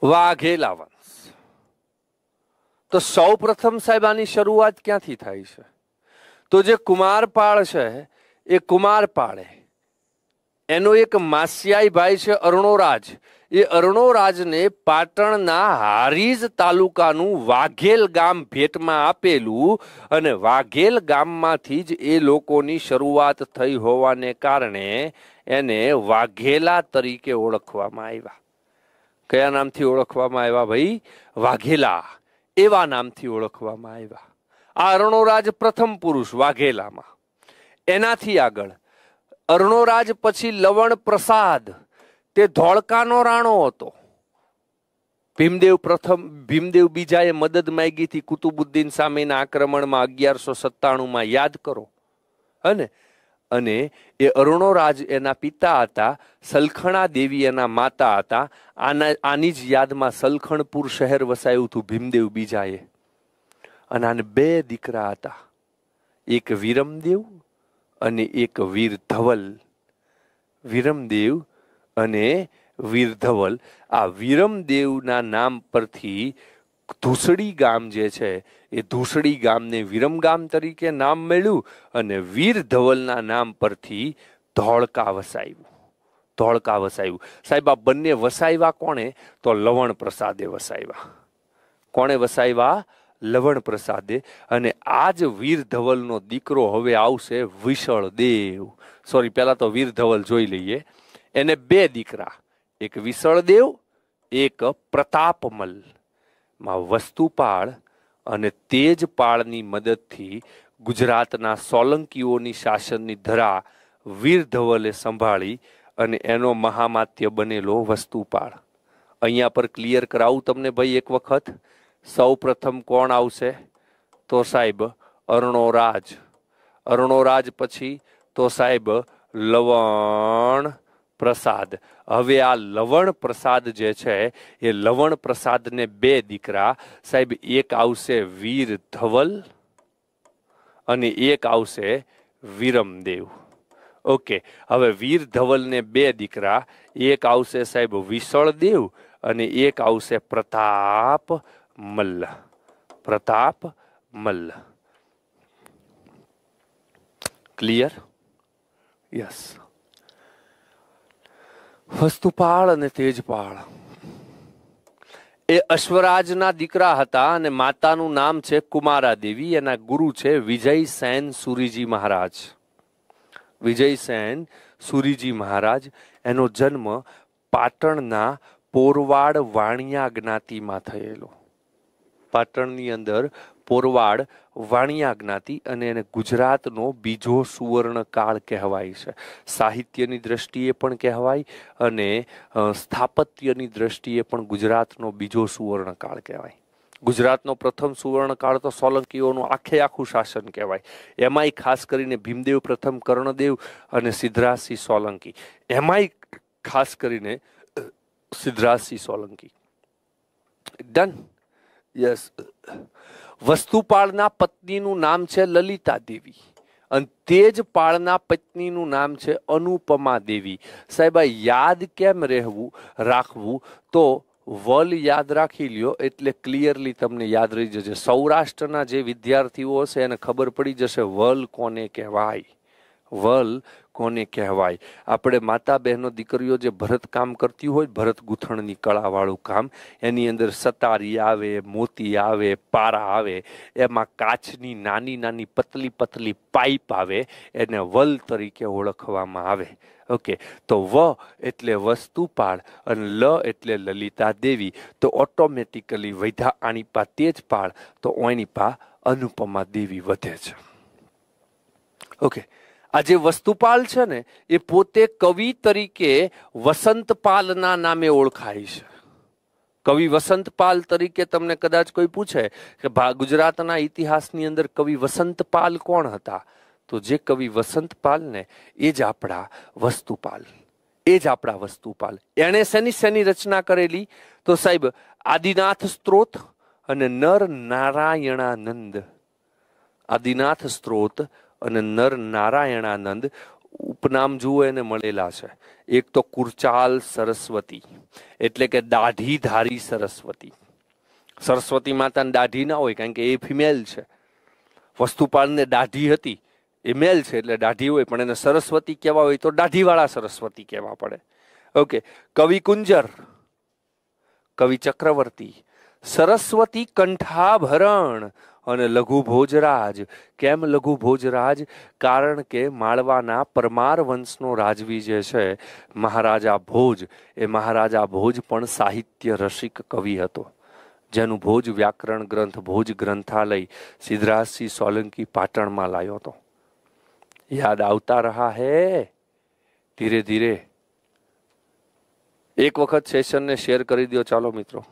વાઘેલા વંશ તો સૌ પ્રથમ સાહેબ આની શરૂઆત ક્યાંથી થાય છે તો જે કુમારપાળ છે એ કુમારપાળે એનો એક માસિયાઈ ભાઈ છે અરુણોરાજ એ અરુણોરાજને પાટણના હારીજ તાલુકાનું વાઘેલ ગામ ભેટમાં આપેલું અને વાઘેલ ગામમાંથી જ એ લોકોની શરૂઆત થઈ હોવાને કારણે એને વાઘેલા તરીકે ઓળખવામાં આવ્યા કયા નામથી ઓળખવામાં આવ્યા ભાઈ વાઘેલા એવા નામથી ઓળખવામાં આવ્યા આ અરુણોરાજ પ્રથમ પુરુષ વાઘેલામાં એનાથી આગળ અરુણોરાજ પછી લવણ પ્રસાદ તે ધોળકાનો રાણો હતો ભીમદેવ પ્રથમ ભીમદેવ બીજાએ મદદ માંગી હતી કુતુબુદ્દીન સામેના આક્રમણમાં અગિયારસો સત્તાણુંમાં યાદ કરો હને અને એ અરુણોરાજ એના પિતા હતા સલખણા દેવી એના માતા હતા આના આની જ યાદમાં સલખણપુર શહેર વસાયું હતું ભીમદેવ બીજાએ અને આને બે દીકરા હતા એક વિરમદેવ અને એક વીર ધવલ વિરમદેવ અને વીરધવલ આ વિરમદેવના નામ પરથી ધૂસડી ગામ જે છે એ ધૂસડી ગામને વિરમ ગામ તરીકે નામ મળ્યું અને વીર ધવલના નામ પરથી ધોળકા વસાવ્યું ધોળકા વસાવ્યું સાહેબ આ બંને વસાવ્યા કોણે તો લવણ પ્રસાદે વસાવ્યા કોણે વસાવ્યા લવણ પ્રસાદે અને આ જ વીર ધવલનો દીકરો હવે આવશે વિશળ દેવ સોરી પહેલાં તો વીર ધવલ જોઈ લઈએ એને બે દીકરા એક વિસળદેવ એક પ્રતાપમલ માં વસ્તુપાળ અને તેજપાળની મદદથી ગુજરાતના સોલંકીઓની શાસનની ધરા વીર ધવલે સંભાળી અને એનો મહામાત્ય બનેલો વસ્તુપાળ અહીંયા પર ક્લિયર કરાવું તમને ભાઈ એક વખત સૌ પ્રથમ કોણ આવશે તો સાહેબ અરણોરાજ અરણોરાજ પછી તો સાહેબ લવણ પ્રસાદ હવે આ લવણ પ્રસાદ જે છે એ લવણ પ્રસાદને બે દીકરા સાહેબ એક આવશે વીર ધવલ અને એક આવશે વિરમદેવ ઓકે હવે વીર ધવલને બે દીકરા એક આવશે સાહેબ વિસળદેવ અને એક આવશે પ્રતાપ મલ્લ પ્રતાપ મલ્લ ક્લિયર યસ વસ્તુપાળ અને તેજપાળ એ અશ્વરાજના દીકરા હતા અને માતાનું નામ છે કુમારા દેવી એના ગુરુ છે વિજય સેન સુરીજી મહારાજ વિજય સેન સુરીજી મહારાજ એનો જન્મ પાટણના પોરવાડ વાણિયા જ્ઞાતિમાં થયેલો પાટણની અંદર પોરવાડ વાણિયા જ્ઞાતિ અને એને ગુજરાતનો બીજો સુવર્ણકાળ કહેવાય છે સાહિત્યની દ્રષ્ટિએ પણ કહેવાય અને સ્થાપત્યની દ્રષ્ટિએ પણ ગુજરાતનો બીજો સુવર્ણકાળ કહેવાય ગુજરાતનો પ્રથમ સુવર્ણકાળ તો સોલંકીઓનું આખે આખું શાસન કહેવાય એમાંય ખાસ કરીને ભીમદેવ પ્રથમ કર્ણદેવ અને સિદ્ધરાજસિંહ સોલંકી એમાંય ખાસ કરીને સિદ્ધરાજસિંહ સોલંકી ડન યસ વસ્તુપાળના પત્નીનું નામ છે લલિતા દેવી અને તે જ પાળના પત્નીનું નામ છે અનુપમા દેવી સાહેબ યાદ કેમ રહેવું રાખવું તો વલ યાદ રાખી લ્યો એટલે ક્લિયરલી તમને યાદ રહી જશે સૌરાષ્ટ્રના જે વિદ્યાર્થીઓ હશે એને ખબર પડી જશે વલ કોને કહેવાય વલ કોને કહેવાય આપણે માતા બહેનો દીકરીઓ જે ભરતકામ કરતી હોય ભરત ગૂંથણની કળાવાળું કામ એની અંદર સતારી આવે મોતી આવે પારા આવે એમાં કાચની નાની નાની પતલી પતલી પાઇપ આવે એને વલ તરીકે ઓળખવામાં આવે ઓકે તો વ એટલે વસ્તુપાળ અને લ એટલે લલિતા દેવી તો ઓટોમેટિકલી વૈધા તેજ પાળ તો પા અનુપમા દેવી વધે છે ઓકે આ જે વસ્તુપાલ છે ને એ પોતે કવિ તરીકે વસંતપાલના નામે ઓળખાય છે કવિ વસંતપાલ તરીકે તમને કદાચ કોઈ પૂછે કે ગુજરાતના ઇતિહાસની અંદર કવિ વસંતપાલ કોણ હતા તો જે કવિ વસંતપાલને એ જ આપણા વસ્તુપાલ એ જ આપણા વસ્તુપાલ એણે શેની શેની રચના કરેલી તો સાહેબ આદિનાથ સ્ત્રોત અને નર નારાયણાનંદ આદિનાથ સ્ત્રોત અને નર નારાયણાનંદ ઉપનામ જુઓ એને મળેલા છે એક તો કુરચાલ સરસ્વતી એટલે કે દાઢી ધારી સરસ્વતી સરસ્વતી માતાને દાઢી ના હોય કારણ કે એ ફિમેલ છે વસ્તુપાળને દાઢી હતી એ મેલ છે એટલે દાઢી હોય પણ એને સરસ્વતી કહેવા હોય તો દાઢીવાળા સરસ્વતી કહેવા પડે ઓકે કવિ કુંજર કવિ ચક્રવર્તી સરસ્વતી કંઠાભરણ અને લઘુ ભોજરાજ કેમ લઘુ ભોજરાજ કારણ કે માળવાના પરમાર વંશનો રાજવી જે છે મહારાજા ભોજ એ મહારાજા ભોજ પણ સાહિત્ય રસિક કવિ હતો જેનું ભોજ વ્યાકરણ ગ્રંથ ભોજ ગ્રંથાલય સિદ્ધરાજસિંહ સોલંકી પાટણમાં લાવ્યો હતો યાદ આવતા રહ્યા હે ધીરે ધીરે એક વખત સેશનને શેર કરી દો ચાલો મિત્રો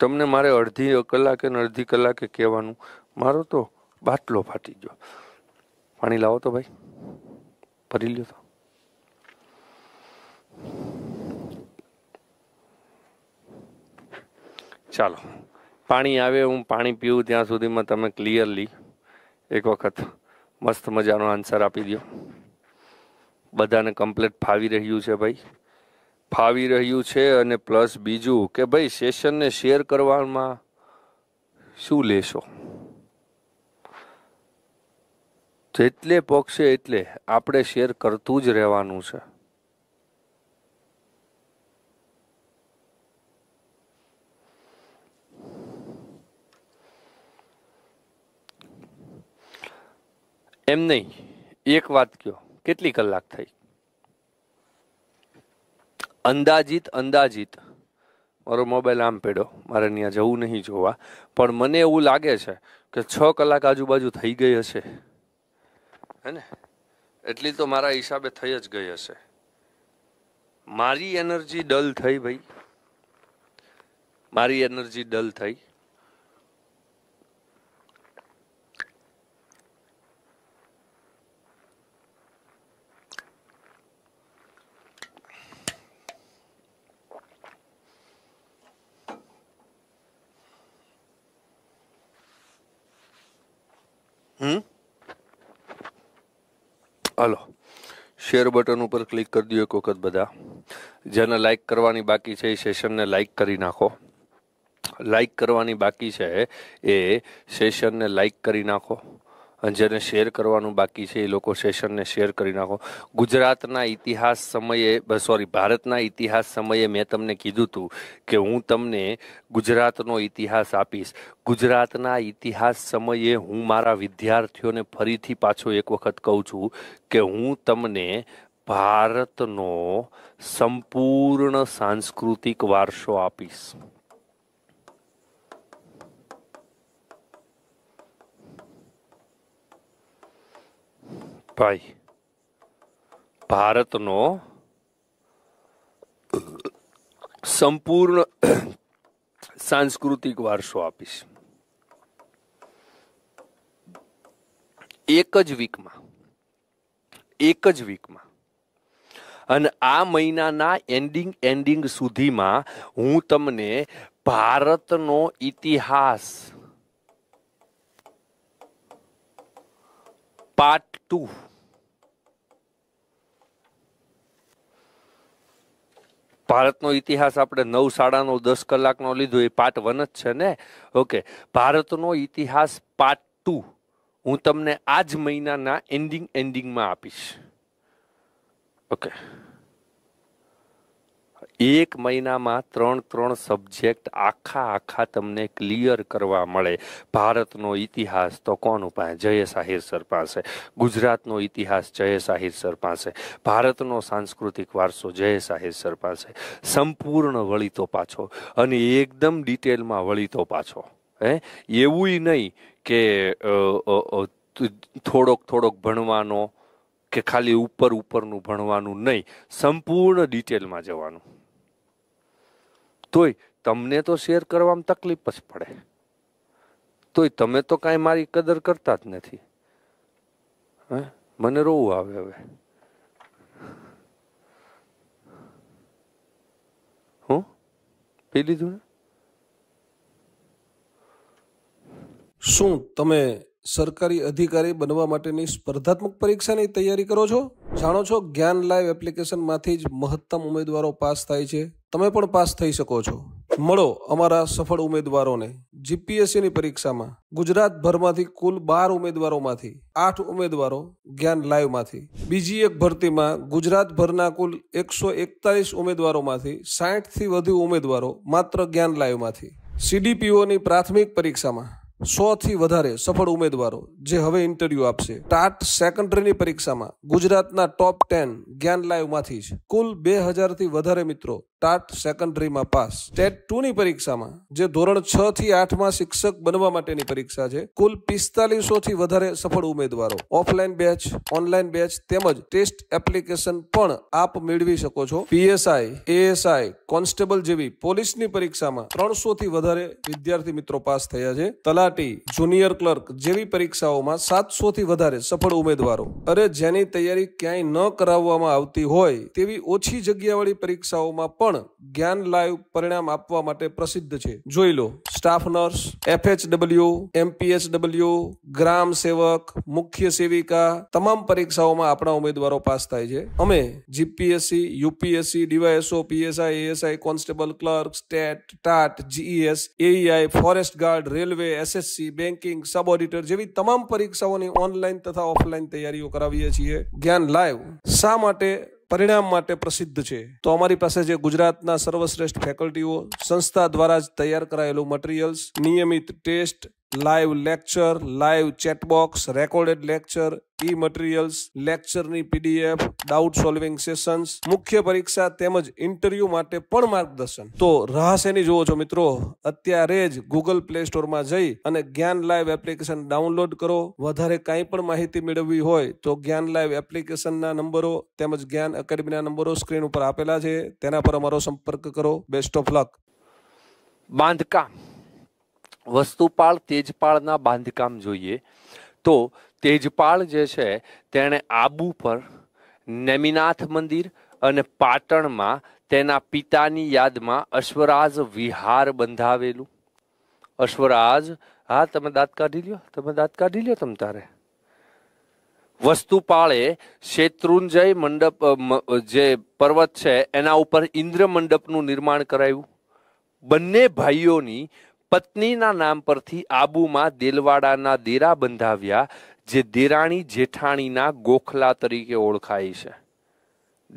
તમને મારે અડધી કલાકે ને અડધી કલાકે કહેવાનું મારો તો બાટલો ફાટી ગયો પાણી લાવો તો ભાઈ ભરી લ્યો તો ચાલો પાણી આવે હું પાણી પીવું ત્યાં સુધીમાં તમે ક્લિયરલી એક વખત મસ્ત મજાનો આન્સર આપી દો બધાને કમ્પ્લેટ ફાવી રહ્યું છે ભાઈ ફાવી રહ્યું છે અને પ્લસ બીજું કે ભાઈ સેશનને શેર કરવામાં શું લેશો જેટલે પક્ષે એટલે આપણે શેર કરતું જ રહેવાનું છે એમ નહીં એક વાત કયો કેટલી કલાક થઈ અંદાજિત અંદાજિત મારો મોબાઈલ આમ પેડો મારે ત્યાં જવું નહીં જોવા પણ મને એવું લાગે છે કે છ કલાક આજુબાજુ થઈ ગઈ હશે હે ને એટલી તો મારા હિસાબે થઈ જ ગઈ હશે મારી એનર્જી ડલ થઈ ભાઈ મારી એનર્જી ડલ થઈ હમ હલો શેર બટન ઉપર ક્લિક કરી દો એક વખત બધા જેને લાઇક કરવાની બાકી છે એ સેશનને લાઇક કરી નાખો લાઇક કરવાની બાકી છે એ સેશનને લાઇક કરી નાખો જેને શેર કરવાનું બાકી છે એ લોકો સેશનને શેર કરી નાખો ગુજરાતના ઇતિહાસ સમયે સોરી ભારતના ઇતિહાસ સમયે મેં તમને કીધું હતું કે હું તમને ગુજરાતનો ઇતિહાસ આપીશ ગુજરાતના ઇતિહાસ સમયે હું મારા વિદ્યાર્થીઓને ફરીથી પાછો એક વખત કહું છું કે હું તમને ભારતનો સંપૂર્ણ સાંસ્કૃતિક વારસો આપીશ ભાઈ ભારતનો સંપૂર્ણ સાંસ્કૃતિક વારસો આપીશ એક જ વીકમાં એક જ વીકમાં અને આ મહિનાના એન્ડિંગ એન્ડિંગ સુધીમાં હું તમને ભારતનો ઇતિહાસ પાર્ટ ટુ ભારતનો ઇતિહાસ આપણે નવ સાડાનો દસ કલાકનો લીધો એ પાર્ટ વન જ છે ને ઓકે ભારતનો ઇતિહાસ પાર્ટ ટુ હું તમને આ જ મહિનાના એન્ડિંગ એન્ડિંગમાં આપીશ ઓકે એક મહિનામાં ત્રણ ત્રણ સબ્જેક્ટ આખા આખા તમને ક્લિયર કરવા મળે ભારતનો ઇતિહાસ તો કોનું પાસે જય આહિર સર પાસે ગુજરાતનો ઇતિહાસ જય આહિર સર પાસે ભારતનો સાંસ્કૃતિક વારસો જયેશ આહિર સર પાસે સંપૂર્ણ વળીતો પાછો અને એકદમ ડિટેલમાં વળીતો પાછો હે એવું નહીં કે થોડોક થોડોક ભણવાનો કે ખાલી ઉપર ઉપરનું ભણવાનું નહીં સંપૂર્ણ ડિટેલમાં જવાનું તોય તમને તો શેર કરવામાં તકલીફ જ પડે તોય તમે તો કાંઈ મારી કદર કરતા જ નથી હે મને રોવું આવે હવે હું પી લીધું ને શું તમે સરકારી અધિકારી બનવા માટેની સ્પર્ધાત્મક પરીક્ષાની તૈયારી કરો છો જાણો છો જ્ઞાન લાઈવ એપ્લિકેશનમાંથી જ મહત્તમ ઉમેદવારો પાસ થાય છે તમે પણ પાસ થઈ શકો છો મળો અમારા સફળ ઉમેદવારોને જીપીએસસીની પરીક્ષામાં ગુજરાતભરમાંથી કુલ બાર ઉમેદવારોમાંથી આઠ ઉમેદવારો જ્ઞાન લાઈવમાંથી બીજી એક ભરતીમાં ગુજરાતભરના કુલ એકસો એકતાલીસ ઉમેદવારોમાંથી સાહીઠથી વધુ ઉમેદવારો માત્ર જ્ઞાન લાઈવમાંથી સીડીપીઓની પ્રાથમિક પરીક્ષામાં સો થી વધારે સફળ ઉમેદવારો જે હવે ઇન્ટરવ્યુ આપશે ટાટ સેકન્ડરીની પરીક્ષામાં ગુજરાતના ટોપ ટેન જ્ઞાન લાઈવમાંથી જ કુલ બે હજારથી વધારે મિત્રો ટાટ સેકન્ડરીમાં પાસ ટેટ ટુ ની પરીક્ષામાં જે ધોરણ છ થી આઠમાં શિક્ષક બનવા માટેની પરીક્ષા છે કુલ પિસ્તાલીસો થી વધારે સફળ ઉમેદવારો ઓફલાઈન બેચ ઓનલાઈન બેચ તેમજ ટેસ્ટ એપ્લિકેશન પણ આપ મેળવી શકો છો પીએસઆઈ એએસઆઈ કોન્સ્ટેબલ જેવી પોલીસની પરીક્ષામાં ત્રણસો થી વધારે વિદ્યાર્થી મિત્રો પાસ થયા છે તલાટી જુનિયર ક્લર્ક જેવી પરીક્ષાઓમાં સાતસો થી વધારે સફળ ઉમેદવારો અરે જેની તૈયારી ક્યાંય ન કરાવવામાં આવતી હોય તેવી ઓછી જગ્યાવાળી પરીક્ષાઓમાં પણ પણ જ્ઞાન લાઈવ પરિણામ આપવા માટે પ્રસિદ્ધ છે જોઈ લો સ્ટાફ નર્સ એફએચડબલ્યુ એમપીએચડબલ્યુ ગ્રામ સેવક મુખ્ય સેવિકા તમામ પરીક્ષાઓમાં આપણા ઉમેદવારો પાસ થાય છે અમે GPSC UPSC DYSO PSI ASI constable clerk state TAT GES AEI forest guard railway SSC banking sub auditor જેવી તમામ પરીક્ષાઓની ઓનલાઈન તથા ઓફલાઈન તૈયારીઓ કરાવીએ છીએ જ્ઞાન લાઈવ શા માટે પરિણામ માટે પ્રસિદ્ધ છે તો અમારી પાસે જે ગુજરાતના સર્વશ્રેષ્ઠ ફેકલ્ટીઓ સંસ્થા દ્વારા જ તૈયાર કરાયેલું મટીરિયલ્સ નિયમિત test live lecture live chatbox recorded lecture ઈ મટીરિયલ્સ લેક્ચરની પીડીએફ ડાઉટ સોલ્વિંગ સેશન્સ મુખ્ય પરીક્ષા તેમજ ઇન્ટરવ્યુ માટે પણ માર્ગદર્શન તો રહસ્યની જુઓ છો મિત્રો અત્યારે જ ગૂગલ પ્લે સ્ટોરમાં જઈ અને જ્ઞાન લાઈવ એપ્લિકેશન ડાઉનલોડ કરો વધારે કાંઈ પણ માહિતી મેળવવી હોય તો જ્ઞાન લાઈવ એપ્લિકેશનના નંબરો તેમજ જ્ઞાન એકેડમીના નંબરો સ્ક્રીન ઉપર આપેલા છે તેના પર અમારો સંપર્ક કરો બેસ્ટ ઓફ લક બાંધકામ વસ્તુપાળ તેજપાળના બાંધકામ જોઈએ તો તેજપાળ જે છે તેણે આબુ પર નેમિનાથ મંદિર અને પાટણમાં તેના પિતાની યાદમાં અશ્વરાજ વિહાર બંધાવેલું અશ્વરાજ હા તમે દાંત કાઢી લ્યો તમે દાંત કાઢી લ્યો તમ તારે વસ્તુપાળે શેત્રુંજય મંડપ જે પર્વત છે એના ઉપર ઇન્દ્ર મંડપનું નિર્માણ કરાયું બંને ભાઈઓની પત્નીના નામ પરથી આબુમાં દેલવાડાના દેરા બંધાવ્યા જે દેરાણી જેઠાણીના ગોખલા તરીકે ઓળખાય છે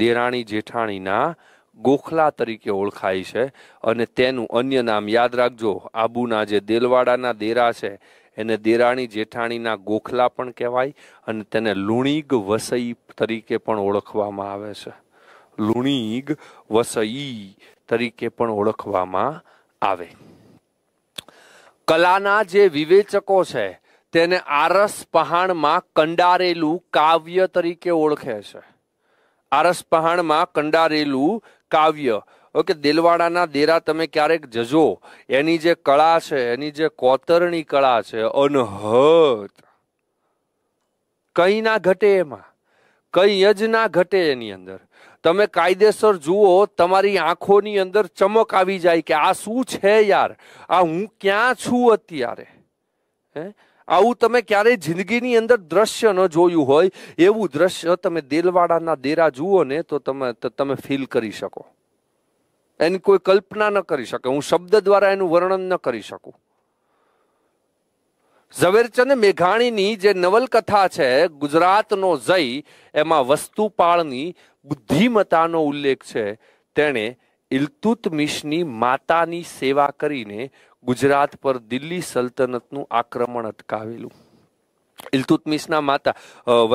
દેરાણી જેઠાણીના ગોખલા તરીકે ઓળખાય છે અને તેનું અન્ય નામ યાદ રાખજો આબુના જે દેલવાડાના દેરા છે એને દેરાણી જેઠાણીના ગોખલા પણ કહેવાય અને તેને લુણીગ વસઈ તરીકે પણ ઓળખવામાં આવે છે લુણીગ વસઈ તરીકે પણ ઓળખવામાં આવે કલાના જે વિવેચકો છે તેને આરસ પહાણમાં કંડારેલું કાવ્ય તરીકે ઓળખે છે આરસ પહાણમાં કંડારેલું કાવ્ય ઓકે દિલવાડાના દેરા તમે ક્યારેક જજો એની જે કળા છે એની જે કોતરણી કળા છે અનહત કંઈ ના ઘટે એમાં કંઈ જ ના ઘટે એની અંદર તમે કાયદેસર જુઓ તમારી આંખોની અંદર ચમક આવી જાય કે આ શું છે યાર આ હું ક્યાં છું અત્યારે હે આવું તમે ક્યારેય જિંદગીની અંદર દ્રશ્ય ન જોયું હોય એવું દ્રશ્ય તમે દેલવાડાના દેરા જુઓ ને તો તમે તમે ફીલ કરી શકો એની કોઈ કલ્પના ન કરી શકે હું શબ્દ દ્વારા એનું વર્ણન ન કરી શકું ઝવેરચંદ મેઘાણીની જે નવલકથા છે ગુજરાતનો જય એમાં વસ્તુપાળની બુદ્ધિમતાનો ઉલ્લેખ છે તેણે ઇલતુતમિશની માતાની સેવા કરીને ગુજરાત પર દિલ્હી સલ્તનતનું આક્રમણ અટકાવેલું ઇલતુતમિશના માતા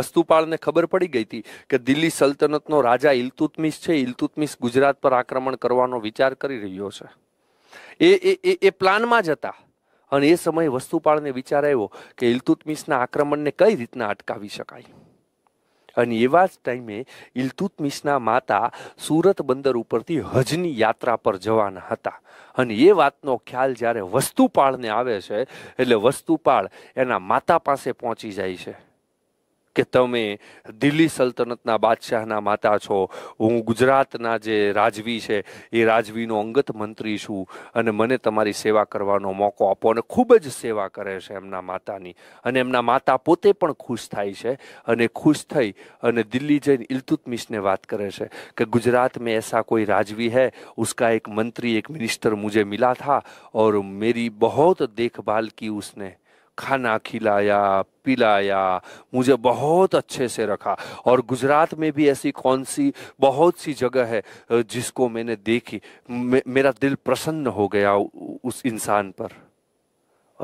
વસ્તુપાળને ખબર પડી ગઈ હતી કે દિલ્હી સલ્તનતનો રાજા ઇલતુતમિશ છે ઇલતુતમિશ ગુજરાત પર આક્રમણ કરવાનો વિચાર કરી રહ્યો છે એ એ એ પ્લાનમાં જ હતા અને એ સમયે વસ્તુપાળને વિચાર આવ્યો કે ઇલતુતમિશના આક્રમણને કઈ રીતના અટકાવી શકાય અને એવા જ ટાઈમે ઇલતુતમિશના માતા સુરત બંદર ઉપરથી હજની યાત્રા પર જવાના હતા અને એ વાતનો ખ્યાલ જ્યારે વસ્તુપાળને આવે છે એટલે વસ્તુપાળ એના માતા પાસે પહોંચી જાય છે કે તમે દિલ્હી સલ્તનતના બાદશાહના માતા છો હું ગુજરાતના જે રાજવી છે એ રાજવીનો અંગત મંત્રી છું અને મને તમારી સેવા કરવાનો મોકો આપો અને ખૂબ જ સેવા કરે છે એમના માતાની અને એમના માતા પોતે પણ ખુશ થાય છે અને ખુશ થઈ અને દિલ્હી જઈને ઇલતુતમિશને વાત કરે છે કે ગુજરાત મેં એસા કોઈ રાજવી है ઉસકા એક મંત્રી એક મિનિસ્ટર मुझे મિલા થા ઓર મેરી बहुत દેખભાલ की उसने खाना खिलाया पिलाया मुझे बहुत अच्छे से रखा और गुजरात में भी ऐसी कौन सी बहुत सी जगह है जिसको मैंने देखी मे, मेरा दिल प्रसन्न हो गया उस इंसान पर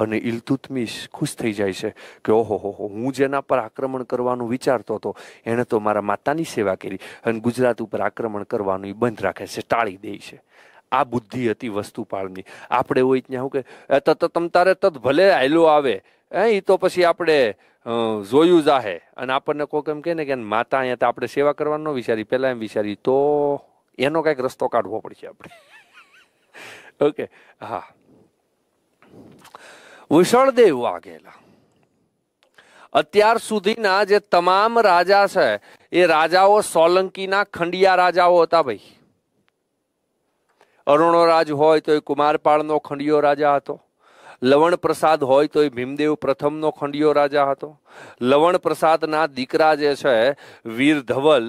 અને ઇલતુતમિશ ખુશ થઈ જાય છે કે ઓહો હો હો હું જેના પર આક્રમણ કરવાનું વિચારતો હતો એણે તો મારા માતાની સેવા કરી અને ગુજરાત ઉપર આક્રમણ કરવાનું એ બંધ રાખે છે ટાળી દે છે આ બુદ્ધિ હતી વસ્તુપાળની આપણે હોય ત્યાં શું કે તત તમ તારે તત ભલે આયલો આવે એ તો પછી આપણે જોયું જાહે અને આપણને કોઈક એમ કહે ને કે માતા અહીંયા તો આપણે સેવા કરવાનું ન વિચારી પહેલાં એમ વિચારી તો એનો કાંઈક રસ્તો કાઢવો પડશે આપણે ઓકે હા વિશળદેવ વાઘેલા અત્યાર સુધીના જે તમામ રાજા છે એ રાજાઓ સોલંકીના ખંડિયા રાજાઓ હતા ભાઈ અરુણો હોય તો એ કુમારપાળનો ખંડિયો રાજા હતો લવણ પ્રસાદ હોય તો એ ભીમદેવ પ્રથમનો ખંડિયો રાજા હતો લવણ પ્રસાદના દીકરા જે છે વીર ધવલ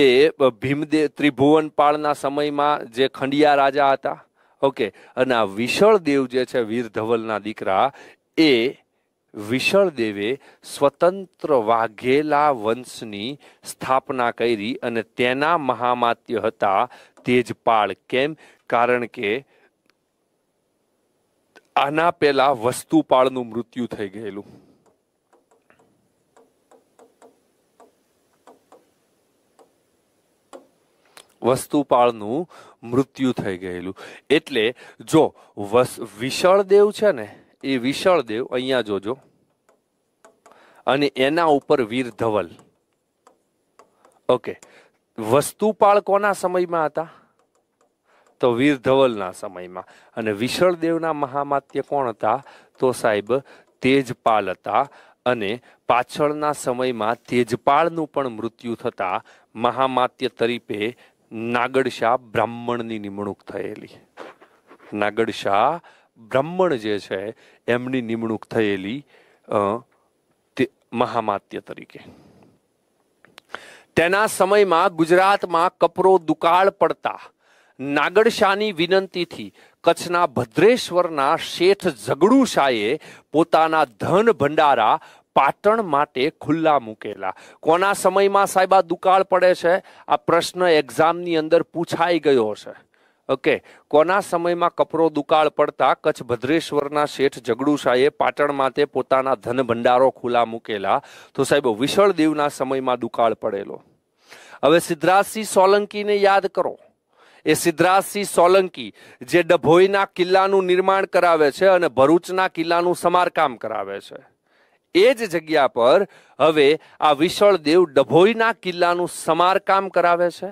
એ ભીમદેવ ત્રિભુવનપાળના સમયમાં જે ખંડિયા રાજા હતા ઓકે અને આ વિશળદેવ જે છે વીર ધવલના દીકરા એ વિશળદેવે સ્વતંત્ર વાઘેલા વંશની સ્થાપના કરી અને તેના મહામાત્ય હતા તેજપાળ કેમ કારણ કે આના પહેલા વસ્તુપાળનું મૃત્યુ થઈ ગયેલું વસ્તુપાળનું મૃત્યુ થઈ ગયેલું એટલે જો વિશળદેવ છે ને એ વિશળદેવ અહીંયા જોજો અને એના ઉપર વીર ધવલ ઓકે વસ્તુપાળ કોના સમયમાં હતા તો વીર ધવલના સમયમાં અને વિશળદેવના મહામાત્ય કોણ હતા તો સાહેબ તેજપાલ હતા અને પાછળના સમયમાં તેજપાળનું પણ મૃત્યુ થતાં મહામાત્ય તરીકે નાગડશાહ બ્રાહ્મણની નિમણૂક થયેલી નાગડશાહ બ્રાહ્મણ જે છે એમની નિમણૂક થયેલી મહામાત્ય તરીકે તેના સમયમાં ગુજરાતમાં કપરો દુકાળ પડતા નાગરશાની વિનંતીથી કચ્છના ભદ્રેશ્વરના શેઠ ઝગડુશાએ પોતાના ધન ભંડારા પાટણ માટે ખુલ્લા મૂકેલા કોના સમયમાં સાહેબ દુકાળ પડે છે આ પ્રશ્ન એક્ઝામની અંદર પૂછાઈ ગયો છે ઓકે કોના સમયમાં કપરો દુકાળ પડતા કચ્છ ભદ્રેશ્વરના શેઠ જગડુશાએ પાટણ માટે પોતાના ધન ભંડારો ખુલ્લા મૂકેલા તો સાહેબ વિશળ દેવના સમયમાં દુકાળ પડેલો હવે સિદ્ધરાજસિંહ સોલંકીને યાદ કરો એ સિદ્ધરાજસિંહ સોલંકી જે ડભોઈના કિલ્લાનું નિર્માણ કરાવે છે અને ભરૂચના કિલ્લાનું સમારકામ કરાવે છે એ જ જગ્યા પર હવે આ વિશળ દેવ ડભોઈના કિલ્લાનું સમારકામ કરાવે છે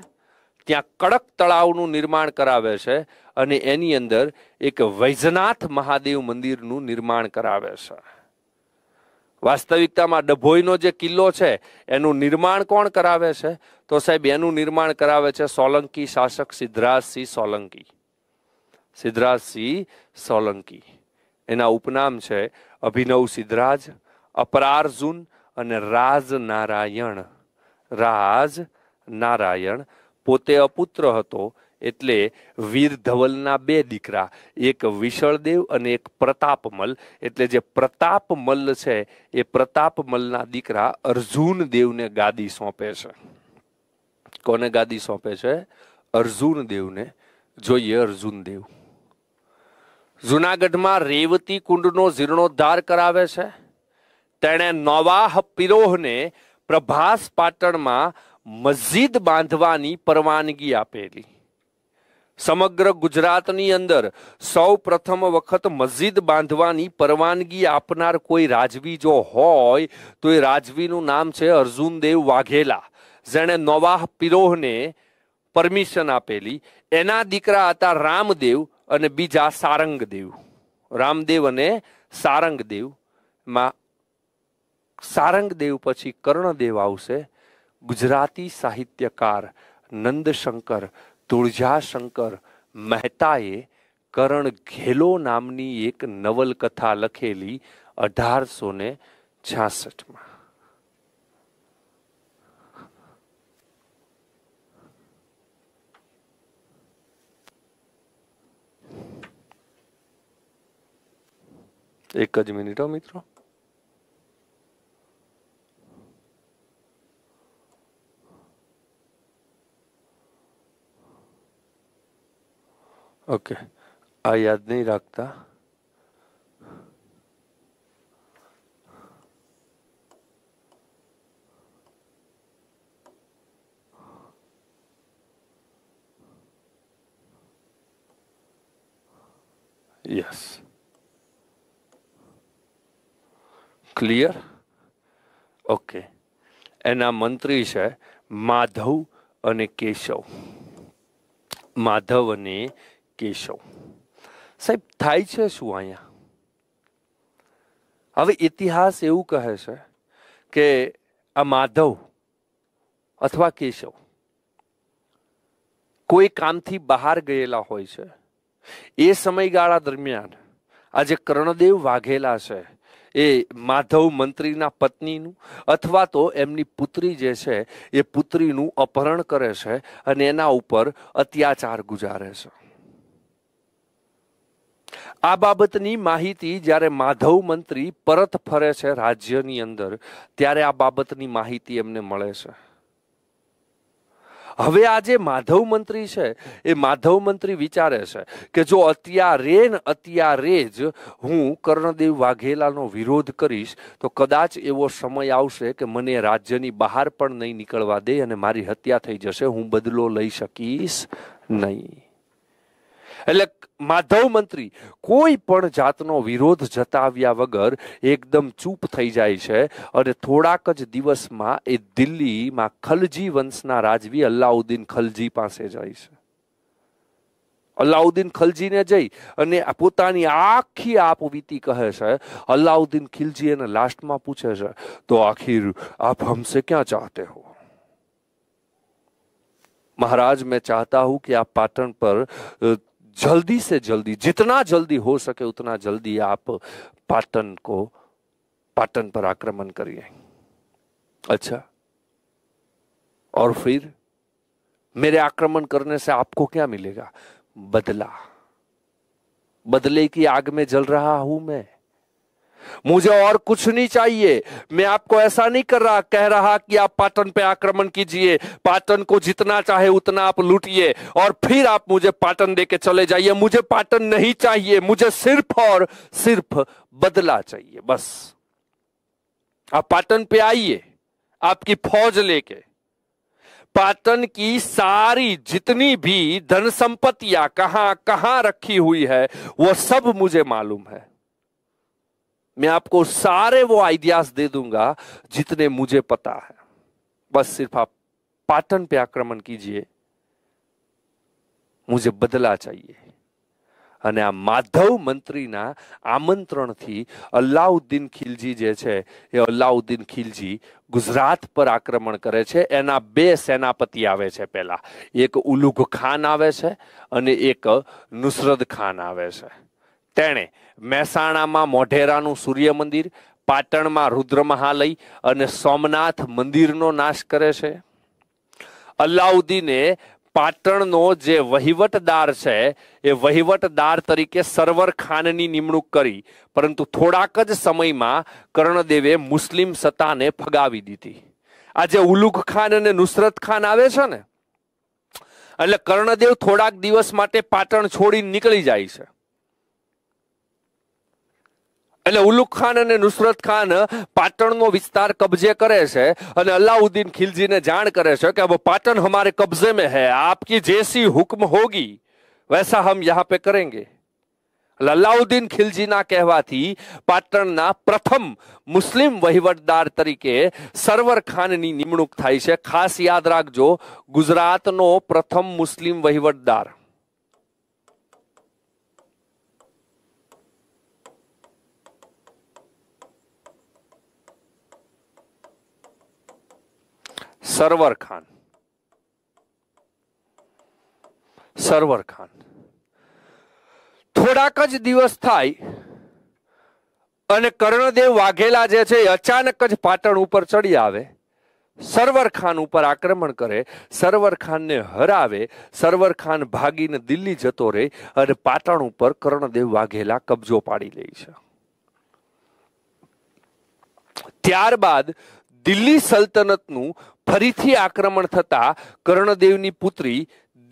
ત્યાં કડક તળાવનું નિર્માણ કરાવે છે અને એની અંદર એક વૈજનાથ મહાદેવ મંદિરનું નિર્માણ કરાવે છે વાસ્તવિકતામાં ડભોઈનો જે કિલ્લો છે એનું નિર્માણ કોણ કરાવે છે તો સાહેબ એનું નિર્માણ કરાવે છે સોલંકી શાસક સિદ્ધરાજસિંહ સોલંકી સિદ્ધરાજસિંહ સોલંકી એના ઉપનામ છે અભિનવ સિદ્ધરાજ અપરાર્જુન અને રાજ નારાયણ રાજ નારાયણ પોતે અપુત્ર હતો એટલે વીર ધવલના બે દીકરા એક વિશળદેવ અને એક પ્રતાપમલ એટલે જે પ્રતાપમલ છે એ પ્રતાપમલના દીકરા અર્જુન દેવને ગાદી સોંપે છે કોને ગાદી સોંપે છે અર્જુન દેવને જોઈએ અર્જુન દેવ જુનાગઢમાં રેવતી કુંડનો જીર્ણોદ્ધાર કરાવે છે તેણે નવાહ પિરોહને પ્રભાસ પાટણમાં મસ્જિદ બાંધવાની પરવાનગી આપેલી સમગ્ર ગુજરાતની અંદર સૌ પ્રથમ વખત મસ્જિદ બાંધવાની પરવાનગી આપનાર કોઈ રાજવી જો હોય તો એ રાજવીનું નામ છે અર્જુનદેવ વાઘેલા જેણે નવાહ પિરોહને પરમિશન આપેલી એના દીકરા હતા રામદેવ અને બીજા સારંગદેવ રામદેવ અને સારંગદેવમાં સારંગદેવ પછી કર્ણદેવ આવશે ગુજરાતી સાહિત્યકાર નંદશંકર તુળજાશંકર મહેતાએ કરણ ઘેલો નામની એક નવલકથા લખેલી અઢારસો ને છાસઠમાં એક જ મિનિટો મિત્રો ઓકે આ યાદ નહીં રાખતા યસ ક્લિયર ઓકે એના મંત્રી છે માધવ અને કેશવ માધવ અને કેશવ સાહેબ થાય છે શું અહીંયા હવે ઇતિહાસ એવું કહે છે કે આ માધવ અથવા કેશવ કોઈ કામથી બહાર ગયેલા હોય છે એ સમયગાળા દરમિયાન આ જે કર્ણદેવ વાઘેલા છે એ માધવ મંત્રીના પત્નીનું અથવા તો એમની પુત્રી જે છે એ પુત્રીનું અપહરણ કરે છે અને એના ઉપર અત્યાચાર ગુજારે છે આ બાબતની માહિતી જ્યારે માધવ મંત્રી પરત ફરે છે રાજ્યની અંદર ત્યારે આ બાબતની માહિતી એમને મળે છે હવે આ જે માધવ મંત્રી છે એ માધવ મંત્રી વિચારે છે કે જો અત્યારે ને અત્યારે જ હું કર્ણદેવ વાઘેલાનો વિરોધ કરીશ તો કદાચ એવો સમય આવશે કે મને રાજ્યની બહાર પણ નહીં નીકળવા દે અને મારી હત્યા થઈ જશે હું બદલો લઈ શકીશ નહીં એટલે માધવ મંત્રી કોઈ પણ જાતનો વિરોધ જતાવ્યા વગર એકદમ ચૂપ થઈ જાય છે અને થોડાક જ દિવસમાં એ દિલ્હીમાં ખલજી વંશના રાજવી અલ્લાઉદ્દીન ખલજી પાસે જાય છે અલ્લાઉદ્દીન ખલજીને જઈ અને પોતાની આખી આપવીતી કહે છે અલ્લાઉદ્દીન ખિલજી એને લાસ્ટમાં પૂછે છે તો આખિર આપ હમસે ક્યાં ચાહતે હો મહારાજ મેં ચાહતા હું કે આ પાટણ પર जल्दी से जल्दी जितना जल्दी हो सके उतना जल्दी आप पाटन को पाटन पर आक्रमण करिए अच्छा और फिर मेरे आक्रमण करने से आपको क्या मिलेगा बदला बदले की आग में जल रहा हूं मैं मुझे और कुछ नहीं चाहिए मैं आपको ऐसा नहीं कर रहा कह रहा कि आप पाटन पे आक्रमण कीजिए पाटन को जितना चाहे उतना आप लूटिए और फिर आप मुझे पाटन दे के चले जाइए मुझे पाटन नहीं चाहिए मुझे सिर्फ और सिर्फ बदला चाहिए बस आप पाटन पे आइए आपकी फौज लेके पाटन की सारी जितनी भी धन संपत्तियां कहां कहां रखी हुई है वो सब मुझे मालूम है मैं आपको सारे वो आइडियाज दे दूंगा जितने मुझे पता है बस सिर्फ आप पाटन पे आक्रमण कीजिए મુજે બદલા चाहिए અને આ માધવ મંત્રીના આમંત્રણથી અલ્લાઉદ્દીન ખિલજી જે છે એ અલ્લાઉદ્દીન ખિલજી ગુજરાત પર આક્રમણ કરે છે એના બે સેનાપતિ આવે છે પહેલા એક ઉલુગ ખાન આવે છે અને એક નુસરત ખાન આવે છે તેણે મહેસાણામાં મોઢેરાનું સૂર્ય મંદિર પાટણમાં રુદ્ર મહાલય અને સોમનાથ મંદિરનો નાશ કરે છે અલાઉદ્દીને પાટણનો જે વહીવટદાર છે એ વહીવટદાર તરીકે સરવર ખાનની નિમણૂક કરી પરંતુ થોડાક જ સમયમાં કર્ણદેવે મુસ્લિમ સત્તાને ફગાવી દીધી આજે ઉલુગ ખાન અને નુસરત ખાન આવે છે ને એટલે કર્ણદેવ થોડાક દિવસ માટે પાટણ છોડી નીકળી જાય છે એટલે ઉલ્લુક ખાન અને નુસરત ખાન પાટણનો વિસ્તાર કબજે કરે છે અને અલાઉદ્દીન ખિલજીને જાણ કરે છે કે હવે પાટણ હમારે કબજે મેં હૈ આપકી જેસી હુકમ હોગી વૈસા હમ યહાં પે કરેંગે અલાઉદ્દીન ખિલજીના કહેવાથી પાટણના પ્રથમ મુસ્લિમ વહીવટદાર તરીકે સરવર ખાનની નિમણૂક થાય છે ખાસ યાદ રાખજો ગુજરાતનો પ્રથમ મુસ્લિમ વહીવટદાર સરવર ખાન સરવર ખાન થોડાક જ દિવસ થાય અને કર્ણદેવ વાઘેલા જે છે અચાનક જ પાટણ ઉપર ચડી આવે સરવર ખાન ઉપર આક્રમણ કરે સરવર ખાનને હરાવે સરવર ખાન ભાગીને દિલ્હી જતો રહે અને પાટણ ઉપર કર્ણદેવ વાઘેલા કબજો પાડી લે છે ત્યારબાદ દિલ્હી સલ્તનતનું ફરીથી આક્રમણ થતા કર્ણદેવની પુત્રી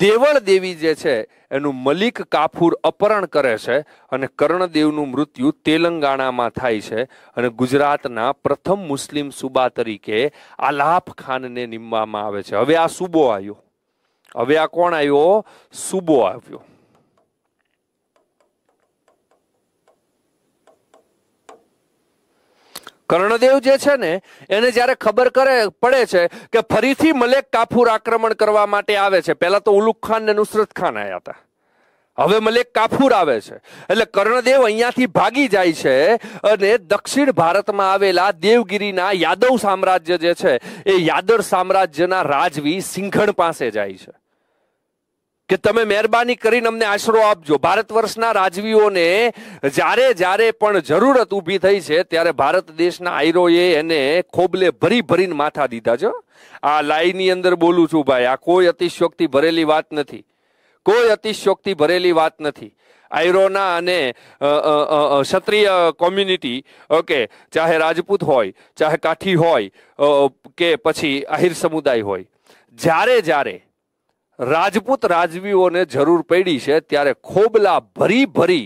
દેવળ દેવી જે છે એનું મલિક કાફુર અપહરણ કરે છે અને કર્ણદેવનું મૃત્યુ તેલંગાણામાં થાય છે અને ગુજરાતના પ્રથમ મુસ્લિમ સુબા તરીકે આલાફ ખાનને નિમવામાં આવે છે હવે આ સુબો આવ્યો હવે આ કોણ આવ્યો સુબો આવ્યો કર્ણદેવ જે છે ને એને જ્યારે ખબર કરે પડે છે કે ફરીથી મલેક કાફુર આક્રમણ કરવા માટે આવે છે પહેલા તો ઉલુક ખાન ને નુસરત ખાન આવ્યા હતા હવે મલેક કાફુર આવે છે એટલે કર્ણદેવ અહીંયાથી ભાગી જાય છે અને દક્ષિણ ભારતમાં આવેલા દેવગીરીના યાદવ સામ્રાજ્ય જે છે એ યાદવ સામ્રાજ્યના રાજવી સિંઘણ પાસે જાય છે કે તમે મહેરબાની કરીને અમને આશરો આપજો ભારત વર્ષના રાજવીઓને જ્યારે જ્યારે પણ જરૂરત ઊભી થઈ છે ત્યારે ભારત દેશના આયરોએ એને ખોબલે ભરી ભરીને માથા દીધા છો આ લાઈની અંદર બોલું છું ભાઈ આ કોઈ અતિશયોક્તિ ભરેલી વાત નથી કોઈ અતિશયોક્તિ ભરેલી વાત નથી આયરોના અને ક્ષત્રિય કોમ્યુનિટી ઓકે ચાહે રાજપૂત હોય ચાહે કાઠી હોય કે પછી આહિર સમુદાય હોય જ્યારે જ્યારે રાજપૂત રાજવીઓને જરૂર પડી છે ત્યારે ખોબલા ભરી ભરી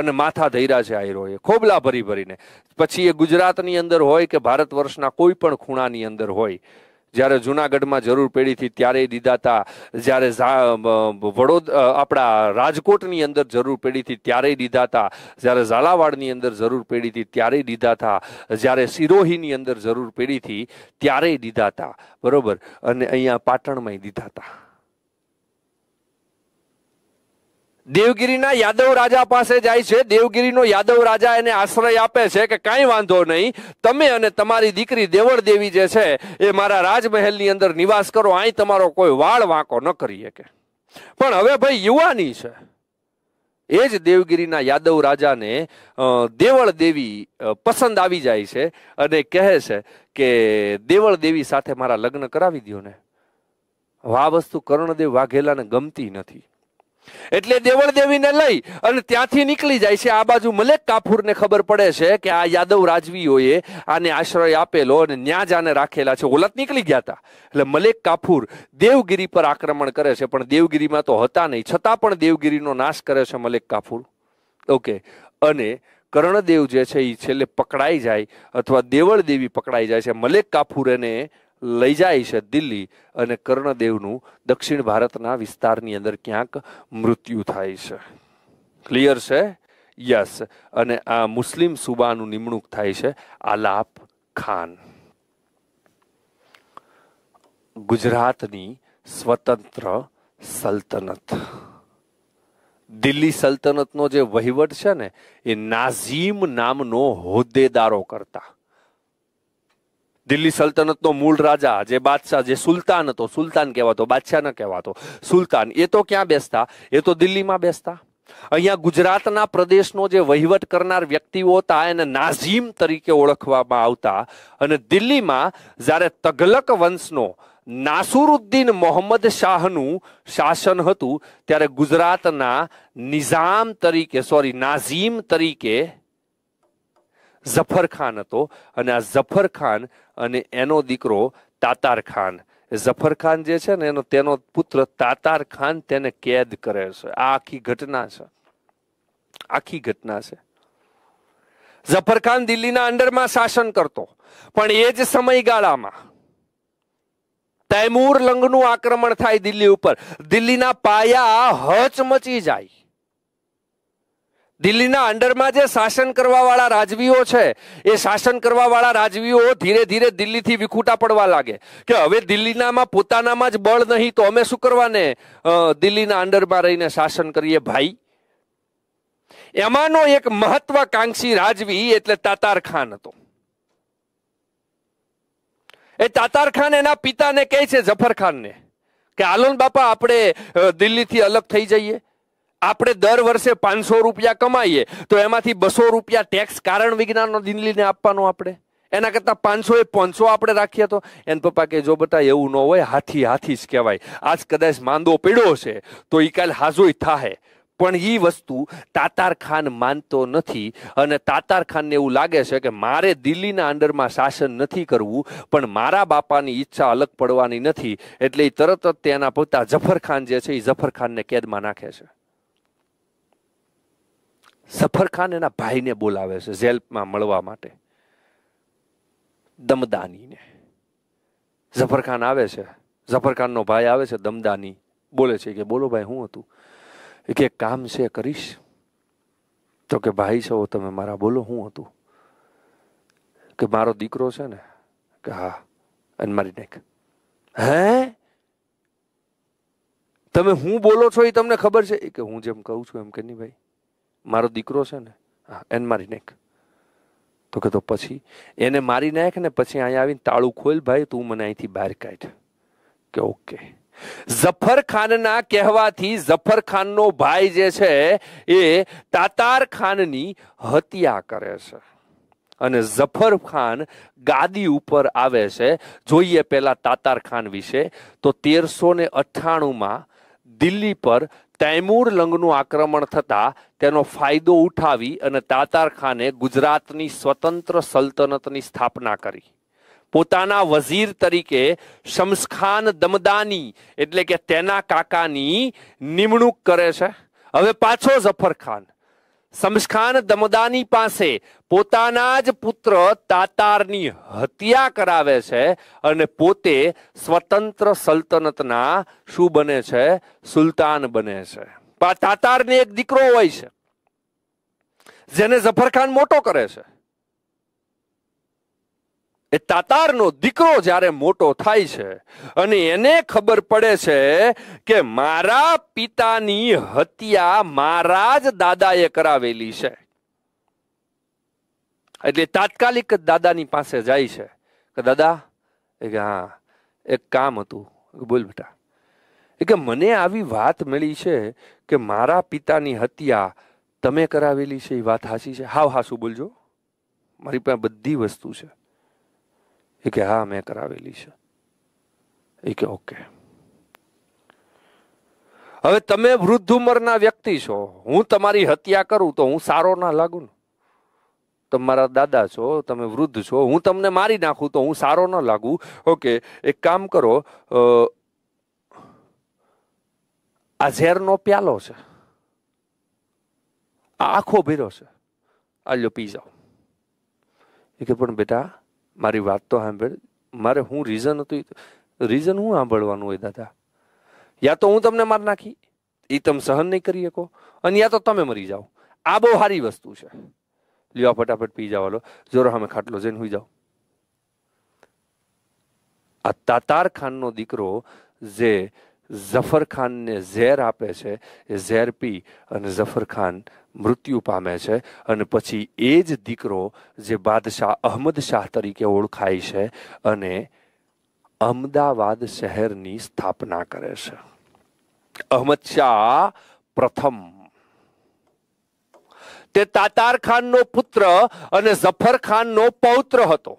અને માથા ધૈરા છે આયરોએ ખોબલા ભરી ભરીને પછી એ ગુજરાતની અંદર હોય કે ભારત વર્ષના કોઈ પણ ખૂણાની અંદર હોય જ્યારે જુનાગઢમાં જરૂર પડી હતી ત્યારે દીધા હતા જ્યારે વડોદ આપણા રાજકોટની અંદર જરૂર પડી હતી ત્યારે હતા જ્યારે ઝાલાવાડની અંદર જરૂર પડી હતી ત્યારે દીધા હતા જ્યારે સિરોહીની અંદર જરૂર પડી હતી ત્યારે હતા બરોબર અને અહીંયા પાટણમાંય દીધા હતા દેવગીરીના યાદવ રાજા પાસે જાય છે દેવગીરીનો યાદવ રાજા એને આશ્રય આપે છે કે કાંઈ વાંધો નહીં તમે અને તમારી દીકરી દેવળ દેવી જે છે એ મારા રાજમહેલની અંદર નિવાસ કરો અહીં તમારો કોઈ વાળ વાંકો ન કરીએ કે પણ હવે ભાઈ યુવાની છે એ જ દેવગીરીના યાદવ રાજાને દેવળ દેવી પસંદ આવી જાય છે અને કહે છે કે દેવળ દેવી સાથે મારા લગ્ન કરાવી દો ને આ વસ્તુ કર્ણદેવ વાઘેલાને ગમતી નથી એટલે દેવળ દેવીને લઈ અને ત્યાંથી નીકળી જાય છે આ બાજુ મલેક કાફુરને ખબર પડે છે કે આ યાદવ રાજવીઓએ આને આશ્રય આપેલો અને ન્યા જ આને રાખેલા છે ઓલત નીકળી ગયા હતા એટલે મલેક કાફુર દેવગીરી પર આક્રમણ કરે છે પણ દેવગીરીમાં તો હતા નહીં છતાં પણ દેવગીરીનો નાશ કરે છે મલેક કાફુર ઓકે અને કર્ણદેવ જે છે એ છેલ્લે પકડાઈ જાય અથવા દેવળ દેવી પકડાઈ જાય છે મલેક કાફુર એને લઈ જાય છે દિલ્હી અને કર્ણદેવનું દક્ષિણ ભારતના વિસ્તારની અંદર ક્યાંક મૃત્યુ થાય છે ક્લિયર છે યસ અને આ મુસ્લિમ સુબાનું નિમણૂક થાય છે આલાપ ખાન ગુજરાતની સ્વતંત્ર સલ્તનત દિલ્હી સલ્તનતનો જે વહીવટ છે ને એ નાઝીમ નામનો હોદ્દેદારો કરતા દિલ્હી સલ્તનતનો મૂળ રાજા જે બાદશાહ જે સુલતાન હતો સુલતાન કહેવાતો બાદશાહ ન કહેવાતો સુલતાન એ તો ક્યાં બેસતા એ તો દિલ્હીમાં બેસતા અહીંયા ગુજરાતના પ્રદેશનો જે વહીવટ કરનાર વ્યક્તિઓ હતા એને નાઝીમ તરીકે ઓળખવામાં આવતા અને દિલ્હીમાં જ્યારે તગલક વંશનો નાસુરુદ્દીન મોહમ્મદ શાહનું શાસન હતું ત્યારે ગુજરાતના નિઝામ તરીકે સોરી નાઝીમ તરીકે ઝફરખાન હતો અને આ ઝફરખાન અને એનો દીકરો તાતાર ખાન ઝફર જે છે ને એનો તેનો પુત્ર તાતાર ખાન તેને કેદ કરે છે આ આખી ઘટના છે આખી ઘટના છે ઝફર દિલ્હીના અંડરમાં શાસન કરતો પણ એ જ સમયગાળામાં તૈમૂર લંગનું આક્રમણ થાય દિલ્હી ઉપર દિલ્હીના પાયા હચમચી જાય દિલ્હીના અંડરમાં જે શાસન કરવાવાળા રાજવીઓ છે એ શાસન કરવાવાળા રાજવીઓ ધીરે ધીરે દિલ્હીથી વિખૂટા પડવા લાગે કે હવે દિલ્હીનામાં પોતાનામાં જ બળ નહીં તો અમે શું કરવાને દિલ્હીના અંડરમાં રહીને શાસન કરીએ ભાઈ એમાંનો એક મહત્વાકાંક્ષી રાજવી એટલે તાતાર ખાન હતો એ તાતાર ખાન એના પિતાને કહે છે જફર ખાનને કે આલોન બાપા આપણે દિલ્હીથી અલગ થઈ જઈએ આપણે દર વર્ષે પાંચસો રૂપિયા કમાઈએ તો એમાંથી બસો રૂપિયા ટેક્સ કારણ વિજ્ઞાનનો દિલ્હીને આપવાનો આપણે એના કરતાં પાંચસો એ પાંચસો આપણે રાખીએ તો એન પપ્પા કે જો બતા એવું ન હોય હાથી હાથી જ કહેવાય આજ કદાચ માંદો પીડો છે તો એ કાલ હાજોય થાહે પણ એ વસ્તુ તાતાર ખાન માનતો નથી અને તાતાર ખાનને એવું લાગે છે કે મારે દિલ્હીના અંડરમાં શાસન નથી કરવું પણ મારા બાપાની ઈચ્છા અલગ પડવાની નથી એટલે એ તરત જ તેના પોતા જફરખાન જે છે એ જફરખાનને કેદમાં નાખે છે સફરખાન એના ભાઈને બોલાવે છે ઝેલમાં મળવા માટે દમદાનીને ઝફરખાન આવે છે ઝફરખાનનો ભાઈ આવે છે દમદાની બોલે છે કે બોલો ભાઈ હું હતું એ કે કામ છે કરીશ તો કે ભાઈ છો તમે મારા બોલો હું હતું કે મારો દીકરો છે ને કે હા અને મારી નેક હે તમે હું બોલો છો એ તમને ખબર છે કે હું જેમ કહું છું એમ કે નહીં ભાઈ મારો દીકરો છે ને હા એને મારી નાખ તો કે તો પછી એને મારી નાખ ને પછી અહીંયા આવીને તાળું ખોલ ભાઈ તું મને અહીંથી બહાર કાઢ કે ઓકે ઝફરખાનના કહેવાથી ઝફરખાનનો ભાઈ જે છે એ તાતાર ખાનની હત્યા કરે છે અને ઝફરખાન ગાદી ઉપર આવે છે જોઈએ પહેલાં તાતાર ખાન વિશે તો તેરસો ને અઠ્ઠાણુંમાં દિલ્હી પર તૈમૂર લંગનું આક્રમણ થતાં તેનો ફાયદો ઉઠાવી અને તાતાર ખાને ગુજરાતની સ્વતંત્ર સલ્તનતની સ્થાપના કરી પોતાના વઝીર તરીકે શમસખાન દમદાની એટલે કે તેના કાકાની નિમણૂક કરે છે હવે પાછો ઝફરખાન શમશખાન દમદાની પાસે પોતાના જ પુત્ર તાતારની હત્યા કરાવે છે અને પોતે સ્વતંત્ર સલ્તનતના શું બને છે સુલતાન બને છે તાતારને એક દીકરો હોય છે જેને ઝફરખાન મોટો કરે છે એ તાતારનો દીકરો જ્યારે મોટો થાય છે અને એને ખબર પડે છે કે મારા પિતાની હત્યા મારા જ દાદાએ કરાવેલી છે એટલે તાત્કાલિક દાદાની પાસે જાય છે કે દાદા એ કે હા એક કામ હતું બોલ બેટા એ કે મને આવી વાત મળી છે કે મારા પિતાની હત્યા તમે કરાવેલી છે એ વાત હાસી છે હાવ હાસું બોલજો મારી પાસે બધી વસ્તુ છે એ કે હા મેં કરાવેલી છે એ કે ઓકે હવે તમે વૃદ્ધ ઉંમરના વ્યક્તિ છો હું તમારી હત્યા કરું તો હું સારો ના લાગુ ને તમારા દાદા છો તમે વૃદ્ધ છો હું તમને મારી નાખું તો હું સારો ન લાગુ ઓકે એક કામ કરો આ ઝેરનો પ્યાલો છે આ આખો ભીરો છે આ લો પી જાઓ એ કે પણ બેટા મારી વાત તો સાંભળ મારે હું રીઝન હતું રીઝન હું સાંભળવાનું હોય દાદા યા તો હું તમને માર નાખી એ તમે સહન નહીં કરી શકો અને યા તો તમે મરી જાઓ આ બહુ સારી વસ્તુ છે લ્યો ફટાફટ પી જવા લો જોરો અમે ખાટલો જઈને સુઈ જાઓ આ તાતાર ખાનનો દીકરો જે જફર ખાનને ઝેર આપે છે એ ઝેર પી અને જફર ખાન મૃત્યુ પામે છે અને પછી એ જ દીકરો જે બાદશાહ અહમદ શાહ તરીકે ઓળખાય છે અને અમદાવાદ શહેરની સ્થાપના કરે છે અહમદ શાહ પ્રથમ તે તાતાર ખાનનો પુત્ર અને ઝફર ખાનનો પૌત્ર હતો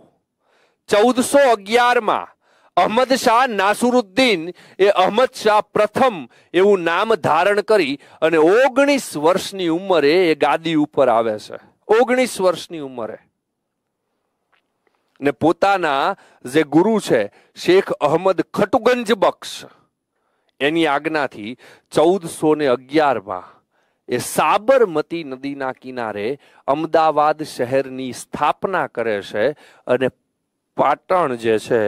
ચૌદસો અગિયારમાં અહમદ શાહ નાસુરુદ્દીન એ અહમદ શાહ પ્રથમ એવું નામ ધારણ કરી અને ઓગણીસ વર્ષની ઉંમરે એ ગાદી ઉપર આવે છે ઓગણીસ વર્ષની ઉંમરે ને પોતાના જે ગુરુ છે શેખ અહમદ ખટુગંજ બક્ષ એની આજ્ઞાથી ચૌદસો ને અગિયારમાં એ સાબરમતી નદીના કિનારે અમદાવાદ શહેરની સ્થાપના કરે છે અને પાટણ જે છે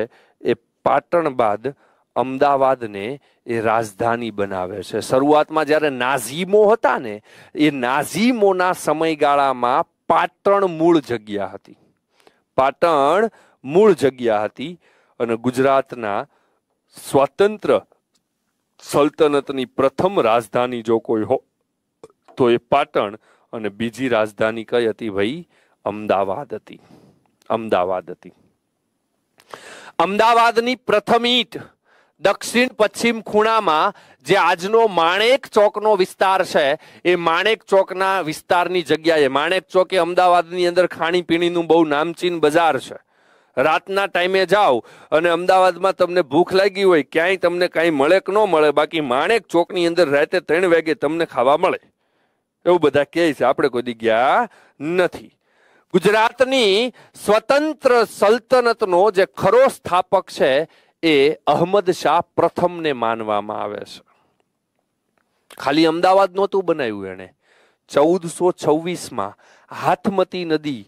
પાટણ બાદ અમદાવાદને એ રાજધાની બનાવે છે શરૂઆતમાં જ્યારે નાઝીમો હતા ને એ નાઝીમોના સમયગાળામાં પાટણ મૂળ જગ્યા હતી પાટણ મૂળ જગ્યા હતી અને ગુજરાતના સ્વાતંત્ર સલ્તનતની પ્રથમ રાજધાની જો કોઈ હો તો એ પાટણ અને બીજી રાજધાની કઈ હતી ભાઈ અમદાવાદ હતી અમદાવાદ હતી અમદાવાદની પ્રથમ ઈટ દક્ષિણ પશ્ચિમ ખૂણામાં જે આજનો માણેક ચોકનો વિસ્તાર છે એ માણેક ચોકના વિસ્તારની જગ્યાએ માણેક ચોકે અમદાવાદની અંદર ખાણીપીણીનું બહુ નામચીન બજાર છે રાતના ટાઈમે જાઓ અને અમદાવાદમાં તમને ભૂખ લાગી હોય ક્યાંય તમને કાંઈ મળે કે ન મળે બાકી માણેક ચોકની અંદર રહેતે ત્રણ વાગે તમને ખાવા મળે એવું બધા કહે છે આપણે કોઈ દી ગયા નથી ગુજરાતની સ્વતંત્ર સલ્તનતનો જે ખરો સ્થાપક છે એ અહમદ શાહ પ્રથમને માનવામાં આવે છે ખાલી અમદાવાદ નહોતું બનાવ્યું એણે ચૌદસો છવ્વીસમાં હાથમતી નદી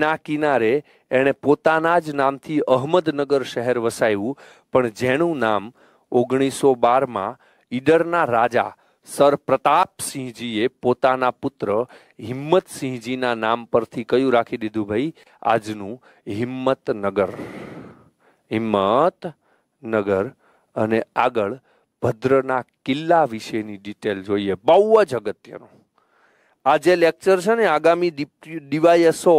ના કિનારે એણે પોતાના જ નામથી અહમદનગર શહેર વસાવ્યું પણ જેનું નામ ઓગણીસો બારમાં ઈડરના રાજા સર પ્રતાપસિંહજીએ પોતાના પુત્ર હિંમતસિંહજીના નામ પરથી કયું રાખી દીધું ભાઈ આજનું હિંમતનગર હિંમતનગર અને આગળ ભદ્રના કિલ્લા વિશેની ડિટેલ જોઈએ બહુ જ અગત્યનું આ જે લેક્ચર છે ને આગામી ડીવાયએસઓ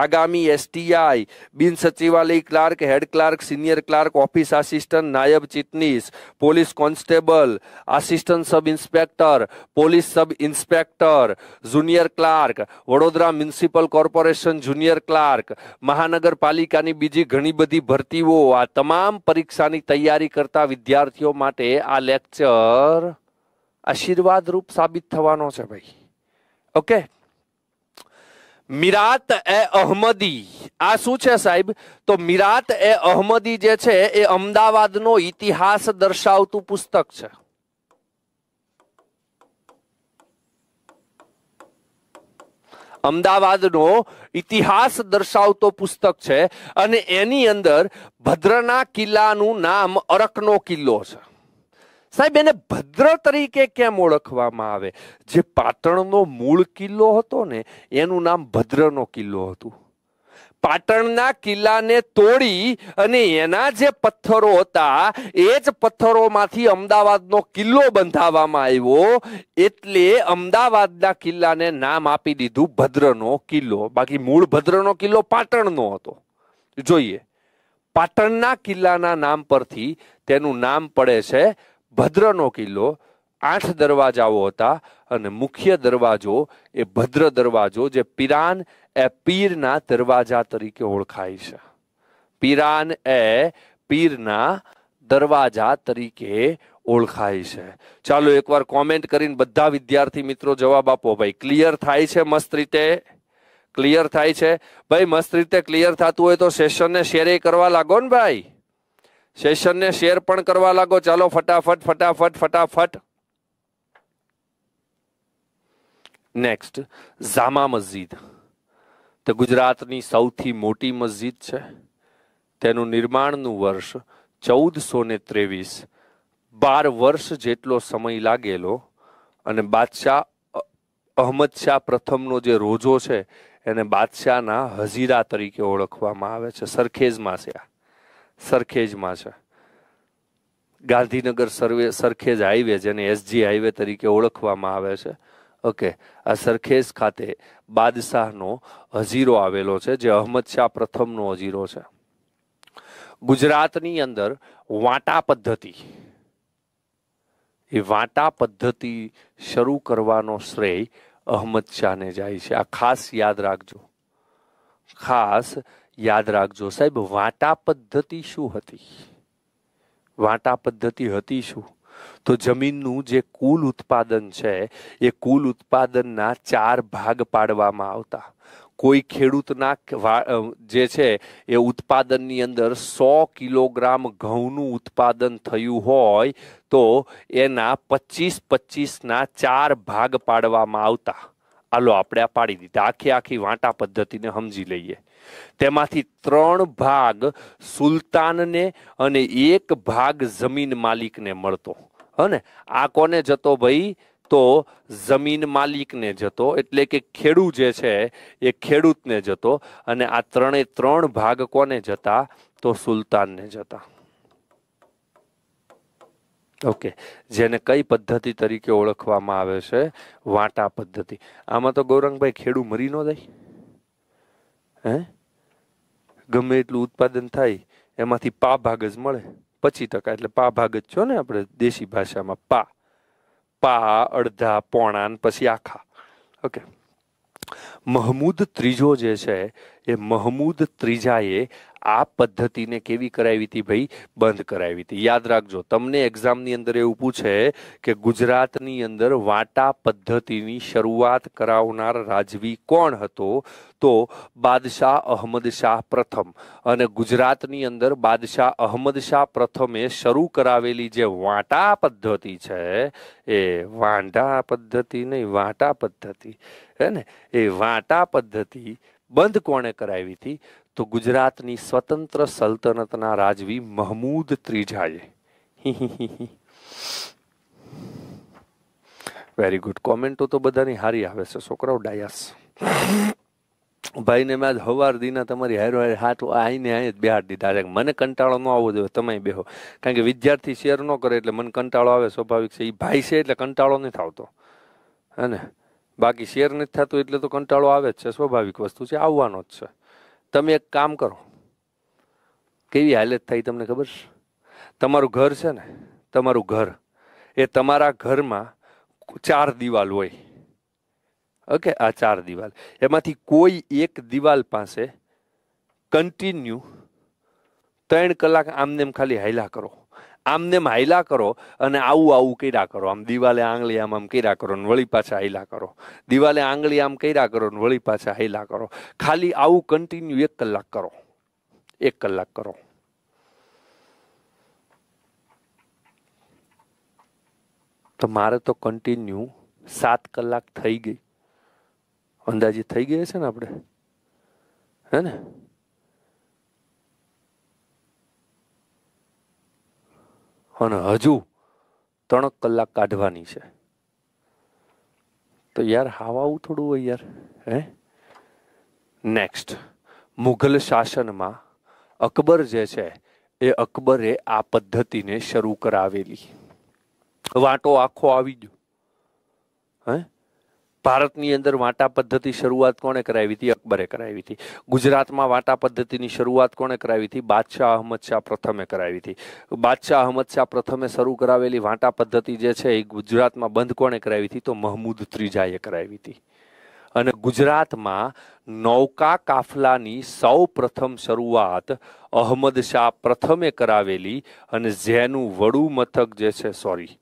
આગામી એસટીઆઈ બિન સચિવાલય clerk head clerk senior clerk office assistant નાયબ ચિટનીસ police constable assistant sub inspector police sub inspector junior clerk Vadodara municipal corporation junior clerk મહાનગરપાલિકાની બીજી ઘણી બધી ભરતીઓ આ તમામ પરીક્ષાની તૈયારી કરતા વિદ્યાર્થીઓ માટે આ લેક્ચર આશીર્વાદરૂપ સાબિત થવાનો છે ભાઈ ઓકે મિરાત એ અહમદી આ શું છે સાહેબ તો મિરાત એ અહમદી જે છે એ અમદાવાદનો ઇતિહાસ દર્શાવતું પુસ્તક છે અમદાવાદનો ઇતિહાસ દર્શાવતો પુસ્તક છે અને એની અંદર ભદ્રના કિલ્લાનું નામ અરકનો કિલ્લો છે સાહેબ એને ભદ્ર તરીકે કેમ ઓળખવામાં આવે જે પાટણનો મૂળ કિલ્લો હતો ને એનું નામ ભદ્રનો કિલ્લો હતું પાટણના કિલ્લાને તોડી અને એના જે પથ્થરો હતા એ જ પથ્થરોમાંથી અમદાવાદનો કિલ્લો બંધાવવામાં આવ્યો એટલે અમદાવાદના કિલ્લાને નામ આપી દીધું ભદ્રનો કિલ્લો બાકી મૂળ ભદ્રનો કિલ્લો પાટણનો હતો જોઈએ પાટણના કિલ્લાના નામ પરથી તેનું નામ પડે છે ભદ્રનો કિલ્લો આઠ દરવાજાઓ હતા અને મુખ્ય દરવાજો એ ભદ્ર દરવાજો જે પીરાન એ પીરના દરવાજા તરીકે ઓળખાય છે પીરાન એ પીરના દરવાજા તરીકે ઓળખાય છે ચાલો એકવાર કોમેન્ટ કરીને બધા વિદ્યાર્થી મિત્રો જવાબ આપો ભાઈ ક્લિયર થાય છે મસ્ત રીતે ક્લિયર થાય છે ભાઈ મસ્ત રીતે ક્લિયર થતું હોય તો સેશનને શેર કરવા લાગો ને ભાઈ સેશનને શેર પણ કરવા લાગો ચાલો ફટાફટ ફટાફટ ફટાફટ નેક્સ્ટ જામા મસ્જિદ તો ગુજરાતની સૌથી મોટી મસ્જિદ છે તેનું નિર્માણનું વર્ષ ચૌદસો ને ત્રેવીસ બાર વર્ષ જેટલો સમય લાગેલો અને બાદશાહ અહમદ શાહ પ્રથમનો જે રોજો છે એને બાદશાહના હઝીરા તરીકે ઓળખવામાં આવે છે સરખેજમાં છે આ સરખેજમાં છે ગાંધીનગર સર્વે સરખેજ હાઈવે જેને એસજી હાઈવે તરીકે ઓળખવામાં આવે છે ઓકે આ સરખેજ ખાતે બાદશાહનો હજીરો આવેલો છે જે અહમદ શાહ પ્રથમનો હજીરો છે ગુજરાતની અંદર વાંટા પદ્ધતિ એ વાંટા પદ્ધતિ શરૂ કરવાનો શ્રેય અહમદ શાહને જાય છે આ ખાસ યાદ રાખજો ખાસ યાદ રાખજો સાહેબ વાંટા પદ્ધતિ શું હતી વાંટા પદ્ધતિ હતી શું તો જમીનનું જે કુલ ઉત્પાદન છે એ કુલ ઉત્પાદનના ચાર ભાગ પાડવામાં આવતા કોઈ ખેડૂતના જે છે એ ઉત્પાદનની અંદર સો કિલોગ્રામ ઘઉંનું ઉત્પાદન થયું હોય તો એના પચીસ પચીસના ચાર ભાગ પાડવામાં આવતા હાલો આપણે પાડી દીધા આખી આખી વાંટા પદ્ધતિને સમજી લઈએ તેમાંથી ત્રણ ભાગ સુલતાનને અને એક ભાગ જમીન માલિકને મળતો હને આ કોને જતો ભાઈ તો જમીન માલિકને જતો એટલે કે ખેડૂ જે છે એ ખેડૂતને જતો અને આ ત્રણે ત્રણ ભાગ કોને જતા તો સુલતાનને જતા ઓકે જેને કઈ પદ્ધતિ તરીકે ઓળખવામાં આવે છે વાંટા પદ્ધતિ આમાં તો ગૌરંગભાઈ ખેડૂ મરી ન જાય હે ગમે એટલું ઉત્પાદન થાય એમાંથી પા ભાગ જ મળે પચીસ ટકા એટલે પા ભાગ જ છો ને આપણે દેશી ભાષામાં પા પા અડધા પોણા પછી આખા ઓકે મહમૂદ ત્રીજો જે છે એ મહમૂદ ત્રીજાએ આ પદ્ધતિને કેવી કરાવી હતી ભાઈ બંધ કરાવી હતી યાદ રાખજો તમને એક્ઝામની અંદર એવું પૂછે કે ગુજરાતની અંદર વાટા પદ્ધતિની શરૂઆત કરાવનાર રાજવી કોણ હતો તો બાદશાહ અહમદ શાહ પ્રથમ અને ગુજરાતની અંદર બાદશાહ અહમદ શાહ પ્રથમે શરૂ કરાવેલી જે વાંટા પદ્ધતિ છે એ વાંટા પદ્ધતિ નહીં વાંટા પદ્ધતિ હે ને એ વાંટા પદ્ધતિ બંધ કોણે કરાવી હતી તો ગુજરાતની સ્વતંત્ર સલ્તનતના રાજવી મહમૂદ ત્રીજાએ વેરી ગુડ કોમેન્ટો તો બધાની હારી આવે છે છોકરાઓ ડાયાસ ભાઈને મેં હવાર દીના તમારી હેરો હેર હાથ આઈને આય જ બેહાડ દીધા છે મને કંટાળો ન આવવો જોઈએ તમે બેહો કારણ કે વિદ્યાર્થી શેર ન કરે એટલે મને કંટાળો આવે સ્વાભાવિક છે એ ભાઈ છે એટલે કંટાળો નહીં આવતો હે ને બાકી શેર નથી થતો એટલે તો કંટાળો આવે જ છે સ્વાભાવિક વસ્તુ છે આવવાનો જ છે તમે એક કામ કરો કેવી હાલત થઈ તમને ખબર છે તમારું ઘર છે ને તમારું ઘર એ તમારા ઘરમાં ચાર દિવાલ હોય ઓકે આ ચાર દિવાલ એમાંથી કોઈ એક દિવાલ પાસે કન્ટિન્યુ ત્રણ કલાક આમને એમ ખાલી હાયલા કરો આમને હાયલા કરો અને આવું આવું કર્યા કરો આમ દિવાલે આંગળી આમ આમ કર્યા કરો ને વળી પાછા હાયલા કરો દિવાલે આંગળી આમ કર્યા કરો ને વળી પાછા હાયલા કરો ખાલી આવું કન્ટિન્યુ એક કલાક કરો એક કલાક કરો તો મારે તો કન્ટિન્યુ સાત કલાક થઈ ગઈ અંદાજે થઈ ગયા છે ને આપણે હે ને અને હજુ ત્રણ કલાક કાઢવાની છે તો યાર હાવાવું થોડું હોય યાર હે નેક્સ્ટ મુઘલ શાસનમાં અકબર જે છે એ અકબરે આ પદ્ધતિને શરૂ કરાવેલી વાંટો આખો આવી ગયો હે ભારતની અંદર વાંટા પદ્ધતિ શરૂઆત કોણે કરાવી હતી અકબરે કરાવી હતી ગુજરાતમાં વાંટા પદ્ધતિની શરૂઆત કોણે કરાવી હતી બાદશાહ અહમદ શાહ પ્રથમે કરાવી હતી બાદશાહ અહમદ શાહ પ્રથમે શરૂ કરાવેલી વાંટા પદ્ધતિ જે છે એ ગુજરાતમાં બંધ કોણે કરાવી હતી તો મહમૂદ ત્રીજાએ કરાવી હતી અને ગુજરાતમાં નૌકા કાફલાની સૌ પ્રથમ શરૂઆત અહમદ શાહ પ્રથમે કરાવેલી અને જેનું વડુ મથક જે છે સોરી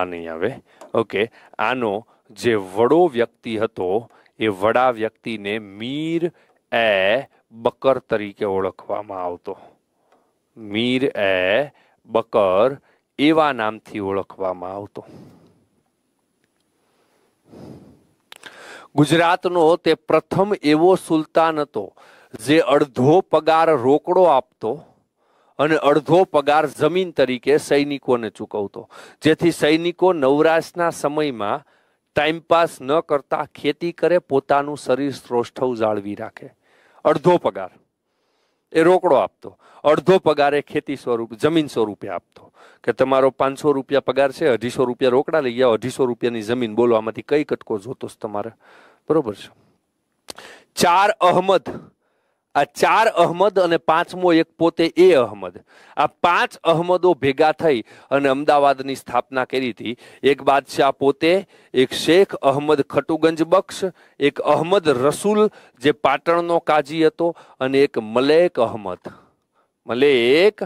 આ નહીં આવે ઓકે આનો જે વડો વ્યક્તિ હતો એ વડા વ્યક્તિને મીર એ બકર તરીકે ઓળખવામાં આવતો મીર એ બકર એવા નામથી ઓળખવામાં આવતો ગુજરાતનો તે પ્રથમ એવો સુલતાન હતો જે અડધો પગાર રોકડો આપતો અને અડધો પગાર જમીન તરીકે સૈનિકોને ચૂકવતો જેથી સૈનિકો નવરાશના સમયમાં ટાઈમ પાસ ન કરતા ખેતી કરે પોતાનું શરીર શ્રોષ્ઠવ જાળવી રાખે અડધો પગાર એ રોકડો આપતો અડધો પગાર એ ખેતી સ્વરૂપ જમીન સ્વરૂપે આપતો કે તમારો પાંચસો રૂપિયા પગાર છે અઢીસો રૂપિયા રોકડા લઈ ગયા અઢીસો રૂપિયાની જમીન બોલો આમાંથી કઈ કટકો જોતો તમારે બરોબર છે ચાર અહમદ આ ચાર અહમદ અને પાંચમો એક પોતે એ અહમદ આ પાંચ અહમદો ભેગા થઈ અને અમદાવાદની સ્થાપના કરી હતી એક બાદશાહ પોતે એક શેખ અહમદ ખટુગંજ બક્ષ એક અહમદ રસૂલ જે પાટણનો કાજી હતો અને એક મલેક અહમદ મલેક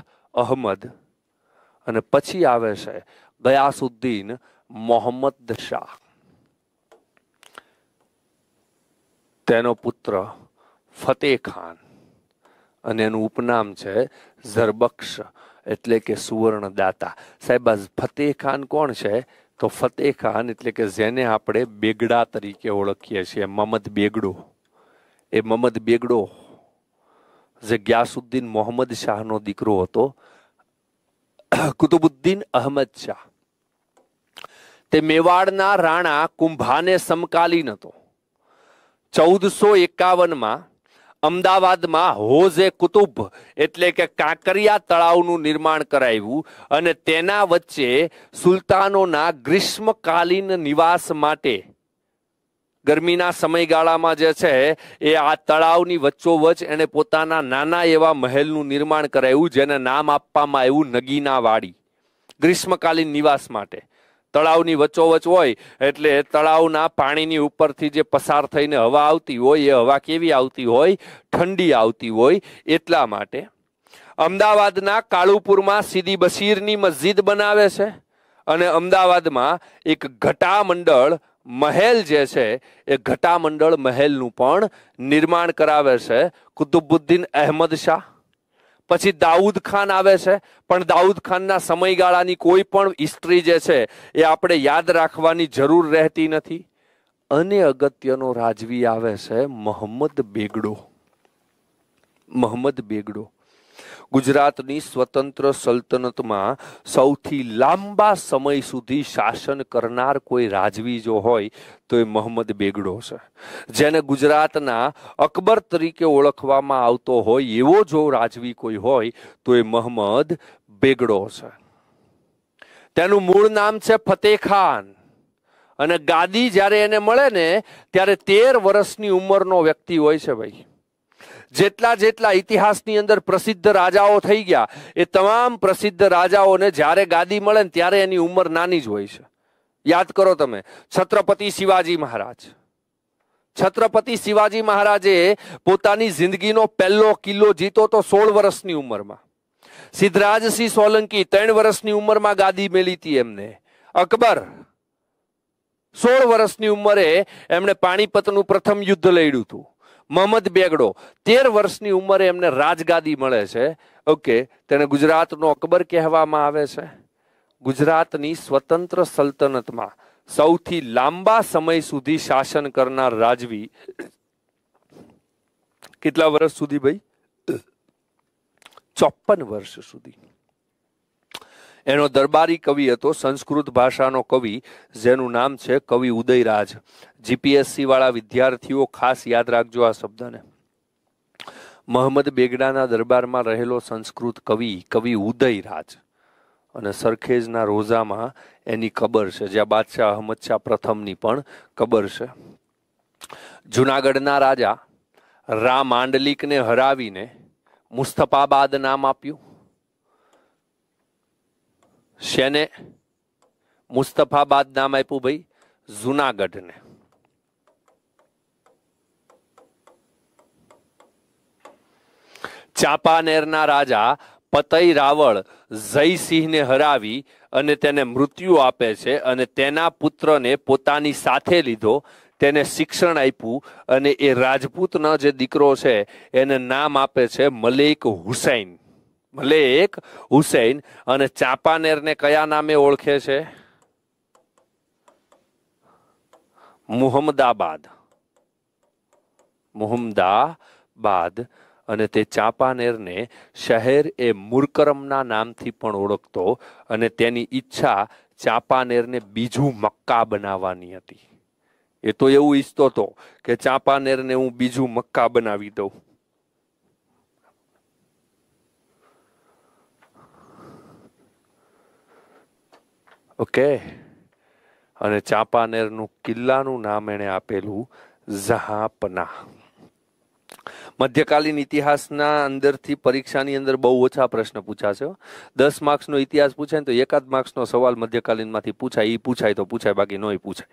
અહમદ અને પછી આવે છે ગયાસુદ્દીન મોહમ્મદ શાહ તેનો પુત્ર ફતેહ ખાન અને એનું ઉપનામ છે ઝરબક્ષ એટલે કે સુવર્ણદાતા સાહેબ ફતેહ ખાન કોણ છે તો ફતેહ ખાન એટલે કે જેને આપણે બેગડા તરીકે ઓળખીએ છીએ મમદ બેગડો એ મમદ બેગડો જે ગ્યાસુદ્દીન મોહમ્મદ શાહનો દીકરો હતો કુતુબુદ્દીન અહમદ શાહ તે મેવાડના રાણા કુંભાને સમકાલીન હતો ચૌદસો એકાવનમાં અમદાવાદમાં હોઝે કુતુબ એટલે કે કાંકરિયા તળાવનું નિર્માણ કરાવ્યું અને તેના વચ્ચે સુલતાનોના ગ્રીષ્મકાલીન નિવાસ માટે ગરમીના સમયગાળામાં જે છે એ આ તળાવની વચ્ચોવચ એણે પોતાના નાના એવા મહેલનું નિર્માણ કરાવ્યું જેને નામ આપવામાં આવ્યું નગીના વાડી ગ્રીષ્મકાલીન નિવાસ માટે તળાવની વચ્ચોવચ હોય એટલે તળાવના પાણીની ઉપરથી જે પસાર થઈને હવા આવતી હોય એ હવા કેવી આવતી હોય ઠંડી આવતી હોય એટલા માટે અમદાવાદના કાળુપુરમાં સીદી બસીરની મસ્જિદ બનાવે છે અને અમદાવાદમાં એક ઘટામંડળ મહેલ જે છે એ ઘટામંડળ મહેલનું પણ નિર્માણ કરાવે છે કુતુબુદ્દીન અહેમદ શાહ પછી દાઉદ ખાન આવે છે પણ દાઉદ ખાનના સમયગાળાની કોઈ પણ હિસ્ટ્રી જે છે એ આપણે યાદ રાખવાની જરૂર રહેતી નથી અને અગત્યનો રાજવી આવે છે મોહમ્મદ બેગડો મોહમ્મદ બેગડો ગુજરાતની સ્વતંત્ર સલ્તનતમાં સૌથી લાંબા સમય સુધી શાસન કરનાર કોઈ રાજવી જો હોય તો એ મોહમ્મદ બેગડો છે જેને ગુજરાતના અકબર તરીકે ઓળખવામાં આવતો હોય એવો જો રાજવી કોઈ હોય તો એ મોહમ્મદ બેગડો છે તેનું મૂળ નામ છે ફતેહ ખાન અને ગાદી જ્યારે એને મળે ને ત્યારે તેર વર્ષની ઉંમરનો વ્યક્તિ હોય છે ભાઈ જેટલા જેટલા ઇતિહાસની અંદર પ્રસિદ્ધ રાજાઓ થઈ ગયા એ તમામ પ્રસિદ્ધ રાજાઓને જ્યારે ગાદી મળે ને ત્યારે એની ઉંમર નાની જ હોય છે યાદ કરો તમે છત્રપતિ શિવાજી મહારાજ છત્રપતિ શિવાજી મહારાજે પોતાની જિંદગીનો પહેલો કિલ્લો જીતો તો સોળ વર્ષની ઉંમરમાં સિદ્ધરાજસિંહ સોલંકી ત્રણ વર્ષની ઉંમરમાં ગાદી મેલી હતી એમને અકબર સોળ વર્ષની ઉંમરે એમણે પાણીપતનું પ્રથમ યુદ્ધ લડ્યું હતું મોહમ્મદ બેગડો તેર વર્ષની ઉંમરે એમને રાજગાદી મળે છે ઓકે તેને ગુજરાતનો અકબર કહેવામાં આવે છે ગુજરાતની સ્વતંત્ર સલ્તનતમાં સૌથી લાંબા સમય સુધી શાસન કરનાર રાજવી કેટલા વર્ષ સુધી ભાઈ ચોપન વર્ષ સુધી એનો દરબારી કવિ હતો સંસ્કૃત ભાષાનો કવિ જેનું નામ છે કવિ ઉદયરાજ જીપીએસસી વાળા વિદ્યાર્થીઓ ખાસ યાદ રાખજો આ શબ્દને મહંમદ બેગડાના દરબારમાં રહેલો સંસ્કૃત કવિ કવિ ઉદયરાજ અને સરખેજના રોઝામાં એની કબર છે જ્યાં બાદશાહ અહમદ શાહ પ્રથમની પણ કબર છે જુનાગઢના રાજા રા માંડલિકને હરાવીને મુસ્તફાબાદ નામ આપ્યું શેને મુસ્તફાબાદ નામ આપ્યું ભાઈ જુનાગઢને ચાંપાનેરના રાજા પતઈ રાવળ જયસિંહને હરાવી અને તેને મૃત્યુ આપે છે અને તેના પુત્રને પોતાની સાથે લીધો તેને શિક્ષણ આપ્યું અને એ રાજપૂતનો જે દીકરો છે એને નામ આપે છે મલિક હુસૈન મલેક હુસૈન અને ચાપાનેરને કયા નામે ઓળખે છે મુહમ્મદાબાદ મુહમ્મદાબાદ અને તે ચાંપાનેરને શહેર એ મુરકરમના નામથી પણ ઓળખતો અને તેની ઈચ્છા ચાંપાનેરને બીજું મક્કા બનાવવાની હતી એ તો એવું ઈચ્છતો હતો કે ચાંપાનેરને હું બીજું મક્કા બનાવી દઉં ઓકે અને ચાંપાનેરનું કિલ્લાનું નામ એણે આપેલું જહાપના મધ્યકાલીન ઇતિહાસના અંદરથી પરીક્ષાની અંદર બહુ ઓછા પ્રશ્ન પૂછાશે દસ માર્ક્સનો ઇતિહાસ પૂછાય ને તો એકાદ માર્ક્સનો સવાલ મધ્યકાલીનમાંથી પૂછાય એ પૂછાય તો પૂછાય બાકી નહીં પૂછાય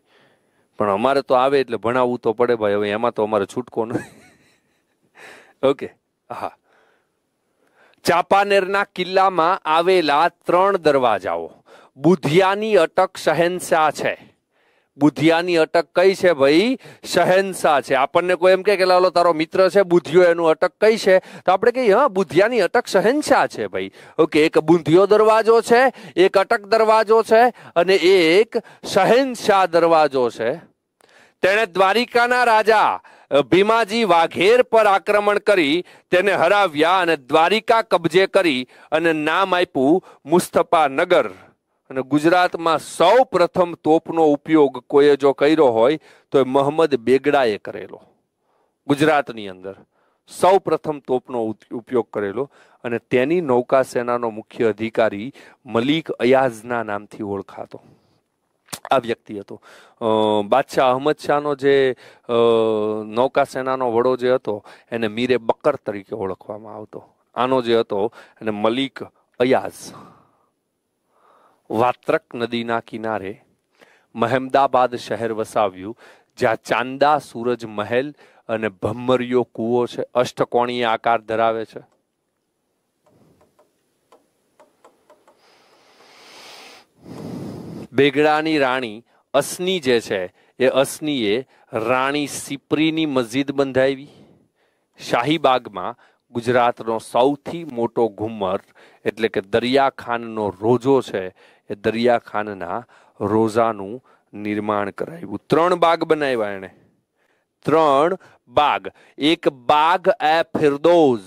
પણ અમારે તો આવે એટલે ભણાવવું તો પડે ભાઈ હવે એમાં તો અમારે છૂટકો નહીં ઓકે હા ચાંપાનેરના કિલ્લામાં આવેલા ત્રણ દરવાજાઓ બુધિયાની અટક શહેનશાહ છે બુધિયાની અટક કઈ છે ભાઈ શહેનશાહ છે આપણને કોઈ એમ કે લાલો તારો મિત્ર છે બુધિયો એનું અટક કઈ છે તો આપણે કહીએ હા બુધિયાની અટક શહેનશાહ છે ભાઈ ઓકે એક બુંધિયો દરવાજો છે એક અટક દરવાજો છે અને એક શહેનશાહ દરવાજો છે તેણે દ્વારિકાના રાજા ભીમાજી વાઘેર પર આક્રમણ કરી તેને હરાવ્યા અને દ્વારિકા કબજે કરી અને નામ આપ્યું મુસ્તફા નગર અને ગુજરાતમાં સૌ પ્રથમ તોપનો ઉપયોગ કોઈએ જો કર્યો હોય તો એ મોહમ્મદ બેગડાએ કરેલો ગુજરાતની અંદર સૌ પ્રથમ તોપનો ઉપયોગ કરેલો અને તેની નૌકા સેનાનો મુખ્ય અધિકારી મલિક અયાઝના નામથી ઓળખાતો આ વ્યક્તિ હતો બાદશાહ અહમદ શાહનો જે નૌકા સેનાનો વડો જે હતો એને મીરે બકર તરીકે ઓળખવામાં આવતો આનો જે હતો એને મલિક અયાઝ વાત્રક નદીના કિનારે મહેમદાબાદ શહેર વસાવ્યું જ્યાં ચાંદા સૂરજ મહેલ અને ભમ્મરિયો કૂવો છે અષ્ટકોણીય આકાર ધરાવે છે બેગડાની રાણી અસની જે છે એ અસનીએ રાણી સિપરીની મસ્જિદ બંધાવી શાહીબાગમાં ગુજરાતનો સૌથી મોટો ઘુમર એટલે કે દરિયાખાનનો રોજો છે એ દરિયાખાનના રોઝાનું નિર્માણ કરાવ્યું ત્રણ બાગ બનાવ્યા એણે ત્રણ બાગ એક બાગ એ ફિરદોઝ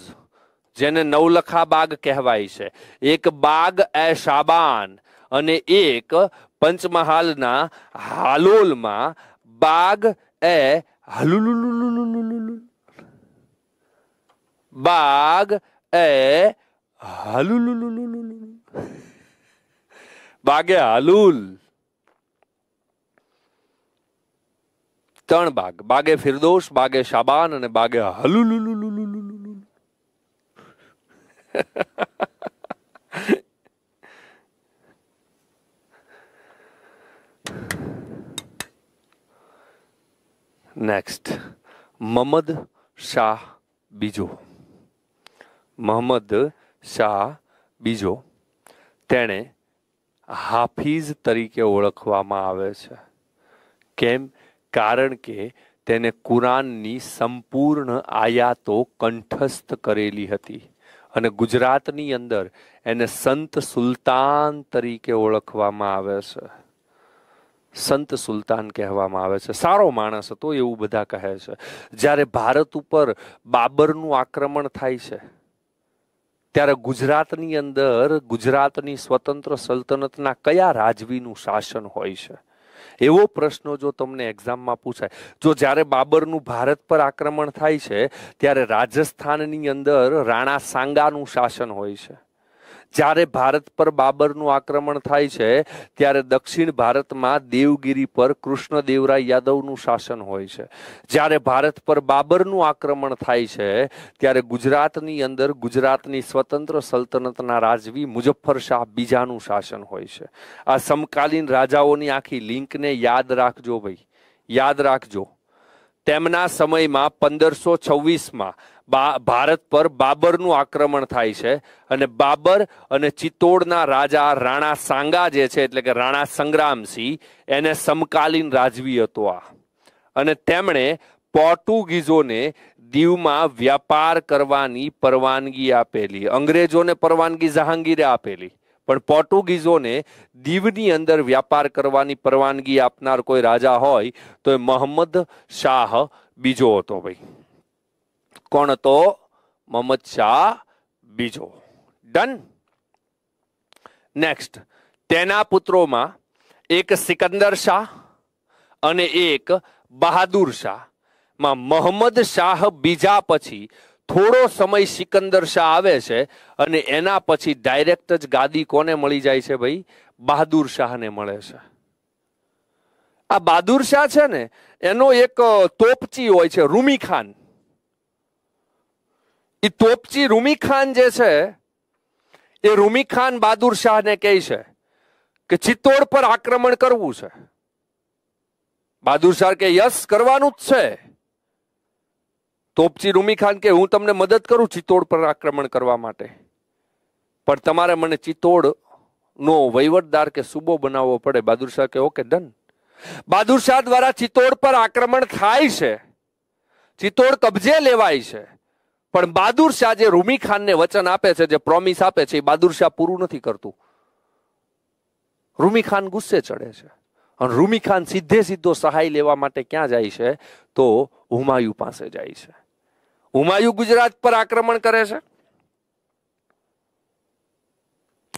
જેને નવલખા બાગ કહેવાય છે એક બાગ એ શાબાન અને એક પંચમહાલના હાલોલમાં બાગ એ હલુલુલુલુલુલુલુ બાગ એ હલુલુલુલુલુલુ બાગે હાલુલ ત્રણ બાગ બાગે ફિરદોશ બાગે શાબાન અને બાગે હલુલ નેક્સ્ટ મમદ શાહ બીજો મોહમ્મદ શાહ બીજો તેણે હાફીઝ તરીકે ઓળખવામાં આવે છે કેમ કારણ કે તેને કુરાનની સંપૂર્ણ આયાતો કંઠસ્થ કરેલી હતી અને ગુજરાતની અંદર એને સંત સુલતાન તરીકે ઓળખવામાં આવે છે સંત સુલતાન કહેવામાં આવે છે સારો માણસ હતો એવું બધા કહે છે જ્યારે ભારત ઉપર બાબરનું આક્રમણ થાય છે ત્યારે ગુજરાતની અંદર ગુજરાતની સ્વતંત્ર સલ્તનતના કયા રાજવીનું શાસન હોય છે એવો પ્રશ્ન જો તમને એક્ઝામમાં પૂછાય જો જ્યારે બાબરનું ભારત પર આક્રમણ થાય છે ત્યારે રાજસ્થાનની અંદર રાણા સાંગાનું શાસન હોય છે જ્યારે ભારત પર બાબરનું આક્રમણ થાય છે ત્યારે દક્ષિણ ભારતમાં દેવગીરી પર કૃષ્ણદેવરાય યાદવનું શાસન હોય છે જ્યારે ભારત પર બાબરનું આક્રમણ થાય છે ત્યારે ગુજરાતની અંદર ગુજરાતની સ્વતંત્ર સલ્તનતના રાજવી મુજફ્ફર બીજાનું શાસન હોય છે આ સમકાલીન રાજાઓની આખી લિંકને યાદ રાખજો ભાઈ યાદ રાખજો તેમના સમયમાં પંદરસો છવ્વીસમાં ભારત પર બાબરનું આક્રમણ થાય છે અને બાબર અને ચિત્તોડના રાજા રાણા સાંગા જે છે એટલે કે રાણા સંગ્રામસિંહ એને સમકાલીન રાજવી હતો આ અને તેમણે પોર્ટુગીઝોને દીવમાં વ્યાપાર કરવાની પરવાનગી આપેલી અંગ્રેજોને પરવાનગી જહાંગીરે આપેલી પણ પોર્ટુગીઝોને દીવની અંદર વ્યાપાર કરવાની પરવાનગી આપનાર કોઈ રાજા હોય તો એ મોહમ્મદ શાહ બીજો હતો ભાઈ કોણ હતો મોહમ્મદ શાહ બીજો ડન નેક્સ્ટ તેના પુત્રોમાં એક સિકંદર શાહ અને એક બહાદુર શાહ મોહમ્મદ શાહ બીજા પછી થોડો સમય સિકંદર શાહ આવે છે અને એના પછી ડાયરેક્ટ જ ગાદી કોને મળી જાય છે ભાઈ બહાદુર શાહને મળે છે આ બહાદુર શાહ છે ને એનો એક તોપચી હોય છે રૂમી ખાન એ તોપચી રૂમી ખાન જે છે એ રૂમી ખાન બહાદુર શાહને કહે છે કે ચિત્તોડ પર આક્રમણ કરવું છે બહાદુર શાહ કે યસ કરવાનું જ છે તોપચી રૂમી ખાન કે હું તમને મદદ કરું ચિત્તોડ પર આક્રમણ કરવા માટે પણ તમારે મને ચિત્તોડ નો વહીવટદાર કે સુબો બનાવવો પડે બહાદુર શાહ કે ઓકે ડન બહાદુર શાહ દ્વારા ચિત્તોડ પર આક્રમણ થાય છે ચિત્તોડ કબજે લેવાય છે પણ બહાદુર શાહ જે રૂમી ખાનને વચન આપે છે જે પ્રોમિસ આપે છે એ બહાદુર શાહ પૂરું નથી કરતું રૂમી ખાન ગુસ્સે ચડે છે અને રૂમી ખાન સીધે સીધો સહાય લેવા માટે ક્યાં જાય છે તો હુમાયુ પાસે જાય છે હુમાયુ ગુજરાત પર આક્રમણ કરે છે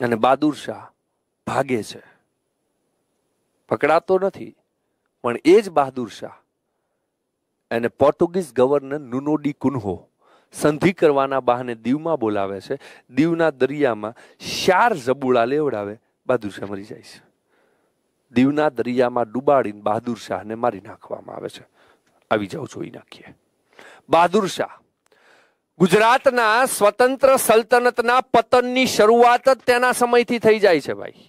અને બહાદુર શાહ ભાગે છે પકડાતો નથી પણ એ જ બહાદુર શાહ એને પોર્ટુગીઝ ગવર્નર નુનોડી કુન્હો સંધિ કરવાના બહાને દીવમાં બોલાવે છે દીવના દરિયામાં શાર જબુડા લેવડાવે બહાદુર શાહ મરી જાય છે દીવના દરિયામાં ડૂબાડીને બહાદુર શાહને મારી નાખવામાં આવે છે આવી જાઓ જોઈ નાખીએ બહાદુર શાહ ગુજરાતના સ્વતંત્ર સલ્તનતના પતનની શરૂઆત જ તેના સમયથી થઈ જાય છે ભાઈ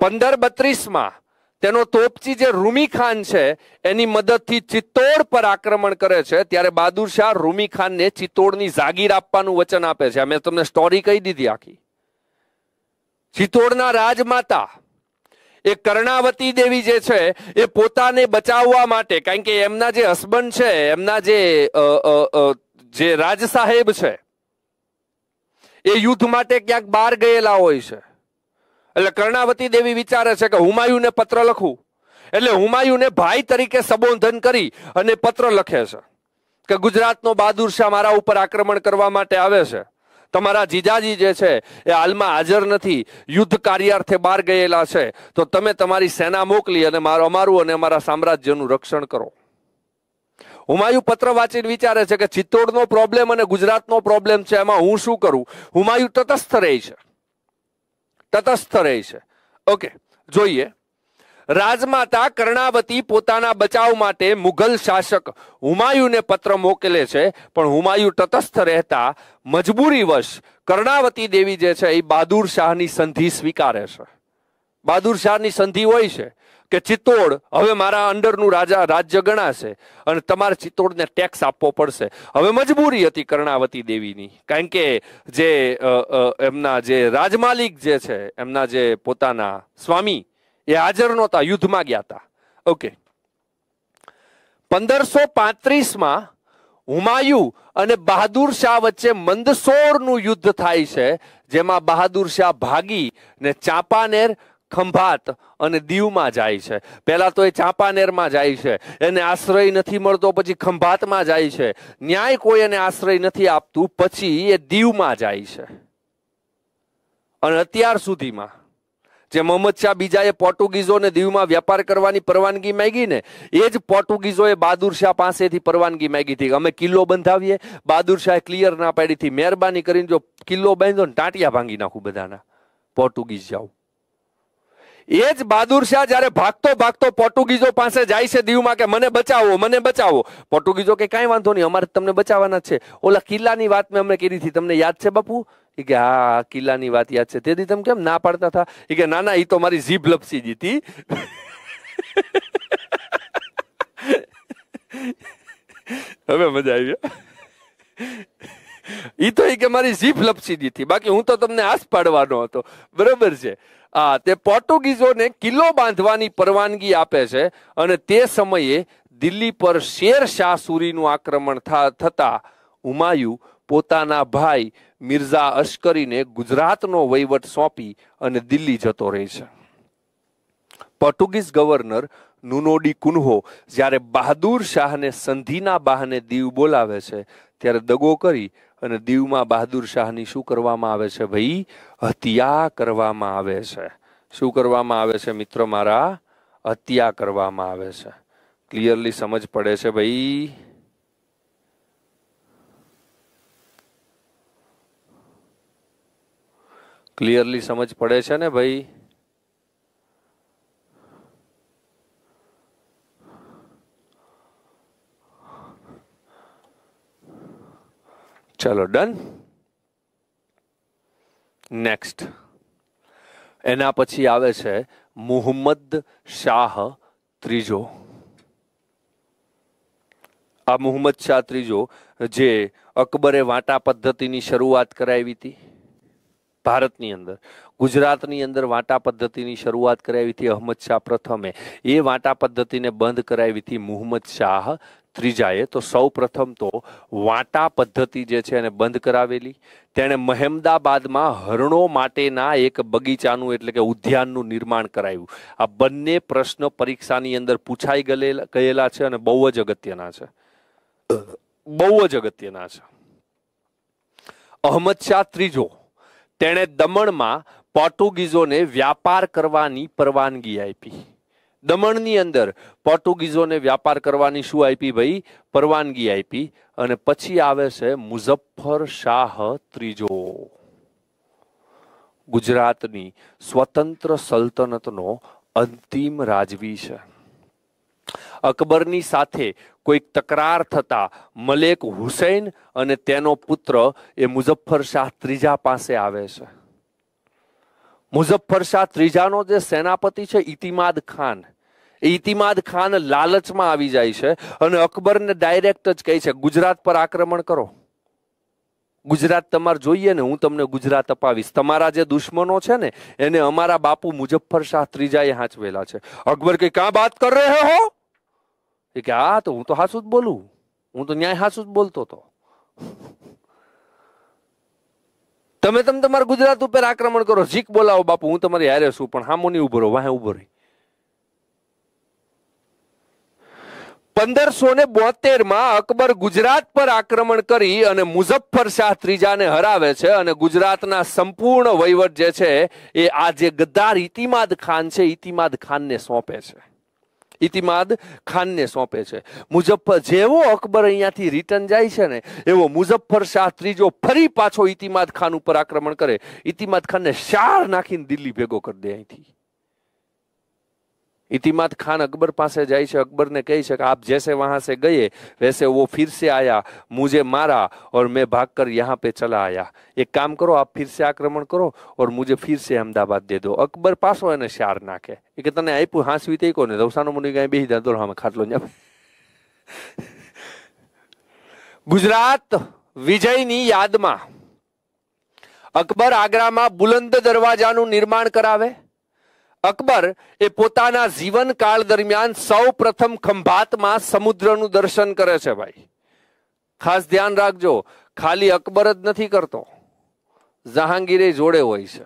પંદર બત્રીસમાં તેનો તોપચી જે રૂમી ખાન છે એની મદદથી ચિત્તોડ પર આક્રમણ કરે છે ત્યારે બહાદુર શાહ રૂમી ખાનને ચિત્તોડની જાગીર આપવાનું વચન આપે છે મેં તમને સ્ટોરી કહી દીધી આખી ચિત્તોડના રાજમાતા એ કર્ણાવતી દેવી જે છે એ પોતાને બચાવવા માટે કારણ કે એમના જે હસબન્ડ છે એમના જે જે રાજ સાહેબ છે એ યુદ્ધ માટે ક્યાંક બહાર ગયેલા હોય છે એટલે કર્ણાવતી દેવી વિચારે છે કે હુમાયુને પત્ર લખું એટલે હુમાયુને ભાઈ તરીકે સંબોધન કરી અને પત્ર લખે છે કે ગુજરાતનો બહાદુર શાહ મારા ઉપર આક્રમણ કરવા માટે આવે છે તમારા જીજાજી જે છે એ હાલમાં હાજર નથી યુદ્ધ કાર્યાર્થે બહાર ગયેલા છે તો તમે તમારી સેના મોકલી અને મારું અમારું અને અમારા સામ્રાજ્યનું રક્ષણ કરો હુમાયુ પત્ર વાંચીને વિચારે છે કે ચિત્તોડનો પ્રોબ્લેમ અને ગુજરાતનો પ્રોબ્લેમ છે એમાં હું શું કરું હુમાયુ તટસ્થ રહે છે તટસ્થ રહે છે ઓકે જોઈએ રાજમાતા કર્ણાવતી પોતાના બચાવ માટે મુઘલ શાસક હુમાયુને પત્ર મોકલે છે પણ હુમાયુ તટસ્થ રહેતા મજબૂરીવશ કર્ણાવતી દેવી જે છે એ બહાદુર શાહની સંધિ સ્વીકારે છે બહાદુર શાહની સંધિ હોય છે કે ચિત્તોડ હવે મારા અંડરનું રાજા રાજ્ય ગણાશે અને તમારે ચિત્તોડને ટેક્સ આપવો પડશે હવે મજબૂરી હતી કર્ણાવતી દેવીની કારણ કે જે એમના જે રાજમાલિક જે છે એમના જે પોતાના સ્વામી એ હાજર નહોતા યુદ્ધમાં ગયા હતા ઓકે પંદરસો પાંત્રીસમાં હુમાયુ અને બહાદુર શાહ વચ્ચે મંદસોરનું યુદ્ધ થાય છે જેમાં બહાદુર શાહ ભાગી ને ચાંપાનેર ખંભાત અને દીવમાં જાય છે પહેલાં તો એ ચાંપાનેરમાં જાય છે એને આશ્રય નથી મળતો પછી ખંભાતમાં જાય છે ન્યાય કોઈ એને આશ્રય નથી આપતું પછી એ દીવમાં જાય છે અને અત્યાર સુધીમાં જે મોહમ્મદ શાહ બીજાએ પોર્ટુગીઝોને દીવમાં વેપાર કરવાની પરવાનગી માંગી ને એ જ પોર્ટુગીઝોએ બહાદુર શાહ પાસેથી પરવાનગી માંગી હતી અમે કિલ્લો બંધાવીએ બહાદુર શાહે ક્લિયર ના પાડી હતી મહેરબાની કરીને જો કિલ્લો બાંધો ને ટાંટિયા ભાંગી નાખું બધાના પોર્ટુગીઝ જાઓ એ જ બહાદુર શાહ જ્યારે ભાગતો ભાગતો પોર્ટુગીઝો પાસે જાય છે દીવમાં કે મને બચાવો મને બચાવો પોર્ટુગીઝો કે કાંઈ વાંધો નહીં અમારે તમને બચાવવાના છે ઓલા કિલ્લાની વાત મેં અમે કરી હતી તમને યાદ છે બાપુ એ કે હા કિલ્લાની વાત યાદ છે તેથી તમે કેમ ના પાડતા હતા એ કે ના ના એ તો મારી જીભ લપસી દીધી હવે મજા આવી એ તો એ કે મારી જીભ લપસી દીધી બાકી હું તો તમને આસ પાડવાનો હતો બરોબર છે આ તે પોર્ટુગીઝોને કિલ્લો બાંધવાની પરવાનગી આપે છે અને તે સમયે દિલ્હી પર શેર શાહ સુરીનું આક્રમણ થતા હુમાયુ પોતાના ભાઈ મિર્ઝા અશ્કરીને ગુજરાતનો વહીવટ સોંપી અને દિલ્હી જતો રહે છે પોર્ટુગીઝ ગવર્નર નુનોડી કુન્હો જ્યારે બહાદુર શાહને સંધિના બહાને દીવ બોલાવે છે ત્યારે દગો કરી અને દીવમાં બહાદુર શાહની શું કરવામાં આવે છે ભાઈ હત્યા કરવામાં આવે છે શું કરવામાં આવે છે મિત્રો મારા હત્યા કરવામાં આવે છે ક્લિયરલી સમજ પડે છે ભાઈ ક્લિયરલી સમજ પડે છે ને ભાઈ ચલો ડન નેક્સ્ટ એના પછી આવે છે મુહમ્મદ શાહ ત્રીજો આ મુહમ્મદ શાહ ત્રીજો જે અકબરે વાંટા પદ્ધતિની શરૂઆત કરાવી હતી ભારતની અંદર ગુજરાતની અંદર વાંટા પદ્ધતિની શરૂઆત કરાવી હતી અહમદ શાહ પ્રથમે એ વાંટા પદ્ધતિને બંધ કરાવી હતી મુહમ્મદ શાહ ત્રીજાએ તો સૌ પ્રથમ તો વાંટા પદ્ધતિ જે છે એને બંધ કરાવેલી તેણે મહેમદાબાદમાં હરણો માટેના એક બગીચાનું એટલે કે ઉદ્યાનનું નિર્માણ કરાવ્યું આ બંને પ્રશ્ન પરીક્ષાની અંદર પૂછાઈ ગયેલા ગયેલા છે અને બહુ જ અગત્યના છે બહુ જ અગત્યના છે અહમદ શાહ ત્રીજો તેણે દમણમાં પોર્ટુગીઝોને વ્યાપાર કરવાની પરવાનગી આપી દમણની અંદર પોર્ટુગીઝોને વ્યાપાર કરવાની શું આપી ભાઈ પરવાનગી આપી અને પછી આવે છે મુઝફ્ફર શાહ ત્રીજો ગુજરાતની સ્વતંત્ર સલ્તનતનો અંતિમ રાજવી છે અકબરની સાથે કોઈક તકરાર થતા મલેક હુસૈન અને તેનો પુત્ર એ મુઝફ્ફરશાહ ત્રીજા પાસે આવે છે મુઝફ્ફરશાહ ત્રીજાનો જે સેનાપતિ છે ઇતિમાદ ખાન એ ઇતિમાદ ખાન લાલચમાં આવી જાય છે અને અકબરને ડાયરેક્ટ જ કહે છે ગુજરાત પર આક્રમણ કરો ગુજરાત તમારે જોઈએ ને હું તમને ગુજરાત અપાવીશ તમારા જે દુશ્મનો છે ને એને અમારા બાપુ મુઝફ્ફરશાહ ત્રીજાએ હાંચવેલા છે અકબર કે કાં વાત કર રહે હો એ કે હા તો હું તો હાસું જ બોલું હું તો ન્યાય હાસું જ બોલતો હતો તમે તમે તમારા ગુજરાત ઉપર આક્રમણ કરો જીક બોલાવો બાપુ હું તમારી હારે છું પણ હામો નહીં ઉભો વાહે ઉભો રહી પંદરસો ને બોતેર માં અકબર ગુજરાત પર આક્રમણ કરી અને મુઝફ્ફર શાહ ત્રીજાને હરાવે છે અને ગુજરાતના સંપૂર્ણ વહીવટ જે છે એ આ જે ગદ્દાર ઇતિમાદ ખાન છે ઇતિમાદ ખાનને સોંપે છે ઇતિમાદ ખાનને સોંપે છે મુઝફ્ફર જેવો અકબર અહીંયાથી રિટર્ન જાય છે ને એવો મુઝફ્ફર શાહ ત્રીજો ફરી પાછો ઇતિમાદ ખાન ઉપર આક્રમણ કરે ઇતિમાદ ખાનને શાર નાખીને દિલ્હી ભેગો કરી દે અહીંથી इतिमत खान अकबर પાસે જાય છે અકબરને કહી છે કે આપ જેસે વહાસે ગયે વેસે વો ફિરસે આયા મુજે मारा ઓર મે ભાગકર યહા પે ચલા આયા એક કામ કરો આપ ફિરસે આક્રમણ કરો ઓર મુજે ફિરસે અમદાવાદ દે દો અકબર પાસો એને ચાર નાકે કે તને આયપું હાંસ વીતયકો ને રૌસાનો મુની ગઈ બેહી જાદ દોર હામે ખાટલો ન જા ગુજરાત વિજયની યાદમાં અકબર આગરામાં बुलंद દરવાજાનું નિર્માણ કરાવે અકબર એ પોતાના જીવનકાળ દરમિયાન સૌ પ્રથમ ખંભાતમાં સમુદ્રનું દર્શન કરે છે ભાઈ ખાસ ધ્યાન રાખજો ખાલી અકબર જ નથી કરતો જહાંગીરે જોડે હોય છે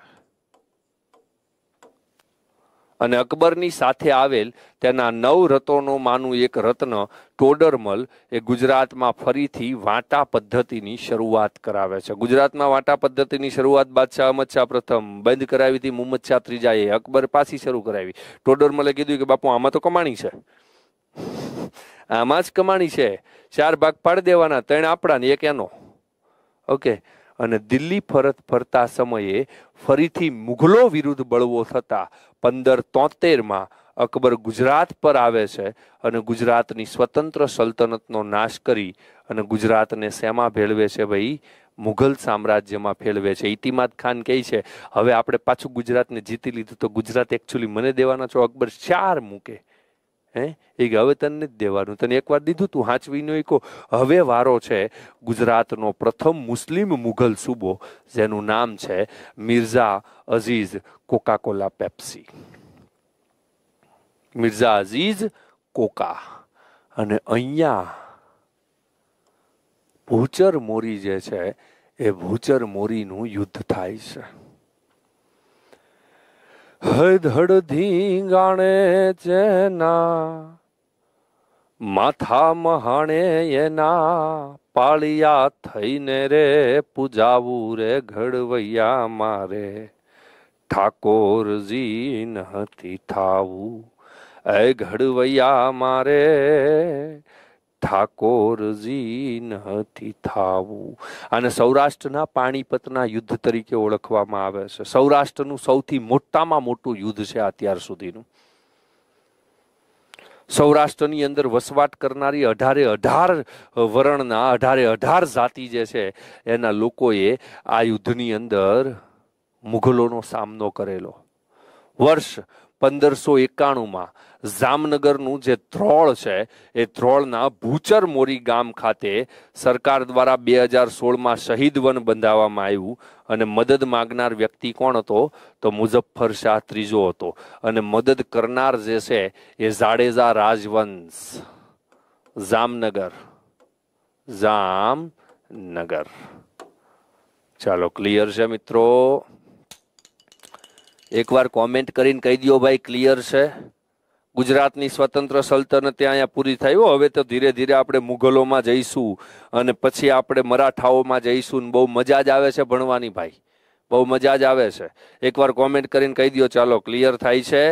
અને અકબરની સાથે આવેલ તેના નવ રતોનું માનું એક રત્ન ટોડરમલ એ ગુજરાતમાં ફરીથી વાંટા પદ્ધતિની શરૂઆત કરાવે છે ગુજરાતમાં વાંટા પદ્ધતિની શરૂઆત બાદશાહ અહમદ શાહ પ્રથમ બંધ કરાવી હતી મુહમ્મદ શાહ ત્રીજાએ અકબર પાછી શરૂ કરાવી ટોડરમલે કીધું કે બાપુ આમાં તો કમાણી છે આમાં જ કમાણી છે ચાર ભાગ પાડી દેવાના ત્રણ આપણા ને એક એનો ઓકે અને દિલ્હી ફરત ફરતા સમયે ફરીથી મુઘલો વિરુદ્ધ બળવો થતા પંદર તોતેરમાં અકબર ગુજરાત પર આવે છે અને ગુજરાતની સ્વતંત્ર સલ્તનતનો નાશ કરી અને ગુજરાતને શેમાં ભેળવે છે ભાઈ મુઘલ સામ્રાજ્યમાં ફેળવે છે ઇતિમાદ ખાન કહે છે હવે આપણે પાછું ગુજરાતને જીતી લીધું તો ગુજરાત એકચ્યુઅલી મને દેવાના છો અકબર ચાર મૂકે હે એ હવે તને જ દેવાનું તને એકવાર દીધું તું હાચવીનો એકો હવે વારો છે ગુજરાતનો પ્રથમ મુસ્લિમ મુઘલ સૂબો જેનું નામ છે મિર્ઝા અઝીઝ કોકાકોલા પેપ્સી મિર્ઝા અઝીઝ કોકા અને અહીંયા ભૂચર મોરી જે છે એ ભૂચર મોરીનું યુદ્ધ થાય છે હળધડ ધીંગાણે ચેના માથા મહાણે એના પાળિયા થઈને રે પૂજાવું રે ઘડવૈયા મારે ઠાકોરજી નથી થાવું એ ઘડવૈયા મારે ઠાકોરજી નથી થાવું અને સૌરાષ્ટ્રના પાણીપતના યુદ્ધ તરીકે ઓળખવામાં આવે છે સૌરાષ્ટ્રનું સૌથી મોટામાં મોટું યુદ્ધ છે અત્યાર સુધીનું સૌરાષ્ટ્રની અંદર વસવાટ કરનારી અઢારે અઢાર વરણના અઢારે અઢાર જાતિ જે છે એના લોકોએ આ યુદ્ધની અંદર મુઘલોનો સામનો કરેલો વર્ષ પંદરસો એકાણુંમાં જામનગરનું જે ધ્રોળ છે એ ધ્રોળના ભૂચર મોરી ગામ ખાતે સરકાર દ્વારા બે હજાર સોળમાં શહીદ વન બંધાવવામાં આવ્યું અને મદદ માગનાર વ્યક્તિ કોણ હતો તો મુઝફ્ફરશાહ ત્રીજો હતો અને મદદ કરનાર જે છે એ જાડેજા રાજવંશ જામનગર જામનગર ચાલો ક્લિયર છે મિત્રો એકવાર કોમેન્ટ કરીને કહી દો ભાઈ ક્લિયર છે ગુજરાતની સ્વતંત્ર સલ્તનત ત્યાં અહીંયા પૂરી થઈ હવે તો ધીરે ધીરે આપણે મુઘલોમાં જઈશું અને પછી આપણે મરાઠાઓમાં જઈશું બહુ મજા જ આવે છે ભણવાની ભાઈ બહુ મજા જ આવે છે એકવાર કોમેન્ટ કરીને કહી દો ચાલો ક્લિયર થાય છે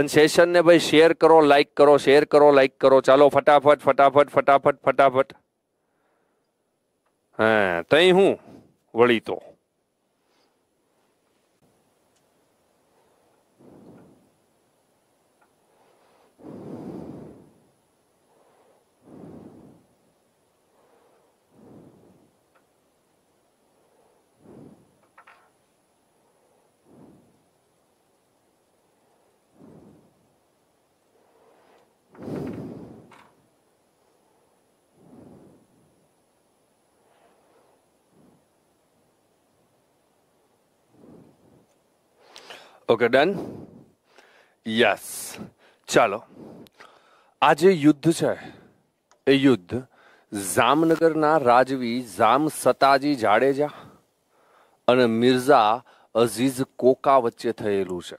અને સેશનને ભાઈ શેર કરો લાઈક કરો શેર કરો લાઈક કરો ચાલો ફટાફટ ફટાફટ ફટાફટ ફટાફટ હા તઈ હું વળી તો ઓકે ડન યસ ચાલો આ જે યુદ્ધ છે એ યુદ્ધ જામનગરના રાજવી જામ સતાજી જાડેજા અને મિર્ઝા અઝીઝ કોકા વચ્ચે થયેલું છે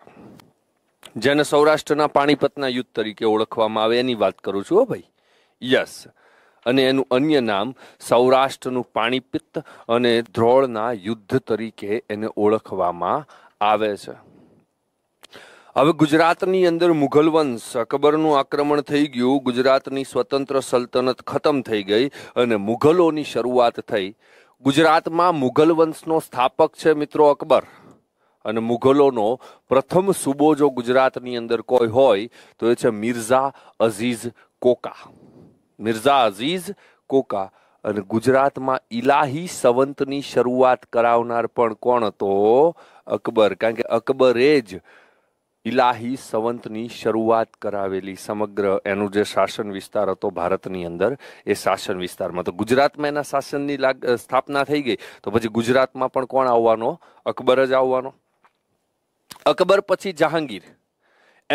જેને સૌરાષ્ટ્રના પાણીપતના યુદ્ધ તરીકે ઓળખવામાં આવે એની વાત કરું છું હો ભાઈ યસ અને એનું અન્ય નામ સૌરાષ્ટ્રનું પાણીપિત્ત અને ધ્રોળના યુદ્ધ તરીકે એને ઓળખવામાં આવે છે હવે ગુજરાતની અંદર મુઘલ વંશ અકબરનું આક્રમણ થઈ ગયું ગુજરાતની સ્વતંત્ર સલ્તનત ખતમ થઈ ગઈ અને મુઘલોની શરૂઆત થઈ ગુજરાતમાં મુઘલ વંશનો સ્થાપક છે મિત્રો અકબર અને મુઘલોનો પ્રથમ સુબો જો ગુજરાતની અંદર કોઈ હોય તો એ છે મિર્ઝા અઝીઝ કોકા મિર્ઝા અઝીઝ કોકા અને ગુજરાતમાં ઇલાહી સંવંતની શરૂઆત કરાવનાર પણ કોણ હતો અકબર કારણ કે અકબરે જ ઇલાહી સંવંતની શરૂઆત કરાવેલી સમગ્ર એનું જે શાસન વિસ્તાર હતો ભારતની અંદર એ શાસન વિસ્તારમાં તો ગુજરાતમાં એના શાસનની લાગ સ્થાપના થઈ ગઈ તો પછી ગુજરાતમાં પણ કોણ આવવાનો અકબર જ આવવાનો અકબર પછી જહાંગીર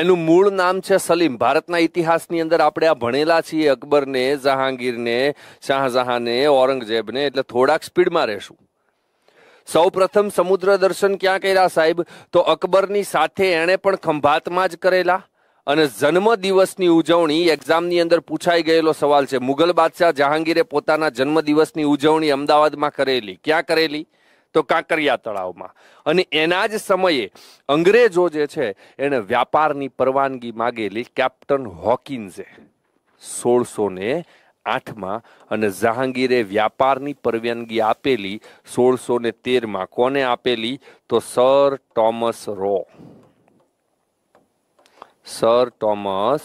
એનું મૂળ નામ છે સલીમ ભારતના ઇતિહાસની અંદર આપણે આ ભણેલા છીએ અકબરને જહાંગીરને શાહજહાંને ઔરંગઝેબને એટલે થોડાક સ્પીડમાં રહેશું સૌપ્રથમ સમુદ્ર દર્શન ક્યાં કર્યા સાહેબ તો અકબરની સાથે એણે પણ ખંભાતમાં જ કરેલા અને જન્મ દિવસની ઉજવણી એક્ઝામની અંદર પૂછાઈ ગયેલો સવાલ છે મુગલ બાદશાહ જહાંગીરે પોતાના જન્મ દિવસની ઉજવણી અમદાવાદમાં કરેલી ક્યાં કરેલી તો કાંકરિયા તળાવમાં અને એના જ સમયે અંગ્રેજો જે છે એણે વ્યાપારની પરવાનગી માગેલી કેપ્ટન હોકિન્સે સોળસો ને આઠમાં અને જહાંગીરે વ્યાપારની પરવાનગી આપેલી સોળસો ને તેરમાં કોને આપેલી તો sir Thomas Roe sir Thomas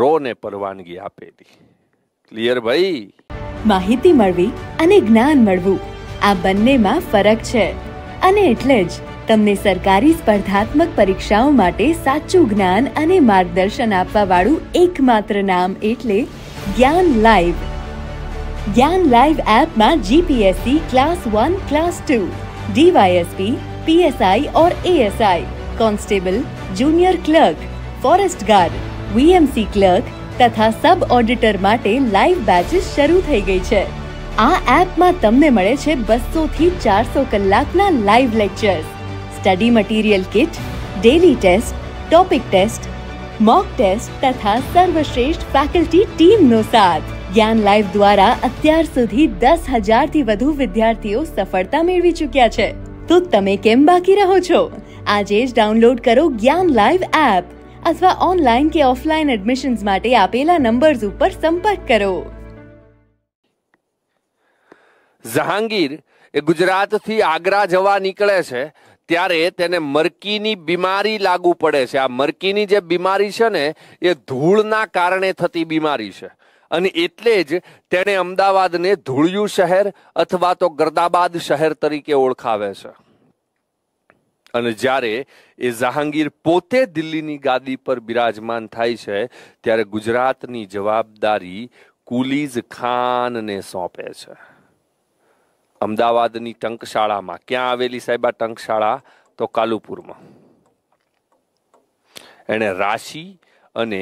રોને પરવાનગી આપેલી ક્લિયર ભાઈ માહિતી મળવી અને જ્ઞાન મળવું આ બંનેમાં ફરક છે અને એટલે જ તમને સરકારી સ્પર્ધાત્મક પરીક્ષાઓ માટે સાચું જ્ઞાન અને માર્ગદર્શન આપવા વાળું એકમાત્ર નામ એટલે જ્ઞાન લાઈવ જ્ઞાન લાઈવ એપમાં GPSC class one class two DYSP PSI or ASI constable junior clerk forest guard VMC clerk તથા સબ ઓડિટર માટે લાઈવ બેચીસ શરૂ થઈ ગઈ છે આ એપમાં તમને મળે છે બસો થી ચારસો કલાકના live lectures study material kit daily test topic test mock test તથા સર્વશ્રેષ્ઠ ફેકલ્ટી ટીમનો સાથ જ્ઞાન લાઈવ દ્વારા અત્યાર સુધી દસ હજારથી વધુ વિદ્યાર્થીઓ સફળતા મેળવી ચૂક્યા છે તો તમે કેમ બાકી રહો છો આજે જ ડાઉનલોડ કરો જ્ઞાન લાઈવ એપ અથવા ઓનલાઈન કે ઓફલાઈન એડમિશન્સ માટે આપેલા નંબર્સ ઉપર સંપર્ક કરો જહાંગીર એ ગુજરાતથી આગ્રા જવા નીકળે છે ત્યારે તેને મરકીની બીમારી લાગુ પડે છે આ મરકીની જે બીમારી છે ને એ ધૂળના કારણે થતી બીમારી છે અને એટલે જ તેણે અમદાવાદને ધૂળિયું શહેર અથવા તો ગર્દાબાદ શહેર તરીકે ઓળખાવે છે અને જ્યારે એ જહાંગીર પોતે દિલ્હીની ગાદી પર બિરાજમાન થાય છે ત્યારે ગુજરાતની જવાબદારી કુલીઝ ખાનને સોંપે છે અમદાવાદની ટંકશાળામાં ક્યાં આવેલી સાહેબ આ ટંકશાળા તો કાલુપુરમાં એણે રાશિ અને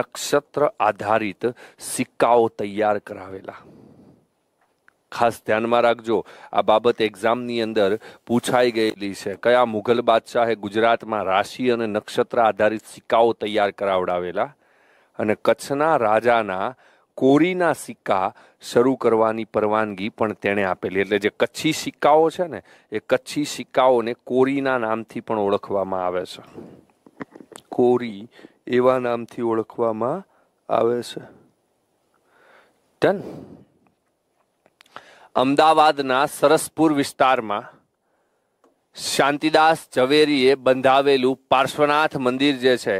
નક્ષત્ર આધારિત સિક્કાઓ તૈયાર કરાવેલા ખાસ ધ્યાનમાં રાખજો આ બાબત એક્ઝામની અંદર પૂછાઈ ગયેલી છે કયા મુઘલ બાદશાહે ગુજરાતમાં રાશિ અને નક્ષત્ર આધારિત સિક્કાઓ તૈયાર કરાવડાવેલા અને કચ્છના રાજાના કોરીના સિક્કા શરૂ કરવાની પરવાનગી પણ તેણે આપેલી એટલે જે કચ્છી સિક્કાઓ છે ને એ કચ્છી સિક્કાઓને કોરીના નામથી પણ ઓળખવામાં આવે છે કોરી એવા નામથી ઓળખવામાં આવે છે ડન અમદાવાદના સરસપુર વિસ્તારમાં શાંતિદાસ ઝવેરીએ બંધાવેલું પાર્શ્વનાથ મંદિર જે છે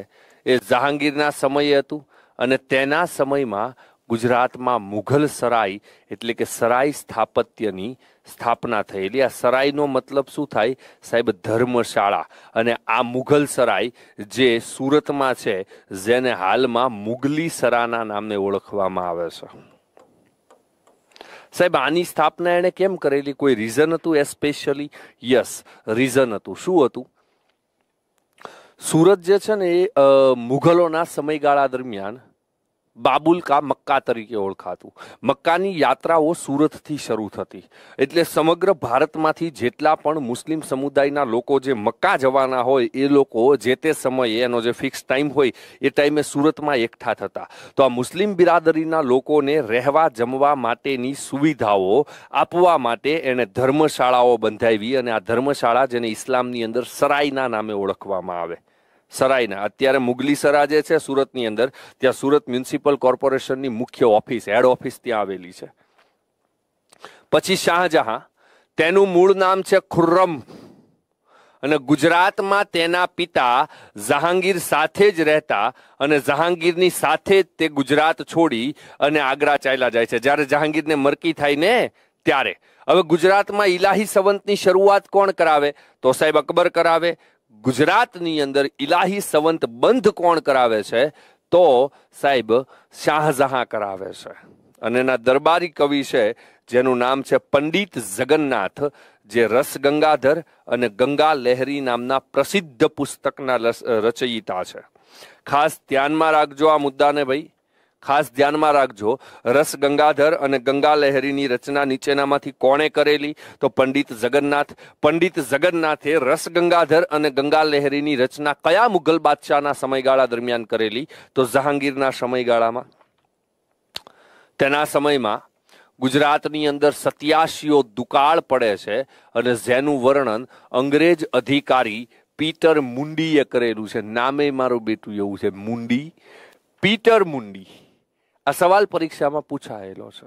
એ જહાંગીરના સમયે હતું અને તેના સમયમાં ગુજરાતમાં મુઘલ સરાય એટલે કે સરાય સ્થાપત્યની સ્થાપના થયેલી આ સરાયનો મતલબ શું થાય સાહેબ ધર્મશાળા અને આ મુઘલ સરાય જે સુરતમાં છે જેને હાલમાં મુગલી સરાના નામે ઓળખવામાં આવે છે સાહેબ આની સ્થાપના એણે કેમ કરેલી કોઈ રીઝન હતું એસ્પેશિયલી યસ રીઝન હતું શું હતું સુરત જે છે ને એ મુઘલોના સમયગાળા દરમિયાન બાબુલ કા મક્કા તરીકે ઓળખાતું મક્કાની યાત્રાઓ સુરતથી શરૂ થતી એટલે સમગ્ર ભારતમાંથી જેટલા પણ મુસ્લિમ સમુદાયના લોકો જે મક્કા જવાના હોય એ લોકો જે તે સમયે એનો જે ફિક્સ ટાઈમ હોય એ ટાઈમે સુરતમાં એકઠા થતા તો આ મુસ્લિમ બિરાદરીના લોકોને રહેવા જમવા માટેની સુવિધાઓ આપવા માટે એણે ધર્મશાળાઓ બંધાવી અને આ ધર્મશાળા જેને ઇસ્લામની અંદર સરાઈના નામે ઓળખવામાં આવે સરાયના અત્યારે મુગલી સરા જે છે સુરતની અંદર ત્યાં સુરત મ્યુનિસિપલ કોર્પોરેશનની મુખ્ય ઓફિસ હેડ ઓફિસ ત્યાં આવેલી છે પછી શાહજહાં તેનું મૂળ નામ છે ખુર્રમ અને ગુજરાતમાં તેના પિતા જહાંગીર સાથે જ રહેતા અને જહાંગીરની સાથે જ તે ગુજરાત છોડી અને આગ્રા ચાલ્યા જાય છે જ્યારે જહાંગીરને મરકી થાય ને ત્યારે હવે ગુજરાતમાં ઇલાહી સંવંતની શરૂઆત કોણ કરાવે તો સાહેબ અકબર કરાવે ગુજરાતની અંદર ઇલાહી સંવંત બંધ કોણ કરાવે છે તો સાહેબ શાહજહાં કરાવે છે અને એના દરબારી કવિ છે જેનું નામ છે પંડિત જગન્નાથ જે રસ ગંગાધર અને ગંગા લહેરી નામના પ્રસિદ્ધ પુસ્તકના રચયિતા છે ખાસ ધ્યાનમાં રાખજો આ મુદ્દાને ભાઈ ખાસ ધ્યાનમાં રાખજો રસ ગંગાધર અને ગંગા લહેરીની રચના નીચેનામાંથી કોણે કરેલી તો પંડિત જગન્નાથ પંડિત જગન્નાથે રસ ગંગાધર અને ગંગા લહેરીની રચના કયા મુઘલ બાદશાહના સમયગાળા દરમિયાન કરેલી તો જહાંગીરના સમયગાળામાં તેના સમયમાં ગુજરાતની અંદર સત્યાસીઓ દુકાળ પડે છે અને જેનું વર્ણન અંગ્રેજ અધિકારી પીટર મુંડીએ કરેલું છે નામે મારું બેટું એવું છે મુંડી પીટર મુંડી આ સવાલ પરીક્ષામાં પૂછાયેલો છે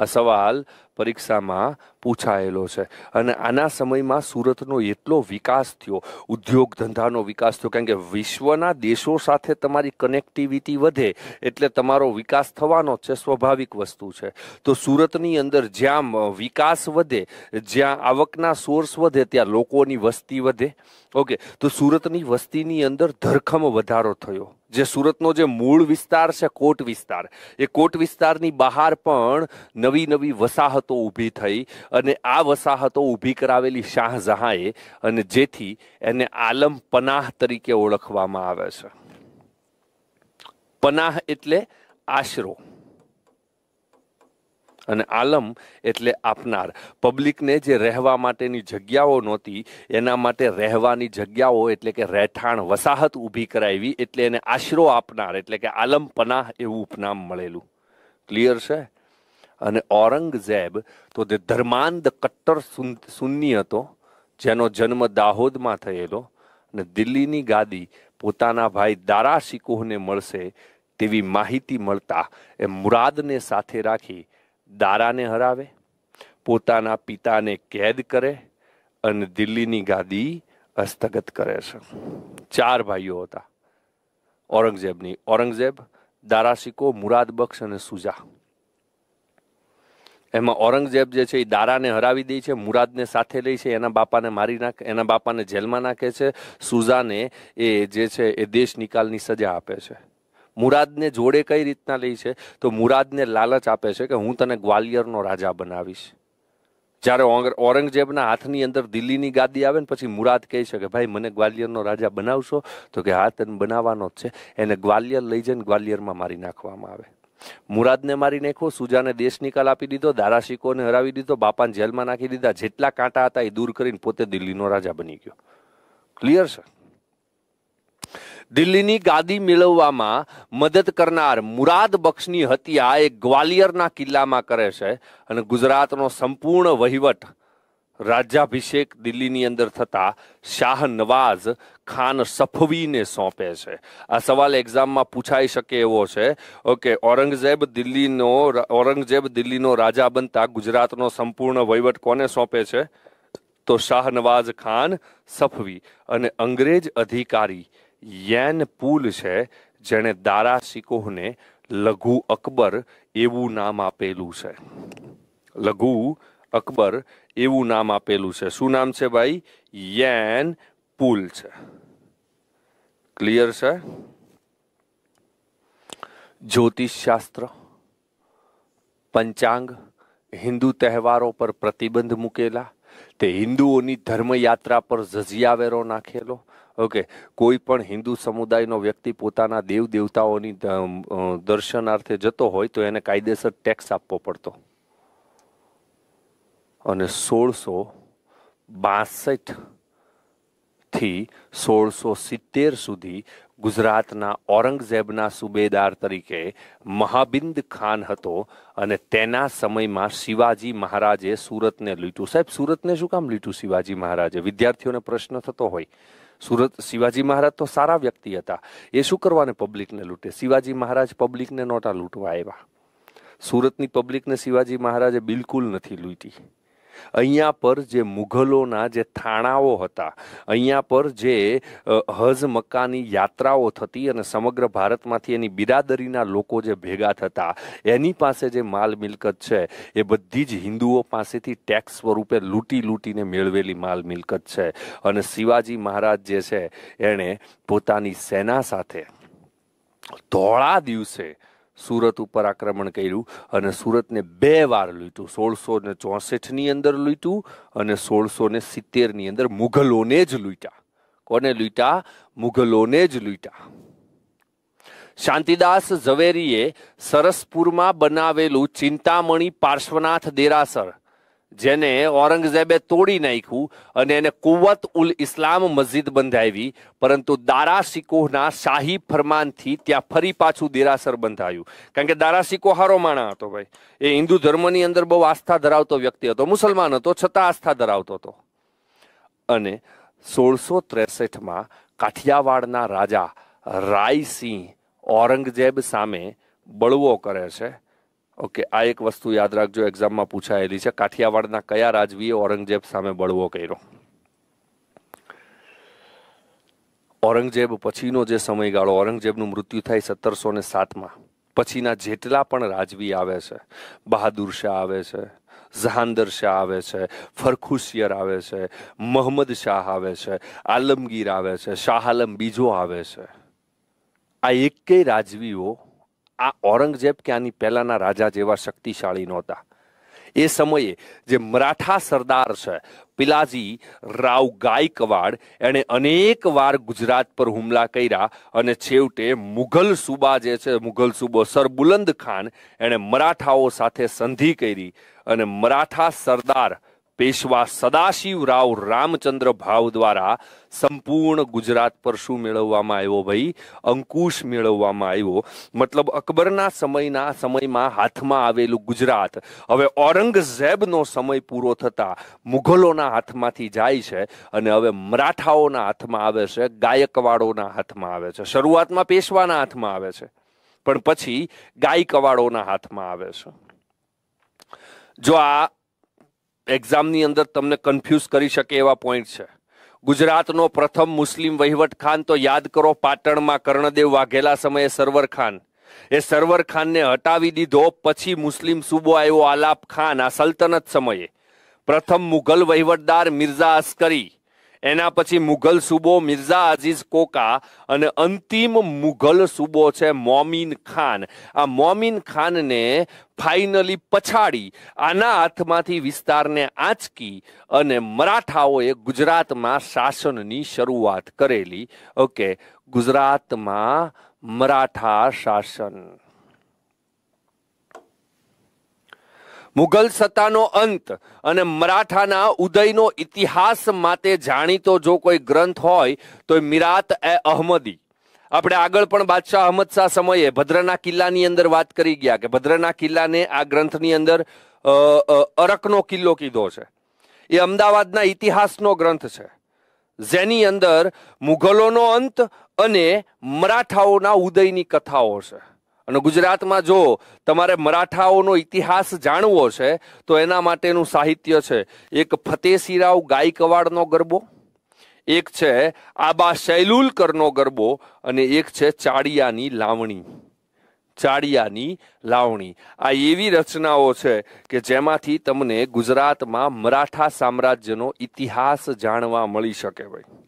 આ સવાલ પરીક્ષામાં પૂછાયેલો છે અને આના સમયમાં સુરતનો એટલો વિકાસ થયો ઉદ્યોગ ધંધાનો વિકાસ થયો કારણ કે વિશ્વના દેશો સાથે તમારી કનેક્ટિવિટી વધે એટલે તમારો વિકાસ થવાનો છે સ્વાભાવિક વસ્તુ છે તો સુરતની અંદર જ્યાં વિકાસ વધે જ્યાં આવકના સોર્સ વધે ત્યાં લોકોની વસ્તી વધે ઓકે તો સુરતની વસ્તીની અંદર ધરખમ વધારો થયો જે સુરતનો જે મૂળ વિસ્તાર છે કોટ વિસ્તાર એ કોટ વિસ્તારની બહાર પણ નવી નવી વસાહત વસાહતો ઊભી થઈ અને આ વસાહતો ઊભી કરાવેલી શાહજહાંએ અને જેથી એને આલમ પનાહ તરીકે ઓળખવામાં આવે છે પનાહ એટલે આશરો અને આલમ એટલે આપનાર પબ્લિકને જે રહેવા માટેની જગ્યાઓ નહોતી એના માટે રહેવાની જગ્યાઓ એટલે કે રહેઠાણ વસાહત ઊભી કરાવી એટલે એને આશરો આપનાર એટલે કે આલમ પનાહ એવું ઉપનામ મળેલું ક્લિયર છે અને ઔરંગઝેબ તો તે ધર્માંધ કટ્ટર સુન્ની હતો જેનો જન્મ દાહોદમાં થયેલો અને દિલ્હીની ગાદી પોતાના ભાઈ દારા શિકોહને મળશે તેવી માહિતી મળતા એ મુરાદને સાથે રાખી દારાને હરાવે પોતાના પિતાને કેદ કરે અને દિલ્હીની ગાદી હસ્તગત કરે છે ચાર ભાઈઓ હતા ઔરંગઝેબની ઔરંગઝેબ દારાશિકો મુરાદ બક્ષ અને સુજા એમાં ઔરંગઝેબ જે છે એ દારાને હરાવી દે છે મુરાદને સાથે લઈ છે એના બાપાને મારી નાખે એના બાપાને જેલમાં નાખે છે સુઝાને એ જે છે એ દેશ નિકાલની સજા આપે છે મુરાદને જોડે કઈ રીતના લે છે તો મુરાદને લાલચ આપે છે કે હું તને ગ્વાલિયરનો રાજા બનાવીશ જ્યારે ઔરંગઝેબના હાથની અંદર દિલ્હીની ગાદી આવે ને પછી મુરાદ કહે છે કે ભાઈ મને ગ્વાલિયરનો રાજા બનાવશો તો કે હા તને બનાવવાનો જ છે એને ગ્વાલિયર લઈ જઈને ગ્વાલિયરમાં મારી નાખવામાં આવે મુરાદને મારી નાખો સુજાને દેશ નિકાલ આપી દીધો દારાશિકોને હરાવી દીધો બાપાને જેલમાં નાખી દીધા જેટલા કાંટા હતા એ દૂર કરીને પોતે દિલ્હીનો રાજા બની ગયો ક્લિયર છે દિલ્હીની ગાદી મેળવવામાં મદદ કરનાર મુરાદ બક્ષની હત્યા એ ગ્વાલિયરના કિલ્લામાં કરે છે અને ગુજરાતનો સંપૂર્ણ વહીવટ રાજ્યાભિષેક દિલ્હીની અંદર થતા શાહ નવાઝ ખાન સફવીને સોંપે છે આ સવાલ એક્ઝામમાં પૂછાઈ શકે એવો છે ઓકે ઔરંગઝેબ દિલ્હીનો ઔરંગઝેબ દિલ્હીનો રાજા બનતા ગુજરાતનો સંપૂર્ણ વહીવટ કોને સોંપે છે તો શાહનવાઝ ખાન સફવી અને અંગ્રેજ અધિકારી યેન પુલ છે જેણે દારા શિકોહને લઘુ અકબર એવું નામ આપેલું છે લઘુ અકબર એવું નામ આપેલું છે શું નામ છે ભાઈ યેન પુલ છે ક્લિયર છે જ્યોતિષશાસ્ત્ર પંચાંગ હિન્દુ તહેવારો પર પ્રતિબંધ મૂકેલા તે હિન્દુઓની ધર્મયાત્રા પર ઝઝિયાવેરો નાખેલો ઓકે કોઈ પણ હિન્દુ સમુદાયનો વ્યક્તિ પોતાના દેવ દેવતાઓની દર્શનાર્થે જતો હોય તો એને કાયદેસર ટેક્સ આપવો પડતો અને સોળસો બાસઠથી સોળસો સિત્તેર સુધી ગુજરાતના ઔરંગઝેબના સુબેદાર તરીકે મહાબિંદ ખાન હતો અને તેના સમયમાં શિવાજી મહારાજે સુરતને લૂંટ્યું સાહેબ સુરતને શું કામ લૂંટ્યું શિવાજી મહારાજે વિદ્યાર્થીઓને પ્રશ્ન થતો હોય સુરત શિવાજી મહારાજ તો સારા વ્યક્તિ હતા એ શું કરવાને પબ્લિકને લૂંટે શિવાજી મહારાજ પબ્લિકને નહોતા લૂંટવા આવ્યા સુરતની પબ્લિકને શિવાજી મહારાજે બિલકુલ નથી લૂંટી અહીંયા પર જે મુઘલોના જે થાણાઓ હતા અહીંયા પર જે હજ મક્કાની યાત્રાઓ થતી અને સમગ્ર ભારતમાંથી એની બિરાદરીના લોકો જે ભેગા થતા એની પાસે જે માલ મિલકત છે એ બધી જ હિન્દુઓ પાસેથી ટેક્સ સ્વરૂપે લૂંટી લૂંટીને મેળવેલી માલ મિલકત છે અને શિવાજી મહારાજ જે છે એણે પોતાની સેના સાથે ધોળા દિવસે સુરત ઉપર આક્રમણ કર્યું અને સુરતને બે વાર લૂંટ્યું સોળસો ને ચોસઠની અંદર લૂંટ્યું અને સોળસો ને સિત્તેરની અંદર મુઘલોને જ લૂંટ્યા કોને લૂંટ્યા મુઘલોને જ લૂંટ્યા શાંતિદાસ ઝવેરીએ સરસપુરમાં બનાવેલું ચિંતામણી પાર્શ્વનાથ દેરાસર જેને ઔરંગઝેબે તોડી નાખ્યું અને એને કુવત ઉલ ઇસ્લામ મસ્જિદ બંધાવી પરંતુ દારા શિકોહના શાહી ફરમાનથી ત્યાં ફરી પાછું દેરાસર બંધાયું કારણ કે દારા સિકો હારો માણા હતો ભાઈ એ હિન્દુ ધર્મની અંદર બહુ આસ્થા ધરાવતો વ્યક્તિ હતો મુસલમાન હતો છતાં આસ્થા ધરાવતો હતો અને સોળસો ત્રેસઠમાં કાઠિયાવાડના રાજા રાયસિંહ ઔરંગઝેબ સામે બળવો કરે છે ઓકે આ એક વસ્તુ યાદ રાખજો એક્ઝામમાં પૂછાયેલી છે કાઠિયાવાડના કયા રાજવીએ ઔરંગઝેબ સામે બળવો કર્યો ઔરંગઝેબ પછીનો જે સમયગાળો ઔરંગઝેબનું મૃત્યુ થાય સત્તરસો ને સાતમાં પછીના જેટલા પણ રાજવી આવે છે બહાદુર શાહ આવે છે જહાંદર શાહ આવે છે ફરખુશિયર આવે છે મોહમ્મદ શાહ આવે છે આલમગીર આવે છે શાહ આલમ બીજો આવે છે આ એકેય રાજવીઓ આ ઔરંગઝેબ કે આની પહેલાંના રાજા જેવા શક્તિશાળી નહોતા એ સમયે જે મરાઠા સરદાર છે પિલાજી રાવ ગાયકવાડ એણે અનેક વાર ગુજરાત પર હુમલા કર્યા અને છેવટે મુઘલ સુબા જે છે મુઘલ સુબો સરબુલંદ ખાન એણે મરાઠાઓ સાથે સંધિ કરી અને મરાઠા સરદાર પેશવા સદાશિવરાવ રામચંદ્ર ભાવ દ્વારા સંપૂર્ણ ગુજરાત પર શું મેળવવામાં આવ્યો ભાઈ અંકુશ મેળવવામાં આવ્યો મતલબ અકબરના સમયના સમયમાં હાથમાં આવેલું ગુજરાત હવે ઔરંગઝેબનો સમય પૂરો થતા મુઘલોના હાથમાંથી જાય છે અને હવે મરાઠાઓના હાથમાં આવે છે ગાયકવાડોના હાથમાં આવે છે શરૂઆતમાં પેશવાના હાથમાં આવે છે પણ પછી ગાયકવાડોના હાથમાં આવે છે જો આ એક્ઝામની અંદર તમને કન્ફ્યુઝ કરી શકે એવા પોઈન્ટ છે ગુજરાતનો પ્રથમ મુસ્લિમ વહીવટ ખાન તો યાદ કરો પાટણમાં કર્ણદેવ વાઘેલા સમયે સરવર ખાન એ સરવર ખાનને હટાવી દીધો પછી મુસ્લિમ સૂબો આવ્યો આલાપ ખાન આ સલ્તનત સમયે પ્રથમ મુઘલ વહીવટદાર મિર્ઝા અસ્કરી એના પછી મુઘલ સૂબો મિર્ઝા અઝીઝ કોકા અને અંતિમ મુઘલ સૂબો છે મોમીન ખાન આ મોમીન ખાનને ફાઇનલી પછાડી આના હાથમાંથી વિસ્તારને આંચકી અને મરાઠાઓએ ગુજરાતમાં શાસનની શરૂઆત કરેલી ઓકે ગુજરાતમાં મરાઠા શાસન મુઘલ સત્તાનો અંત અને મરાઠાના ઉદયનો ઇતિહાસ માટે જાણીતો જો કોઈ ગ્રંથ હોય તો મિરાત એ અહમદી આપણે આગળ પણ બાદશાહ અહમદ શાહ સમયે ભદ્રના કિલ્લાની અંદર વાત કરી ગયા કે ભદ્રના કિલ્લાને આ ગ્રંથની અંદર અરકનો કિલ્લો કીધો છે એ અમદાવાદના ઇતિહાસનો ગ્રંથ છે જેની અંદર મુઘલોનો અંત અને મરાઠાઓના ઉદયની કથાઓ છે અને ગુજરાતમાં જો તમારે મરાઠાઓનો ઇતિહાસ જાણવો છે તો એના માટેનું સાહિત્ય છે એક ફતેસિરાવ ગાયકવાડનો ગરબો એક છે આબા શૈલુલકરનો ગરબો અને એક છે ચાડિયાની લાવણી ચાડિયાની લાવણી આ એવી રચનાઓ છે કે જેમાંથી તમને ગુજરાતમાં મરાઠા સામ્રાજ્યનો ઇતિહાસ જાણવા મળી શકે ભાઈ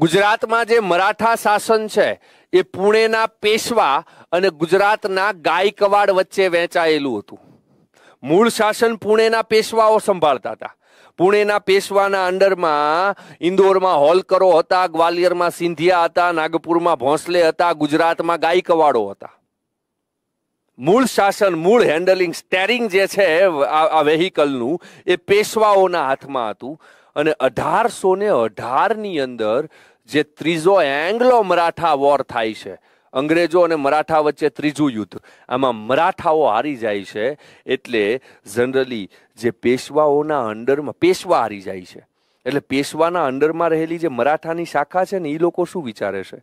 ગુજરાતમાં જે મરાઠા શાસન છે એ પુણેના પેશવા અને ગુજરાતના ગાયકવાડ વચ્ચે વહેંચાયેલું હતું મૂળ શાસન પુણેના પેશવાઓ સંભાળતા હતા પુણેના પેશવાના અંડરમાં ઇન્દોરમાં હોલકરો હતા ગ્વાલિયરમાં સિંધિયા હતા નાગપુરમાં ભોંસલે હતા ગુજરાતમાં ગાયકવાડો હતા મૂળ શાસન મૂળ હેન્ડલિંગ સ્ટેરિંગ જે છે આ વેહિકલનું એ પેશવાઓના હાથમાં હતું અને અઢારસો ને અઢારની અંદર જે ત્રીજો એંગ્લો મરાઠા વોર થાય છે અંગ્રેજો અને મરાઠા વચ્ચે ત્રીજું યુદ્ધ આમાં મરાઠાઓ હારી જાય છે એટલે જનરલી જે પેશવાઓના અંડરમાં પેશવા હારી જાય છે એટલે પેશવાના અંડરમાં રહેલી જે મરાઠાની શાખા છે ને એ લોકો શું વિચારે છે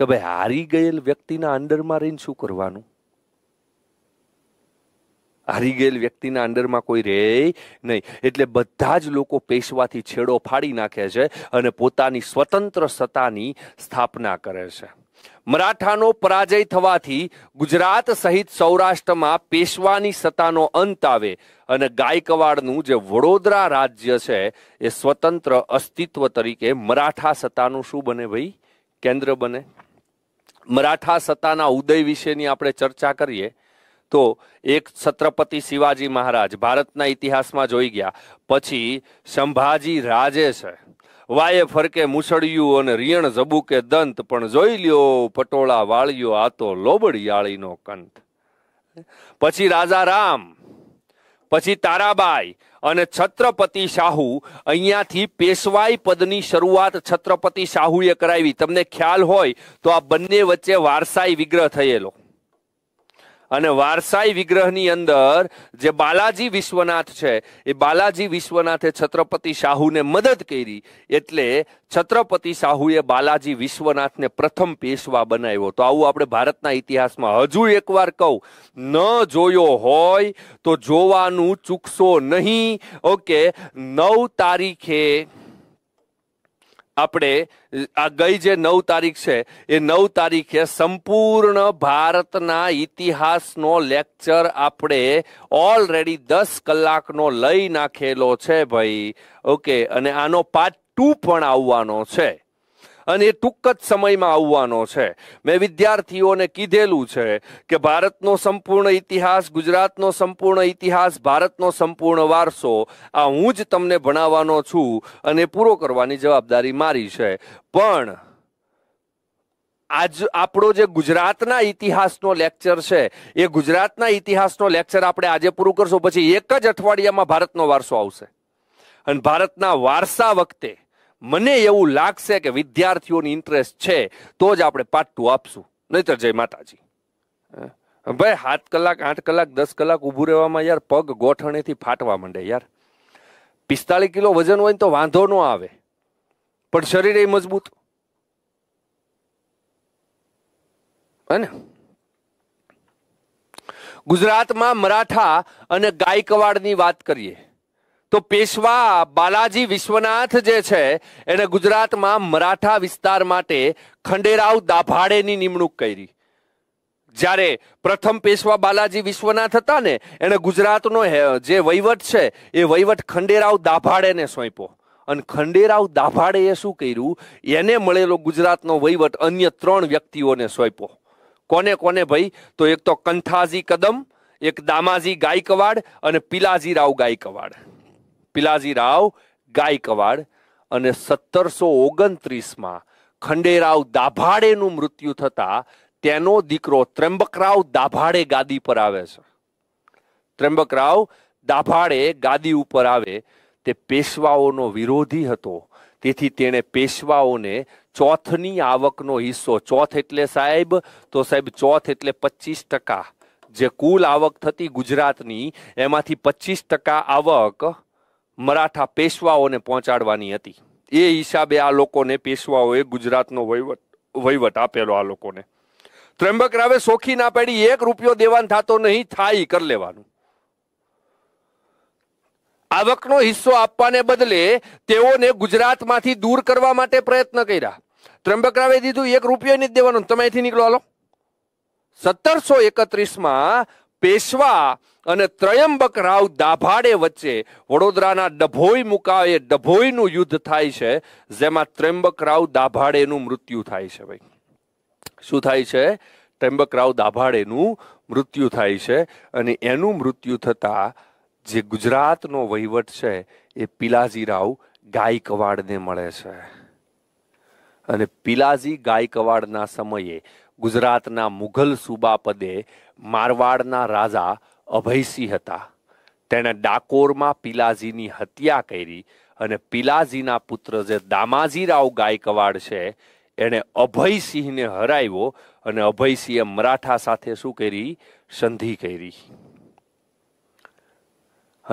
કે ભાઈ હારી ગયેલ વ્યક્તિના અંડરમાં રહીને શું કરવાનું હારી ગયેલ વ્યક્તિના અંડરમાં કોઈ રહે નહીં એટલે બધા જ લોકો પેશવાથી છેડો ફાડી નાખે છે અને પોતાની સ્વતંત્ર સત્તાની સ્થાપના કરે છે મરાઠાનો પરાજય થવાથી ગુજરાત સહિત સૌરાષ્ટ્રમાં પેશવાની સત્તાનો અંત આવે અને ગાયકવાડનું જે વડોદરા રાજ્ય છે એ સ્વતંત્ર અસ્તિત્વ તરીકે મરાઠા સત્તાનું શું બને ભાઈ કેન્દ્ર બને મરાઠા સત્તાના ઉદય વિશેની આપણે ચર્ચા કરીએ તો એક છત્રપતિ શિવાજી મહારાજ ભારતના ઇતિહાસમાં જોઈ ગયા પછી સંભાજી રાજે છે વાયે ફરકે મુસળિયું અને રિયણ જબુકે દંત પણ જોઈ લ્યો પટોળા વાળ્યો આ તો લોબડિયાળીનો કંઠ પછી રાજા રામ પછી તારાબાઈ અને છત્રપતિ શાહુ અહીંયાથી પેશવાઈ પદની શરૂઆત છત્રપતિ શાહુએ કરાવી તમને ખ્યાલ હોય તો આ બંને વચ્ચે વારસાઈ વિગ્રહ થયેલો અને વારસાઈ વિગ્રહની અંદર જે બાલાજી વિશ્વનાથ છે એ બાલાજી વિશ્વનાથે છત્રપતિ શાહુને મદદ કરી એટલે છત્રપતિ શાહુએ બાલાજી વિશ્વનાથને પ્રથમ પેશવા બનાવ્યો તો આવું આપણે ભારતના ઇતિહાસમાં હજુ એકવાર કહું ન જોયો હોય તો જોવાનું ચૂકશો નહીં ઓકે નવ તારીખે આપણે આ ગઈ જે નવ તારીખ છે એ નવ તારીખે સંપૂર્ણ ભારતના ઇતિહાસનો લેક્ચર આપણે ઓલરેડી દસ કલાકનો લઈ નાખેલો છે ભાઈ ઓકે અને આનો પાર્ટ ટુ પણ આવવાનો છે અને એ ટૂંક જ સમયમાં આવવાનો છે મેં વિદ્યાર્થીઓને કીધેલું છે કે ભારતનો સંપૂર્ણ ઇતિહાસ ગુજરાતનો સંપૂર્ણ ઇતિહાસ ભારતનો સંપૂર્ણ વારસો આ હું જ તમને ભણાવવાનો છું અને પૂરો કરવાની જવાબદારી મારી છે પણ આજ આપણો જે ગુજરાતના ઇતિહાસનો લેક્ચર છે એ ગુજરાતના ઇતિહાસનો લેક્ચર આપણે આજે પૂરું કરશું પછી એક જ અઠવાડિયામાં ભારતનો વારસો આવશે અને ભારતના વારસા વખતે મને એવું લાગશે કે વિદ્યાર્થીઓની ઇન્ટરેસ્ટ છે તો જ આપણે પાટું આપશું નહીતર જય માતાજી ભાઈ સાત કલાક આઠ કલાક દસ કલાક ઊભું રહેવામાં યાર પગ ગોઠણેથી ફાટવા માંડે યાર પિસ્તાળીસ કિલો વજન હોય ને તો વાંધો ન આવે પણ શરીર એ મજબૂત હે ને ગુજરાતમાં મરાઠા અને ગાયકવાડની વાત કરીએ તો પેશવા બાલાજી વિશ્વનાથ જે છે એને ગુજરાતમાં મરાઠા વિસ્તાર માટે ખંડેરાવ દાભાડેની નિમણૂક કરી જ્યારે પ્રથમ પેશવા બાલાજી વિશ્વનાથ હતા ને એને ગુજરાતનો જે વહીવટ છે એ વહીવટ ખંડેરાવ દાભાડેને સોંપ્યો અને ખંડેરાવ દાભાડેએ શું કર્યું એને મળેલો ગુજરાતનો વહીવટ અન્ય ત્રણ વ્યક્તિઓને સોંપ્યો કોને કોને ભાઈ તો એક તો કંથાજી કદમ એક દામાજી ગાયકવાડ અને પિલાજીરાવ ગાયકવાડ પિલાજીરાવ ગાયકવાડ અને સત્તરસો ઓગણત્રીસમાં ખંડેરાવ દાભાડેનું મૃત્યુ થતા તેનો દીકરો ત્રેમ્બકરાવ દાભાડે ગાદી પર આવે છે ત્રેમ્બકરાવ દાભાડે ગાદી ઉપર આવે તે પેશવાઓનો વિરોધી હતો તેથી તેણે પેશવાઓને ચોથની આવકનો હિસ્સો ચોથ એટલે સાહેબ તો સાહેબ ચોથ એટલે પચીસ ટકા જે કુલ આવક થતી ગુજરાતની એમાંથી પચીસ ટકા આવક મરાઠા પેશવાઓને પહોંચાડવાની હતી એ હિસાબે આ લોકોને પેશવાઓએ ગુજરાતનો વહીવટ વહીવટ આપેલો આ લોકોને ત્રંબક રાવે સોખી ના પાડી એક રૂપિયો દેવાનો થતો નહીં થાય કરી લેવાનું આવકનો હિસ્સો આપવાને બદલે તેઓને ગુજરાતમાંથી દૂર કરવા માટે પ્રયત્ન કર્યા ત્રંબકરાવે દીધું એક રૂપિયો નહીં દેવાનું તમે અહીંથી નીકળો હાલો સત્તરસો એકત્રીસમાં પેશવા અને ત્રયંબક રાવ દાભાડે વચ્ચે વડોદરાના ડભોઈ મુકાવે ડભોઈનું યુદ્ધ થાય છે જેમાં ત્રયંબક રાવ દાભાડેનું મૃત્યુ થાય છે ભાઈ શું થાય છે ત્રયંબક રાવ દાભાડેનું મૃત્યુ થાય છે અને એનું મૃત્યુ થતાં જે ગુજરાતનો વહીવટ છે એ પિલાજીરાવ ગાયકવાડને મળે છે અને પિલાજી ગાયકવાડના સમયે ગુજરાતના મુઘલ સૂબા મારવાડના રાજા અભયસિંહ હતા તેણે ડાકોરમાં પિલાજીની હત્યા કરી અને પિલાજીના પુત્ર જે દામાજીરાવ ગાયકવાડ છે એણે અભયસિંહને હરાવ્યો અને અભયસિંહે મરાઠા સાથે શું કરી સંધિ કરી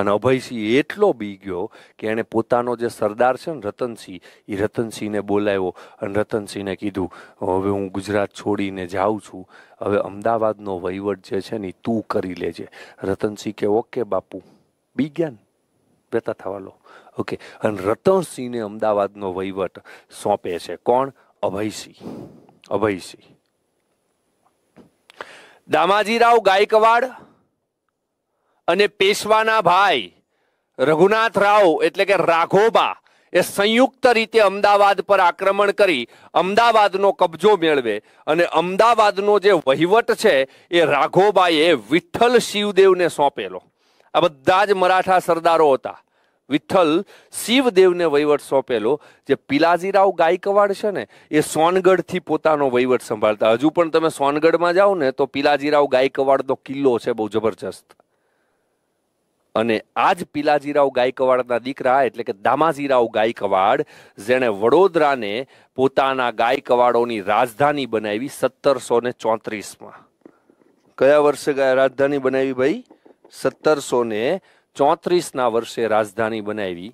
અને અભયસિંહ એટલો બી ગયો કે એણે પોતાનો જે સરદાર છે ને રતનસિંહ એ રતનસિંહને બોલાવ્યો અને રતનસિંહને કીધું હવે હું ગુજરાત છોડીને જાઉં છું હવે અમદાવાદનો વહીવટ જે છે ને તું કરી લેજે રતનસિંહ કે ઓકે બાપુ બી ગયા ને બેતા થવા લો ઓકે અને રતનસિંહને અમદાવાદનો વહીવટ સોંપે છે કોણ અભયસિંહ અભયસિંહ દામાજીરાવ ગાયકવાડ અને પેશવાના ભાઈ રઘુનાથ રાવ એટલે કે રાઘોબા એ સંયુક્ત રીતે અમદાવાદ પર આક્રમણ કરી અમદાવાદનો કબજો મેળવે અને અમદાવાદનો જે વહીવટ છે એ રાઘોબાએ વિઠ્ઠલ શિવદેવને સોંપેલો આ બધા જ મરાઠા સરદારો હતા વિઠ્ઠલ શિવદેવને વહીવટ સોંપેલો જે પિલાજીરાવ ગાયકવાડ છે ને એ સોનગઢથી પોતાનો વહીવટ સંભાળતા હજુ પણ તમે સોનગઢમાં જાઓ ને તો પિલાજીરાવ ગાયકવાડનો કિલ્લો છે બહુ જબરજસ્ત અને આ જ પિલાજીરાવ ગાયકવાડના દીકરા એટલે કે દામાજીરાવ ગાયકવાડ જેણે વડોદરાને પોતાના ગાયકવાડોની રાજધાની બનાવી સત્તરસો ને ચોત્રીસમાં કયા વર્ષે રાજધાની બનાવી ભાઈ સત્તરસો ને ચોત્રીસના વર્ષે રાજધાની બનાવી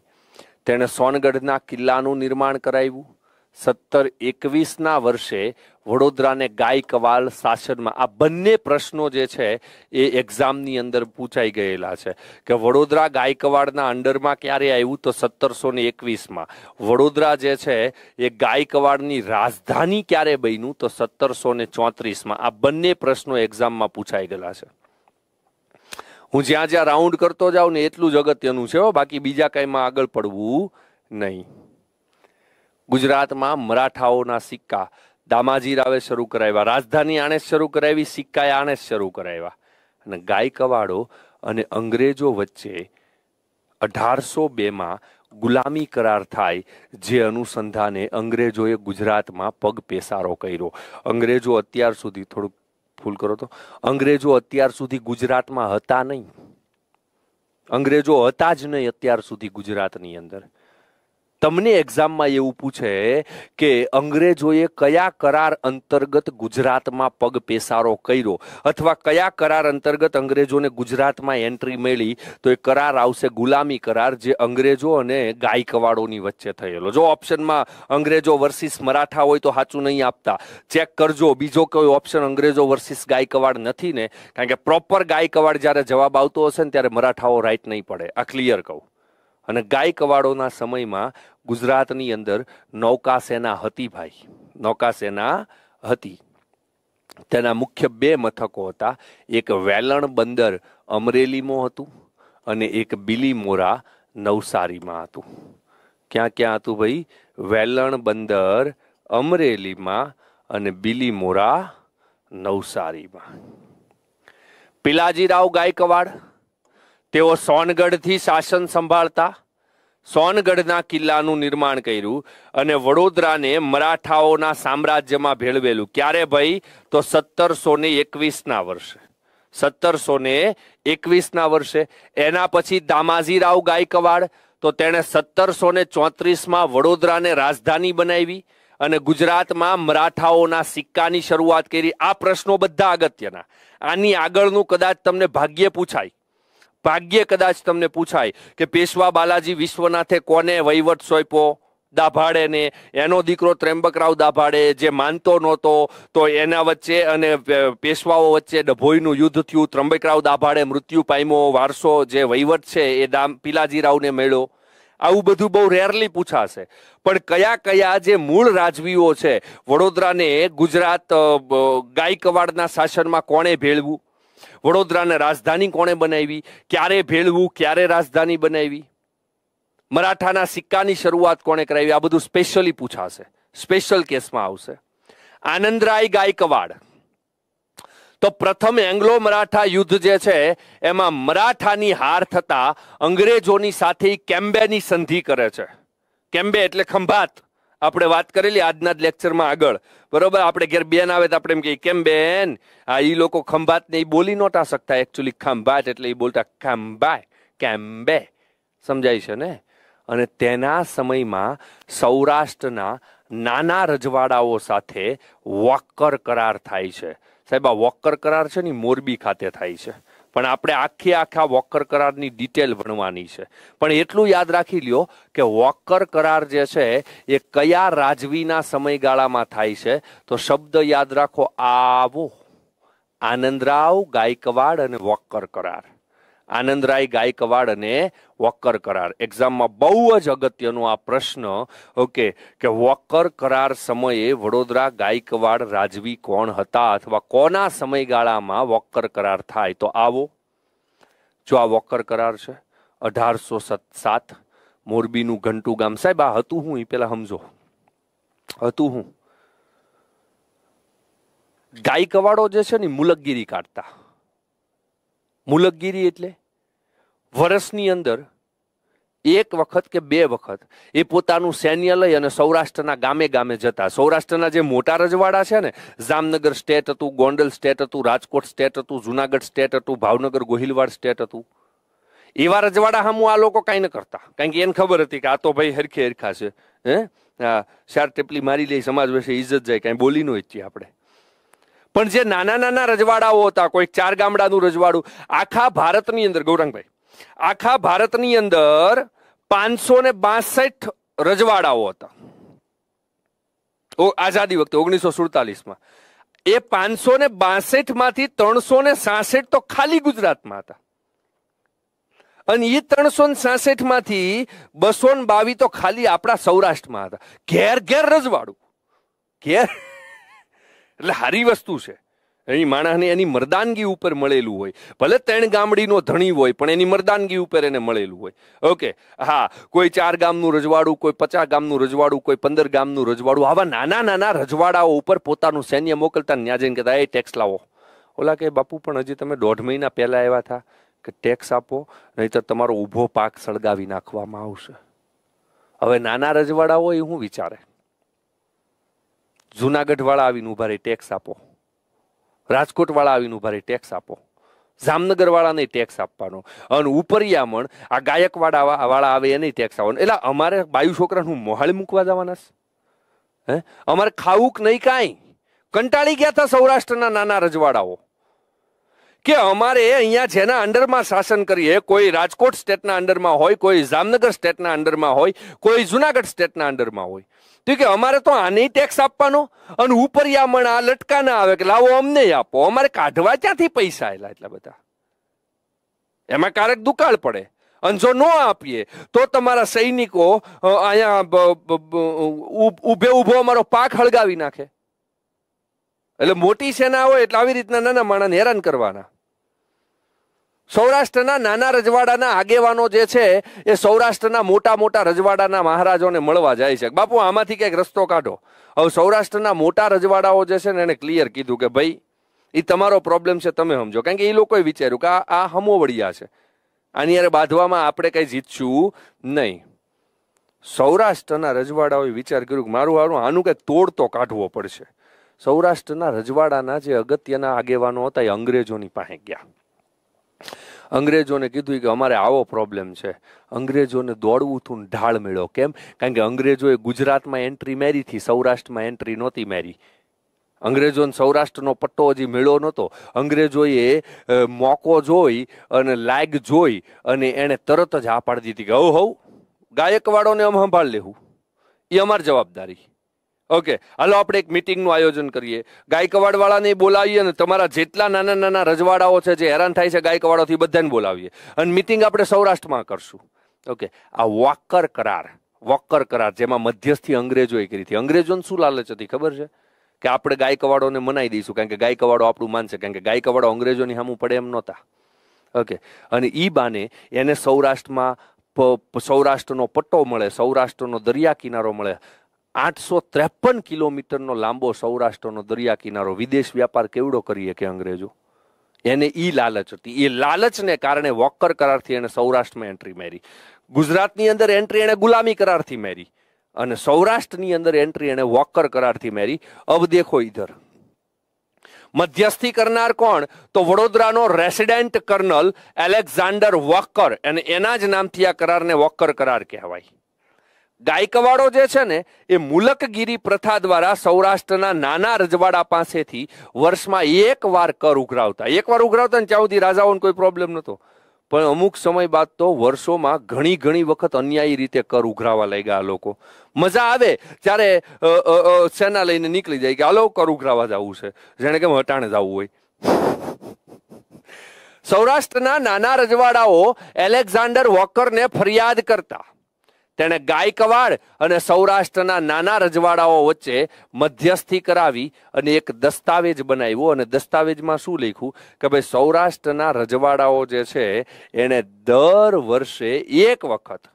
તેણે સોનગઢના કિલ્લાનું નિર્માણ કરાવ્યું સત્તર એકવીસના વર્ષે વડોદરાને ગાયકવાડ શાસનમાં આ બંને પ્રશ્નો જે છે એ એક્ઝામની અંદર પૂછાઈ ગયેલા છે કે વડોદરા ગાયકવાડના અંડરમાં ક્યારે આવ્યું તો સત્તરસો ને એકવીસમાં વડોદરા જે છે એ ગાયકવાડની રાજધાની ક્યારે બન્યું તો સત્તરસો ને ચોત્રીસમાં આ બંને પ્રશ્નો એક્ઝામમાં પૂછાઈ ગયેલા છે હું જ્યાં જ્યાં રાઉન્ડ કરતો જાઉં ને એટલું જ અગત્યનું છે બાકી બીજા કંઈમાં આગળ પડવું નહીં ગુજરાતમાં મરાઠાઓના સિક્કા દામાજી રાવે શરૂ કરાવ્યા રાજધાની આણે શરૂ કરાવી સિક્કાએ આણે શરૂ કરાવ્યા અને ગાયકવાડો અને અંગ્રેજો વચ્ચે અઢારસો બેમાં ગુલામી કરાર થાય જે અનુસંધાને અંગ્રેજોએ ગુજરાતમાં પગ પેસારો કર્યો અંગ્રેજો અત્યાર સુધી થોડુંક ફૂલ કરો તો અંગ્રેજો અત્યાર સુધી ગુજરાતમાં હતા નહીં અંગ્રેજો હતા જ નહીં અત્યાર સુધી ગુજરાતની અંદર તમને એક્ઝામમાં એવું પૂછે કે અંગ્રેજોએ કયા કરાર અંતર્ગત ગુજરાતમાં પગ પેસારો કર્યો અથવા કયા કરાર અંતર્ગત અંગ્રેજોને ગુજરાતમાં એન્ટ્રી મળી તો એ કરાર આવશે ગુલામી કરાર જે અંગ્રેજો અને ગાયકવાડોની વચ્ચે થયેલો જો ઓપ્શનમાં અંગ્રેજો વર્સિસ મરાઠા હોય તો સાચું નહીં આપતા ચેક કરજો બીજો કોઈ ઓપ્શન અંગ્રેજો વર્સિસ ગાયકવાડ નથી ને કારણ કે પ્રોપર ગાયકવાડ જ્યારે જવાબ આવતો હશે ને ત્યારે મરાઠાઓ રાઈટ નહીં પડે આ ક્લિયર કહું અને ગાયકવાડોના સમયમાં ગુજરાતની અંદર નૌકાસેના હતી ભાઈ નૌકાસેના હતી તેના મુખ્ય બે મથકો હતા એક વેલણ બંદર અમરેલીમાં હતું અને એક બિલીમોરા નવસારીમાં હતું ક્યાં ક્યાં હતું ભાઈ વેલણ બંદર અમરેલીમાં અને બિલીમોરા નવસારીમાં પિલાજીરાવ ગાયકવાડ તેઓ સોનગઢથી શાસન સંભાળતા સોનગઢના કિલ્લાનું નિર્માણ કર્યું અને વડોદરાને મરાઠાઓના સામ્રાજ્યમાં ભેળવેલું ક્યારે ભાઈ તો સત્તરસો ને એકવીસના વર્ષે સત્તરસો ને એકવીસના વર્ષે એના પછી દામાજીરાવ ગાયકવાડ તો તેણે સત્તરસો ને ચોત્રીસમાં વડોદરાને રાજધાની બનાવી અને ગુજરાતમાં મરાઠાઓના સિક્કાની શરૂઆત કરી આ પ્રશ્નો બધા અગત્યના આની આગળનું કદાચ તમને ભાગ્ય પૂછાય ભાગ્યે કદાચ તમને પૂછાય કે પેશવા બાલાજી વિશ્વનાથે કોને વહીવટ સોંપ્યો દાભાડે ને એનો દીકરો ત્રેમ્બકરાવ દાભાડે જે માનતો નહોતો તો એના વચ્ચે અને પેશવાઓ વચ્ચે ડભોઈનું યુદ્ધ થયું ત્રંબકરાવ દાભાડે મૃત્યુ પામ્યો વારસો જે વહીવટ છે એ દામ પિલાજીરાવને મળ્યો આવું બધું બહુ રેરલી પૂછાશે પણ કયા કયા જે મૂળ રાજવીઓ છે વડોદરાને ગુજરાત ગાયકવાડના શાસનમાં કોણે ભેળવું વડોદરાને રાજધાની કોણે બનાવી ક્યારે ભેળવું ક્યારે રાજધાની બનાવી મરાઠાના સિક્કાની શરૂઆત કોણે કરાવી આ બધું સ્પેશિયલી પૂછાશે સ્પેશિયલ કેસમાં આવશે આનંદરાય ગાયકવાડ તો પ્રથમ એંગ્લો મરાઠા યુદ્ધ જે છે એમાં મરાઠાની હાર થતા અંગ્રેજોની સાથે કેમ્બેની સંધિ કરે છે કેમ્બે એટલે ખંભાત આપણે વાત કરેલી આજના જ લેક્ચરમાં આગળ બરોબર આપણે ઘેર બેન આવે તો આપણે એમ કહીએ કેમ બેન આ એ લોકો ખંભાત ને એ બોલી નહોતા શકતા એકચ્યુઅલી ખંભાત એટલે એ બોલતા ખંભાય કેમ્બે સમજાય છે ને અને તેના સમયમાં સૌરાષ્ટ્રના નાના રજવાડાઓ સાથે વોકર કરાર થાય છે સાહેબ આ વોકર કરાર છે ને મોરબી ખાતે થાય છે પણ આપણે આખી આખા વોકર કરારની ડિટેલ ભણવાની છે પણ એટલું યાદ રાખી લ્યો કે વોકર કરાર જે છે એ કયા રાજવીના સમયગાળામાં થાય છે તો શબ્દ યાદ રાખો આવો આનંદરાવ ગાયકવાડ અને વોકર કરાર આનંદરાય ગાયકવાડ અને વોકર કરાર એક્ઝામમાં બહુ જ અગત્યનો આ પ્રશ્ન ઓકે કે વોકર કરાર સમયે વડોદરા ગાયકવાડ રાજવી કોણ હતા અથવા કોના સમયગાળામાં વોકર કરાર થાય તો આવો જો આ વોકર કરાર છે અઢારસો સાત મોરબીનું ઘંટુ ગામ સાહેબ આ હતું હું એ પેલા સમજો હતું હું ગાયકવાડો જે છે ને મુલકગીરી કાઢતા મુલકગીરી એટલે વર્ષની અંદર એક વખત કે બે વખત એ પોતાનું સૈન્ય લઈ અને સૌરાષ્ટ્રના ગામે ગામે જતા સૌરાષ્ટ્રના જે મોટા રજવાડા છે ને જામનગર સ્ટેટ હતું ગોંડલ સ્ટેટ હતું રાજકોટ સ્ટેટ હતું જુનાગઢ સ્ટેટ હતું ભાવનગર ગોહિલવાડ સ્ટેટ હતું એવા રજવાડા હમ આ લોકો કાંઈ ન કરતા કારણ કે એને ખબર હતી કે આ તો ભાઈ હરખે હરખા છે હે સાર ટેપલી મારી લઈ સમાજ વિશે ઇજ્જત જાય કાંઈ બોલી ન ઈચ્છીએ આપણે પણ જે નાના નાના રજવાડાઓ હતા કોઈક ચાર ગામડાનું રજવાડું આખા ભારતની અંદર ગૌરંગભાઈ આખા ભારતની અંદર પાંચસો ને બાસઠ રજવાડાઓ હતા આઝાદી વખતે ઓગણીસો સુડતાલીસમાં એ પાંચસો ને બાસઠ માંથી ત્રણસો ને સાસઠ તો ખાલી ગુજરાતમાં હતા અને એ ત્રણસો ને સાસઠ માંથી બસો ને બાવી તો ખાલી આપણા સૌરાષ્ટ્રમાં હતા ઘેર ઘેર રજવાડું ઘેર એટલે હારી વસ્તુ છે એની માણસને એની મરદાનગી ઉપર મળેલું હોય ભલે ત્રણ ગામડીનો ધણી હોય પણ એની મરદાનગી ઉપર એને મળેલું હોય ઓકે હા કોઈ ચાર ગામનું રજવાડું કોઈ પચાસ ગામનું રજવાડું કોઈ પંદર ગામનું રજવાડું આવા નાના નાના રજવાડાઓ ઉપર પોતાનું સૈન્ય મોકલતા ત્યાં જઈને કહેતા એ ટેક્સ લાવો ઓલા કે બાપુ પણ હજી તમે દોઢ મહિના પહેલાં આવ્યા હતા કે ટેક્સ આપો નહીતર તમારો ઊભો પાક સળગાવી નાખવામાં આવશે હવે નાના રજવાડાઓ એ હું વિચારે જુનાગઢવાળા આવીને ઊભા રહી ટેક્સ આપો રાજકોટવાળા આવીને ઉભા રહી ટેક્સ આપો જામનગરવાળાને ટેક્સ આપવાનો અને ઉપરિયામણ આ ગાયકવાડા વાળા આવે એને ટેક્સ આવવાનો એટલે અમારે બાયુ છોકરાને હું મોહાળી મૂકવા જવાના હે અમારે ખાવું કે નહીં કાંઈ કંટાળી ગયા હતા સૌરાષ્ટ્રના નાના રજવાડાઓ કે અમારે અહીંયા જેના અંડરમાં શાસન કરીએ કોઈ રાજકોટ સ્ટેટના અંડરમાં હોય કોઈ જામનગર સ્ટેટના અંડરમાં હોય કોઈ જુનાગઢ સ્ટેટના અંડરમાં હોય તો કે અમારે તો આને ટેક્સ આપવાનો અને ઉપર ઉપરિયામણ આ લટકા ના આવે કે લાવો અમને આપો અમારે કાઢવા ક્યાંથી પૈસા આવેલા એટલા બધા એમાં કારક દુકાળ પડે અને જો ન આપીએ તો તમારા સૈનિકો અહીંયા ઊભે ઊભો અમારો પાક હળગાવી નાખે એટલે મોટી સેના હોય એટલે આવી રીતના નાના માણસને હેરાન કરવાના સૌરાષ્ટ્રના નાના રજવાડાના આગેવાનો જે છે એ સૌરાષ્ટ્રના મોટા મોટા રજવાડાના મહારાજોને મળવા જાય છે બાપુ આમાંથી કંઈક રસ્તો કાઢો હવે સૌરાષ્ટ્રના મોટા રજવાડાઓ જે છે ને એને ક્લિયર કીધું કે ભાઈ એ તમારો પ્રોબ્લેમ છે તમે સમજો કારણ કે એ લોકોએ વિચાર્યું કે આ આ હમોવડિયા છે આની યારે બાંધવામાં આપણે કંઈ જીતશું નહીં સૌરાષ્ટ્રના રજવાડાઓએ વિચાર કર્યું કે મારું હારું આનું કંઈ તોડ તો કાઢવો પડશે સૌરાષ્ટ્રના રજવાડાના જે અગત્યના આગેવાનો હતા એ અંગ્રેજોની પાસે ગયા અંગ્રેજોને કીધું કે અમારે આવો પ્રોબ્લેમ છે અંગ્રેજોને દોડવું હતું ઢાળ મેળો કેમ કારણ કે અંગ્રેજોએ ગુજરાતમાં એન્ટ્રી મારી હતી સૌરાષ્ટ્રમાં એન્ટ્રી નહોતી મેરી અંગ્રેજોને સૌરાષ્ટ્રનો પટ્ટો હજી મેળો નહોતો અંગ્રેજોએ મોકો જોઈ અને લાગ જોઈ અને એણે તરત જ આ પાડી દીધી કે હવ હવ ગાયકવાડોને અમે સંભાળ લેવું એ અમારી જવાબદારી ઓકે હાલો આપણે એક મિટિંગનું આયોજન કરીએ ગાયકવાડવાળાને બોલાવીએ અને તમારા જેટલા નાના નાના રજવાડાઓ છે જે હેરાન થાય છે ગાયકવાડોથી બધાને બોલાવીએ અને મિટિંગ આપણે સૌરાષ્ટ્રમાં કરશું ઓકે આ વોકર કરાર વોકર કરાર જેમાં મધ્યસ્થી અંગ્રેજોએ કરી હતી અંગ્રેજોને શું લાલચ હતી ખબર છે કે આપણે ગાયકવાડોને મનાઈ દઈશું કારણ કે ગાયકવાડો કવાડો આપણું માનશે કારણ કે ગાયકવાડો કવાડો અંગ્રેજોની સામું પડે એમ નહોતા ઓકે અને ઈ બાને એને સૌરાષ્ટ્રમાં સૌરાષ્ટ્રનો પટ્ટો મળે સૌરાષ્ટ્રનો દરિયા કિનારો મળે આઠસો ત્રેપન કિલોમીટરનો લાંબો સૌરાષ્ટ્રનો દરિયા કિનારો વિદેશ વ્યાપાર કેવડો કરીએ કે અંગ્રેજો એને એ લાલચ હતી એ લાલચને કારણે વોકર કરારથી એને સૌરાષ્ટ્રમાં એન્ટ્રી મેરી ગુજરાતની અંદર એન્ટ્રી એણે ગુલામી કરારથી મેરી અને સૌરાષ્ટ્રની અંદર એન્ટ્રી એણે વોકર કરારથી મેરી અબ દેખો ઇધર મધ્યસ્થી કરનાર કોણ તો વડોદરાનો રેસિડેન્ટ કર્નલ એલેક્ઝાન્ડર વોકર અને એના જ નામથી આ કરારને વોકર કરાર કહેવાય ગાયકવાડો જે છે ને એ મુલકગીરી પ્રથા દ્વારા સૌરાષ્ટ્રના નાના રજવાડા પાસેથી વર્ષમાં એક વાર કર ઉઘરાવતા એક વાર ઉઘરાવતા ને ત્યાં સુધી રાજાઓને કોઈ પ્રોબ્લેમ નહોતો પણ અમુક સમય બાદ તો વર્ષોમાં ઘણી ઘણી વખત અન્યાયી રીતે કર ઉઘરાવા લાગ્યા લોકો મજા આવે ત્યારે સેના લઈને નીકળી જાય કે હાલો કર ઉઘરાવા જવું છે જેને કેમ હટાણે જવું હોય સૌરાષ્ટ્રના નાના રજવાડાઓ એલેક્ઝાન્ડર વોકરને ફરિયાદ કરતા તેણે ગાયકવાડ અને સૌરાષ્ટ્રના નાના રજવાડાઓ વચ્ચે મધ્યસ્થી કરાવી અને એક દસ્તાવેજ બનાવ્યો અને દસ્તાવેજમાં શું લખ્યું કે ભાઈ સૌરાષ્ટ્રના રજવાડાઓ જે છે એણે દર વર્ષે એક વખત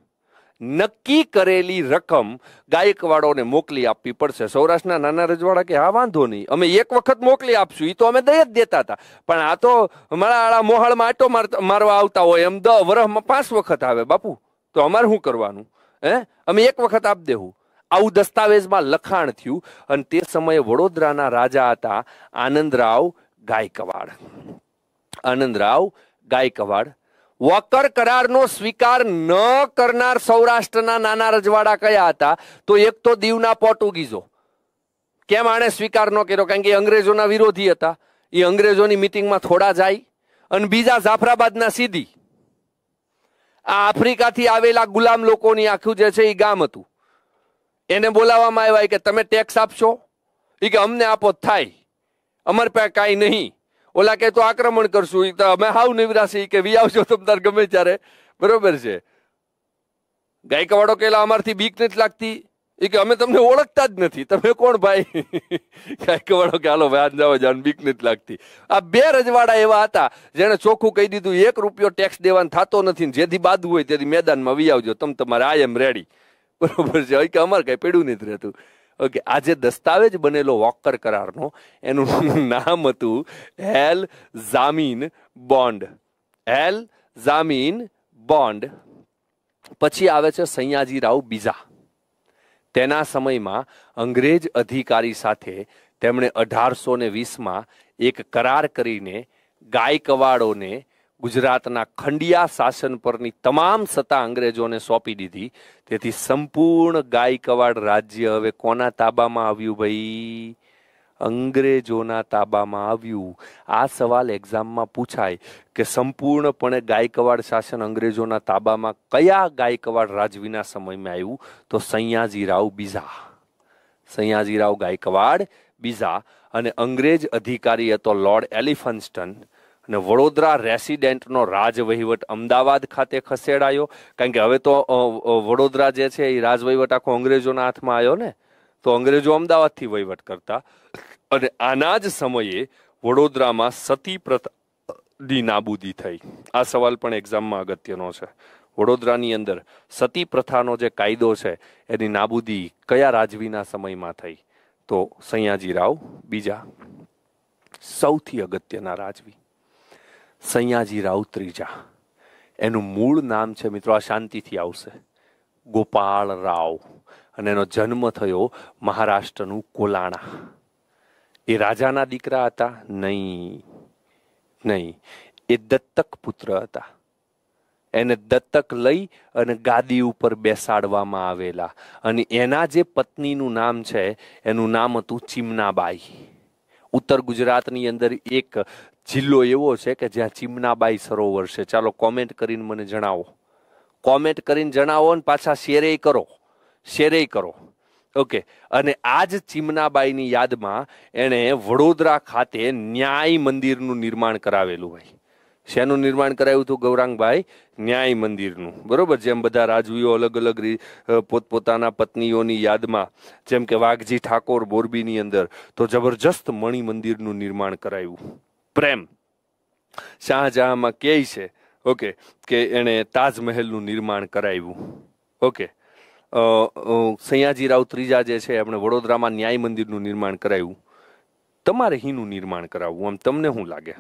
નક્કી કરેલી રકમ ગાયકવાડોને મોકલી આપવી પડશે સૌરાષ્ટ્રના નાના રજવાડા કે હા વાંધો નહીં અમે એક વખત મોકલી આપશું એ તો અમે દઈ જ દેતા હતા પણ આ તો મારા આળા મોહાળમાં આટો મારવા આવતા હોય એમ દ વરહમાં પાંચ વખત આવે બાપુ તો અમારે શું કરવાનું હે અમે એક વખત આપ દેવું આવું દસ્તાવેજમાં લખાણ થયું અને તે સમયે વડોદરાના રાજા હતા આનંદરાવ ગાયકવાડ આનંદરાવ ગાયકવાડ વકર કરારનો સ્વીકાર ન કરનાર સૌરાષ્ટ્રના નાના રજવાડા કયા હતા તો એક તો દીવના પોર્ટુગીઝો કેમ આણે સ્વીકાર ન કર્યો કારણ કે અંગ્રેજોના વિરોધી હતા એ અંગ્રેજોની મિટિંગમાં થોડા જાય અને બીજા જાફરાબાદના સીધી આ આફ્રિકાથી આવેલા ગુલામ લોકોની આખું જે છે એ ગામ હતું એને બોલાવવામાં આવ્યા કે તમે ટેક્સ આપશો એ કે અમને આપો થાય અમારે પાસે કાંઈ નહીં ઓલા કે તો આક્રમણ કરશું એ તો અમે હાવ નિવરાશી કે વી આવશો તમને ગમે ત્યારે બરોબર છે ગાયકવાડો કેલા અમારથી બીક નથી લાગતી એ કે અમે તમને ઓળખતા જ નથી તમે કોણ ભાઈ ક્યાંક વળો કે હાલો ભાઈ જાવ જાણ બીક નથી લાગતી આ બે રજવાડા એવા હતા જેણે ચોખ્ખું કહી દીધું એક રૂપિયો ટેક્સ દેવાનું થતો નથી જેથી બાદ હોય તેથી મેદાનમાં વી આવજો તમે તમારે આઈ એમ રેડી બરોબર છે કે અમારે કાંઈ પેડું નથી રહેતું ઓકે આજે દસ્તાવેજ બનેલો વોકર કરારનો એનું નામ હતું હેલ જામીન બોન્ડ હેલ ઝામીન બોન્ડ પછી આવે છે સૈયાજી રાવ બીજા તેના સમયમાં અંગ્રેજ અધિકારી સાથે તેમણે અઢારસો ને વીસમાં એક કરાર કરીને ગાયકવાડોને ગુજરાતના ખંડિયા શાસન પરની તમામ સત્તા અંગ્રેજોને સોંપી દીધી તેથી સંપૂર્ણ ગાયકવાડ રાજ્ય હવે કોના તાબામાં આવ્યું ભાઈ અંગ્રેજોના તાબામાં આવ્યું આ સવાલ એક્ઝામમાં પૂછાય કે સંપૂર્ણપણે ગાયકવાડ શાસન અંગ્રેજોના તાબામાં કયા ગાયકવાડ રાજવીના સમયમાં આવ્યું તો સયાજીરાવ બીજા સયાજીરાવ ગાયકવાડ બીજા અને અંગ્રેજ અધિકારી હતો લોર્ડ એલિફન્સ્ટન અને વડોદરા રેસિડેન્ટનો રાજ વહીવટ અમદાવાદ ખાતે ખસેડાયો કારણ કે હવે તો વડોદરા જે છે એ રાજવહીવટ આખો અંગ્રેજોના હાથમાં આવ્યો ને તો અંગ્રેજો અમદાવાદથી વહીવટ કરતા અને આના જ સમયે વડોદરામાં સતી પ્રથાની નાબૂદી થઈ આ સવાલ પણ એક્ઝામમાં અગત્યનો છે વડોદરાની અંદર સતી પ્રથાનો જે કાયદો છે એની નાબૂદી કયા રાજવીના સમયમાં થઈ તો સયાજીરાવ બીજા સૌથી અગત્યના રાજવી સયાજીરાવ ત્રીજા એનું મૂળ નામ છે મિત્રો આ શાંતિથી આવશે ગોપાલ રાવ અને એનો જન્મ થયો મહારાષ્ટ્રનું કોલાણા એ રાજાના દીકરા હતા નહીં નહીં એ દત્તક પુત્ર હતા એને દત્તક લઈ અને ગાદી ઉપર બેસાડવામાં આવેલા અને એના જે પત્નીનું નામ છે એનું નામ હતું ચિમનાબાઈ ઉત્તર ગુજરાતની અંદર એક જિલ્લો એવો છે કે જ્યાં ચિમનાબાઈ સરોવર છે ચાલો કોમેન્ટ કરીને મને જણાવો કોમેન્ટ કરીને જણાવો અને પાછા શેરે કરો શેરેય કરો ઓકે અને આ જ ચીમનાબાઈની યાદમાં એણે વડોદરા ખાતે ન્યાય મંદિરનું નિર્માણ કરાવેલું હોય શેનું નિર્માણ કરાવ્યું હતું ગૌરાંગભાઈ ન્યાય મંદિરનું બરોબર જેમ બધા રાજવીઓ અલગ અલગ પોતપોતાના પત્નીઓની યાદમાં જેમ કે વાઘજી ઠાકોર બોરબીની અંદર તો જબરજસ્ત મણિ મંદિરનું નિર્માણ કરાવ્યું પ્રેમ શાહજહાંમાં કહે છે ઓકે કે એણે તાજમહેલનું નિર્માણ કરાવ્યું ઓકે રાવ ત્રીજા જે છે આપણે વડોદરામાં ન્યાય મંદિરનું નિર્માણ કરાવ્યું તમારે હિનું નિર્માણ કરાવવું આમ તમને શું લાગે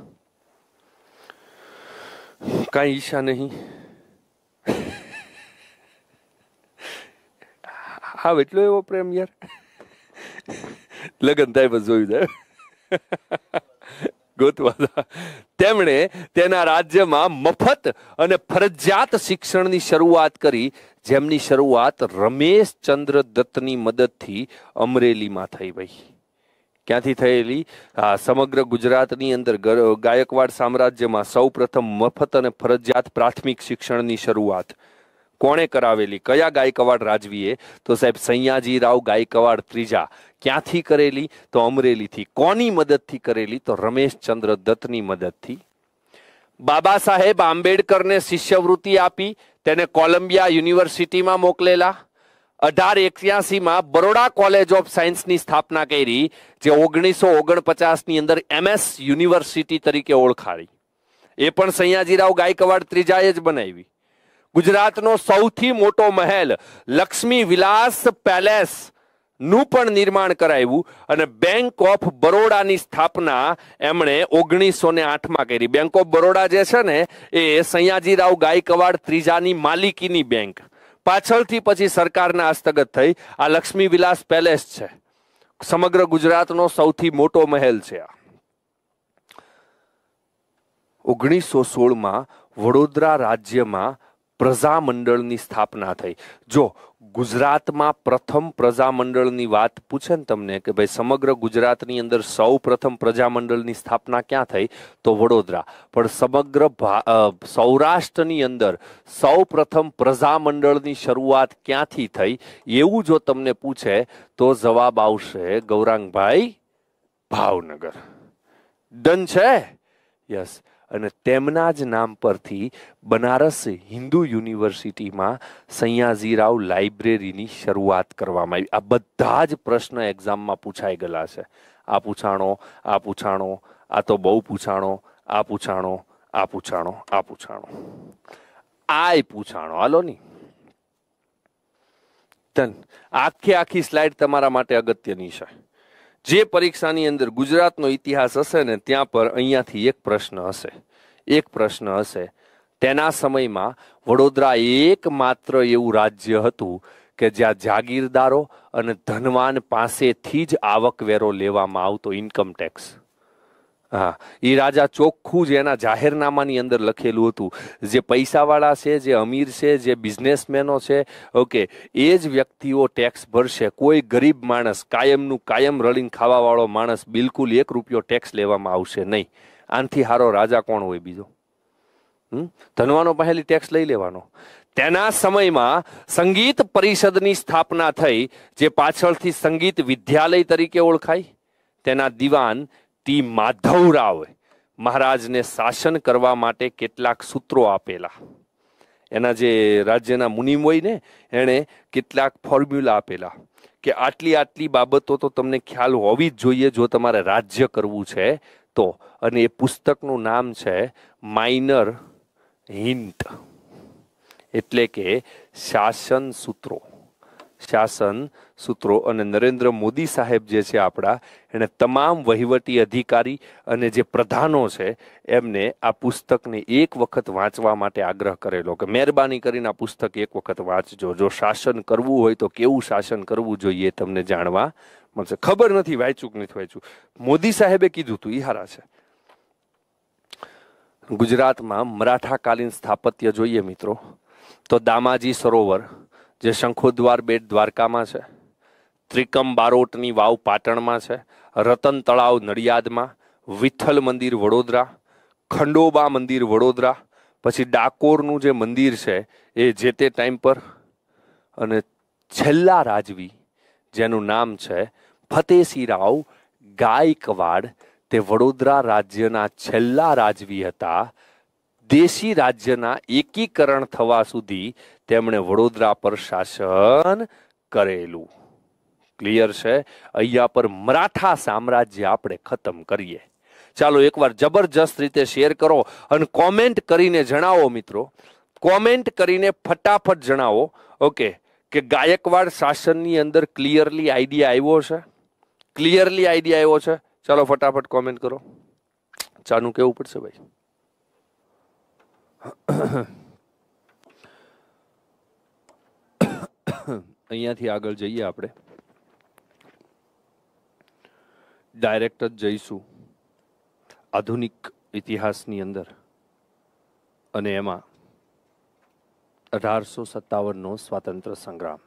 કાંઈ ઈચ્છા નહીં હા એટલો એવો પ્રેમ યાર લગન થાય બસ જોયું જાય ગોતવાતા તેમણે તેના રાજ્યમાં મફત અને ફરજિયાત શિક્ષણની શરૂઆત કરી જેમની શરૂઆત રમેશ ચંદ્ર દત્તની મદદથી અમરેલીમાં થઈ ગઈ ક્યાંથી થયેલી આ સમગ્ર ગુજરાતની અંદર ગાયકવાડ સામ્રાજ્યમાં સૌ પ્રથમ મફત અને ફરજિયાત પ્રાથમિક શિક્ષણની શરૂઆત કોણે કરાવેલી કયા ગાયકવાડ રાજવીએ તો સાહેબ સૈયાજી રાવ ગાયકવાડ ત્રીજા ક્યાંથી કરેલી તો અમરેલીથી કોની મદદથી કરેલી તો રમેશચંદ્ર દત્તની મદદથી બાબા સાહેબ આંબેડકરને શિષ્યવૃત્તિ આપી તેને કોલંબિયા યુનિવર્સિટીમાં મોકલેલા અઢાર એક્યાસીમાં બરોડા કોલેજ ઓફ સાયન્સની સ્થાપના કરી જે ઓગણીસો ઓગણપચાસની અંદર એમએસ યુનિવર્સિટી તરીકે ઓળખાડી એ પણ સૈયાજીરાવ ગાયકવાડ ત્રીજાએ જ બનાવી ગુજરાતનો સૌથી મોટો મહેલ લક્ષ્મી વિલાસ પેલેસ નું પણ નિર્માણ કરાવ્યું અને બેંક ઓફ બરોડાની સ્થાપના એમણે ઓગણીસો ને આઠમાં કરી બેંક ઓફ બરોડા જે છે ને એ સયાજીરાવ ગાયકવાડ ત્રીજાની માલિકીની બેંક પાછળથી પછી સરકારના હસ્તગત થઈ આ લક્ષ્મી વિલાસ પેલેસ છે સમગ્ર ગુજરાતનો સૌથી મોટો મહેલ છે આ ઓગણીસો સોળમાં વડોદરા રાજ્યમાં પ્રજામંડળની સ્થાપના થઈ જો ગુજરાતમાં પ્રથમ પ્રજામંડળની વાત પૂછે ને તમને કે ભાઈ સમગ્ર ગુજરાતની અંદર સૌ પ્રથમ પ્રજામંડળની સ્થાપના ક્યાં થઈ તો વડોદરા પણ સમગ્ર સૌરાષ્ટ્રની અંદર સૌ પ્રથમ પ્રજામંડળની શરૂઆત ક્યાંથી થઈ એવું જો તમને પૂછે તો જવાબ આવશે ગૌરાંગભાઈ ભાવનગર ડન છે યસ અને તેમના જ નામ પરથી બનારસ હિન્દુ યુનિવર્સિટીમાં સૈયાજીરાવ લાઇબ્રેરીની શરૂઆત કરવામાં આવી આ બધા જ પ્રશ્ન એક્ઝામમાં પૂછાઈ ગયેલા છે આ પૂછાણો આ પૂછાણો આ તો બહુ પૂછાણો આ પૂછાણો આ પૂછાણો આ પૂછાણો આ પૂછાણો હાલો ની તન આખી આખી સ્લાઇડ તમારા માટે અગત્યની છે જે પરીક્ષાની અંદર ગુજરાતનો ઇતિહાસ હશે ને ત્યાં પર અહીંયાથી એક પ્રશ્ન હશે એક પ્રશ્ન હશે તેના સમયમાં વડોદરા એકમાત્ર એવું રાજ્ય હતું કે જ્યાં જાગીરદારો અને ધનવાન પાસેથી જ આવકવેરો લેવામાં આવતો ઇન્કમ ટેક્સ હા એ રાજા ચોખ્ખું જ એના જાહેરનામાની અંદર લખેલું હતું જે પૈસાવાળા છે જે અમીર છે જે બિઝનેસમેનો છે ઓકે એ જ વ્યક્તિઓ ટેક્સ ભરશે કોઈ ગરીબ માણસ કાયમનું કાયમ રળીને ખાવાવાળો માણસ બિલકુલ એક રૂપિયો ટેક્સ લેવામાં આવશે નહીં આનથી હારો રાજા કોણ હોય બીજો ધનવાનો પહેલી ટેક્સ લઈ લેવાનો તેના સમયમાં સંગીત પરિષદની સ્થાપના થઈ જે પાછળથી સંગીત વિદ્યાલય તરીકે ઓળખાય તેના દિવાન તી માધવરાવ મહારાજને શાસન કરવા માટે કેટલાક સૂત્રો આપેલા એના જે રાજ્યના મુનિમ હોય ને એણે કેટલાક ફોર્મ્યુલા આપેલા કે આટલી આટલી બાબતો તો તમને ખ્યાલ હોવી જ જોઈએ જો તમારે રાજ્ય કરવું છે તો અને એ પુસ્તકનું નામ છે માઇનર હિન્ટ એટલે કે શાસન સૂત્રો શાસન સૂત્રો અને નરેન્દ્ર મોદી સાહેબ જે છે આપણા એણે તમામ વહીવટી અધિકારી અને જે પ્રધાનો છે એમને આ પુસ્તકને એક વખત વાંચવા માટે આગ્રહ કરેલો કે મહેરબાની કરીને આ પુસ્તક એક વખત વાંચજો જો શાસન કરવું હોય તો કેવું શાસન કરવું જોઈએ તમને જાણવા મળશે ખબર નથી વાંચ્યું કે નથી વાંચ્યું મોદી સાહેબે કીધું હતું એ હારા છે ગુજરાતમાં મરાઠા કાલીન સ્થાપત્ય જોઈએ મિત્રો તો દામાજી સરોવર જે શંખોદ્વાર બેટ દ્વારકામાં છે ત્રિકમ બારોટની વાવ પાટણમાં છે રતન તળાવ નડિયાદમાં વિઠ્ઠલ મંદિર વડોદરા ખંડોબા મંદિર વડોદરા પછી ડાકોરનું જે મંદિર છે એ જે તે ટાઈમ પર અને છેલ્લા રાજવી જેનું નામ છે ફતેસિંહરાવ ગાયકવાડ તે વડોદરા રાજ્યના છેલ્લા રાજવી હતા દેશી રાજ્યના એકીકરણ થવા સુધી તેમણે વડોદરા પર શાસન કરેલું ક્લિયર છે અહીંયા પર મરાઠા સામ્રાજ્ય આપણે ખતમ કરીએ ચાલો એકવાર જબરજસ્ત રીતે શેર કરો અને કોમેન્ટ કરીને જણાવો મિત્રો કોમેન્ટ કરીને ફટાફટ જણાવો ઓકે કે ગાયકવાડ શાસનની અંદર ક્લિયરલી આઈડિયા આવ્યો છે ક્લિયરલી આઈડિયા આવ્યો છે ચાલો ફટાફટ કોમેન્ટ કરો ચાનું કેવું પડશે ભાઈ અહીંયાથી આગળ જઈએ આપણે ડાયરેક્ટ જ જઈશું આધુનિક ઇતિહાસની અંદર અને એમાં અઢારસો સત્તાવનનો સ્વાતંત્ર્ય સંગ્રામ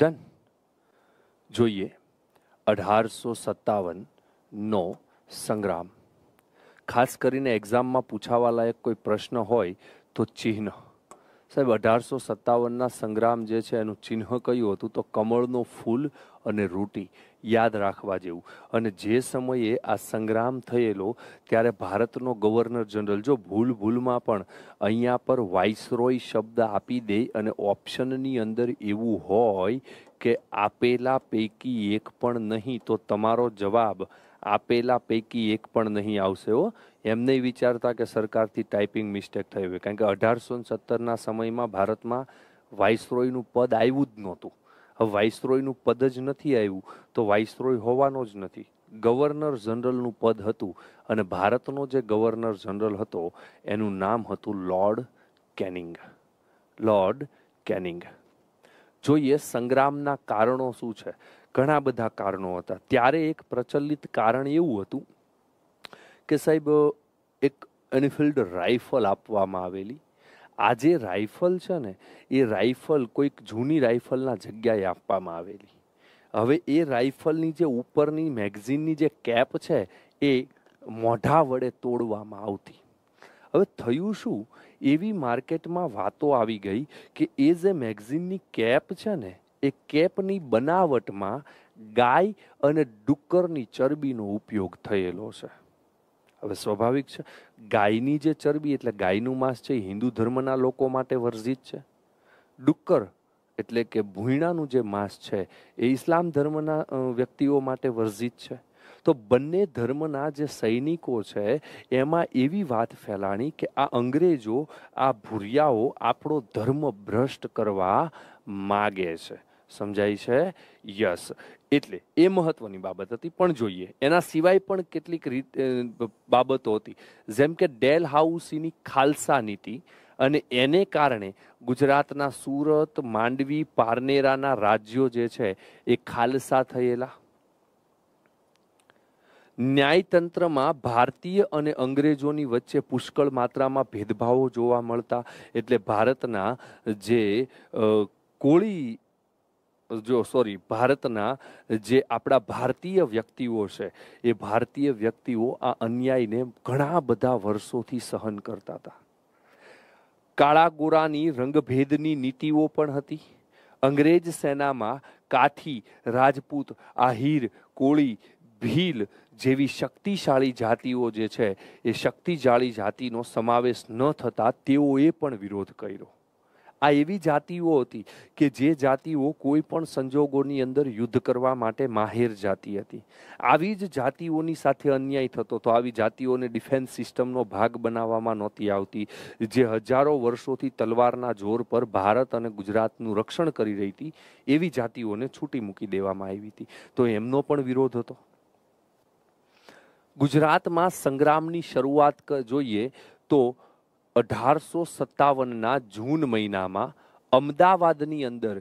ડન જોઈએ અઢારસો સત્તાવનનો સંગ્રામ ખાસ કરીને એક્ઝામમાં પૂછાવાલાયક કોઈ પ્રશ્ન હોય તો ચિહ્ન સાહેબ અઢારસો સત્તાવનના સંગ્રામ જે છે એનું ચિહ્ન કયું હતું તો કમળનો ફૂલ અને રોટી યાદ રાખવા જેવું અને જે સમયે આ સંગ્રામ થયેલો ત્યારે ભારતનો ગવર્નર જનરલ જો ભૂલ ભૂલમાં પણ અહીંયા પર વાઇસરોય શબ્દ આપી દે અને ઓપ્શનની અંદર એવું હોય કે આપેલા પૈકી એક પણ નહીં તો તમારો જવાબ આપેલા પૈકી એક પણ નહીં આવશે હો એમ નહીં વિચારતા કે સરકારથી ટાઈપિંગ મિસ્ટેક થઈ હોય કારણ કે અઢારસો સત્તરના સમયમાં ભારતમાં વાઇસરોયનું પદ આવ્યું જ નહોતું હવે વાઇસરોયનું પદ જ નથી આવ્યું તો વાઇસરોય હોવાનો જ નથી ગવર્નર જનરલનું પદ હતું અને ભારતનો જે ગવર્નર જનરલ હતો એનું નામ હતું લોર્ડ કેનિંગ લોર્ડ કેનિંગ જોઈએ સંગ્રામના કારણો શું છે ઘણા બધા કારણો હતા ત્યારે એક પ્રચલિત કારણ એવું હતું કે સાહેબ એક એનફિલ્ડ રાઇફલ આપવામાં આવેલી આ જે રાઇફલ છે ને એ રાઇફલ કોઈક જૂની રાઇફલના જગ્યાએ આપવામાં આવેલી હવે એ રાઇફલની જે ઉપરની મેગઝીનની જે કેપ છે એ મોઢા વડે તોડવામાં આવતી હવે થયું શું એવી માર્કેટમાં વાતો આવી ગઈ કે એ જે મેગઝીનની કેપ છે ને એ કેપની બનાવટમાં ગાય અને ડુક્કરની ચરબીનો ઉપયોગ થયેલો છે હવે સ્વાભાવિક છે ગાયની જે ચરબી એટલે ગાયનું માંસ છે એ હિન્દુ ધર્મના લોકો માટે વર્જિત છે ડુક્કર એટલે કે ભૂંયણાનું જે માંસ છે એ ઇસ્લામ ધર્મના વ્યક્તિઓ માટે વર્જિત છે તો બંને ધર્મના જે સૈનિકો છે એમાં એવી વાત ફેલાણી કે આ અંગ્રેજો આ ભૂરિયાઓ આપણો ધર્મ ભ્રષ્ટ કરવા માગે છે સમજાય છે યસ એટલે એ મહત્વની બાબત હતી પણ જોઈએ એના સિવાય પણ કેટલીક રીત બાબતો હતી જેમ કે ડેલ હાઉસીની ખાલસા નીતિ અને એને કારણે ગુજરાતના સુરત માંડવી પારનેરાના રાજ્યો જે છે એ ખાલસા થયેલા ન્યાયતંત્રમાં ભારતીય અને અંગ્રેજોની વચ્ચે પુષ્કળ માત્રામાં ભેદભાવો જોવા મળતા એટલે ભારતના જે કોળી જો સોરી ભારતના જે આપણા ભારતીય વ્યક્તિઓ છે એ ભારતીય વ્યક્તિઓ આ અન્યાયને ઘણા બધા વર્ષોથી સહન કરતા હતા કાળા ગોરાની રંગભેદની નીતિઓ પણ હતી અંગ્રેજ સેનામાં કાઠી રાજપૂત આહિર કોળી ભીલ જેવી શક્તિશાળી જાતિઓ જે છે એ શક્તિશાળી જાતિનો સમાવેશ ન થતા તેઓએ પણ વિરોધ કર્યો આ એવી જાતિઓ હતી કે જે જાતિઓ કોઈ પણ સંજોગોની અંદર યુદ્ધ કરવા માટે માહેર જાતિ હતી આવી જ જાતિઓની સાથે અન્યાય થતો તો આવી જાતિઓને ડિફેન્સ સિસ્ટમનો ભાગ બનાવવામાં નહોતી આવતી જે હજારો વર્ષોથી તલવારના જોર પર ભારત અને ગુજરાતનું રક્ષણ કરી રહી હતી એવી જાતિઓને છૂટી મૂકી દેવામાં આવી હતી તો એમનો પણ વિરોધ હતો ગુજરાતમાં સંગ્રામની શરૂઆત જોઈએ તો અઢારસો સત્તાવનના જૂન મહિનામાં અમદાવાદની અંદર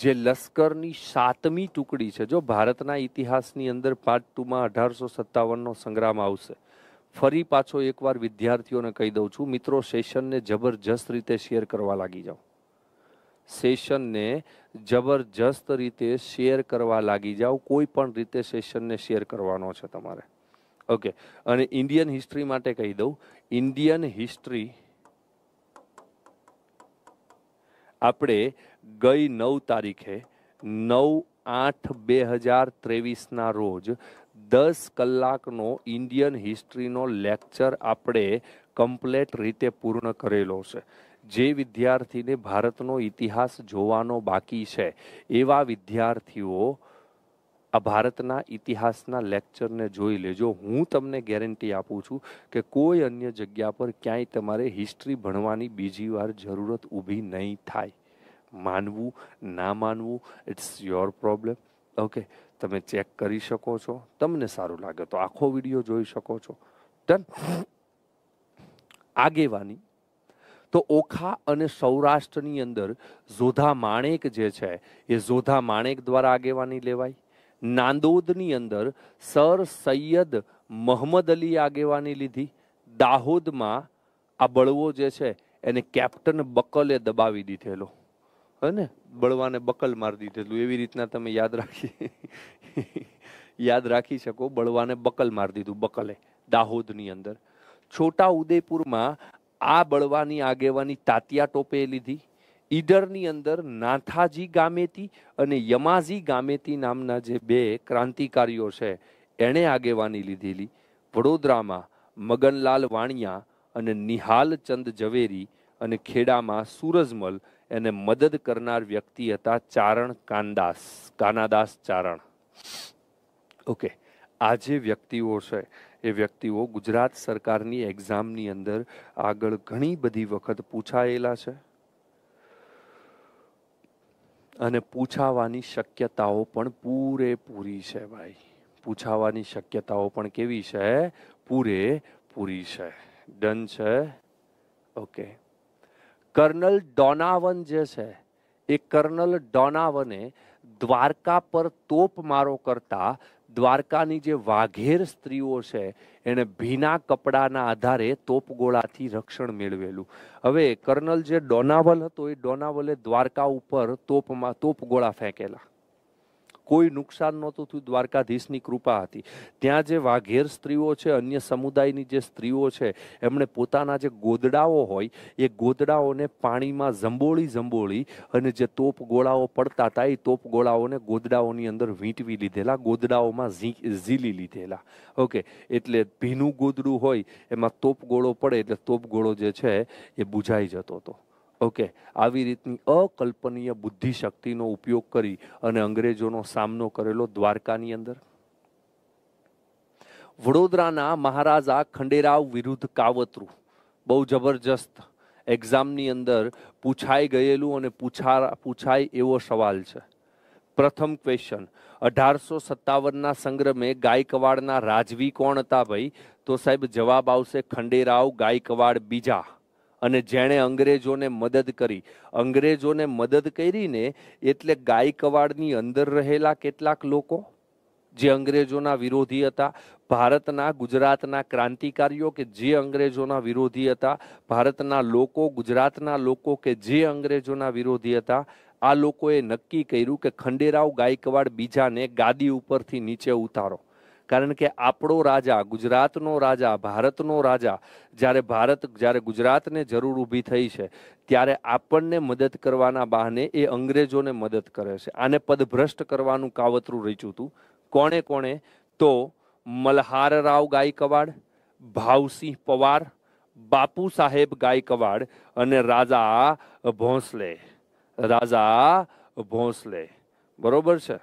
જે લશ્કરની સાતમી ટુકડી છે જો ભારતના ઇતિહાસની અંદર પાર્ટ ટુમાં અઢારસો સત્તાવનનો સંગ્રામ આવશે ફરી પાછો એકવાર વિદ્યાર્થીઓને કહી દઉં છું મિત્રો સેશનને જબરજસ્ત રીતે શેર કરવા લાગી જાઓ સેશનને જબરજસ્ત રીતે શેર કરવા લાગી જાઓ કોઈ પણ રીતે સેશનને શેર કરવાનો છે તમારે ઓકે અને ઇન્ડિયન હિસ્ટ્રી માટે કહી દઉં ઇન્ડિયન હિસ્ટ્રી આપણે ગઈ નવ તારીખે નવ આઠ બે હજાર ત્રેવીસના રોજ દસ કલાકનો ઇન્ડિયન હિસ્ટ્રીનો લેક્ચર આપણે કમ્પ્લેટ રીતે પૂર્ણ કરેલો છે જે વિદ્યાર્થીને ભારતનો ઇતિહાસ જોવાનો બાકી છે એવા વિદ્યાર્થીઓ આ ભારતના ઇતિહાસના લેક્ચરને જોઈ લેજો હું તમને ગેરંટી આપું છું કે કોઈ અન્ય જગ્યા પર ક્યાંય તમારે હિસ્ટ્રી ભણવાની બીજી વાર જરૂરત ઊભી નહીં થાય માનવું ના માનવું ઇટ્સ યોર પ્રોબ્લેમ ઓકે તમે ચેક કરી શકો છો તમને સારું લાગે તો આખો વિડીયો જોઈ શકો છો ડન આગેવાની તો ઓખા અને સૌરાષ્ટ્રની અંદર જોધા માણેક જે છે એ જોધા માણેક દ્વારા આગેવાની લેવાય નાંદોદની અંદર સર સૈયદ મોહમ્મદ અલી આગેવાની લીધી દાહોદમાં આ બળવો જે છે એને કેપ્ટન બકલે દબાવી દીધેલો હે બળવાને બકલ મારી દીધેલું એવી રીતના તમે યાદ રાખી યાદ રાખી શકો બળવાને બકલ મારી દીધું બકલે દાહોદની અંદર છોટા ઉદયપુરમાં આ બળવાની આગેવાની તાતિયા ટોપે લીધી ઈડરની અંદર નાથાજી ગામેતી અને યમાજી ગામેતી નામના જે બે ક્રાંતિકારીઓ છે એણે આગેવાની લીધેલી વડોદરામાં મગનલાલ વાણિયા અને નિહાલચંદ ઝવેરી અને ખેડામાં સૂરજમલ એને મદદ કરનાર વ્યક્તિ હતા ચારણ કાનદાસ કાનાદાસ ચારણ ઓકે આ જે વ્યક્તિઓ છે એ વ્યક્તિઓ ગુજરાત સરકારની એક્ઝામની અંદર આગળ ઘણી બધી વખત પૂછાયેલા છે અને પૂછાવાની શક્યતાઓ પણ પૂરેપૂરી છે ભાઈ પૂછાવાની શક્યતાઓ પણ કેવી છે પૂરેપૂરી છે ડન છે ઓકે કર્નલ ડોનાવન જે છે એ કર્નલ ડોનાવને દ્વારકા પર તોપ મારો કરતા દ્વારકાની જે વાઘેર સ્ત્રીઓ છે એણે ભીના કપડાના આધારે તોપગોળાથી રક્ષણ મેળવેલું હવે કર્નલ જે ડોનાવલ હતો એ ડોનાવલે દ્વારકા ઉપર તોપમાં તોપગોળા ફેંકેલા કોઈ નુકસાન નહોતું થયું દ્વારકાધીશની કૃપા હતી ત્યાં જે વાઘેર સ્ત્રીઓ છે અન્ય સમુદાયની જે સ્ત્રીઓ છે એમણે પોતાના જે ગોદડાઓ હોય એ ગોદડાઓને પાણીમાં ઝંબોળી ઝંબોળી અને જે તોપ ગોળાઓ પડતા હતા એ તોપ ગોળાઓને ગોદડાઓની અંદર વીંટવી લીધેલા ગોદડાઓમાં ઝી ઝીલી લીધેલા ઓકે એટલે ભીનું ગોદડું હોય એમાં તોપ ગોળો પડે એટલે તોપ ગોળો જે છે એ બુજાઈ જતો હતો ઓકે આવી રીતની અકલ્પનીય બુદ્ધિ શક્તિનો ઉપયોગ કરી અને અંગ્રેજોનો સામનો કરેલો દ્વારકાની અંદર વડોદરાના મહારાજા ખંડેરાવ વિરુદ્ધ કાવતરુ બહુ જબરજસ્ત એક્ઝામની અંદર પૂછાઈ ગયેલું અને પૂછા પૂછાય એવો સવાલ છે પ્રથમ ક્વેશ્ચન અઢારસો સત્તાવનના સંગ્રમે ગાયકવાડના રાજવી કોણ હતા ભાઈ તો સાહેબ જવાબ આવશે ખંડેરાવ ગાયકવાડ બીજા અને જેણે અંગ્રેજોને મદદ કરી અંગ્રેજોને મદદ કરીને એટલે ગાયકવાડની અંદર રહેલા કેટલાક લોકો જે અંગ્રેજોના વિરોધી હતા ભારતના ગુજરાતના ક્રાંતિકારીઓ કે જે અંગ્રેજોના વિરોધી હતા ભારતના લોકો ગુજરાતના લોકો કે જે અંગ્રેજોના વિરોધી હતા આ લોકોએ નક્કી કર્યું કે ખંડેરાવ ગાયકવાડ બીજાને ગાદી ઉપરથી નીચે ઉતારો કારણ કે આપણો રાજા ગુજરાતનો રાજા ભારતનો રાજા જ્યારે ભારત જ્યારે ગુજરાતને જરૂર ઊભી થઈ છે ત્યારે આપણને મદદ કરવાના બહાને એ અંગ્રેજોને મદદ કરે છે આને પદભ્રષ્ટ કરવાનું કાવતરું રચ્યું હતું કોણે કોણે તો મલ્હારરાવ ગાયકવાડ ભાવસિંહ પવાર બાપુ સાહેબ ગાયકવાડ અને રાજા ભોંસલે રાજા ભોંસલે બરોબર છે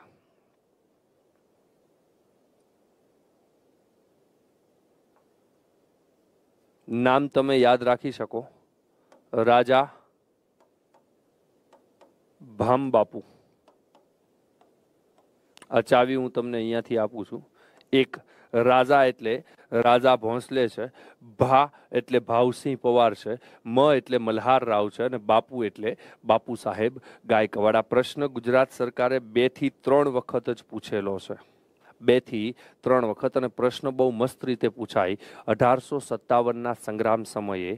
નામ તમે યાદ રાખી શકો રાજા ભામ બાપુ આ ચાવી હું તમને અહીંયાથી આપું છું એક રાજા એટલે રાજા ભોંસલે છે ભા એટલે ભાવસિંહ પવાર છે મ એટલે મલ્હાર રાવ છે અને બાપુ એટલે બાપુ સાહેબ ગાયકવાડ આ પ્રશ્ન ગુજરાત સરકારે બેથી ત્રણ વખત જ પૂછેલો છે બેથી ત્રણ વખત અને પ્રશ્ન બહુ મસ્ત રીતે પૂછાય અઢારસો સત્તાવનના સંગ્રામ સમયે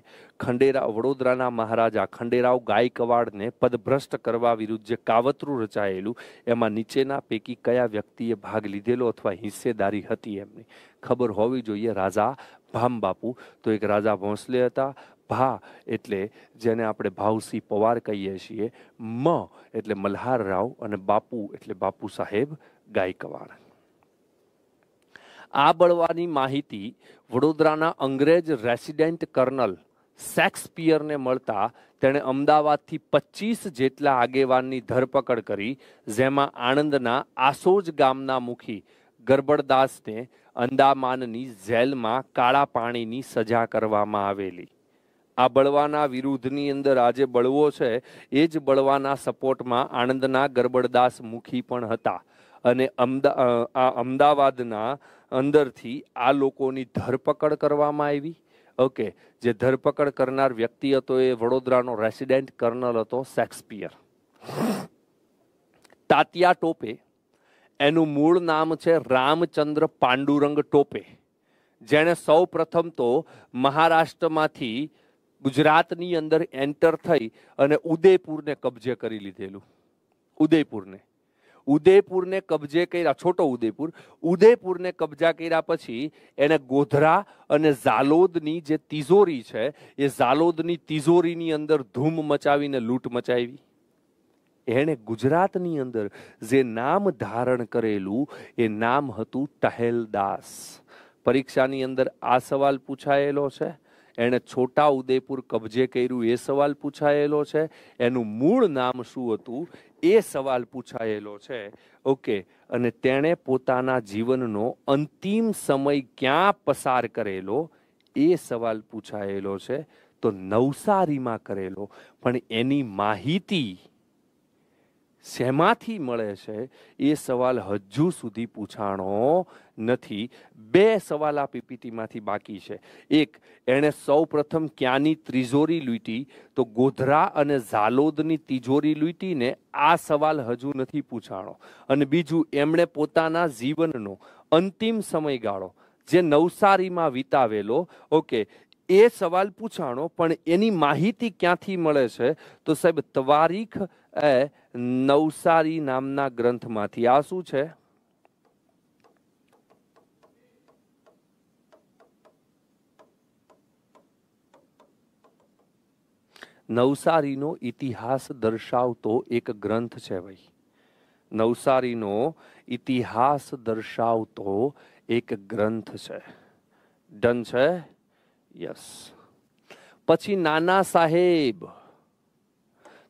ખંડેરા વડોદરાના મહારાજા ખંડેરાવ ગાયકવાડને પદભ્રષ્ટ કરવા વિરુદ્ધ જે કાવતરું રચાયેલું એમાં નીચેના પૈકી કયા વ્યક્તિએ ભાગ લીધેલો અથવા હિસ્સેદારી હતી એમની ખબર હોવી જોઈએ રાજા ભામ બાપુ તો એક રાજા ભોંસલે હતા ભા એટલે જેને આપણે ભાવસિંહ પવાર કહીએ છીએ મ એટલે મલ્હાર રાવ અને બાપુ એટલે બાપુ સાહેબ ગાયકવાડ આ બળવાની માહિતી વડોદરાના અંગ્રેજ રેસિડેન્ટ કર્નલ સેક્સપિયરને મળતા તેણે અમદાવાદથી પચીસ જેટલા આગેવાનની ધરપકડ કરી જેમાં આણંદના આસોજ ગામના મુખી ગરબડદાસને અંદામાનની જેલમાં કાળા પાણીની સજા કરવામાં આવેલી આ બળવાના વિરુદ્ધની અંદર આજે બળવો છે એ જ બળવાના સપોર્ટમાં આણંદના ગરબડદાસ મુખી પણ હતા અને અમદા આ અમદાવાદના અંદરથી આ લોકોની ધરપકડ કરવામાં આવી ઓકે જે ધરપકડ કરનાર વ્યક્તિ હતો એ વડોદરાનો રેસિડેન્ટ કર્નલ હતો શેક્સપિયર તાતિયા ટોપે એનું મૂળ નામ છે રામચંદ્ર પાંડુરંગ ટોપે જેણે સૌ પ્રથમ તો મહારાષ્ટ્રમાંથી ગુજરાતની અંદર એન્ટર થઈ અને ઉદયપુરને કબજે કરી લીધેલું ઉદયપુરને ઉદયપુરને કબજે કર્યા છોટો ઉદયપુર ઉદયપુરને કબજા કર્યા પછી એને ગોધરા અને ઝાલોદની જે તિજોરી છે એ ઝાલોદની તિજોરીની અંદર ધૂમ મચાવીને લૂંટ મચાવી એણે ગુજરાતની અંદર જે નામ ધારણ કરેલું એ નામ હતું ટહેલદાસ પરીક્ષાની અંદર આ સવાલ પૂછાયેલો છે એણે છોટા ઉદયપુર કબજે કર્યું એ સવાલ પૂછાયેલો છે એનું મૂળ નામ શું હતું એ સવાલ પૂછાયેલો છે ઓકે અને તેણે પોતાના જીવનનો અંતિમ સમય ક્યાં પસાર કરેલો એ સવાલ પૂછાયેલો છે તો નવસારીમાં કરેલો પણ એની માહિતી શેમાંથી મળે છે એ સવાલ હજુ સુધી પૂછાણો નથી બે સવાલ આ પીપીટીમાંથી બાકી છે એક એણે સૌ પ્રથમ ક્યાંની ત્રિજોરી લૂંટી તો ગોધરા અને ઝાલોદની તિજોરી લૂંટીને આ સવાલ હજુ નથી પૂછાણો અને બીજું એમણે પોતાના જીવનનો અંતિમ સમયગાળો જે નવસારીમાં વિતાવેલો ઓકે એ સવાલ પૂછાણો પણ એની માહિતી ક્યાંથી મળે છે તો સાહેબ તવારીખ એ નવસારી નામના ગ્રંથમાંથી આ શું છે નવસારીનો ઇતિહાસ દર્શાવતો એક ગ્રંથ છે ભાઈ નવસારીનો ઇતિહાસ દર્શાવતો એક ગ્રંથ છે ડન છે યસ પછી નાના સાહેબ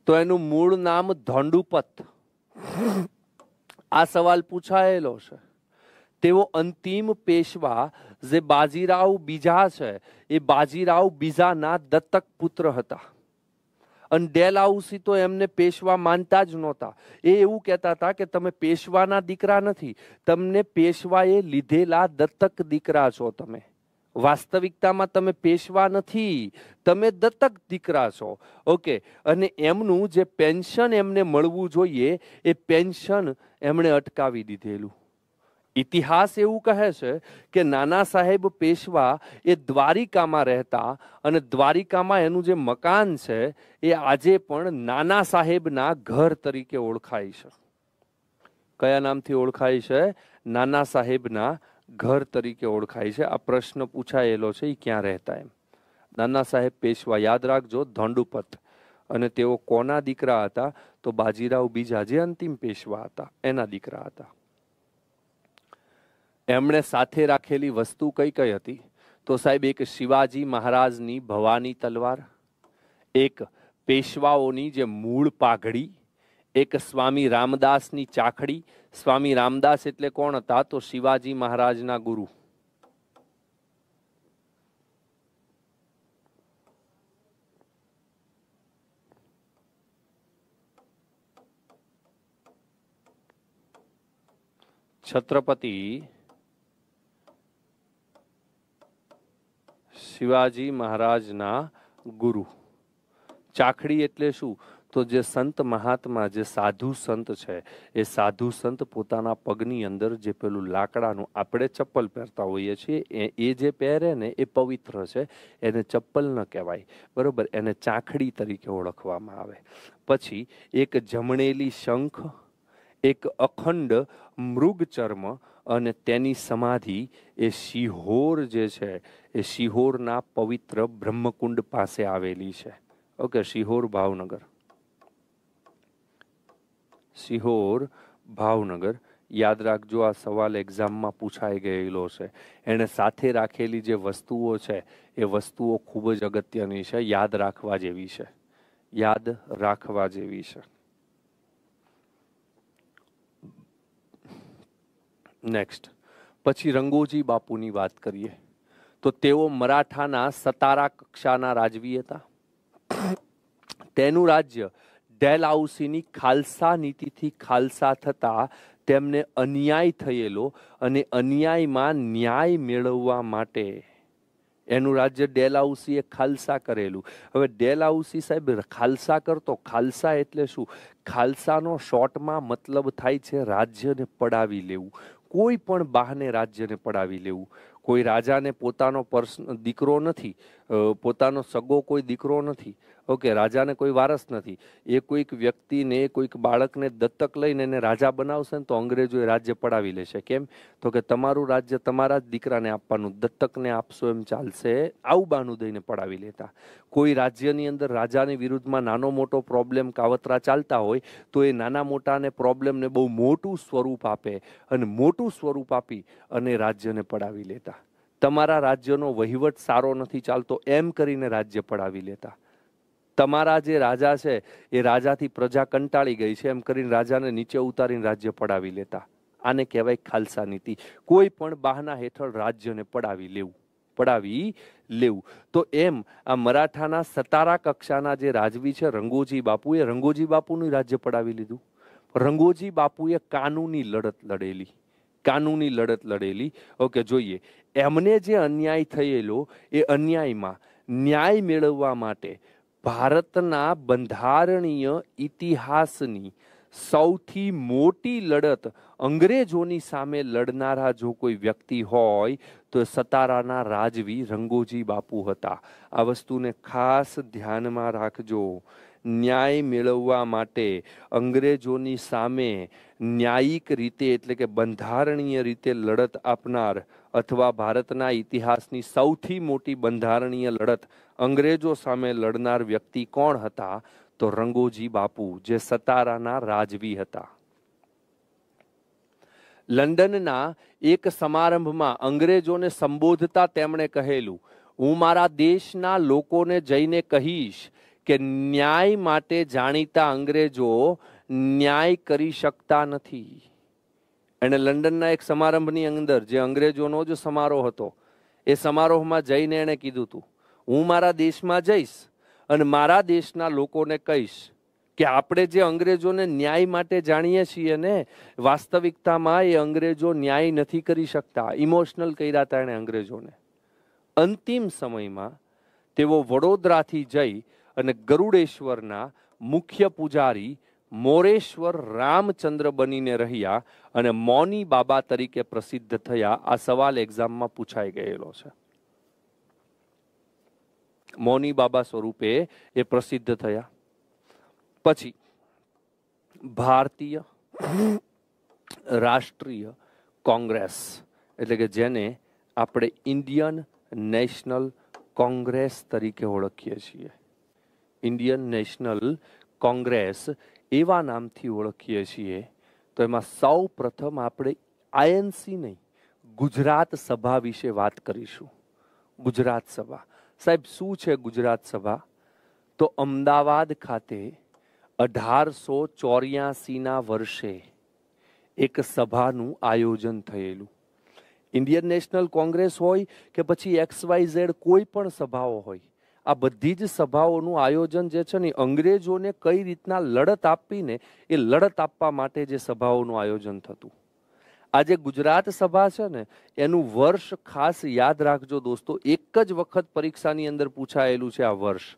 તો એનું મૂળ નામ ધંડુપત આ સવાલ પૂછાયેલો છે તેઓ અંતિમ પેશવા જે બાજીરાવ બીજા છે એ બાજીરાવ બીજાના દત્તક પુત્ર હતા અને ડેલાઉસી તો એમને પેશવા માનતા જ નહોતા એ એવું કહેતા હતા કે તમે પેશવાના દીકરા નથી તમને પેશવાએ લીધેલા દત્તક દીકરા છો તમે વાસ્તવિકતામાં તમે પેશવા નથી તમે દત્તક દીકરા છો ઓકે અને એમનું જે પેન્શન એમને મળવું જોઈએ એ પેન્શન એમણે અટકાવી દીધેલું ઇતિહાસ એવું કહે છે કે નાના સાહેબ પેશવા એ દ્વારિકામાં રહેતા અને દ્વારિકામાં એનું જે મકાન છે એ આજે પણ નાના સાહેબના ઘર તરીકે ઓળખાય છે કયા નામથી ઓળખાય છે નાના સાહેબના ઘર તરીકે ઓળખાય છે આ પ્રશ્ન પૂછાયેલો છે એ ક્યાં રહેતા એમ નાના સાહેબ પેશવા યાદ રાખજો ધોંડુપથ અને તેઓ કોના દીકરા હતા તો બાજીરાવ બીજા જે અંતિમ પેશવા હતા એના દીકરા હતા એમણે સાથે રાખેલી વસ્તુ કઈ કઈ હતી તો સાહેબ એક શિવાજી મહારાજની ભવાની તલવાર એક પેશવાઓની જે મૂળ પાઘડી એક સ્વામી રામદાસની ચાખડી સ્વામી રામદાસ એટલે કોણ હતા તો શિવાજી મહારાજના ગુરુ છત્રપતિ શિવાજી મહારાજના ગુરુ ચાખડી એટલે શું તો જે સંત મહાત્મા જે સાધુ સંત છે એ સાધુ સંત પોતાના પગની અંદર જે પેલું લાકડાનું આપણે ચપ્પલ પહેરતા હોઈએ છીએ એ જે પહેરે ને એ પવિત્ર છે એને ચપ્પલ ન કહેવાય બરાબર એને ચાખડી તરીકે ઓળખવામાં આવે પછી એક જમણેલી શંખ એક અખંડ મૃગચર્મ અને તેની સમાધિ એ શિહોર જે છે એ શિહોરના પવિત્ર બ્રહ્મકુંડ પાસે આવેલી છે ઓકે શિહોર ભાવનગર શિહોર ભાવનગર યાદ રાખજો આ સવાલ એક્ઝામમાં પૂછાઈ ગયેલો છે એણે સાથે રાખેલી જે વસ્તુઓ છે એ વસ્તુઓ ખૂબ જ અગત્યની છે યાદ રાખવા જેવી છે યાદ રાખવા જેવી છે નેક્સ્ટ પછી રંગોજી બાપુની વાત કરીએ તો તેઓ મરાઠાના સતારા કક્ષાના રાજવી હતા તેનું રાજ્ય ડેલહાઉસીની ખાલસા નીતિથી ખાલસા થતા તેમને અન્યાય થયેલો અને અન્યાયમાં ન્યાય મેળવવા માટે એનું રાજ્ય ડેલાઉસીએ ખાલસા કરેલું હવે ડેલાઉસી સાહેબ ખાલસા કરતો ખાલસા એટલે શું ખાલસાનો શોર્ટમાં મતલબ થાય છે રાજ્યને પડાવી લેવું કોઈ પણ બહાને રાજ્યને પડાવી લેવું કોઈ રાજાને પોતાનો પર્સ દીકરો નથી પોતાનો સગો કોઈ દીકરો નથી ઓકે રાજાને કોઈ વારસ નથી એ કોઈક વ્યક્તિને કોઈક બાળકને દત્તક લઈને એને રાજા બનાવશે ને તો અંગ્રેજો એ રાજ્ય પડાવી લેશે કેમ તો કે તમારું રાજ્ય તમારા જ દીકરાને આપવાનું દત્તકને આપશો એમ ચાલશે આવું બાનું દઈને પડાવી લેતા કોઈ રાજ્યની અંદર રાજાની વિરુદ્ધમાં નાનો મોટો પ્રોબ્લેમ કાવતરા ચાલતા હોય તો એ નાના મોટાને પ્રોબ્લેમને બહુ મોટું સ્વરૂપ આપે અને મોટું સ્વરૂપ આપી અને રાજ્યને પડાવી લેતા તમારા રાજ્યનો વહીવટ સારો નથી ચાલતો એમ કરીને રાજ્ય પડાવી લેતા તમારા જે રાજા છે એ રાજાથી પ્રજા કંટાળી ગઈ છે એમ કરીને રાજાને નીચે ઉતારીને રાજ્ય પડાવી લેતા આને કહેવાય ખાલસા નીતિ કોઈ પણ બહાના હેઠળ રાજ્યને પડાવી લેવું પડાવી લેવું તો એમ આ મરાઠાના સતારા કક્ષાના જે રાજવી છે રંગોજી બાપુએ રંગોજી બાપુનું રાજ્ય પડાવી લીધું રંગોજી બાપુએ કાનૂની લડત લડેલી કાનૂની લડત લડેલી ઓકે જોઈએ એમને જે અન્યાય થયેલો એ અન્યાયમાં ન્યાય મેળવવા માટે ભારતના બંધારણીય ઇતિહાસની સૌથી મોટી લડત અંગ્રેજોની સામે લડનારા જો કોઈ વ્યક્તિ હોય તો સતારાના રાજવી રંગોજી બાપુ હતા આ વસ્તુને ખાસ ધ્યાનમાં રાખજો ન્યાય મેળવવા માટે અંગ્રેજોની સામે ન્યાયિક રીતે એટલે કે બંધારણીય રીતે લડત આપનાર અથવા ભારતના ઇતિહાસની સૌથી મોટી બંધારણીય લડત અંગ્રેજો સામે લડનાર વ્યક્તિ કોણ હતા તો રંગોજી બાપુ જે સતારાના રાજવી હતા લંડનના એક સમારંભમાં અંગ્રેજોને સંબોધતા તેમણે કહેલું હું મારા દેશના લોકોને જઈને કહીશ કે ન્યાય માટે જાણીતા અંગ્રેજો ન્યાય કરી શકતા નથી એણે લંડનના એક સમારંભની અંદર જે અંગ્રેજોનો જ સમારોહ હતો એ સમારોહમાં જઈને એણે કીધું હતું હું મારા દેશમાં જઈશ અને મારા દેશના લોકોને કહીશ કે આપણે જે અંગ્રેજોને ન્યાય માટે જાણીએ છીએ ને વાસ્તવિકતામાં એ અંગ્રેજો ન્યાય નથી કરી શકતા ઇમોશનલ કર્યા હતા એણે અંગ્રેજોને અંતિમ સમયમાં તેઓ વડોદરાથી જઈ અને ગરુડેશ્વરના મુખ્ય પૂજારી મોરેશ્વર રામચંદ્ર બનીને રહ્યા અને મૌની બાબા તરીકે પ્રસિદ્ધ થયા આ સવાલ એક્ઝામમાં પૂછાઈ ગયેલો છે મોની બાબા સ્વરૂપે એ પ્રસિદ્ધ થયા પછી ભારતીય રાષ્ટ્રીય કોંગ્રેસ એટલે કે જેને આપણે ઇન્ડિયન નેશનલ કોંગ્રેસ તરીકે ઓળખીએ છીએ ઇન્ડિયન નેશનલ કોંગ્રેસ એવા નામથી ઓળખીએ છીએ તો એમાં સૌ પ્રથમ આપણે આઈએનસી નહીં ગુજરાત સભા વિશે વાત કરીશું ગુજરાત સભા સાહેબ શું છે ગુજરાત સભા તો અમદાવાદ ખાતે અઢારસો ચોર્યાસીના વર્ષે એક સભાનું આયોજન થયેલું ઇન્ડિયન નેશનલ કોંગ્રેસ હોય કે પછી એક્સ વાય ઝેડ કોઈ પણ સભાઓ હોય આ બધી જ સભાઓનું આયોજન જે છે ને અંગ્રેજોને કઈ રીતના લડત આપીને એ લડત આપવા માટે જે સભાઓનું આયોજન થતું આજે ગુજરાત સભા છે ને એનું વર્ષ ખાસ યાદ રાખજો દોસ્તો એક જ વખત પરીક્ષાની અંદર પૂછાયેલું છે આ વર્ષ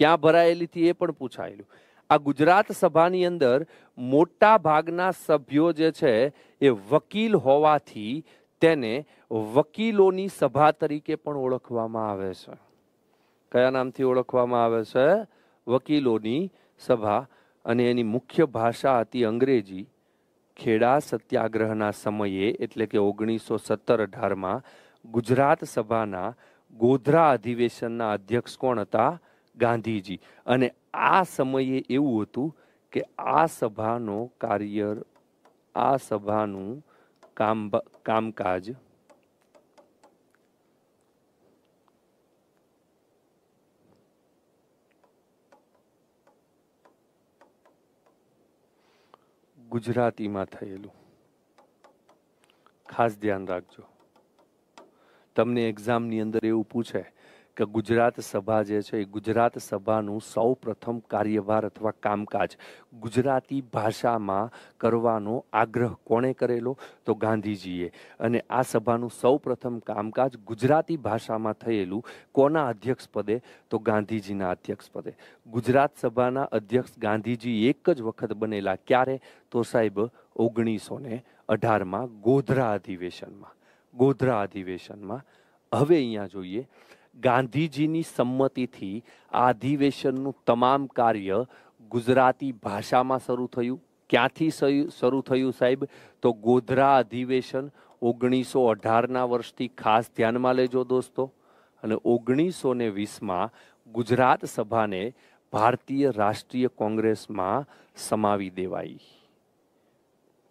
ક્યાં ભરાયેલી હતી એ પણ પૂછાયેલું આ ગુજરાત સભાની અંદર મોટા ભાગના સભ્યો જે છે એ વકીલ હોવાથી તેને વકીલોની સભા તરીકે પણ ઓળખવામાં આવે છે કયા નામથી ઓળખવામાં આવે છે વકીલોની સભા અને એની મુખ્ય ભાષા હતી અંગ્રેજી ખેડા સત્યાગ્રહના સમયે એટલે કે ઓગણીસો સત્તર અઢારમાં ગુજરાત સભાના ગોધરા અધિવેશનના અધ્યક્ષ કોણ હતા ગાંધીજી અને આ સમયે એવું હતું કે આ સભાનો કાર્ય આ સભાનું કામ કામકાજ ગુજરાતીમાં થયેલું ખાસ ધ્યાન રાખજો તમને એક્ઝામની અંદર એવું પૂછે કે ગુજરાત સભા જે છે એ ગુજરાત સભાનું સૌ પ્રથમ કાર્યભાર અથવા કામકાજ ગુજરાતી ભાષામાં કરવાનો આગ્રહ કોણે કરેલો તો ગાંધીજીએ અને આ સભાનું સૌ પ્રથમ કામકાજ ગુજરાતી ભાષામાં થયેલું કોના અધ્યક્ષપદે તો ગાંધીજીના અધ્યક્ષપદે ગુજરાત સભાના અધ્યક્ષ ગાંધીજી એક જ વખત બનેલા ક્યારે તો સાહેબ ઓગણીસો ને અઢારમાં ગોધરા અધિવેશનમાં ગોધરા અધિવેશનમાં હવે અહીંયા જોઈએ ગાંધીજીની સંમતિથી આ અધિવેશનનું તમામ કાર્ય ગુજરાતી ભાષામાં શરૂ થયું ક્યાંથી શરૂ થયું સાહેબ તો ગોધરા અધિવેશન ઓગણીસો અઢારના વર્ષથી ખાસ ધ્યાનમાં લેજો દોસ્તો અને ઓગણીસો ને વીસમાં ગુજરાત સભાને ભારતીય રાષ્ટ્રીય કોંગ્રેસમાં સમાવી દેવાઈ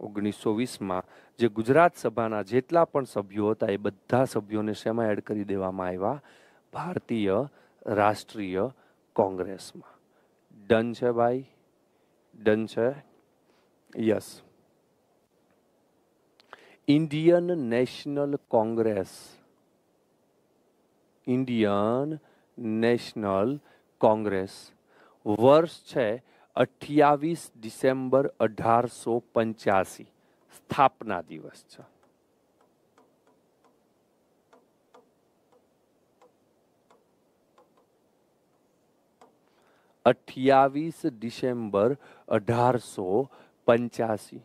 ઓગણીસો વીસમાં જે ગુજરાત સભાના જેટલા પણ સભ્યો હતા એ બધા સભ્યોને શેમાં એડ કરી દેવામાં આવ્યા भारतीय राष्ट्रीय कांग्रेस માં ડન છે ભાઈ ડન છે yes Indian National Congress Indian National Congress વર્ષ છે 28 ડિસેમ્બર 1885 સ્થાપના દિવસ છે અઠ્યાવીસ ડિસેમ્બર અઢારસો પંચ્યાસી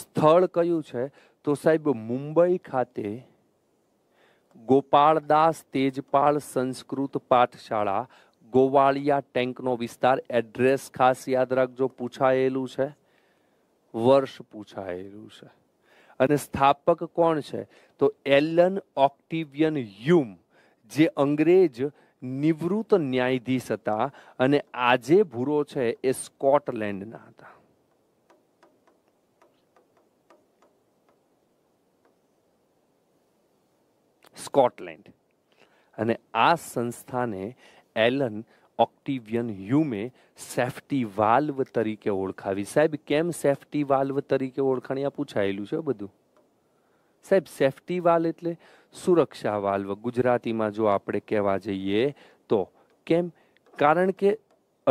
સ્થળ કયું છે તો સાહેબ મુંબઈ ખાતે ગોપાળદાસ તેજપાલ સંસ્કૃત પાઠશાળા ગોવાળિયા ટેન્કનો વિસ્તાર એડ્રેસ ખાસ યાદ રાખજો પૂછાયેલું છે વર્ષ પૂછાયેલું છે અને સ્થાપક કોણ છે તો એલન ઓક્ટિવિયન હ્યુમ જે અંગ્રેજ નિવૃત્ત ન્યાયાધીશ હતા અને આજે ભૂરો છે એ સ્કોટલેન્ડના હતા સ્કોટલેન્ડ અને આ સંસ્થાને એલન ઓક્ટિવિયન હ્યુમે સેફટી વાલ્વ તરીકે ઓળખાવી સાહેબ કેમ સેફ્ટી વાલ્વ તરીકે ઓળખાણી આ પૂછાયેલું છે બધું સાહેબ સેફ્ટી વાલ્વ એટલે સુરક્ષા વાલ્વ ગુજરાતીમાં જો આપણે કહેવા જઈએ તો કેમ કારણ કે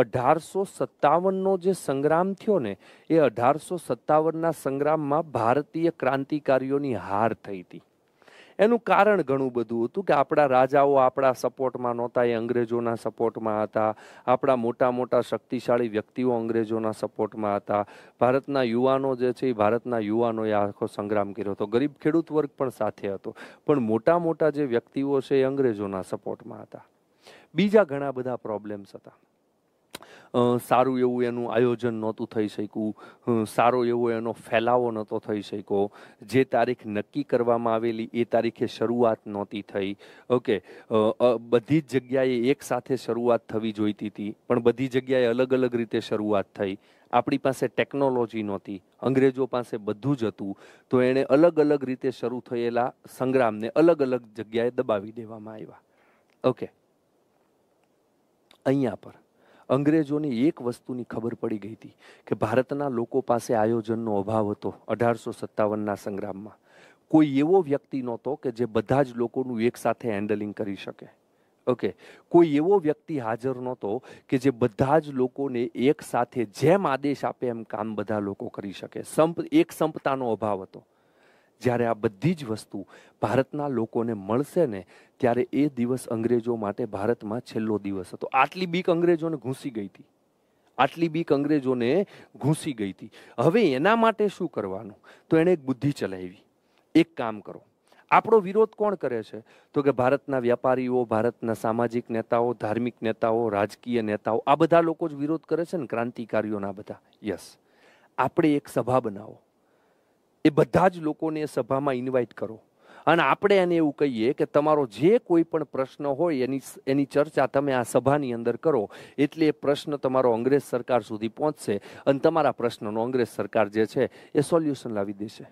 અઢારસો સત્તાવનનો જે સંગ્રામ થયો ને એ અઢારસો સત્તાવનના સંગ્રામમાં ભારતીય ક્રાંતિકારીઓની હાર થઈ હતી એનું કારણ ઘણું બધું હતું કે આપણા રાજાઓ આપણા સપોર્ટમાં નહોતા એ અંગ્રેજોના સપોર્ટમાં હતા આપણા મોટા મોટા શક્તિશાળી વ્યક્તિઓ અંગ્રેજોના સપોર્ટમાં હતા ભારતના યુવાનો જે છે એ ભારતના યુવાનોએ આખો સંગ્રામ કર્યો હતો ગરીબ ખેડૂત વર્ગ પણ સાથે હતો પણ મોટા મોટા જે વ્યક્તિઓ છે એ અંગ્રેજોના સપોર્ટમાં હતા બીજા ઘણા બધા પ્રોબ્લેમ્સ હતા સારું એવું એનું આયોજન નહોતું થઈ શક્યું સારો એવો એનો ફેલાવો નહોતો થઈ શક્યો જે તારીખ નક્કી કરવામાં આવેલી એ તારીખે શરૂઆત નહોતી થઈ ઓકે બધી જ જગ્યાએ એક સાથે શરૂઆત થવી જોઈતી હતી પણ બધી જગ્યાએ અલગ અલગ રીતે શરૂઆત થઈ આપણી પાસે ટેકનોલોજી નહોતી અંગ્રેજો પાસે બધું જ હતું તો એણે અલગ અલગ રીતે શરૂ થયેલા સંગ્રામને અલગ અલગ જગ્યાએ દબાવી દેવામાં આવ્યા ઓકે અહીંયા પર અંગ્રેજોને એક વસ્તુની ખબર પડી ગઈ હતી કે ભારતના લોકો પાસે આયોજનનો અભાવ હતો અઢારસો સત્તાવનના સંગ્રામમાં કોઈ એવો વ્યક્તિ નહોતો કે જે બધા જ લોકોનું એકસાથે હેન્ડલિંગ કરી શકે ઓકે કોઈ એવો વ્યક્તિ હાજર નહોતો કે જે બધા જ લોકોને એક સાથે જેમ આદેશ આપે એમ કામ બધા લોકો કરી શકે સંપ એક સંપતાનો અભાવ હતો જ્યારે આ બધી જ વસ્તુ ભારતના લોકોને મળશે ને ત્યારે એ દિવસ અંગ્રેજો માટે ભારતમાં છેલ્લો દિવસ હતો આટલી બીક અંગ્રેજોને ઘૂસી ગઈ હતી આટલી બીક અંગ્રેજોને ઘૂંસી ગઈ હતી હવે એના માટે શું કરવાનું તો એણે એક બુદ્ધિ ચલાવી એક કામ કરો આપણો વિરોધ કોણ કરે છે તો કે ભારતના વ્યાપારીઓ ભારતના સામાજિક નેતાઓ ધાર્મિક નેતાઓ રાજકીય નેતાઓ આ બધા લોકો જ વિરોધ કરે છે ને ક્રાંતિકારીઓના બધા યસ આપણે એક સભા બનાવો એ બધા જ લોકોને એ સભામાં ઇન્વાઇટ કરો અને આપણે એને એવું કહીએ કે તમારો જે કોઈ પણ પ્રશ્ન હોય એની એની ચર્ચા તમે આ સભાની અંદર કરો એટલે એ પ્રશ્ન તમારો અંગ્રેજ સરકાર સુધી પહોંચશે અને તમારા પ્રશ્નનો અંગ્રેજ સરકાર જે છે એ સોલ્યુશન લાવી દેશે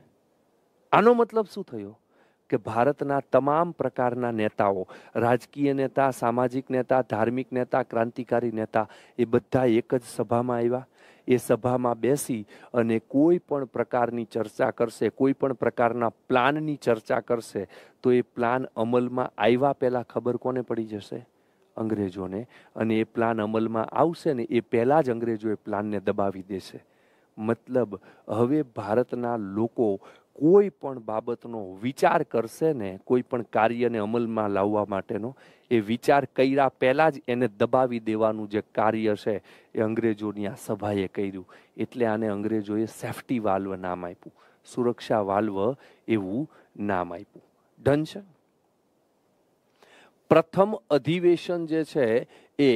આનો મતલબ શું થયો કે ભારતના તમામ પ્રકારના નેતાઓ રાજકીય નેતા સામાજિક નેતા ધાર્મિક નેતા ક્રાંતિકારી નેતા એ બધા એક જ સભામાં આવ્યા એ સભામાં બેસી અને કોઈ પણ પ્રકારની ચર્ચા કરશે કોઈ પણ પ્રકારના પ્લાનની ચર્ચા કરશે તો એ પ્લાન અમલમાં આવ્યા પહેલાં ખબર કોને પડી જશે અંગ્રેજોને અને એ પ્લાન અમલમાં આવશે ને એ પહેલાં જ અંગ્રેજો એ પ્લાનને દબાવી દેશે મતલબ હવે ભારતના લોકો કોઈ પણ બાબતનો વિચાર કરશે ને કોઈ પણ કાર્યને અમલમાં લાવવા માટેનો એ વિચાર કર્યા પહેલાં જ એને દબાવી દેવાનું જે કાર્ય છે એ અંગ્રેજોની આ સભાએ કર્યું એટલે આને અંગ્રેજોએ સેફટી વાલ્વ નામ આપ્યું સુરક્ષા વાલ્વ એવું નામ આપ્યું ડન છે પ્રથમ અધિવેશન જે છે એ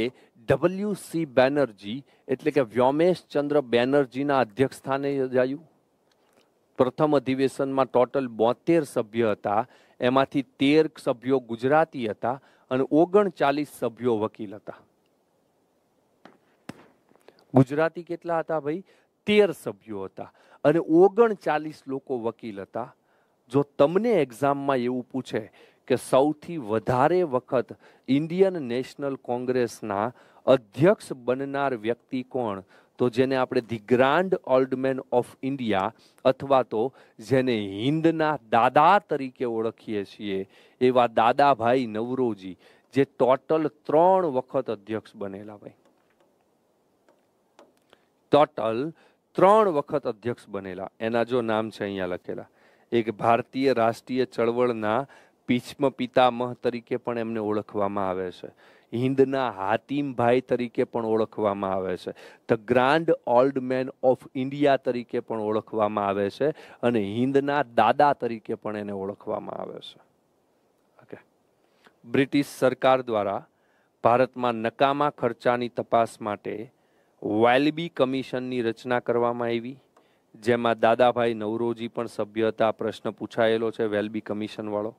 ડબલ્યુ સી બેનર્જી એટલે કે વ્યોમેશ ચંદ્ર બેનર્જીના સ્થાને યોજાયું પ્રથમ અધિવેશનમાં ટોટલ બોતેર સભ્ય હતા એમાંથી તેર સભ્યો ગુજરાતી હતા અને ઓગણચાલીસ સભ્યો વકીલ હતા ગુજરાતી કેટલા હતા ભાઈ તેર સભ્યો હતા અને ઓગણચાલીસ લોકો વકીલ હતા જો તમને એક્ઝામમાં એવું પૂછે કે સૌથી વધારે વખત ઇન્ડિયન નેશનલ કોંગ્રેસના અધ્યક્ષ બનનાર વ્યક્તિ કોણ તો જેને આપણે the grand old man of India અથવા તો જેને હિન્દના દાદા તરીકે ઓળખીએ છીએ એવા દાદાભાઈ નવરોજી જે ટોટલ ત્રણ વખત અધ્યક્ષ બનેલા ભાઈ ટોટલ ત્રણ વખત અધ્યક્ષ બનેલા એના જો નામ છે અહીંયા લખેલા એક ભારતીય રાષ્ટ્રીય ચળવળના ભીષ્મ પિતામહ તરીકે પણ એમને ઓળખવામાં આવે છે હિન્દના હાતિમભાઈ તરીકે પણ ઓળખવામાં આવે છે the grand old man of India તરીકે પણ ઓળખવામાં આવે છે અને હિન્દના દાદા તરીકે પણ એને ઓળખવામાં આવે છે ઓકે બ્રિટિશ સરકાર દ્વારા ભારતમાં નકામા ખર્ચાની તપાસ માટે વાયલબી કમિશનની રચના કરવામાં આવી જેમાં દાદાભાઈ નવરોજી પણ સભ્ય હતા પ્રશ્ન પૂછાયેલો છે વેલબી કમિશનવાળો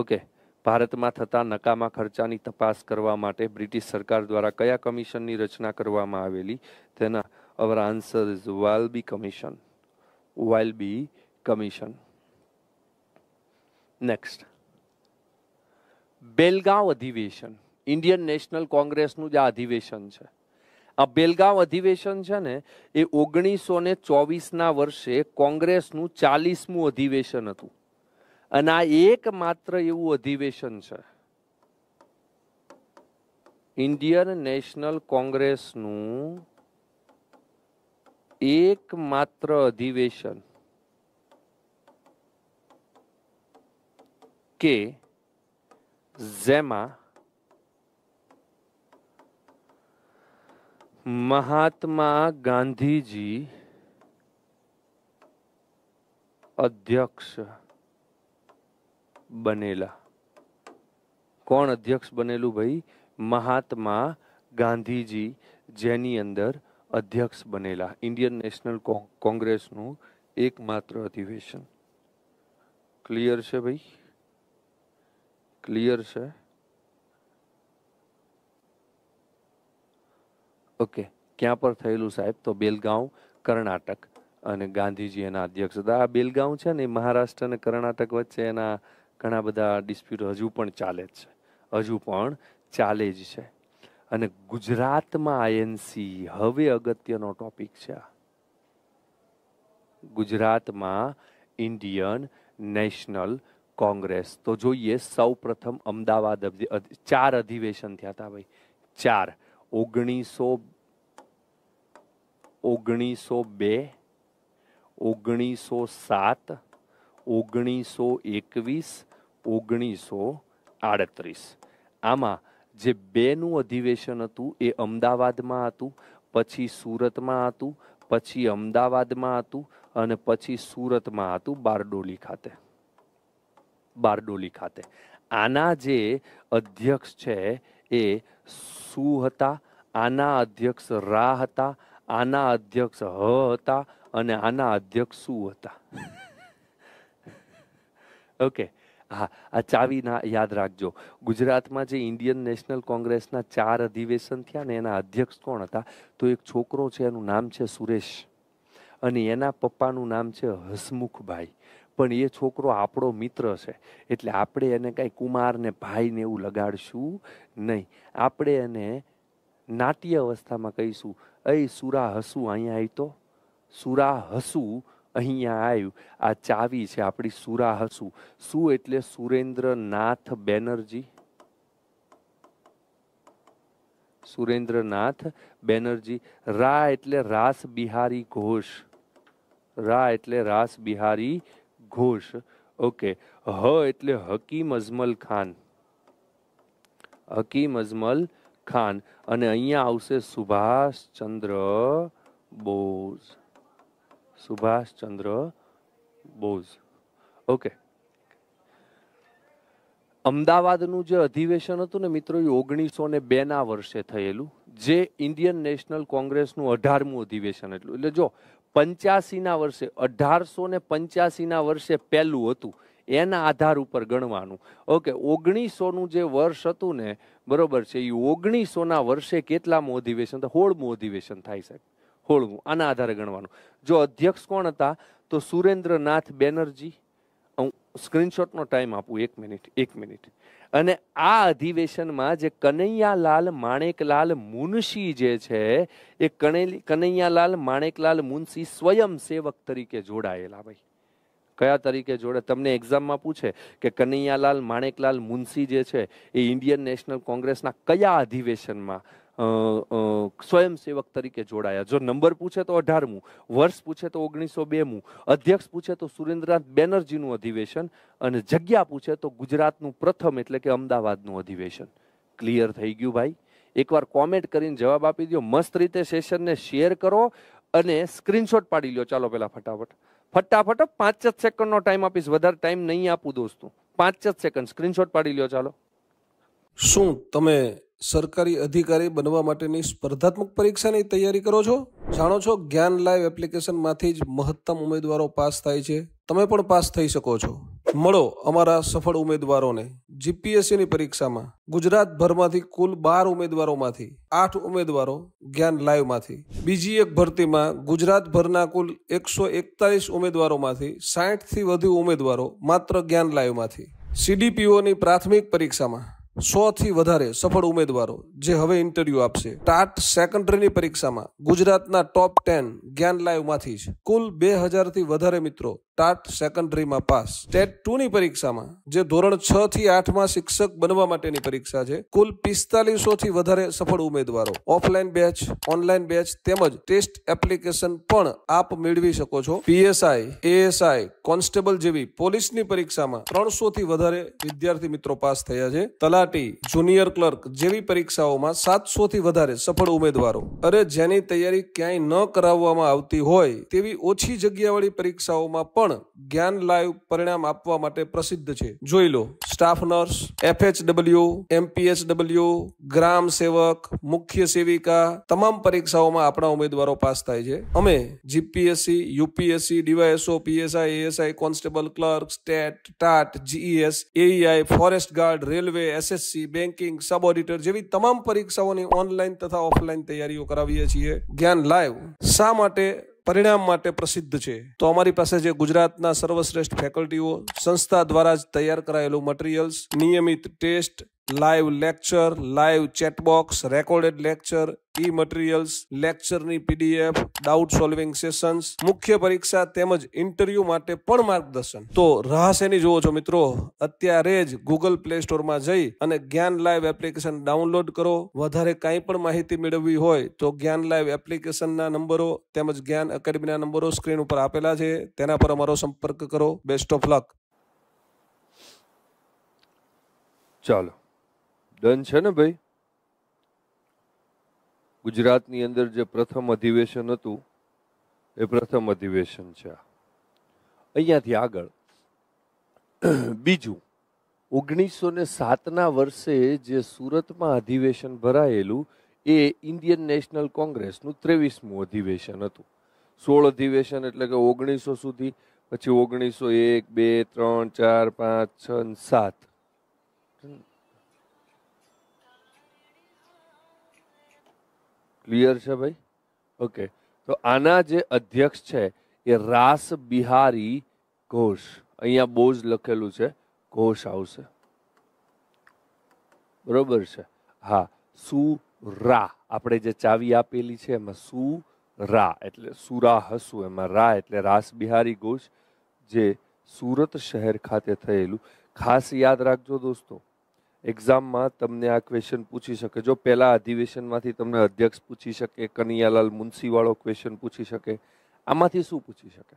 ઓકે ભારતમાં થતા નકામા ખર્ચાની તપાસ કરવા માટે બ્રિટિશ સરકાર દ્વારા કયા કમિશનની રચના કરવામાં આવેલી તેના our answer is Welby Commission Welby Commission next Belgaum અધિવેશન ઇન્ડિયન નેશનલ કોંગ્રેસનું જે અધિવેશન છે આ બેલગાંવ અધિવેશન છે ને એ ઓગણીસો ને ચોવીસના વર્ષે કોંગ્રેસનું ચાલીસમું અધિવેશન હતું અને આ એકમાત્ર એવું અધિવેશન છે ઇન્ડિયન નેશનલ કોંગ્રેસનું એકમાત્ર અધિવેશન કે જેમાં મહાત્મા ગાંધીજી અધ્યક્ષ બનેલા કોણ અધ્યક્ષ બનેલું ભાઈ મહાત્મા ગાંધીજી જેની અંદર અધ્યક્ષ બનેલા ઇન્ડિયન નેશનલ કોંગ્રેસનું એકમાત્ર અધિવેશન ક્લિયર છે ભાઈ ક્લિયર છે ઓકે ક્યાં પર થયેલું સાહેબ તો બેલગાંવ કર્ણાટક અને ગાંધીજી એના અધ્યક્ષ હતા આ બેલગાંવ છે ને મહારાષ્ટ્ર અને કર્ણાટક વચ્ચે એના ઘણા બધા ડિસ્પ્યુટ હજુ પણ ચાલે જ છે હજુ પણ ચાલે જ છે અને ગુજરાતમાં આઈએનસી હવે અગત્યનો ટોપિક છે ગુજરાતમાં ઇન્ડિયન નેશનલ કોંગ્રેસ તો જોઈએ સૌ પ્રથમ અમદાવાદ ચાર અધિવેશન થયા હતા ભાઈ ચાર ઓગણીસો ઓગણીસો બે ઓગણીસો સાત ઓગણીસો એકવીસ ઓગણીસો આડત્રીસ આમાં જે બેનું અધિવેશન હતું એ અમદાવાદમાં હતું પછી સુરતમાં હતું પછી અમદાવાદમાં હતું અને પછી સુરતમાં હતું બારડોલી ખાતે બારડોલી ખાતે આના જે અધ્યક્ષ છે એ સુ હતા આના અધ્યક્ષ રા હતા આના અધ્યક્ષ હ હતા અને આના અધ્યક્ષ સુ હતા ઓકે હા આ ચાવીના યાદ રાખજો ગુજરાતમાં જે ઇન્ડિયન નેશનલ કોંગ્રેસના ચાર અધિવેશન થયા ને એના અધ્યક્ષ કોણ હતા તો એક છોકરો છે એનું નામ છે સુરેશ અને એના પપ્પાનું નામ છે હસમુખભાઈ પણ એ છોકરો આપણો મિત્ર છે એટલે આપણે એને કાંઈ કુમારને ભાઈને એવું લગાડશું નહીં આપણે એને નાટ્ય અવસ્થામાં કહીશું અય સુરા હસુ અહીંયા આવી તો સુરા હસું અહીંયા આવ્યું આ ચાવી છે આપણી સુરા હસુ શું એટલે સુરેન્દ્રનાથ બેનર્જી સુરેન્દ્રનાથ બેનર્જી રા એટલે રાસ બિહારી ઘોષ રા એટલે રાસ બિહારી ઘોષ ઓકે હ એટલે હકીમ અજમલ ખાન હકીમ અજમલ ખાન અને અહીંયા આવશે સુભાષચંદ્ર બોઝ સુભાષચંદ્ર બોઝ ઓકે અમદાવાદનું જે અધિવેશન હતું ને મિત્રો એ ઓગણીસો ને બેના વર્ષે થયેલું જે ઇન્ડિયન નેશનલ કોંગ્રેસનું અઢારમું અધિવેશન એટલું એટલે જો પંચ્યાસીના વર્ષે અઢારસો ને પંચ્યાસીના વર્ષે પહેલું હતું એના આધાર ઉપર ગણવાનું ઓકે ઓગણીસોનું જે વર્ષ હતું ને બરોબર છે એ ઓગણીસોના વર્ષે કેટલામું અધિવેશન તો હોળમું અધિવેશન થાય સાહેબ હોળવું આના આધારે ગણવાનું જો અધ્યક્ષ કોણ હતા તો સુરેન્દ્રનાથ બેનર્જી હું સ્ક્રીનશોટનો ટાઈમ આપું એક મિનિટ એક મિનિટ અને આ અધિવેશનમાં જે કનૈયાલાલ માણેકલાલ મુનશી જે છે એ કનૈયાલાલ માણેકલાલ મુનશી સ્વયંસેવક તરીકે જોડાયેલા ભાઈ કયા તરીકે જોડે તમને એક્ઝામમાં પૂછે કે કનૈયાલાલ માણેકલાલ મુનશી જે છે એ ઇન્ડિયન નેશનલ કોંગ્રેસના કયા અધિવેશનમાં સ્વયંસેવક તરીકે જોડાયા જો નંબર પૂછે તો અઢારમું વર્ષ પૂછે તો ઓગણીસો બેમું અધ્યક્ષ પૂછે તો સુરેન્દ્રનાથ બેનર્જીનું અધિવેશન અને જગ્યા પૂછે તો ગુજરાતનું પ્રથમ એટલે કે અમદાવાદનું અધિવેશન ક્લિયર થઈ ગયું ભાઈ એકવાર કોમેન્ટ કરીને જવાબ આપી દો મસ્ત રીતે સેશનને શેર કરો અને સ્ક્રીનશોટ પાડી લો ચાલો પહેલાં ફટાફટ ફટાફટ પાંચ જ સેકન્ડનો ટાઈમ આપીશ વધારે ટાઈમ નહીં આપું દોસ્તો પાંચ જ સેકન્ડ સ્ક્રીનશોટ પાડી લો ચાલો શું તમે સરકારી અધિકારી બનવા માટેની સ્પર્ધાત્મક પરીક્ષાની તૈયારી કરો છો જાણો છો જ્ઞાન લાઈવ એપ્લિકેશનમાંથી જ મહત્તમ ઉમેદવારો પાસ થાય છે તમે પણ પાસ થઈ શકો છો મળો અમારા સફળ ઉમેદવારોને જીપીએસસીની પરીક્ષામાં ગુજરાતભરમાંથી કુલ બાર ઉમેદવારોમાંથી આઠ ઉમેદવારો જ્ઞાન લાઈવમાંથી બીજી એક ભરતીમાં ગુજરાતભરના કુલ એકસો એકતાલીસ ઉમેદવારોમાંથી સાઠથી વધુ ઉમેદવારો માત્ર જ્ઞાન લાઈવમાંથી સીડીપીઓની પ્રાથમિક પરીક્ષામાં સોથી વધારે સફળ ઉમેદવારો જે હવે ઇન્ટરવ્યૂ આપશે ટાટ સેકન્ડરીની પરીક્ષામાં ગુજરાતના ટોપ ટેન જ્ઞાન લાઈવમાંથી જ કુલ બે હજારથી વધારે મિત્રો ટાટ સેકન્ડરીમાં પાસ ટેટ ટુ ની પરીક્ષામાં જે ધોરણ છ થી આઠમાં શિક્ષક બનવા માટેની પરીક્ષા છે કુલ પિસ્તાલીસો થી વધારે સફળ ઉમેદવારો ઓફલાઈન બેચ ઓનલાઈન બેચ તેમજ ટેસ્ટ એપ્લિકેશન પણ આપ મેળવી શકો છો પીએસઆઈ એએસઆઈ કોન્સ્ટેબલ જેવી પોલીસની પરીક્ષામાં ત્રણસો થી વધારે વિદ્યાર્થી મિત્રો પાસ થયા છે તલાટી જુનિયર ક્લર્ક જેવી પરીક્ષાઓમાં સાતસો થી વધારે સફળ ઉમેદવારો અરે જેની તૈયારી ક્યાંય ન કરાવવામાં આવતી હોય તેવી ઓછી જગ્યાવાળી પરીક્ષાઓમાં પણ પણ જ્ઞાન લાઈવ પરિણામ આપવા માટે પ્રસિદ્ધ છે જોઈ લો સ્ટાફ નર્સ એફએચડબલ્યુ એમપીએચડબલ્યુ ગ્રામ સેવક મુખ્ય સેવિકા તમામ પરીક્ષાઓમાં આપણા ઉમેદવારો પાસ થાય છે અમે GPSC UPSC DYSO PSI ASI constable clerk state TAT GES AEI forest guard railway SSC banking sub auditor જેવી તમામ પરીક્ષાઓની ઓનલાઈન તથા ઓફલાઈન તૈયારીઓ કરાવીએ છીએ જ્ઞાન લાઈવ શા માટે પરિણામ માટે પ્રસિદ્ધ છે તો અમારી પાસે જે ગુજરાતના સર્વશ્રેષ્ઠ ફેકલ્ટીઓ સંસ્થા દ્વારા જ તૈયાર કરાયેલું મટીરિયલ્સ નિયમિત test live lecture live chatbox recorded lecture ઈ મટીરિયલ્સ લેક્ચરની પીડીએફ ડાઉટ સોલ્વિંગ સેશન્સ મુખ્ય પરીક્ષા તેમજ ઇન્ટરવ્યૂ માટે પણ માર્ગદર્શન તો રહસ્યની જુઓ છો મિત્રો અત્યારે જ ગૂગલ પ્લે સ્ટોરમાં જઈ અને જ્ઞાન લાઈવ એપ્લિકેશન ડાઉનલોડ કરો વધારે કાંઈ પણ માહિતી મેળવવી હોય તો જ્ઞાન લાઈવ એપ્લિકેશનના નંબરો તેમજ જ્ઞાન એકેડમીના નંબરો સ્ક્રીન ઉપર આપેલા છે તેના પર અમારો સંપર્ક કરો બેસ્ટ ઓફ લક ચાલો ડન છે ને ભાઈ ગુજરાતની અંદર જે પ્રથમ અધિવેશન હતું એ પ્રથમ અધિવેશન છે અહીંયાથી આગળ બીજું ઓગણીસો ને સાતના વર્ષે જે સુરતમાં અધિવેશન ભરાયેલું એ ઇન્ડિયન નેશનલ કોંગ્રેસનું ત્રેવીસમું અધિવેશન હતું સોળ અધિવેશન એટલે કે ઓગણીસો સુધી પછી ઓગણીસો એક બે ત્રણ ચાર પાંચ છ સાત ક્લિયર છે ભાઈ ઓકે તો આના જે અધ્યક્ષ છે એ રાસ બિહારી ઘોષ અહીંયા બહુ જ લખેલું છે ઘોષ આવશે બરોબર છે હા સુ રા આપણે જે ચાવી આપેલી છે એમાં સુ રા એટલે સુરા હસુ એમાં રા એટલે રાસ બિહારી ઘોષ જે સુરત શહેર ખાતે થયેલું ખાસ યાદ રાખજો દોસ્તો એક્ઝામમાં તમને આ ક્વેશ્ચન પૂછી શકે જો પહેલાં અધિવેશનમાંથી તમને અધ્યક્ષ પૂછી શકે કનૈયાલાલ મુનશીવાળો ક્વેશ્ચન પૂછી શકે આમાંથી શું પૂછી શકે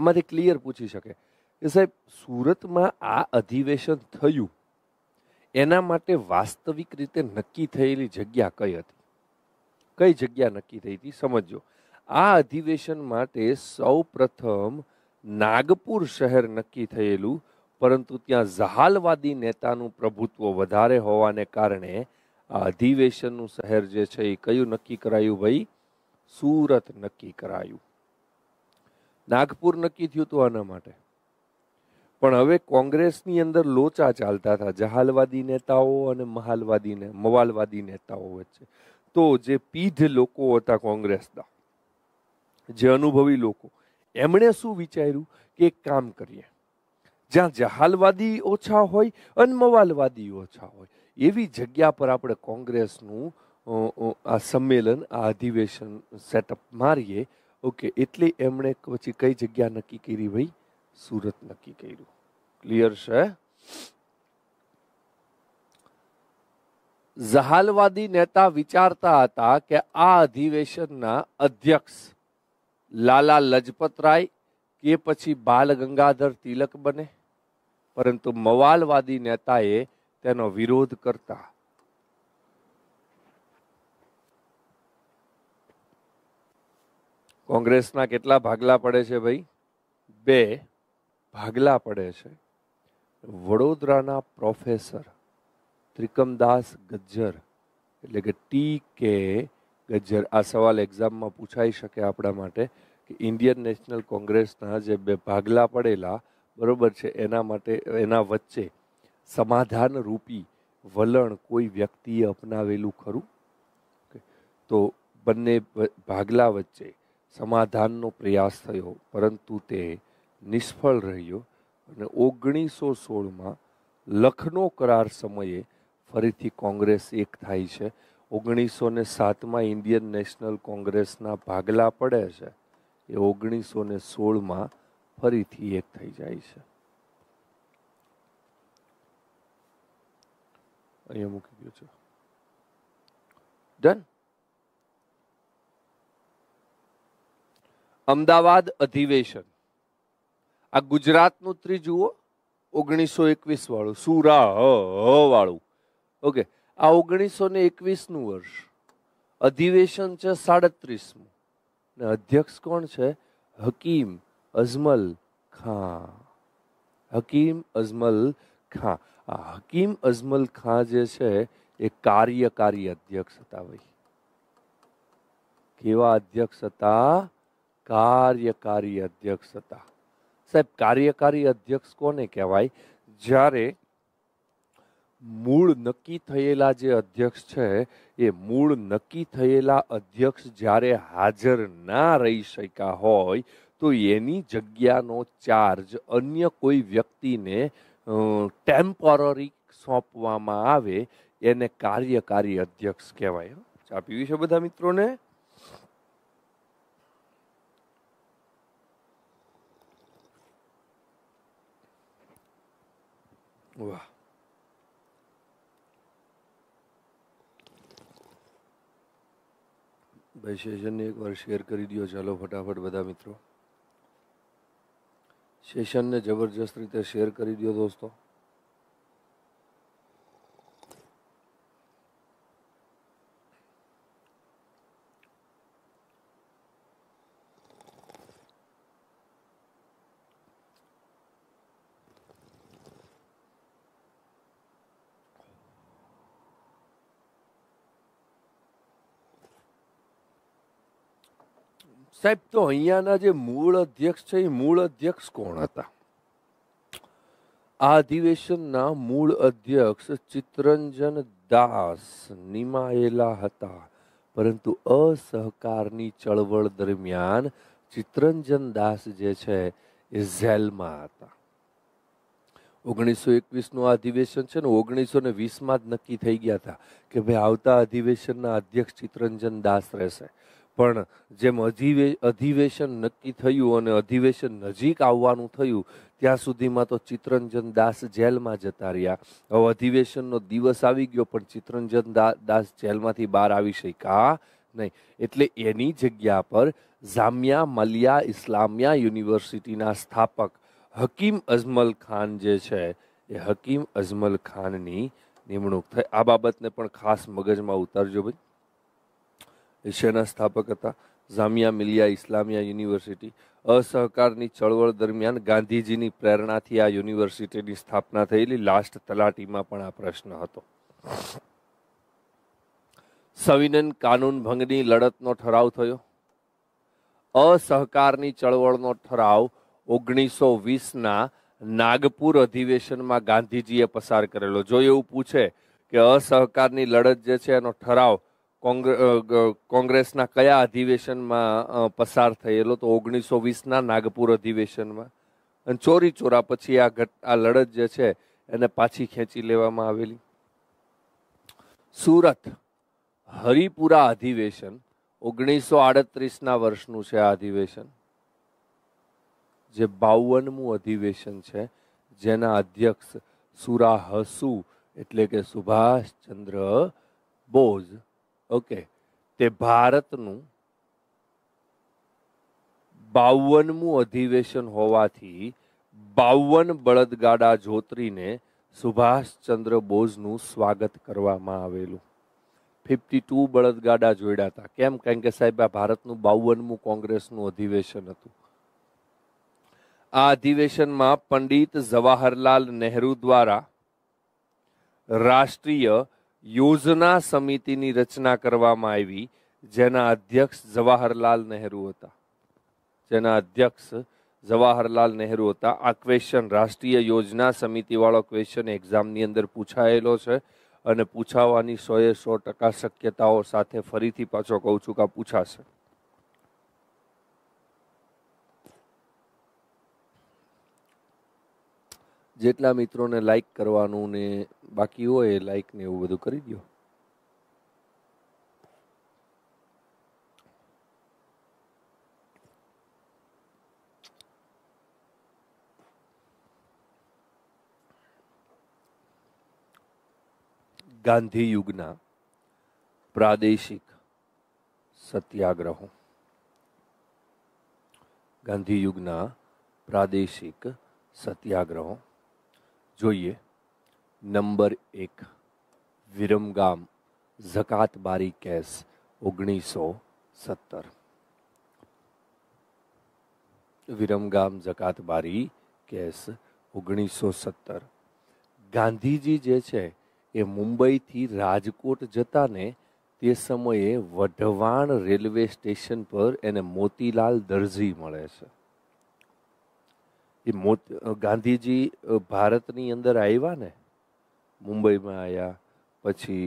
આમાંથી ક્લિયર પૂછી શકે કે સાહેબ સુરતમાં આ અધિવેશન થયું એના માટે વાસ્તવિક રીતે નક્કી થયેલી જગ્યા કઈ હતી કઈ જગ્યા નક્કી થઈ હતી સમજો આ અધિવેશન માટે સૌ પ્રથમ નાગપુર શહેર નક્કી થયેલું પરંતુ ત્યાં જહાલવાદી નેતાનું પ્રભુત્વ વધારે હોવાને કારણે આ અધિવેશનનું શહેર જે છે એ કયું નક્કી કરાયું ભાઈ સુરત નક્કી કરાયું નાગપુર નક્કી થયું હતું આના માટે પણ હવે કોંગ્રેસની અંદર લોચા ચાલતા હતા જહાલવાદી નેતાઓ અને મહાલવાદી ને મવાલવાદી નેતાઓ વચ્ચે તો જે પીઢ લોકો હતા કોંગ્રેસના જે અનુભવી લોકો એમણે શું વિચાર્યું કે એક કામ કરીએ જ્યાં જહાલવાદી ઓછા હોય અને મવાલવાદી ઓછા હોય એવી જગ્યા પર આપણે કોંગ્રેસનું આ સંમેલન આ અધિવેશન સેટઅપ મારીએ ઓકે એટલે એમણે પછી કઈ જગ્યા નક્કી કરી ભાઈ સુરત નક્કી કર્યું ક્લિયર છે જહાલવાદી નેતા વિચારતા હતા કે આ અધિવેશનના અધ્યક્ષ લાલા લજપત રાય કે પછી બાલ ગંગાધર તિલક બને પરંતુ મવાલવાદી નેતાએ તેનો વિરોધ કરતા કોંગ્રેસના કેટલા ભાગલા પડે છે ભાઈ બે ભાગલા પડે છે વડોદરાના પ્રોફેસર ત્રિકમદાસ ગજ્જર એટલે કે ટી કે ગજ્જર આ સવાલ એક્ઝામમાં પૂછાઈ શકે આપણા માટે કે ઇન્ડિયન નેશનલ કોંગ્રેસના જે બે ભાગલા પડેલા બરાબર છે એના માટે એના વચ્ચે સમાધાન રૂપી વલણ કોઈ વ્યક્તિએ અપનાવેલું ખરું તો બંને ભાગલા વચ્ચે સમાધાનનો પ્રયાસ થયો પરંતુ તે નિષ્ફળ રહ્યો અને ઓગણીસો સોળમાં લખનો કરાર સમયે ફરીથી કોંગ્રેસ એક થાય છે ઓગણીસો ને સાતમાં ઇન્ડિયન નેશનલ કોંગ્રેસના ભાગલા પડે છે એ ઓગણીસો ને સોળમાં ફરીથી એક થઈ જાય છે અહીંયા મૂકી ગયો છો ડન અમદાવાદ અધિવેશન આ ગુજરાતનું ત્રીજું ઓગણીસો એકવીસ વાળું સુરા વાળું ઓકે આ ઓગણીસો ને એકવીસનું વર્ષ અધિવેશન છે સાડત્રીસમું ને અધ્યક્ષ કોણ છે હકીમ અઝમલ ખાં હકીમ અઝમલ ખાં આ હકીમ અઝમલ ખાં જે છે એ કાર્યકારી અધ્યક્ષ હતા ભાઈ કેવા અધ્યક્ષ હતા કાર્યકારી અધ્યક્ષ હતા સાહેબ કાર્યકારી અધ્યક્ષ કોને કહેવાય જ્યારે મૂળ નક્કી થયેલા જે અધ્યક્ષ છે એ મૂળ નક્કી થયેલા અધ્યક્ષ જ્યારે હાજર ના રહી શક્યા હોય તો એની જગ્યાનો ચાર્જ અન્ય કોઈ વ્યક્તિને ટેમ્પરરી સોંપવામાં આવે એને કાર્યકારી અધ્યક્ષ કહેવાય ચા પીવી છે બધા મિત્રોને વાહ ભાઈ એક વાર શેર કરી દો ચાલો ફટાફટ બધા મિત્રો સેશનને જબરજસ્ત રીતે શેર કરી દો દોસ્તો સાહેબ તો અહીંયાના જે મૂળ અધ્યક્ષ છે એ મૂળ અધ્યક્ષ કોણ હતા આ અધિવેશનના મૂળ અધ્યક્ષ ચિત્રંજન દાસ નિમાયેલા હતા પરંતુ અસહકારની ચળવળ દરમિયાન ચિત્રંજન દાસ જે છે એ ઝેલમાં હતા ઓગણીસો એકવીસનું આ અધિવેશન છે ને ઓગણીસો ને વીસમાં જ નક્કી થઈ ગયા હતા કે ભાઈ આવતા અધિવેશનના અધ્યક્ષ ચિત્રંજન દાસ રહેશે પણ જેમ અધિવે અધિવેશન નક્કી થયું અને અધિવેશન નજીક આવવાનું થયું ત્યાં સુધીમાં તો ચિત્તરંજન દાસ જેલમાં જતા રહ્યા હવે અધિવેશનનો દિવસ આવી ગયો પણ ચિત્તરંજન દાસ જેલમાંથી બહાર આવી શક્યા નહીં એટલે એની જગ્યા પર જામિયા મલિયા ઇસ્લામિયા યુનિવર્સિટીના સ્થાપક હકીમ અઝમલ ખાન જે છે એ હકીમ અઝમલ ખાનની નિમણૂક થઈ આ બાબતને પણ ખાસ મગજમાં ઉતારજો ભાઈ એશિયાના સ્થાપક હતા જામિયા મિલિયા ઇસ્લામિયા યુનિવર્સિટી અસહકારની ચળવળ દરમિયાન ગાંધીજીની પ્રેરણાથી આ યુનિવર્સિટીની સ્થાપના થયેલી લાસ્ટ તલાટીમાં પણ આ પ્રશ્ન હતો સંવિધાન કાનૂન ભંગની લડતનો ઠરાવ થયો અસહકારની ચળવળનો ઠરાવ ઓગણીસો વીસના નાગપુર અધિવેશનમાં ગાંધીજીએ પસાર કરેલો જો એવું પૂછે કે અસહકારની લડત જે છે એનો ઠરાવ કોંગ્રેસના કયા અધિવેશનમાં પસાર થયેલો તો ઓગણીસો વીસના નાગપુર અધિવેશનમાં અને ચોરી ચોરા પછી આ ઘટ આ લડત જે છે એને પાછી ખેંચી લેવામાં આવેલી સુરત હરિપુરા અધિવેશન ઓગણીસો આડત્રીસના વર્ષનું છે આ અધિવેશન જે બાવનમું અધિવેશન છે જેના અધ્યક્ષ સુરા હસુ એટલે કે સુભાષચંદ્ર બોઝ ઓકે તે ભારતનું બાવનમું અધિવેશન હોવાથી બાવન બળદગાડા જોતરીને સુભાષચંદ્ર બોઝનું સ્વાગત કરવામાં આવેલું ફિફ્ટી ટુ બળદગાડા જોડ્યા હતા કેમ કારણ કે સાહેબ આ ભારતનું બાવનમું કોંગ્રેસનું અધિવેશન હતું આ અધિવેશનમાં પંડિત જવાહરલાલ નહેરુ દ્વારા રાષ્ટ્રીય યોજના સમિતિની રચના કરવામાં આવી જેના અધ્યક્ષ જવાહરલાલ નહેરુ હતા જેના અધ્યક્ષ જવાહરલાલ નહેરુ હતા આ ક્વેશ્ચન રાષ્ટ્રીય યોજના સમિતિવાળો ક્વેશ્ચન એક્ઝામની અંદર પૂછાયેલો છે અને પૂછાવાની સોએ સો ટકા શક્યતાઓ સાથે ફરીથી પાછો કહું છું કે પૂછાશે જેટલા મિત્રોને લાઈક કરવાનું ને बाकी हो लाइक ने वो बधु करी दियो गांधी युगना प्रादेशिक सत्याग्रहों गांधी युगना प्रादेशिक सत्याग्रहों जो ये નંબર એક વિરમગામ ઝકાતબારી કેસ ઓગણીસો સત્તર વિરમગામ ઝકાતબારી કેસ ઓગણીસો સત્તર ગાંધીજી જે છે એ મુંબઈથી રાજકોટ જતાને તે સમયે વઢવાણ રેલવે સ્ટેશન પર એને મોતીલાલ દરજી મળે છે એ મોત ગાંધીજી ભારતની અંદર આવ્યા ને મુંબઈમાં આવ્યા પછી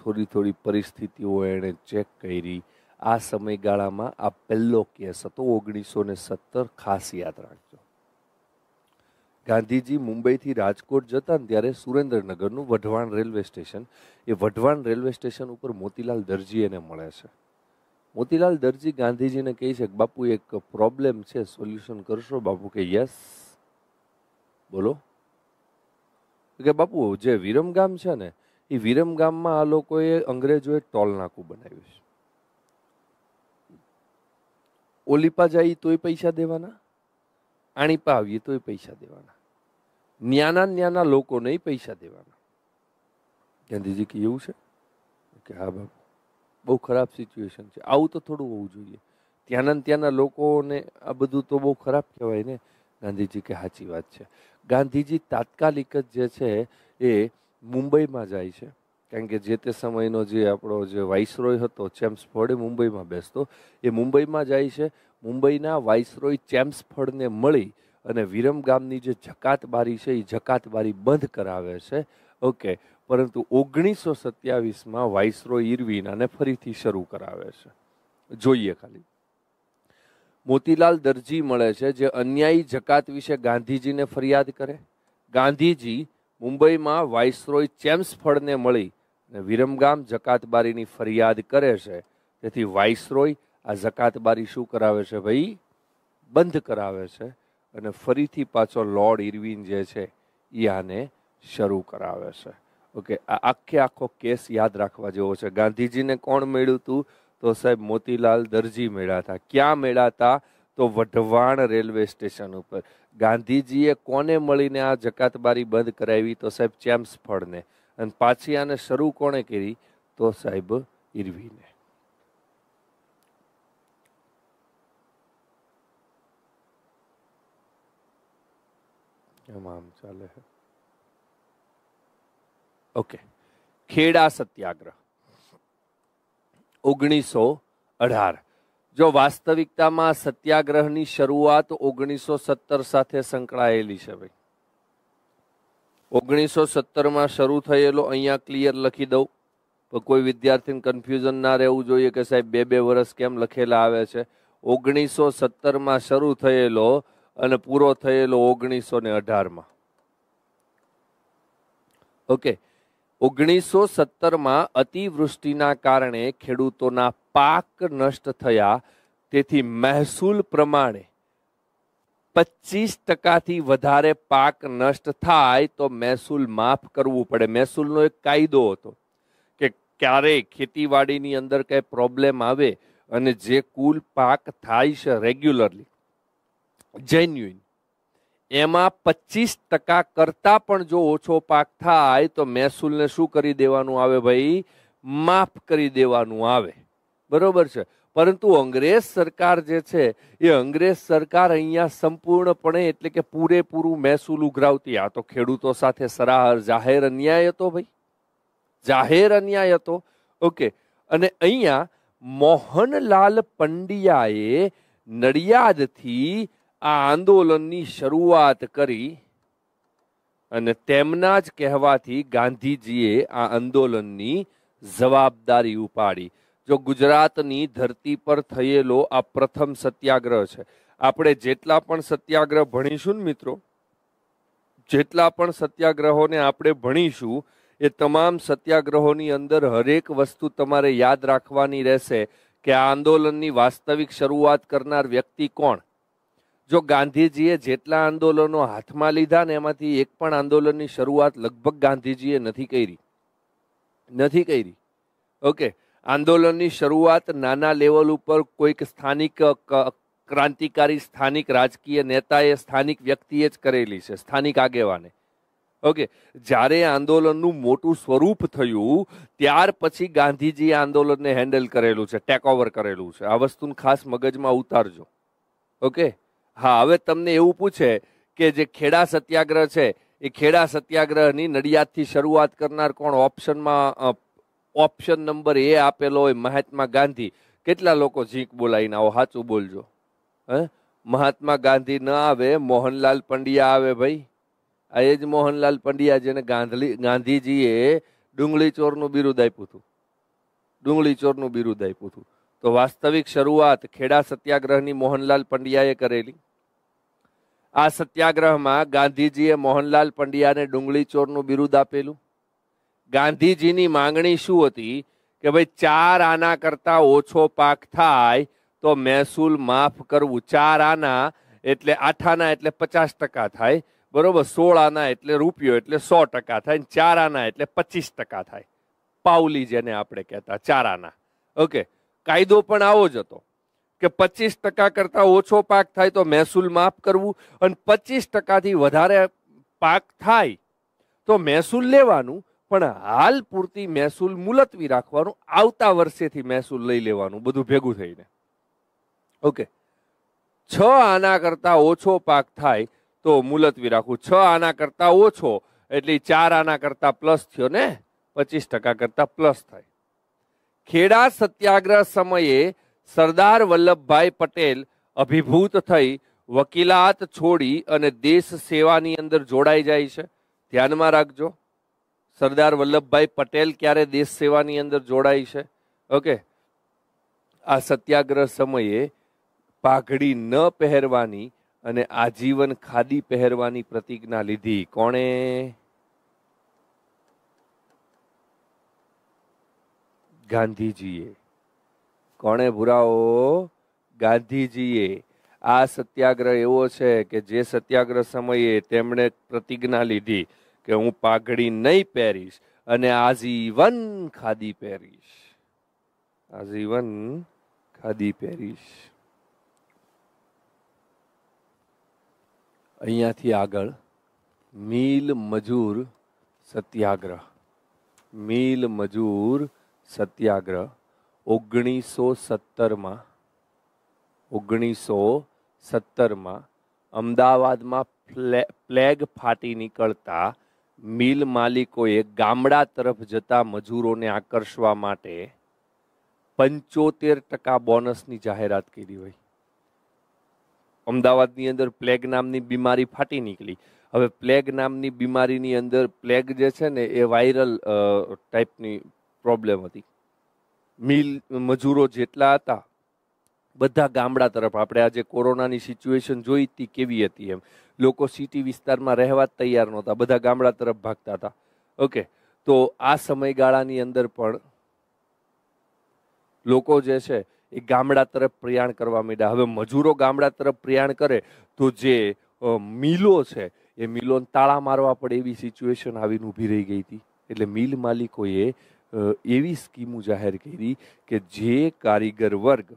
થોડી થોડી પરિસ્થિતિઓ એણે ચેક કરી આ સમયગાળામાં આ પહેલો કેસ હતો ઓગણીસો ને સત્તર ખાસ યાદ રાખજો ગાંધીજી મુંબઈથી રાજકોટ જતા ત્યારે સુરેન્દ્રનગરનું વઢવાણ રેલવે સ્ટેશન એ વઢવાણ રેલવે સ્ટેશન ઉપર મોતીલાલ દરજી એને મળે છે મોતીલાલ દરજી ગાંધીજીને કહે છે કે બાપુ એક પ્રોબ્લેમ છે સોલ્યુશન કરશો બાપુ કે યસ બોલો કે બાપુ જે વિરમગામ છે ને એ વિરમગામમાં આ લોકોએ અંગ્રેજોએ ટોલ નાકું બનાવ્યું છે ઓલીપા જાય તોય પૈસા દેવાના આણીપા આવીએ તોય પૈસા દેવાના ન્યાના ન્યાના લોકોને પૈસા દેવાના ગાંધીજી કે એવું છે કે હા બાપુ બહુ ખરાબ સિચ્યુએશન છે આવું તો થોડું હોવું જોઈએ ત્યાંના ત્યાંના લોકોને આ બધું તો બહુ ખરાબ કહેવાય ને ગાંધીજી કે સાચી વાત છે ગાંધીજી તાત્કાલિક જ જે છે એ મુંબઈમાં જાય છે કારણ કે જે તે સમયનો જે આપણો જે વાઇસરોય હતો ચેમ્સફોર્ડ એ મુંબઈમાં બેસતો એ મુંબઈમાં જાય છે મુંબઈના વાઇસરોય ચેમ્સફળને મળી અને વિરમ ગામની જે જકાતબારી છે એ જકાતબારી બંધ કરાવે છે ઓકે પરંતુ ઓગણીસો સત્યાવીસમાં વાઇસરોય ઇરવિનાને ફરીથી શરૂ કરાવે છે જોઈએ ખાલી મોતીલાલ દરજી મળે છે જે અન્યાયી જકાત વિશે ગાંધીજીને ફરિયાદ કરે ગાંધીજી મુંબઈમાં વાઇસરોય ચેમ્સફળને મળી અને વિરમગામ જકાતબારીની ફરિયાદ કરે છે તેથી વાઇસરોય આ જકાતબારી શું કરાવે છે ભાઈ બંધ કરાવે છે અને ફરીથી પાછો લોર્ડ ઇરવિન જે છે એ આને શરૂ કરાવે છે ઓકે આ આખે આખો કેસ યાદ રાખવા જેવો છે ગાંધીજીને કોણ મળ્યું હતું તો સાહેબ મોતીલાલ દરજી મેળા હતા ક્યાં મેળા હતા તો વઢવાણ રેલવે સ્ટેશન ઉપર ગાંધીજીએ કોને મળીને આ જકાતબારી બંધ કરાવી તો સાહેબ ચેમ્સફળને અને પાછી આને શરૂ કોણે કરી તો સાહેબ ઇરવીને આમ ચાલે ઓકે ખેડા સત્યાગ્રહ ઓગણીસો અઢાર જો વાસ્તવિકતામાં સત્યાગ્રહની શરૂઆત ઓગણીસો સત્તર સાથે સંકળાયેલી છે ભાઈ ઓગણીસો સત્તરમાં શરૂ થયેલો અહીંયા ક્લિયર લખી દઉં પણ કોઈ વિદ્યાર્થીને કન્ફ્યુઝન ના રહેવું જોઈએ કે સાહેબ બે બે વર્ષ કેમ લખેલા આવે છે ઓગણીસો સત્તરમાં શરૂ થયેલો અને પૂરો થયેલો ઓગણીસો ને અઢારમાં ઓકે ઓગણીસો સત્તરમાં અતિવૃષ્ટિના કારણે ખેડૂતોના પાક નષ્ટ થયા તેથી મહેસૂલ પ્રમાણે પચીસ ટકાથી વધારે પાક નષ્ટ થાય તો મહેસૂલ માફ કરવું પડે મહેસૂલનો એક કાયદો હતો કે ક્યારે ખેતીવાડીની અંદર કંઈ પ્રોબ્લેમ આવે અને જે કુલ પાક થાય છે રેગ્યુલરલી જેન્યુઇન એમાં પચીસ ટકા કરતાં પણ જો ઓછો પાક થાય તો મહેસૂલને શું કરી દેવાનું આવે ભાઈ માફ કરી દેવાનું આવે બરોબર છે પરંતુ અંગ્રેજ સરકાર જે છે એ અંગ્રેજ સરકાર અહીંયા સંપૂર્ણપણે એટલે કે પૂરેપૂરું મહેસૂલ ઉઘરાવતી આ તો ખેડૂતો સાથે સરાહર જાહેર અન્યાય હતો ભાઈ જાહેર અન્યાય હતો ઓકે અને અહીંયા મોહનલાલ પંડ્યાએ નડિયાદથી આ આંદોલનની શરૂઆત કરી અને તેમના જ કહેવાથી ગાંધીજીએ આ આંદોલનની જવાબદારી ઉપાડી જો ગુજરાતની ધરતી પર થયેલો આ પ્રથમ સત્યાગ્રહ છે આપણે જેટલા પણ સત્યાગ્રહ ભણીશું ને મિત્રો જેટલા પણ સત્યાગ્રહોને આપણે ભણીશું એ તમામ સત્યાગ્રહોની અંદર હરેક વસ્તુ તમારે યાદ રાખવાની રહેશે કે આ આંદોલનની વાસ્તવિક શરૂઆત કરનાર વ્યક્તિ કોણ જો ગાંધીજીએ જેટલા આંદોલનો હાથમાં લીધા ને એમાંથી એક પણ આંદોલનની શરૂઆત લગભગ ગાંધીજીએ નથી કરી નથી કરી ઓકે આંદોલનની શરૂઆત નાના લેવલ ઉપર કોઈક સ્થાનિક ક્રાંતિકારી સ્થાનિક રાજકીય નેતાએ સ્થાનિક વ્યક્તિએ જ કરેલી છે સ્થાનિક આગેવાને ઓકે જ્યારે આંદોલનનું મોટું સ્વરૂપ થયું ત્યાર પછી ગાંધીજીએ આંદોલનને હેન્ડલ કરેલું છે ટેકઓવર કરેલું છે આ વસ્તુને ખાસ મગજમાં ઉતારજો ઓકે હા હવે તમને એવું પૂછે કે જે ખેડા સત્યાગ્રહ છે એ ખેડા સત્યાગ્રહની નડિયાદથી શરૂઆત કરનાર કોણ ઓપ્શનમાં ઓપ્શન નંબર એ આપેલો હોય મહાત્મા ગાંધી કેટલા લોકો ઝીંક બોલાવીને આવો સાચું બોલજો હે મહાત્મા ગાંધી ન આવે મોહનલાલ પંડ્યા આવે ભાઈ આ એ જ મોહનલાલ પંડ્યા જેને ગાંધી ગાંધીજીએ ડુંગળી ચોરનું બિરુદ આપ્યું હતું ડુંગળી ચોરનું બિરુદ આપ્યું હતું તો વાસ્તવિક શરૂઆત ખેડા સત્યાગ્રહની મોહનલાલ પંડ્યાએ કરેલી આ સત્યાગ્રહમાં ગાંધીજીએ મોહનલાલ પંડ્યાને ડુંગળી ચોરનું બિરુદ આપેલું ગાંધીજીની માંગણી શું હતી કે ભાઈ ચાર આના કરતાં ઓછો પાક થાય તો મહેસૂલ માફ કરવું ચાર આના એટલે આઠાના એટલે પચાસ ટકા થાય બરોબર સોળ આના એટલે રૂપિયો એટલે સો ટકા થાય ચાર આના એટલે પચીસ ટકા થાય પાઉલી જેને આપણે કહેતા ચાર આના ઓકે કાયદો પણ આવો જ હતો કે પચીસ ટકા કરતાં ઓછો પાક થાય તો મહેસૂલ માફ કરવું અને પચીસ ટકાથી વધારે પાક થાય તો મહેસૂલ લેવાનું પણ હાલ પૂરતી મહેસૂલ મુલતવી રાખવાનું આવતા વર્ષેથી મહેસૂલ લઈ લેવાનું બધું ભેગું થઈને ઓકે છ આના કરતાં ઓછો પાક થાય તો મુલતવી રાખવું છ આના કરતાં ઓછો એટલે ચાર આના કરતાં પ્લસ થયો ને પચીસ ટકા કરતાં પ્લસ થાય ખેડા સત્યાગ્રહ સમયે સરદાર વલ્લભભાઈ પટેલ અભિભૂત થઈ વકીલાત છોડી અને દેશ સેવાની અંદર જોડાઈ જાય છે ધ્યાનમાં રાખજો સરદાર વલ્લભભાઈ પટેલ ક્યારે દેશ સેવાની અંદર જોડાય છે ઓકે આ સત્યાગ્રહ સમયે પાઘડી ન પહેરવાની અને આજીવન ખાદી પહેરવાની પ્રતિજ્ઞા લીધી કોણે ગાંધીજીએ કોણે ભૂરાઓ ગાંધીજીએ આ સત્યાગ્રહ એવો છે કે જે સત્યાગ્રહ સમયે તેમણે પ્રતિજ્ઞા લીધી કે હું પાઘડી નહીં પહેરીશ અને આજીવન ખાદી પહેરીશ આજીવન ખાદી પહેરીશ અહીંયાથી આગળ મિલ મજૂર સત્યાગ્રહ મિલ મજૂર સત્યાગ્રહ ઓગણીસો સત્તરમાં ઓગણીસો સત્તરમાં અમદાવાદમાં પ્લેગ ફાટી નીકળતા મિલ માલિકોએ ગામડા તરફ જતા મજૂરોને આકર્ષવા માટે પંચોતેર ટકા બોનસની જાહેરાત કરી હોય અમદાવાદની અંદર પ્લેગ નામની બીમારી ફાટી નીકળી હવે પ્લેગ નામની બીમારીની અંદર પ્લેગ જે છે ને એ વાયરલ ટાઈપની પ્રોબ્લેમ હતી મિલ મજૂરો જેટલા હતા બધા ગામડા તરફ આપણે આજે કોરોનાની સિચ્યુએશન જોઈ હતી કેવી હતી એમ લોકો સિટી વિસ્તારમાં રહેવા તૈયાર નહોતા બધા ગામડા તરફ ભાગતા હતા ઓકે તો આ સમયગાળાની અંદર પણ લોકો જે છે એ ગામડા તરફ પ્રયાણ કરવા માંડ્યા હવે મજૂરો ગામડા તરફ પ્રયાણ કરે તો જે મિલો છે એ મિલોને તાળા મારવા પડે એવી સિચ્યુએશન આવીને ઊભી રહી ગઈ હતી એટલે મિલ માલિકોએ એવી સ્કીમો જાહેર કરી કે જે કારીગર વર્ગ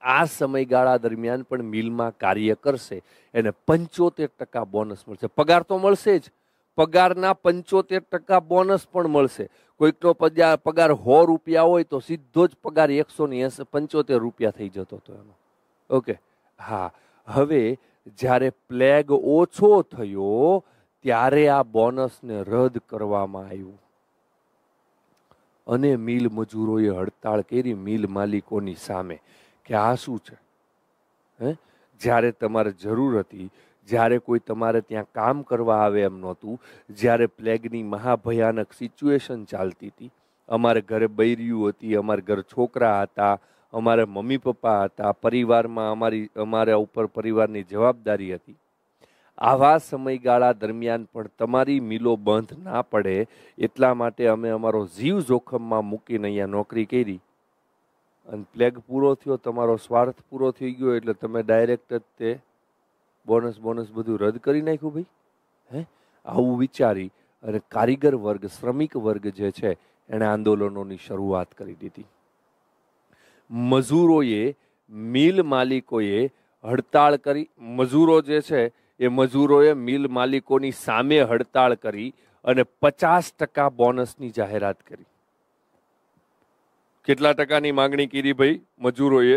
આ સમયગાળા દરમિયાન પણ મિલમાં કાર્ય કરશે એને પંચોતેર ટકા બોનસ મળશે પગાર તો મળશે જ પગારના પંચોતેર ટકા બોનસ પણ મળશે કોઈકનો પગાર સો રૂપિયા હોય તો સીધો જ પગાર એકસો ને પંચોતેર રૂપિયા થઈ જતો હતો એનો ઓકે હા હવે જ્યારે પ્લેગ ઓછો થયો ત્યારે આ બોનસને રદ કરવામાં આવ્યું અને મિલ મજૂરોએ હડતાળ કરી મિલ માલિકોની સામે કે આ શું છે હે જ્યારે તમારે જરૂર હતી જ્યારે કોઈ તમારે ત્યાં કામ કરવા આવે એમ નહોતું જ્યારે પ્લેગની મહાભયાનક સિચ્યુએશન ચાલતી હતી અમારે ઘરે બૈર્યું હતી અમારે ઘર છોકરા હતા અમારે મમ્મી પપ્પા હતા પરિવારમાં અમારી અમારા ઉપર પરિવારની જવાબદારી હતી આવા સમયગાળા દરમિયાન પણ તમારી મિલો બંધ ના પડે એટલા માટે અમે અમારો જીવ જોખમમાં મૂકીને અહીંયા નોકરી કરી અને પ્લેગ પૂરો થયો તમારો સ્વાર્થ પૂરો થઈ ગયો એટલે તમે ડાયરેક્ટ જ તે બોનસ બોનસ બધું રદ કરી નાખ્યું ભાઈ હે આવું વિચારી અને કારીગર વર્ગ શ્રમિક વર્ગ જે છે એણે આંદોલનોની શરૂઆત કરી દીધી મજૂરોએ મિલ માલિકોએ હડતાળ કરી મજૂરો જે છે એ મજૂરોએ મિલ માલિકોની સામે હડતાળ કરી અને પચાસ ટકા બોનસની જાહેરાત કરી કેટલા ટકાની માગણી કરી ભાઈ મજૂરોએ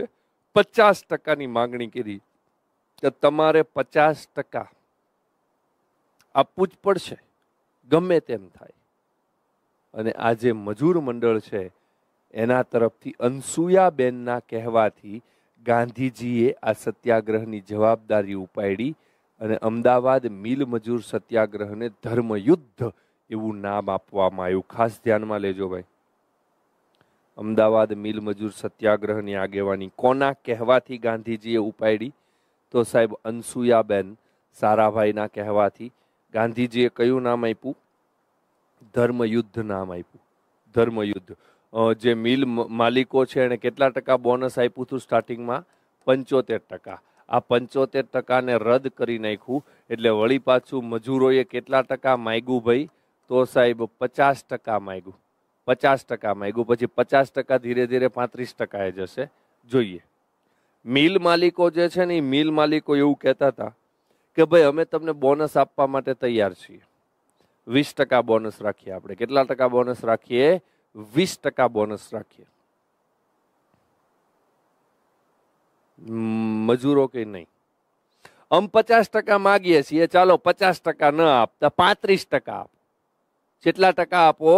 પચાસ ટકાની માગણી કરી તો તમારે પચાસ ટકા આપવું જ પડશે ગમે તેમ થાય અને આ જે મજૂર મંડળ છે એના તરફથી અનસુયાબેનના કહેવાથી ગાંધીજીએ આ સત્યાગ્રહની જવાબદારી ઉપાડી અને અમદાવાદ મિલ મજૂર સત્યાગ્રહને ધર્મયુદ્ધ એવું નામ આપવામાં આવ્યું ખાસ ધ્યાનમાં લેજો ભાઈ અમદાવાદ મિલ મજૂર સત્યાગ્રહની આગેવાની કોના કહેવાથી ગાંધીજીએ ઉપાડી તો સાહેબ અનસુયાબેન સારાભાઈના કહેવાથી ગાંધીજીએ કયું નામ આપ્યું ધર્મયુદ્ધ નામ આપ્યું ધર્મયુદ્ધ જે મિલ માલિકો છે એને કેટલા ટકા બોનસ આપ્યું હતું સ્ટાર્ટિંગમાં પંચોતેર ટકા આ પંચોતેર ટકાને રદ કરી નાખ્યું એટલે વળી પાછું મજૂરોએ કેટલા ટકા માગ્યું ભાઈ તો સાહેબ પચાસ ટકા માગ્યું પચાસ ટકા માગ્યું પછી પચાસ ટકા ધીરે ધીરે પાંત્રીસ ટકાએ જશે જોઈએ મિલ માલિકો જે છે ને એ મિલ માલિકો એવું કહેતા હતા કે ભાઈ અમે તમને બોનસ આપવા માટે તૈયાર છીએ વીસ ટકા બોનસ રાખીએ આપણે કેટલા ટકા બોનસ રાખીએ વીસ ટકા બોનસ રાખીએ મજૂરો કે નહીં અમ પચાસ ટકા માગીએ છીએ ચાલો પચાસ ટકા ન આપતા પાંત્રીસ ટકા આપ કેટલા ટકા આપો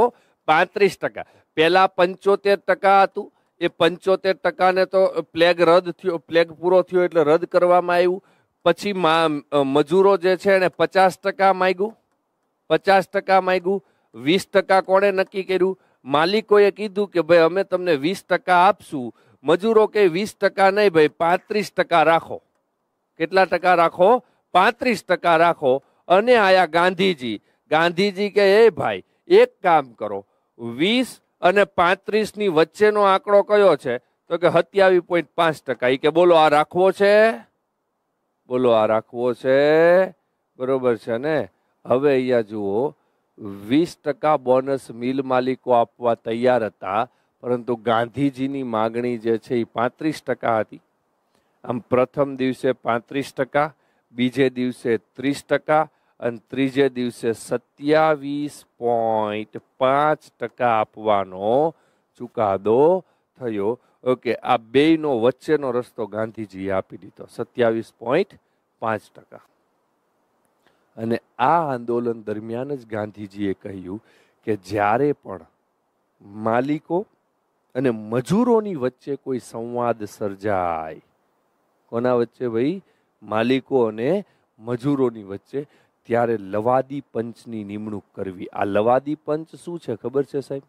પાંત્રીસ ટકા પહેલાં પંચોતેર ટકા હતું એ પંચોતેર ટકાને તો પ્લેગ રદ થયો પ્લેગ પૂરો થયો એટલે રદ કરવામાં આવ્યું પછી મજૂરો જે છે એને પચાસ ટકા માગ્યું પચાસ ટકા માગ્યું વીસ ટકા કોણે નક્કી કર્યું માલિકોએ કીધું કે ભાઈ અમે તમને વીસ ટકા આપશું મજૂરો કે વીસ ટકા નહીં ભાઈ પાંત્રીસ ટકા રાખો કેટલા ટકા રાખો પાંત્રીસ ટકા રાખો અને આયા ગાંધીજી ગાંધીજી કે એ ભાઈ એક કામ કરો વીસ અને પાંત્રીસની વચ્ચેનો આંકડો કયો છે તો કે સત્યાવી પોઈન્ટ પાંચ ટકા એ કે બોલો આ રાખવો છે બોલો આ રાખવો છે બરોબર છે ને હવે અહીંયા જુઓ વીસ ટકા બોનસ મિલ માલિકો આપવા તૈયાર હતા પરંતુ ગાંધીજીની માગણી જે છે એ પાંત્રીસ ટકા હતી આમ પ્રથમ દિવસે પાંત્રીસ ટકા બીજે દિવસે ત્રીસ ટકા અને ત્રીજે દિવસે સત્યાવીસ પોઈન્ટ પાંચ ટકા આપવાનો ચુકાદો થયો ઓકે આ બેયનો વચ્ચેનો રસ્તો ગાંધીજીએ આપી દીધો સત્યાવીસ પોઈન્ટ પાંચ ટકા અને આ આંદોલન દરમિયાન જ ગાંધીજીએ કહ્યું કે જ્યારે પણ માલિકો અને મજૂરોની વચ્ચે કોઈ સંવાદ સર્જાય કોના વચ્ચે ભાઈ માલિકો અને મજૂરોની વચ્ચે ત્યારે લવાદી પંચની નિમણૂક કરવી આ લવાદી પંચ શું છે ખબર છે સાહેબ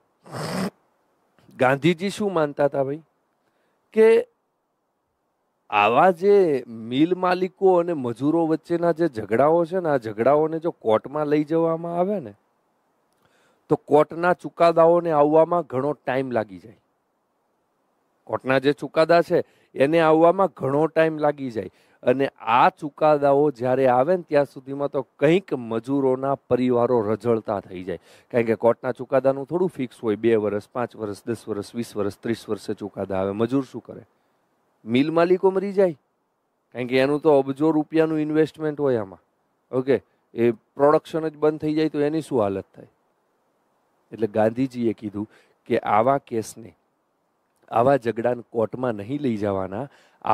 ગાંધીજી શું માનતા હતા ભાઈ કે આવા જે મિલ માલિકો અને મજૂરો વચ્ચેના જે ઝઘડાઓ છે ને આ ઝઘડાઓને જો કોર્ટમાં લઈ જવામાં આવે ને તો કોર્ટના ચુકાદાઓને આવવામાં ઘણો ટાઈમ લાગી જાય કોર્ટના જે ચુકાદા છે એને આવવામાં ઘણો ટાઈમ લાગી જાય અને આ ચુકાદાઓ જ્યારે આવે ને ત્યાં સુધીમાં તો કંઈક મજૂરોના પરિવારો રઝળતા થઈ જાય કારણ કે કોર્ટના ચુકાદાનું થોડું ફિક્સ હોય બે વર્ષ પાંચ વર્ષ દસ વર્ષ વીસ વર્ષ ત્રીસ વર્ષે ચુકાદા આવે મજૂર શું કરે મિલ માલિકો મરી જાય કારણ કે એનું તો અબજો રૂપિયાનું ઇન્વેસ્ટમેન્ટ હોય આમાં ઓકે એ પ્રોડક્શન જ બંધ થઈ જાય તો એની શું હાલત થાય એટલે ગાંધીજીએ કીધું કે આવા કેસને આવા ઝઘડાને કોર્ટમાં નહીં લઈ જવાના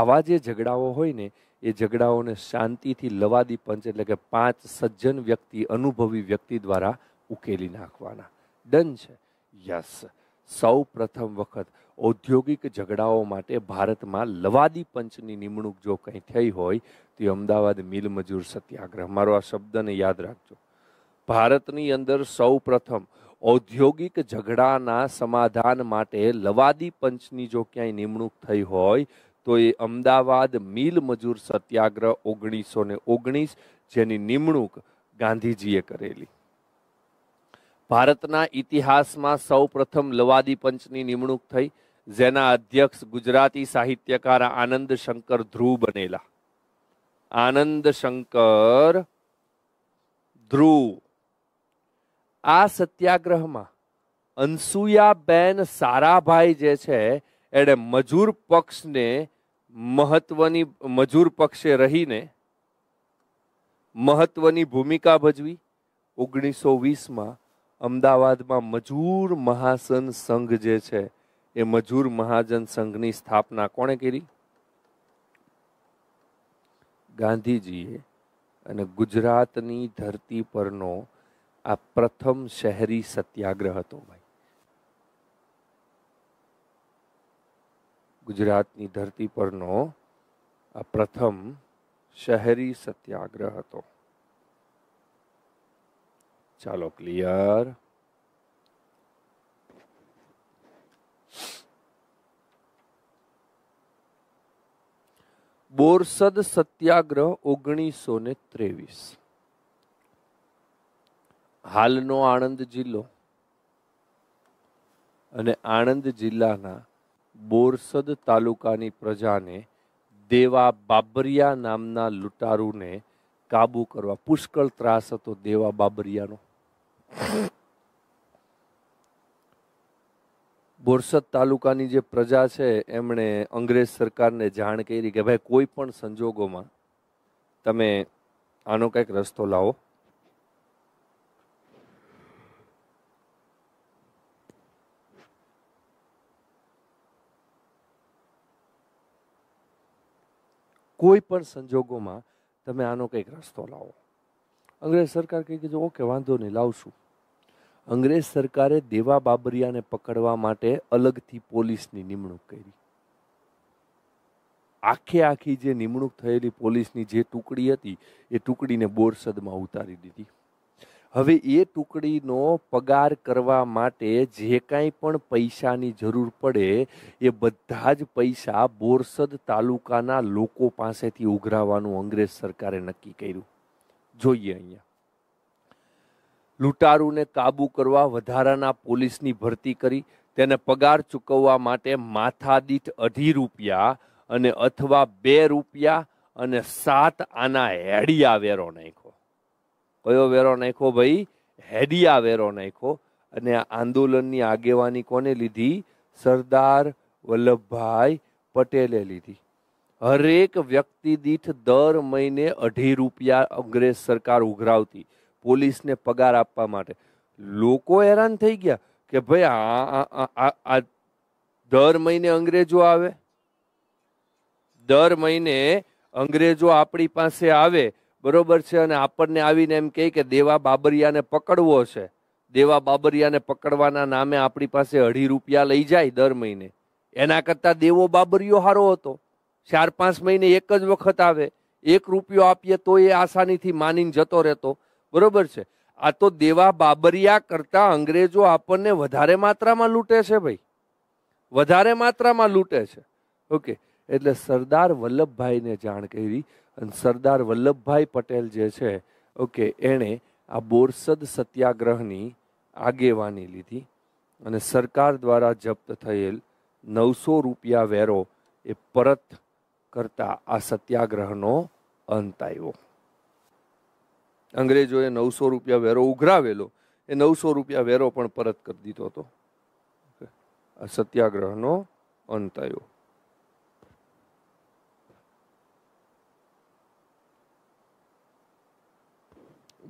આવા જે ઝઘડાઓ હોય ને એ ઝઘડાઓને શાંતિથી લવાદી પંચ એટલે કે પાંચ સજ્જન વ્યક્તિ અનુભવી વ્યક્તિ દ્વારા ઉકેલી નાખવાના ડન છે યસ સૌ પ્રથમ વખત ઔદ્યોગિક ઝઘડાઓ માટે ભારતમાં લવાદી પંચની નિમણૂક જો કંઈ થઈ હોય તે અમદાવાદ મિલ મજૂર સત્યાગ્રહ મારો આ શબ્દને યાદ રાખજો ભારતની અંદર સૌ પ્રથમ ઔદ્યોગિક ઝઘડાના સમાધાન માટે લવાદી પંચની જો ક્યાંય નિમણૂક થઈ હોય તો એ અમદાવાદ મિલ મજૂર સત્યાગ્રહ ઓગણીસો ને ઓગણીસ જેની નિમણૂક ગાંધીજીએ કરેલી ભારતના ઇતિહાસમાં સૌ પ્રથમ લવાદી પંચની નિમણૂક થઈ જેના અધ્યક્ષ ગુજરાતી સાહિત્યકાર આનંદ શંકર ધ્રુવ બનેલા આનંદ શંકર ધ્રુવ આ સત્યાગ્રહમાં અનસુયાબેન સારાભાઈ જે છે એણે મજૂર પક્ષને મહત્વની મજૂર પક્ષે રહીને મહત્વની ભૂમિકા ભજવી ઓગણીસો વીસમાં અમદાવાદમાં મજૂર મહાસન સંઘ જે છે એ મજૂર મહાજન સંઘની સ્થાપના કોણે કરી ગાંધીજીએ અને ગુજરાતની ધરતી પરનો આ પ્રથમ શહેરી સત્યાગ્રહ હતો ભાઈ ગુજરાતની ધરતી પરનો આ પ્રથમ શહેરી સત્યાગ્રહ હતો ચાલો ક્લિયર બોરસદ સત્યાગ્રહ ઓગણીસો ને ત્રેવીસ હાલનો આણંદ જિલ્લો અને આણંદ જિલ્લાના બોરસદ તાલુકાની પ્રજાને દેવા બાબરિયા નામના લૂંટારૂને કાબુ કરવા પુષ્કળ ત્રાસ હતો દેવા બાબરિયાનો બોરસદ તાલુકાની જે પ્રજા છે એમણે અંગ્રેજ સરકારને જાણ કરી કે ભાઈ કોઈ પણ સંજોગોમાં તમે આનો કંઈક રસ્તો લાવો કોઈ પણ સંજોગોમાં તમે આનો કંઈક રસ્તો લાવો અંગ્રેજ સરકાર કહી કીધું ઓકે વાંધો નહીં લાવશું અંગ્રેજ સરકારે દેવા બાબરિયાને પકડવા માટે અલગથી પોલીસની નિમણૂક કરી આખે આખી જે નિમણૂક થયેલી પોલીસની જે ટુકડી હતી એ ટુકડીને બોરસદમાં ઉતારી દીધી હવે એ ટુકડીનો પગાર કરવા માટે જે કાંઈ પણ પૈસાની જરૂર પડે એ બધા જ પૈસા બોરસદ તાલુકાના લોકો પાસેથી ઉઘરાવવાનું અંગ્રેજ સરકારે નક્કી કર્યું જોઈએ અહીંયા લૂંટારૂને કાબુ કરવા વધારાના પોલીસની ભરતી કરી તેને પગાર ચૂકવવા માટે માથાદીઠ અઢી રૂપિયા અને અથવા બે રૂપિયા અને સાત આના હેડિયા વેરો નાખ્યો કયો વેરો નાખ્યો ભાઈ હેડિયા વેરો નાખ્યો અને આંદોલનની આગેવાની કોને લીધી સરદાર વલ્લભભાઈ પટેલે લીધી હરેક વ્યક્તિ દીઠ દર મહિને અઢી રૂપિયા અંગ્રેજ સરકાર ઉઘરાવતી પોલીસને પગાર આપવા માટે લોકો હેરાન થઈ ગયા કે ભાઈ આ દર મહિને અંગ્રેજો આવે દર મહિને અંગ્રેજો આપણી પાસે આવે બરોબર છે અને આપણને આવીને એમ કહે કે દેવા બાબરિયાને પકડવો છે દેવા બાબરિયાને પકડવાના નામે આપણી પાસે અઢી રૂપિયા લઈ જાય દર મહિને એના કરતાં દેવો બાબરિયો સારો હતો ચાર પાંચ મહિને એક જ વખત આવે એક રૂપિયો આપીએ તો એ આસાનીથી માનીને જતો રહેતો બરોબર છે આ તો દેવા બાબરિયા કરતાં અંગ્રેજો આપણને વધારે માત્રામાં લૂંટે છે ભાઈ વધારે માત્રામાં લૂંટે છે ઓકે એટલે સરદાર વલ્લભભાઈને જાણ કરી અને સરદાર વલ્લભભાઈ પટેલ જે છે ઓકે એણે આ બોરસદ સત્યાગ્રહની આગેવાની લીધી અને સરકાર દ્વારા જપ્ત થયેલ નવસો રૂપિયા વેરો એ પરત કરતા આ સત્યાગ્રહનો અંત આવ્યો અંગ્રેજોએ નવસો રૂપિયા વેરો ઉઘરાવેલો એ નવસો રૂપિયા વેરો પણ પરત કરી દીધો હતો આ સત્યાગ્રહનો અંત આવ્યો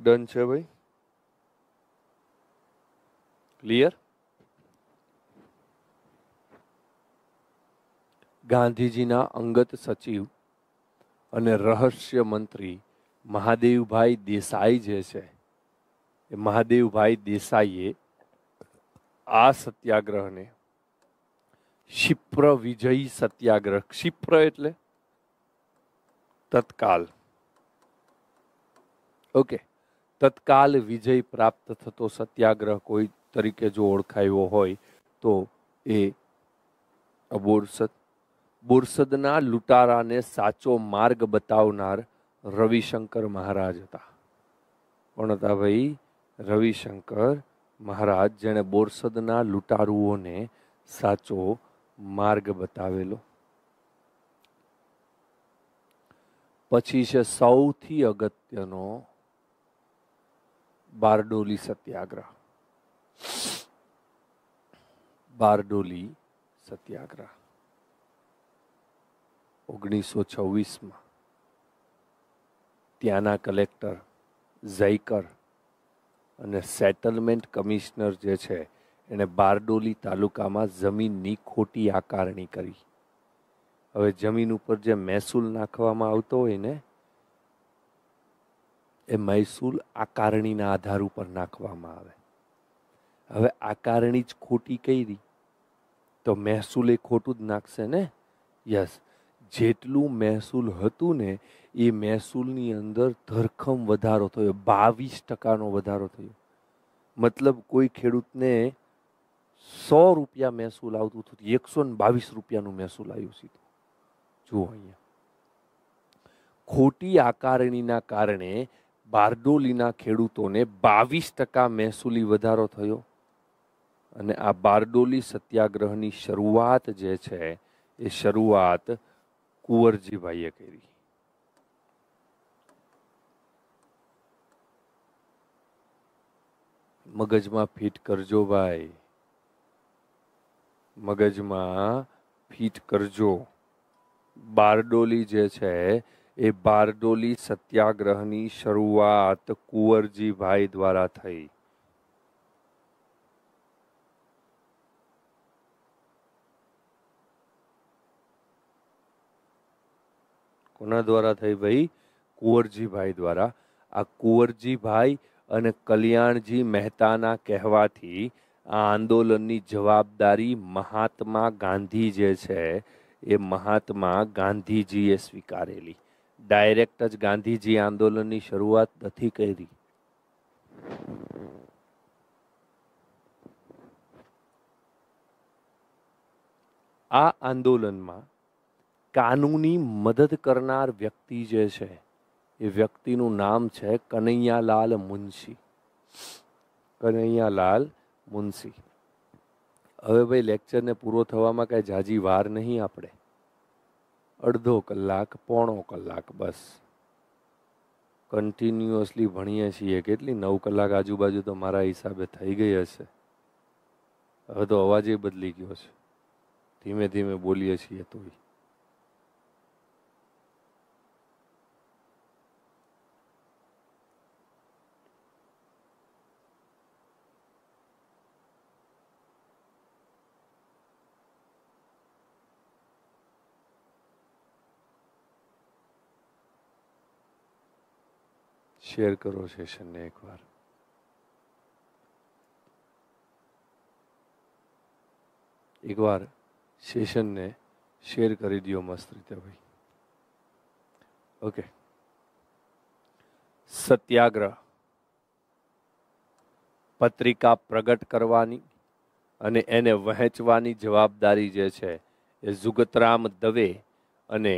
ડન છે ભાઈ ક્લિયર ગાંધીજીના અંગત સચિવ અને રહસ્ય મંત્રી મહાદેવભાઈ દેસાઈ જે છે એ મહાદેવભાઈ દેસાઈએ આ સત્યાગ્રહને ક્ષિપ્ર વિજય સત્યાગ્રહ ક્ષિપ્ર એટલે તત્કાલ ઓકે તત્કાલ વિજય પ્રાપ્ત થતો સત્યાગ્રહ કોઈ તરીકે જો ઓળખાયો હોય તો એ બોરસદ બોરસદના લૂંટારાને સાચો માર્ગ બતાવનાર રવિશંકર મહારાજ હતા કોણ હતા ભાઈ રવિશંકર મહારાજ જેણે બોરસદના લૂંટારુઓને સાચો માર્ગ બતાવેલો પછી છે સૌથી અગત્યનો બારડોલી સત્યાગ્રહ બારડોલી સત્યાગ્રહ ઓગણીસો છવ્વીસમાં ત્યાંના કલેક્ટર ઝૈકર અને સેટલમેન્ટ કમિશનર જે છે એણે બારડોલી તાલુકામાં જમીનની ખોટી આકારણી કરી હવે જમીન ઉપર જે મહેસૂલ નાખવામાં આવતો હોય ને એ મહેસૂલ આકારણીના આધાર ઉપર નાખવામાં આવે હવે આકારણી જ ખોટી કરી તો મહેસૂલ એ ખોટું જ નાખશે ને યસ જેટલું મહેસૂલ હતું ને એ મહેસૂલની અંદર ધરખમ વધારો થયો બાવીસ ટકાનો વધારો થયો મતલબ કોઈ ખેડૂતને સો રૂપિયા મહેસૂલ આવતું હતું એકસો ને બાવીસ રૂપિયાનું મહેસૂલ આવ્યું સીધું જુઓ અહીંયા ખોટી આકારણીના કારણે બારડોલીના ખેડૂતોને બાવીસ ટકા મહેસૂલી વધારો થયો અને આ બારડોલી સત્યાગ્રહની શરૂઆત જે છે એ શરૂઆત કુંવરજીભાઈએ કરી મગજમાં ફીટ કરજો ભાઈ મગજમાં ફીટ કરજો બારડોલી જે છે એ બારડોલી સત્યાગ્રહની શરૂઆત કુંવરજીભાઈ દ્વારા થઈ કોના દ્વારા થઈ ભાઈ કુંવરજીભાઈ દ્વારા આ કુંવરજીભાઈ અને કલ્યાણજી મહેતાના કહેવાથી આ આંદોલનની જવાબદારી મહાત્મા ગાંધી જે છે એ મહાત્મા ગાંધીજીએ સ્વીકારેલી ડાયરેક્ટ જ ગાંધીજી આંદોલનની શરૂઆત નથી કરી આ આંદોલનમાં કાનૂની મદદ કરનાર વ્યક્તિ જે છે એ વ્યક્તિનું નામ છે કનૈયાલાલ મુનશી કનૈયાલાલ મુનશી હવે ભાઈ લેક્ચરને પૂરો થવામાં કાંઈ જાજી વાર નહીં આપણે અડધો કલાક પોણો કલાક બસ કન્ટિન્યુઅસલી ભણીએ છીએ કેટલી નવ કલાક આજુબાજુ તો મારા હિસાબે થઈ ગઈ હશે હવે તો અવાજે બદલી ગયો છે ધીમે ધીમે બોલીએ છીએ તોય શેર કરો સેશનને એકવાર એકવાર સેશનને શેર કરી દો મસ્ત રીતે ભાઈ ઓકે સત્યાગ્રહ પત્રિકા પ્રગટ કરવાની અને એને વહેંચવાની જવાબદારી જે છે એ જુગતરામ દવે અને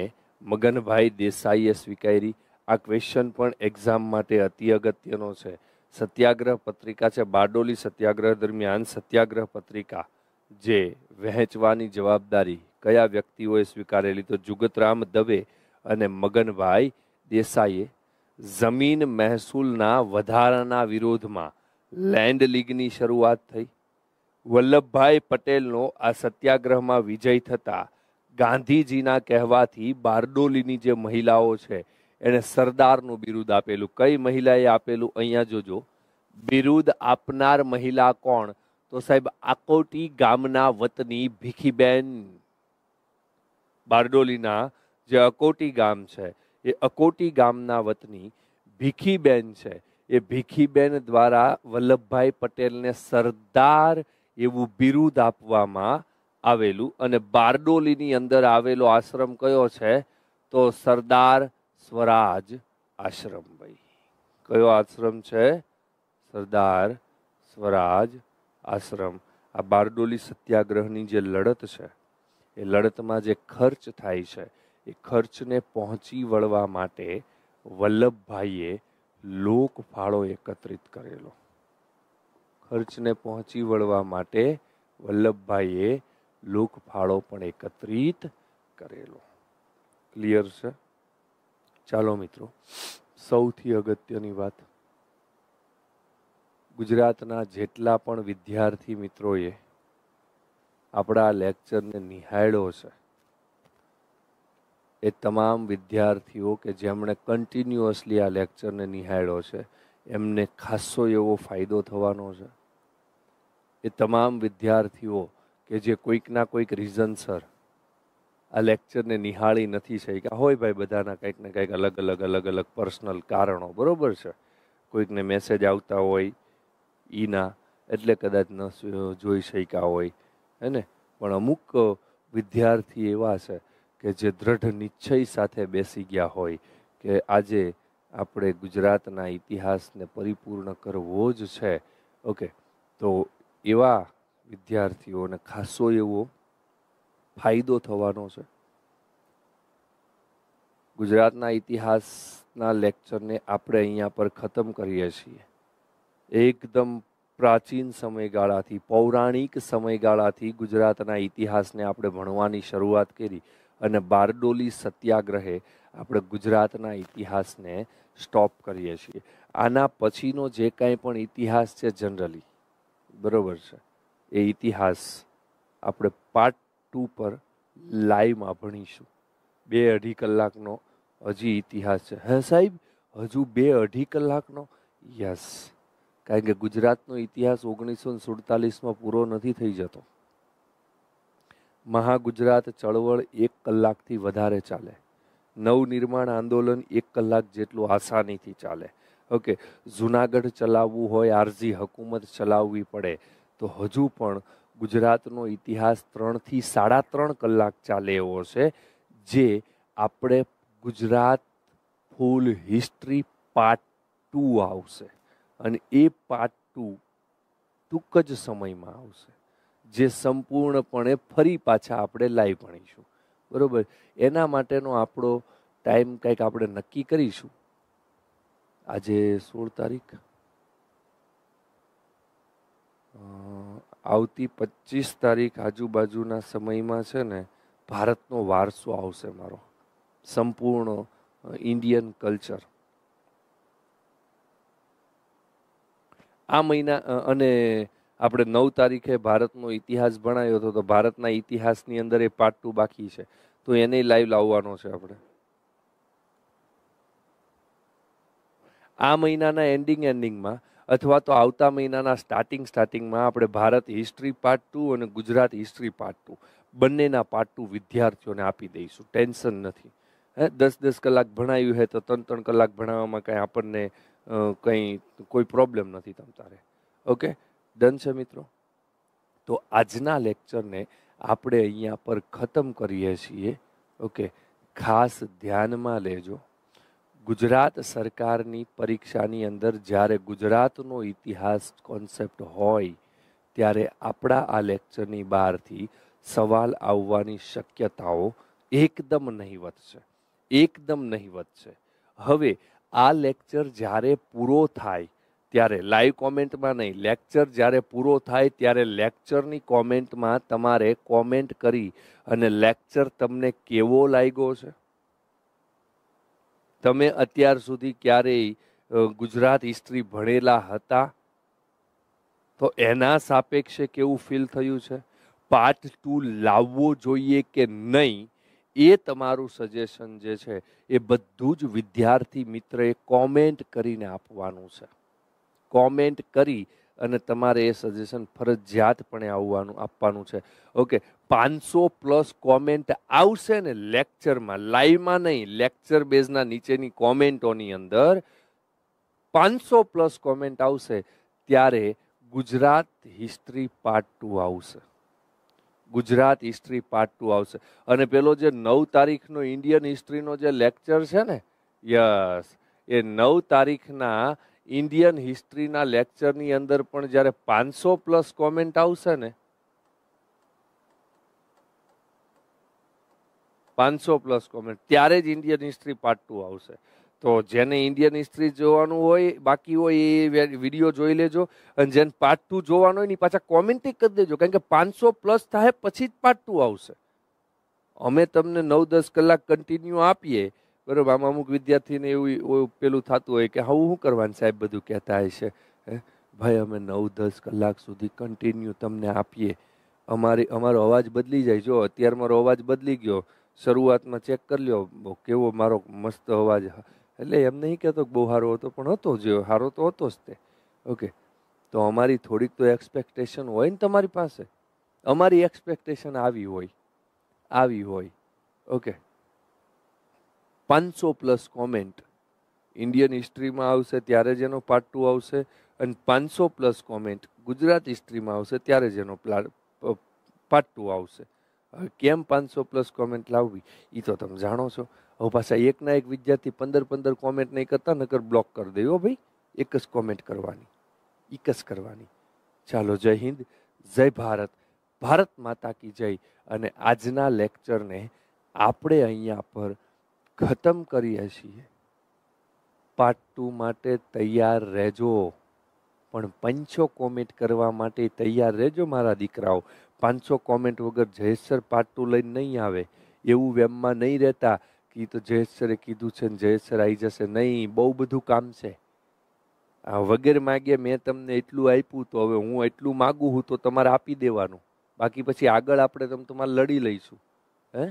મગનભાઈ દેસાઈએ સ્વીકારી આ ક્વેશ્ચન પણ એક્ઝામ માટે અતિ અગત્યનો છે સત્યાગ્રહ પત્રિકા છે બારડોલી સત્યાગ્રહ દરમિયાન સત્યાગ્રહ પત્રિકા જે વહેંચવાની જવાબદારી કયા વ્યક્તિઓએ સ્વીકારેલી તો જુગતરામ દવે અને મગનભાઈ દેસાઈએ જમીન મહેસૂલના વધારાના વિરોધમાં લેન્ડ લીગની શરૂઆત થઈ વલ્લભભાઈ પટેલનો આ સત્યાગ્રહમાં વિજય થતાં ગાંધીજીના કહેવાથી બારડોલીની જે મહિલાઓ છે એણે સરદારનું બિરુદ આપેલું કઈ મહિલાએ આપેલું અહીંયા જોજો બિરુદ આપનાર મહિલા કોણ તો સાહેબ આકોટી ગામના વતની ભીખીબેન બારડોલીના જે અકોટી ગામ છે એ અકોટી ગામના વતની ભીખીબેન છે એ ભીખીબેન દ્વારા વલ્લભભાઈ પટેલને સરદાર એવું બિરુદ આપવામાં આવેલું અને બારડોલીની અંદર આવેલો આશ્રમ કયો છે તો સરદાર સ્વરાજ આશ્રમ ભાઈ કયો આશ્રમ છે સરદાર સ્વરાજ આશ્રમ આ બારડોલી સત્યાગ્રહની જે લડત છે એ લડતમાં જે ખર્ચ થાય છે એ ખર્ચને પહોંચી વળવા માટે વલ્લભભાઈએ લોકફાળો એકત્રિત કરેલો ખર્ચને પહોંચી વળવા માટે વલ્લભભાઈએ લોકફાળો પણ એકત્રિત કરેલો ક્લિયર છે ચાલો મિત્રો સૌથી અગત્યની વાત ગુજરાતના જેટલા પણ વિદ્યાર્થી મિત્રોએ આપણા લેક્ચરને નિહાળ્યો છે એ તમામ વિદ્યાર્થીઓ કે જેમણે કન્ટિન્યુઅસલી આ લેક્ચરને નિહાળ્યો છે એમને ખાસો એવો ફાયદો થવાનો છે એ તમામ વિદ્યાર્થીઓ કે જે કોઈકના કોઈક રીઝનસર આ લેક્ચરને નિહાળી નથી શક્યા હોય ભાઈ બધાના કંઈક ને કંઈક અલગ અલગ અલગ અલગ પર્સનલ કારણો બરાબર છે કોઈકને મેસેજ આવતા હોય ઈના એટલે કદાચ ન જોઈ શક્યા હોય હે ને પણ અમુક વિદ્યાર્થી એવા છે કે જે દ્રઢ નિશ્ચય સાથે બેસી ગયા હોય કે આજે આપણે ગુજરાતના ઇતિહાસને પરિપૂર્ણ કરવો જ છે ઓકે તો એવા વિદ્યાર્થીઓને ખાસો એવો ફાયદો થવાનો છે ગુજરાતના ઇતિહાસના લેક્ચરને આપણે અહીંયા પર ખતમ કરીએ છીએ એકદમ પ્રાચીન સમયગાળાથી પૌરાણિક સમયગાળાથી ગુજરાતના ઇતિહાસને આપણે ભણવાની શરૂઆત કરી અને બારડોલી સત્યાગ્રહે આપણે ગુજરાતના ઇતિહાસને સ્ટોપ કરીએ છીએ આના પછીનો જે કાંઈ પણ ઇતિહાસ છે જનરલી બરોબર છે એ ઇતિહાસ આપણે પાર્ટ ટુ પર લાઈવમાં ભણીશું બે અઢી કલાકનો હજી ઇતિહાસ છે હે સાહેબ હજુ બે અઢી કલાકનો યસ કારણ કે ગુજરાતનો ઇતિહાસ ઓગણીસો સુડતાલીસમાં પૂરો નથી થઈ જતો મહાગુજરાત ચળવળ એક કલાકથી વધારે ચાલે નવનિર્માણ આંદોલન એક કલાક જેટલું આસાનીથી ચાલે ઓકે જુનાગઢ ચલાવવું હોય આરજી હકુમત ચલાવવી પડે તો હજુ પણ ગુજરાતનો ઇતિહાસ ત્રણથી સાડા ત્રણ કલાક ચાલે એવો છે જે આપણે Gujarat full history part two આવશે અને એ પાર્ટ ટુ ટૂંક જ સમયમાં આવશે જે સંપૂર્ણપણે ફરી પાછા આપણે લાઈવ ભણીશું બરાબર એના માટેનો આપણો ટાઈમ કંઈક આપણે નક્કી કરીશું આજે સોળ તારીખ આવતી પચીસ તારીખ આજુબાજુના સમયમાં છે ને ભારતનો વારસો આવશે મારો સંપૂર્ણ ઇન્ડિયન કલ્ચર આ મહિના અને આપણે નવ તારીખે ભારતનો ઇતિહાસ ભણાયો હતો તો ભારતના ઇતિહાસની અંદર એ પાર્ટ ટુ બાકી છે તો એને લાઈવ લાવવાનો છે આપણે આ મહિનાના એન્ડિંગ એન્ડિંગમાં અથવા તો આવતા મહિનાના સ્ટાર્ટિંગ સ્ટાર્ટિંગમાં આપણે ભારત હિસ્ટ્રી પાર્ટ ટુ અને ગુજરાત હિસ્ટ્રી પાર્ટ ટુ બંનેના પાર્ટ ટુ વિદ્યાર્થીઓને આપી દઈશું ટેન્શન નથી હે દસ દસ કલાક ભણાયું હે તો ત્રણ ત્રણ કલાક ભણાવવામાં કંઈ આપણને કંઈ કોઈ પ્રોબ્લેમ નથી તમ તારે ઓકે ડન છે મિત્રો તો આજના લેક્ચરને આપણે અહીંયા પર ખતમ કરીએ છીએ ઓકે ખાસ ધ્યાનમાં લેજો ગુજરાત સરકારની પરીક્ષાની અંદર જ્યારે ગુજરાતનો ઇતિહાસ કોન્સેપ્ટ હોય ત્યારે આપણા આ લેક્ચરની બહારથી સવાલ આવવાની શક્યતાઓ એકદમ નહીવત છે એકદમ નહીવત છે હવે આ લેક્ચર જ્યારે પૂરો થાય ત્યારે લાઈવ કોમેન્ટમાં નહીં લેક્ચર જ્યારે પૂરો થાય ત્યારે લેક્ચરની કોમેન્ટમાં તમારે કોમેન્ટ કરી અને લેક્ચર તમને કેવો લાગ્યો છે તમે અત્યાર સુધી ક્યારેય ગુજરાત હિસ્ટ્રી ભણેલા હતા તો એના સાપેક્ષે કેવું ફીલ થયું છે પાર્ટ ટુ લાવવો જોઈએ કે નહીં એ તમારું સજેશન જે છે એ બધું જ વિદ્યાર્થી મિત્રએ કોમેન્ટ કરીને આપવાનું છે કોમેન્ટ કરી અને તમારે એ સજેશન ફરજિયાતપણે આવવાનું આપવાનું છે ઓકે પાંચસો પ્લસ કોમેન્ટ આવશે ને લેક્ચરમાં લાઈવમાં નહીં લેક્ચર બેઝના નીચેની કોમેન્ટોની અંદર પાંચસો પ્લસ કોમેન્ટ આવશે ત્યારે ગુજરાત હિસ્ટ્રી પાર્ટ ટુ આવશે ગુજરાત હિસ્ટ્રી પાર્ટ ટુ આવશે અને પેલો જે નવ તારીખનો ઇન્ડિયન હિસ્ટ્રીનો જે લેક્ચર છે ને યસ એ નવ તારીખના ઇન્ડિયન હિસ્ટ્રીના લેક્ચરની અંદર પણ જ્યારે પાંચસો પ્લસ કોમેન્ટ આવશે ને પાંચસો પ્લસ કોમેન્ટ ત્યારે જ ઇન્ડિયન હિસ્ટ્રી પાર્ટ ટુ આવશે તો જેને ઇન્ડિયન હિસ્ટ્રી જોવાનું હોય બાકી હોય એ વિડીયો જોઈ લેજો અને જેને પાર્ટ ટુ જોવાનું હોય એની પાછા કોમેન્ટિંગ કરી દેજો કારણ કે પાંચસો પ્લસ થાય પછી જ પાર્ટ ટુ આવશે અમે તમને નવ દસ કલાક કન્ટિન્યુ આપીએ બરાબર આમાં અમુક વિદ્યાર્થીને એવું પેલું થતું હોય કે આવું શું કરવાનું સાહેબ બધું કહેતા હશે હે ભાઈ અમે નવ દસ કલાક સુધી કન્ટિન્યુ તમને આપીએ અમારી અમારો અવાજ બદલી જાય જો અત્યારે મારો અવાજ બદલી ગયો શરૂઆતમાં ચેક કરી લ્યો કેવો મારો મસ્ત અવાજ એટલે એમ નહીં કહેતો બહુ સારો હતો પણ હતો જ સારો તો હતો જ તે ઓકે તો અમારી થોડીક તો એક્સપેક્ટેશન હોય ને તમારી પાસે અમારી એક્સપેક્ટેશન આવી હોય આવી હોય ઓકે પાંચસો પ્લસ કોમેન્ટ ઇન્ડિયન હિસ્ટ્રીમાં આવશે ત્યારે જ એનો પાર્ટ ટુ આવશે અને પાંચસો પ્લસ કોમેન્ટ ગુજરાત હિસ્ટ્રીમાં આવશે ત્યારે જેનો પ્લા પાર્ટ ટુ આવશે કેમ પાંચસો પ્લસ કોમેન્ટ લાવવી એ તો તમે જાણો છો હવે પાછા એકના એક વિદ્યાર્થી પંદર પંદર કોમેન્ટ નહીં કરતા નકર બ્લોક કરી દેવો ભાઈ એક જ કોમેન્ટ કરવાની એક જ કરવાની ચાલો જય હિન્દ જય ભારત ભારત માતા કી જય અને આજના લેક્ચરને આપણે અહીંયા પર ખતમ કરીએ છીએ પાર્ટ ટુ માટે તૈયાર રહેજો પણ પંચો કોમેન્ટ કરવા માટે તૈયાર રહેજો મારા દીકરાઓ પાંચસો કોમેન્ટ વગર જયેશ સર પાર્ટ ટુ લઈને નહીં આવે એવું વેમમાં નહીં રહેતા કે તો જયેશ કીધું છે ને જયેશ આવી જશે નહીં બહુ બધું કામ છે આ વગેરે માગ્યા મેં તમને એટલું આપ્યું તો હવે હું એટલું માગું હું તો તમારે આપી દેવાનું બાકી પછી આગળ આપણે તમે તમારે લડી લઈશું હે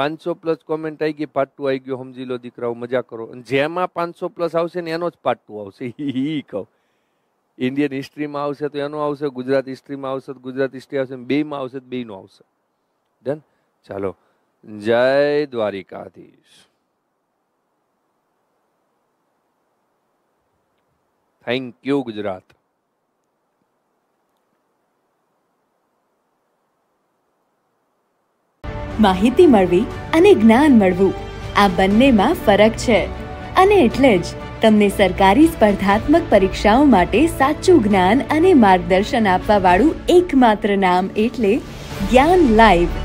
પાંચસો પ્લસ કોમેન્ટ આવી ગઈ પાર્ટ આવી ગયો સમજી લો દીકરાઓ મજા કરો જેમાં પાંચસો પ્લસ આવશે ને એનો જ પાર્ટ આવશે એ કહું ઇન્ડિયન હિસ્ટ્રીમાં આવશે તો એનું આવશે ગુજરાત હિસ્ટ્રીમાં આવશે તો ગુજરાત હિસ્ટ્રી આવશે બેમાં આવશે તો બેનું આવશે ડન ચાલો જય દ્વારિકાધીશ થેન્ક યુ ગુજરાત માહિતી મળવી અને જ્ઞાન મળવું આ બંનેમાં ફરક છે અને એટલે જ તમને સરકારી સ્પર્ધાત્મક પરીક્ષાઓ માટે સાચું જ્ઞાન અને માર્ગદર્શન આપવાવાળું એકમાત્ર નામ એટલે જ્ઞાન લાઈવ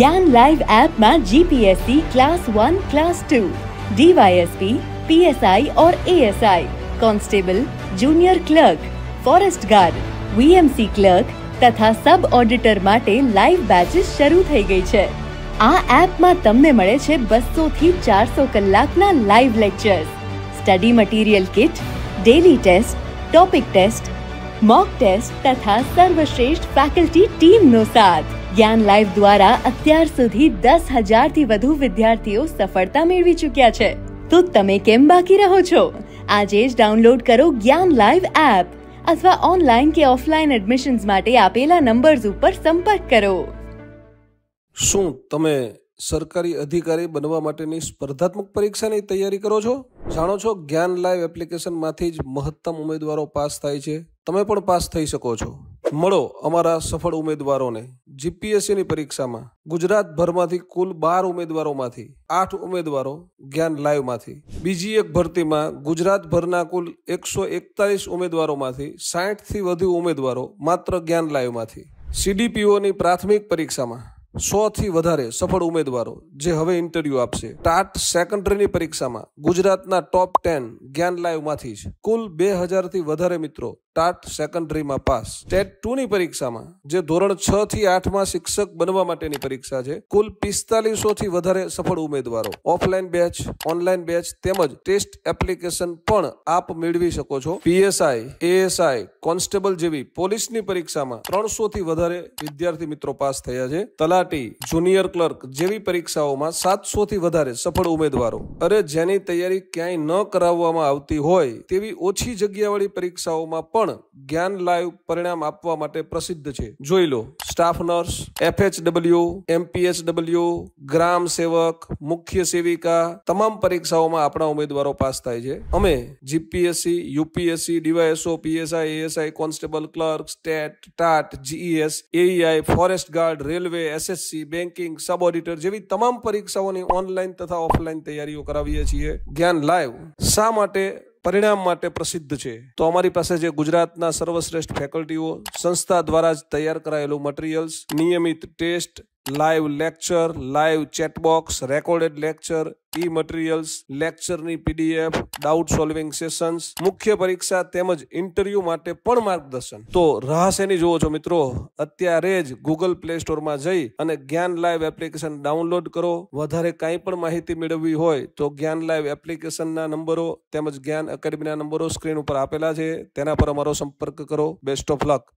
જ્ઞાન લાઈવ એપમાં GPSC class one class two DYSP PSI or ASI constable junior clerk forest guard VMC clerk તથા સબ ઓડિટર માટે લાઈવ બેચીસ શરૂ થઈ ગઈ છે આ એપમાં તમને મળે છે બસો થી ચારસો કલાકના live lectures study material kit daily test topic test mock test તથા સર્વશ્રેષ્ઠ ફેકલ્ટી ટીમનો સાથ જ્ઞાન લાઈવ દ્વારા અત્યાર સુધી દસ હજારથી વધુ વિદ્યાર્થીઓ સફળતા મેળવી ચૂક્યા છે તો તમે કેમ બાકી રહો છો આજે જ ડાઉનલોડ કરો જ્ઞાન લાઈવ એપ અથવા ઓનલાઈન કે ઓફલાઈન એડમિશન્સ માટે આપેલા નંબર્સ ઉપર સંપર્ક કરો શું તમે સરકારી અધિકારી બનવા માટેની સ્પર્ધાત્મક પરીક્ષાની તૈયારી કરો છો જાણો છો જ્ઞાન લાઈવ એપ્લિકેશનમાંથી જ મહત્તમ ઉમેદવારો પાસ થાય છે તમે પણ પાસ થઈ શકો છો મળો અમારા સફળ ઉમેદવારોને જીપીએસસીની પરીક્ષામાં ગુજરાતભરમાંથી કુલ બાર ઉમેદવારોમાંથી આઠ ઉમેદવારો જ્ઞાન લાઈવમાંથી બીજી એક ભરતીમાં ગુજરાતભરના કુલ એકસો એકતાલીસ ઉમેદવારોમાંથી સાઠથી વધુ ઉમેદવારો માત્ર જ્ઞાન લાઈવમાંથી સીડીપીઓની પ્રાથમિક પરીક્ષામાં સોથી વધારે સફળ ઉમેદવારો જે હવે ઇન્ટરવ્યૂ આપશે ટાટ સેકન્ડરીની પરીક્ષામાં ગુજરાતના ટોપ ટેન જ્ઞાન લાઈવમાંથી જ કુલ બે હજારથી વધારે મિત્રો ટાટ સેકન્ડરીમાં પાસ ટેટ ટુ ની પરીક્ષામાં જે ધોરણ છ થી આઠમાં શિક્ષક બનવા માટેની પરીક્ષા છે કુલ પિસ્તાલીસો થી વધારે સફળ ઉમેદવારો ઓફલાઈન બેચ ઓનલાઈન બેચ તેમજ ટેસ્ટ એપ્લિકેશન પણ આપ મેળવી શકો છો પીએસઆઈ એએસઆઈ કોન્સ્ટેબલ જેવી પોલીસની પરીક્ષામાં ત્રણસો થી વધારે વિદ્યાર્થી મિત્રો પાસ થયા છે તલાટી જુનિયર ક્લર્ક જેવી પરીક્ષાઓમાં સાતસો થી વધારે સફળ ઉમેદવારો અરે જેની તૈયારી ક્યાંય ન કરાવવામાં આવતી હોય તેવી ઓછી જગ્યાવાળી પરીક્ષાઓમાં પણ પણ જ્ઞાન લાઈવ પરિણામ આપવા માટે પ્રસિદ્ધ છે જોઈ લો સ્ટાફ નર્સ એફએચડબલ્યુ એમપીએચડબલ્યુ ગ્રામ સેવક મુખ્ય સેવિકા તમામ પરીક્ષાઓમાં આપણા ઉમેદવારો પાસ થાય છે અમે GPSC UPSC DYSO PSI ASI constable clerk state TAT GES AEI forest guard railway SSC banking sub auditor જેવી તમામ પરીક્ષાઓની ઓનલાઈન તથા ઓફલાઈન તૈયારીઓ કરાવીએ છીએ જ્ઞાન લાઈવ શા માટે પરિણામ માટે પ્રસિદ્ધ છે તો અમારી પાસે જે ગુજરાતના સર્વશ્રેષ્ઠ ફેકલ્ટીઓ સંસ્થા દ્વારા જ તૈયાર કરાયેલું મટીરિયલ્સ નિયમિત test live lecture live chatbox recorded lecture ઈ મટીરિયલ્સ લેક્ચરની પીડીએફ ડાઉટ સોલ્વિંગ સેશન્સ મુખ્ય પરીક્ષા તેમજ ઇન્ટરવ્યૂ માટે પણ માર્ગદર્શન તો રહસ્યની જુઓ છો મિત્રો અત્યારે જ ગૂગલ પ્લે સ્ટોરમાં જઈ અને જ્ઞાન લાઈવ એપ્લિકેશન ડાઉનલોડ કરો વધારે કાંઈ પણ માહિતી મેળવવી હોય તો જ્ઞાન લાઈવ એપ્લિકેશનના નંબરો તેમજ જ્ઞાન અકેડમીના નંબરો સ્ક્રીન ઉપર આપેલા છે તેના પર અમારો સંપર્ક કરો બેસ્ટ ઓફ લક